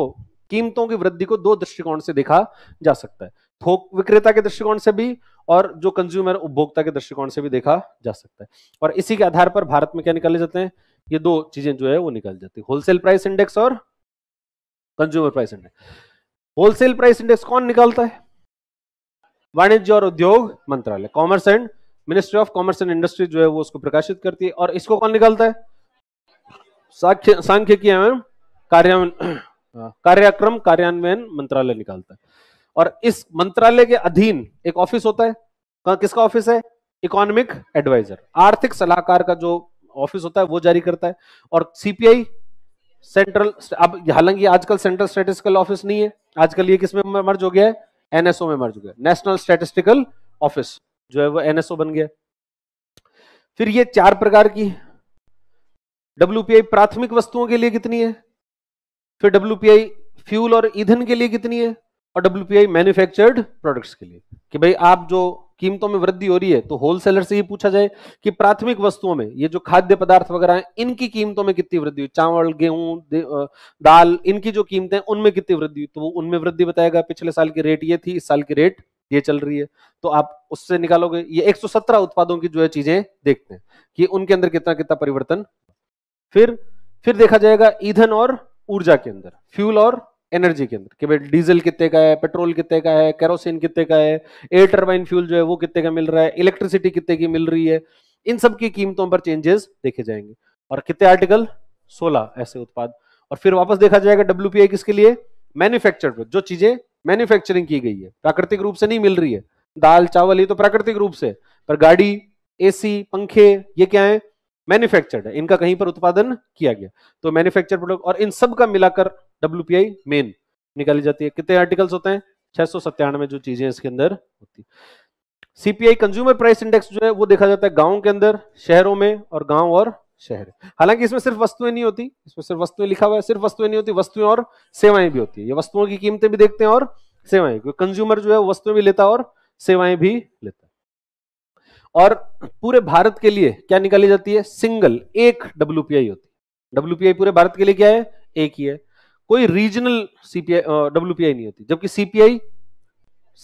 कीमतों की वृद्धि को दो दृष्टिकोण से देखा जा सकता है थोक विक्रेता के दृष्टिकोण से भी और जो कंज्यूमर उपभोक्ता के दृष्टिकोण से भी देखा जा सकता है और इसी के आधार पर भारत में क्या निकाले जाते हैं ये दो चीजें जो है वो निकाल जाती है होलसेल प्राइस इंडेक्स और consumer price index wholesale price index कौन निकालता है वाणिज्य और उद्योग मंत्रालय commerce and ministry of commerce and industry जो है वो उसको प्रकाशित करती है और इसको कौन निकालता है सांख्यिकी एवं कार्यान्वयन कार्यक्रम कार्यान्वयन मंत्रालय निकालता है और इस मंत्रालय के अधीन एक ऑफिस होता है किसका ऑफिस है इकोनॉमिक एडवाइजर आर्थिक सलाहकार का जो ऑफिस होता है वो जारी करता है और सीपीआई सेंट्रल अब हालांकि आजकल सेंट्रल स्टेटिस्टिकल ऑफिस नहीं है आजकल ये किसमें मर्ज हो गया है एनएसओ में मर्ज हो गया नेशनल स्टेटिस्टिकल ऑफिस जो है वो एनएसओ बन गया फिर ये चार प्रकार की डब्ल्यू प्राथमिक वस्तुओं के लिए कितनी है फिर डब्ल्यू फ्यूल और ईंधन के लिए कितनी है और डब्ल्यूपीआई मैन्युफैक्चर्ड प्रोडक्ट्स के लिए कि भाई आप जो कीमतों में वृद्धि हो रही है तो होलसेलर से ही पूछा जाए कि प्राथमिक वस्तुओं में ये जो खाद्य पदार्थ वगैरह हैं इनकी कीमतों में कितनी वृद्धि हुई चावल गेहूं दाल इनकी जो कीमतें उनमें कितनी वृद्धि हुई तो वो उनमें वृद्धि बताएगा पिछले साल की रेट ये थी इस साल की रेट ये चल रही है तो आप उससे निकालोगे ये एक उत्पादों की जो है चीजें देखते हैं कि उनके अंदर कितना कितना परिवर्तन फिर फिर देखा जाएगा ईंधन और ऊर्जा के अंदर फ्यूल और एनर्जी के अंदर कि भाई डीजल कितने का है पेट्रोल कितने का है कैरोसिन कितने का है एयर टर्बाइन फ्यूल जो है वो कितने का मिल रहा है इलेक्ट्रिसिटी कितने की मिल रही है इन सब की कीमतों पर चेंजेस देखे जाएंगे और कितने आर्टिकल 16 ऐसे उत्पाद और फिर वापस देखा जाएगा डब्ल्यू किसके लिए मैन्युफैक्चर जो चीजें मैन्युफैक्चरिंग की गई है प्राकृतिक रूप से नहीं मिल रही है दाल चावल ये तो प्राकृतिक रूप से पर गाड़ी ए पंखे ये क्या है मैन्युफैक्चर्ड है इनका कहीं पर उत्पादन किया गया तो मैन्युफैक्चर प्रोडक्ट और इन सब का मिलाकर डब्ल्यू मेन निकाली जाती है कितने आर्टिकल्स होते हैं छह जो चीजें इसके अंदर होती सीपीआई कंज्यूमर प्राइस इंडेक्स जो है वो देखा जाता है गांव के अंदर शहरों में और गांव और शहर हालांकि इसमें सिर्फ वस्तुएं नहीं होती इसमें सिर्फ वस्तुएं लिखा हुआ है सिर्फ वस्तुएं नहीं होती वस्तुएं और सेवाएं भी होती है ये वस्तुओं की कीमतें भी देखते हैं और सेवाएं क्योंकि कंज्यूमर जो है वस्तुएं भी लेता और सेवाएं भी लेता और पूरे भारत के लिए क्या निकाली जाती है सिंगल एक डब्ल्यू होती है डब्ल्यू पूरे भारत के लिए क्या है एक ही है कोई रीजनल सीपीआई डब्ल्यूपीआई नहीं होती जबकि सीपीआई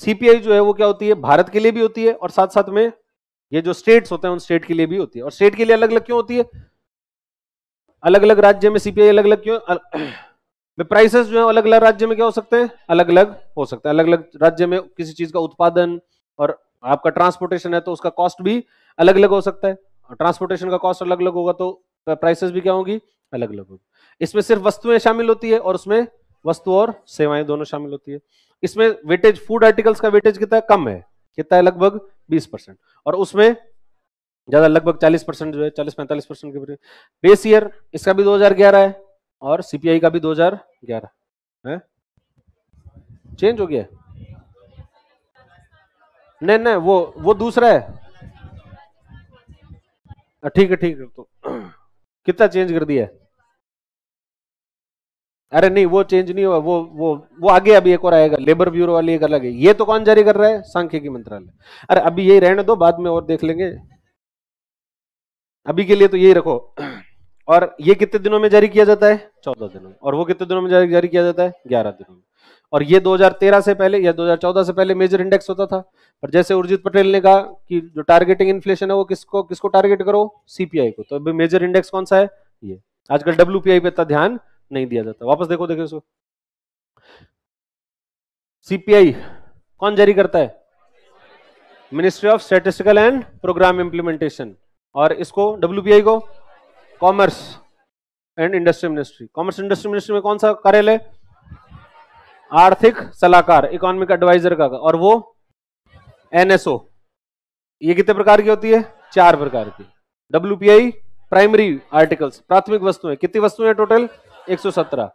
सीपीआई जो है वो क्या होती है भारत के लिए भी होती है और साथ साथ में ये जो स्टेट्स होते हैं उन स्टेट के लिए भी होती है और स्टेट के लिए अलग अलग क्यों होती है अलग अलग राज्य में सीपीआई अलग अलग क्यों प्राइसेस जो है अलग अलग राज्य में क्या हो सकते हैं अलग अलग हो सकता है अलग अलग राज्य में किसी चीज का उत्पादन और आपका ट्रांसपोर्टेशन है तो उसका कॉस्ट भी अलग अलग हो सकता है ट्रांसपोर्टेशन का कॉस्ट अलग अलग होगा तो प्राइसेस भी क्या होगी अलग अलग होगी इसमें सिर्फ वस्तुएं शामिल होती है और उसमें वस्तु और सेवाएं दोनों शामिल होती है इसमें वेटेज फूड आर्टिकल्स का वेटेज कितना कम है कितना है लगभग 20 परसेंट और उसमें ज्यादा लगभग 40 परसेंट जो है 40 45 परसेंट के बेस ईयर इसका भी 2011 है और सीपीआई का भी 2011 है चेंज हो गया नहीं नहीं वो वो दूसरा है हाँ, ठीक है ठीक है तो कितना चेंज कर दिया है अरे नहीं वो चेंज नहीं हुआ वो वो वो आगे अभी एक और आएगा लेबर ब्यूरो वाली एक अलग है ये तो कौन जारी कर रहा है सांख्यिकी मंत्रालय अरे अभी यही रहने दो बाद में और देख लेंगे अभी के लिए तो यही रखो और ये कितने दिनों में जारी किया जाता है चौदह दिनों में और वो कितने दिनों में जारी, जारी किया जाता है ग्यारह दिनों में और ये 2013 से पहले या 2014 से पहले मेजर इंडेक्स होता था पर जैसे उर्जित पटेल ने कहा कि जो टारगेटिंग इन्फ्लेशन है वो किसको किसको टारगेट करो सीपीआई को तो अभी मेजर इंडेक्स कौन सा है ये आजकल डब्ल्यू पे इतना ध्यान नहीं दिया जाता वापस देखो देखो इसको सीपीआई कौन जारी करता है ministry of statistical and programme implementation और इसको डब्ल्यू को commerce and industry ministry commerce industry ministry में कौन सा कार्यालय आर्थिक सलाहकार इकोनॉमिक एडवाइजर का और वो एनएसओ ये कितने प्रकार की होती है चार प्रकार की डब्ल्यू प्राइमरी आर्टिकल्स प्राथमिक वस्तुएं कितनी वस्तुएं टोटल एक सौ सत्रह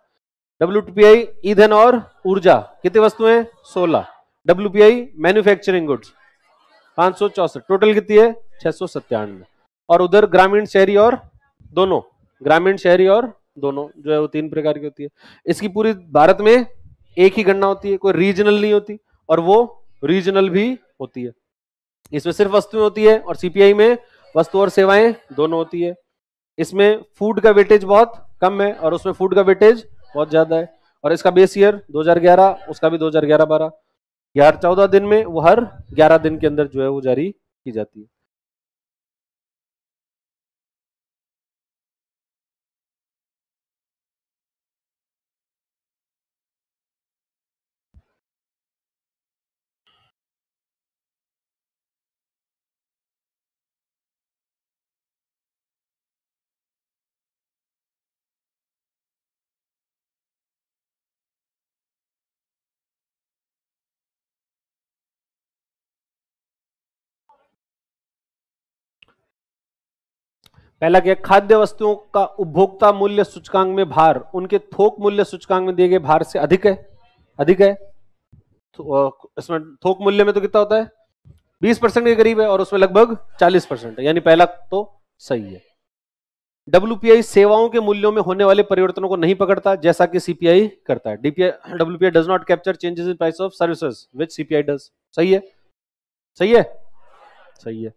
डब्ल्यू पी आई ईंधन और ऊर्जा कितनी वस्तुएं सोलह W P I manufacturing goods पांच सौ चौसठ टोटल कितनी है छह सौ सत्तानवे और उधर ग्रामीण शहरी और दोनों ग्रामीण शहरी और दोनों जो है वो तीन प्रकार की होती है इसकी पूरी भारत में एक ही गणना होती है कोई रीजनल नहीं होती और वो रीजनल भी होती है इसमें सिर्फ वस्तुएं होती है और सीपीआई में वस्तु और सेवाएं दोनों होती है इसमें फूड का वेटेज बहुत कम है और उसमें फूड का वेटेज बहुत ज्यादा है और इसका बेस ईयर 2011 उसका भी 2011 12 ग्यारह चौदह दिन में वो हर 11 दिन के अंदर जो है वो जारी की जाती है पहला क्या खाद्य वस्तुओं का उपभोक्ता मूल्य सूचकांक में भार उनके थोक मूल्य सूचकांक में दिए गए भार से अधिक है अधिक है तो इसमें थोक मूल्य में तो कितना होता है 20 परसेंट के करीब है और उसमें लगभग 40 परसेंट है यानी पहला तो सही है डब्ल्यू सेवाओं के मूल्यों में होने वाले परिवर्तनों को नहीं पकड़ता जैसा कि सीपीआई करता है DPI W does not capture changes in price of services which CPI does सही है सही है सही है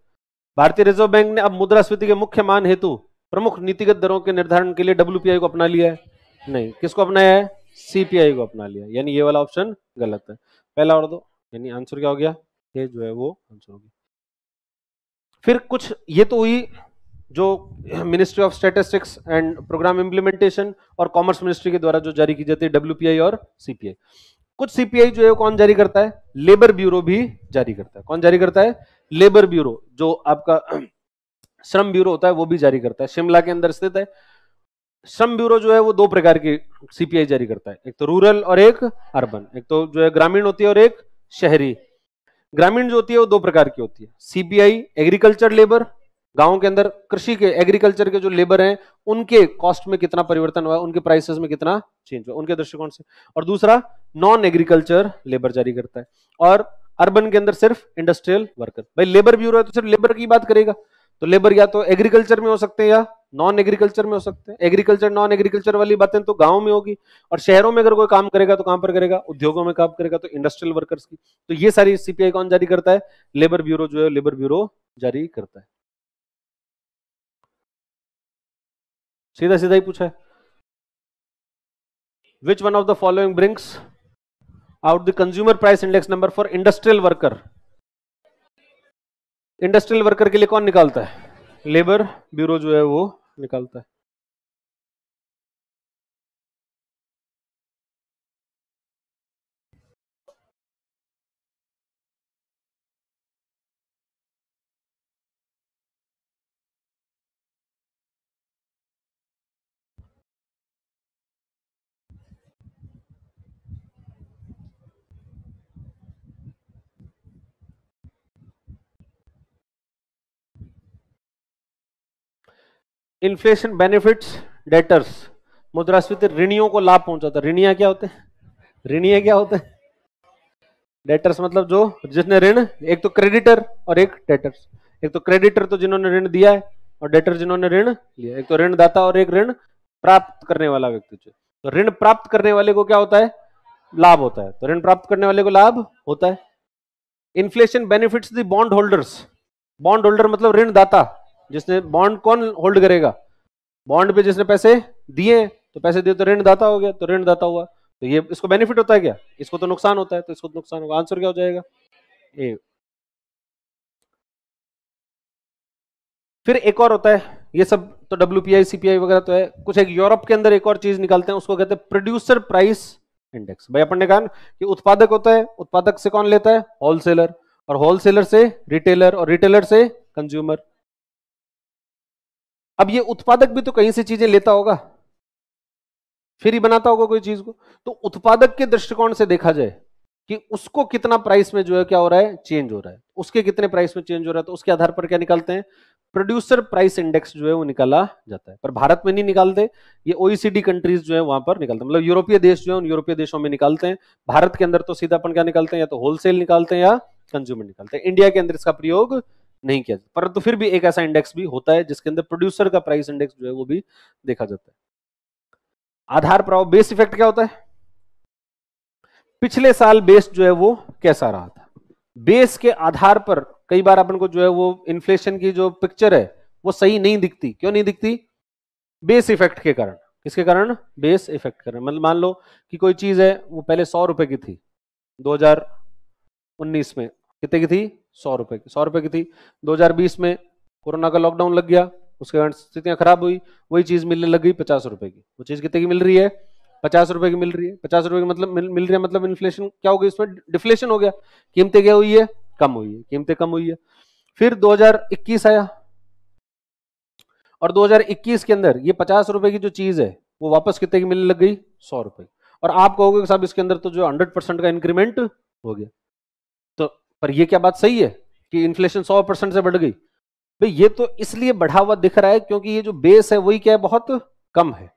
भारतीय रिजर्व बैंक ने अब मुद्रास्फीति के मुख्य मान हेतु प्रमुख नीतिगत दरों के निर्धारण के लिए डब्ल्यू को अपना लिया है नहीं किसको अपनाया है सीपीआई को अपना लिया यानी ये वाला ऑप्शन गलत है पहला और दो यानी आंसर क्या हो गया ये जो है वो आंसर हो गया फिर कुछ ये तो हुई जो ministry of statistics and programme implementation और कॉमर्स मिनिस्ट्री के द्वारा जो जारी की जाती है डब्ल्यू और सीपीआई कुछ सीपीआई जो है कौन जारी करता है लेबर ब्यूरो भी जारी करता है कौन जारी करता है लेबर ब्यूरो जो आपका श्रम ब्यूरो होता है वो भी जारी करता है शिमला के अंदर स्थित है श्रम ब्यूरो जो है वो दो प्रकार की सीपीआई जारी करता है एक तो रूरल और एक अर्बन एक तो जो है ग्रामीण होती है और एक शहरी ग्रामीण जो होती है वो दो प्रकार की होती है सीपीआई एग्रीकल्चर लेबर गांव के अंदर कृषि के एग्रीकल्चर के जो लेबर हैं उनके कॉस्ट में कितना परिवर्तन हुआ उनके प्राइसेस में कितना चेंज हुआ उनके दृष्टिकोण से और दूसरा नॉन एग्रीकल्चर लेबर जारी करता है और अर्बन के अंदर सिर्फ इंडस्ट्रियल वर्कर भाई लेबर ब्यूरो है तो सिर्फ लेबर की बात करेगा तो लेबर या तो एग्रीकल्चर में हो सकते हैं या नॉन एग्रीकल्चर में हो सकते हैं एग्रीकल्चर नॉन एग्रीकल्चर वाली बातें तो गांव में होगी और शहरों में अगर कोई काम करेगा तो कहां पर करेगा उद्योगों में काम करेगा तो इंडस्ट्रियल वर्कर्स की तो ये सारी सीपीआई कौन जारी करता है लेबर ब्यूरो जो है लेबर ब्यूरो जारी करता है सीधा सीधा ही पूछा है which one of the following brings out the consumer price index number for industrial worker industrial worker के लिए कौन निकालता है लेबर ब्यूरो जो है वो निकालता है इन्फ्लेशन बेनिफिट्स डेटर्स मुद्रास्फीति ऋणियों को लाभ पहुंचाता ऋणिया क्या होते हैं ऋणिया क्या होते हैं डेटर्स मतलब जो जिसने ऋण एक तो क्रेडिटर और एक डेटर्स एक तो क्रेडिटर तो जिन्होंने ऋण दिया है और डेटर जिन्होंने ऋण लिया एक तो ऋणदाता और एक ऋण प्राप्त करने वाला व्यक्ति तो ऋण प्राप्त करने वाले को क्या होता है लाभ होता है तो ऋण प्राप्त करने वाले को लाभ होता है inflation benefits the bond holders bond holder मतलब ऋणदाता जिसने बॉन्ड कौन होल्ड करेगा बॉन्ड पे जिसने पैसे दिए तो पैसे दिए तो ऋणदाता हो गया तो ऋणदाता हुआ तो ये इसको बेनिफिट होता है क्या इसको तो नुकसान होता है तो इसको तो नुकसान होगा आंसर क्या हो जाएगा ए फिर एक और होता है ये सब तो डब्ल्यू पी आई सीपीआई वगैरह तो है कुछ एक यूरोप के अंदर एक और चीज निकालते हैं उसको कहते हैं प्रोड्यूसर प्राइस इंडेक्स भाई अपन ने कहा कि उत्पादक होता है उत्पादक से कौन लेता है होलसेलर और होलसेलर से रिटेलर और रिटेलर से कंज्यूमर अब ये उत्पादक भी तो कहीं से चीजें लेता होगा फिर ही बनाता होगा कोई चीज को तो उत्पादक के दृष्टिकोण से देखा जाए कि उसको कितना प्राइस में जो है क्या हो रहा है चेंज हो रहा है उसके कितने प्राइस में चेंज हो रहा है तो उसके आधार पर क्या निकालते हैं प्रोड्यूसर प्राइस इंडेक्स जो है वो निकाला जाता है पर भारत में नहीं निकालते ये ओईसीडी कंट्रीज जो है वहां पर निकालते हैं मतलब यूरोपीय देश जो है उन यूरोपीय देशों में निकालते हैं भारत के अंदर तो सीधा अपन क्या निकालते हैं या तो होलसेल निकालते हैं या कंज्यूमर निकालते हैं इंडिया के अंदर इसका प्रयोग नहीं किया जाता परंतु तो फिर भी एक ऐसा इंडेक्स भी होता है जिसके अंदर प्रोड्यूसर का प्राइस इंडेक्स जो है वो भी देखा जाता है आधार प्रभाव बेस इफेक्ट क्या होता है पिछले साल बेस जो है वो कैसा रहा था बेस के आधार पर कई बार अपन को जो है वो इन्फ्लेशन की जो पिक्चर है वो सही नहीं दिखती क्यों नहीं दिखती बेस इफेक्ट के कारण किसके कारण बेस इफेक्ट कारण मतलब मान लो कि कोई चीज है वो पहले सौ रुपए की थी 2019 में कितने की थी सौ रुपए की सौ रुपए की थी 2020 में कोरोना का लॉकडाउन लग गया उसके कारण स्थितियां खराब हुई वही चीज मिलने लग गई पचास रुपए की वो चीज कितने की मिल रही है पचास रुपए की मिल रही है पचास रुपए की मतलब मिल, रही है मतलब इन्फ्लेशन क्या हो गया इसमें डिफ्लेशन हो गया कीमतें क्या हुई है कम हुई है कीमतें कम हुई है फिर दो आया और 2021 के अंदर ये पचास रुपए की जो चीज है वो वापस कितने की मिलने लग गई सौ रुपए और आप कहोगे साहब इसके अंदर तो जो 100 परसेंट का इंक्रीमेंट हो गया पर यह क्या बात सही है कि इन्फ्लेशन सौ परसेंट से बढ़ गई भाई ये तो इसलिए बढ़ा हुआ दिख रहा है क्योंकि ये जो बेस है वही क्या है बहुत कम है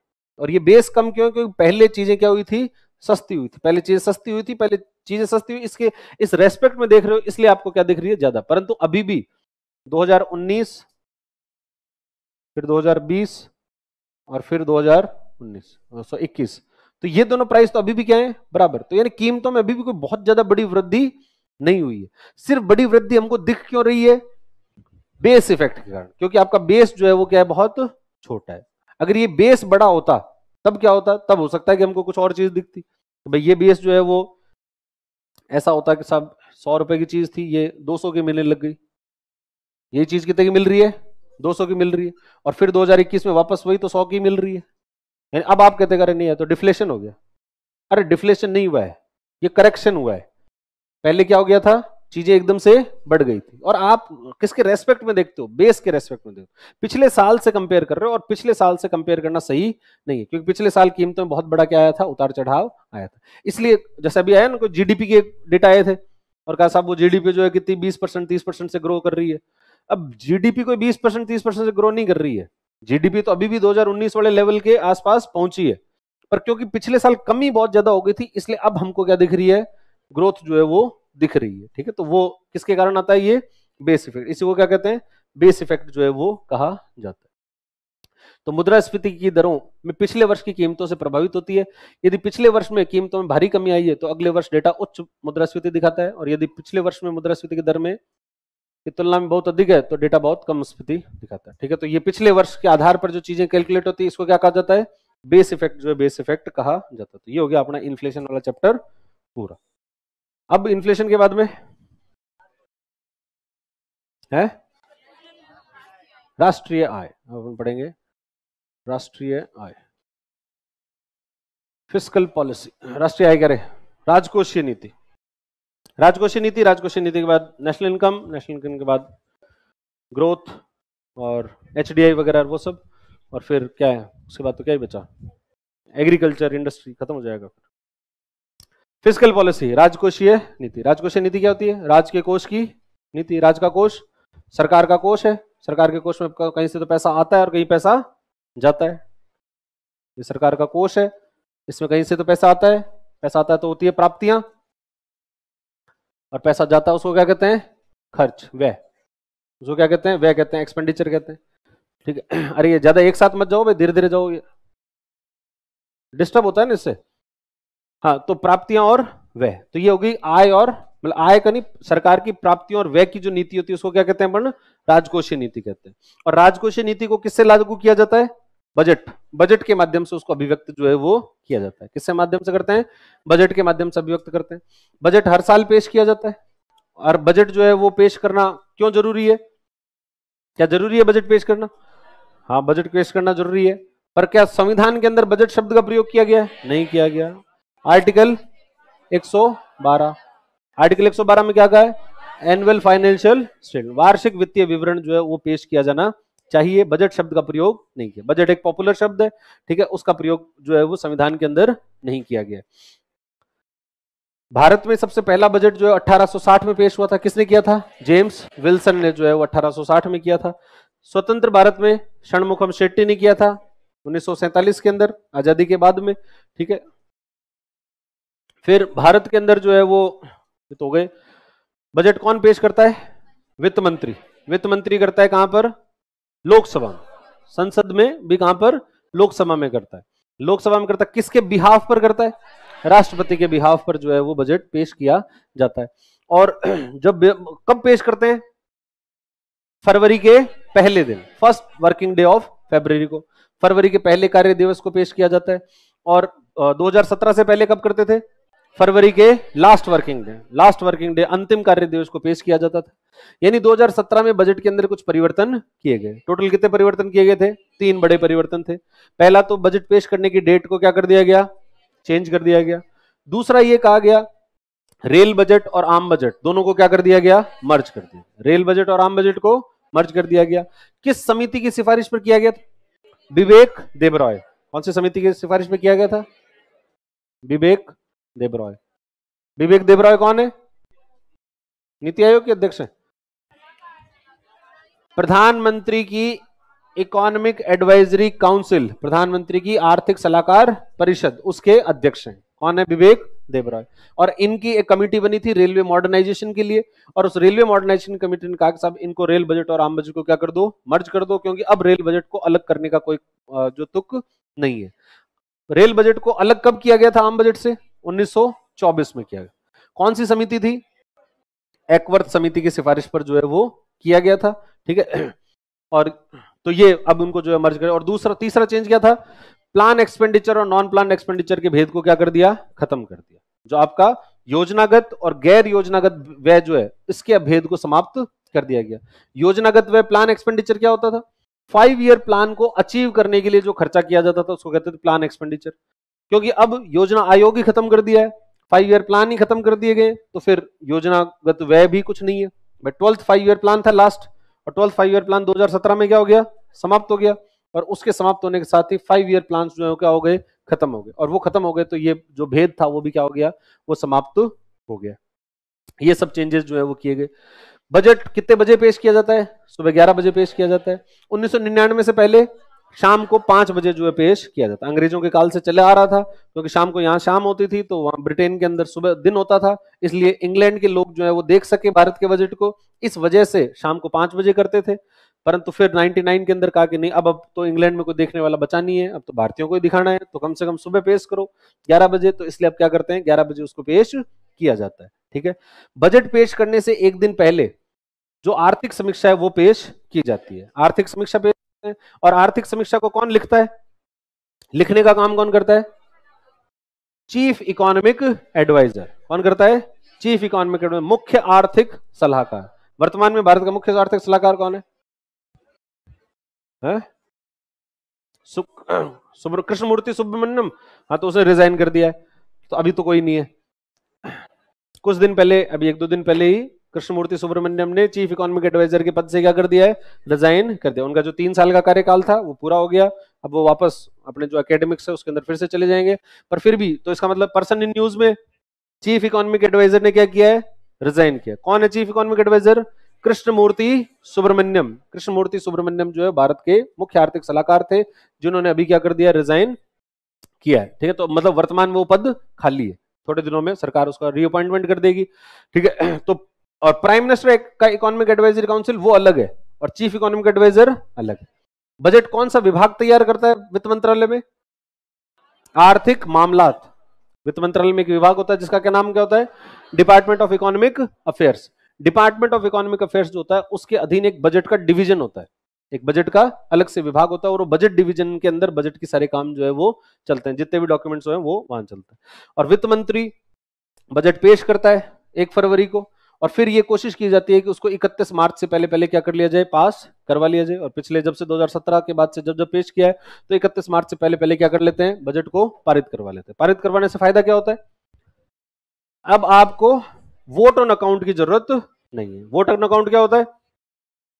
और ये बेस कम क्यों क्योंकि पहले चीजें क्या हुई थी सस्ती हुई थी पहले चीजें सस्ती हुई थी पहले चीजें सस्ती हुई इसके इस रेस्पेक्ट में देख रहे हो इसलिए आपको क्या दिख रही है ज्यादा परंतु अभी भी 2019 फिर 2020 और फिर 2019 सौ इक्कीस तो ये दोनों प्राइस तो अभी भी क्या है बराबर तो यानी कीमतों में अभी भी कोई बहुत ज्यादा बड़ी वृद्धि नहीं हुई है सिर्फ बड़ी वृद्धि हमको दिख क्यों रही है बेस इफेक्ट के कारण क्योंकि आपका बेस जो है वो क्या है बहुत छोटा है अगर ये बेस बड़ा होता तब क्या होता तब हो सकता है कि हमको कुछ और चीज दिखती तो भाई ये बेस जो है वो ऐसा होता कि साहब सौ रुपए की चीज थी ये दो सौ की मिलने लग गई ये चीज कितने की मिल रही है दो सौ की मिल रही है और फिर इक्कीस में वापस वही तो सौ की मिल रही है अब आप कहते अरे नहीं है तो डिफ्लेशन हो गया अरे डिफ्लेशन नहीं हुआ है ये करेक्शन हुआ है पहले क्या हो गया था चीजें एकदम से बढ़ गई थी और आप किसके रेस्पेक्ट में देखते हो बेस के रेस्पेक्ट में देखते हो पिछले साल से कंपेयर कर रहे हो और पिछले साल से कंपेयर करना सही नहीं है क्योंकि पिछले साल कीमतों में बहुत बड़ा क्या आया था उतार चढ़ाव आया था इसलिए जैसे अभी आया ना कोई जीडीपी के डेटा आए थे और कहा साहब वो जीडीपी जो है कितनी बीस परसेंट तीस परसेंट से ग्रो कर रही है अब जीडीपी कोई बीस परसेंट तीस परसेंट से ग्रो नहीं कर रही है जीडीपी तो अभी भी 2019 वाले लेवल के आसपास पहुंची है पर क्योंकि पिछले साल कमी बहुत ज्यादा हो गई थी इसलिए अब हमको क्या दिख रही है ग्रोथ जो है वो दिख रही है ठीक है तो वो किसके कारण आता है ये बेस इफेक्ट इसी को क्या कहते हैं बेस इफेक्ट जो है वो कहा जाता है तो मुद्रास्फीति की दरों में पिछले वर्ष की कीमतों से प्रभावित होती है यदि पिछले वर्ष में कीमतों में भारी कमी आई है तो अगले वर्ष डेटा उच्च मुद्रास्फीति दिखाता है और यदि पिछले वर्ष में मुद्रास्फीति की दर में की तुलना में बहुत अधिक है तो डेटा बहुत कम स्फीति दिखाता है ठीक है तो ये पिछले वर्ष के आधार पर जो चीजें कैलकुलेट होती है इसको क्या कहा जाता है बेस इफेक्ट जो है बेस इफेक्ट कहा जाता है तो ये हो गया अपना इन्फ्लेशन वाला चैप्टर पूरा अब इन्फ्लेशन के बाद में है राष्ट्रीय आय अब हम पढ़ेंगे राष्ट्रीय आय फिस्कल पॉलिसी राष्ट्रीय आय करें राजकोषीय नीति राजकोषीय नीति राजकोषीय नीति के बाद नेशनल इनकम नेशनल इनकम के बाद ग्रोथ और एच वगैरह वो सब और फिर क्या है उसके बाद तो क्या ही बचा एग्रीकल्चर इंडस्ट्री खत्म हो जाएगा फिर फिजिकल पॉलिसी राजकोषीय नीति राजकोषीय नीति क्या होती है राज के कोष की नीति राज का कोष सरकार का कोष है सरकार के कोष में कहीं से तो पैसा आता है और कहीं पैसा जाता है ये सरकार का कोष है इसमें कहीं से तो पैसा आता है पैसा आता है तो होती है प्राप्तियां और पैसा जाता है उसको क्या कहते हैं खर्च व्यय उसको क्या कहते हैं व्यय कहते हैं एक्सपेंडिचर कहते हैं ठीक है अरे ये ज्यादा एक साथ मत जाओ भाई धीरे धीरे जाओ ये डिस्टर्ब होता है ना इससे हाँ तो प्राप्तियां और व्यय तो ये होगी आय और मतलब आय का नहीं सरकार की प्राप्तियों और व्यय की जो नीति होती है उसको क्या कहते हैं अपन राजकोषीय नीति कहते हैं और राजकोषीय नीति को किससे लागू किया जाता है बजट बजट के माध्यम से उसको अभिव्यक्त जो है वो किया जाता है किससे माध्यम से करते हैं बजट के माध्यम से अभिव्यक्त करते हैं बजट हर साल पेश किया जाता है और बजट जो है वो पेश करना क्यों जरूरी है क्या जरूरी है बजट पेश करना हाँ बजट पेश करना जरूरी है पर क्या संविधान के अंदर बजट शब्द का प्रयोग किया गया है नहीं किया गया आर्टिकल 112 आर्टिकल 112 में क्या कहा है एनुअल फाइनेंशियल स्टेटमेंट वार्षिक वित्तीय विवरण जो है वो पेश किया जाना चाहिए बजट शब्द का प्रयोग नहीं किया बजट एक पॉपुलर शब्द है ठीक है उसका प्रयोग जो है वो संविधान के अंदर नहीं किया गया भारत में सबसे पहला बजट जो है 1860 में पेश हुआ था किसने किया था जेम्स विल्सन ने जो है वो 1860 में किया था स्वतंत्र भारत में षणमुखम शेट्टी ने किया था उन्नीस के अंदर आजादी के बाद में ठीक है फिर भारत के अंदर जो है वो तो हो गए बजट कौन पेश करता है वित्त मंत्री वित्त मंत्री करता है कहां पर लोकसभा संसद में भी कहां पर लोकसभा में करता है लोकसभा में करता है किसके बिहाफ पर करता है राष्ट्रपति के बिहाफ पर जो है वो बजट पेश किया जाता है और जब कब पेश करते हैं फरवरी के पहले दिन first working day of Feb को फरवरी के पहले कार्य दिवस को पेश किया जाता है और 2017 से पहले कब करते थे फरवरी के last working day last working day अंतिम कार्य दिवस को पेश किया जाता था यानी 2017 में बजट के अंदर कुछ परिवर्तन किए गए टोटल कितने परिवर्तन किए गए थे तीन बड़े परिवर्तन थे पहला तो बजट पेश करने की डेट को क्या कर दिया गया चेंज कर दिया गया दूसरा ये कहा गया रेल बजट और आम बजट दोनों को क्या कर दिया गया मर्ज कर दिया रेल बजट और आम बजट को मर्ज कर दिया गया किस समिति की सिफारिश पर किया गया था विवेक देवराय कौन सी समिति की सिफारिश पर किया गया था विवेक देबरॉय विवेक देबरॉय कौन है नीति आयोग के अध्यक्ष हैं प्रधानमंत्री की इकोनॉमिक एडवाइजरी काउंसिल प्रधानमंत्री की आर्थिक सलाहकार परिषद उसके अध्यक्ष हैं कौन है विवेक देवराय और इनकी एक कमेटी बनी थी रेलवे मॉडर्नाइजेशन के लिए और उस रेलवे मॉडर्नाइजेशन कमेटी ने कहा कि साहब इनको रेल बजट और आम बजट को क्या कर दो मर्ज कर दो क्योंकि अब रेल बजट को अलग करने का कोई जो तुक नहीं है रेल बजट को अलग कब किया गया था आम बजट से 1924 में किया गया कौन सी समिति थी एक्वर्थ समिति की सिफारिश पर जो है वो किया गया था ठीक है और तो ये अब उनको जो है मर्ज करे और दूसरा तीसरा चेंज क्या था प्लान एक्सपेंडिचर और नॉन प्लान एक्सपेंडिचर के भेद को क्या कर दिया खत्म कर दिया जो आपका योजनागत और गैर योजनागत व्यय जो है इसके भेद को समाप्त कर दिया गया योजनागत व्यय प्लान एक्सपेंडिचर क्या होता था फाइव ईयर प्लान को अचीव करने के लिए जो खर्चा किया जाता था उसको कहते थे प्लान एक्सपेंडिचर क्योंकि अब योजना आयोग ही खत्म कर दिया है फाइव ईयर प्लान ही खत्म कर दिए गए तो फिर योजनागत व्यय भी कुछ नहीं है भाई ट्वेल्थ फाइव ईयर प्लान था लास्ट और ट्वेल्थ फाइव ईयर प्लान 2017 में क्या हो गया समाप्त हो गया और उसके समाप्त होने के साथ ही फाइव ईयर प्लान जो है क्या हो गए खत्म हो गए और वो खत्म हो गए तो ये जो भेद था वो भी क्या हो गया वो समाप्त हो गया ये सब चेंजेस जो है वो किए गए बजट कितने बजे पेश किया जाता है सुबह ग्यारह बजे पेश किया जाता है उन्नीस से पहले शाम को पांच बजे जो है पेश किया जाता अंग्रेजों के काल से चले आ रहा था क्योंकि तो शाम को यहाँ शाम होती थी तो वहां ब्रिटेन के अंदर सुबह दिन होता था इसलिए इंग्लैंड के लोग जो है वो देख सके भारत के बजट को इस वजह से शाम को पांच बजे करते थे परंतु फिर 99 के अंदर कहा कि नहीं अब अब तो इंग्लैंड में कोई देखने वाला बचा नहीं है अब तो भारतीयों को ही दिखाना है तो कम से कम सुबह पेश करो 11 बजे तो इसलिए अब क्या करते हैं 11 बजे उसको पेश किया जाता है ठीक है बजट पेश करने से एक दिन पहले जो आर्थिक समीक्षा है वो पेश की जाती है आर्थिक समीक्षा पेश करते हैं और आर्थिक समीक्षा को कौन लिखता है लिखने का काम कौन करता है चीफ इकोनॉमिक एडवाइजर कौन करता है चीफ इकोनॉमिक एडवाइजर मुख्य आर्थिक सलाहकार वर्तमान में भारत का मुख्य आर्थिक सलाहकार कौन है, है? सुब्र कृष्णमूर्ति सुब्रमण्यम हाँ तो उसने रिजाइन कर दिया है तो अभी तो कोई नहीं है कुछ दिन पहले अभी एक दो दिन पहले ही कृष्णमूर्ति सुब्रमण्यम ने चीफ इकोनॉमिक एडवाइजर के पद से क्या कर दिया है रिजाइन कर दिया उनका जो तीन साल का कार्यकाल था वो पूरा हो गया अब वो वापस अपने जो अकेडमिक्स है उसके अंदर फिर से चले जाएंगे पर फिर भी तो इसका मतलब पर्सन इन न्यूज में चीफ इकोनॉमिक एडवाइजर ने क्या किया है रिजाइन किया कौन है chief economic adviser Krishnamurthy Subramanian Krishnamurthy Subramanian जो है भारत के मुख्य आर्थिक सलाहकार थे जिन्होंने अभी क्या कर दिया रिजाइन किया है ठीक है तो मतलब वर्तमान में वो पद खाली है थोड़े दिनों में सरकार उसका रीअपॉइंटमेंट कर देगी ठीक है तो और प्राइम मिनिस्टर का इकोनॉमिक एडवाइजरी काउंसिल वो अलग है और चीफ इकोनॉमिक एडवाइजर अलग है बजट कौन सा विभाग तैयार करता है वित्त मंत्रालय में आर्थिक मामला वित्त मंत्रालय में एक विभाग होता है जिसका क्या नाम क्या होता है department of economic affairs department of economic affairs जो होता है उसके अधीन एक बजट का डिवीजन होता है एक बजट का अलग से विभाग होता है और वो बजट डिवीजन के अंदर बजट के सारे काम जो है वो चलते हैं जितने भी डॉक्यूमेंट्स हैं वो वहां चलते हैं और वित्त मंत्री बजट पेश करता है एक फरवरी को और फिर ये कोशिश की जाती है कि उसको 31 मार्च से पहले पहले क्या कर लिया जाए पास करवा लिया जाए और पिछले जब से 2017 के बाद से जब जब पेश किया है तो 31 मार्च से पहले पहले क्या कर लेते हैं बजट को पारित करवा लेते हैं पारित करवाने से फायदा क्या होता है अब आपको वोट ऑन अकाउंट की जरूरत नहीं है वोट ऑन अकाउंट क्या होता है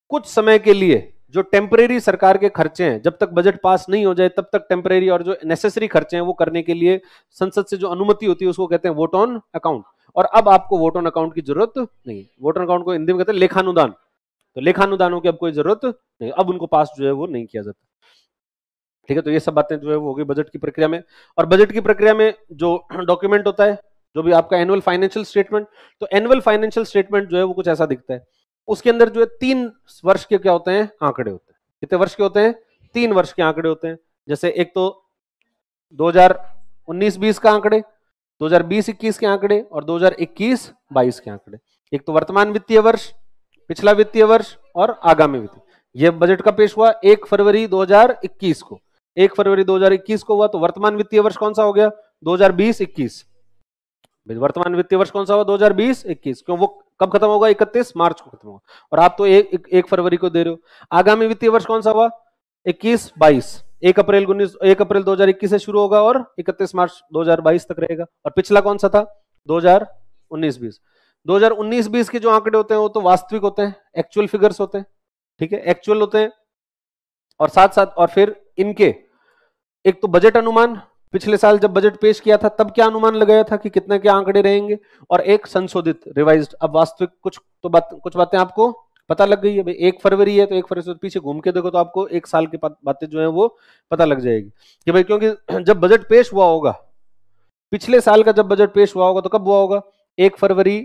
कुछ समय के लिए जो टेम्परेरी सरकार के खर्चे हैं जब तक बजट पास नहीं हो जाए तब तक टेम्परेरी और जो नेसेसरी खर्चे हैं वो करने के लिए संसद से जो अनुमति होती है उसको कहते हैं वोट ऑन अकाउंट और अब आपको वोट ऑन अकाउंट की जरूरत नहीं वोट ऑन अकाउंट को हिंदी में कहते हैं लेखानुदान तो लेखानुदानों की अब कोई जरूरत नहीं अब उनको पास जो है वो नहीं किया जाता ठीक है तो ये सब बातें जो है वो हो गई बजट की प्रक्रिया में और बजट की प्रक्रिया में जो डॉक्यूमेंट होता है जो भी आपका एनुअल फाइनेंशियल स्टेटमेंट तो एनुअल फाइनेंशियल स्टेटमेंट जो है वो कुछ ऐसा दिखता है उसके अंदर जो है तीन वर्ष के क्या होते हैं आंकड़े होते हैं कितने वर्ष के होते हैं तीन वर्ष के आंकड़े होते हैं जैसे एक तो 2019-20 का आंकड़े बीस इक्कीस के आंकड़े और 2021 बाईस के आंकड़े एक तो वर्तमान वित्तीय वर्ष पिछला वित्तीय वर्ष और आगामी वित्तीय यह बजट का पेश हुआ एक फरवरी 2021 को एक फरवरी 2021 को हुआ तो वर्तमान वित्तीय वर्ष कौन सा हो गया 2020-21 वर्तमान वित्तीय वर्ष कौन सा हुआ 2020-21 क्यों वो कब खत्म होगा 31 मार्च को खत्म होगा और आप तो एक, एक, फरवरी को दे रहे हो आगामी वित्तीय वर्ष कौन सा हुआ इक्कीस बाईस एक अप्रैल उन्नीस एक अप्रैल 2021 से शुरू होगा और 31 मार्च 2022 तक रहेगा और पिछला कौन सा था 2019-20 2019-20 के जो आंकड़े होते हैं वो तो वास्तविक होते हैं एक्चुअल फिगर्स होते हैं ठीक है एक्चुअल होते हैं और साथ साथ और फिर इनके एक तो बजट अनुमान पिछले साल जब बजट पेश किया था तब क्या अनुमान लगाया था कि कितने के आंकड़े रहेंगे और एक संशोधित रिवाइज्ड अब वास्तविक कुछ तो बात कुछ बातें आपको पता लग गई है भाई एक फरवरी है तो एक फरवरी से तो पीछे घूम के देखो तो आपको एक साल की बातें जो है वो पता लग जाएगी कि भाई क्योंकि जब बजट पेश हुआ होगा पिछले साल का जब बजट पेश हुआ होगा तो कब हुआ होगा एक फरवरी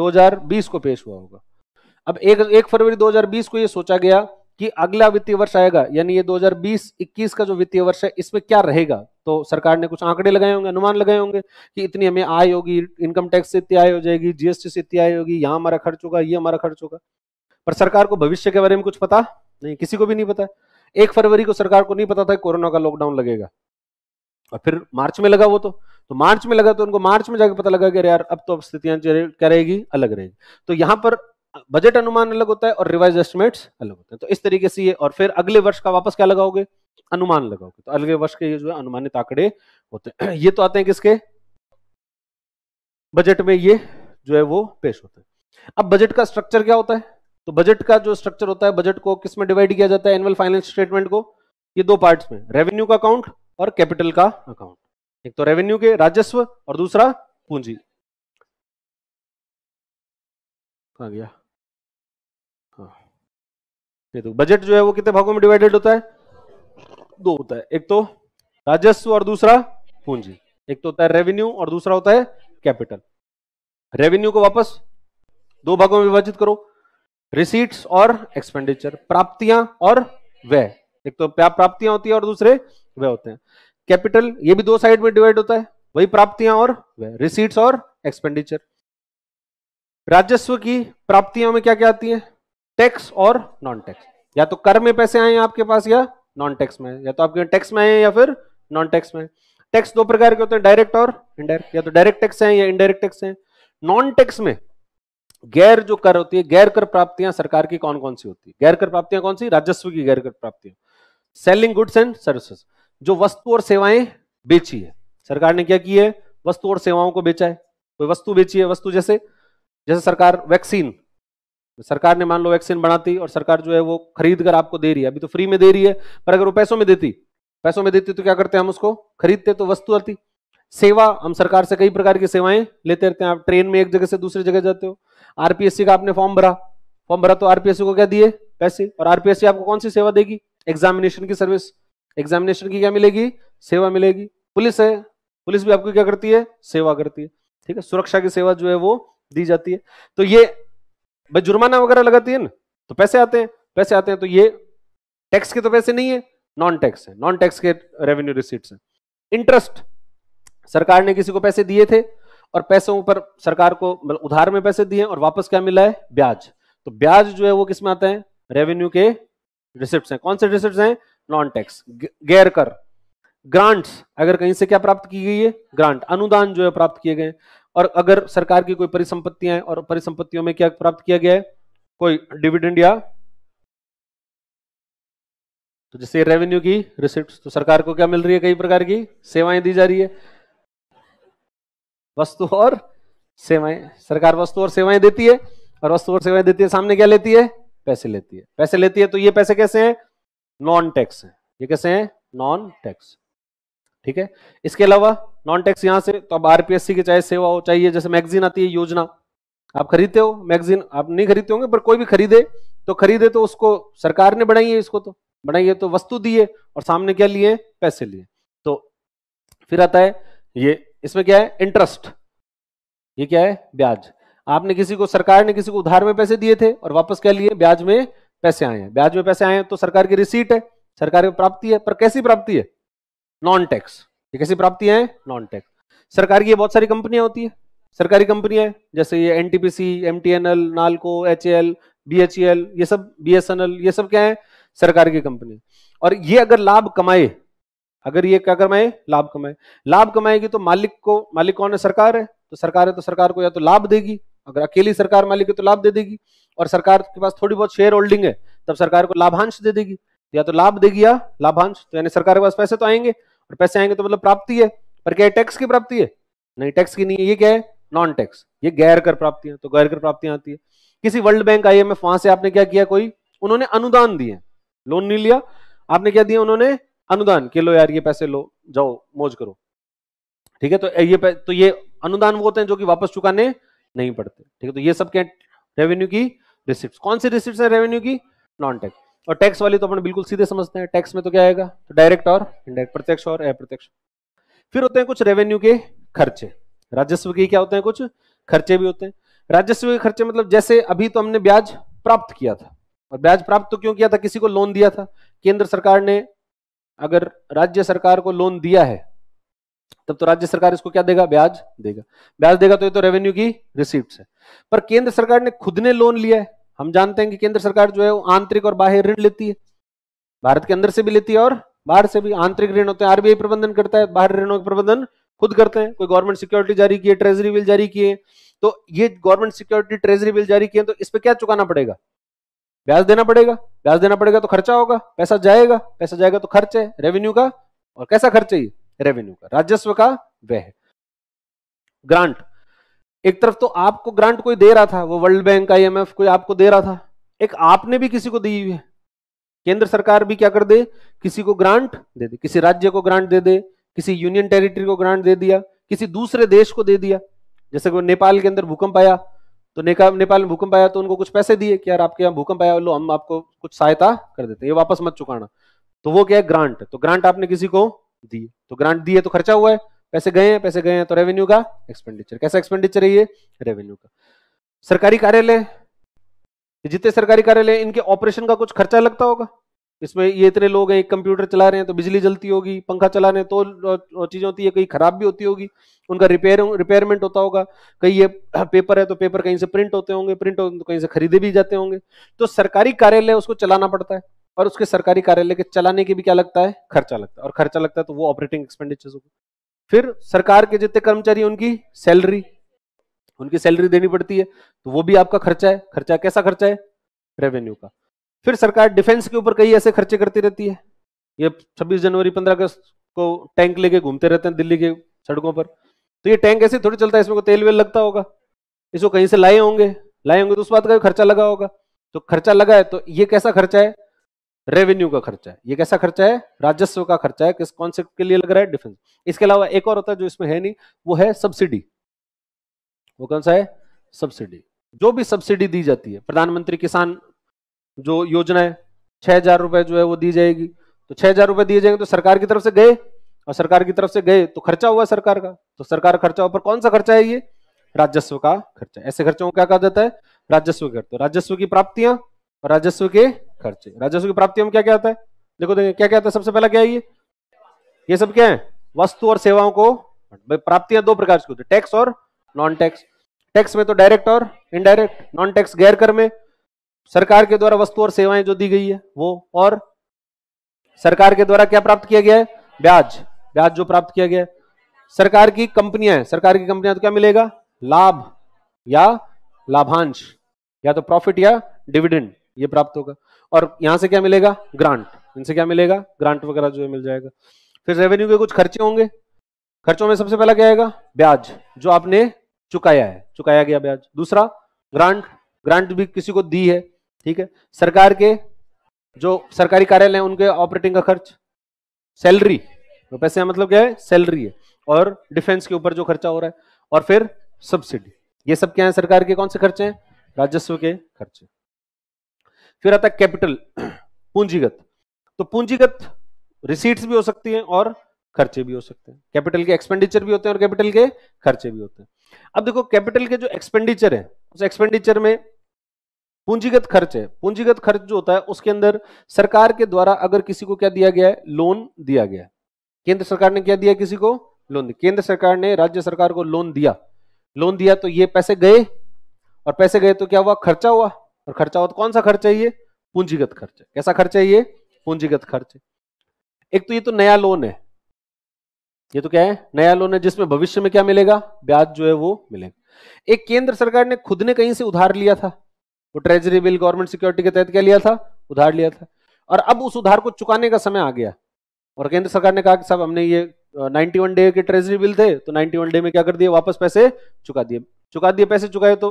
2020 को पेश हुआ होगा अब एक एक फरवरी 2020 को ये सोचा गया कि अगला वित्तीय वर्ष आएगा यानी ये 2020-21 का जो वित्तीय वर्ष है इसमें क्या रहेगा तो सरकार ने कुछ आंकड़े लगाए होंगे अनुमान लगाए होंगे कि इतनी हमें आय होगी इनकम टैक्स से इतनी आय हो जाएगी जीएसटी से इतनी आय होगी यहाँ हमारा खर्च होगा ये हमारा खर्च होगा पर सरकार को भविष्य के बारे में कुछ पता नहीं किसी को भी नहीं पता एक फरवरी को सरकार को नहीं पता था कोरोना का लॉकडाउन लगेगा और फिर मार्च में लगा वो तो तो मार्च में लगा तो उनको मार्च में जाकर पता लगा कि यार अब तो अब स्थितियां क्या रहेगी अलग रहेगी तो यहां पर बजट अनुमान अलग होता है और रिवाइज एस्टिमेट अलग होते हैं तो इस तरीके से ये और फिर अगले वर्ष का वापस क्या लगाओगे अनुमान लगाओगे तो अगले वर्ष के ये जो है अनुमानित आंकड़े होते हैं ये तो आते हैं किसके बजट में ये जो है वो पेश होते हैं अब बजट का स्ट्रक्चर क्या होता है तो बजट का जो स्ट्रक्चर होता है बजट को किस में डिवाइड किया जाता है एनुअल फाइनेंस स्टेटमेंट को ये दो पार्ट्स में रेवेन्यू का अकाउंट और कैपिटल का अकाउंट एक तो रेवेन्यू के राजस्व और दूसरा पूंजी आ गया हाँ ये तो बजट जो है वो कितने भागों में डिवाइडेड होता है दो होता है एक तो राजस्व और दूसरा पूंजी एक तो होता है रेवेन्यू और दूसरा होता है कैपिटल रेवेन्यू को वापस दो भागों में विभाजित करो रिसीट्स और एक्सपेंडिचर प्राप्तियां और व्यय एक तो प्राप्तियां होती है और दूसरे व्यय होते हैं कैपिटल ये भी दो साइड में डिवाइड होता है वही प्राप्तियां और व्यय रिसीट्स और एक्सपेंडिचर राजस्व की प्राप्तियों में क्या क्या आती है टैक्स और नॉन टैक्स या तो कर में पैसे आए आपके पास या नॉन टैक्स में या तो आपके टैक्स में आए या फिर नॉन टैक्स में टैक्स दो प्रकार के होते हैं डायरेक्ट और इनडायरेक्ट या तो डायरेक्ट टैक्स है या इनडायरेक्ट टैक्स है नॉन टैक्स में गैर जो कर होती है गैर कर प्राप्तियां सरकार की कौन कौन सी होती है गैर कर प्राप्तियां कौन सी राजस्व की गैर कर प्राप्तियां सेलिंग गुड्स एंड सर्विसेस जो वस्तु और सेवाएं बेची है सरकार ने क्या की है वस्तु और सेवाओं को बेचा है कोई वस्तु बेची है वस्तु जैसे जैसे सरकार वैक्सीन सरकार ने मान लो वैक्सीन बनाती और सरकार जो है वो खरीद कर आपको दे रही है अभी तो फ्री में दे रही है पर अगर वो पैसों में देती पैसों में देती तो क्या करते हैं हम उसको खरीदते तो वस्तु आती सेवा हम सरकार से कई प्रकार की सेवाएं लेते रहते हैं आप ट्रेन में एक जगह से दूसरी जगह जाते हो आरपीएससी का आपने फॉर्म भरा फॉर्म भरा तो आरपीएससी को क्या दिए पैसे और आरपीएससी आपको कौन सी सेवा देगी एग्जामिनेशन की सर्विस एग्जामिनेशन की क्या मिलेगी सेवा मिलेगी पुलिस है पुलिस भी आपको क्या करती है सेवा करती है ठीक है सुरक्षा की सेवा जो है वो दी जाती है तो ये भाई जुर्माना वगैरह लगाती है ना तो पैसे आते हैं पैसे आते हैं तो ये टैक्स के तो पैसे नहीं है नॉन टैक्स है नॉन टैक्स के रेवेन्यू रिसीट्स हैं इंटरेस्ट सरकार ने किसी को पैसे दिए थे और पैसों पर सरकार को मतलब उधार में पैसे दिए और वापस क्या मिला है ब्याज तो ब्याज जो है वो किसमें आता है रेवेन्यू के रिसिप्ट हैं कौन से रिसिप्ट हैं नॉन टैक्स गैर कर ग्रांट अगर कहीं से क्या प्राप्त की गई है ग्रांट अनुदान जो है प्राप्त किए गए और अगर सरकार की कोई परिसंपत्तियां और परिसंपत्तियों में क्या प्राप्त किया गया है कोई डिविडेंड या तो जैसे रेवेन्यू की रिसिप्ट तो सरकार को क्या मिल रही है कई प्रकार की सेवाएं दी जा रही है वस्तु और सेवाएं सरकार वस्तु और सेवाएं देती है और वस्तु और सेवाएं देती है सामने क्या लेती है पैसे लेती है पैसे लेती है तो ये पैसे कैसे हैं नॉन टैक्स है ये कैसे हैं नॉन टैक्स ठीक है इसके अलावा नॉन टैक्स यहां से तो अब आरपीएससी की चाहे सेवा हो चाहिए जैसे मैगजीन आती है योजना आप खरीदते हो मैगजीन आप नहीं खरीदते होंगे पर कोई भी खरीदे तो खरीदे तो उसको सरकार ने बढ़ाई है इसको तो बढ़ाई है तो वस्तु दिए और सामने क्या लिए पैसे लिए तो फिर आता है ये इसमें क्या है इंटरेस्ट ये क्या है ब्याज आपने किसी को सरकार ने किसी को उधार में पैसे दिए थे और वापस क्या लिए ब्याज में पैसे आए हैं ब्याज में पैसे आए हैं तो सरकार की रिसीट है सरकार की प्राप्ति है पर कैसी प्राप्ति है नॉन टैक्स ये कैसी प्राप्ति है नॉन टैक्स सरकार की बहुत सारी कंपनियां होती है सरकारी कंपनियां जैसे ये N NTPC MTNL NALCO H BHEL ये सब बीएसएनएल ये सब क्या है सरकार की कंपनी और ये अगर लाभ कमाए अगर ये क्या कमाए लाभ कमाए लाभ कमाएगी तो मालिक को मालिक कौन है सरकार है तो सरकार है तो सरकार को या तो लाभ देगी अगर अकेली सरकार मालिक है तो लाभ दे देगी और सरकार के पास थोड़ी बहुत शेयर होल्डिंग है तब सरकार को लाभांश दे देगी तो या तो लाभ देगी या लाभांश तो यानी सरकार के पास पैसे तो आएंगे और पैसे आएंगे तो मतलब प्राप्ति है पर क्या टैक्स की प्राप्ति है नहीं टैक्स की नहीं है ये क्या है नॉन टैक्स ये गैर कर प्राप्तियां तो गैर कर प्राप्तियां आती है किसी वर्ल्ड बैंक आई एम वहां से आपने क्या किया कोई उन्होंने अनुदान दिए लोन नहीं लिया आपने क्या दिया उन्होंने अनुदान के लो यार ये पैसे लो जाओ मौज करो ठीक है तो ये तो ये अनुदान वो होते हैं जो कि वापस चुकाने नहीं पड़ते ठीक है तो ये सब क्या रेवेन्यू की रिसिप्ट कौन सी रिसिप्ट है रेवेन्यू की नॉन टैक्स और टैक्स वाली तो अपन बिल्कुल सीधे समझते हैं टैक्स में तो क्या आएगा तो डायरेक्ट और इनडायरेक्ट प्रत्यक्ष और अप्रत्यक्ष फिर होते हैं कुछ रेवेन्यू के खर्चे राजस्व के क्या होते हैं कुछ खर्चे भी होते हैं राजस्व के खर्चे मतलब जैसे अभी तो हमने ब्याज प्राप्त किया था और ब्याज प्राप्त तो क्यों किया था किसी को लोन दिया था केंद्र सरकार ने अगर राज्य सरकार को लोन दिया है तब तो राज्य सरकार इसको क्या देगा ब्याज देगा ब्याज देगा तो ये तो रेवेन्यू की रिसिप्ट है पर केंद्र सरकार ने खुद ने लोन लिया है हम जानते हैं कि केंद्र सरकार जो है वो आंतरिक और बाह्य ऋण लेती है भारत के अंदर से भी लेती है और बाहर से भी आंतरिक ऋण होते हैं आरबीआई प्रबंधन करता है बाहर ऋणों का प्रबंधन खुद करते हैं कोई गवर्नमेंट सिक्योरिटी जारी किए ट्रेजरी बिल जारी किए तो ये गवर्नमेंट सिक्योरिटी ट्रेजरी बिल जारी किए तो इस पर क्या चुकाना पड़ेगा ब्याज देना पड़ेगा ब्याज देना पड़ेगा तो खर्चा होगा पैसा जाएगा पैसा जाएगा तो खर्च है रेवेन्यू का और कैसा खर्च है रेवेन्यू का राजस्व का वह ग्रांट एक तरफ तो आपको ग्रांट कोई दे रहा था वो वर्ल्ड बैंक आई एम कोई आपको दे रहा था एक आपने भी किसी को दी हुई है केंद्र सरकार भी क्या कर दे किसी को ग्रांट दे दे किसी राज्य को ग्रांट दे दे किसी यूनियन टेरिटरी को ग्रांट दे दिया किसी दूसरे देश को दे दिया जैसे कि नेपाल के अंदर भूकंप आया तो नेपाल में भूकंप आया तो उनको कुछ पैसे दिए कि यार आपके यहाँ भूकंप आया लो हम आपको कुछ सहायता कर देते हैं ये वापस मत चुकाना तो वो क्या है ग्रांट तो ग्रांट आपने किसी को दिए तो ग्रांट दिए तो खर्चा हुआ है पैसे गए हैं पैसे गए हैं तो रेवेन्यू का एक्सपेंडिचर कैसा एक्सपेंडिचर है ये रेवेन्यू का सरकारी कार्यालय जितने सरकारी कार्यालय इनके ऑपरेशन का कुछ खर्चा लगता होगा इसमें ये इतने लोग हैं एक कंप्यूटर चला रहे हैं तो बिजली जलती होगी पंखा चला रहे हैं तो चीज़ें होती है कहीं खराब भी होती होगी उनका रिपेयर रिपेयरमेंट होता होगा कहीं ये पेपर है तो पेपर कहीं से प्रिंट होते होंगे प्रिंट होते तो कहीं से खरीदे भी जाते होंगे तो सरकारी कार्यालय उसको चलाना पड़ता है और उसके सरकारी कार्यालय के चलाने के भी क्या लगता है खर्चा लगता है और खर्चा लगता है तो वो ऑपरेटिंग एक्सपेंडिचर होगा फिर सरकार के जितने कर्मचारी उनकी सैलरी उनकी सैलरी देनी पड़ती है तो वो भी आपका खर्चा है खर्चा कैसा खर्चा है रेवेन्यू का फिर सरकार डिफेंस के ऊपर कई ऐसे खर्चे करती रहती है ये 26 जनवरी 15 अगस्त को टैंक लेके घूमते रहते हैं दिल्ली के सड़कों पर तो ये टैंक ऐसे थोड़ी चलता है इसमें को तेल वेल लगता होगा इसको कहीं से लाए होंगे लाए होंगे तो उस बात का भी खर्चा लगा होगा तो खर्चा लगा है तो ये कैसा खर्चा है रेवेन्यू का खर्चा है ये कैसा खर्चा है राजस्व का खर्चा है किस कॉन्सेप्ट के लिए लग रहा है डिफेंस इसके अलावा एक और होता है जो इसमें है नहीं वो है सब्सिडी वो कौन सा है सब्सिडी जो भी सब्सिडी दी जाती है प्रधानमंत्री किसान जो योजना है छह हजार रुपए जो है वो दी जाएगी तो छह हजार रुपए दिए जाएंगे तो सरकार की तरफ से गए और सरकार की तरफ से गए तो खर्चा हुआ सरकार का तो सरकार खर्चा ऊपर कौन सा खर्चा है ये राजस्व का खर्चा ऐसे खर्चों को क्या कहा जाता है राजस्व के तो राजस्व की प्राप्तियां और राजस्व के खर्चे राजस्व की प्राप्तियों में क्या क्या आता है देखो देखिए क्या क्या है सबसे पहला क्या है ये ये सब क्या है वस्तु और सेवाओं को प्राप्तियां दो प्रकार की होती है टैक्स और नॉन टैक्स टैक्स में तो डायरेक्ट और इनडायरेक्ट नॉन टैक्स गैर कर में सरकार के द्वारा वस्तु और सेवाएं जो दी गई है वो और सरकार के द्वारा क्या प्राप्त किया गया है ब्याज ब्याज जो प्राप्त किया गया है सरकार की कंपनियां हैं सरकार की कंपनियां तो क्या मिलेगा लाभ या लाभांश या तो प्रॉफिट या डिविडेंड ये प्राप्त होगा और यहां से क्या मिलेगा ग्रांट इनसे क्या मिलेगा ग्रांट वगैरह जो है मिल जाएगा फिर रेवेन्यू के कुछ खर्चे होंगे खर्चों में सबसे पहला क्या आएगा ब्याज जो आपने चुकाया है चुकाया गया ब्याज दूसरा ग्रांट ग्रांट भी किसी को दी है ठीक है सरकार के जो सरकारी कार्यालय हैं उनके ऑपरेटिंग का खर्च सैलरी तो पैसे मतलब क्या है सैलरी है और डिफेंस के ऊपर जो खर्चा हो रहा है और फिर सब्सिडी ये सब क्या है सरकार के कौन से खर्चे हैं राजस्व के खर्चे फिर आता है कैपिटल पूंजीगत तो पूंजीगत रिसीट्स भी हो सकती हैं और खर्चे भी हो सकते हैं कैपिटल के एक्सपेंडिचर भी होते हैं और कैपिटल के खर्चे भी होते हैं अब देखो कैपिटल के जो एक्सपेंडिचर है उस एक्सपेंडिचर में पूंजीगत खर्च है पूंजीगत खर्च जो होता है उसके अंदर सरकार के द्वारा अगर किसी को क्या दिया गया है लोन दिया गया केंद्र सरकार ने क्या दिया किसी को लोन केंद्र सरकार ने राज्य सरकार को लोन दिया लोन दिया तो ये पैसे गए और पैसे गए तो क्या हुआ खर्चा हुआ और खर्चा हुआ तो कौन सा खर्च है ये पूंजीगत खर्च है कैसा खर्च है ये पूंजीगत खर्च एक तो ये तो नया लोन है ये तो क्या है नया लोन है जिसमें भविष्य में क्या मिलेगा ब्याज जो है वो मिलेगा एक केंद्र सरकार ने खुद ने कहीं से उधार लिया था वो ट्रेजरी बिल गवर्नमेंट सिक्योरिटी के तहत क्या लिया था उधार लिया था और अब उस उधार को चुकाने का समय आ गया और केंद्र सरकार ने कहा कि साहब हमने ये 91 डे के ट्रेजरी बिल थे तो 91 डे में क्या कर दिया वापस पैसे चुका दिए चुका दिए पैसे चुकाए तो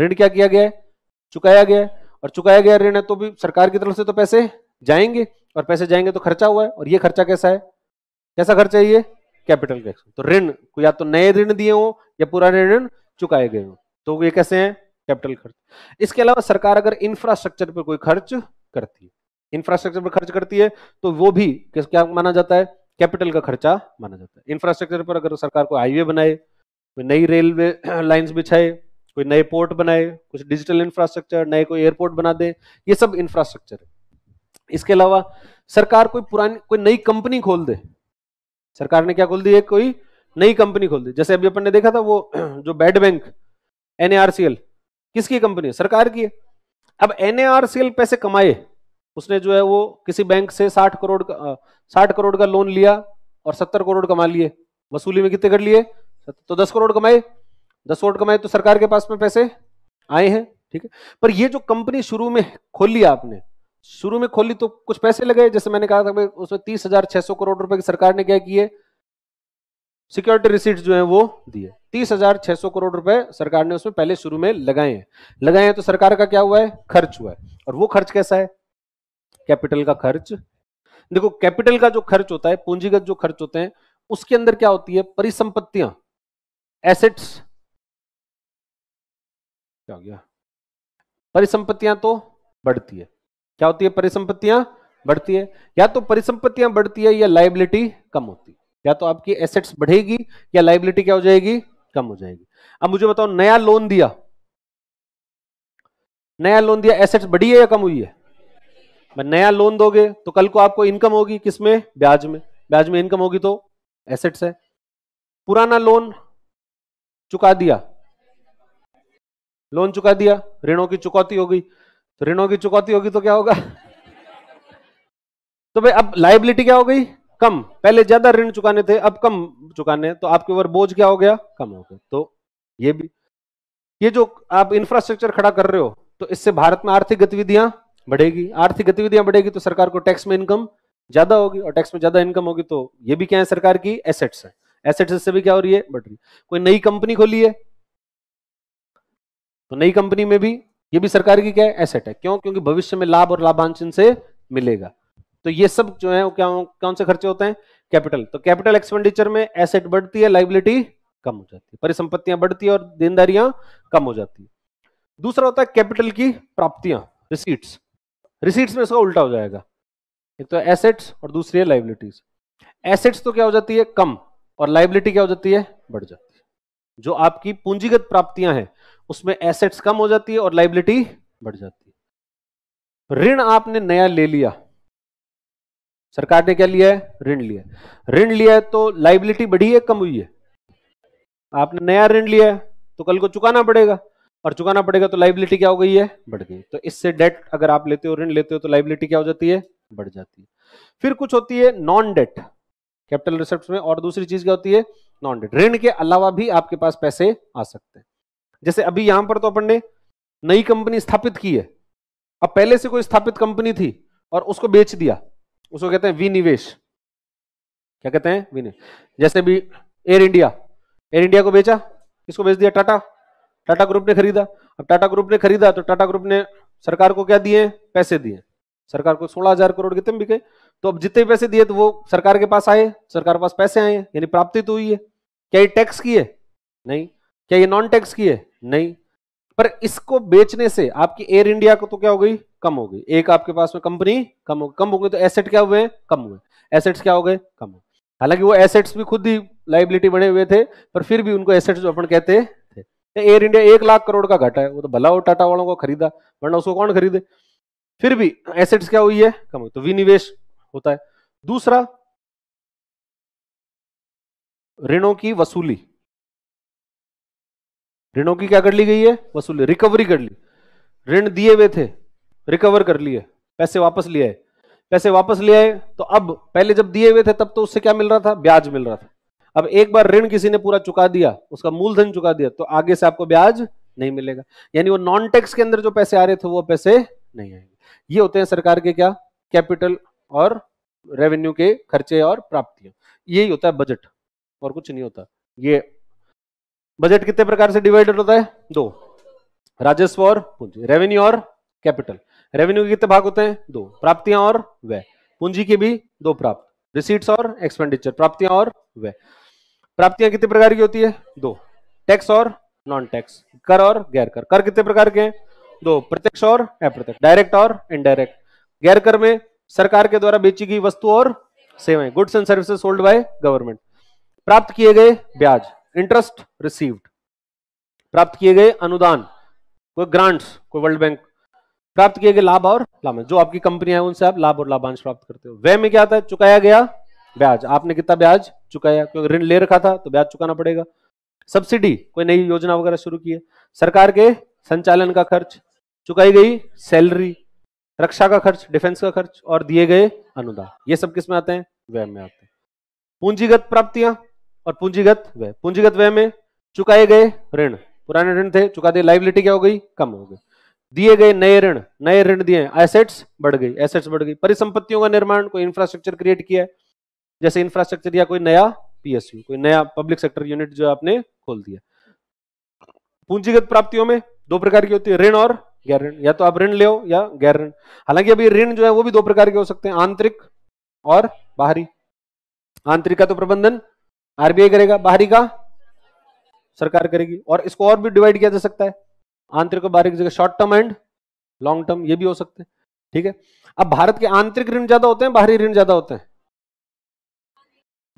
ऋण क्या किया गया है चुकाया गया और चुकाया गया ऋण है तो भी सरकार की तरफ से तो पैसे जाएंगे और पैसे जाएंगे तो खर्चा हुआ है और ये खर्चा कैसा है कैसा खर्चा है ये कैपिटल टैक्स तो ऋण को या तो नए ऋण दिए हो या पुराने ऋण चुकाए गए हो तो ये कैसे हैं कैपिटल खर्च इसके अलावा सरकार अगर इंफ्रास्ट्रक्चर पर कोई खर्च करती है इंफ्रास्ट्रक्चर पर खर्च करती है तो वो भी क्या माना जाता है कैपिटल का खर्चा माना जाता है इंफ्रास्ट्रक्चर पर अगर सरकार को हाईवे बनाए कोई नई रेलवे लाइंस बिछाए कोई नए पोर्ट बनाए कुछ डिजिटल इंफ्रास्ट्रक्चर नए कोई एयरपोर्ट बना दे ये सब इंफ्रास्ट्रक्चर है इसके अलावा सरकार कोई पुरानी कोई नई कंपनी खोल दे सरकार ने क्या खोल दी है कोई नई कंपनी खोल दी जैसे अभी अपन ने देखा था वो जो बैड बैंक एनएआरसीएल किसकी कंपनी सरकार की है अब एनएआर सेल पैसे कमाए उसने जो है वो किसी बैंक से 60 करोड़ का साठ करोड़ का लोन लिया और 70 करोड़ कमा लिए वसूली में कितने कर लिए तो 10 करोड़ कमाए 10 करोड़ कमाए तो सरकार के पास में पैसे आए हैं ठीक है पर ये जो कंपनी शुरू में खोली आपने शुरू में खोली तो कुछ पैसे लगे जैसे मैंने कहा था उसमें तीस हजार छह सौ करोड़ रुपए की सरकार ने क्या किए सिक्योरिटी रिसीट जो है वो दिए तीस हजार छह सौ करोड़ रुपए सरकार ने उसमें पहले शुरू में लगाए हैं लगाए हैं तो सरकार का क्या हुआ है खर्च हुआ है और वो खर्च कैसा है कैपिटल का खर्च देखो कैपिटल का जो खर्च होता है पूंजीगत जो खर्च होते हैं उसके अंदर क्या होती है परिसंपत्तियां एसेट्स क्या हो गया परिसंपत्तियां तो बढ़ती है क्या होती है परिसंपत्तियां बढ़ती है या तो परिसंपत्तियां बढ़ती है या लाइबिलिटी कम होती है या तो आपकी एसेट्स बढ़ेगी या लाइबिलिटी क्या हो जाएगी कम हो जाएगी अब मुझे बताओ नया लोन दिया नया लोन दिया एसेट्स बढ़ी है या कम हुई है नया लोन दोगे तो कल को आपको इनकम होगी किसमें ब्याज में ब्याज में इनकम होगी तो एसेट्स है पुराना लोन चुका दिया लोन चुका दिया ऋणों की चुकौती होगी तो ऋणों की चुकौती होगी तो क्या होगा तो भाई अब लाइबिलिटी क्या हो गई कम पहले ज्यादा ऋण चुकाने थे अब कम चुकाने तो आपके ऊपर बोझ क्या हो गया कम हो गया तो ये भी ये जो आप इंफ्रास्ट्रक्चर खड़ा कर रहे हो तो इससे भारत में आर्थिक गतिविधियां बढ़ेगी आर्थिक गतिविधियां बढ़ेगी तो सरकार को टैक्स में इनकम ज्यादा होगी और टैक्स में ज्यादा इनकम होगी तो ये भी क्या है सरकार की एसेट्स है एसेट्स से भी क्या हो रही है बढ़ रही कोई नई कंपनी खोली है तो नई कंपनी में भी ये भी सरकार की क्या है एसेट है क्यों क्योंकि भविष्य में लाभ और लाभांश इनसे मिलेगा तो ये सब जो है क्या कौन से खर्चे होते हैं कैपिटल तो कैपिटल एक्सपेंडिचर में एसेट बढ़ती है लाइबिलिटी कम हो जाती है परिसंपत्तियां बढ़ती है और देनदारियां कम हो जाती है दूसरा होता है कैपिटल की प्राप्तियां रिसीट्स रिसीट्स में इसका उल्टा हो जाएगा एक तो एसेट्स और दूसरी है लाइबिलिटीज एसेट्स तो क्या हो जाती है कम और लाइबिलिटी क्या हो जाती है बढ़ जाती है जो आपकी पूंजीगत प्राप्तियां हैं उसमें एसेट्स कम हो जाती है और लाइबिलिटी बढ़ जाती है ऋण आपने नया ले लिया सरकार ने क्या लिया है ऋण लिया ऋण लिया है तो लाइबिलिटी बढ़ी है कम हुई है आपने नया ऋण लिया है तो कल को चुकाना पड़ेगा और चुकाना पड़ेगा तो लाइबिलिटी क्या हो गई है बढ़ गई तो इससे डेट अगर आप लेते हो ऋण लेते हो तो लाइबिलिटी क्या हो जाती है बढ़ जाती है फिर कुछ होती है नॉन डेट कैपिटल रिसेप्ट में और दूसरी चीज क्या होती है नॉन डेट ऋण के अलावा भी आपके पास पैसे आ सकते हैं जैसे अभी यहां पर तो अपन ने नई कंपनी स्थापित की है अब पहले से कोई स्थापित कंपनी थी और उसको बेच दिया उसको कहते हैं विनिवेश क्या कहते हैं विनिवेश जैसे भी एयर इंडिया एयर इंडिया को बेचा किसको बेच दिया टाटा टाटा ग्रुप ने खरीदा अब टाटा ग्रुप ने खरीदा तो टाटा ग्रुप ने सरकार को क्या दिए पैसे दिए सरकार को सोलह हजार करोड़ कितने बिके तो अब जितने पैसे दिए तो वो सरकार के पास आए सरकार के पास पैसे आए यानी प्राप्ति तो हुई है क्या ये टैक्स की है नहीं क्या ये नॉन टैक्स की है नहीं पर इसको बेचने से आपकी एयर इंडिया को तो क्या हो गई कम हो गई एक आपके पास में कंपनी कम हो कम हो गई तो एसेट क्या हुए कम हुए एसेट्स क्या हो गए कम हो हालांकि वो एसेट्स भी खुद ही लाइबिलिटी बने हुए थे पर फिर भी उनको एसेट्स जो अपन कहते थे एयर तो इंडिया एक लाख करोड़ का घाटा है वो तो भला हो टाटा वालों को खरीदा वरना उसको कौन खरीदे फिर भी एसेट्स क्या हुई है कम हुई तो विनिवेश होता है दूसरा ऋणों की वसूली ऋणों की क्या कर ली गई है वसूली रिकवरी कर ली ऋण दिए हुए थे रिकवर कर लिए पैसे वापस लिए आए पैसे वापस ले आए तो अब पहले जब दिए हुए थे तब तो उससे क्या मिल रहा था ब्याज मिल रहा था अब एक बार ऋण किसी ने पूरा चुका दिया उसका मूलधन चुका दिया तो आगे से आपको ब्याज नहीं मिलेगा यानी वो नॉन टैक्स के अंदर जो पैसे आ रहे थे वो पैसे नहीं आएंगे ये होते हैं सरकार के क्या कैपिटल और रेवेन्यू के खर्चे और प्राप्तियां यही होता है बजट और कुछ नहीं होता ये बजट कितने प्रकार से डिवाइडेड होता है दो राजस्व और पूंजी रेवेन्यू और कैपिटल रेवेन्यू के कितने भाग होते हैं दो प्राप्तियां और व्यय पूंजी के भी दो प्राप्त रिसीट्स और एक्सपेंडिचर प्राप्तियां और व्यय प्राप्तियां कितने प्रकार की होती है दो टैक्स और नॉन टैक्स कर और गैर कर कर कितने प्रकार के हैं दो प्रत्यक्ष और अप्रत्यक्ष डायरेक्ट और इनडायरेक्ट गैर कर में सरकार के द्वारा बेची गई वस्तु और सेवाएं goods and services sold by government प्राप्त किए गए ब्याज इंटरेस्ट रिसीव्ड प्राप्त किए गए अनुदान कोई ग्रांट्स कोई वर्ल्ड बैंक प्राप्त किए गए लाभ और लाभांश जो आपकी कंपनियां उनसे आप लाभ और लाभांश प्राप्त करते हो व्यय में क्या आता है चुकाया गया ब्याज आपने कितना ब्याज चुकाया क्योंकि ऋण ले रखा था तो ब्याज चुकाना पड़ेगा सब्सिडी कोई नई योजना वगैरह शुरू की है सरकार के संचालन का खर्च चुकाई गई सैलरी रक्षा का खर्च डिफेंस का खर्च और दिए गए अनुदान ये सब किस में आते हैं व्यय में आते हैं पूंजीगत प्राप्तियां और पूंजीगत व्यय पूंजीगत व्यय में चुकाए गए ऋण पुराने ऋण थे चुका दिए लाइबिलिटी क्या हो गई कम हो गई दिए गए नए ऋण नए ऋण दिए एसेट्स बढ़ गई एसेट्स बढ़ गई परिसंपत्तियों का निर्माण कोई इंफ्रास्ट्रक्चर क्रिएट किया है जैसे इंफ्रास्ट्रक्चर या कोई नया पीएसयू कोई नया पब्लिक सेक्टर यूनिट जो आपने खोल दिया पूंजीगत प्राप्तियों में दो प्रकार की होती है ऋण और गैर ऋण या तो आप ऋण ले या गैर ऋण हालांकि अभी ऋण जो है वो भी दो प्रकार के हो सकते हैं आंतरिक और बाहरी आंतरिक का तो प्रबंधन आरबीआई करेगा बाहरी का सरकार करेगी और इसको और भी डिवाइड किया जा सकता है आंतरिक और बाहरी की जगह short term and long term ये भी हो सकते हैं ठीक है अब भारत के आंतरिक ऋण ज्यादा होते हैं बाहरी ऋण ज्यादा होते हैं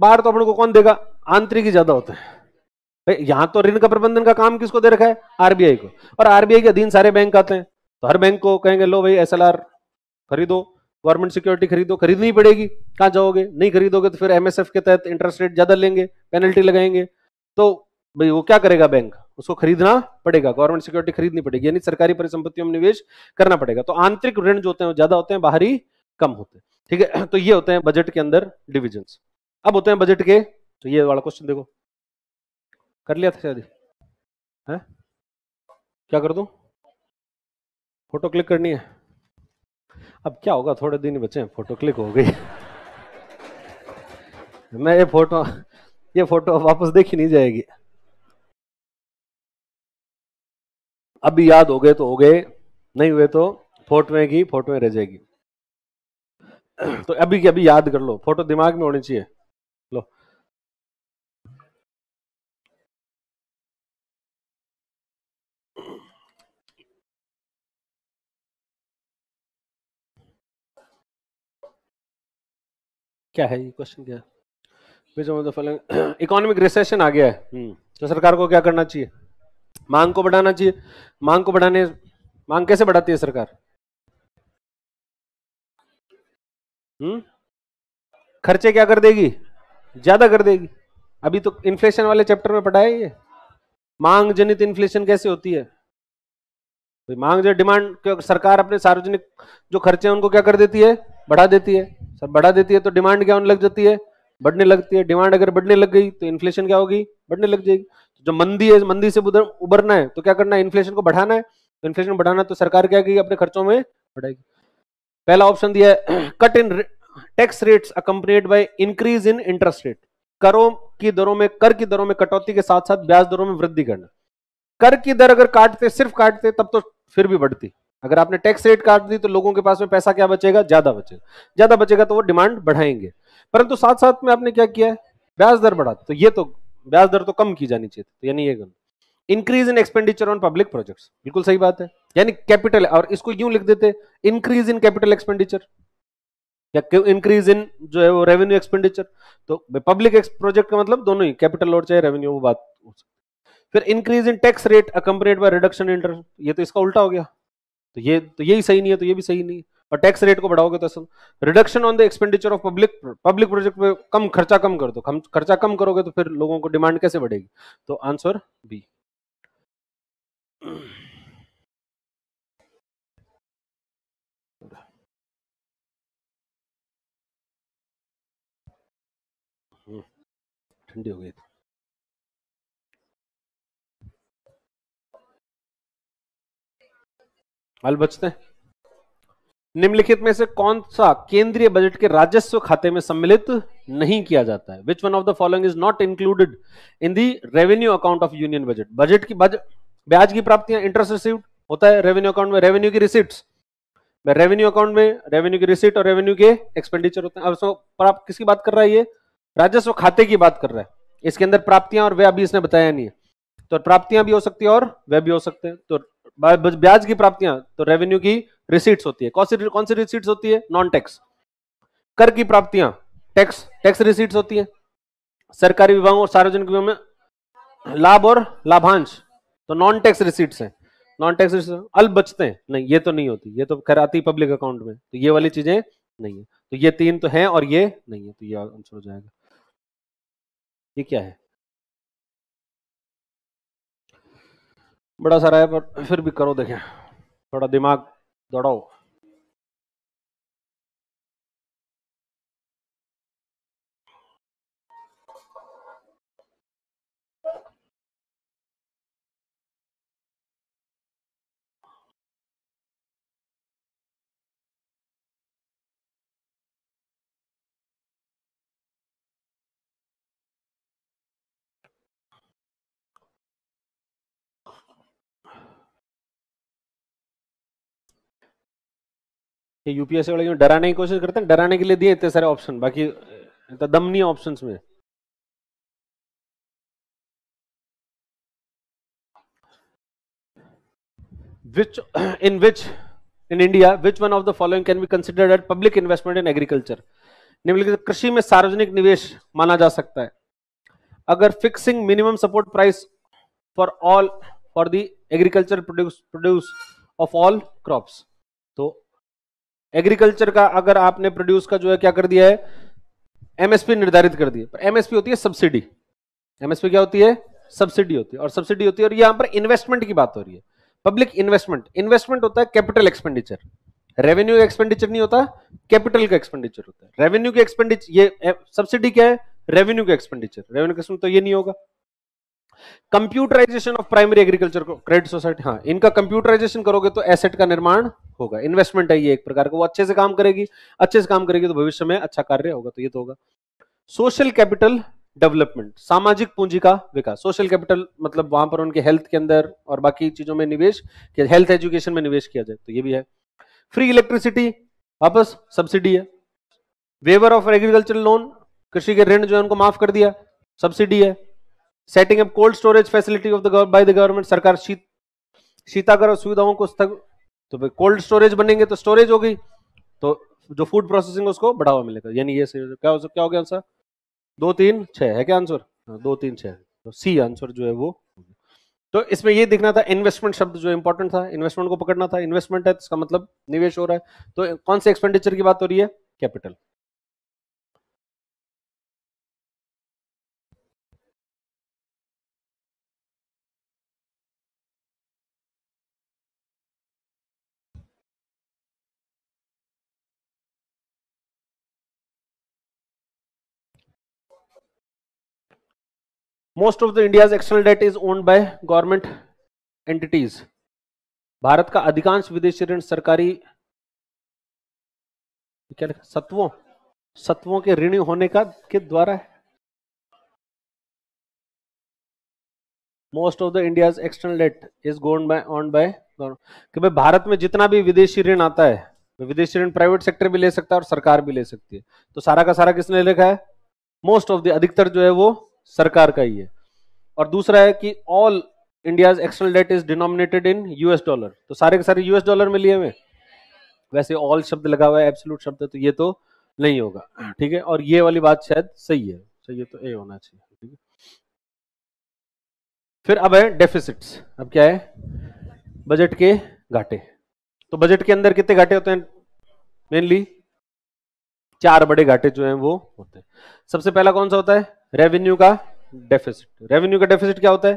बाहर तो अपन को कौन देगा आंतरिक ही ज्यादा होते हैं यहां तो ऋण का प्रबंधन का काम किसको दे रखा है आरबीआई को और आरबीआई के अधीन सारे बैंक आते हैं तो हर बैंक को कहेंगे लो भाई एस खरीदो गवर्नमेंट सिक्योरिटी खरीदो खरीदनी पड़ेगी कहां जाओगे नहीं खरीदोगे तो फिर एमएसएफ के तहत इंटरेस्ट रेट ज्यादा लेंगे पेनल्टी लगाएंगे तो भाई वो क्या करेगा बैंक उसको खरीदना पड़ेगा गवर्नमेंट सिक्योरिटी खरीदनी पड़ेगी यानी सरकारी परिसंपत्तियों में निवेश करना पड़ेगा तो आंतरिक ऋण जो होते हैं ज्यादा होते हैं बाहरी कम होते हैं ठीक है तो ये होते हैं बजट के अंदर डिविजन अब होते हैं बजट के तो ये वाला क्वेश्चन देखो कर लिया था शायद है क्या कर दू फोटो क्लिक करनी है अब क्या होगा थोड़े दिन बचे फोटो क्लिक हो गई मैं ये फोटो ये फोटो वापस देखी नहीं जाएगी अभी याद हो गए तो हो गए नहीं हुए तो फोटो की फोटो रह जाएगी तो अभी की अभी याद कर लो फोटो दिमाग में होनी चाहिए लो क्या है ये क्वेश्चन क्या है इकोनॉमिक रिसेशन आ गया है हम्म, तो सरकार को क्या करना चाहिए मांग को बढ़ाना चाहिए मांग को बढ़ाने मांग कैसे बढ़ाती है सरकार हम्म खर्चे क्या कर देगी ज्यादा कर देगी अभी तो इन्फ्लेशन वाले चैप्टर में पढ़ाया ये मांग जनित इन्फ्लेशन कैसे होती है तो मांग जो डिमांड सरकार अपने सार्वजनिक जो खर्चे हैं उनको क्या कर देती है बढ़ा देती है सर बढ़ा देती है तो डिमांड क्या होने लग जाती है बढ़ने लगती है डिमांड अगर बढ़ने लग गई तो इन्फ्लेशन क्या होगी बढ़ने लग जाएगी जो तो मंदी है मंदी से उबरना है तो क्या करना है इन्फ्लेशन को बढ़ाना है तो इन्फ्लेशन बढ़ाना तो सरकार क्या करेगी अपने खर्चों में बढ़ाएगी पहला ऑप्शन दिया है cut in tax rates accompanied by increase in interest rate करों की दरों में कर की दरों में कटौती के साथ साथ ब्याज दरों में वृद्धि करना कर की दर अगर काटते सिर्फ काटते तब तो फिर भी बढ़ती अगर आपने टैक्स रेट काट दी तो लोगों के पास में पैसा क्या बचेगा ज्यादा बचेगा ज्यादा बचेगा तो वो डिमांड बढ़ाएंगे परंतु साथ साथ में आपने क्या किया है ब्याज दर बढ़ा तो ये तो ब्याज दर तो कम की जानी चाहिए तो यानी ये गलत increase in expenditure on public projects बिल्कुल सही बात है यानी कैपिटल और इसको यूं लिख देते इंक्रीज इन कैपिटल एक्सपेंडिचर या इंक्रीज इन जो है वो रेवेन्यू एक्सपेंडिचर तो पब्लिक प्रोजेक्ट का मतलब दोनों ही कैपिटल और चाहे रेवेन्यू वो बात हो सकती फिर increase in tax rate accompanied by reduction interest ये तो इसका उल्टा हो गया तो ये तो यही सही नहीं है तो ये भी सही नहीं है और टैक्स रेट को बढ़ाओगे तो reduction on the expenditure of public public project पे कम खर्चा कम कर दो खर्चा कम करोगे तो फिर लोगों को डिमांड कैसे बढ़ेगी तो आंसर बी हम्म, ठंडी हो गई थी हल बचते हैं निम्नलिखित में से कौन सा केंद्रीय बजट के राजस्व खाते में सम्मिलित नहीं किया जाता है which one of the following is not included in the revenue account of union budget budget की बज, ब्याज की प्राप्तियां इंटरेस्ट रिसीव होता है रेवेन्यू अकाउंट में रेवेन्यू की रिसिप्ट रेवेन्यू अकाउंट में रेवेन्यू की रिसिप्ट और रेवेन्यू के एक्सपेंडिचर होते हैं अब पर आप किसकी बात कर रहा है ये राजस्व खाते की बात कर रहा है इसके अंदर प्राप्तियां और वे अभी इसने बताया नहीं है तो प्राप्तियां भी हो सकती है और वे भी हो सकते हैं तो ब्याज की प्राप्तियां तो रेवेन्यू की रिसीट्स होती है कौन सी कौन सी रिसीट्स होती है नॉन टैक्स कर की प्राप्तियां टैक्स टैक्स रिसीट्स होती है सरकारी विभागों और सार्वजनिक विभाग में लाभ और लाभांश तो नॉन टैक्स रिसीट्स है नॉन टैक्स रिसीट अल बचते हैं नहीं ये तो नहीं होती ये तो खैर आती पब्लिक अकाउंट में तो ये वाली चीजें नहीं है तो ये तीन तो हैं और ये नहीं है तो ये आंसर हो जाएगा ये क्या है बड़ा सारा है पर फिर भी करो देखें थोड़ा दिमाग दौड़ाओ कि यूपीएससी वाले क्यों डराने की कोशिश करते हैं डराने के लिए दिए इतने सारे ऑप्शन बाकी तो दम नहीं ऑप्शन में which in which in India which one of the following can be considered at public investment in agriculture निम्नलिखित कृषि में सार्वजनिक निवेश माना जा सकता है अगर fixing minimum support price for all for the agriculture produce produce of all crops तो एग्रीकल्चर का अगर आपने प्रोड्यूस का जो है क्या कर दिया है एमएसपी निर्धारित कर दिया पर एमएसपी होती है सब्सिडी एमएसपी क्या होती है सब्सिडी होती है और सब्सिडी होती है और यहां पर इन्वेस्टमेंट की बात हो रही है पब्लिक इन्वेस्टमेंट इन्वेस्टमेंट होता है कैपिटल एक्सपेंडिचर रेवेन्यू एक्सपेंडिचर नहीं होता कैपिटल का एक्सपेंडिचर होता है रेवेन्यू के एक्सपेंडिचर ये सब्सिडी क्या है रेवेन्यू का एक्सपेंडिचर रेवेन्यू का तो ये नहीं होगा कंप्यूटराइजेशन ऑफ प्राइमरी एग्रीकल्चर को क्रेडिट सोसाइटी हाँ इनका कंप्यूटराइजेशन करोगे तो एसेट का निर्माण होगा इन्वेस्टमेंट है ये एक प्रकार का वो अच्छे से काम करेगी अच्छे से काम करेगी तो भविष्य में अच्छा कार्य होगा तो ये तो होगा सोशल कैपिटल डेवलपमेंट सामाजिक पूंजी का विकास सोशल कैपिटल मतलब वहां पर उनके हेल्थ के अंदर और बाकी चीजों में निवेश हेल्थ एजुकेशन में निवेश किया जाए तो ये भी है फ्री इलेक्ट्रिसिटी वापस सब्सिडी है वेवर ऑफ एग्रीकल्चर लोन कृषि के ऋण जो है उनको माफ कर दिया सब्सिडी है setting up cold storage facility of the by the government सरकार शीत शीतागर सुविधाओं को स्थग तो भाई कोल्ड स्टोरेज बनेंगे तो स्टोरेज होगी तो जो फूड प्रोसेसिंग उसको बढ़ावा मिलेगा यानी ये सही क्या हो सकता क्या हो गया आंसर दो तीन छः है क्या आंसर हाँ, दो तीन छः तो सी आंसर जो है वो तो इसमें ये दिखना था इन्वेस्टमेंट शब्द जो इंपॉर्टेंट था इन्वेस्टमेंट को पकड़ना था इन्वेस्टमेंट है तो इसका मतलब निवेश हो रहा है तो कौन से एक्सपेंडिचर की बात हो रही है capital most of the India's external debt is owned by government entities भारत का अधिकांश विदेशी ऋण सरकारी क्या लिखा सत्वों सत्वों के ऋणी होने का के द्वारा है most of the India's external debt is गोन्ड बाय ऑन बाय कि भाई भारत में जितना भी विदेशी ऋण आता है विदेशी ऋण प्राइवेट सेक्टर भी ले सकता है और सरकार भी ले सकती है तो सारा का सारा किसने लिखा है मोस्ट ऑफ द अधिकतर जो है वो सरकार का ही है और दूसरा है कि all India external debt is denominated in US dollar तो सारे के सारे यूएस डॉलर में लिए हुए वैसे ऑल शब्द लगा हुआ है एब्सोलूट शब्द है तो ये तो नहीं होगा ठीक है और ये वाली बात शायद सही है चाहिए तो ए होना चाहिए ठीक है फिर अब है डेफिसिट्स अब क्या है बजट के घाटे तो बजट के अंदर कितने घाटे होते हैं मेनली चार बड़े घाटे जो हैं वो होते हैं सबसे पहला कौन सा होता है रेवेन्यू का डेफिसिट रेवेन्यू का डेफिसिट क्या होता है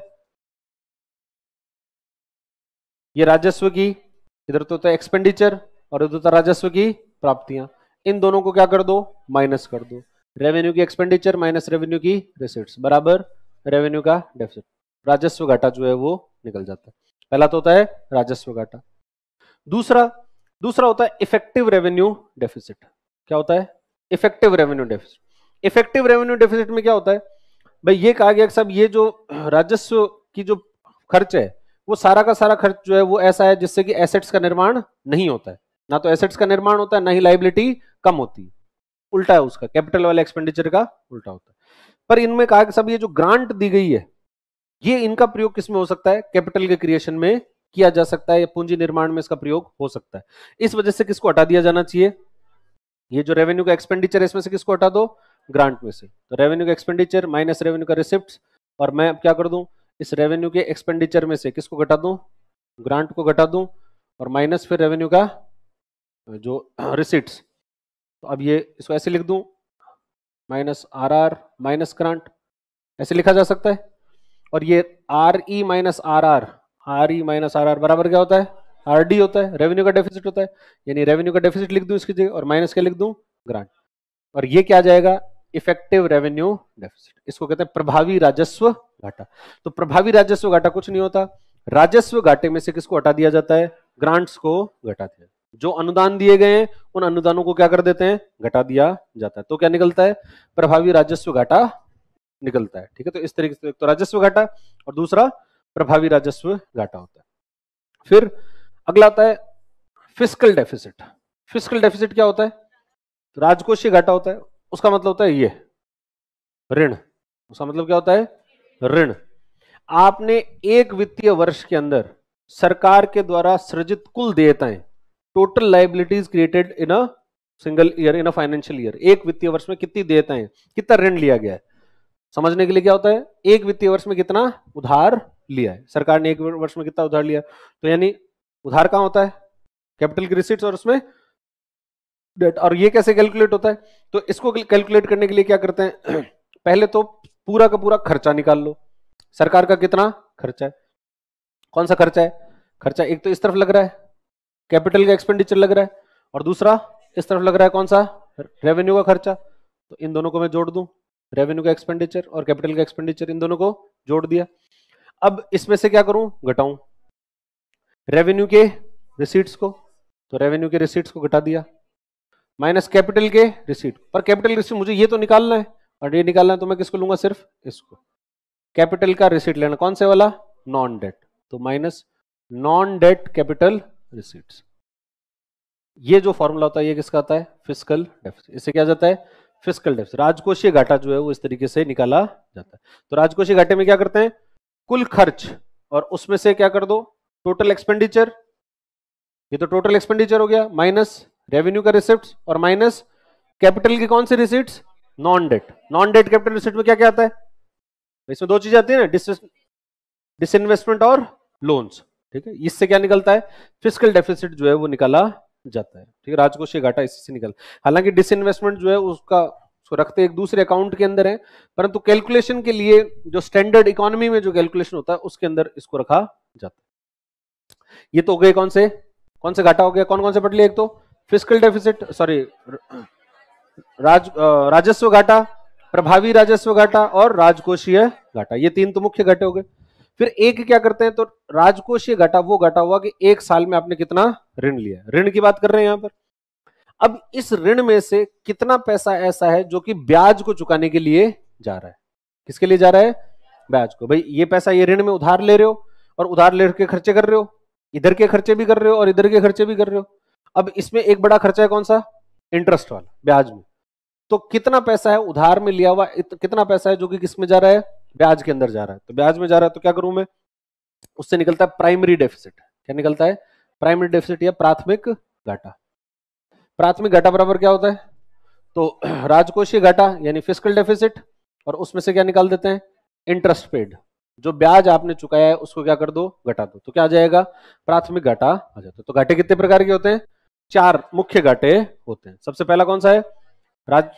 ये राजस्व की इधर तो, होता है एक्सपेंडिचर और इधर तो राजस्व की प्राप्तियां इन दोनों को क्या कर दो माइनस कर दो रेवेन्यू की एक्सपेंडिचर माइनस रेवेन्यू की रिसिट्स बराबर रेवेन्यू का डेफिसिट राजस्व घाटा जो है वो निकल जाता है पहला तो होता है राजस्व घाटा दूसरा दूसरा होता है इफेक्टिव रेवेन्यू डेफिसिट क्या होता है effective revenue deficit effective revenue deficit में क्या होता है भाई ये कहा गया कि साहब ये जो राजस्व की जो खर्च है वो सारा का सारा खर्च जो है वो ऐसा है जिससे कि एसेट्स का निर्माण नहीं होता है ना तो एसेट्स का निर्माण होता है ना ही लाइबिलिटी कम होती है उल्टा है उसका कैपिटल वाले एक्सपेंडिचर का उल्टा होता है पर इनमें कहा कि सब ये जो ग्रांट दी गई है ये इनका प्रयोग किसमें हो सकता है कैपिटल के क्रिएशन में किया जा सकता है या पूंजी निर्माण में इसका प्रयोग हो सकता है इस वजह से किसको हटा दिया जाना चाहिए ये जो रेवेन्यू का एक्सपेंडिचर है इसमें से किसको हटा दो ग्रांट में से तो रेवेन्यू का एक्सपेंडिचर माइनस रेवेन्यू का रिसिप्ट और मैं अब क्या कर दूं इस रेवेन्यू के एक्सपेंडिचर में से किसको घटा दूं ग्रांट को घटा दूं और माइनस फिर रेवेन्यू का जो रिसिप्ट तो अब ये इसको ऐसे लिख दूं minus R R minus grant ऐसे लिखा जा सकता है और ये R E minus R R R E minus R R बराबर क्या होता है आर डी होता है रेवेन्यू का डेफिसिट होता है यानी रेवेन्यू का डेफिसिट लिख दूं इसकी जगह और माइनस क्या लिख दूं ग्रांट और ये क्या जाएगा इफेक्टिव रेवेन्यू डेफिसिट इसको कहते हैं प्रभावी राजस्व घाटा तो प्रभावी राजस्व घाटा कुछ नहीं होता राजस्व घाटे में से किसको हटा दिया जाता है ग्रांट्स को घटा दिया जो अनुदान दिए गए हैं उन अनुदानों को क्या कर देते हैं घटा दिया जाता है तो क्या निकलता है प्रभावी राजस्व घाटा निकलता है ठीक है तो इस तरीके से तो राजस्व घाटा और दूसरा प्रभावी राजस्व घाटा होता है फिर अगला आता है फिजिकल डेफिसिट फिजिकल डेफिसिट क्या होता है तो राजकोषीय घाटा होता है उसका मतलब होता है ये ऋण उसका मतलब क्या होता है ऋण आपने एक वित्तीय वर्ष के अंदर सरकार के द्वारा सृजित कुल देयताएं total liabilities created in a single year in a financial year एक वित्तीय वर्ष में कितनी देयताएं कितना ऋण लिया गया है समझने के लिए क्या होता है एक वित्तीय वर्ष में कितना उधार लिया है सरकार ने एक वर्ष में कितना उधार लिया तो यानी उधार कहां होता है कैपिटल की रिसिट्स और उसमें डेट और ये कैसे कैलकुलेट होता है तो इसको कैलकुलेट करने के लिए क्या करते हैं पहले तो पूरा का पूरा खर्चा निकाल लो सरकार का कितना खर्चा है कौन सा खर्चा है खर्चा एक तो इस तरफ लग रहा है कैपिटल का एक्सपेंडिचर लग रहा है और दूसरा इस तरफ लग रहा है कौन सा रेवेन्यू का खर्चा तो इन दोनों को मैं जोड़ दूं रेवेन्यू का एक्सपेंडिचर और कैपिटल का एक्सपेंडिचर इन दोनों को जोड़ दिया अब इसमें से क्या करूं घटाऊं रेवेन्यू के रिसीट्स को तो रेवेन्यू के रिसीट्स को घटा दिया माइनस कैपिटल के रिसीट पर कैपिटल रिसीट मुझे ये तो निकालना है और ये निकालना है तो मैं किसको लूंगा सिर्फ इसको कैपिटल का रिसीट लेना कौन से वाला नॉन डेट तो minus non debt capital receipt ये जो फॉर्मूला होता है ये किसका आता है फिजिकल डेफिसिट इससे क्या जाता है फिजिकल डेफिसिट राजकोषीय घाटा जो है वो इस तरीके से निकाला जाता है तो राजकोषीय घाटे में क्या करते हैं कुल खर्च और उसमें से क्या कर दो टोटल एक्सपेंडिचर ये तो टोटल एक्सपेंडिचर हो गया माइनस रेवेन्यू का रिसिप्ट और माइनस कैपिटल की कौन सी receipt non debt non debt capital receipt में क्या क्या आता है इसमें दो चीजें आती है ना डिस इन्वेस्टमेंट और लोन्स ठीक है इससे क्या निकलता है फिजिकल डेफिसिट जो है वो निकाला जाता है ठीक है राजकोषीय घाटा इससे निकल हालांकि डिस इन्वेस्टमेंट जो है उसका उसको रखते एक दूसरे अकाउंट के अंदर है परंतु कैलकुलेशन के लिए जो स्टैंडर्ड इकोनॉमी में जो कैलकुलेशन होता है उसके अंदर इसको रखा जाता है ये तो हो गए कौन से कौन से घाटा हो गया कौन कौन से पट लिया एक तो फिजिकल डेफिसिट सॉरी राज राजस्व घाटा प्रभावी राजस्व घाटा और राजकोषीय घाटा ये तीन तो मुख्य घाटे हो गए फिर एक क्या करते हैं तो राजकोषीय घाटा वो घाटा हुआ कि एक साल में आपने कितना ऋण लिया ऋण की बात कर रहे हैं यहां पर अब इस ऋण में से कितना पैसा ऐसा है जो कि ब्याज को चुकाने के लिए जा रहा है किसके लिए जा रहा है ब्याज को भाई ये पैसा ये ऋण में उधार ले रहे हो और उधार ले के खर्चे कर रहे हो इधर के खर्चे भी कर रहे हो और इधर के खर्चे भी कर रहे हो अब इसमें एक बड़ा खर्चा है कौन सा इंटरेस्ट वाला ब्याज में तो कितना पैसा है उधार में लिया हुआ कितना पैसा है जो कि किस में जा रहा है ब्याज के अंदर जा रहा है तो ब्याज में जा रहा है तो क्या करूं मैं उससे निकलता है प्राइमरी डेफिसिट क्या निकलता है प्राइमरी डेफिसिट या प्राथमिक घाटा प्राथमिक घाटा बराबर क्या होता है तो राजकोषीय घाटा यानी फिजिकल डेफिसिट और उसमें से क्या निकाल देते हैं इंटरेस्ट पेड जो ब्याज आपने चुकाया है उसको क्या कर दो घटा दो तो क्या आ जाएगा प्राथमिक घाटा आ जाता है तो घाटे कितने प्रकार के होते हैं चार मुख्य घाटे होते हैं सबसे पहला कौन सा है राज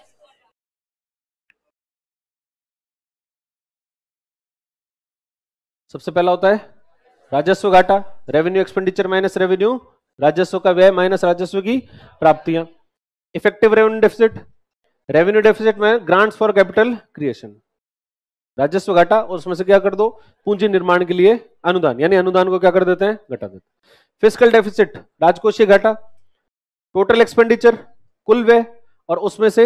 सबसे पहला होता है राजस्व घाटा रेवेन्यू एक्सपेंडिचर माइनस रेवेन्यू राजस्व का व्यय माइनस राजस्व की प्राप्तियां effective revenue deficit revenue deficit में ग्रांट्स फॉर कैपिटल क्रिएशन राजस्व घाटा और उसमें से क्या कर दो पूंजी निर्माण के लिए अनुदान यानी अनुदान को क्या कर देते हैं घटा देते हैं फिजिकल डेफिसिट राजकोषीय घाटा टोटल एक्सपेंडिचर कुल व्यय और उसमें से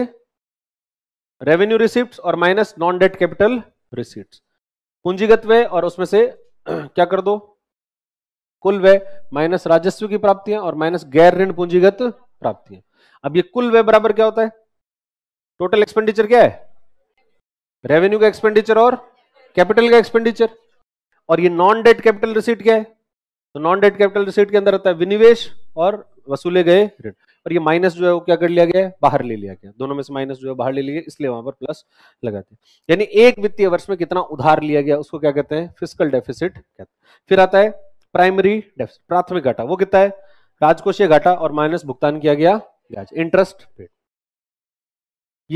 रेवेन्यू रिसिप्ट और minus non debt capital receipt पूंजीगत व्यय और उसमें से क्या कर दो कुल व्यय माइनस राजस्व की प्राप्तियां और माइनस गैर ऋण पूंजीगत प्राप्तियां अब ये कुल व्यय बराबर क्या होता है टोटल एक्सपेंडिचर क्या है रेवेन्यू का एक्सपेंडिचर और कैपिटल का एक्सपेंडिचर और ये नॉन डेट कैपिटल रिसीट क्या है तो नॉन डेट कैपिटल रिसीट के अंदर होता है विनिवेश और वसूले गए ऋण और ये माइनस जो है वो क्या कर लिया गया बाहर ले लिया गया दोनों में से माइनस जो है बाहर ले लिया इसलिए वहां पर प्लस लगाते हैं यानी एक वित्तीय वर्ष में कितना उधार लिया गया उसको क्या कहते हैं फिजिकल डेफिसिट कहते हैं फिर आता है प्राइमरी डेफिसिट प्राथमिक घाटा वो कितना है राजकोषीय घाटा और माइनस भुगतान किया गया ब्याज इंटरेस्ट पेड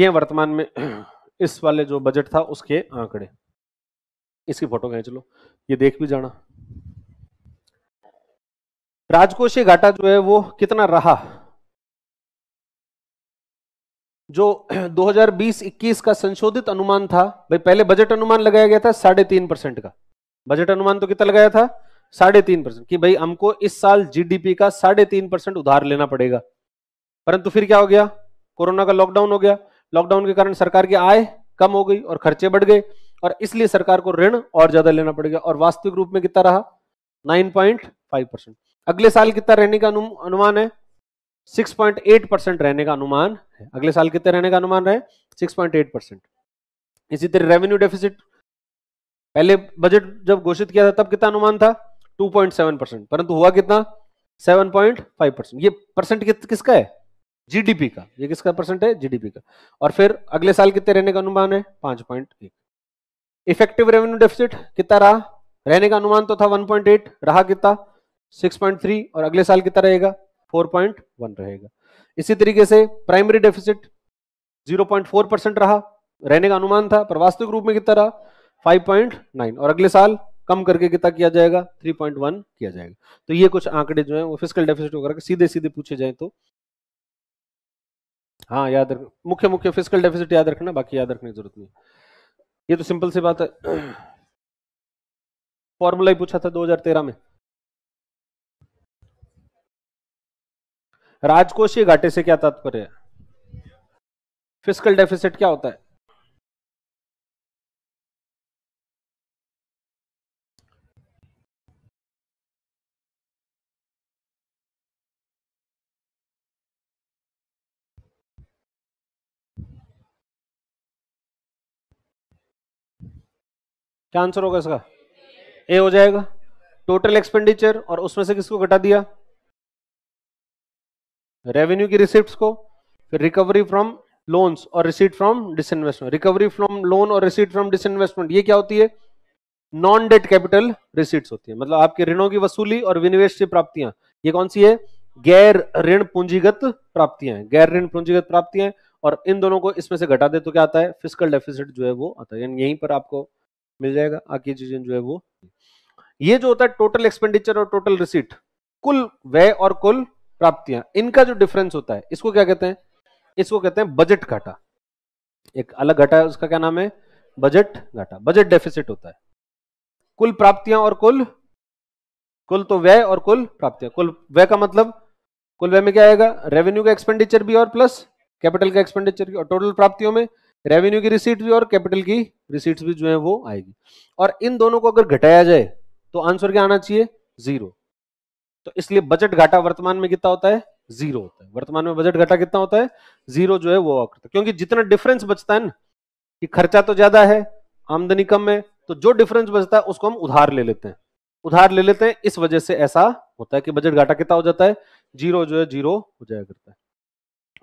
ये वर्तमान में इस वाले जो बजट था उसके आंकड़े इसकी फोटो खेच लो ये देख भी जाना राजकोषीय घाटा जो है वो कितना रहा जो 2020-21 का संशोधित अनुमान था भाई पहले बजट अनुमान लगाया गया था साढ़े तीन परसेंट का बजट अनुमान तो कितना लगाया था साढ़े तीन परसेंट कि भाई हमको इस साल जीडीपी का साढ़े तीन परसेंट उधार लेना पड़ेगा परंतु फिर क्या हो गया कोरोना का लॉकडाउन हो गया लॉकडाउन के कारण सरकार की आय कम हो गई और खर्चे बढ़ गए और इसलिए सरकार को ऋण और ज्यादा लेना पड़ेगा और वास्तविक रूप में कितना रहा नाइन परसेंट अगले साल कितना रहने का अनुमान है 6.8 परसेंट रहने का अनुमान है अगले साल कितने रहने का अनुमान रहे 6.8 परसेंट इसी तरह रेवेन्यू डेफिसिट पहले बजट जब घोषित किया था तब कितना अनुमान था 2.7 परसेंट परंतु हुआ कितना 7.5 परसेंट ये परसेंट कि, किसका है जीडीपी का ये किसका परसेंट है जीडीपी का और फिर अगले साल कितने रहने का अनुमान है पांच इफेक्टिव रेवेन्यू डेफिसिट कितना रहा रहने का अनुमान तो था वन रहा कितना 6.3 और अगले साल कितना रहेगा 4.1 रहेगा इसी तरीके से प्राइमरी डेफिसिट 0.4 परसेंट रहा रहने का अनुमान था पर वास्तविक रूप में कितना रहा 5.9 और अगले साल कम करके कितना किया जाएगा 3.1 किया जाएगा तो ये कुछ आंकड़े जो है वो फिजिकल डेफिसिट वगैरह सीधे सीधे पूछे जाए तो हाँ याद रख मुख्य मुख्य फिजिकल डेफिसिट याद रखना बाकी याद रखने की जरूरत नहीं ये तो सिंपल सी बात है फॉर्मूला ही पूछा था 2013 में राजकोषीय घाटे से क्या तात्पर्य है फिजिकल डेफिसिट क्या होता है क्या आंसर होगा इसका ए हो जाएगा टोटल एक्सपेंडिचर और उसमें से किसको घटा दिया रेवेन्यू की रिसिप्ट को फिर रिकवरी फ्रॉम लोन्स और receipt from disinvestment recovery from loan और रिसीट फ्रॉम डिसइन्वेस्टमेंट ये क्या होती है नॉन डेट कैपिटल रिसीट्स होती है मतलब आपके ऋणों की वसूली और विनिवेश से प्राप्तियां ये कौन सी है गैर ऋण पूंजीगत प्राप्तियां गैर ऋण पूंजीगत प्राप्तियां और इन दोनों को इसमें से घटा दे तो क्या आता है फिजिकल डेफिसिट जो है वो आता है यहीं पर आपको मिल जाएगा आगे चीजें जो है वो ये जो होता है टोटल एक्सपेंडिचर और टोटल रिसीट कुल व्यय और कुल प्राप्तियां इनका जो डिफरेंस होता है इसको क्या कहते हैं इसको कहते हैं बजट घाटा एक अलग घाटा है उसका क्या नाम है बजट घाटा बजट डेफिसिट होता है कुल प्राप्तियां और कुल कुल तो व्यय और कुल प्राप्तियां कुल व्यय का मतलब कुल व्यय में क्या आएगा रेवेन्यू का एक्सपेंडिचर भी और प्लस कैपिटल का एक्सपेंडिचर भी और टोटल प्राप्तियों में रेवेन्यू की रिसीट भी और कैपिटल की रिसीट्स भी जो है वो आएगी और इन दोनों को अगर घटाया जाए तो आंसर क्या आना चाहिए जीरो तो इसलिए बजट घाटा वर्तमान में कितना होता है जीरो होता है वर्तमान में बजट घाटा कितना होता है जीरो जो है वो होता है क्योंकि जितना डिफरेंस बचता है ना कि खर्चा तो ज्यादा है आमदनी कम है तो जो डिफरेंस बचता है उसको हम उधार ले लेते हैं उधार ले लेते हैं इस वजह से ऐसा होता है कि बजट घाटा कितना हो जाता है जीरो जो है जीरो हो जाया करता है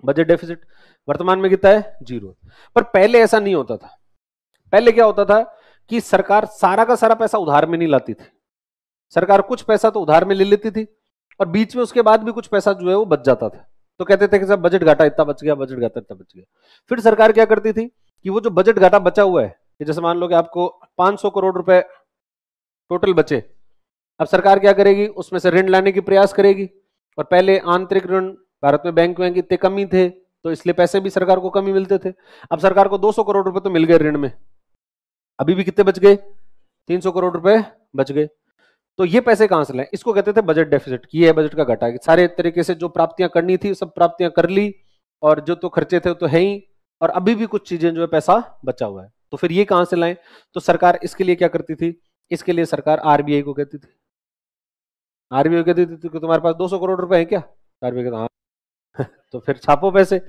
बजट डेफिसिट वर्तमान में कितना है जीरो पर पहले ऐसा नहीं होता था पहले क्या होता था कि सरकार सारा का सारा पैसा उधार में नहीं लाती थी सरकार कुछ पैसा तो उधार में ले लेती थी और बीच में उसके बाद भी कुछ पैसा जो है वो बच जाता था तो कहते थे कि साहब बजट घाटा इतना बच गया बजट घाटा इतना बच गया फिर सरकार क्या करती थी कि वो जो बजट घाटा बचा हुआ है कि जैसे मान लो कि आपको 500 करोड़ रुपए टोटल बचे अब सरकार क्या करेगी उसमें से ऋण लाने की प्रयास करेगी और पहले आंतरिक ऋण भारत में बैंक वैंक इतने कम थे तो इसलिए पैसे भी सरकार को कम मिलते थे अब सरकार को 200 करोड़ रुपए तो मिल गए ऋण में अभी भी कितने बच गए 300 करोड़ रुपए बच गए तो ये पैसे कहां से लें इसको कहते थे बजट डेफिसिट ये है बजट का घटा सारे तरीके से जो प्राप्तियां करनी थी सब प्राप्तियां कर ली और जो तो खर्चे थे तो है ही और अभी भी कुछ चीजें जो है पैसा बचा हुआ है तो फिर ये कहां से लाए तो सरकार इसके लिए क्या करती थी इसके लिए सरकार आरबीआई को कहती थी आरबीआई कहती थी कि तो तुम्हारे पास 200 करोड़ रुपए है क्या आरबीआई कहता हाँ। तो फिर छापो पैसे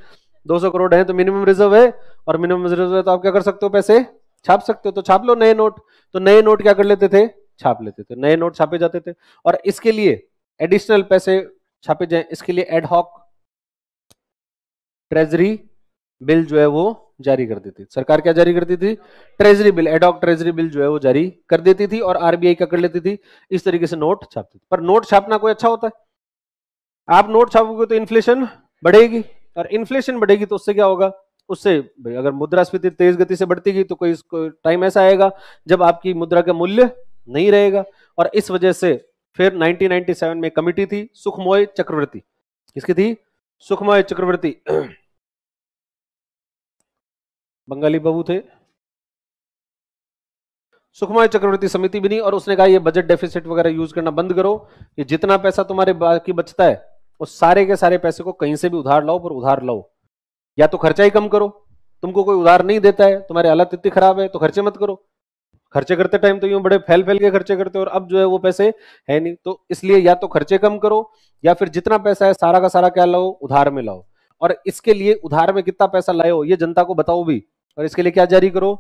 200 करोड़ है तो मिनिमम रिजर्व है और मिनिमम रिजर्व है तो आप क्या कर सकते हो पैसे छाप सकते हो तो छाप लो नए नोट तो नए नोट क्या कर लेते थे छाप लेते थे नए नोट छापे जाते थे और इसके लिए एडिशनल पैसे छापे जाए इसके लिए एडहॉक ट्रेजरी बिल जो है वो जारी कर देती सरकार क्या जारी करती थी treasury bill ad hoc treasury bill जो है वो जारी कर देती थी और आरबीआई का कर लेती थी इस तरीके से नोट छापती थी पर नोट छापना कोई अच्छा होता है आप नोट छापोगे तो इन्फ्लेशन बढ़ेगी और इन्फ्लेशन बढ़ेगी तो उससे क्या होगा उससे अगर मुद्रास्फीति तेज गति से बढ़ती गई तो कोई टाइम ऐसा आएगा जब आपकी मुद्रा का मूल्य नहीं रहेगा और इस वजह से फिर 1997 में कमिटी थी सुखमोय चक्रवर्ती किसकी थी सुखमोय चक्रवर्ती बंगाली बाबू थे सुखमय चक्रवर्ती समिति भी नहीं और उसने कहा ये बजट डेफिसिट वगैरह यूज करना बंद करो ये जितना पैसा तुम्हारे बाकी बचता है उस सारे के सारे पैसे को कहीं से भी उधार लाओ पर उधार लाओ या तो खर्चा ही कम करो तुमको कोई उधार नहीं देता है तुम्हारी हालत इतनी खराब है तो खर्चे मत करो खर्चे करते टाइम तो यूं बड़े फैल फैल के खर्चे करते हो और अब जो है वो पैसे है नहीं तो इसलिए या तो खर्चे कम करो या फिर जितना पैसा है सारा का सारा क्या लाओ उधार में लाओ और इसके लिए उधार में कितना पैसा लाए हो ये जनता को बताओ भी और इसके लिए क्या जारी करो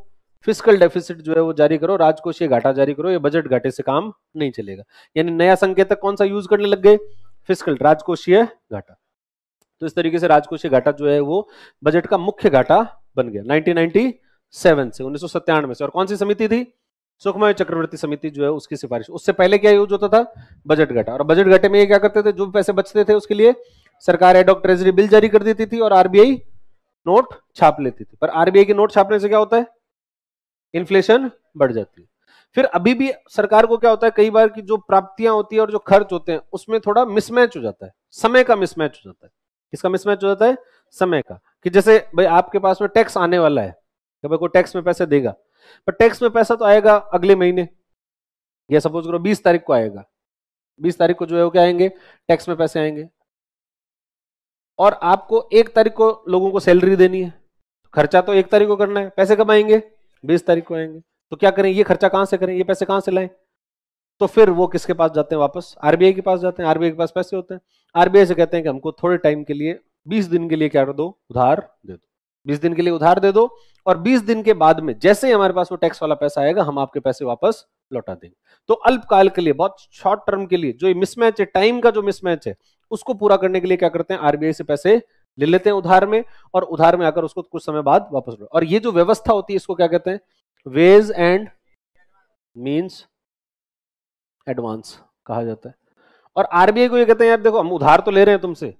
फिजिकल डेफिसिट जो है वो जारी करो राजकोषीय घाटा जारी करो ये बजट घाटे से काम नहीं चलेगा यानी नया संकेतक कौन सा यूज करने लग गए फिजिकल राजकोषीय घाटा तो इस तरीके से राजकोषीय घाटा जो है वो बजट का मुख्य घाटा बन गया 1997 से उन्नीस से और कौन सी समिति थी सुखमय चक्रवर्ती समिति जो है उसकी सिफारिश उससे पहले क्या यूज होता था बजट घटा और बजट घटे में ये क्या करते थे जो भी पैसे बचते थे उसके लिए सरकार एडॉक ट्रेजरी बिल जारी कर देती थी और आरबीआई नोट छाप लेती थी पर आरबीआई के नोट छापने से क्या होता है इन्फ्लेशन बढ़ जाती है फिर अभी भी सरकार को क्या होता है कई बार की जो प्राप्तियां होती है और जो खर्च होते हैं उसमें थोड़ा मिसमैच हो जाता है समय का मिसमैच हो जाता है किसका मिसमैच हो जाता है समय का कि जैसे भाई आपके पास में टैक्स आने वाला है कि भाई कोई टैक्स में पैसे देगा पर टैक्स में पैसा तो आएगा अगले महीने या सपोज करो 20 तारीख को आएगा 20 तारीख को जो है वो क्या आएंगे टैक्स में पैसे आएंगे और आपको एक तारीख को लोगों को सैलरी देनी है खर्चा तो एक तारीख को करना है पैसे कब आएंगे बीस तारीख को आएंगे तो क्या करें ये खर्चा कहां से करें ये पैसे कहां से लाएं तो फिर वो किसके पास जाते हैं वापस आरबीआई के पास जाते हैं आरबीआई के पास पैसे होते हैं आरबीआई से कहते हैं कि हमको थोड़े टाइम के लिए 20 दिन के लिए क्या दो उधार दे दो बीस दिन के लिए उधार दे दो और बीस दिन के बाद में जैसे ही हमारे पास वो टैक्स वाला पैसा आएगा हम आपके पैसे वापस लौटा देंगे तो अल्पकाल के लिए बहुत शॉर्ट टर्म के लिए जो मिसमैच है टाइम का जो मिसमैच है उसको पूरा करने के लिए क्या करते हैं आरबीआई से पैसे ले लेते हैं उधार में और उधार में आकर उसको कुछ समय बाद वापस लो और ये जो व्यवस्था होती है इसको क्या कहते हैं वेज एंड मीन्स एडवांस कहा जाता है और आरबीआई को ये कहते हैं यार देखो हम उधार तो ले रहे हैं तुमसे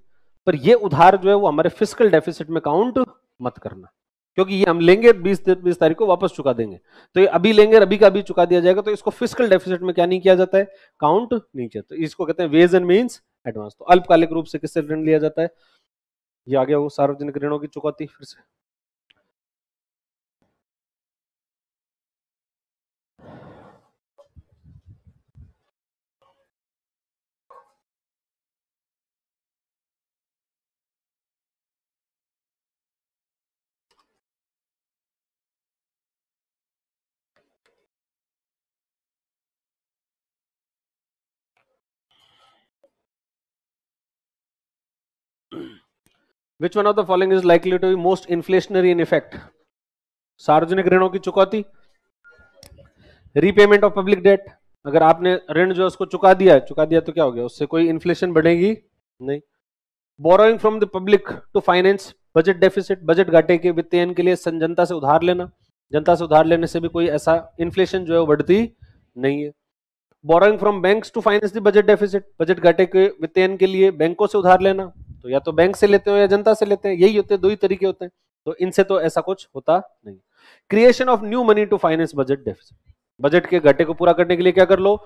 पर ये उधार जो है वो हमारे फिजिकल डेफिसिट में काउंट मत करना क्योंकि ये हम लेंगे 20 20 तारीख को वापस चुका देंगे तो ये अभी लेंगे अभी का अभी चुका दिया जाएगा तो इसको फिजिकल डेफिसिट में क्या नहीं किया जाता है काउंट नहीं किया तो इसको कहते हैं वेज एंड मीन एडवांस तो अल्पकालिक रूप से किससे ऋण लिया जाता है ये आ गया वो सार्वजनिक ऋणों की चुकौती फिर से which one of the following is likely to be most inflationary in effect सार्वजनिक ऋणों की चुकौती रीपेमेंट ऑफ पब्लिक डेट अगर आपने ऋण जो उसको चुका दिया है चुका दिया तो क्या हो गया उससे कोई इन्फ्लेशन बढ़ेगी नहीं borrowing from the public to finance budget deficit budget घाटे के वित्तीयन के लिए जनता से उधार लेना जनता से उधार लेने से भी कोई ऐसा इन्फ्लेशन जो है बढ़ती नहीं है borrowing from banks to finance the budget deficit budget घाटे के वित्तीयन के लिए बैंकों से उधार लेना तो या तो बैंक से लेते हो या जनता से लेते हैं यही होते हैं दो ही तरीके होते हैं तो इनसे तो ऐसा कुछ होता नहीं creation of new money to finance budget deficit budget के घाटे को पूरा करने के लिए क्या कर लो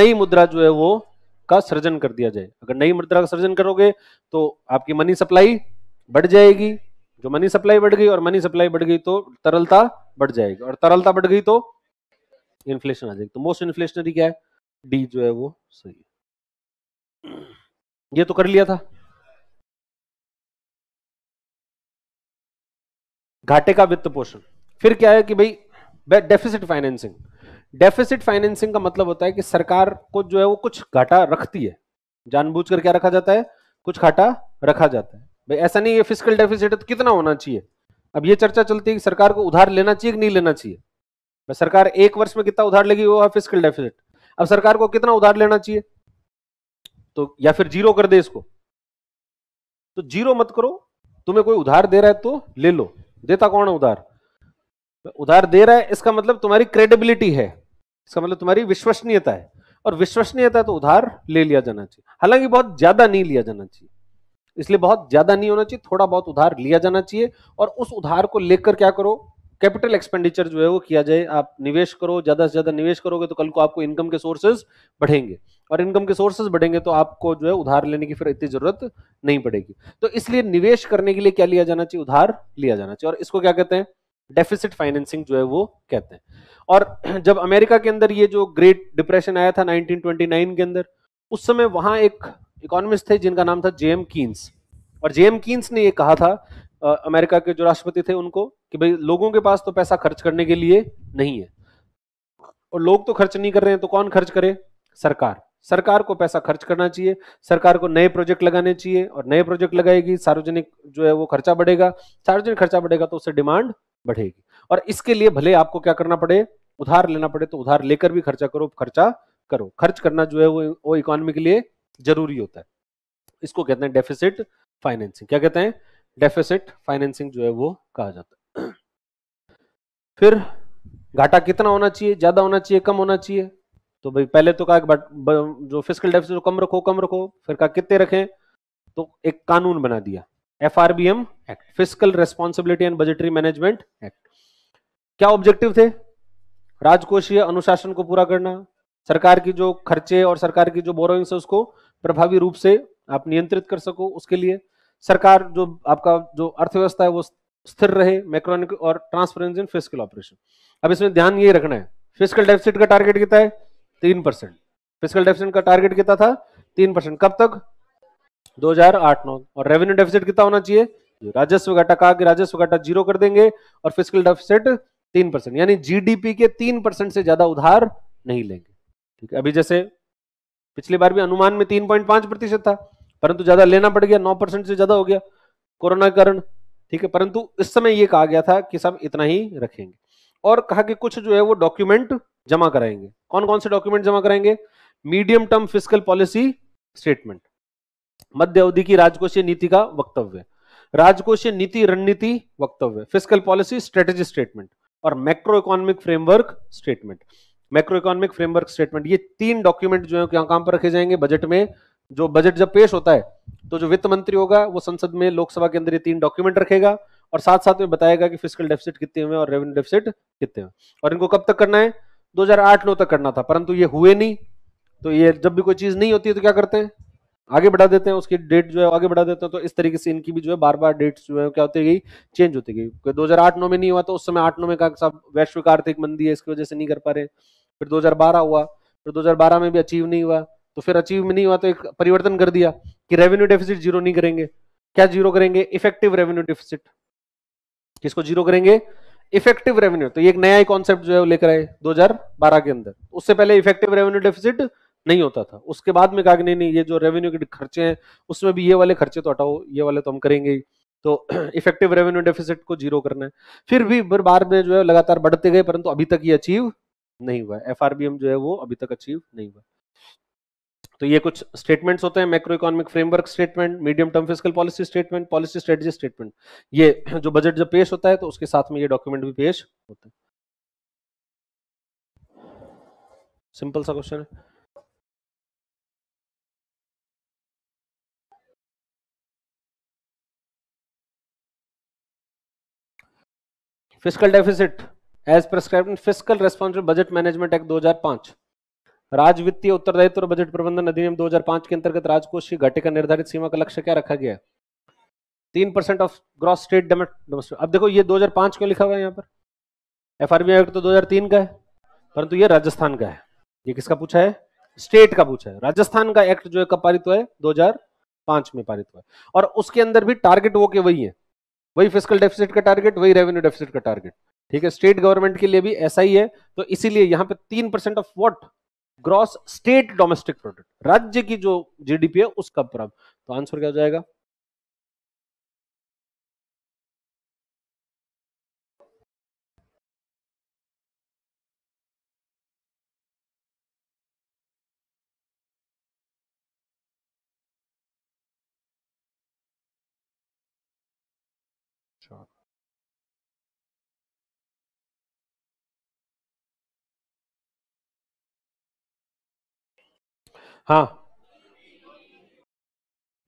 नई मुद्रा जो है वो का सृजन कर दिया जाए अगर नई मुद्रा का सृजन करोगे तो आपकी मनी सप्लाई बढ़ जाएगी जो मनी सप्लाई बढ़ गई और मनी सप्लाई बढ़ गई तो तरलता बढ़ जाएगी और तरलता बढ़ गई तो इन्फ्लेशन आ जाएगी तो मोस्ट इन्फ्लेशनरी क्या है डी जो है वो सही ये तो कर लिया था घाटे का वित्त पोषण फिर क्या है कि भाई डेफिसिट फाइनेंसिंग डेफिसिट फाइनेंसिंग का मतलब होता है कि सरकार को जो है वो कुछ घाटा रखती है जानबूझ कर क्या रखा जाता है कुछ घाटा रखा जाता है भाई ऐसा नहीं है फिजिकल डेफिसिट तो कितना होना चाहिए अब ये चर्चा चलती है कि सरकार को उधार लेना चाहिए कि नहीं लेना चाहिए भाई सरकार एक वर्ष में कितना उधार लेगी वो है फिजिकल डेफिसिट अब सरकार को कितना उधार लेना चाहिए तो या फिर जीरो कर दे इसको तो जीरो मत करो तुम्हें कोई उधार दे रहा है तो ले लो देता कौन है उधार उधार दे रहा है इसका मतलब तुम्हारी क्रेडिबिलिटी है इसका मतलब तुम्हारी विश्वसनीयता है और विश्वसनीयता तो उधार ले लिया जाना चाहिए हालांकि बहुत ज्यादा नहीं लिया जाना चाहिए इसलिए बहुत ज्यादा नहीं होना चाहिए थोड़ा बहुत उधार लिया जाना चाहिए और उस उधार को लेकर क्या करो कैपिटल एक्सपेंडिचर जो है वो किया जाए आप निवेश करो ज्यादा से ज्यादा निवेश करोगे तो कल को आपको इनकम के सोर्सेज बढ़ेंगे और इनकम के सोर्सेज बढ़ेंगे तो आपको जो है उधार लेने की फिर इतनी जरूरत नहीं पड़ेगी तो इसलिए निवेश करने के लिए क्या लिया जाना चाहिए उधार लिया जाना चाहिए और इसको क्या कहते हैं डेफिसिट फाइनेंसिंग जो है वो कहते हैं और जब अमेरिका के अंदर ये जो ग्रेट डिप्रेशन आया था 1929 के अंदर उस समय वहां एक इकोनॉमिस्ट थे जिनका नाम था जेएम कीन्स और जेएम कीन्स ने ये कहा था आ, अमेरिका के जो राष्ट्रपति थे उनको कि भाई लोगों के पास तो पैसा खर्च करने के लिए नहीं है और लोग तो खर्च नहीं कर रहे हैं तो कौन खर्च करे सरकार सरकार को पैसा खर्च करना चाहिए सरकार को नए प्रोजेक्ट लगाने चाहिए और नए प्रोजेक्ट लगाएगी सार्वजनिक जो है वो खर्चा बढ़ेगा सार्वजनिक खर्चा बढ़ेगा तो उससे डिमांड बढ़ेगी और इसके लिए भले आपको क्या करना पड़े उधार लेना पड़े तो उधार लेकर भी खर्चा करो खर्चा करो खर्च करना जो है वो वो इकोनॉमी के लिए जरूरी होता है इसको कहते हैं डेफिसिट फाइनेंसिंग क्या कहते हैं डेफिसिट फाइनेंसिंग जो है वो कहा जाता है फिर घाटा कितना होना चाहिए ज्यादा होना चाहिए कम होना चाहिए तो भाई पहले तो कहा जो फिजिकल डेफिसिट कम रखो कम रखो फिर कहा कितने रखें तो एक कानून बना दिया F R B M act physical responsibility and budgetary management act क्या ऑब्जेक्टिव थे राजकोषीय अनुशासन को पूरा करना सरकार की जो खर्चे और सरकार की जो बोरोइंग्स है उसको प्रभावी रूप से आप नियंत्रित कर सको उसके लिए सरकार जो आपका जो अर्थव्यवस्था है वो स्थिर रहे मैक्रोनिक और ट्रांसपेरेंसी इन फिजिकल ऑपरेशन अब इसमें ध्यान ये रखना है फिजिकल डेफिसिट का टारगेट कितना है तीन परसेंट फिजिकल डेफिसिट का टारगेट कितना था तीन परसेंट कब तक 2008-9 और रेवेन्यू डेफिसिट कितना होना चाहिए राजस्व घाटा कहा कि राजस्व घाटा जीरो कर देंगे और फिजिकल डेफिसिट तीन परसेंट यानी जीडीपी के तीन परसेंट से ज्यादा उधार नहीं लेंगे ठीक है अभी जैसे पिछली बार भी अनुमान में तीन पॉइंट पांच प्रतिशत था परंतु ज्यादा लेना पड़ गया नौ परसेंट से ज्यादा हो गया कोरोना कारण ठीक है परंतु इस समय यह कहा गया था कि सब इतना ही रखेंगे और कहा कि कुछ जो है वो डॉक्यूमेंट जमा कराएंगे कौन कौन से डॉक्यूमेंट जमा कराएंगे medium term physical policy statement मध्य अवधि की राजकोषीय नीति का वक्तव्य राजकोषीय नीति रणनीति वक्तव्य फिजिकल पॉलिसी स्ट्रेटेजी स्टेटमेंट और macro economic framework statement macro economic framework statement ये तीन डॉक्यूमेंट जो है क्या काम पर रखे जाएंगे बजट में जो बजट जब पेश होता है तो जो वित्त मंत्री होगा वो संसद में लोकसभा के अंदर ये तीन डॉक्यूमेंट रखेगा और साथ साथ में बताएगा कि फिजिकल डेफिसिट कितने हुए और रेवेन्यू डेफिसिट कितने हुए और इनको कब तक करना है 2008-9 तक तो करना था परंतु ये हुए नहीं तो ये जब भी कोई चीज़ नहीं होती है तो क्या करते हैं आगे बढ़ा देते हैं उसकी डेट जो है आगे बढ़ा देते हैं तो इस तरीके से इनकी भी जो है बार बार डेट जो है क्या होती गई चेंज होती गई दो हजार आठ में नहीं हुआ तो उस समय आठ नौ में कहा साहब वैश्विक आर्थिक मंदी है इसकी वजह से नहीं कर पा रहे फिर दो हुआ फिर दो में भी अचीव नहीं हुआ तो फिर अचीव में नहीं हुआ तो एक परिवर्तन कर दिया कि रेवेन्यू डेफिसिट जीरो नहीं करेंगे क्या जीरो करेंगे इफेक्टिव रेवेन्यू डेफिसिट किसको जीरो करेंगे इफेक्टिव रेवेन्यू तो ये एक नया ही कॉन्सेप्ट जो है वो लेकर आए 2012 के अंदर तो उससे पहले इफेक्टिव रेवेन्यू डेफिसिट नहीं होता था उसके बाद में कहा कि नहीं नहीं ये जो रेवेन्यू के खर्चे हैं उसमें भी ये वाले खर्चे तो हटाओ ये वाले तो हम करेंगे ही तो इफेक्टिव रेवेन्यू डेफिसिट को जीरो करना है फिर भी बार में जो है लगातार बढ़ते गए परंतु अभी तक ये अचीव नहीं हुआ एफ जो है वो अभी तक अचीव नहीं हुआ तो ये कुछ स्टेटमेंट्स होते हैं macro economic framework statement medium term physical policy statement policy strategy statement ये जो बजट जब पेश होता है तो उसके साथ में ये डॉक्यूमेंट भी पेश होते हैं सिंपल सा क्वेश्चन है physical deficit as prescribe physical responsible budget management act 2005 राज्य वित्तीय उत्तरदायित्व और बजट प्रबंधन अधिनियम 2005 के अंतर्गत राजकोषीय घाटे का निर्धारित सीमा का लक्ष्य क्या रखा गया तीन percent of gross state domestic अब देखो ये 2005 क्यों लिखा हुआ है यहाँ पर एफ एक्ट तो 2003 का है परंतु ये राजस्थान का है ये किसका पूछा है स्टेट का पूछा है राजस्थान का एक्ट जो है कब पारित हुआ है दो में पारित हुआ है और उसके अंदर भी टारगेट वो के वही है वही फिजिकल डेफिसिट का टारगेट वही रेवेन्यू डेफिसिट का टारगेट ठीक है स्टेट गवर्नमेंट के लिए भी ऐसा ही है तो इसीलिए यहाँ पे तीन percent of what gross state domestic product राज्य की जो जीडीपी है उसका प्रभाव तो आंसर क्या हो जाएगा हाँ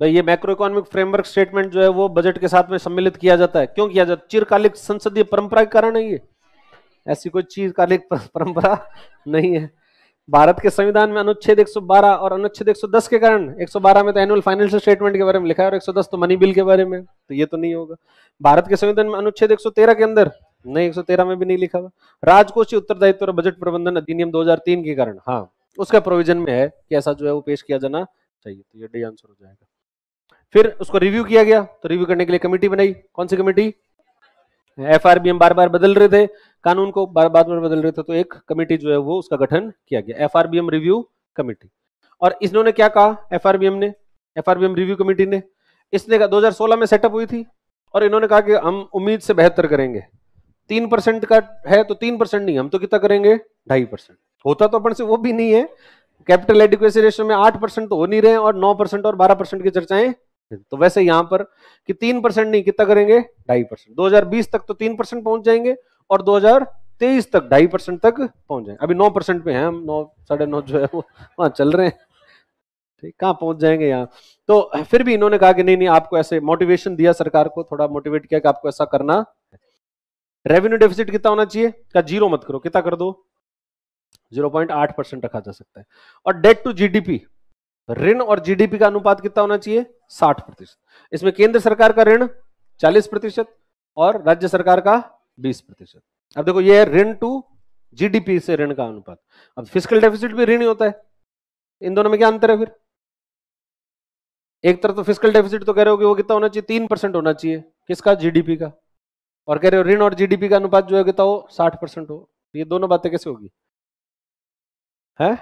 तो ये मैक्रो इकोनॉमिक फ्रेमवर्क स्टेटमेंट जो है वो बजट के साथ में सम्मिलित किया जाता है क्यों किया जाता है चिरकालिक संसदीय परंपरा के कारण है ये ऐसी कोई चिरकालिक परंपरा नहीं है भारत के संविधान में अनुच्छेद 112 और अनुच्छेद 110 के कारण 112 में तो एनुअल फाइनेंशियल स्टेटमेंट के बारे में लिखा है और 110 तो मनी बिल के बारे में तो ये तो नहीं होगा भारत के संविधान में अनुच्छेद 113 के अंदर नहीं 113 में भी नहीं लिखा हुआ राजकोषीय उत्तरदायित्व और बजट प्रबंधन अधिनियम 2003 के कारण हाँ उसका प्रोविजन में है कि ऐसा जो है वो पेश किया जाना चाहिए तो ये डी आंसर हो जाएगा फिर उसको रिव्यू किया गया तो रिव्यू करने के लिए कमेटी बनाई कौन सी कमेटी एफ हम बार बार बदल रहे थे कानून को बार बार बार बदल रहे थे तो एक कमेटी जो है वो उसका गठन किया गया एफ रिव्यू कमेटी और इन्होंने क्या कहा एफ ने एफ रिव्यू कमेटी ने इसने कहा 2016 में सेटअप हुई थी और इन्होंने कहा कि हम उम्मीद से बेहतर करेंगे तीन परसेंट का है तो तीन परसेंट नहीं हम तो कितना करेंगे ढाई परसेंट होता तो अपन से वो भी नहीं है कैपिटल एडिक्वेसी रेशियो में आठ परसेंट तो हो नहीं रहे और नौ परसेंट और बारह परसेंट की चर्चाएं तो वैसे यहाँ पर कि तीन परसेंट नहीं कितना करेंगे ढाई परसेंट दो तक तो तीन परसेंट पहुंच जाएंगे और दो तेईस तक ढाई परसेंट तक पहुंच जाएंगे अभी नौ परसेंट पे हैं हम नौ साढ़े नौ जो है वो वहां चल रहे हैं ठीक कहाँ पहुंच जाएंगे यहाँ तो फिर भी इन्होंने कहा कि नहीं नहीं आपको ऐसे मोटिवेशन दिया सरकार को थोड़ा मोटिवेट किया कि आपको ऐसा करना रेवेन्यू डेफिसिट कितना होना चाहिए क्या जीरो मत करो कितना कर दो 0.8 परसेंट रखा जा सकता है और डेट टू जीडीपी ऋण और जीडीपी का अनुपात कितना होना चाहिए 60 प्रतिशत इसमें केंद्र सरकार का ऋण 40 प्रतिशत और राज्य सरकार का 20 प्रतिशत अब देखो ये है ऋण टू जीडीपी से ऋण का अनुपात अब फिजिकल डेफिसिट भी ऋण ही होता है इन दोनों में क्या अंतर है फिर एक तरफ तो फिजिकल डेफिसिट तो कह रहे हो कि वो कितना होना चाहिए तीन परसेंट होना चाहिए किसका जीडीपी का और कह रहे हो ऋण और जीडीपी का अनुपात जो है कितना हो साठ परसेंट हो ये दोनों बातें कैसे होगी है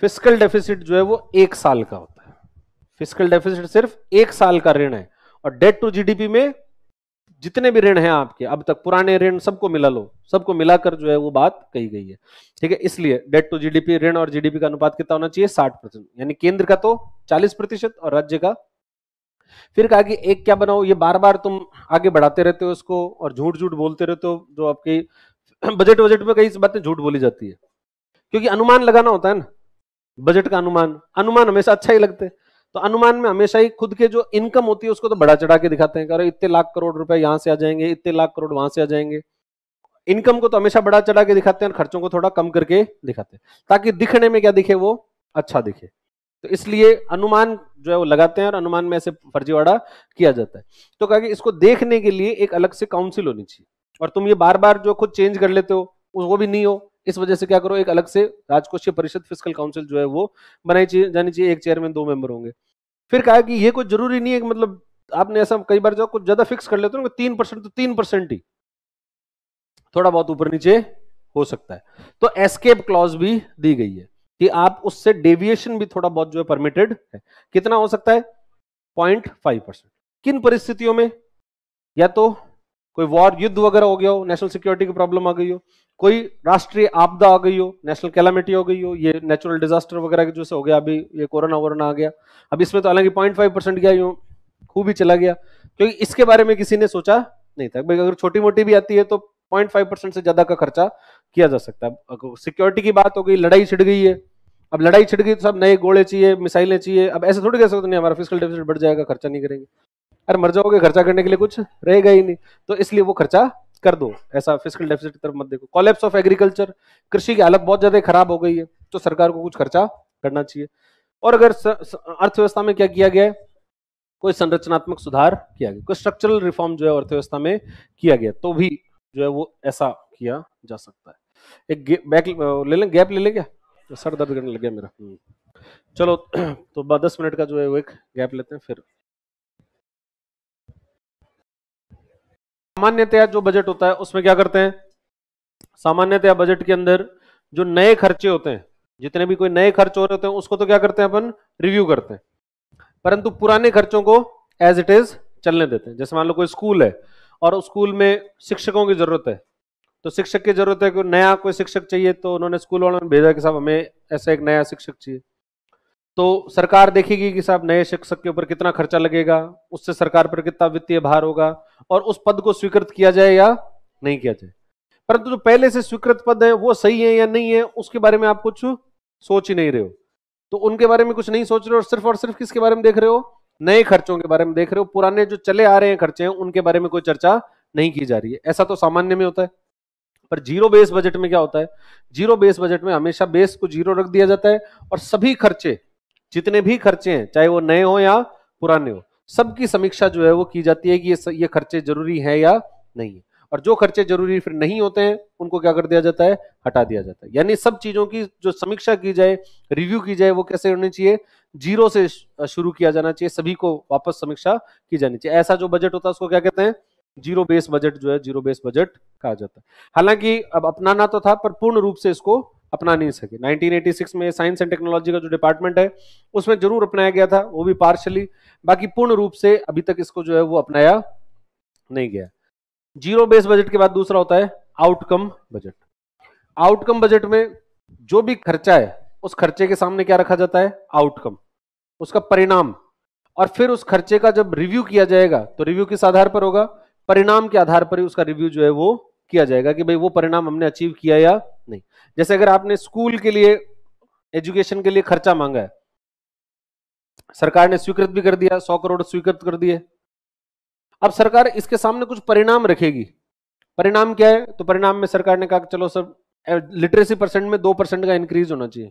फिस्कल डेफिसिट जो है वो एक साल का होता है फिस्कल डेफिसिट सिर्फ एक साल का ऋण है और डेट टू जीडीपी में जितने भी ऋण हैं आपके अब तक पुराने ऋण सबको मिला लो सबको मिलाकर जो है वो बात कही गई है ठीक है इसलिए डेट टू जीडीपी ऋण और जीडीपी का अनुपात कितना होना चाहिए साठ परसेंट यानी केंद्र का तो चालीस प्रतिशत और राज्य का फिर कहा कि एक क्या बनाओ ये बार बार तुम आगे बढ़ाते रहते हो इसको और झूठ झूठ बोलते रहते हो जो आपकी बजट बजट में कई बातें झूठ बोली जाती है क्योंकि अनुमान लगाना होता है ना बजट का अनुमान अनुमान हमेशा अच्छा ही लगता है तो अनुमान में हमेशा ही खुद के जो इनकम होती है उसको तो बड़ा चढ़ा के दिखाते हैं अरे इतने लाख करोड़ रुपए यहाँ से आ जाएंगे इतने लाख करोड़ वहां से आ जाएंगे इनकम को तो हमेशा बड़ा चढ़ा के दिखाते हैं और खर्चों को थोड़ा कम करके दिखाते हैं ताकि दिखने में क्या दिखे वो अच्छा दिखे तो इसलिए अनुमान जो है वो लगाते हैं और अनुमान में ऐसे फर्जीवाड़ा किया जाता है तो कहा कि इसको देखने के लिए एक अलग से काउंसिल होनी चाहिए और तुम ये बार बार जो खुद चेंज कर लेते हो वो भी नहीं हो इस वजह से क्या करो एक अलग से राजकोषीय परिषद फिजिकल काउंसिल जो है वो बनाई जानी चाहिए एक चेयरमैन दो मेंबर होंगे फिर कहा कि ये कुछ जरूरी नहीं है मतलब आपने ऐसा कई बार जो कुछ ज्यादा फिक्स कर लेते हो तीन परसेंट तो तीन परसेंट ही थोड़ा बहुत ऊपर नीचे हो सकता है तो एस्केप क्लॉज भी दी गई है कि आप उससे डेविएशन भी थोड़ा बहुत जो है परमिटेड है कितना हो सकता है पॉइंट फाइव परसेंट किन परिस्थितियों में या तो कोई वॉर युद्ध वगैरह हो गया हो नेशनल सिक्योरिटी की प्रॉब्लम आ गई हो कोई राष्ट्रीय आपदा आ गई हो नेशनल कैलामिटी हो गई हो ये नेचुरल डिजास्टर वगैरह के जैसे हो गया अभी ये कोरोना वोरोना आ गया अब इसमें तो हालांकि पॉइंट फाइव परसेंट गया यूँ खूब ही चला गया क्योंकि इसके बारे में किसी ने सोचा नहीं था भाई अगर छोटी मोटी भी आती है तो पॉइंट फाइव परसेंट से ज्यादा का खर्चा किया जा सकता है सिक्योरिटी की बात हो गई लड़ाई छिड़ गई है अब लड़ाई छिड़ गई तो सब नए गोले चाहिए मिसाइलें चाहिए अब ऐसे थोड़ी कह सकते नहीं हमारा फिजिकल डेफिसिट बढ़ जाएगा खर्चा नहीं करेंगे यार मर जाओगे खर्चा करने के लिए कुछ रहेगा ही नहीं तो इसलिए वो खर्चा कर दो ऐसा फिजिकल डेफिसिट की तरफ मत देखो कॉलेप्स ऑफ एग्रीकल्चर कृषि की हालत बहुत ज्यादा खराब हो गई है तो सरकार को कुछ खर्चा करना चाहिए और अगर अर्थव्यवस्था में क्या किया गया कोई संरचनात्मक सुधार किया गया कोई स्ट्रक्चरल रिफॉर्म जो है अर्थव्यवस्था में किया गया तो भी जो है वो ऐसा किया जा सकता है एक बैक ले लें गैप ले लें क्या सर दर्द करने लग गया मेरा हम्म। चलो तो दस मिनट का जो है वो एक गैप लेते हैं फिर सामान्यतया जो बजट होता है उसमें क्या करते हैं सामान्यतया बजट के अंदर जो नए खर्चे होते हैं जितने भी कोई नए खर्च हो रहे होते हैं उसको तो क्या करते हैं अपन रिव्यू करते हैं परंतु पुराने खर्चों को एज इट इज चलने देते हैं जैसे मान लो कोई स्कूल है और स्कूल में शिक्षकों की जरूरत है तो शिक्षक की जरूरत है कि नया कोई शिक्षक चाहिए तो उन्होंने स्कूल वालों ने भेजा कि साहब हमें ऐसा एक नया शिक्षक चाहिए तो सरकार देखेगी कि साहब नए शिक्षक के ऊपर कितना खर्चा लगेगा उससे सरकार पर कितना वित्तीय भार होगा और उस पद को स्वीकृत किया जाए या नहीं किया जाए परंतु जो पहले से स्वीकृत पद है वो सही है या नहीं है उसके बारे में आप कुछ सोच ही नहीं रहे हो तो उनके बारे में कुछ नहीं सोच रहे हो और सिर्फ और सिर्फ किसके बारे में देख रहे हो नए खर्चों के बारे में देख रहे हो पुराने जो चले आ रहे हैं खर्चे हैं उनके बारे में कोई चर्चा नहीं की जा रही है ऐसा तो सामान्य में होता है पर जीरो बेस बजट में क्या होता है जीरो बेस बजट में हमेशा बेस को जीरो रख दिया जाता है और सभी खर्चे जितने भी खर्चे हैं चाहे वो नए हो या पुराने हो सबकी समीक्षा जो है वो की जाती है कि ये ये खर्चे जरूरी हैं या नहीं है और जो खर्चे जरूरी फिर नहीं होते हैं उनको क्या कर दिया जाता है हटा दिया जाता है यानी सब चीजों की जो समीक्षा की जाए रिव्यू की जाए वो कैसे होनी चाहिए जीरो से शुरू किया जाना चाहिए सभी को वापस समीक्षा की जानी चाहिए ऐसा जो बजट होता है उसको क्या कहते हैं जीरो बेस बजट जो है जीरो बेस बजट कहा जाता है हालांकि अब अपनाना तो था पर पूर्ण रूप से इसको अपना नहीं सके 1986 में साइंस एंड टेक्नोलॉजी का जो डिपार्टमेंट है उसमें जरूर अपनाया गया था वो भी पार्शली बाकी पूर्ण रूप से अभी तक इसको जो है वो अपनाया नहीं गया जीरो बेस बजट के बाद दूसरा होता है आउटकम बजट आउटकम बजट में जो भी खर्चा है उस खर्चे के सामने क्या रखा जाता है आउटकम उसका परिणाम और फिर उस खर्चे का जब रिव्यू किया जाएगा तो रिव्यू किस आधार पर होगा परिणाम के आधार पर ही उसका रिव्यू जो है वो किया जाएगा कि भाई वो परिणाम हमने अचीव किया या जैसे अगर आपने स्कूल के लिए एजुकेशन के लिए खर्चा मांगा है सरकार ने स्वीकृत भी कर दिया सौ करोड़ स्वीकृत कर दिए अब सरकार इसके सामने कुछ परिणाम रखेगी परिणाम क्या है तो परिणाम में सरकार ने कहा कि चलो सर लिटरेसी परसेंट में दो परसेंट का इंक्रीज होना चाहिए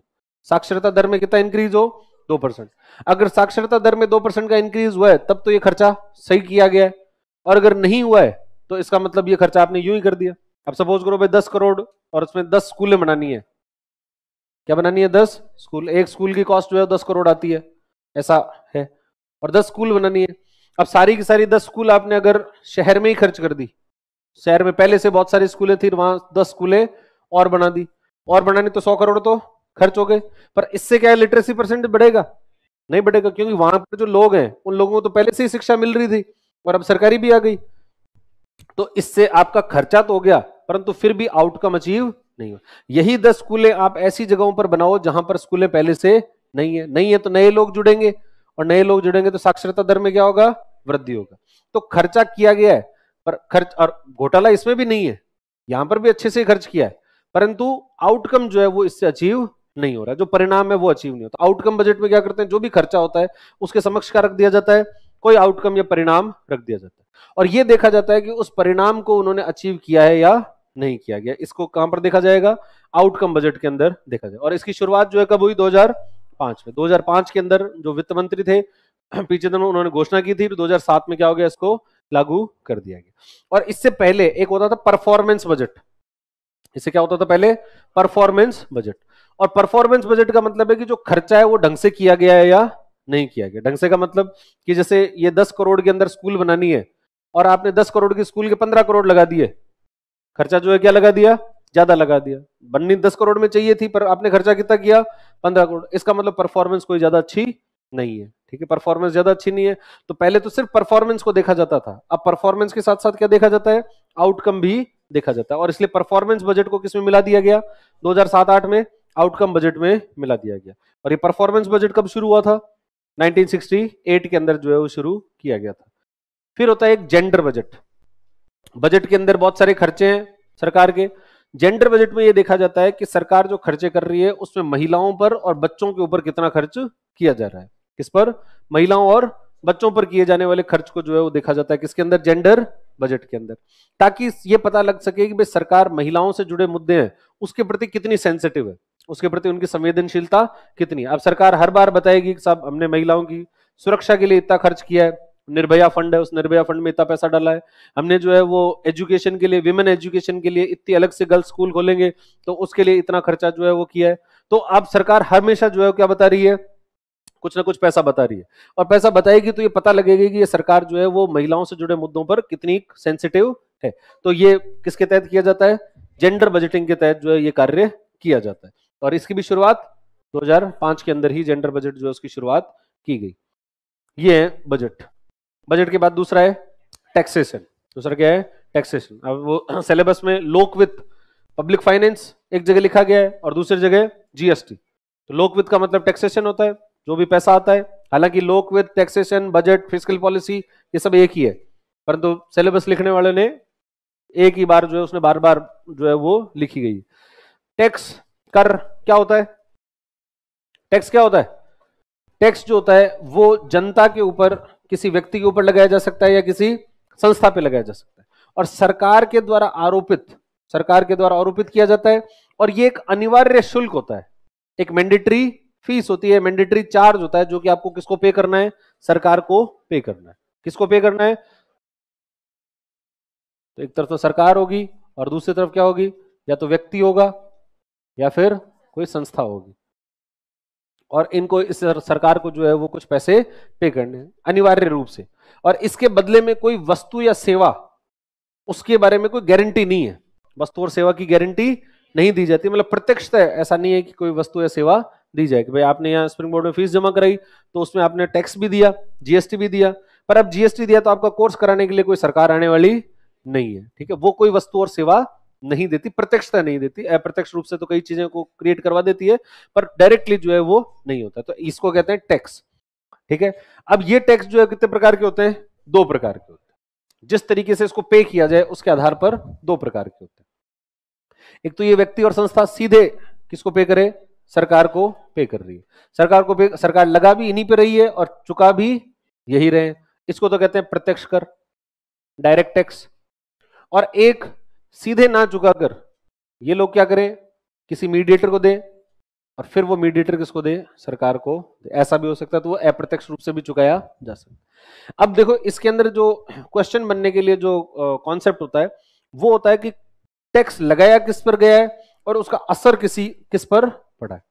साक्षरता दर में कितना इंक्रीज हो दो परसेंट अगर साक्षरता दर में दो परसेंट का इंक्रीज हुआ है तब तो ये खर्चा सही किया गया है और अगर नहीं हुआ है तो इसका मतलब ये खर्चा आपने यूं ही कर दिया अब सपोज करो भाई दस करोड़ और उसमें दस स्कूलें बनानी है क्या बनानी है दस स्कूल एक स्कूल की कॉस्ट जो है दस करोड़ आती है ऐसा है और दस स्कूल बनानी है अब सारी की सारी दस स्कूल आपने अगर शहर में ही खर्च कर दी शहर में पहले से बहुत सारी स्कूलें थी वहां दस स्कूलें और बना दी और बनानी तो सौ करोड़ तो खर्च हो गए पर इससे क्या है लिटरेसी परसेंट बढ़ेगा नहीं बढ़ेगा क्योंकि वहां पर जो लोग हैं उन लोगों को तो पहले से ही शिक्षा मिल रही थी और अब सरकारी भी आ गई तो इससे आपका खर्चा तो हो गया परंतु फिर भी आउटकम अचीव नहीं हो यही दस स्कूलें आप ऐसी जगहों पर बनाओ जहां पर स्कूलें पहले से नहीं है नहीं है तो नए लोग जुड़ेंगे और नए लोग जुड़ेंगे तो साक्षरता दर में क्या होगा वृद्धि होगा तो खर्चा किया गया है पर खर्च और घोटाला इसमें भी नहीं है यहां पर भी अच्छे से खर्च किया है परंतु आउटकम जो है वो इससे अचीव नहीं हो रहा जो परिणाम है वो अचीव नहीं होता आउटकम बजट में क्या करते हैं जो भी खर्चा होता है उसके समक्ष का रख दिया जाता है कोई आउटकम या परिणाम रख दिया जाता है और ये देखा जाता है कि उस परिणाम को उन्होंने अचीव किया है या नहीं किया गया इसको कहां पर देखा जाएगा आउटकम बजट के अंदर देखा जाए और इसकी शुरुआत जो है कब हुई 2005 में 2005 के अंदर जो वित्त मंत्री थे पीछे दिन उन्होंने घोषणा की थी तो 2007 में क्या हो गया इसको लागू कर दिया गया और इससे पहले एक होता था परफॉर्मेंस बजट इससे क्या होता था पहले परफॉर्मेंस बजट और परफॉर्मेंस बजट का मतलब है कि जो खर्चा है वो ढंग से किया गया है या नहीं किया गया ढंग से का मतलब कि जैसे ये दस करोड़ के अंदर स्कूल बनानी है और आपने दस करोड़ के स्कूल के पंद्रह करोड़ लगा दिए खर्चा जो है क्या लगा दिया ज्यादा लगा दिया बननी दस करोड़ में चाहिए थी पर आपने खर्चा कितना किया पंद्रह करोड़ इसका मतलब परफॉर्मेंस कोई ज्यादा अच्छी नहीं है ठीक है परफॉर्मेंस ज्यादा अच्छी नहीं है तो पहले तो सिर्फ परफॉर्मेंस को देखा जाता था अब परफॉर्मेंस के साथ साथ क्या देखा जाता है आउटकम भी देखा जाता है और इसलिए परफॉर्मेंस बजट को किसमें मिला दिया गया दो हजार में आउटकम बजट में मिला दिया गया और ये परफॉर्मेंस बजट कब शुरू हुआ था 1968 के अंदर जो है वो शुरू किया गया था फिर होता है एक जेंडर बजट बजट के अंदर बहुत सारे खर्चे हैं सरकार के जेंडर बजट में ये देखा जाता है कि सरकार जो खर्चे कर रही है उसमें महिलाओं पर और बच्चों के ऊपर कितना खर्च किया जा रहा है किस पर महिलाओं और बच्चों पर किए जाने वाले खर्च को जो है वो देखा जाता है किसके अंदर जेंडर बजट के अंदर ताकि ये पता लग सके कि भाई सरकार महिलाओं से जुड़े मुद्दे हैं उसके प्रति कितनी सेंसिटिव है उसके प्रति उनकी संवेदनशीलता कितनी अब सरकार हर बार बताएगी कि साहब हमने महिलाओं की सुरक्षा के लिए इतना खर्च किया है निर्भया फंड है उस निर्भया फंड में इतना पैसा डाला है हमने जो है वो एजुकेशन के लिए विमेन एजुकेशन के लिए इतनी अलग से गर्ल्स स्कूल खोलेंगे तो उसके लिए इतना खर्चा जो है वो किया है तो अब सरकार हमेशा जो है क्या बता रही है कुछ ना कुछ पैसा बता रही है और पैसा बताएगी तो ये पता लगेगा कि ये सरकार जो है वो महिलाओं से जुड़े मुद्दों पर कितनी सेंसिटिव है तो ये किसके तहत किया जाता है जेंडर बजटिंग के तहत जो है ये कार्य किया जाता है तो और इसकी भी शुरुआत 2005 के अंदर ही जेंडर बजट जो है उसकी शुरुआत की गई ये है बजट बजट के बाद दूसरा है टैक्सेशन दूसरा क्या है टैक्सेशन अब वो सिलेबस में लोक विथ पब्लिक फाइनेंस एक जगह लिखा गया है और दूसरी जगह जीएसटी तो लोक विथ का मतलब टैक्सेशन होता है जो भी पैसा आता है हालांकि लोक with taxation budget physical policy ये सब एक ही है परंतु तो सिलेबस लिखने वाले ने एक ही बार जो है उसने बार बार जो है वो लिखी गई टैक्स कर क्या होता है टैक्स क्या होता है टैक्स जो होता है वो जनता के ऊपर किसी व्यक्ति के ऊपर लगाया जा सकता है या किसी संस्था पे लगाया जा सकता है और सरकार के द्वारा आरोपित सरकार के द्वारा आरोपित किया जाता है और ये एक अनिवार्य शुल्क होता है एक मैंडेटरी फीस होती है मैंडेटरी चार्ज होता है जो कि आपको किसको पे करना है सरकार को पे करना है किसको पे करना है तो एक तरफ तो सरकार होगी और दूसरी तरफ क्या होगी या तो व्यक्ति होगा या फिर कोई संस्था होगी और इनको इस सरकार को जो है वो कुछ पैसे पे करने अनिवार्य रूप से और इसके बदले में कोई वस्तु या सेवा उसके बारे में कोई गारंटी नहीं है वस्तु और सेवा की गारंटी नहीं दी जाती मतलब प्रत्यक्ष ऐसा नहीं है कि कोई वस्तु या सेवा दी जाए कि भाई आपने यहाँ स्प्रिंग बोर्ड में फीस जमा कराई तो उसमें आपने टैक्स भी दिया जीएसटी भी दिया पर अब जीएसटी दिया तो आपका कोर्स कराने के लिए कोई सरकार आने वाली नहीं है ठीक है वो कोई वस्तु और सेवा नहीं देती प्रत्यक्षता नहीं देती अप्रत्यक्ष रूप से तो कई चीजें को क्रिएट करवा देती है पर डायरेक्टली जो है वो नहीं होता तो इसको कहते हैं टैक्स ठीक है अब ये टैक्स जो है कितने प्रकार के होते हैं दो प्रकार के होते हैं जिस तरीके से इसको पे किया जाए उसके आधार पर दो प्रकार के होते हैं एक तो ये व्यक्ति और संस्था सीधे किसको पे करे सरकार को पे कर रही है सरकार को पे सरकार लगा भी इन्हीं पे रही है और चुका भी यही रहे इसको तो कहते हैं प्रत्यक्ष कर डायरेक्ट टैक्स और एक सीधे ना चुका कर ये लोग क्या करें किसी मीडिएटर को दे और फिर वो मीडिएटर किसको दे सरकार को ऐसा भी हो सकता है तो वो अप्रत्यक्ष रूप से भी चुकाया जा सकता अब देखो इसके अंदर जो क्वेश्चन बनने के लिए जो कॉन्सेप्ट होता है वो होता है कि टैक्स लगाया किस पर गया है और उसका असर किसी किस पर पड़ा है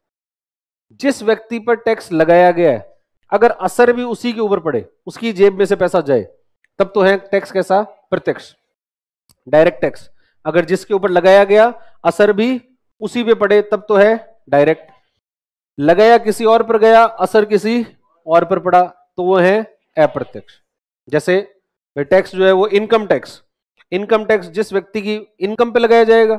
जिस व्यक्ति पर टैक्स लगाया गया है अगर असर भी उसी के ऊपर पड़े उसकी जेब में से पैसा जाए तब तो है टैक्स कैसा प्रत्यक्ष डायरेक्ट टैक्स अगर जिसके ऊपर लगाया गया असर भी उसी पे पड़े तब तो है डायरेक्ट लगाया किसी और पर गया असर किसी और पर पड़ा तो वो है अप्रत्यक्ष जैसे टैक्स जो है वो इनकम टैक्स इनकम टैक्स जिस व्यक्ति की इनकम पे लगाया जाएगा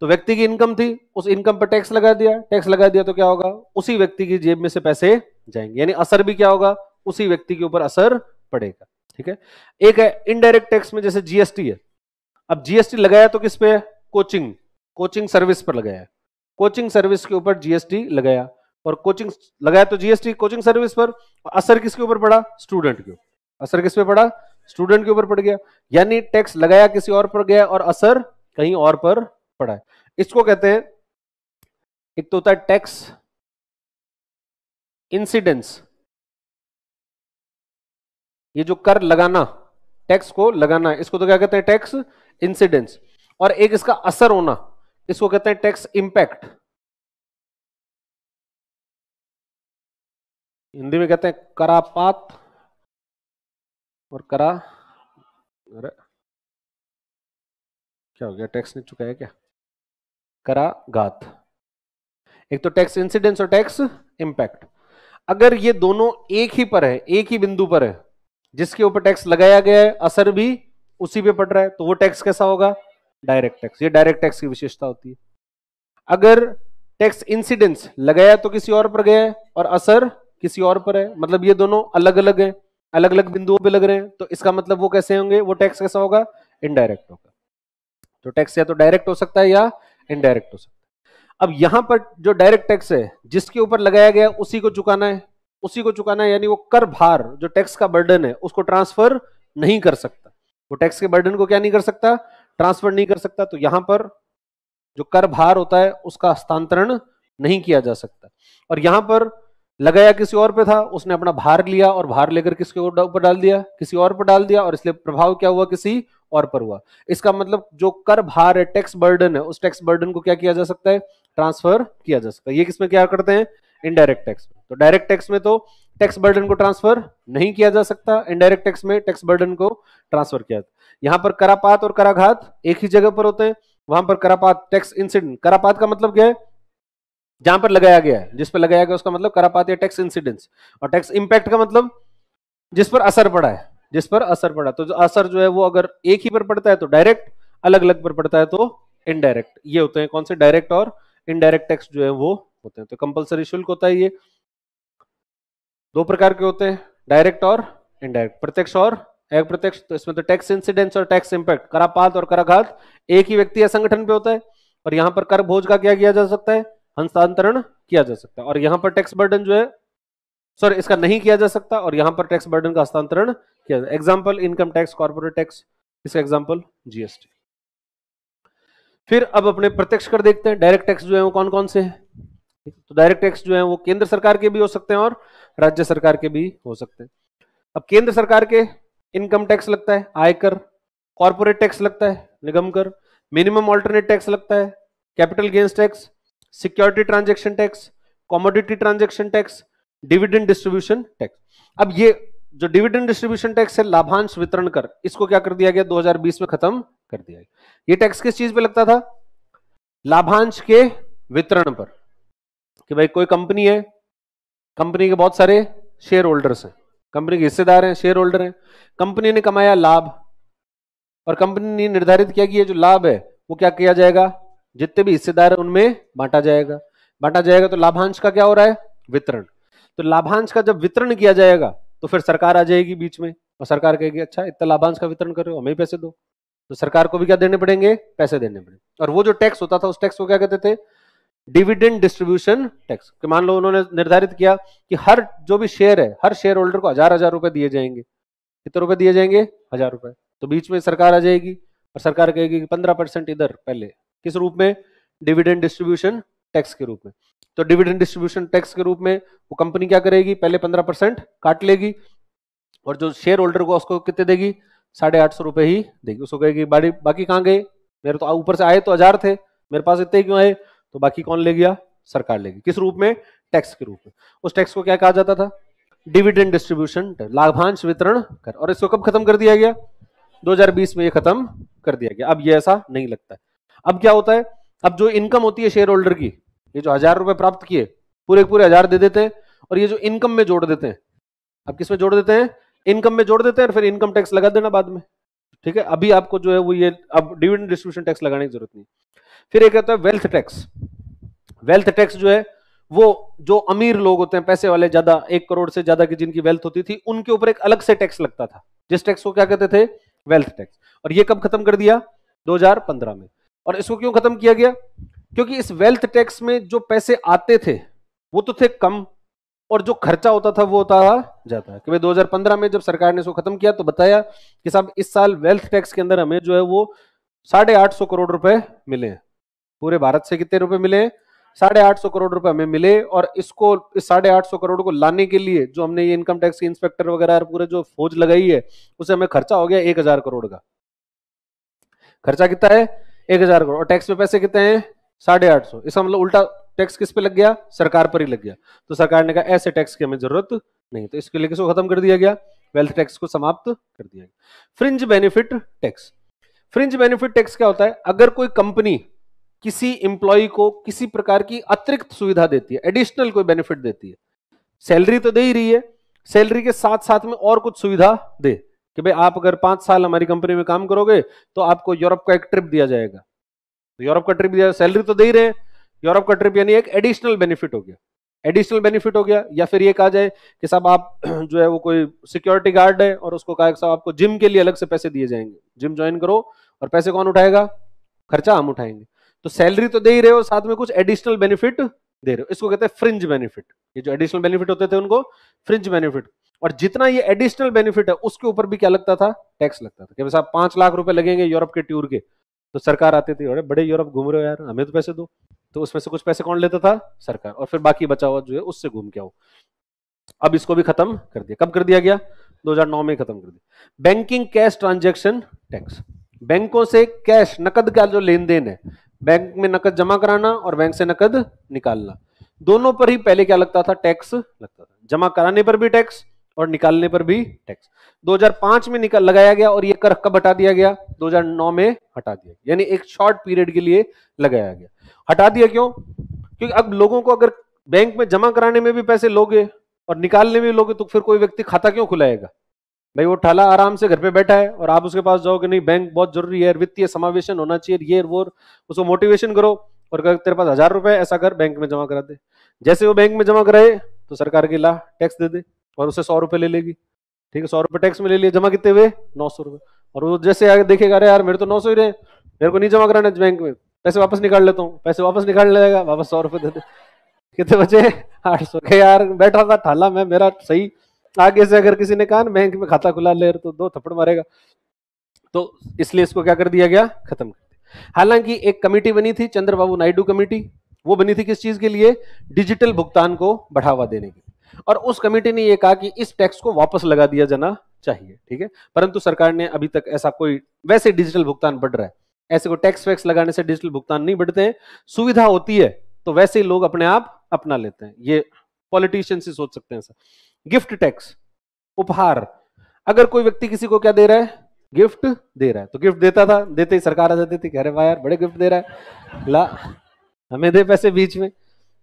तो व्यक्ति की इनकम थी उस इनकम पर टैक्स लगा दिया टैक्स लगा दिया तो क्या होगा उसी व्यक्ति की जेब में से पैसे जाएंगे यानी असर भी क्या होगा उसी व्यक्ति के ऊपर असर पड़ेगा ठीक है एक है इनडायरेक्ट टैक्स में जैसे जीएसटी है अब जीएसटी लगाया तो किस पे कोचिंग कोचिंग सर्विस पर लगाया कोचिंग सर्विस के ऊपर जीएसटी लगाया और कोचिंग लगाया तो जीएसटी कोचिंग सर्विस पर असर किसके ऊपर पड़ा स्टूडेंट के ऊपर असर किस पे पड़ा स्टूडेंट के ऊपर पड़ गया यानी टैक्स लगाया किसी और पर गया और असर कहीं और पर पड़ा है इसको कहते हैं एक तो होता है टैक्स इंसिडेंस ये जो कर लगाना टैक्स को लगाना इसको तो क्या कहते हैं टैक्स इंसिडेंस और एक इसका असर होना इसको कहते हैं टैक्स इंपैक्ट हिंदी में कहते हैं करापात और करा अरे क्या हो गया टैक्स नहीं चुका है क्या करा घात एक तो टैक्स इंसिडेंस और टैक्स इंपैक्ट अगर ये दोनों एक ही पर है एक ही बिंदु पर है जिसके ऊपर टैक्स लगाया गया है असर भी उसी पे पड़ रहा है तो वो टैक्स कैसा होगा डायरेक्ट टैक्स ये डायरेक्ट टैक्स की विशेषता होती है अगर टैक्स इंसिडेंस लगाया तो किसी और पर गया है और असर किसी और पर है मतलब ये दोनों अलग अलग है अलग अलग बिंदुओं पे लग रहे हैं तो इसका मतलब वो कैसे होंगे वो टैक्स कैसा होगा इनडायरेक्ट होगा तो टैक्स या तो डायरेक्ट हो सकता है या इनडायरेक्ट हो सकता है अब यहां पर जो डायरेक्ट टैक्स है जिसके ऊपर लगाया गया उसी को चुकाना है उसी को चुकाना है यानी वो कर भार जो टैक्स का बर्डन है उसको ट्रांसफर नहीं कर सकता वो टैक्स के बर्डन को क्या नहीं कर सकता ट्रांसफर नहीं कर सकता तो यहां पर जो कर भार होता है उसका हस्तांतरण नहीं किया जा सकता और यहां पर लगाया किसी और पे था उसने अपना भार लिया और भार लेकर किसके ऊपर डाल दिया किसी और पर डाल दिया और इसलिए प्रभाव क्या हुआ किसी और पर हुआ इसका मतलब जो कर भार है टैक्स बर्डन है उस टैक्स बर्डन को क्या किया जा सकता है ट्रांसफर किया जा सकता है ये किसमें क्या करते हैं इनडायरेक्ट टैक्स में तो डायरेक्ट टैक्स में तो टैक्स बर्डन को ट्रांसफर नहीं किया जा सकता इनडायरेक्ट टैक्स में टैक्स बर्डन को ट्रांसफर किया यहां पर करापात और कराघात एक ही जगह पर होते हैं वहां पर करापात टैक्स इंसिडेंट करापात का मतलब क्या है जहां पर लगाया गया है जिस पर लगाया गया उसका मतलब करापात या टैक्स इंसिडेंस और टैक्स इंपैक्ट का मतलब जिस पर असर पड़ा है जिस पर असर पड़ा तो जो असर जो है वो अगर एक ही पर पड़ता है तो डायरेक्ट अलग अलग पर पड़ता है तो इनडायरेक्ट ये होते हैं कौन से डायरेक्ट और इनडायरेक्ट टैक्स जो है वो होते हैं तो कंपलसरी शुल्क होता है ये दो प्रकार के होते हैं डायरेक्ट और इनडायरेक्ट प्रत्यक्ष और अप्रत्यक्ष तो इसमें तो टैक्स इंसिडेंस और टैक्स इंपैक्ट करापात और कराघात एक ही व्यक्ति या संगठन पे होता है और यहां पर कर भोज का क्या किया जा सकता है हस्तांतरण किया जा सकता है और यहां पर टैक्स बर्डन जो है सॉरी इसका नहीं किया जा सकता और यहां पर टैक्स बर्डन का हस्तांतरण किया जाए example income tax corporate tax इसका एग्जाम्पल जीएसटी फिर अब अपने प्रत्यक्ष कर देखते हैं डायरेक्ट टैक्स जो है वो कौन कौन से है तो डायरेक्ट टैक्स जो है वो केंद्र सरकार के भी हो सकते हैं और राज्य सरकार के भी हो सकते हैं अब केंद्र सरकार के इनकम टैक्स लगता है आयकर कॉरपोरेट टैक्स लगता है निगम कर मिनिमम ऑल्टरनेट टैक्स लगता है capital gains tax security transaction tax commodity transaction tax dividend distribution tax अब ये जो डिविडेंड डिस्ट्रीब्यूशन टैक्स है लाभांश वितरण कर इसको क्या कर दिया गया 2020 में खत्म कर दिया गया ये टैक्स किस चीज पे लगता था लाभांश के वितरण पर कि भाई कोई कंपनी है कंपनी के बहुत सारे शेयर होल्डर्स हैं कंपनी के हिस्सेदार हैं शेयर होल्डर हैं कंपनी ने कमाया लाभ और कंपनी ने निर्धारित किया कि ये जो लाभ है वो क्या किया जाएगा जितने भी हिस्सेदार हैं उनमें बांटा जाएगा बांटा जाएगा तो लाभांश का क्या हो रहा है वितरण तो लाभांश का जब वितरण किया जाएगा तो फिर सरकार आ जाएगी बीच में और सरकार कहेगी अच्छा इतना लाभांश का वितरण करो हमें पैसे दो तो सरकार को भी क्या देने पड़ेंगे पैसे देने पड़ेंगे और वो जो टैक्स होता था उस टैक्स को क्या कहते थे डिविडेंड डिस्ट्रीब्यूशन टैक्स कि मान लो उन्होंने निर्धारित किया कि हर जो भी शेयर है हर शेयर होल्डर को हजार हजार रुपए दिए जाएंगे कितने रुपए दिए जाएंगे हजार रुपए तो बीच में सरकार आ जाएगी और सरकार कहेगी कि पंद्रह परसेंट इधर पहले किस रूप में डिविडेंड डिस्ट्रीब्यूशन टैक्स के रूप में तो डिविडेंड डिस्ट्रीब्यूशन टैक्स के रूप में वो कंपनी क्या करेगी पहले पंद्रह परसेंट काट लेगी और जो शेयर होल्डर को उसको कितने देगी साढ़े आठ सौ रुपए ही देगी उसको कहेगी बाकी कहाँ गए मेरे तो ऊपर से आए तो हजार थे मेरे पास इतने क्यों आए तो बाकी कौन ले गया सरकार लेगी किस रूप में टैक्स के रूप में उस टैक्स को क्या कहा जाता था डिविडेंड डिस्ट्रीब्यूशन लाभांश वितरण कर और इसको कब खत्म कर दिया गया 2020 में ये खत्म कर दिया गया अब ये ऐसा नहीं लगता है अब क्या होता है अब जो इनकम होती है शेयर होल्डर की ये जो हजार रुपए प्राप्त किए पूरे पूरे हजार दे देते हैं और ये जो इनकम में जोड़ देते हैं अब किस में जोड़ देते हैं इनकम में जोड़ देते हैं और फिर इनकम टैक्स लगा देना बाद में ठीक है अभी आपको जो है वो ये अब डिविडेंड डिस्ट्रीब्यूशन टैक्स लगाने की जरूरत नहीं फिर एक रहता है वेल्थ टैक्स वेल्थ टैक्स जो है वो जो अमीर लोग होते हैं पैसे वाले ज्यादा एक करोड़ से ज्यादा की जिनकी वेल्थ होती थी उनके ऊपर एक अलग से टैक्स लगता था जिस टैक्स को क्या कहते थे वेल्थ टैक्स और ये कब खत्म कर दिया 2015 में और इसको क्यों खत्म किया गया क्योंकि इस वेल्थ टैक्स में जो पैसे आते थे वो तो थे कम और जो खर्चा होता था वो होता जाता है कि भाई 2015 में जब सरकार ने इसको खत्म किया तो बताया कि साहब इस साल वेल्थ टैक्स के अंदर हमें जो है वो साढ़े आठ सौ करोड़ रुपए मिले पूरे भारत से कितने रुपए मिले साढ़े आठ सौ करोड़ रुपए हमें मिले और इसको इस साढ़े आठ सौ करोड़ को लाने के लिए जो हमने ये इनकम टैक्स इंस्पेक्टर वगैरह पूरे जो फौज लगाई है उसे हमें खर्चा हो गया एक हजार करोड़ का खर्चा कितना है एक हजार करोड़ और टैक्स में पैसे कितने हैं साढ़े आठ सौ इसका मतलब उल्टा टैक्स किस पे लग गया सरकार पर ही लग गया तो सरकार ने कहा ऐसे टैक्स की हमें जरूरत नहीं तो इसके लिए किसको खत्म कर दिया गया वेल्थ टैक्स को समाप्त कर दिया गया fringe benefit tax fringe benefit tax क्या होता है अगर कोई कंपनी किसी इंप्लॉय को किसी प्रकार की अतिरिक्त सुविधा देती है एडिशनल कोई बेनिफिट देती है सैलरी तो दे ही रही है सैलरी के साथ साथ में और कुछ सुविधा दे कि भाई आप अगर पांच साल हमारी कंपनी में काम करोगे तो आपको यूरोप का एक ट्रिप दिया जाएगा तो यूरोप का ट्रिप दिया सैलरी तो दे ही रहे हैं यूरोप का ट्रिप यानी एक एडिशनल बेनिफिट हो गया एडिशनल बेनिफिट हो गया या फिर ये कहा जाए कि साहब आप जो है वो कोई सिक्योरिटी गार्ड है और उसको कहा साहब आपको जिम के लिए अलग से पैसे दिए जाएंगे जिम ज्वाइन करो और पैसे कौन उठाएगा खर्चा हम उठाएंगे तो सैलरी तो दे ही रहे हो साथ में कुछ एडिशनल बेनिफिट दे रहे हो इसको कहते हैं फ्रिंज बेनिफिट ये जो एडिशनल बेनिफिट होते थे उनको फ्रिंज बेनिफिट और जितना ये एडिशनल बेनिफिट है उसके ऊपर भी क्या लगता था टैक्स लगता था कि साहब पांच लाख रुपए लगेंगे यूरोप के टूर के तो सरकार आती थी अरे बड़े यूरोप घूम रहे हो यार हमें तो पैसे दो तो उसमें से कुछ पैसे कौन लेता था सरकार और फिर बाकी बचा हुआ जो है उससे घूम के आओ अब इसको भी खत्म कर दिया कब कर दिया गया 2009 में खत्म कर दिया बैंकिंग कैश ट्रांजेक्शन टैक्स बैंकों से कैश नकद का जो लेन देन है बैंक में नकद जमा कराना और बैंक से नकद निकालना दोनों पर ही पहले क्या लगता था टैक्स लगता था जमा कराने पर भी टैक्स और निकालने पर भी टैक्स 2005 में निकल लगाया गया और ये कर कब हटा दिया गया 2009 में हटा दिया यानी एक शॉर्ट पीरियड के लिए लगाया गया हटा दिया क्यों क्योंकि अब लोगों को अगर बैंक में जमा कराने में भी पैसे लोगे और निकालने में लोगे तो फिर कोई व्यक्ति खाता क्यों खुलाएगा भाई वो ठाला आराम से घर पे बैठा है और आप उसके पास जाओगे नहीं बैंक बहुत जरूरी है वित्तीय समावेशन होना चाहिए ये वो उसको मोटिवेशन करो और अगर तेरे पास हजार रुपए ऐसा कर बैंक में जमा करा दे जैसे वो बैंक में जमा कराए तो सरकार की ला टैक्स दे दे और उसे सौ रुपए ले लेगी ठीक है सौ रुपए टैक्स में ले लिए जमा कितने हुए नौ सौ रुपए और वो जैसे आगे देखेगा अरे यार मेरे तो नौ सौ ही रहे मेरे को नहीं जमा कराना बैंक में पैसे वापस निकाल लेता हूँ पैसे वापस निकाल लेगा वापस सौ रुपए दे दे कितने बचे आठ सौ यार बैठा था ठाला मैं मेरा सही आगे से अगर किसी ने कहा ना बैंक में खाता खुला ले तो दो थप्पड़ मारेगा तो इसलिए इसको क्या कर दिया गया खत्म कर दिया हालांकि एक कमेटी बनी थी चंद्रबाबू नायडू कमेटी वो बनी थी किस चीज के लिए डिजिटल भुगतान को बढ़ावा देने की और उस कमेटी ने यह कहा कि इस टैक्स को वापस लगा दिया जाना चाहिए ठीक है परंतु सरकार ने अभी तक ऐसा कोई वैसे डिजिटल भुगतान बढ़ रहा है ऐसे को टैक्स वैक्स लगाने से डिजिटल भुगतान नहीं बढ़ते हैं सुविधा होती है तो वैसे ही लोग अपने आप अपना लेते हैं ये पॉलिटिशियन से सोच सकते हैं सर गिफ्ट टैक्स उपहार अगर कोई व्यक्ति किसी को क्या दे रहा है गिफ्ट दे रहा है तो गिफ्ट देता था देते ही सरकार आ जाती थी कह रहे वाह यार बड़े गिफ्ट दे रहा है ला हमें दे पैसे बीच में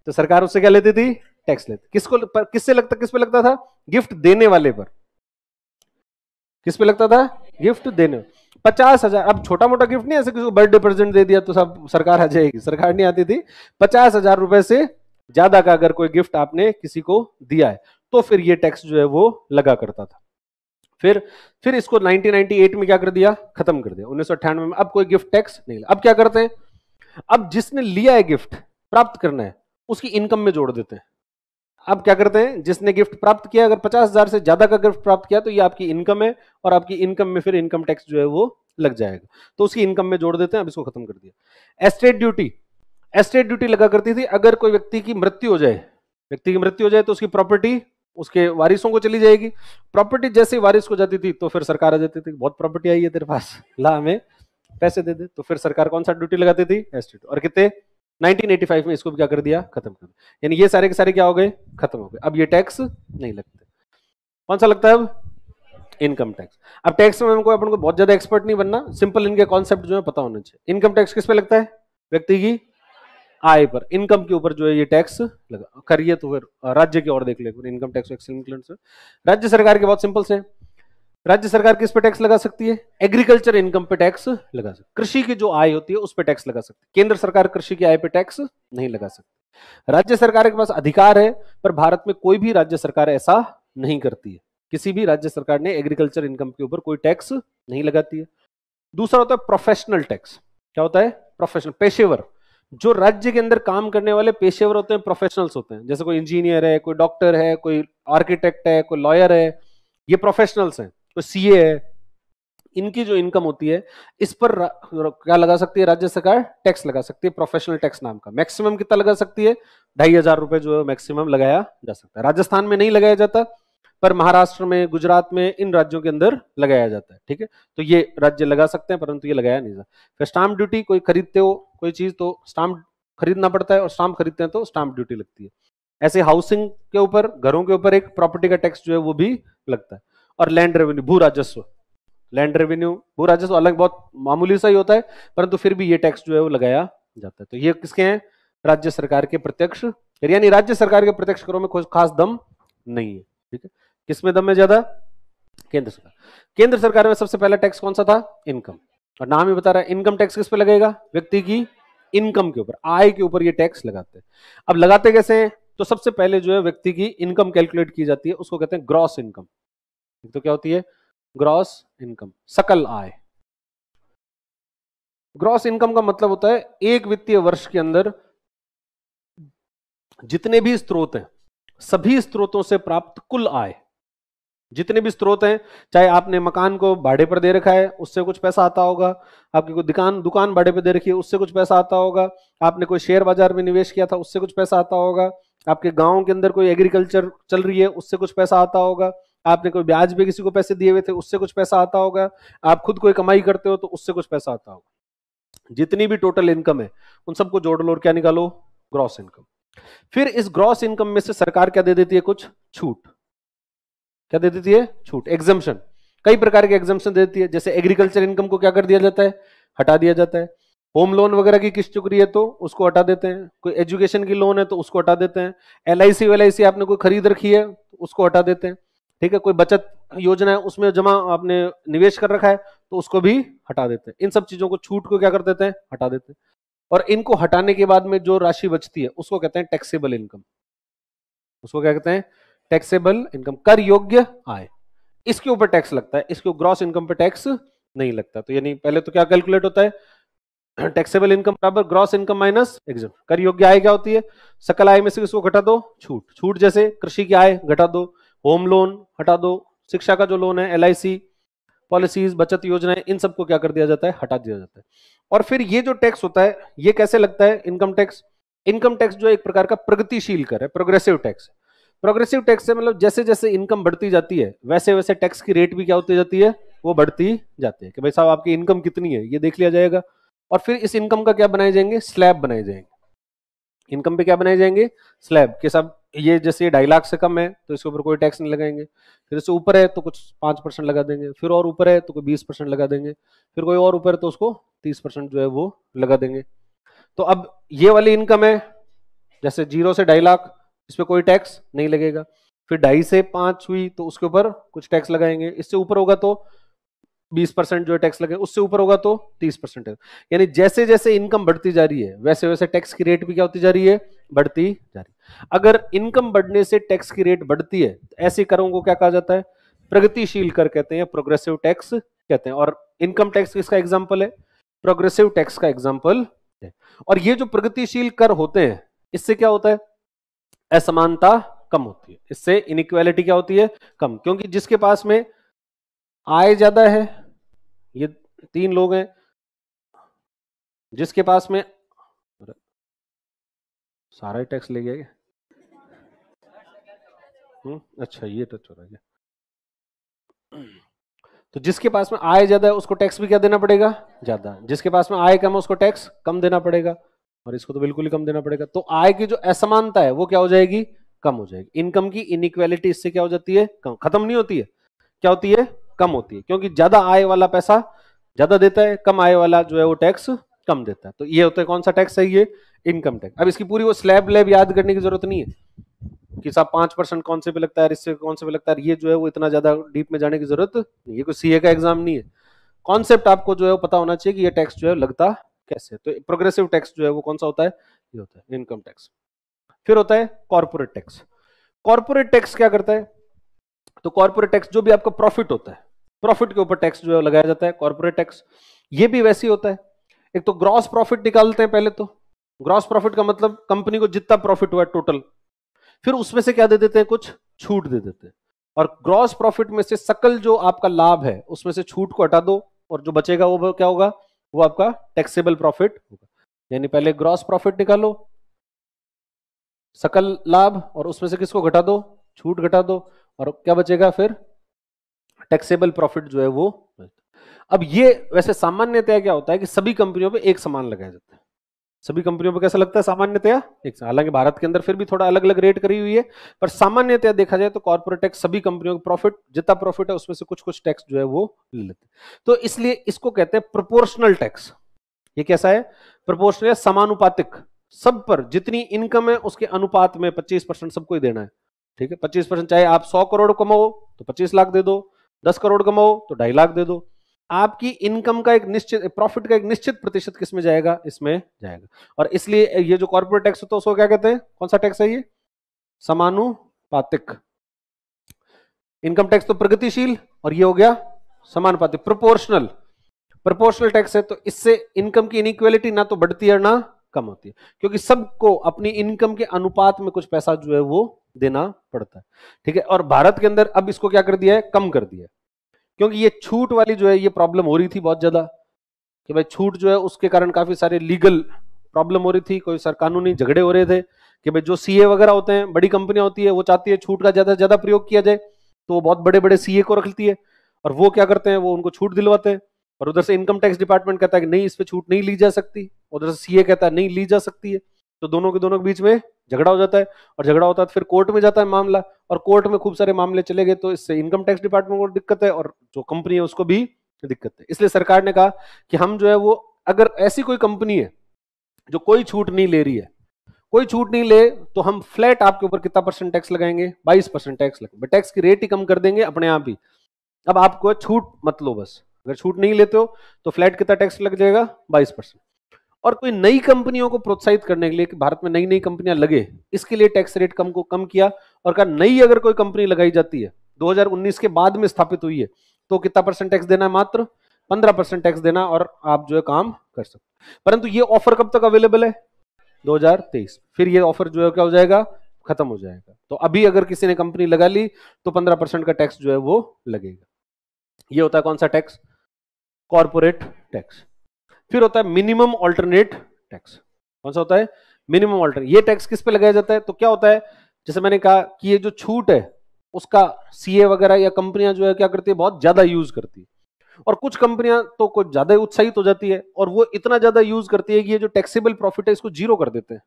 तो सरकार उससे क्या लेती थी टैक्स लेते किसको किससे लगता किस पे लगता था गिफ्ट देने वाले पर किस पे लगता था गिफ्ट देने पचास हजार अब छोटा मोटा गिफ्ट नहीं ऐसे किसी को बर्थडे प्रेजेंट दे दिया तो सब सरकार आ जाएगी सरकार नहीं आती थी पचास हजार रुपए से ज्यादा का अगर कोई गिफ्ट आपने किसी को दिया है तो फिर ये टैक्स जो है वो लगा करता था फिर फिर इसको 1998 में क्या कर दिया खत्म कर दिया उन्नीस में अब कोई गिफ्ट टैक्स नहीं अब क्या करते हैं अब जिसने लिया है गिफ्ट प्राप्त करना है उसकी इनकम में जोड़ देते हैं आप क्या करते हैं जिसने गिफ्ट प्राप्त किया अगर पचास हजार से ज्यादा का गिफ्ट प्राप्त किया तो ये आपकी इनकम है और आपकी इनकम में फिर इनकम टैक्स जो है वो लग जाएगा तो उसकी इनकम में जोड़ देते हैं अब इसको खत्म कर दिया एस्टेट ड्यूटी एस्टेट ड्यूटी लगा करती थी अगर कोई व्यक्ति की मृत्यु हो जाए व्यक्ति की मृत्यु हो जाए तो उसकी प्रॉपर्टी उसके वारिसों को चली जाएगी प्रॉपर्टी जैसे वारिस को जाती थी तो फिर सरकार आ जाती थी बहुत प्रॉपर्टी आई है तेरे पास ला हमें पैसे दे दे तो फिर सरकार कौन सा ड्यूटी लगाती थी एस्टेट और कितने 1985 में इसको भी क्या कर दिया खत्म कर दिया यानी ये सारे के सारे क्या हो गए खत्म हो गए अब ये टैक्स नहीं लगते कौन सा लगता है अब इनकम टैक्स अब टैक्स में हमको अपन को बहुत ज्यादा एक्सपर्ट नहीं बनना सिंपल इनके कॉन्सेप्ट जो है पता होना चाहिए इनकम टैक्स किस पे लगता है व्यक्ति की आय पर इनकम के ऊपर जो है ये टैक्स लगा करिए तो फिर राज्य की ओर देख ले इनकम टैक्स राज्य सरकार के बहुत सिंपल से राज्य सरकार किस पे टैक्स लगा सकती है एग्रीकल्चर इनकम पे टैक्स लगा सकती है कृषि की जो आय होती है उस पे टैक्स लगा सकती है केंद्र सरकार कृषि की आय पे टैक्स नहीं लगा सकती राज्य सरकार के पास अधिकार है पर भारत में कोई भी राज्य सरकार ऐसा नहीं करती है किसी भी राज्य सरकार ने एग्रीकल्चर इनकम के ऊपर कोई टैक्स नहीं लगाती है दूसरा होता है प्रोफेशनल टैक्स क्या होता है प्रोफेशनल पेशेवर जो राज्य के अंदर काम करने वाले पेशेवर होते हैं प्रोफेशनल्स होते हैं जैसे कोई इंजीनियर है कोई डॉक्टर है कोई आर्किटेक्ट है कोई लॉयर है ये प्रोफेशनल्स हैं तो सीए है इनकी जो इनकम होती है इस पर क्या लगा सकती है राज्य सरकार टैक्स लगा सकती है प्रोफेशनल टैक्स नाम का मैक्सिमम कितना लगा सकती है ढाई हजार रुपए जो है मैक्सिमम लगाया जा सकता है राजस्थान में नहीं लगाया जाता पर महाराष्ट्र में गुजरात में इन राज्यों के अंदर लगाया जाता है ठीक है तो ये राज्य लगा सकते हैं परंतु ये लगाया नहीं जाता फिर स्टाम्प ड्यूटी कोई खरीदते हो कोई चीज तो स्टाम्प खरीदना पड़ता है और स्टाम्प खरीदते हैं तो स्टाम्प ड्यूटी लगती है ऐसे हाउसिंग के ऊपर घरों के ऊपर एक प्रॉपर्टी का टैक्स जो है वो भी लगता है और लैंड रेवेन्यू भू राजस्व लैंड रेवेन्यू भू राजस्व अलग बहुत मामूली सा ही होता है परंतु फिर भी ये टैक्स जो है वो लगाया जाता है तो ये किसके हैं राज्य सरकार के प्रत्यक्ष यानी राज्य सरकार के प्रत्यक्ष करों में कोई खास दम नहीं है ठीक है किसमें दम है ज्यादा केंद्र सरकार केंद्र सरकार में सबसे पहला टैक्स कौन सा था इनकम और नाम ही बता रहा है इनकम टैक्स किस पे लगेगा व्यक्ति की इनकम के ऊपर आय के ऊपर ये टैक्स लगाते हैं अब लगाते कैसे हैं तो सबसे पहले जो है व्यक्ति की इनकम कैलकुलेट की जाती है उसको कहते हैं ग्रॉस इनकम तो क्या होती है ग्रॉस इनकम सकल आय ग्रॉस इनकम का मतलब होता है एक वित्तीय वर्ष के अंदर जितने भी स्रोत हैं सभी स्रोतों से प्राप्त कुल आय जितने भी स्रोत हैं चाहे आपने मकान को भाड़े पर दे रखा है उससे कुछ पैसा आता होगा आपकी कोई दुकान दुकान भाड़े पर दे रखी है उससे कुछ पैसा आता होगा आपने कोई शेयर बाजार में निवेश किया था उससे कुछ पैसा आता होगा आपके गांव के अंदर कोई एग्रीकल्चर चल रही है उससे कुछ पैसा आता होगा आपने कोई ब्याज पे किसी को पैसे दिए हुए थे उससे कुछ पैसा आता होगा आप खुद कोई कमाई करते हो तो उससे कुछ पैसा आता होगा जितनी भी टोटल इनकम है उन सबको जोड़ लो और क्या निकालो ग्रॉस इनकम फिर इस ग्रॉस इनकम में से सरकार क्या दे देती है कुछ छूट क्या दे देती है छूट एग्जामेशन कई प्रकार के एग्जामेशन देती है जैसे एग्रीकल्चर इनकम को क्या कर दिया जाता है हटा दिया जाता है होम लोन वगैरह की किस्त चुक रही है तो उसको हटा देते हैं कोई एजुकेशन की लोन है तो उसको हटा देते हैं एल आई सी आपने कोई खरीद रखी है तो उसको हटा देते हैं ठीक है कोई बचत योजना है उसमें जमा आपने निवेश कर रखा है तो उसको भी हटा देते हैं इन सब चीजों को छूट को क्या कर देते हैं हटा देते हैं और इनको हटाने के बाद में जो राशि बचती है उसको कहते हैं टैक्सेबल इनकम उसको क्या कहते हैं टैक्सेबल इनकम कर योग्य आय इसके ऊपर टैक्स लगता है इसके ग्रॉस इनकम पर टैक्स नहीं लगता तो यानी पहले तो क्या कैलकुलेट होता है टैक्सेबल इनकम बराबर ग्रॉस इनकम माइनस एग्जाम कर योग्य आय क्या होती है सकल आय में से इसको घटा दो छूट छूट जैसे कृषि की आय घटा दो होम लोन हटा दो शिक्षा का जो लोन है एल पॉलिसीज बचत योजनाएं इन सबको क्या कर दिया जाता है हटा दिया जाता है और फिर ये जो टैक्स होता है ये कैसे लगता है इनकम टैक्स इनकम टैक्स जो एक प्रकार का प्रगतिशील कर है प्रोग्रेसिव टैक्स प्रोग्रेसिव टैक्स से मतलब जैसे जैसे इनकम बढ़ती जाती है वैसे वैसे टैक्स की रेट भी क्या होती जाती है वो बढ़ती जाती है कि भाई साहब आपकी इनकम कितनी है ये देख लिया जाएगा और फिर इस इनकम का क्या बनाए जाएंगे स्लैब बनाए जाएंगे इनकम पे क्या बनाए जाएंगे स्लैब के साहब ये जैसे ढाई लाख से कम है तो इसके ऊपर कोई टैक्स नहीं लगाएंगे फिर इससे ऊपर है तो कुछ पाँच परसेंट लगा देंगे फिर और ऊपर है तो कोई बीस परसेंट लगा देंगे फिर कोई और ऊपर है तो उसको तीस परसेंट जो है वो लगा देंगे तो अब ये वाली इनकम है जैसे जीरो से ढाई लाख इस पर कोई टैक्स नहीं लगेगा फिर ढाई से पाँच हुई तो उसके ऊपर कुछ टैक्स लगाएंगे इससे ऊपर होगा तो बीस परसेंट जो है टैक्स लगेगा उससे ऊपर होगा तो तीस परसेंट यानी जैसे जैसे इनकम बढ़ती जा रही है वैसे वैसे टैक्स की रेट भी क्या होती जा रही है बढ़ती जा रही अगर इनकम बढ़ने से टैक्स की रेट बढ़ती है तो ऐसे करों को क्या कहा जाता है प्रगतिशील कर कहते हैं प्रोग्रेसिव टैक्स कहते हैं और इनकम टैक्स किसका एग्जाम्पल है प्रोग्रेसिव टैक्स का एग्जाम्पल है और ये जो प्रगतिशील कर होते हैं इससे क्या होता है असमानता कम होती है इससे इनक्वालिटी क्या होती है कम क्योंकि जिसके पास में आय ज्यादा है ये तीन लोग हैं जिसके पास में सारा ही टैक्स ले गया क्या हम्म, अच्छा ये टच हो रहा है तो जिसके पास में आय ज्यादा है उसको टैक्स भी क्या देना पड़ेगा ज्यादा जिसके पास में आय कम है उसको टैक्स कम देना पड़ेगा और इसको तो बिल्कुल ही कम देना पड़ेगा तो आय की जो असमानता है वो क्या हो जाएगी कम हो जाएगी इनकम की इनइक्वेलिटी इससे क्या हो जाती है कम खत्म नहीं होती है क्या होती है कम होती है क्योंकि ज्यादा आय वाला पैसा ज्यादा देता है कम आय वाला जो है वो टैक्स कम देता है तो ये होता है कौन सा टैक्स है ये इनकम टैक्स अब इसकी पूरी वो स्लैब लैब याद करने की जरूरत नहीं है कि साहब पांच परसेंट कौन से पे लगता है इससे कौन से पे लगता है ये जो है वो इतना ज्यादा डीप में जाने की जरूरत नहीं है कोई सीए का एग्जाम नहीं है कॉन्सेप्ट आपको जो है वो पता होना चाहिए कि ये टैक्स जो है लगता कैसे तो प्रोग्रेसिव टैक्स जो है वो कौन सा होता है ये होता है इनकम टैक्स फिर होता है कॉर्पोरेट टैक्स कॉर्पोरेट टैक्स क्या करता है तो कॉर्पोरेट टैक्स जो भी आपका प्रॉफिट होता है प्रॉफिट के ऊपर टैक्स जो है लगाया जाता है कॉर्पोरेट टैक्स ये भी वैसे होता है एक तो ग्रॉस प्रॉफिट निकालते हैं पहले तो ग्रॉस प्रॉफिट का मतलब कंपनी को जितना प्रॉफिट हुआ टोटल फिर उसमें से क्या दे देते हैं कुछ छूट दे देते हैं और ग्रॉस प्रॉफिट में से सकल जो आपका लाभ है उसमें से छूट को हटा दो और जो बचेगा वो क्या होगा वो आपका टैक्सेबल प्रॉफिट होगा यानी पहले ग्रॉस प्रॉफिट निकालो सकल लाभ और उसमें से किसको घटा दो छूट घटा दो और क्या बचेगा फिर टैक्सेबल प्रॉफिट जो है वो अब ये वैसे सामान्यतया क्या होता है कि सभी कंपनियों पे एक समान लगाया जाता है सभी कंपनियों पे कैसा लगता है सामान्यतया एक हालांकि भारत के अंदर फिर भी थोड़ा अलग अलग रेट करी हुई है पर सामान्यतया देखा जाए तो कॉर्पोरेट टैक्स सभी कंपनियों का प्रॉफिट जितना प्रॉफिट है उसमें से कुछ कुछ टैक्स जो है वो ले लेते हैं तो इसलिए इसको कहते हैं प्रोपोर्शनल टैक्स ये कैसा है प्रोपोर्शनल समानुपातिक सब पर जितनी इनकम है उसके अनुपात में पच्चीस परसेंट सबको ही देना है ठीक है पच्चीस परसेंट चाहे आप सौ करोड़ कमाओ तो पच्चीस लाख दे दो दस करोड़ कमाओ तो ढाई लाख दे दो आपकी इनकम का एक निश्चित प्रॉफिट का एक निश्चित प्रतिशत किसमें जाएगा इसमें जाएगा और इसलिए ये जो कॉर्पोरेट टैक्स होता है उसको क्या कहते हैं कौन सा टैक्स है ये समानुपातिक इनकम टैक्स तो प्रगतिशील और ये हो गया समानुपातिक प्रोपोर्शनल प्रोपोर्शनल टैक्स है तो इससे इनकम की इनइक्वेलिटी ना तो बढ़ती है ना कम होती है क्योंकि सबको अपनी इनकम के अनुपात में कुछ पैसा जो है वो देना पड़ता है ठीक है और भारत के अंदर अब इसको क्या कर दिया है कम कर दिया है क्योंकि ये छूट वाली जो है ये प्रॉब्लम हो रही थी बहुत ज्यादा कि भाई छूट जो है उसके कारण काफी सारे लीगल प्रॉब्लम हो रही थी कोई सर कानूनी झगड़े हो रहे थे कि भाई जो सीए वगैरह होते हैं बड़ी कंपनियां होती है वो चाहती है छूट का ज्यादा से ज्यादा प्रयोग किया जाए तो वो बहुत बड़े बड़े सीए को रखती है और वो क्या करते हैं वो उनको छूट दिलवाते हैं और उधर से इनकम टैक्स डिपार्टमेंट कहता है कि नहीं इस पर छूट नहीं ली जा सकती उधर से सीए कहता है नहीं ली जा सकती है तो दोनों के दोनों के बीच में झगड़ा हो जाता है और झगड़ा होता है तो फिर कोर्ट में जाता है मामला और कोर्ट में खूब सारे मामले चले गए तो इससे इनकम टैक्स डिपार्टमेंट को दिक्कत है और जो कंपनी है उसको भी दिक्कत है इसलिए सरकार ने कहा कि हम जो है वो अगर ऐसी कोई कंपनी है जो कोई छूट नहीं ले रही है कोई छूट नहीं ले तो हम फ्लैट आपके ऊपर कितना परसेंट टैक्स लगाएंगे 22 परसेंट टैक्स लगेंगे टैक्स की रेट ही कम कर देंगे अपने आप ही अब आपको छूट मत लो बस अगर छूट नहीं लेते हो तो फ्लैट कितना टैक्स लग जाएगा 22 परसेंट और कोई नई कंपनियों को प्रोत्साहित करने के लिए कि भारत में नई नई कंपनियां लगे इसके लिए टैक्स रेट कम को कम किया और कहा नई अगर कोई कंपनी लगाई जाती है 2019 के बाद में स्थापित हुई है तो कितना परसेंट टैक्स देना है मात्र 15 परसेंट टैक्स देना और आप जो है काम कर सकते परंतु ये ऑफर कब तक अवेलेबल है दो फिर ये ऑफर जो है क्या हो जाएगा खत्म हो जाएगा तो अभी अगर किसी ने कंपनी लगा ली तो पंद्रह परसेंट का टैक्स जो है वो लगेगा ये होता है कौन सा टैक्स कॉरपोरेट टैक्स फिर होता है मिनिमम ऑल्टरनेट टैक्स कौन सा होता है मिनिमम ऑल्टरनेट ये टैक्स किस पे लगाया जाता है तो क्या होता है जैसे मैंने कहा कि ये जो छूट है उसका सीए वगैरह या कंपनियां जो है क्या करती है बहुत ज्यादा यूज करती है और कुछ कंपनियां तो कुछ ज्यादा उत्साहित हो जाती है और वो इतना ज्यादा यूज करती है कि ये जो टैक्सेबल प्रॉफिट है इसको जीरो कर देते हैं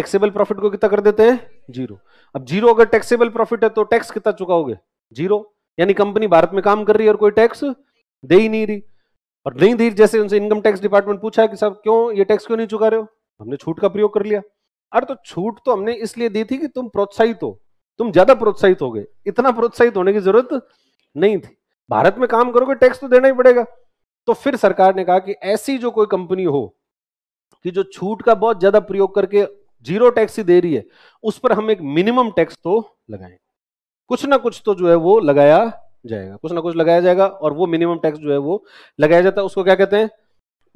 टैक्सेबल प्रॉफिट को कितना कर देते हैं जीरो अब जीरो अगर टैक्सेबल प्रॉफिट है तो टैक्स कितना चुकाओगे जीरो यानी कंपनी भारत में काम कर रही है और कोई टैक्स दे ही नहीं रही और नहीं धीर जैसे उनसे इनकम टैक्स डिपार्टमेंट पूछा कि साहब क्यों ये टैक्स क्यों नहीं चुका रहे हो हमने छूट का प्रयोग कर लिया अरे तो छूट तो हमने इसलिए दी थी कि तुम प्रोत्साहित हो तुम ज्यादा प्रोत्साहित हो गए इतना प्रोत्साहित होने की जरूरत नहीं थी भारत में काम करोगे टैक्स तो देना ही पड़ेगा तो फिर सरकार ने कहा कि ऐसी जो कोई कंपनी हो कि जो छूट का बहुत ज्यादा प्रयोग करके जीरो टैक्स ही दे रही है उस पर हम एक मिनिमम टैक्स तो लगाएं कुछ ना कुछ तो जो है वो लगाया जाएगा कुछ ना कुछ लगाया जाएगा और वो मिनिमम टैक्स जो है वो लगाया जाता है उसको क्या कहते हैं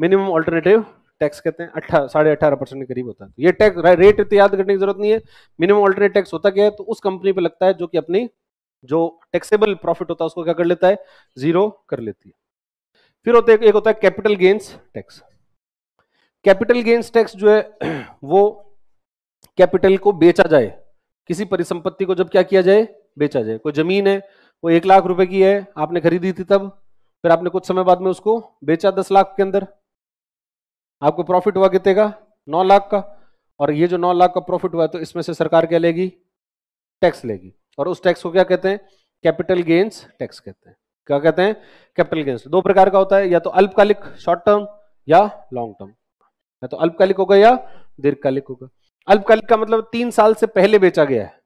मिनिमम ऑल्टरनेटिव टैक्स कहते हैं अट्ठा साढ़े अठारह परसेंट के करीब होता है ये टैक्स रेट याद करने की जरूरत नहीं है मिनिमम ऑल्टरनेट टैक्स होता क्या है तो उस कंपनी पर लगता है जो कि अपनी जो टैक्सेबल प्रॉफिट होता है उसको क्या कर लेता है जीरो कर लेती है फिर होता है एक होता है capital gains tax capital gains tax जो है वो कैपिटल को बेचा जाए किसी परिसंपत्ति को जब क्या किया जाए बेचा जाए कोई जमीन है वो एक लाख रुपए की है आपने खरीदी थी तब फिर आपने कुछ समय बाद में उसको बेचा दस लाख के अंदर आपको प्रॉफिट हुआ कितने का नौ लाख का और ये जो नौ लाख का प्रॉफिट हुआ है तो इसमें से सरकार क्या लेगी टैक्स लेगी और उस टैक्स को क्या कहते हैं कैपिटल गेन्स टैक्स कहते हैं क्या कहते हैं कैपिटल गेन्स दो प्रकार का होता है या तो अल्पकालिक शॉर्ट टर्म या लॉन्ग टर्म या तो अल्पकालिक होगा या दीर्घकालिक होगा अल्पकालिक का मतलब तीन साल से पहले बेचा गया है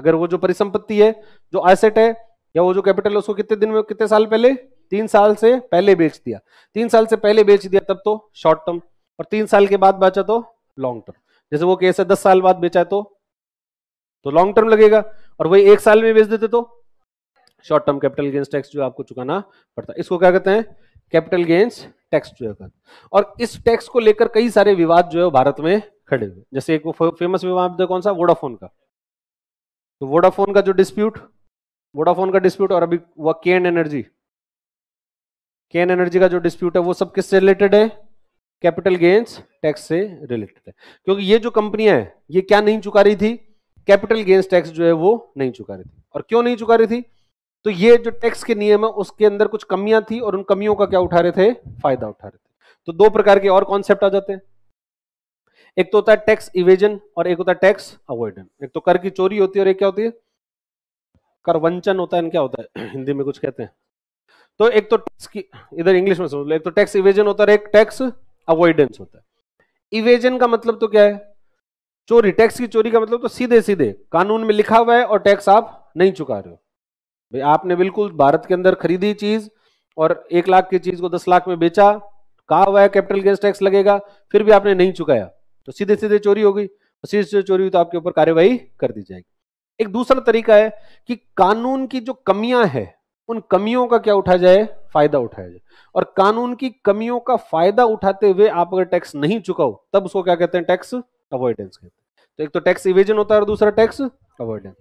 अगर वो जो परिसंपत्ति है जो एसेट है या वो जो कैपिटल उसको कितने दिन में कितने साल पहले तीन साल से पहले बेच दिया तीन साल से पहले बेच दिया तब तो शॉर्ट टर्म और तीन साल के बाद बेचा तो लॉन्ग टर्म जैसे वो केस है दस साल बाद बेचा तो तो लॉन्ग टर्म लगेगा और वही एक साल में बेच देते तो short term capital gains tax जो आपको चुकाना पड़ता है इसको क्या कहते हैं कैपिटल गेंस टैक्स जो है और इस टैक्स को लेकर कई सारे विवाद जो है भारत में खड़े हुए जैसे एक फेमस विवाद कौन सा वोडाफोन का तो वोडाफोन का जो डिस्प्यूट वोडाफोन का डिस्प्यूट और अभी हुआ के एनर्जी के एनर्जी का जो डिस्प्यूट है वो सब किससे रिलेटेड है कैपिटल गेन्स टैक्स से रिलेटेड है क्योंकि ये जो कंपनियां हैं ये क्या नहीं चुका रही थी कैपिटल गेन्स टैक्स जो है वो नहीं चुका रही थी और क्यों नहीं चुका रही थी तो ये जो टैक्स के नियम है उसके अंदर कुछ कमियां थी और उन कमियों का क्या उठा रहे थे फायदा उठा रहे थे तो दो प्रकार के और कॉन्सेप्ट आ जाते हैं एक तो होता है टैक्स इवेजन और एक होता है टैक्स अवॉइडन एक तो कर की चोरी होती है और एक क्या होती है करवंचन होता है क्या होता है हिंदी में कुछ कहते हैं तो एक तो टैक्स की इधर इंग्लिश में समझ लो एक तो टैक्स इवेजन होता है एक टैक्स अवॉइडेंस होता है इवेजन का मतलब तो क्या है चोरी टैक्स की चोरी का मतलब तो सीधे सीधे कानून में लिखा हुआ है और टैक्स आप नहीं चुका रहे हो भाई आपने बिल्कुल भारत के अंदर खरीदी चीज और एक लाख की चीज को दस लाख में बेचा कहा हुआ है कैपिटल गेंस टैक्स लगेगा फिर भी आपने नहीं चुकाया तो सीधे सीधे चोरी होगी गई सीधे सीधे चोरी हुई तो आपके ऊपर कार्यवाही कर दी जाएगी एक दूसरा तरीका है कि कानून की जो कमियां हैं उन कमियों का क्या उठा जाए फायदा उठाया जाए और कानून की कमियों का फायदा उठाते हुए आप अगर टैक्स नहीं चुकाओ तब उसको क्या कहते हैं टैक्स अवॉइडेंस कहते हैं तो एक तो टैक्स इवेजन होता है और दूसरा टैक्स अवॉइडेंस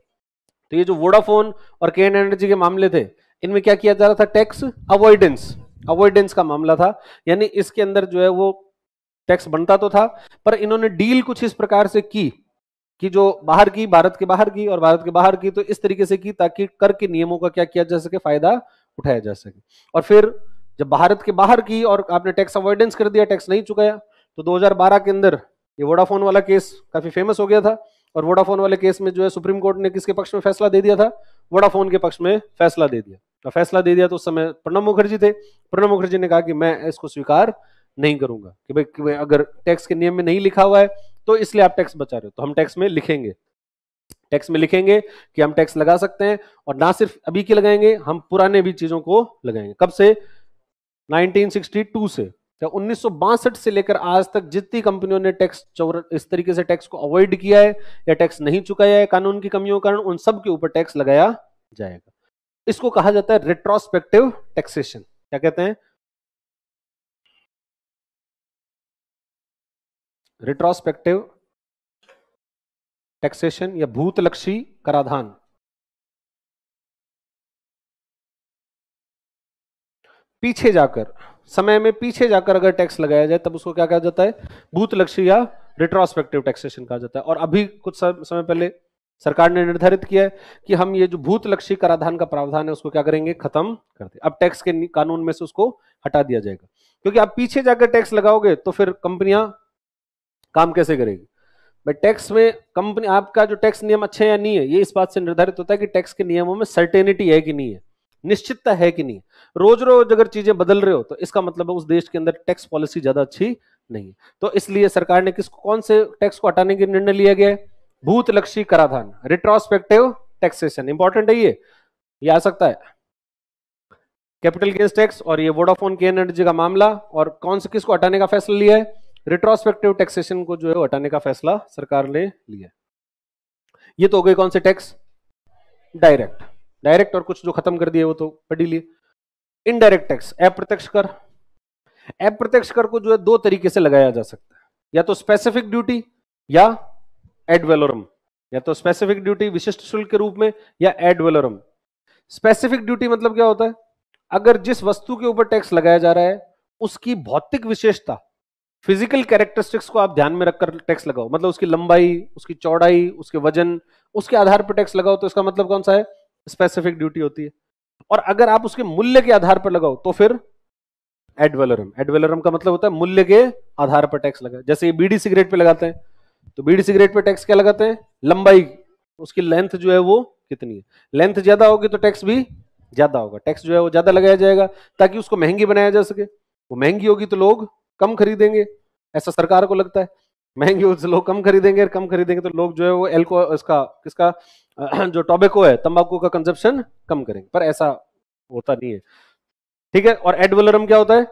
तो ये जो वोडाफोन और के एनर्जी के मामले थे इनमें क्या किया जा रहा था टैक्स अवॉइडेंस अवॉइडेंस का मामला था यानी इसके अंदर जो है वो टैक्स बनता तो था पर इन्होंने डील कुछ इस प्रकार से की कि जो बाहर की भारत के बाहर की और भारत के बाहर की तो इस तरीके से की ताकि कर के नियमों का क्या किया जा सके फायदा उठाया जा सके और फिर जब भारत के बाहर की और आपने टैक्स अवॉइडेंस कर दिया टैक्स नहीं चुकाया तो 2012 के अंदर ये वोडाफोन वाला केस काफी फेमस हो गया था और वोडाफोन वाले केस में जो है सुप्रीम कोर्ट ने किसके पक्ष में फैसला दे दिया था वोडाफोन के पक्ष में फैसला दे दिया तो फैसला दे दिया तो उस समय प्रणब मुखर्जी थे प्रणब मुखर्जी ने कहा कि मैं इसको स्वीकार नहीं करूंगा कि भाई अगर टैक्स के नियम में नहीं लिखा हुआ है तो इसलिए आप टैक्स बचा रहे हो तो हम टैक्स में लिखेंगे टैक्स में लिखेंगे कि हम टैक्स लगा सकते हैं और ना सिर्फ अभी के लगाएंगे हम पुराने भी चीजों को लगाएंगे कब से 1962 से तो उन्नीस से लेकर आज तक जितनी कंपनियों ने टैक्स चौर इस तरीके से टैक्स को अवॉइड किया है या टैक्स नहीं चुकाया है कानून की कमियों के कारण उन सब के ऊपर टैक्स लगाया जाएगा इसको कहा जाता है रेट्रोस्पेक्टिव टैक्सेशन क्या कहते हैं रिट्रोस्पेक्टिव टैक्सेशन या भूतलक्षी कराधान पीछे जाकर समय में पीछे जाकर अगर टैक्स लगाया जाए तब उसको क्या कहा जाता है भूतलक्षी या रिट्रोस्पेक्टिव टैक्सेशन कहा जाता है और अभी कुछ समय पहले सरकार ने निर्धारित किया है कि हम ये जो भूतलक्षी कराधान का प्रावधान है उसको क्या करेंगे खत्म कर दे अब टैक्स के कानून में से उसको हटा दिया जाएगा क्योंकि आप पीछे जाकर टैक्स लगाओगे तो फिर कंपनियां काम कैसे करेगी भाई टैक्स में कंपनी आपका जो टैक्स नियम अच्छा या नहीं है ये इस बात से निर्धारित होता है कि टैक्स के नियमों में सर्टेनिटी है कि नहीं है निश्चितता है कि नहीं रोज रोज अगर चीजें बदल रहे हो तो इसका मतलब है उस देश के अंदर टैक्स पॉलिसी ज्यादा अच्छी नहीं है तो इसलिए सरकार ने किस कौन से टैक्स को हटाने के निर्णय लिया गया भूत भूतलक्षी कराधान रिट्रोस्पेक्टिव टैक्सेशन इंपॉर्टेंट है ये ये आ सकता है कैपिटल गेंस टैक्स और ये वोडाफोन के एनर्जी का मामला और कौन से किसको हटाने का फैसला लिया है रिट्रोस्पेक्टिव टैक्सेशन को जो है हटाने का फैसला सरकार ने लिया ये तो हो गए कौन से टैक्स डायरेक्ट डायरेक्ट और कुछ जो खत्म कर दिए वो तो पढ़ी लिए इनडायरेक्ट टैक्स अप्रत्यक्ष कर अप्रत्यक्ष कर को जो है दो तरीके से लगाया जा सकता है या तो स्पेसिफिक ड्यूटी या एडवेलोरम या तो स्पेसिफिक ड्यूटी विशिष्ट शुल्क के रूप में या एडवेलोरम स्पेसिफिक ड्यूटी मतलब क्या होता है अगर जिस वस्तु के ऊपर टैक्स लगाया जा रहा है उसकी भौतिक विशेषता फिजिकल कैरेक्टरिस्टिक्स को आप ध्यान में रखकर टैक्स लगाओ मतलब उसकी लंबाई उसकी चौड़ाई उसके वजन उसके आधार पर टैक्स लगाओ तो इसका मतलब कौन सा है स्पेसिफिक ड्यूटी होती है और अगर आप उसके मूल्य के आधार पर लगाओ तो फिर एडवेलरम एडवेलरम का मतलब होता है मूल्य के आधार पर टैक्स लगा जैसे ये बीडी सिगरेट पे लगाते हैं तो बीडी सिगरेट पे टैक्स क्या लगाते हैं लंबाई उसकी लेंथ जो है वो कितनी है लेंथ ज्यादा होगी तो टैक्स भी ज्यादा होगा टैक्स जो है वो ज्यादा लगाया जाएगा ताकि उसको महंगी बनाया जा सके वो महंगी होगी तो लोग कम खरीदेंगे ऐसा सरकार को लगता है महंगी उस लोग कम खरीदेंगे कम खरीदेंगे तो लोग जो है वो एल्को इसका किसका जो टोबेको है तंबाकू का कंजप्शन कम करेंगे पर ऐसा होता नहीं है ठीक है और एडवलरम क्या होता है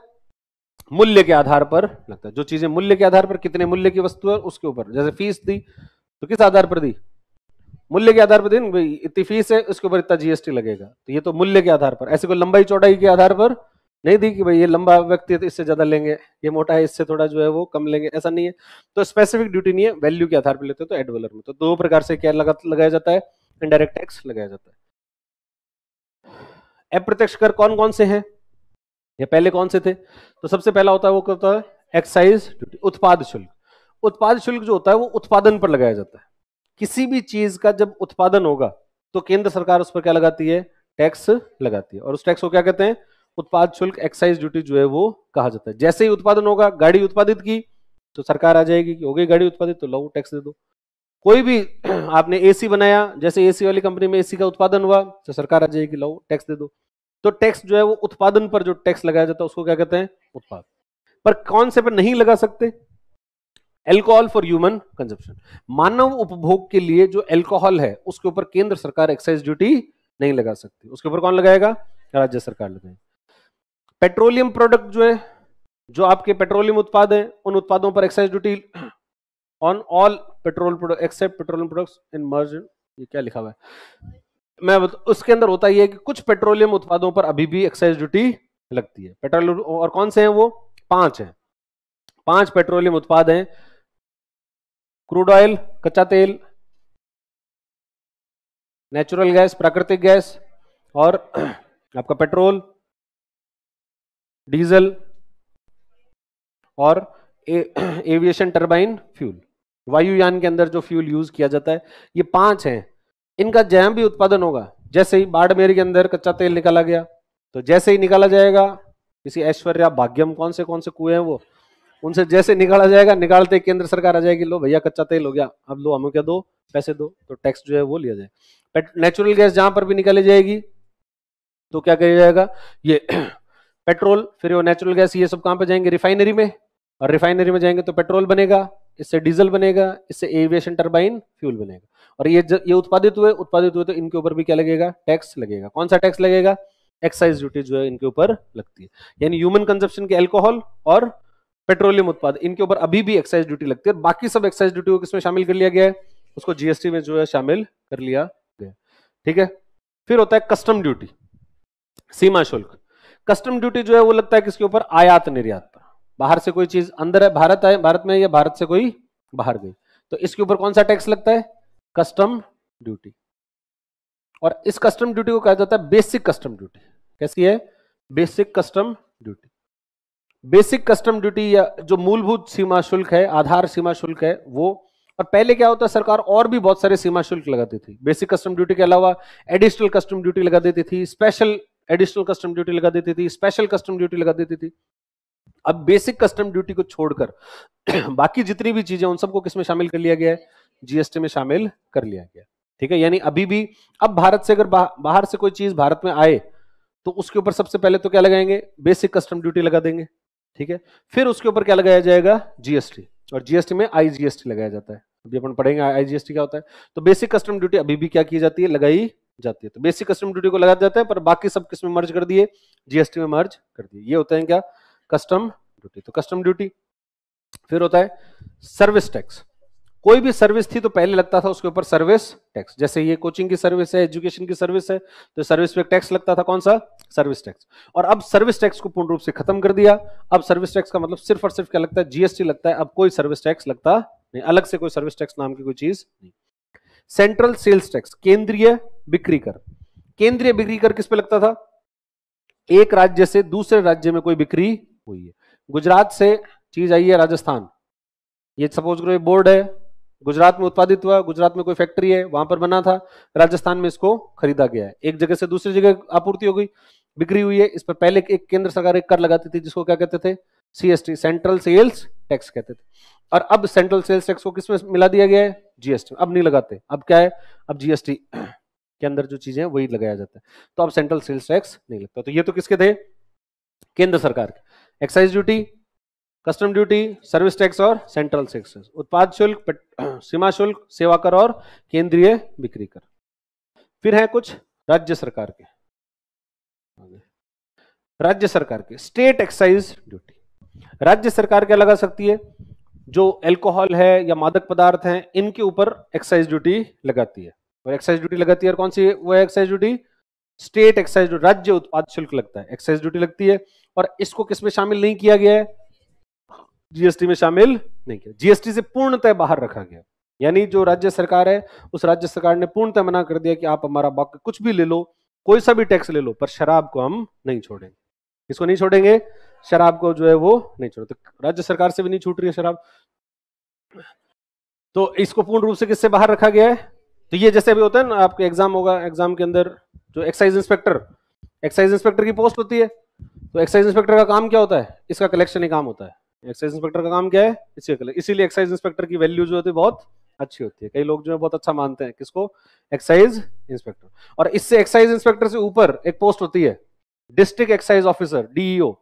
मूल्य के आधार पर लगता है जो चीजें मूल्य के आधार पर कितने मूल्य की वस्तु है उसके ऊपर जैसे फीस दी तो किस आधार पर दी मूल्य के आधार पर दी इतनी फीस है उसके ऊपर इतना जीएसटी लगेगा तो ये तो मूल्य के आधार पर ऐसे कोई लंबाई चौड़ाई के आधार पर नहीं दी कि भाई ये लंबा व्यक्ति है तो इससे ज्यादा लेंगे ये मोटा है इससे थोड़ा जो है वो कम लेंगे ऐसा नहीं है तो स्पेसिफिक ड्यूटी नहीं है वैल्यू के आधार पर लेते हैं तो एड में तो दो प्रकार से क्या लगा, लगाया जाता है इनडायरेक्ट टैक्स लगाया जाता है अप्रत्यक्ष कर कौन कौन से है या पहले कौन से थे तो सबसे पहला होता है वो होता है एक्साइज ड्यूटी उत्पाद शुल्क उत्पाद शुल्क जो होता है वो उत्पादन पर लगाया जाता है किसी भी चीज का जब उत्पादन होगा तो केंद्र सरकार उस पर क्या लगाती है टैक्स लगाती है और उस टैक्स को क्या कहते हैं उत्पाद शुल्क एक्साइज ड्यूटी जो है वो कहा जाता है जैसे ही उत्पादन होगा गाड़ी उत्पादित की तो सरकार आ जाएगी कि हो गई गाड़ी उत्पादित तो लो टैक्स दे दो कोई भी आपने एसी बनाया जैसे एसी वाली कंपनी में एसी का उत्पादन हुआ तो सरकार आ जाएगी लो टैक्स दे दो तो टैक्स जो है वो उत्पादन पर जो टैक्स लगाया जाता है उसको क्या कहते हैं उत्पाद पर कौन से पर नहीं लगा सकते एल्कोहल फॉर ह्यूमन कंजप्शन मानव उपभोग के लिए जो एल्कोहल है उसके ऊपर केंद्र सरकार एक्साइज ड्यूटी नहीं लगा सकती उसके ऊपर कौन लगाएगा राज्य सरकार लगाएगी पेट्रोलियम प्रोडक्ट जो है जो आपके पेट्रोलियम उत्पाद हैं उन उत्पादों पर excise duty on all petrol product except petroleum products in merge ये क्या लिखा हुआ है मैं बत, उसके अंदर होता यह है कि कुछ पेट्रोलियम उत्पादों पर अभी भी एक्साइज ड्यूटी लगती है पेट्रोलियम और कौन से हैं वो पांच हैं पांच पेट्रोलियम उत्पाद हैं क्रूड ऑयल कच्चा तेल नेचुरल गैस प्राकृतिक गैस और आपका पेट्रोल डीजल और एविएशन टर्बाइन फ्यूल वायुयान के अंदर जो फ्यूल यूज किया जाता है ये पांच हैं इनका जैम भी उत्पादन होगा जैसे ही बाड़मेर के अंदर कच्चा तेल निकाला गया तो जैसे ही निकाला जाएगा किसी ऐश्वर्या भाग्यम कौन से कौन से कुएं हैं वो उनसे जैसे निकाला जाएगा निकालते केंद्र सरकार आ जाएगी लो भैया कच्चा तेल हो गया अब लो हमें क्या दो पैसे दो तो टैक्स जो है वो लिया जाए नेचुरल गैस जहां पर भी निकाली जाएगी तो क्या किया जाएगा ये पेट्रोल फिर वो नेचुरल गैस ये सब कहाँ पे जाएंगे रिफाइनरी में और रिफाइनरी में जाएंगे तो पेट्रोल बनेगा इससे डीजल बनेगा इससे एविएशन टर्बाइन फ्यूल बनेगा और ये ये उत्पादित हुए उत्पादित हुए तो इनके ऊपर भी क्या लगेगा टैक्स लगेगा कौन सा टैक्स लगेगा एक्साइज ड्यूटी जो है इनके ऊपर लगती है यानी ह्यूमन कंजप्शन के एल्कोहल और पेट्रोलियम उत्पाद इनके ऊपर अभी भी एक्साइज ड्यूटी लगती है बाकी सब एक्साइज ड्यूटी को किसमें शामिल कर लिया गया है उसको जीएसटी में जो है शामिल कर लिया गया ठीक है फिर होता है कस्टम ड्यूटी सीमा शुल्क कस्टम ड्यूटी जो है वो लगता है किसके ऊपर आयात निर्यात पर बाहर से कोई चीज अंदर है भारत आए भारत में या भारत से कोई बाहर गई तो इसके ऊपर कौन सा टैक्स लगता है कस्टम ड्यूटी और इस कस्टम ड्यूटी को कहा जाता है बेसिक कस्टम ड्यूटी कैसी है basic custom duty basic custom duty या जो मूलभूत सीमा शुल्क है आधार सीमा शुल्क है वो और पहले क्या होता है सरकार और भी बहुत सारे सीमा शुल्क लगाती थी बेसिक कस्टम ड्यूटी के अलावा एडिशनल कस्टम ड्यूटी लगा देती थी स्पेशल एडिशनल कस्टम ड्यूटी लगा देती थी स्पेशल कस्टम ड्यूटी लगा देती थी अब बेसिक कस्टम ड्यूटी को छोड़कर बाकी जितनी भी चीजें उन सबको किसमें शामिल कर लिया गया है जीएसटी में शामिल कर लिया गया ठीक है यानी अभी भी अब भारत से अगर बा, बाहर से कोई चीज भारत में आए तो उसके ऊपर सबसे पहले तो क्या लगाएंगे बेसिक कस्टम ड्यूटी लगा देंगे ठीक है फिर उसके ऊपर क्या लगाया जाएगा जीएसटी और जीएसटी में आईजीएसटी लगाया जाता है अभी अपन पढ़ेंगे आईजीएसटी क्या होता है तो बेसिक कस्टम ड्यूटी अभी भी क्या की जाती है लगाई जाती है तो बेसिक कस्टम ड्यूटी को लगा जाता हैं पर बाकी सब किस में मर्ज कर दिए जीएसटी में मर्ज कर दिए ये होते हैं क्या कस्टम ड्यूटी तो कस्टम ड्यूटी फिर होता है सर्विस टैक्स कोई भी सर्विस थी तो पहले लगता था उसके ऊपर सर्विस टैक्स जैसे ये कोचिंग की सर्विस है एजुकेशन की सर्विस है तो सर्विस पे टैक्स लगता था कौन सा सर्विस टैक्स और अब सर्विस टैक्स को पूर्ण रूप से खत्म कर दिया अब सर्विस टैक्स का मतलब सिर्फ और सिर्फ क्या लगता है जीएसटी लगता है अब कोई सर्विस टैक्स लगता नहीं अलग से कोई सर्विस टैक्स नाम की कोई चीज नहीं सेंट्रल सेल्स टैक्स केंद्रीय बिक्री कर केंद्रीय बिक्री कर किस पे लगता था एक राज्य से दूसरे राज्य में कोई बिक्री हुई है गुजरात से चीज आई है राजस्थान ये सपोज करो ये बोर्ड है गुजरात में उत्पादित हुआ गुजरात में कोई फैक्ट्री है वहां पर बना था राजस्थान में इसको खरीदा गया है एक जगह से दूसरी जगह आपूर्ति हो गई बिक्री हुई है इस पर पहले एक केंद्र सरकार एक कर लगाती थी जिसको क्या कहते थे सीएसटी सेंट्रल सेल्स टैक्स कहते थे और अब सेंट्रल सेल्स टैक्स को किसमें मिला दिया गया है जीएसटी अब नहीं लगाते अब क्या है अब जीएसटी के अंदर जो चीजें वही लगाया जाता है तो अब सेंट्रल सेल्स टैक्स नहीं लगता तो ये तो किसके थे केंद्र सरकार के excise duty custom duty service tax और सेंट्रल सेक्स उत्पाद शुल्क सीमा शुल्क सेवा कर और केंद्रीय बिक्री कर फिर है कुछ राज्य सरकार के राज्य सरकार के स्टेट एक्साइज ड्यूटी राज्य सरकार क्या लगा सकती है जो एल्कोहल है या मादक पदार्थ हैं इनके ऊपर एक्साइज ड्यूटी लगाती है और एक्साइज ड्यूटी लगाती है और कौन सी वो एक्साइज ड्यूटी स्टेट एक्साइज राज्य उत्पाद शुल्क लगता है एक्साइज ड्यूटी लगती है और इसको किसमें शामिल नहीं किया गया है जीएसटी में शामिल नहीं किया जीएसटी से पूर्णतः बाहर रखा गया यानी जो राज्य सरकार है उस राज्य सरकार ने पूर्णतः मना कर दिया कि आप हमारा बाकी कुछ भी ले लो कोई सा भी टैक्स ले लो पर शराब को हम नहीं छोड़ेंगे इसको नहीं छोड़ेंगे शराब को जो है वो नहीं छोड़ते तो राज्य सरकार से भी नहीं छूट रही है शराब तो इसको पूर्ण रूप से किससे बाहर रखा गया है तो ये जैसे भी होता है ना आपके एग्जाम होगा एग्जाम के अंदर जो एक्साइज इंस्पेक्टर एक्साइज इंस्पेक्टर की पोस्ट होती है तो एक्साइज इंस्पेक्टर का काम क्या होता है इसका कलेक्शन ही काम होता है एक्साइज इंस्पेक्टर का काम क्या है इसी इसीलिए एक्साइज इंस्पेक्टर की वैल्यू जो होती है बहुत अच्छी होती है कई लोग जो है बहुत अच्छा मानते हैं किसको एक्साइज इंस्पेक्टर और इससे एक्साइज इंस्पेक्टर से ऊपर एक पोस्ट होती है डिस्ट्रिक्ट एक्साइज ऑफिसर डीईओ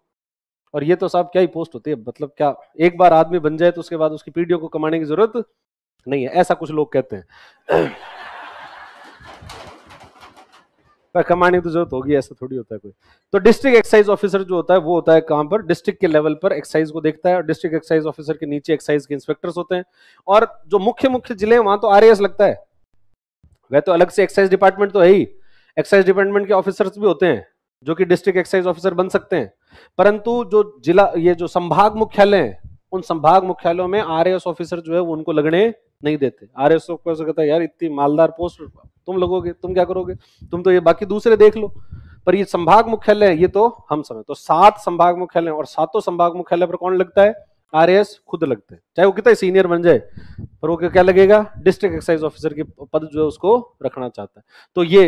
और ये तो साहब क्या ही पोस्ट होती है मतलब क्या एक बार आदमी बन जाए तो उसके बाद उसकी पीडियो को कमाने की जरूरत नहीं है ऐसा कुछ लोग कहते हैं पर कमाने की तो जरूरत होगी ऐसा थोड़ी होता है कोई तो डिस्ट्रिक्ट एक्साइज ऑफिसर जो होता है वो होता है कहां पर डिस्ट्रिक्ट के लेवल पर एक्साइज को देखता है और डिस्ट्रिक्ट एक्साइज ऑफिसर के नीचे एक्साइज के इंस्पेक्टर्स होते हैं और जो मुख्य मुख्य जिले हैं वहां तो आर लगता है वह तो अलग से एक्साइज डिपार्टमेंट तो है ही एक्साइज डिपार्टमेंट के ऑफिसर्स भी होते हैं जो कि डिस्ट्रिक्ट एक्साइज ऑफिसर बन सकते हैं परंतु जो जिला ये जो संभाग मुख्यालय है उन संभाग मुख्यालयों में आर ऑफिसर जो है वो उनको लगने नहीं देते आर एस ऑफिसर कहता है यार इतनी मालदार पोस्ट तुम लगोगे तुम क्या करोगे तुम तो ये बाकी दूसरे देख लो पर ये संभाग मुख्यालय ये तो हम समय तो सात संभाग मुख्यालय और सातों संभाग मुख्यालय पर कौन लगता है आर खुद लगते हैं चाहे वो कितना सीनियर बन जाए पर वो क्या लगेगा डिस्ट्रिक्ट एक्साइज ऑफिसर के पद जो है उसको रखना चाहता है तो ये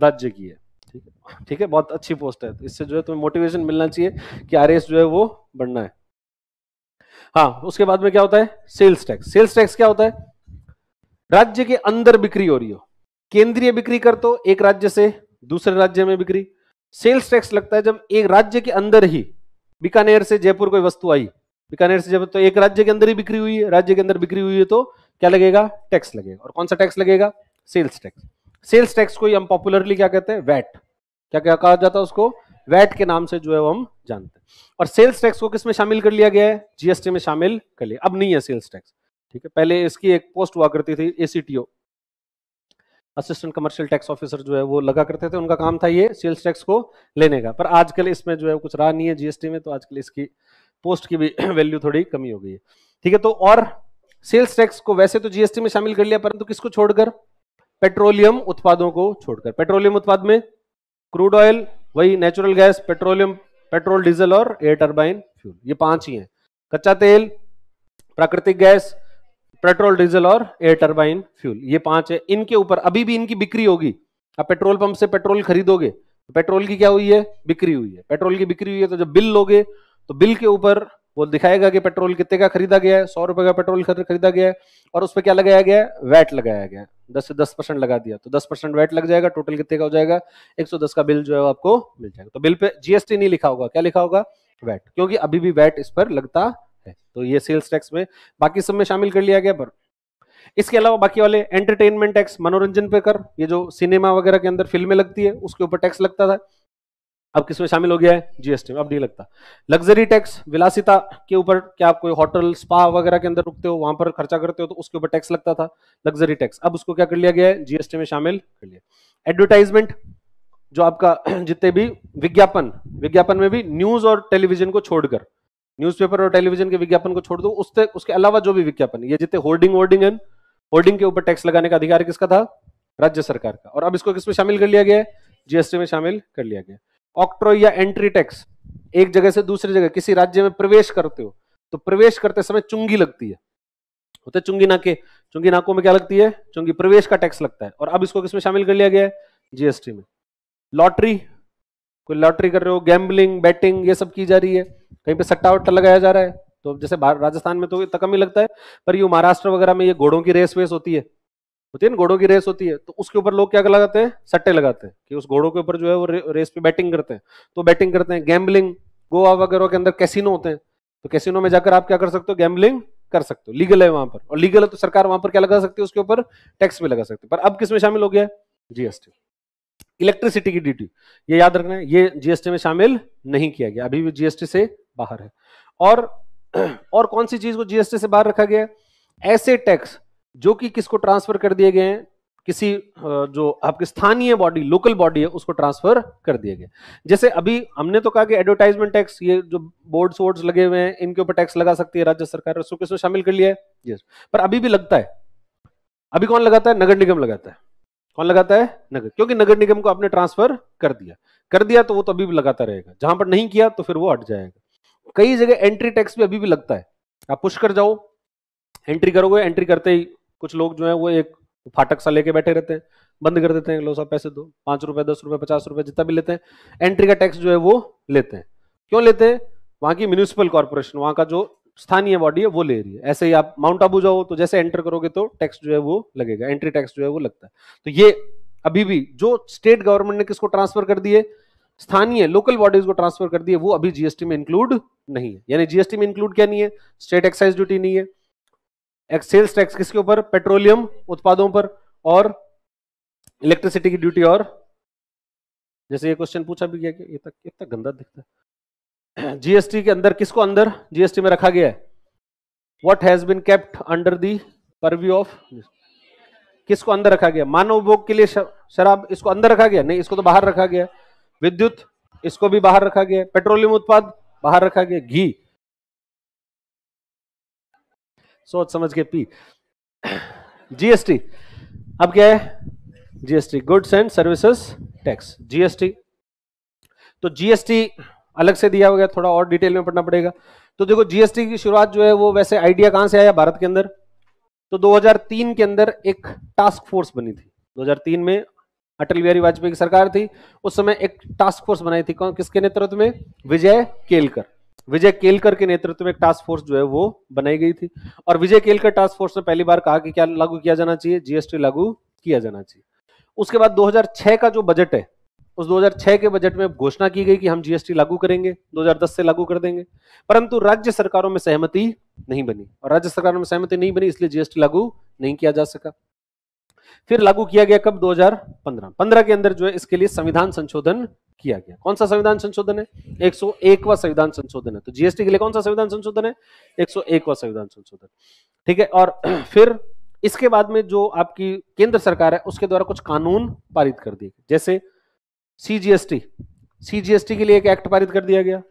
राज्य की है ठीक है ठीक है बहुत अच्छी पोस्ट है इससे जो है तुम्हें मोटिवेशन मिलना चाहिए कि आर जो है वो बढ़ना है हाँ उसके बाद में क्या होता है सेल्स टैक्स सेल्स टैक्स क्या होता है राज्य के अंदर बिक्री हो रही हो केंद्रीय बिक्री कर तो एक राज्य से दूसरे राज्य में बिक्री सेल्स टैक्स लगता है जब एक राज्य के अंदर ही बीकानेर से जयपुर कोई वस्तु आई बीकानेर से जयपुर तो एक राज्य के अंदर ही बिक्री हुई है राज्य के अंदर बिक्री हुई है तो क्या लगेगा टैक्स लगेगा और कौन सा टैक्स लगेगा सेल्स टैक्स सेल्स टैक्स को ही हम पॉपुलरली क्या कहते हैं वैट क्या क्या कहा जाता है उसको वैट के नाम से जो है वो हम जानते हैं और सेल्स टैक्स को किसमें शामिल कर लिया गया है जीएसटी में शामिल कर लिया अब नहीं है सेल्स टैक्स ठीक है पहले इसकी एक पोस्ट हुआ करती थी ACTO assistant commercial tax officer जो है वो लगा करते थे उनका काम था ये सेल्स टैक्स को लेने का पर आजकल इसमें जो है कुछ रहा नहीं है जीएसटी में तो आजकल इसकी पोस्ट की भी वैल्यू थोड़ी कमी हो गई है ठीक है तो और सेल्स टैक्स को वैसे तो जीएसटी में शामिल कर लिया परंतु तो किसको छोड़कर पेट्रोलियम उत्पादों को छोड़कर पेट्रोलियम उत्पाद में क्रूड ऑयल वही natural gas petroleum petrol diesel और एयर टर्बाइन फ्यूल ये पांच ही हैं कच्चा तेल प्राकृतिक गैस पेट्रोल डीजल और एयर टर्बाइन फ्यूल ये पांच है इनके ऊपर अभी भी इनकी बिक्री होगी आप पेट्रोल पंप से पेट्रोल खरीदोगे तो पेट्रोल की क्या हुई है बिक्री हुई है पेट्रोल की बिक्री हुई है तो जब बिल लोगे तो बिल के ऊपर वो दिखाएगा कि पेट्रोल कितने का खरीदा गया है सौ रुपए का पेट्रोल खरीदा गया है और उस पर क्या लगाया गया है वैट लगाया गया है दस से दस परसेंट लगा दिया तो दस परसेंट वैट लग जाएगा टोटल कितने का हो जाएगा एक सौ दस का बिल जो है आपको मिल जाएगा तो बिल पे जीएसटी नहीं लिखा होगा क्या लिखा होगा वैट क्योंकि अभी भी वैट इस पर लगता है तो ये सेल्स टैक्स में बाकी सब में शामिल कर लिया गया पर इसके अलावा बाकी वाले एंटरटेनमेंट टैक्स मनोरंजन पे कर ये जो सिनेमा वगैरह के अंदर फिल्में लगती है उसके ऊपर टैक्स लगता था अब किसमें शामिल हो गया है जीएसटी में अब नहीं लगता लग्जरी टैक्स विलासिता के ऊपर क्या आप कोई होटल स्पा वगैरह के अंदर रुकते हो वहां पर खर्चा करते हो तो उसके ऊपर टैक्स लगता था लग्जरी टैक्स अब उसको क्या कर लिया गया है जीएसटी में शामिल कर लिया एडवर्टाइजमेंट जो आपका जितने भी विज्ञापन विज्ञापन में भी न्यूज और टेलीविजन को छोड़कर न्यूज और टेलीविजन के विज्ञापन को छोड़ दो उसके उसके अलावा जो भी विज्ञापन ये जितने होर्डिंग वोर्डिंग है होर्डिंग के ऊपर टैक्स लगाने का अधिकार किसका था राज्य सरकार का और अब इसको किसमें शामिल कर लिया गया है जीएसटी में शामिल कर लिया गया ऑक्ट्रॉय या एंट्री टैक्स एक जगह से दूसरी जगह किसी राज्य में प्रवेश करते हो तो प्रवेश करते समय चुंगी लगती है होते चुंगी नाके चुंगी नाकों में क्या लगती है चुंगी प्रवेश का टैक्स लगता है और अब इसको किसमें शामिल कर लिया गया है जीएसटी में लॉटरी कोई लॉटरी कर रहे हो गैम्बलिंग बैटिंग ये सब की जा रही है कहीं पे सट्टा वट्टा लगाया जा रहा है तो जैसे राजस्थान में तो तकम ही लगता है पर ये महाराष्ट्र वगैरह में ये घोड़ों की रेस वेस होती है होती है ना घोड़ों की रेस होती है तो उसके ऊपर लोग क्या लगाते हैं सट्टे लगाते हैं कि उस घोड़ों के ऊपर जो है वो रेस पे बैटिंग करते हैं तो बैटिंग करते हैं गैम्बलिंग गोवा वगैरह के अंदर कैसीनो होते हैं तो कैसीनो में जाकर आप क्या कर सकते हो गैम्बलिंग कर सकते हो लीगल है वहां पर और लीगल है तो सरकार वहां पर क्या लगा सकती है उसके ऊपर टैक्स भी लगा सकती है पर अब किसमें शामिल हो गया है जीएसटी इलेक्ट्रिसिटी की ड्यूटी ये याद रखना है ये जीएसटी में शामिल नहीं किया गया अभी भी जीएसटी से बाहर है और और कौन सी चीज को जीएसटी से बाहर रखा गया है ऐसे टैक्स जो कि किसको ट्रांसफर कर दिए गए हैं किसी जो आपकी स्थानीय बॉडी लोकल बॉडी है उसको ट्रांसफर कर दिए गए जैसे अभी हमने तो कहा कि एडवर्टाइजमेंट टैक्स ये जो बोर्ड्स वोर्ड्स लगे हुए हैं इनके ऊपर टैक्स लगा सकती है राज्य सरकार उसको शामिल कर लिया है यस पर अभी भी लगता है अभी कौन लगाता है नगर निगम लगाता है कौन लगाता है नगर क्योंकि नगर निगम को आपने ट्रांसफर कर दिया कर दिया तो वो तो अभी भी लगाता रहेगा जहां पर नहीं किया तो फिर वो हट जाएगा कई जगह एंट्री टैक्स भी अभी भी लगता है आप पुष्कर जाओ एंट्री करोगे एंट्री करते ही कुछ लोग जो है वो एक फाटक सा लेके बैठे रहते हैं बंद कर देते हैं लो साहब पैसे दो पांच रुपए दस रुपए पचास रुपए जितना भी लेते हैं एंट्री का टैक्स जो है वो लेते हैं क्यों लेते हैं वहां की म्यूनिसिपल कॉरपोरेशन वहां का जो स्थानीय बॉडी है वो ले रही है ऐसे ही आप माउंट आबू जाओ तो जैसे एंटर करोगे तो टैक्स जो है वो लगेगा एंट्री टैक्स जो है वो लगता है तो ये अभी भी जो स्टेट गवर्नमेंट ने किसको ट्रांसफर कर दिए स्थानीय लोकल बॉडीज को ट्रांसफर कर दिए वो अभी जीएसटी में इंक्लूड नहीं है यानी जीएसटी में इंक्लूड क्या नहीं है स्टेट एक्साइज ड्यूटी नहीं है एक्सेल्स टैक्स किसके ऊपर पेट्रोलियम उत्पादों पर और इलेक्ट्रिसिटी की ड्यूटी और जैसे ये क्वेश्चन पूछा भी गया कि ये तक इतना गंदा दिखता है जीएसटी के अंदर किसको अंदर जीएसटी में रखा गया है what has been kept under the purview of किसको अंदर रखा गया मानव उपभोग के लिए शराब इसको अंदर रखा गया नहीं इसको तो बाहर रखा गया विद्युत इसको भी बाहर रखा गया पेट्रोलियम उत्पाद बाहर रखा गया घी सोच समझ के पी जीएसटी अब क्या है GST goods and services tax GST तो जीएसटी अलग से दिया हो गया थोड़ा और डिटेल में पढ़ना पड़ेगा तो देखो जीएसटी की शुरुआत जो है वो वैसे आइडिया कहां से आया भारत के अंदर तो 2003 के अंदर एक टास्क फोर्स बनी थी 2003 में अटल बिहारी वाजपेयी की सरकार थी उस समय एक टास्क फोर्स बनाई थी किसके नेतृत्व में विजय केलकर विजय केलकर के नेतृत्व में एक टास्क फोर्स जो है वो बनाई गई थी और विजय केलकर टास्क फोर्स ने पहली बार कहा कि क्या लागू किया जाना चाहिए जीएसटी लागू किया जाना चाहिए उसके बाद 2006 का जो बजट है उस 2006 के बजट में घोषणा की गई कि हम जीएसटी लागू करेंगे 2010 से लागू कर देंगे परंतु राज्य सरकारों में सहमति नहीं बनी और राज्य सरकारों में सहमति नहीं बनी इसलिए जीएसटी लागू नहीं किया जा सका फिर लागू किया गया कब 2015 15 के अंदर जो है इसके लिए संविधान संशोधन किया गया कौन सा संविधान संशोधन है 101वां संविधान संशोधन है तो जीएसटी के लिए कौन सा संविधान संशोधन है 101वां संविधान संशोधन ठीक है और फिर इसके बाद में जो आपकी केंद्र सरकार है उसके द्वारा कुछ कानून पारित कर दिए जैसे सीजीएसटी सीजीएसटी के लिए एक एक्ट पारित कर दिया गया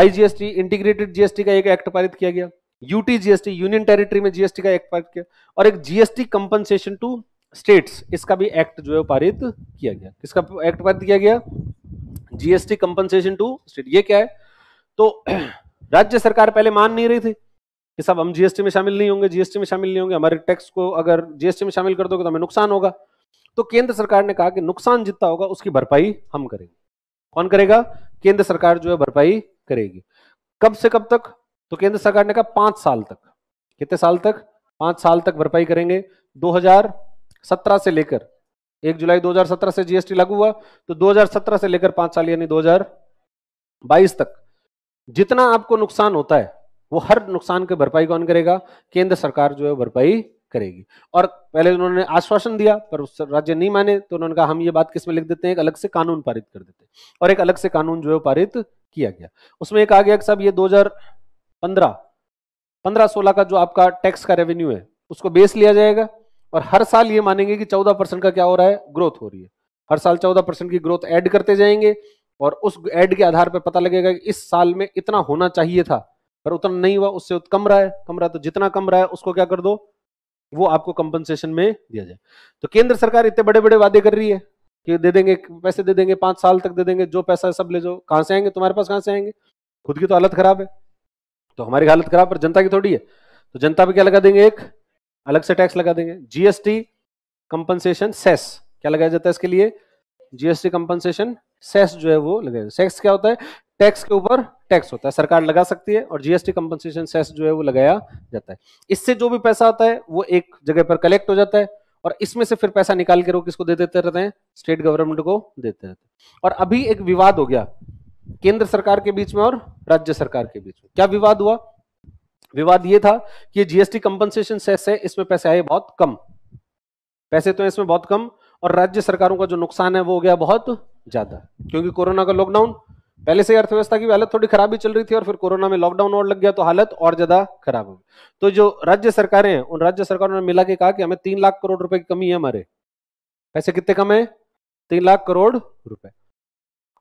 आईजीएसटी इंटीग्रेटेड जीएसटी का एक एक्ट पारित किया गया यूटी जीएसटी यूनियन टेरिटरी में जीएसटी का एक्ट पारित किया और एक जीएसटी कंपनसेशन टू स्टेट्स इसका भी एक्ट जो है पारित किया गया किसका एक्ट पारित किया गया जीएसटी कंपनसेशन टू स्टेट ये क्या है तो राज्य सरकार पहले मान नहीं रही थी कि सब हम जीएसटी में शामिल नहीं होंगे जीएसटी में शामिल नहीं होंगे हमारे टैक्स को अगर जीएसटी में शामिल कर दोगे तो हमें नुकसान होगा तो केंद्र सरकार ने कहा कि नुकसान जितना होगा उसकी भरपाई हम करेंगे कौन करेगा केंद्र सरकार जो है भरपाई करेगी कब से कब तक तो केंद्र सरकार ने कहा पांच साल तक कितने साल तक पांच साल तक भरपाई करेंगे सत्रह से लेकर एक जुलाई 2017 से जीएसटी लागू हुआ तो 2017 से लेकर पांच साल यानी 2022 तक जितना आपको नुकसान होता है वो हर नुकसान की भरपाई कौन करेगा केंद्र सरकार जो है भरपाई करेगी और पहले उन्होंने आश्वासन दिया पर उस राज्य नहीं माने तो उन्होंने कहा हम ये बात किसमें लिख देते हैं एक अलग से कानून पारित कर देते हैं और एक अलग से कानून जो है पारित किया गया उसमें एक आ गया कि साहब ये 2015 15 सोलह का जो आपका टैक्स का रेवेन्यू है उसको बेस लिया जाएगा और हर साल ये मानेंगे कि चौदह परसेंट का क्या हो रहा है ग्रोथ हो रही है हर साल चौदह परसेंट की ग्रोथ ऐड करते जाएंगे और उस ऐड के आधार पर पता लगेगा कि इस साल में इतना होना चाहिए था पर उतना नहीं हुआ उससे कम रहा है कम रहा है तो जितना कम रहा है उसको क्या कर दो वो आपको कंपनसेशन में दिया जाए तो केंद्र सरकार इतने बड़े बड़े वादे कर रही है कि दे देंगे पैसे दे देंगे पांच साल तक दे देंगे जो पैसा है सब ले जाओ कहां से आएंगे तुम्हारे पास कहां से आएंगे खुद की तो हालत खराब है तो हमारी हालत खराब पर जनता की थोड़ी है तो जनता पे क्या लगा देंगे एक अलग से टैक्स लगा देंगे जीएसटी कंपनसेशन सेस क्या लगाया जाता है इसके लिए जीएसटी कंपनसेशन सेस जो है वो लगाया सेस क्या होता है टैक्स के ऊपर टैक्स होता है सरकार लगा सकती है और जीएसटी कंपनसेशन सेस जो है वो लगाया जाता है इससे जो भी पैसा आता है वो एक जगह पर कलेक्ट हो जाता है और इसमें से फिर पैसा निकाल के रोक किसको दे देते रहते हैं स्टेट गवर्नमेंट को देते रहते हैं और अभी एक विवाद हो गया केंद्र सरकार के बीच में और राज्य सरकार के बीच में क्या विवाद हुआ विवाद ये था कि जीएसटी कंपनसेशन सेस है इसमें पैसे आए बहुत कम पैसे तो इसमें बहुत कम और राज्य सरकारों का जो नुकसान है वो हो गया बहुत ज्यादा क्योंकि कोरोना का लॉकडाउन पहले से अर्थव्यवस्था की हालत थोड़ी खराब ही चल रही थी और फिर कोरोना में लॉकडाउन और लग गया तो हालत और ज्यादा खराब हो गई तो जो राज्य सरकारें हैं उन राज्य सरकारों ने मिला के कहा कि हमें तीन लाख करोड़ रुपए की कमी है हमारे पैसे कितने कम है तीन लाख करोड़ रुपए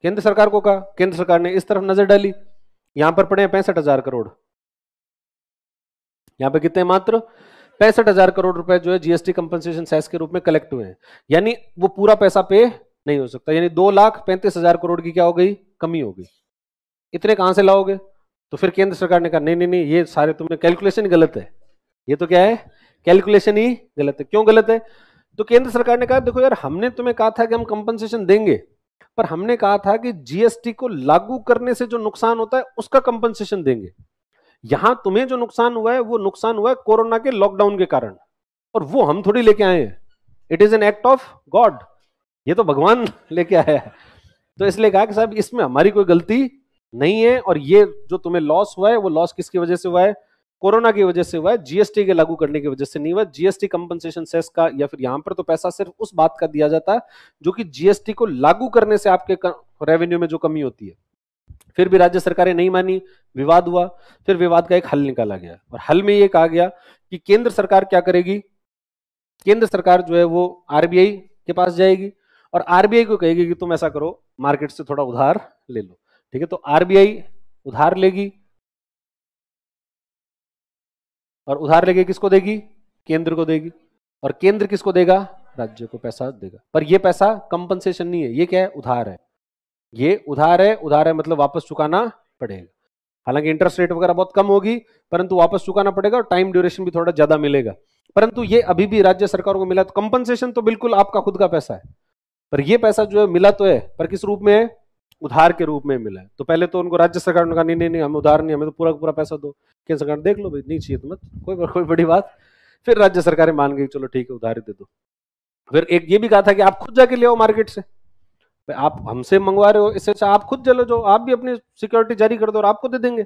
केंद्र सरकार को कहा केंद्र सरकार ने इस तरफ नजर डाली यहां पर पड़े हैं पैंसठ हजार करोड़ यहां पे कितने मात्र पैंसठ हजार करोड़ रुपए जो है जीएसटी कंपनसेशन सेस के रूप में कलेक्ट हुए हैं यानी वो पूरा पैसा पे नहीं हो सकता यानी दो लाख पैंतीस हजार करोड़ की क्या हो गई कमी हो गई इतने कहां से लाओगे तो फिर केंद्र सरकार ने कहा नहीं नहीं नहीं ये सारे तुमने कैलकुलेशन गलत है ये तो क्या है कैलकुलेशन ही गलत है क्यों गलत है तो केंद्र सरकार ने कहा देखो यार हमने तुम्हें कहा था कि हम कंपनसेशन देंगे पर हमने कहा था कि जीएसटी को लागू करने से जो नुकसान होता है उसका कंपनसेशन देंगे यहां तुम्हें जो नुकसान हुआ है वो नुकसान हुआ है कोरोना के लॉकडाउन के कारण और वो हम थोड़ी लेके आए हैं it is an act of God ये तो भगवान लेके आया है तो इसलिए कहा कि साहब इसमें हमारी कोई गलती नहीं है और ये जो तुम्हें लॉस हुआ है वो लॉस किसकी वजह से हुआ है कोरोना की वजह से हुआ है जीएसटी के लागू करने की वजह से नहीं हुआ जीएसटी कंपनसेशन सेस का या फिर यहां पर तो पैसा सिर्फ उस बात का दिया जाता है जो कि जीएसटी को लागू करने से आपके रेवेन्यू में जो कमी होती है फिर भी राज्य सरकारें नहीं मानी विवाद हुआ फिर विवाद का एक हल निकाला गया और हल में ये कहा गया कि केंद्र सरकार क्या करेगी केंद्र सरकार जो है वो आरबीआई के पास जाएगी और आरबीआई को कहेगी कि तुम ऐसा करो मार्केट से थोड़ा उधार ले लो ठीक है तो आरबीआई उधार लेगी और उधार लेके किसको देगी केंद्र को देगी और केंद्र किसको देगा राज्य को पैसा देगा पर यह पैसा कंपनसेशन नहीं है ये क्या है उधार है ये उधार है उधार है मतलब वापस चुकाना पड़ेगा हालांकि इंटरेस्ट रेट वगैरह बहुत कम होगी परंतु वापस चुकाना पड़ेगा और टाइम ड्यूरेशन भी थोड़ा ज्यादा मिलेगा परंतु ये अभी भी राज्य सरकार को मिला तो कंपनसेशन तो बिल्कुल आपका खुद का पैसा है पर ये पैसा जो है मिला तो है पर किस रूप में है उधार के रूप में मिला है तो पहले तो उनको राज्य सरकार ने कहा नहीं नहीं हमें उधार नहीं हमें तो पूरा पूरा पैसा दो केंद्र सरकार देख लो भाई नहीं चाहिए तो मत कोई कोई बड़ी बात फिर राज्य सरकारें मान गई चलो ठीक है उधार दे दो फिर एक ये भी कहा था कि आप खुद जाके ले आओ मार्केट से तो आप हमसे मंगवा रहे हो इससे अच्छा आप खुद चलो जो आप भी अपनी सिक्योरिटी जारी कर दो और आपको दे देंगे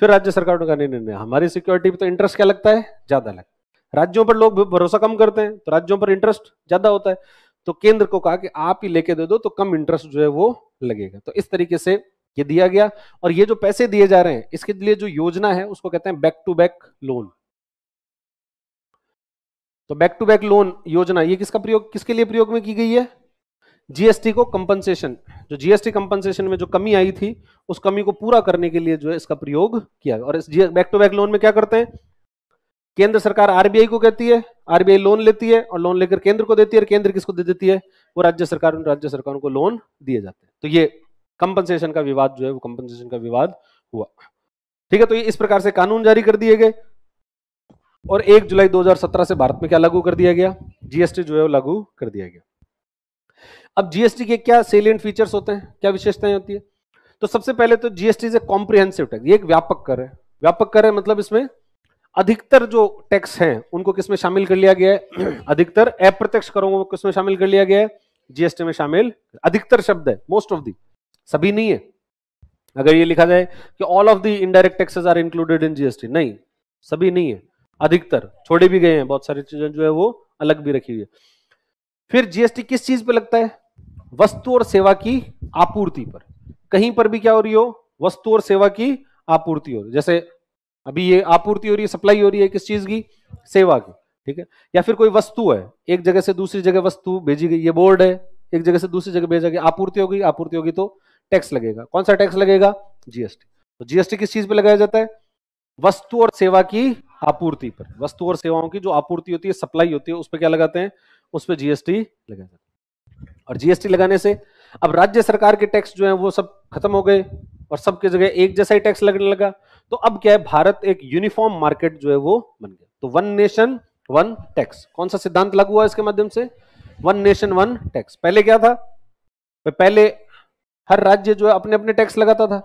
फिर राज्य नहीं नहीं नहीं हमारी सिक्योरिटी पर तो इंटरेस्ट क्या लगता है ज्यादा लगता है राज्यों पर लोग भरोसा कम करते हैं तो राज्यों पर इंटरेस्ट ज्यादा होता है तो केंद्र को कहा कि आप ही लेके दे दो तो कम इंटरेस्ट जो है वो लगेगा तो इस तरीके से ये दिया गया और ये जो पैसे दिए जा रहे हैं इसके लिए जो योजना है उसको कहते हैं बैक टू बैक लोन तो बैक टू बैक लोन योजना ये किसका प्रयोग किसके लिए प्रयोग में की गई है जीएसटी को कंपनसेशन जो जीएसटी कंपनसेशन में जो कमी आई थी उस कमी को पूरा करने के लिए जो है इसका प्रयोग किया और इस बैक टू बैक लोन में क्या करते हैं केंद्र सरकार आरबीआई को कहती है आरबीआई लोन लेती है और लोन लेकर केंद्र को देती है और केंद्र किसको दे देती है वो राज्य सरकार राज्य सरकारों को लोन दिए जाते हैं तो ये कंपनसेशन का विवाद जो है वो कंपनसेशन का विवाद हुआ ठीक है तो ये इस प्रकार से कानून जारी कर दिए गए और 1 जुलाई 2017 से भारत में क्या लागू कर दिया गया जीएसटी जो है वो लागू कर दिया गया अब जीएसटी के क्या सेलियंट फीचर्स होते हैं क्या विशेषताएं होती है तो सबसे पहले तो जीएसटी से कॉम्प्रिहेंसिव टैक्स ये एक व्यापक कर है व्यापक कर है मतलब इसमें अधिकतर जो टैक्स हैं उनको किसमें शामिल कर लिया गया है अधिकतर अप्रत्यक्ष करों को किसमें शामिल कर लिया गया है जीएसटी में शामिल अधिकतर शब्द है मोस्ट ऑफ दी सभी नहीं है अगर ये लिखा जाए कि all of the indirect taxes are included in GST नहीं सभी नहीं है अधिकतर छोड़े भी गए हैं बहुत सारी चीजें जो है वो अलग भी रखी हुई है फिर जीएसटी किस चीज पे लगता है वस्तु और सेवा की आपूर्ति पर कहीं पर भी क्या हो रही हो वस्तु और सेवा की आपूर्ति हो रही जैसे अभी ये आपूर्ति हो रही है सप्लाई हो रही है किस चीज की सेवा की ठीक है या फिर कोई वस्तु है एक जगह से दूसरी जगह वस्तु भेजी गई ये बोर्ड है एक जगह से दूसरी जगह भेजा गया आपूर्ति होगी आपूर्ति होगी तो टैक्स लगेगा कौन सा टैक्स लगेगा जीएसटी तो जीएसटी किस चीज पर लगाया जाता है वस्तु और सेवा की आपूर्ति पर वस्तु और सेवाओं की जो आपूर्ति होती है सप्लाई होती है उस पर क्या लगाते हैं उस पर जीएसटी लगा और जीएसटी लगाने से अब राज्य सरकार के टैक्स जो है वो सब खत्म हो गए और सबके जगह एक जैसा ही टैक्स लगने लगा तो अब क्या है भारत एक यूनिफॉर्म मार्केट जो है वो बन गया तो वन नेशन वन टैक्स कौन सा सिद्धांत लागू हुआ इसके माध्यम से वन नेशन वन टैक्स पहले क्या था तो पहले हर राज्य जो है अपने अपने टैक्स लगाता था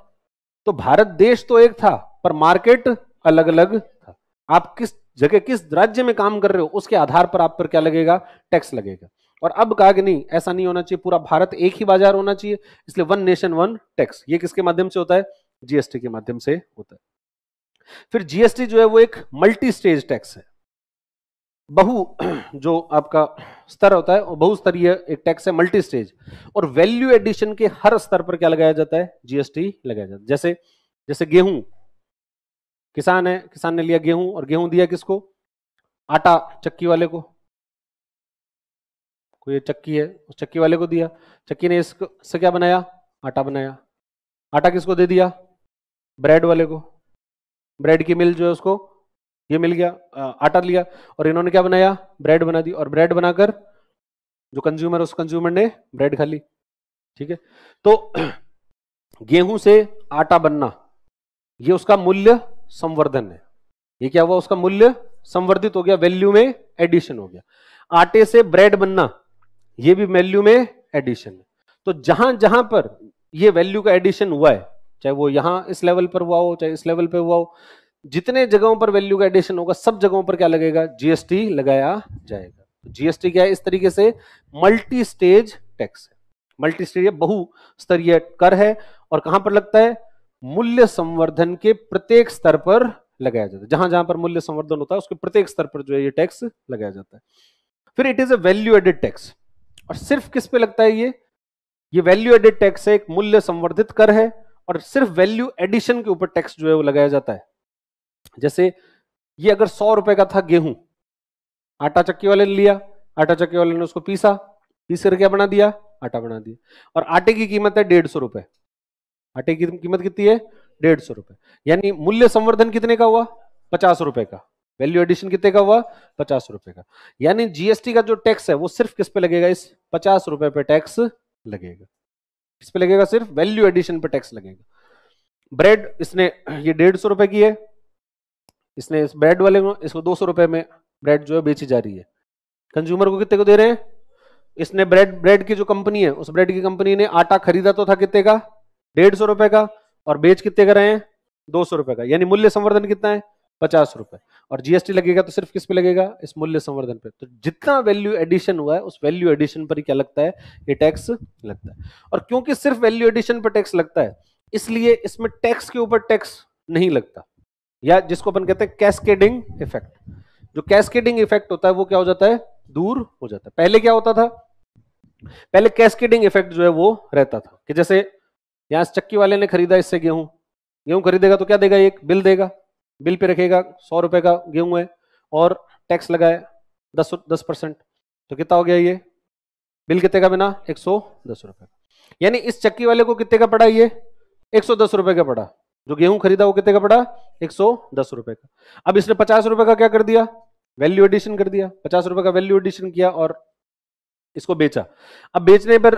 तो भारत देश तो एक था पर मार्केट अलग अलग था आप किस जगह किस राज्य में काम कर रहे हो उसके आधार पर आप पर क्या लगेगा टैक्स लगेगा और अब कहा कि नहीं ऐसा नहीं होना चाहिए पूरा भारत एक ही बाजार होना चाहिए इसलिए वन नेशन वन टैक्स ये किसके माध्यम से होता है जीएसटी के माध्यम से होता है फिर जीएसटी जो है वो एक मल्टी स्टेज टैक्स है बहु जो आपका स्तर होता है और बहुस्तरीय एक टैक्स है मल्टी स्टेज और वैल्यू एडिशन के हर स्तर पर क्या लगाया जाता है जीएसटी लगाया जाता है जैसे जैसे गेहूं किसान है किसान ने लिया गेहूं और गेहूं दिया किसको आटा चक्की वाले को कोई चक्की है उस चक्की वाले को दिया चक्की ने इसको से क्या बनाया आटा बनाया आटा किसको दे दिया ब्रेड वाले को ब्रेड की मिल जो है उसको ये मिल गया आटा लिया और इन्होंने क्या बनाया ब्रेड बना दी और ब्रेड बनाकर जो कंज्यूमर उस कंज्यूमर ने ब्रेड खा ली ठीक है तो गेहूं से आटा बनना ये उसका मूल्य संवर्धन है ये क्या हुआ उसका मूल्य संवर्धित हो गया वैल्यू में एडिशन हो गया आटे से ब्रेड बनना ये भी वैल्यू में एडिशन है तो जहां जहां पर ये वैल्यू का एडिशन हुआ है चाहे वो यहां इस लेवल पर हुआ हो चाहे इस लेवल पर हुआ हो जितने जगहों पर वैल्यू का एडिशन होगा सब जगहों पर क्या लगेगा जीएसटी लगाया जाएगा तो जीएसटी क्या है इस तरीके से मल्टी स्टेज टैक्स है मल्टी स्टेज बहु स्तरीय कर है और कहां पर लगता है मूल्य संवर्धन के प्रत्येक स्तर पर लगाया जाता है जहां जहां पर मूल्य संवर्धन होता है उसके प्रत्येक स्तर पर जो है ये टैक्स लगाया जाता है फिर it is a value added tax और सिर्फ किस पे लगता है ये ये वैल्यू एडेड टैक्स है एक मूल्य संवर्धित कर है और सिर्फ वैल्यू एडिशन के ऊपर टैक्स जो है वो लगाया जाता है जैसे ये अगर सौ रुपए का था गेहूं आटा चक्की वाले ने लिया आटा चक्की वाले ने उसको पीसा पीस करके बना दिया आटा बना दिया और आटे की कीमत है डेढ़ सौ रुपए आटे की कीमत कितनी है डेढ़ सौ रुपए यानी मूल्य संवर्धन कितने का हुआ पचास रुपए का वैल्यू एडिशन कितने का हुआ पचास रुपए का यानी जीएसटी का जो टैक्स है वो सिर्फ किस पे लगेगा इस पचास रुपए पे टैक्स लगेगा किस पे लगेगा सिर्फ वैल्यू एडिशन पे टैक्स लगेगा ब्रेड इसने ये डेढ़ सौ रुपए की है इसने इस ब्रेड वाले को इसको दो सौ रुपए में ब्रेड जो है बेची जा रही है कंज्यूमर को कितने को दे रहे हैं इसने ब्रेड ब्रेड की जो कंपनी है उस ब्रेड की कंपनी ने आटा खरीदा तो था कितने का डेढ़ सौ रुपए का और बेच कितने का रहे हैं दो सौ रुपए का यानी मूल्य संवर्धन कितना है पचास रुपए और जीएसटी लगेगा तो सिर्फ किस पे लगेगा इस मूल्य संवर्धन पे तो जितना वैल्यू एडिशन हुआ है उस वैल्यू एडिशन पर ही क्या लगता है ये टैक्स लगता है और क्योंकि सिर्फ वैल्यू एडिशन पर टैक्स लगता है इसलिए इसमें टैक्स के ऊपर टैक्स नहीं लगता या जिसको अपन कहते हैं कैस्केडिंग इफेक्ट जो कैस्केडिंग इफेक्ट होता है वो क्या हो जाता है दूर हो जाता है पहले क्या होता था पहले कैस्केडिंग इफेक्ट जो है वो रहता था कि जैसे यहाँ इस चक्की वाले ने खरीदा इससे गेहूं गेहूं खरीदेगा तो क्या देगा एक बिल देगा बिल पे रखेगा सौ रुपए का गेहूं है और टैक्स लगाए दस दस परसेंट तो कितना हो गया ये बिल कितने का बिना एक सौ दस रुपए का यानी इस चक्की वाले को कितने का पड़ा ये एक सौ दस रुपए का पड़ा जो गेहूं खरीदा वो कितने का पड़ा एक सौ दस रुपए का अब इसने पचास रुपए का क्या कर दिया वैल्यू एडिशन कर दिया पचास रुपए का वैल्यू एडिशन किया और इसको बेचा अब बेचने पर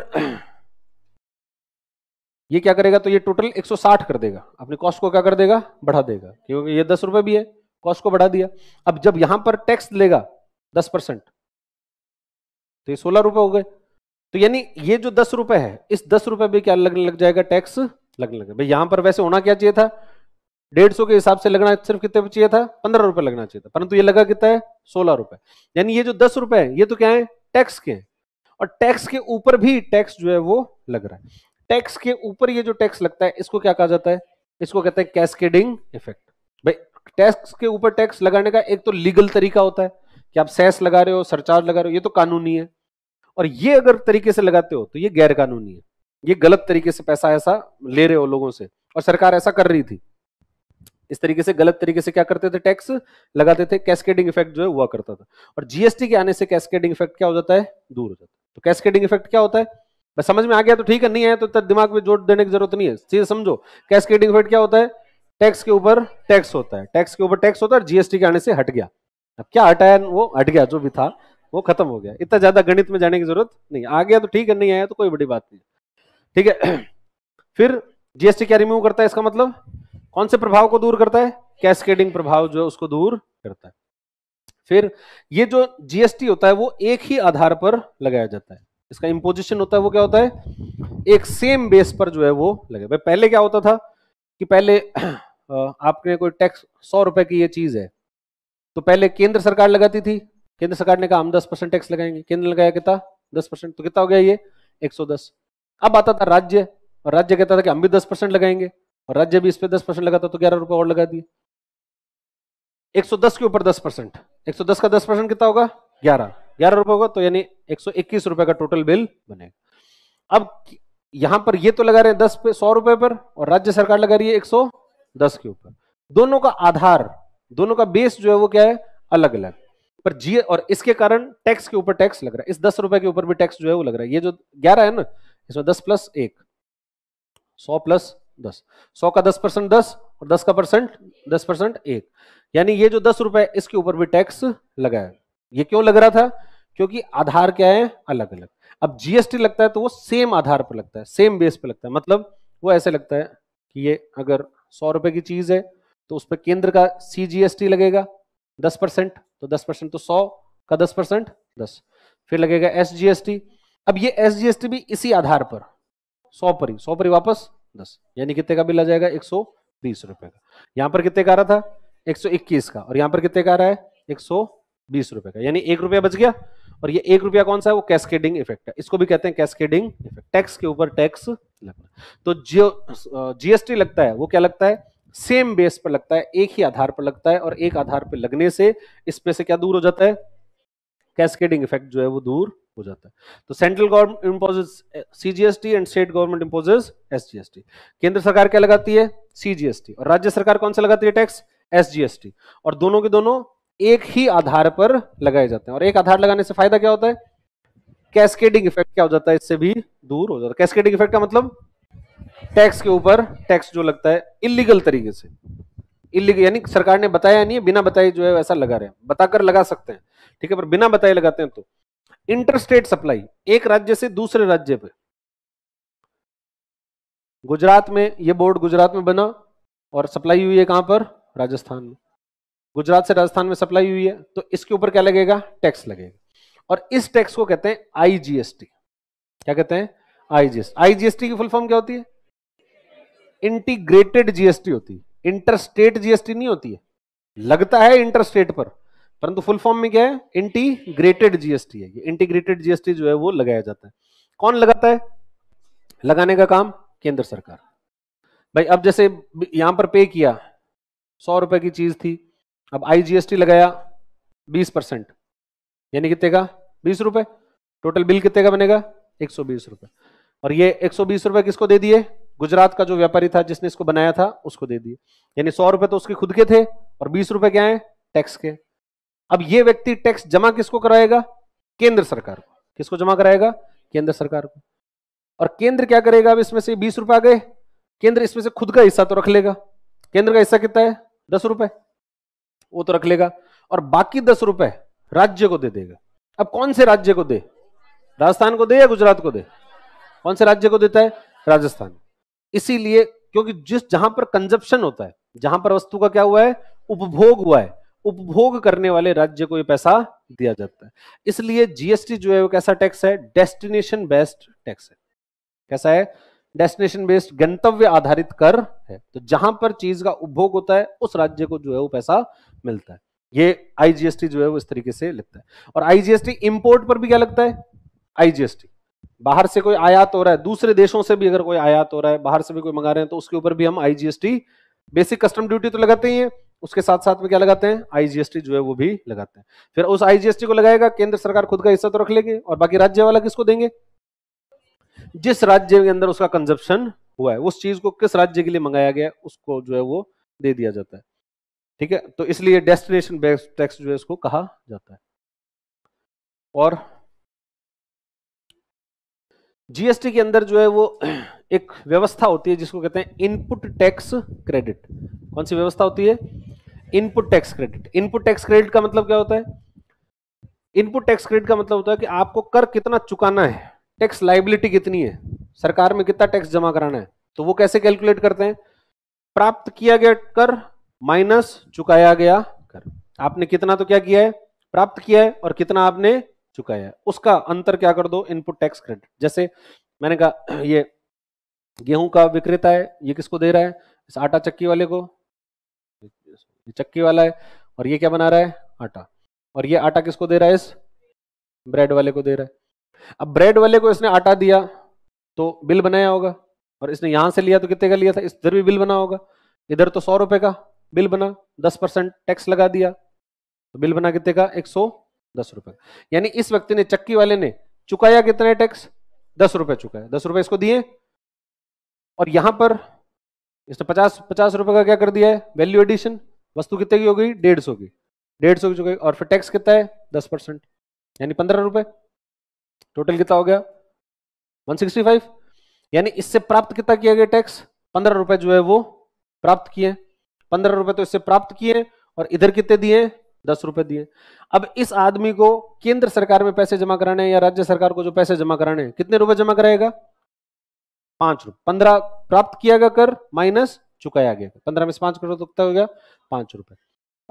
ये क्या करेगा तो ये टोटल 160 कर देगा अपने कॉस्ट को क्या कर देगा बढ़ा देगा क्योंकि ये दस रुपए भी है कॉस्ट को बढ़ा दिया अब जब यहां पर टैक्स लेगा दस परसेंट तो ये सोलह रुपए हो गए तो यानी ये जो दस रुपए है इस दस रुपए में क्या लगने लग जाएगा टैक्स लगने लगे भाई यहां पर वैसे होना क्या चाहिए था डेढ़ सौ के हिसाब से लगना सिर्फ कितने चाहिए था पंद्रह रुपए लगना चाहिए था परंतु ये लगा कितना है सोलह रुपए यानी ये जो दस रुपए है ये तो क्या है टैक्स के और टैक्स के ऊपर भी टैक्स जो है वो लग रहा है टैक्स के ऊपर ये जो टैक्स लगता है इसको क्या कहा जाता है इसको कहते हैं कैस्केडिंग इफेक्ट भाई टैक्स के ऊपर टैक्स लगाने का एक तो लीगल तरीका होता है कि आप सेस लगा रहे हो सरचार्ज लगा रहे हो ये तो कानूनी है और ये अगर तरीके से लगाते हो तो ये गैर कानूनी है ये गलत तरीके से पैसा ऐसा ले रहे हो लोगों से और सरकार ऐसा कर रही थी इस तरीके से गलत तरीके से क्या करते थे टैक्स लगाते थे कैस्केडिंग इफेक्ट जो है हुआ करता था और जीएसटी के आने से कैस्केडिंग इफेक्ट क्या हो जाता है दूर हो जाता है तो कैस्केडिंग इफेक्ट क्या होता है बस समझ में आ गया तो ठीक है नहीं आया तो दिमाग में जोड़ देने की जरूरत नहीं है सीधे समझो कैस्केडिंग इफेक्ट क्या होता है टैक्स के ऊपर टैक्स होता है टैक्स के ऊपर टैक्स होता है जीएसटी के आने से हट गया अब क्या हटाया वो हट गया जो भी था वो खत्म हो गया इतना ज्यादा गणित में जाने की जरूरत नहीं आ गया तो ठीक है नहीं आया तो कोई बड़ी बात नहीं ठीक है फिर जीएसटी क्या रिमूव करता है इसका मतलब कौन से प्रभाव को दूर करता है कैस्केडिंग प्रभाव जो है उसको दूर करता है फिर ये जो जीएसटी होता है वो एक ही आधार पर लगाया जाता है इसका इम्पोजिशन होता है वो क्या होता है एक सेम बेस पर जो है वो लगे भाई पहले क्या होता था कि पहले आपके कोई टैक्स सौ रुपए की ये चीज है तो पहले केंद्र सरकार लगाती थी केंद्र सरकार ने कहा हम दस परसेंट टैक्स लगाएंगे केंद्र ने लगाया कितना दस परसेंट तो कितना हो गया ये एक सौ दस अब आता था राज्य और राज्य कहता था कि हम भी दस परसेंट लगाएंगे और राज्य भी इस पर दस परसेंट लगाता तो ग्यारह रुपए और लगा दिए 110 के ऊपर 10 परसेंट एक का 10 परसेंट कितना होगा ग्यारह ग्यारह रुपए होगा तो यानी एक सौ इक्कीस रुपए का टोटल बिल बनेगा अब यहां पर ये तो लगा रहे हैं दस पे सौ रुपए पर और राज्य सरकार लगा रही है एक सौ दस के ऊपर दोनों का आधार दोनों का बेस जो है वो क्या है अलग अलग पर जी और इसके कारण टैक्स के ऊपर टैक्स लग रहा है इस दस रुपए के ऊपर भी टैक्स जो है वो लग रहा है ये जो ग्यारह है ना इसमें दस प्लस एक सौ प्लस दस सौ का दस परसेंट दस और दस का परसेंट दस परसेंट एक यानी ये जो दस रुपए इसके ऊपर भी टैक्स लगा है ये क्यों लग रहा था क्योंकि आधार क्या है अलग अलग अब जीएसटी लगता है तो वो सेम आधार पर लगता है सेम बेस पर लगता है मतलब वो ऐसे लगता है कि ये अगर सौ रुपए की चीज है तो उस पर केंद्र का सी लगेगा दस परसेंट तो दस परसेंट तो सौ का दस परसेंट दस फिर लगेगा एस अब ये एस भी इसी आधार पर सौ पर ही सौ पर ही वापस दस यानी कितने का बिल आ जाएगा एक सौ बीस रुपए का यहां पर कितने का आ रहा था एक सौ इक्कीस का और यहां पर कितने का आ रहा है एक सौ बीस रुपए का यानी एक रुपया बच गया और ये एक रुपया कौन सा है वो कैस्केडिंग इफेक्ट है इसको भी कहते हैं कैस्केडिंग इफेक्ट टैक्स के ऊपर टैक्स लगना तो जो जीएसटी लगता है वो क्या लगता है सेम बेस पर लगता है एक ही आधार पर लगता है और एक आधार पर लगने से इस पे से क्या दूर हो जाता है कैस्केडिंग इफेक्ट जो है वो दूर हो जाता है तो central government imposes CGST and state government imposes SGST केंद्र सरकार क्या लगाती है सीजीएसटी और राज्य सरकार कौन सा लगाती है टैक्स एसजीएसटी और दोनों के दोनों एक ही आधार पर लगाए जाते हैं और एक आधार लगाने से फायदा क्या होता है कैस्केडिंग इफेक्ट क्या हो जाता है इससे भी दूर हो जाता है कैस्केडिंग इफेक्ट का मतलब टैक्स के ऊपर टैक्स जो लगता है इलीगल तरीके से इलीगल यानी सरकार ने बताया नहीं बिना बताए जो है ऐसा लगा रहे हैं बताकर लगा सकते हैं ठीक है पर बिना बताए लगाते हैं तो इंटरस्टेट सप्लाई एक राज्य से दूसरे राज्य पे गुजरात में ये बोर्ड गुजरात में बना और सप्लाई हुई है कहां पर राजस्थान में गुजरात से राजस्थान में सप्लाई हुई है तो इसके ऊपर क्या लगेगा टैक्स लगेगा और इस टैक्स को कहते हैं आईजीएसटी क्या कहते हैं आईजीएसटी आईजीएसटी की फुल फॉर्म क्या होती है इंटीग्रेटेड जीएसटी होती है इंटरस्टेट जीएसटी नहीं होती है लगता है इंटरस्टेट पर परंतु फुल फॉर्म में क्या है इंटीग्रेटेड जीएसटी है इंटीग्रेटेड जीएसटी जो है वो लगाया जाता है कौन लगाता है लगाने का काम केंद्र सरकार भाई अब जैसे यहां पर पे किया सौ रुपए की चीज थी अब आई जीएसटी लगाया बीस परसेंट यानी कितने का बीस रुपए टोटल बिल कितने का बनेगा एक सौ बीस रुपए और ये एक सौ बीस रुपए किसको दे दिए गुजरात का जो व्यापारी था जिसने इसको बनाया था उसको दे दिए यानी सौ रुपए तो उसके खुद के थे और बीस रुपए क्या है टैक्स के अब ये व्यक्ति टैक्स जमा किसको कराएगा केंद्र सरकार को किसको जमा कराएगा केंद्र सरकार को और केंद्र क्या करेगा अब इसमें से बीस रुपए आ गए केंद्र इसमें से खुद का हिस्सा तो रख लेगा केंद्र का हिस्सा कितना है दस रुपए वो तो रख लेगा और बाकी दस रुपए राज्य को दे देगा अब कौन से राज्य को दे राजस्थान को दे या गुजरात को दे कौन से राज्य को देता है राजस्थान इसीलिए क्योंकि जिस जहां पर कंजप्शन होता है जहां पर वस्तु का क्या हुआ है उपभोग हुआ है उपभोग करने वाले राज्य को ये पैसा दिया जाता है इसलिए जीएसटी जो है वो कैसा टैक्स है डेस्टिनेशन बेस्ड टैक्स है कैसा है डेस्टिनेशन बेस्ड गंतव्य आधारित कर है तो जहां पर चीज का उपभोग होता है उस राज्य को जो है वो पैसा मिलता है ये आईजीएसटी जो है वो इस तरीके से लिखता है और आईजीएसटी इंपोर्ट पर भी क्या लगता है आईजीएसटी बाहर से कोई आयात हो रहा है दूसरे देशों से भी अगर कोई आयात हो रहा है बाहर से भी कोई मंगा रहे हैं तो उसके ऊपर भी हम आईजीएसटी बेसिक कस्टम ड्यूटी तो लगाते ही है उसके साथ साथ में क्या लगाते हैं आईजीएसटी जो है वो भी लगाते हैं फिर उस आईजीएसटी को लगाएगा केंद्र सरकार खुद का हिस्सा तो रख लेंगे और बाकी राज्य वाला किसको देंगे जिस राज्य के अंदर उसका कंजप्शन हुआ है उस चीज को किस राज्य के लिए मंगाया गया उसको जो है वो दे दिया जाता है ठीक है तो इसलिए डेस्टिनेशन बेस्ड टैक्स जो है इसको कहा जाता है और जीएसटी के अंदर जो है वो एक व्यवस्था होती है जिसको कहते हैं इनपुट टैक्स क्रेडिट कौन सी व्यवस्था होती है input tax credit input tax credit का मतलब क्या होता है इनपुट टैक्स क्रेडिट का मतलब होता है कि आपको कर कितना चुकाना है टैक्स लाइबिलिटी कितनी है सरकार में कितना टैक्स जमा कराना है तो वो कैसे कैलकुलेट करते हैं प्राप्त किया गया कर माइनस चुकाया गया कर आपने कितना तो क्या किया है प्राप्त किया है और कितना आपने चुकाया है उसका अंतर क्या कर दो इनपुट टैक्स क्रेडिट जैसे मैंने कहा ये गेहूं का विक्रेता है ये किसको दे रहा है इस आटा चक्की वाले को ये चक्की वाला है और ये क्या बना रहा है आटा और ये आटा किसको दे रहा है इस ब्रेड वाले को दे रहा है अब ब्रेड वाले को इसने आटा दिया तो बिल बनाया होगा और इसने यहां से लिया तो कितने का लिया था इस इधर भी बिल बना होगा इधर तो सौ रुपए का बिल बना दस परसेंट टैक्स लगा दिया तो बिल बना कितने का एक सौ दस रुपए यानी इस व्यक्ति ने चक्की वाले ने चुकाया कितना है टैक्स दस रुपए चुकाया दस रुपए इसको दिए और यहां पर इसने पचास पचास रुपए का क्या कर दिया है वैल्यू एडिशन वस्तु कितने की हो गई डेढ़ सौ की डेढ़ सौ की चुकाई और फिर टैक्स कितना है दस परसेंट यानी पंद्रह रुपए टोटल कितना हो गया वन सिक्सटी फाइव यानी इससे प्राप्त कितना किया गया टैक्स पंद्रह रुपए जो है वो प्राप्त किए हैं पंद्रह रुपए तो इससे प्राप्त किए और इधर कितने दिए दस रुपए दिए अब इस आदमी को केंद्र सरकार में पैसे जमा कराने या राज्य सरकार को जो पैसे जमा कराने कितने रुपए जमा कराएगा पांच रुपए पंद्रह प्राप्त किया गया कर माइनस चुकाया गया पंद्रह में से पांच करोड़ तो हो गया पांच रुपए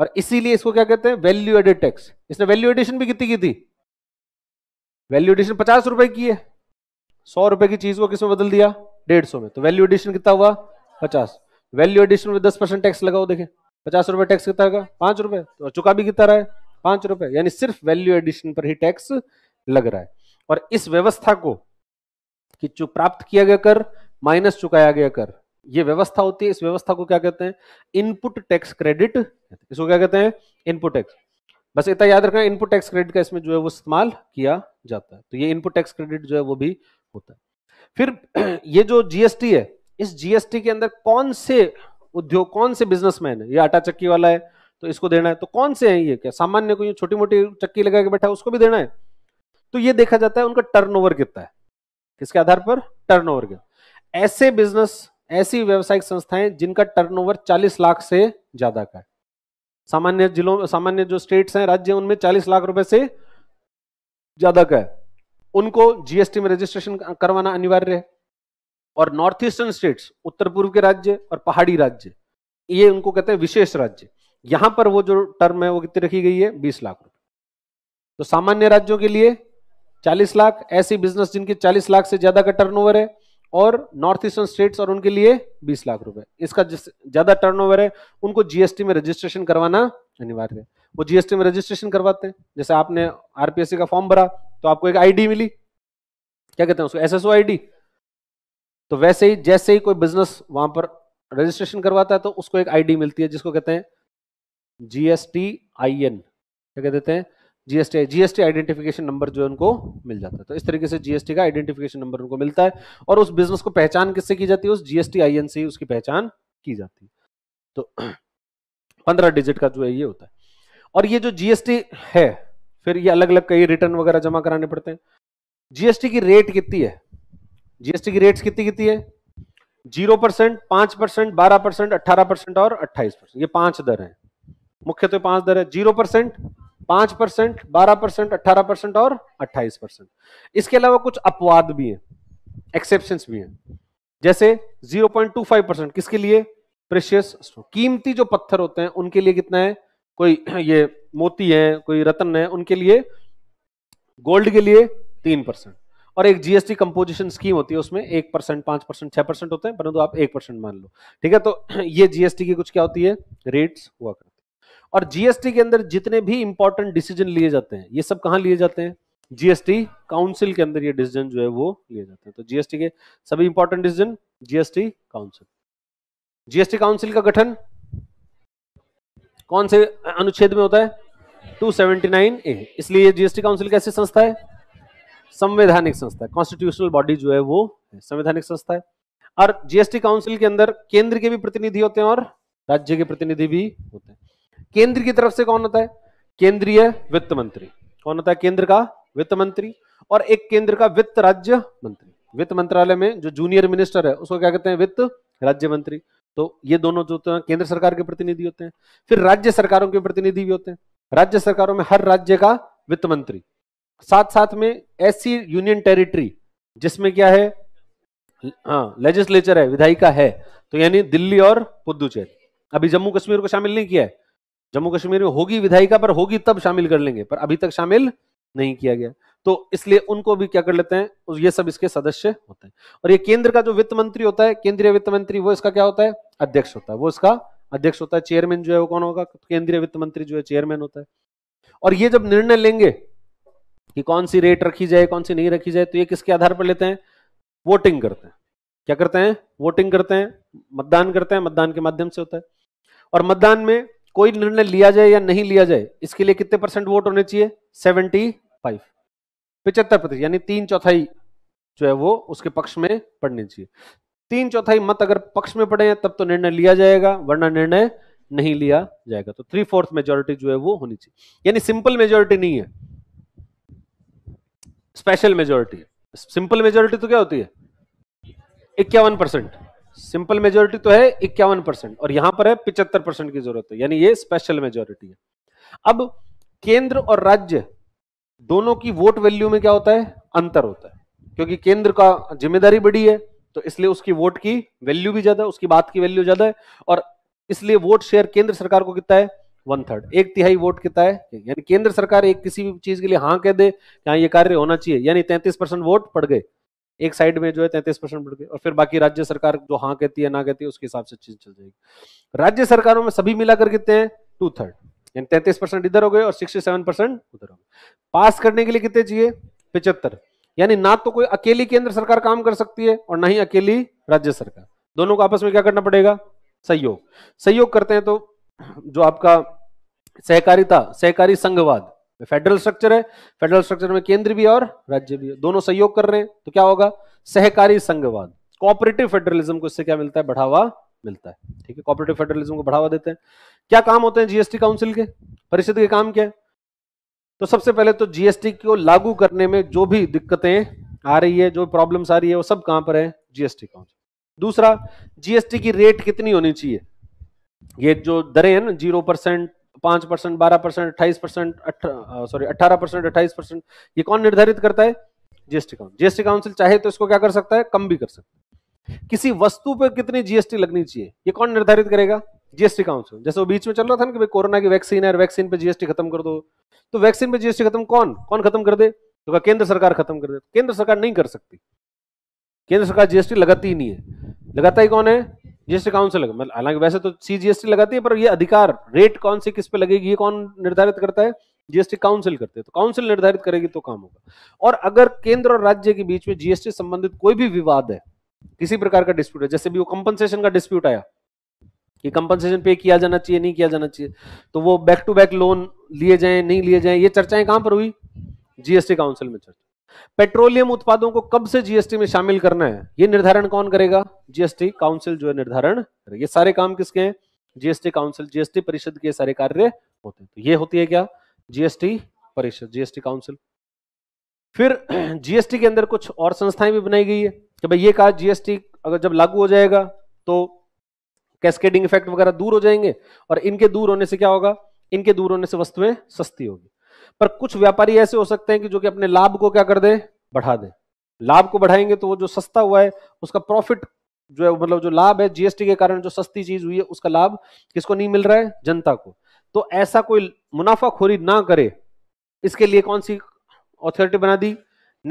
और इसीलिए इसको क्या कहते हैं वैल्यू एडेड टैक्स इसने वैल्यू एडिशन भी कितनी की थी वैल्यू एडिशन पचास रुपए की है सौ रुपए की चीज को किसमें बदल दिया डेढ़ सौ में तो वैल्यू एडिशन कितना हुआ पचास वैल्यू एडिशन में दस परसेंट टैक्स लगाओ देखे पचास रुपए टैक्स कितना का पांच रुपए तो और चुका भी कितना रहा है पांच रुपए यानी सिर्फ वैल्यू एडिशन पर ही टैक्स लग रहा है और इस व्यवस्था को कि चु, प्राप्त किया गया कर माइनस चुकाया गया कर ये व्यवस्था होती है इस व्यवस्था को क्या कहते हैं इनपुट टैक्स क्रेडिट इसको क्या कहते हैं इनपुट टैक्स बस इतना याद रखना इनपुट टैक्स क्रेडिट का इसमें जो है वो इस्तेमाल किया जाता है तो ये इनपुट टैक्स क्रेडिट जो है वो भी होता है फिर ये जो जीएसटी है इस जीएसटी के अंदर कौन से उद्योग कौन से बिजनेसमैन है ये आटा चक्की वाला है तो इसको देना है तो कौन से हैं ये क्या सामान्य कोई छोटी मोटी चक्की लगा के बैठा है उसको भी देना है तो ये देखा जाता है उनका टर्नओवर कितना है किसके आधार पर टर्नओवर ओवर ऐसे बिजनेस ऐसी व्यावसायिक संस्थाएं जिनका टर्नओवर 40 लाख से ज्यादा का है सामान्य जिलों सामान्य जो स्टेट्स हैं राज्य उनमें चालीस लाख रुपए से ज्यादा का है उनको जीएसटी में रजिस्ट्रेशन करवाना अनिवार्य है और नॉर्थ ईस्टर्न स्टेट्स उत्तर पूर्व के राज्य और पहाड़ी राज्य ये उनको कहते हैं विशेष राज्य यहां पर वो जो टर्म है वो कितनी रखी गई है बीस लाख रुपए तो सामान्य राज्यों के लिए चालीस लाख ऐसी बिजनेस जिनके चालीस लाख से ज्यादा का टर्नओवर है और नॉर्थ ईस्टर्न स्टेट्स और उनके लिए बीस लाख रुपए इसका ज्यादा टर्नओवर है उनको जीएसटी में रजिस्ट्रेशन करवाना अनिवार्य है वो जीएसटी में रजिस्ट्रेशन करवाते हैं जैसे आपने आरपीएससी का फॉर्म भरा तो आपको एक आईडी मिली क्या कहते हैं उसको एसएसओ आईडी तो वैसे ही जैसे ही कोई बिजनेस वहां पर रजिस्ट्रेशन करवाता है तो उसको एक आईडी मिलती है जिसको कहते हैं जीएसटी आई एन क्या कह देते हैं जीएसटी जीएसटी आइडेंटिफिकेशन नंबर जो है उनको मिल जाता है तो इस तरीके से जीएसटी का आइडेंटिफिकेशन नंबर उनको मिलता है और उस बिजनेस को पहचान किससे की जाती है उस जीएसटी आई एन से ही उसकी पहचान की जाती है तो पंद्रह डिजिट का जो है ये होता है और ये जो जीएसटी है फिर ये अलग अलग कई रिटर्न वगैरह जमा कराने पड़ते हैं जीएसटी की रेट कितनी है जीएसटी की रेट्स कितनी कितनी है जीरो परसेंट पांच परसेंट बारह परसेंट अट्ठारह परसेंट और अट्ठाईस परसेंट ये पांच दर है मुख्य तो पांच दर है जीरो परसेंट पांच परसेंट बारह परसेंट अट्ठारह परसेंट और अट्ठाईस परसेंट इसके अलावा कुछ अपवाद भी हैं एक्सेप्शन भी हैं जैसे zero point two five percent किसके लिए प्रेशियस कीमती जो पत्थर होते हैं उनके लिए कितना है कोई ये मोती है कोई रत्न है उनके लिए गोल्ड के लिए तीन परसेंट और एक जीएसटी कंपोजिशन स्कीम होती है उसमें एक परसेंट पांच परसेंट छह परसेंट होते हैं परंतु आप एक परसेंट मान लो ठीक है तो ये जीएसटी की कुछ क्या होती है रेट्स हुआ करती और जीएसटी के अंदर जितने भी इंपॉर्टेंट डिसीजन लिए जाते हैं ये सब कहाँ लिए जाते हैं जीएसटी काउंसिल के अंदर ये डिसीजन जो है वो लिए जाते हैं तो जीएसटी के सभी important decision GST council GST council का गठन कौन से अनुच्छेद में होता है 279 ए इसलिए जीएसटी काउंसिल कैसी संस्था है संवैधानिक संस्था कॉन्स्टिट्यूशनल बॉडी जो है वो संवैधानिक संस्था है और जीएसटी काउंसिल के अंदर केंद्र के भी प्रतिनिधि होते हैं और राज्य के प्रतिनिधि भी होते हैं केंद्र की तरफ से कौन होता है केंद्रीय वित्त मंत्री कौन होता है केंद्र का वित्त मंत्री और एक केंद्र का वित्त राज्य मंत्री वित्त मंत्रालय में जो जूनियर मिनिस्टर है उसको क्या कहते हैं वित्त राज्य मंत्री तो ये दोनों जो होते हैं केंद्र सरकार के प्रतिनिधि होते हैं फिर राज्य सरकारों के प्रतिनिधि भी होते हैं राज्य सरकारों में हर राज्य का वित्त मंत्री साथ साथ में ऐसी यूनियन टेरिटरी जिसमें क्या है हाँ लेजिस्लेचर है विधायिका है तो यानी दिल्ली और पुदुचेरी अभी जम्मू कश्मीर को शामिल नहीं किया है जम्मू कश्मीर में होगी विधायिका पर होगी तब शामिल कर लेंगे पर अभी तक शामिल नहीं किया गया तो इसलिए उनको भी क्या कर लेते हैं ये सब इसके सदस्य होते हैं और ये केंद्र का जो वित्त मंत्री होता है केंद्रीय वित्त मंत्री वो इसका क्या होता है अध्यक्ष होता है वो इसका अध्यक्ष होता है चेयरमैन जो है वो कौन होगा केंद्रीय वित्त मंत्री जो है चेयरमैन होता है और ये जब निर्णय लेंगे कि कौन सी रेट रखी जाए कौन सी नहीं रखी जाए तो ये किसके आधार पर लेते हैं वोटिंग करते हैं क्या करते हैं वोटिंग करते हैं मतदान करते हैं मतदान के माध्यम से होता है और मतदान में कोई निर्णय लिया जाए या नहीं लिया जाए इसके लिए कितने परसेंट वोट होने चाहिए सेवेंटी फाइव पिचहत्तर प्रतिशत यानी तीन चौथाई जो है वो उसके पक्ष में पड़ने चाहिए तीन चौथाई मत अगर पक्ष में पड़े हैं तब तो निर्णय लिया जाएगा वरना निर्णय नहीं लिया जाएगा तो थ्री फोर्थ मेजोरिटी जो है वो होनी चाहिए यानी सिंपल मेजोरिटी नहीं है स्पेशल मेजोरिटी सिंपल मेजोरिटी तो क्या होती है इक्यावन परसेंट सिंपल मेजोरिटी तो है इक्यावन परसेंट और यहां पर है पिचहत्तर परसेंट की जरूरत है यानी ये स्पेशल मेजोरिटी है अब केंद्र और राज्य दोनों की वोट वैल्यू में क्या होता है अंतर होता है क्योंकि केंद्र का जिम्मेदारी बड़ी है तो इसलिए उसकी वोट की वैल्यू भी ज्यादा उसकी बात की वैल्यू ज्यादा है और इसलिए वोट शेयर केंद्र सरकार को कितना है वन थर्ड एक तिहाई वोट कितना है यानी केंद्र सरकार एक किसी भी चीज के लिए हाँ कह दे कि हाँ ये कार्य होना चाहिए यानी तैंतीस परसेंट वोट पड़ गए एक साइड में जो है तैंतीस परसेंट पड़ गए और फिर बाकी राज्य सरकार जो हाँ कहती है ना कहती है उसके हिसाब से चीज चल जाएगी राज्य सरकारों में सभी मिलाकर कितने हैं टू थर्ड यानी तैंतीस परसेंट इधर हो गए और सिक्सटी सेवन परसेंट उधर हो गए पास करने के लिए कितने चाहिए पिचहत्तर यानी ना तो कोई अकेली केंद्र सरकार काम कर सकती है और ना ही अकेली राज्य सरकार दोनों को आपस में क्या करना पड़ेगा सहयोग सहयोग करते हैं तो जो आपका सहकारिता सहकारी संघवाद फेडरल स्ट्रक्चर है फेडरल स्ट्रक्चर में केंद्र भी और राज्य भी दोनों सहयोग कर रहे हैं तो क्या होगा सहकारी संघवाद कोऑपरेटिव फेडरलिज्म को इससे क्या मिलता है बढ़ावा मिलता है ठीक है कोऑपरेटिव फेडरलिज्म को बढ़ावा देते हैं क्या काम होते हैं जीएसटी काउंसिल के परिषद के काम क्या है तो सबसे पहले तो जीएसटी को लागू करने में जो भी दिक्कतें आ रही है जो प्रॉब्लम्स आ रही है वो सब कहां पर है जीएसटी काउंसिल दूसरा जीएसटी की रेट कितनी होनी चाहिए ये जो दरें हैं ना जीरो परसेंट पांच परसेंट बारह परसेंट अट्ठाईस परसेंट सॉरी अट्ठारह परसेंट अट्ठाईस परसेंट ये कौन निर्धारित करता है जीएसटी काउंसिल जीएसटी काउंसिल चाहे तो इसको क्या कर सकता है कम भी कर सकता है किसी वस्तु पर कितनी जीएसटी लगनी चाहिए ये कौन निर्धारित करेगा जीएसटी काउंसिल जैसे वो बीच में चल रहा था ना कि कोरोना की वैक्सीन है वैक्सीन पर जीएसटी खत्म कर दो तो वैक्सीन पर जीएसटी खत्म कौन कौन खत्म कर दे तो केंद्र सरकार खत्म कर दे केंद्र सरकार नहीं कर सकती केंद्र सरकार जीएसटी लगाती ही नहीं है लगाता ही कौन है जीएसटी काउंसिल मतलब हालांकि वैसे तो सीजीएसटी लगाती है पर ये अधिकार रेट कौन से किस पे लगेगी ये कौन निर्धारित करता है जीएसटी काउंसिल करते हैं तो काउंसिल निर्धारित करेगी तो काम होगा और अगर केंद्र और राज्य के बीच में जीएसटी संबंधित कोई भी विवाद है किसी प्रकार का डिस्प्यूट है जैसे भी वो कंपनसेशन का डिस्प्यूट आया कि कंपनसेशन पे किया जाना चाहिए नहीं किया जाना चाहिए तो वो बैक टू बैक लोन लिए जाए नहीं लिए जाए ये चर्चाएं कहां पर हुई जीएसटी काउंसिल में चर्चा पेट्रोलियम उत्पादों को कब से जीएसटी में शामिल करना है ये निर्धारण कौन करेगा जीएसटी काउंसिल जो है निर्धारण ये सारे काम किसके हैं जीएसटी काउंसिल जीएसटी परिषद के सारे कार्य होते हैं तो ये होती है क्या जीएसटी परिषद जीएसटी काउंसिल फिर जीएसटी के अंदर कुछ और संस्थाएं भी बनाई गई है कि भाई ये कहा जीएसटी अगर जब लागू हो जाएगा तो कैस्केडिंग इफेक्ट वगैरह दूर हो जाएंगे और इनके दूर होने से क्या होगा इनके दूर होने से वस्तुएं सस्ती होगी पर कुछ व्यापारी ऐसे हो सकते हैं कि जो कि अपने लाभ को क्या कर दे बढ़ा दे लाभ को बढ़ाएंगे तो वो जो सस्ता हुआ है उसका प्रॉफिट जो है मतलब जो लाभ है जीएसटी के कारण जो सस्ती चीज हुई है उसका लाभ किसको नहीं मिल रहा है जनता को तो ऐसा कोई मुनाफाखोरी ना करे इसके लिए कौन सी ऑथोरिटी बना दी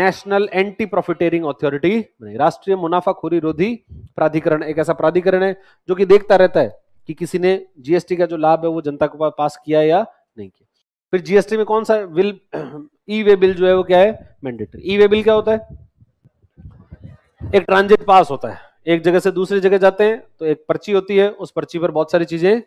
नेशनल एंटी प्रॉफिटेरिंग ऑथोरिटी बनाई राष्ट्रीय मुनाफाखोरी रोधी प्राधिकरण एक ऐसा प्राधिकरण है जो कि देखता रहता है कि किसी ने जीएसटी का जो लाभ है वो जनता को पास किया या नहीं किया फिर जीएसटी में कौन सा बिल ई वे बिल जो है वो क्या है mandatory E e way bill क्या होता है एक ट्रांजिट पास होता है एक जगह से दूसरी जगह जाते हैं तो एक पर्ची होती है उस पर्ची पर बहुत सारी चीजें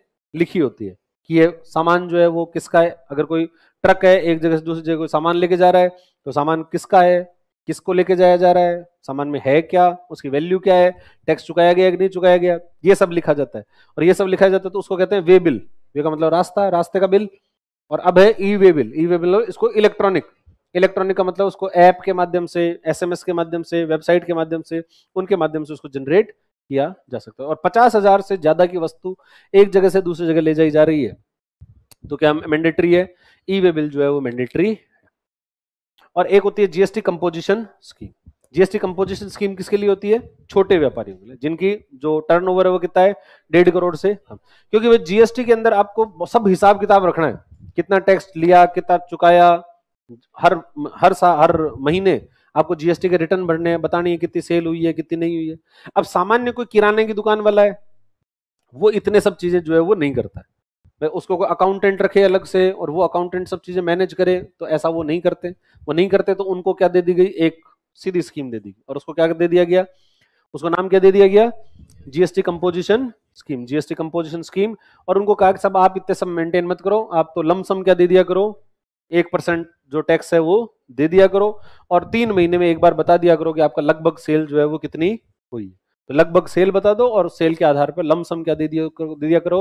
लिखी होती है कि ये सामान जो है वो किसका है अगर कोई ट्रक है एक जगह से दूसरी जगह कोई सामान लेके जा रहा है तो सामान किसका है किसको लेके जाया जा रहा है सामान में है क्या उसकी वैल्यू क्या है टैक्स चुकाया गया कि नहीं चुकाया गया ये सब लिखा जाता है और ये सब लिखा जाता है तो उसको कहते हैं वे बिल वे का मतलब रास्ता रास्ते का बिल और अब है ई वेबिल ई वेबिल इसको इलेक्ट्रॉनिक इलेक्ट्रॉनिक का मतलब उसको ऐप के माध्यम से एसएमएस के माध्यम से वेबसाइट के माध्यम से उनके माध्यम से उसको जनरेट किया जा सकता है और पचास हजार से ज्यादा की वस्तु एक जगह से दूसरी जगह ले जाई जा रही है तो क्या मैंडेटरी है ई वे बिल जो है वो मैंडेटरी और एक होती है GST composition scheme GST composition scheme किसके लिए होती है छोटे व्यापारियों के लिए जिनकी जो टर्नओवर है वो कितना है डेढ़ करोड़ से हम क्योंकि वो जीएसटी के अंदर आपको सब हिसाब किताब रखना है कितना टैक्स लिया कितना चुकाया हर हर सा हर महीने आपको जीएसटी के रिटर्न भरने हैं बतानी है कितनी सेल हुई है कितनी नहीं हुई है अब सामान्य कोई किराने की दुकान वाला है वो इतने सब चीजें जो है वो नहीं करता है उसको कोई अकाउंटेंट रखे अलग से और वो अकाउंटेंट सब चीजें मैनेज करे तो ऐसा वो नहीं करते वो नहीं करते तो उनको क्या दे दी गई एक सीधी स्कीम दे दी और उसको क्या दे दिया गया उसको नाम क्या दे दिया गया GST composition scheme GST composition scheme और उनको कहा कि सब आप इतने सब मेंटेन मत करो आप तो लमसम क्या दे दिया करो एक परसेंट जो टैक्स है वो दे दिया करो और तीन महीने में एक बार बता दिया करो कि आपका लगभग सेल जो है वो कितनी हुई तो लगभग सेल बता दो और सेल के आधार पर लमसम क्या दे दिया करो दे दिया करो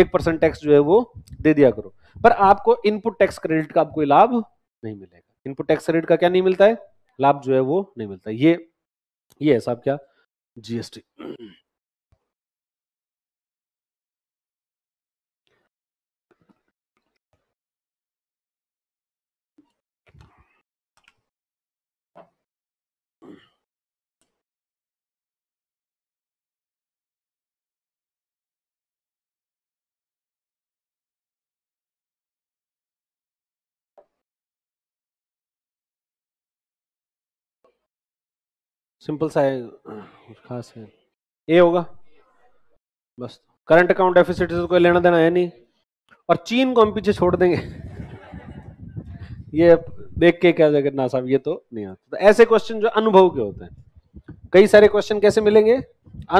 एक परसेंट टैक्स जो है वो दे दिया करो पर आपको इनपुट टैक्स क्रेडिट का आपको लाभ नहीं मिलेगा इनपुट टैक्स क्रेडिट का क्या नहीं मिलता है लाभ जो है वो नहीं मिलता ये ये है साहब क्या जीएसटी सिंपल सा है खास है ए होगा बस करंट अकाउंट डेफिसिट से तो कोई लेना देना है नहीं और चीन को हम पीछे छोड़ देंगे ये देख के क्या जाएगा ना साहब ये तो नहीं आता तो ऐसे क्वेश्चन जो अनुभव के होते हैं कई सारे क्वेश्चन कैसे मिलेंगे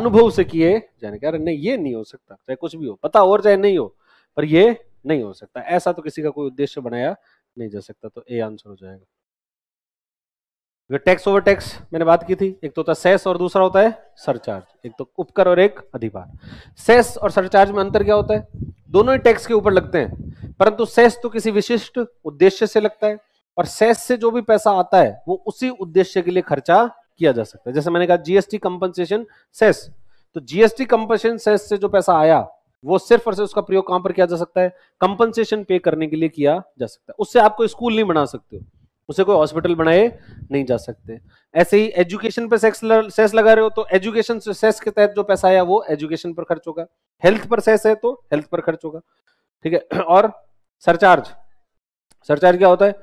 अनुभव से किए जाने के अरे नहीं ये नहीं हो सकता चाहे कुछ भी हो पता और चाहे नहीं हो पर ये नहीं हो सकता ऐसा तो किसी का कोई उद्देश्य बनाया नहीं जा सकता तो ए आंसर हो जाएगा टैक्स ओवर टैक्स मैंने बात की थी एक तो होता है सेस और दूसरा होता है सरचार्ज एक तो उपकर और एक अधिभार सेस और सरचार्ज में अंतर क्या होता है दोनों ही टैक्स के ऊपर लगते हैं परंतु सेस तो किसी विशिष्ट उद्देश्य से लगता है और सेस से जो भी पैसा आता है वो उसी उद्देश्य के लिए खर्चा किया जा सकता है जैसे मैंने कहा जीएसटी कंपनसेशन सेस तो जीएसटी कंपनसेशन सेस से जो पैसा आया वो सिर्फ और सिर्फ उसका प्रयोग कहां पर किया जा सकता है कंपनसेशन पे करने के लिए किया जा सकता है उससे आपको स्कूल नहीं बना सकते हो उसे कोई हॉस्पिटल बनाए नहीं जा सकते ऐसे ही एजुकेशन पर सेक्स सेस लगा रहे हो तो एजुकेशन सेस के तहत जो पैसा आया वो एजुकेशन पर खर्च होगा हेल्थ पर सेस है तो हेल्थ पर खर्च होगा ठीक है और सरचार्ज सरचार्ज क्या होता है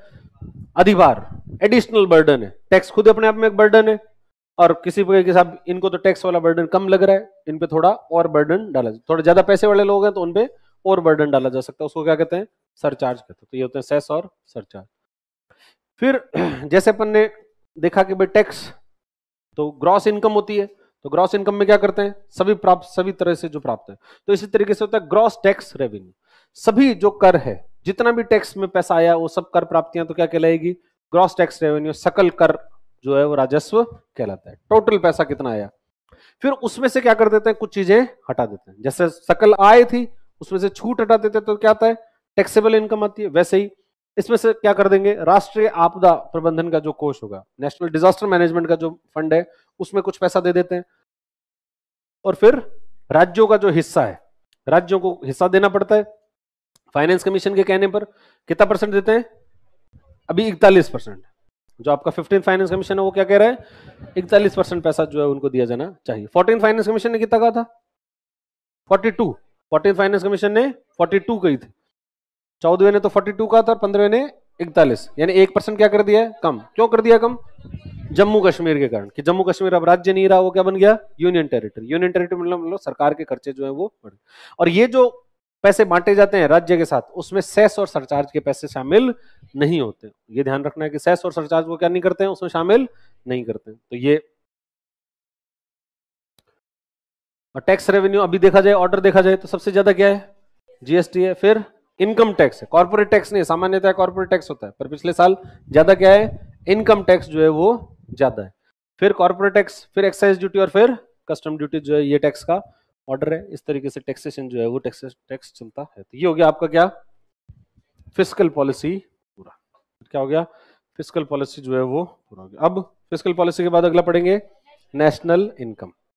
अधिभार एडिशनल बर्डन है टैक्स खुद अपने आप में एक बर्डन है और किसी के साथ इनको तो टैक्स वाला बर्डन कम लग रहा है इन पे थोड़ा और बर्डन डाला जाए थोड़ा ज्यादा पैसे वाले लोग हैं तो उनपे और बर्डन डाला जा सकता है उसको क्या कहते हैं सरचार्ज कहते हैं तो ये होते हैं सेस और सरचार्ज फिर जैसे अपन ने देखा कि भाई टैक्स तो ग्रॉस इनकम होती है तो ग्रॉस इनकम में क्या करते हैं सभी प्राप्त सभी तरह से जो प्राप्त है तो इसी तरीके से होता है ग्रॉस टैक्स रेवेन्यू सभी जो कर है जितना भी टैक्स में पैसा आया वो सब कर प्राप्तियां तो क्या कहलाएगी ग्रॉस टैक्स रेवेन्यू सकल कर जो है वो राजस्व कहलाता है टोटल पैसा कितना आया फिर उसमें से क्या कर देते हैं कुछ चीजें हटा देते हैं जैसे सकल आय थी उसमें से छूट हटा देते हैं तो क्या आता है टैक्सेबल इनकम आती है वैसे ही इसमें से क्या कर देंगे राष्ट्रीय आपदा प्रबंधन का जो कोष होगा नेशनल डिजास्टर मैनेजमेंट का जो फंड है उसमें कुछ पैसा दे देते हैं और फिर राज्यों का जो हिस्सा है राज्यों को हिस्सा देना पड़ता है फाइनेंस कमीशन के कहने पर कितना परसेंट देते हैं अभी इकतालीस परसेंट जो आपका फिफ्टीन फाइनेंस कमीशन है वो क्या कह रहा है इकतालीस परसेंट पैसा जो है उनको दिया जाना चाहिए फोर्टीन फाइनेंस कमीशन ने कितना कहा था forty two fourteen finance commission ने फोर्टी टू कही थी चौदहवें ने तो फोर्टी टू का था और पंद्रहवें ने इकतालीस यानी एक परसेंट क्या कर दिया है कम क्यों कर दिया कम जम्मू कश्मीर के कारण कि जम्मू कश्मीर अब राज्य नहीं रहा वो क्या बन गया यूनियन टेरिटरी यूनियन टेरिटरी मतलब मतलब सरकार के खर्चे जो है वो बढ़ और ये जो पैसे बांटे जाते हैं राज्य के साथ उसमें सेस और सरचार्ज के पैसे शामिल नहीं होते ये ध्यान रखना है कि सेस और सरचार्ज वो क्या नहीं करते हैं उसमें शामिल नहीं करते तो ये और टैक्स रेवेन्यू अभी देखा जाए ऑर्डर देखा जाए तो सबसे ज्यादा क्या है जीएसटी है फिर इनकम टैक्स है कॉर्पोरेट टैक्स नहीं सामान्यतः कॉर्पोरेट टैक्स होता है पर पिछले साल ज्यादा क्या है इनकम टैक्स जो है वो ज्यादा है फिर कॉर्पोरेट टैक्स फिर एक्साइज ड्यूटी और फिर कस्टम ड्यूटी जो है ये टैक्स का ऑर्डर है इस तरीके से टैक्सेशन जो है वो टैक्स टैक्स चलता है तो ये हो गया आपका क्या फिजिकल पॉलिसी पूरा क्या हो गया फिजिकल पॉलिसी जो है वो पूरा हो गया अब फिजिकल पॉलिसी के बाद अगला पढ़ेंगे नेशनल इनकम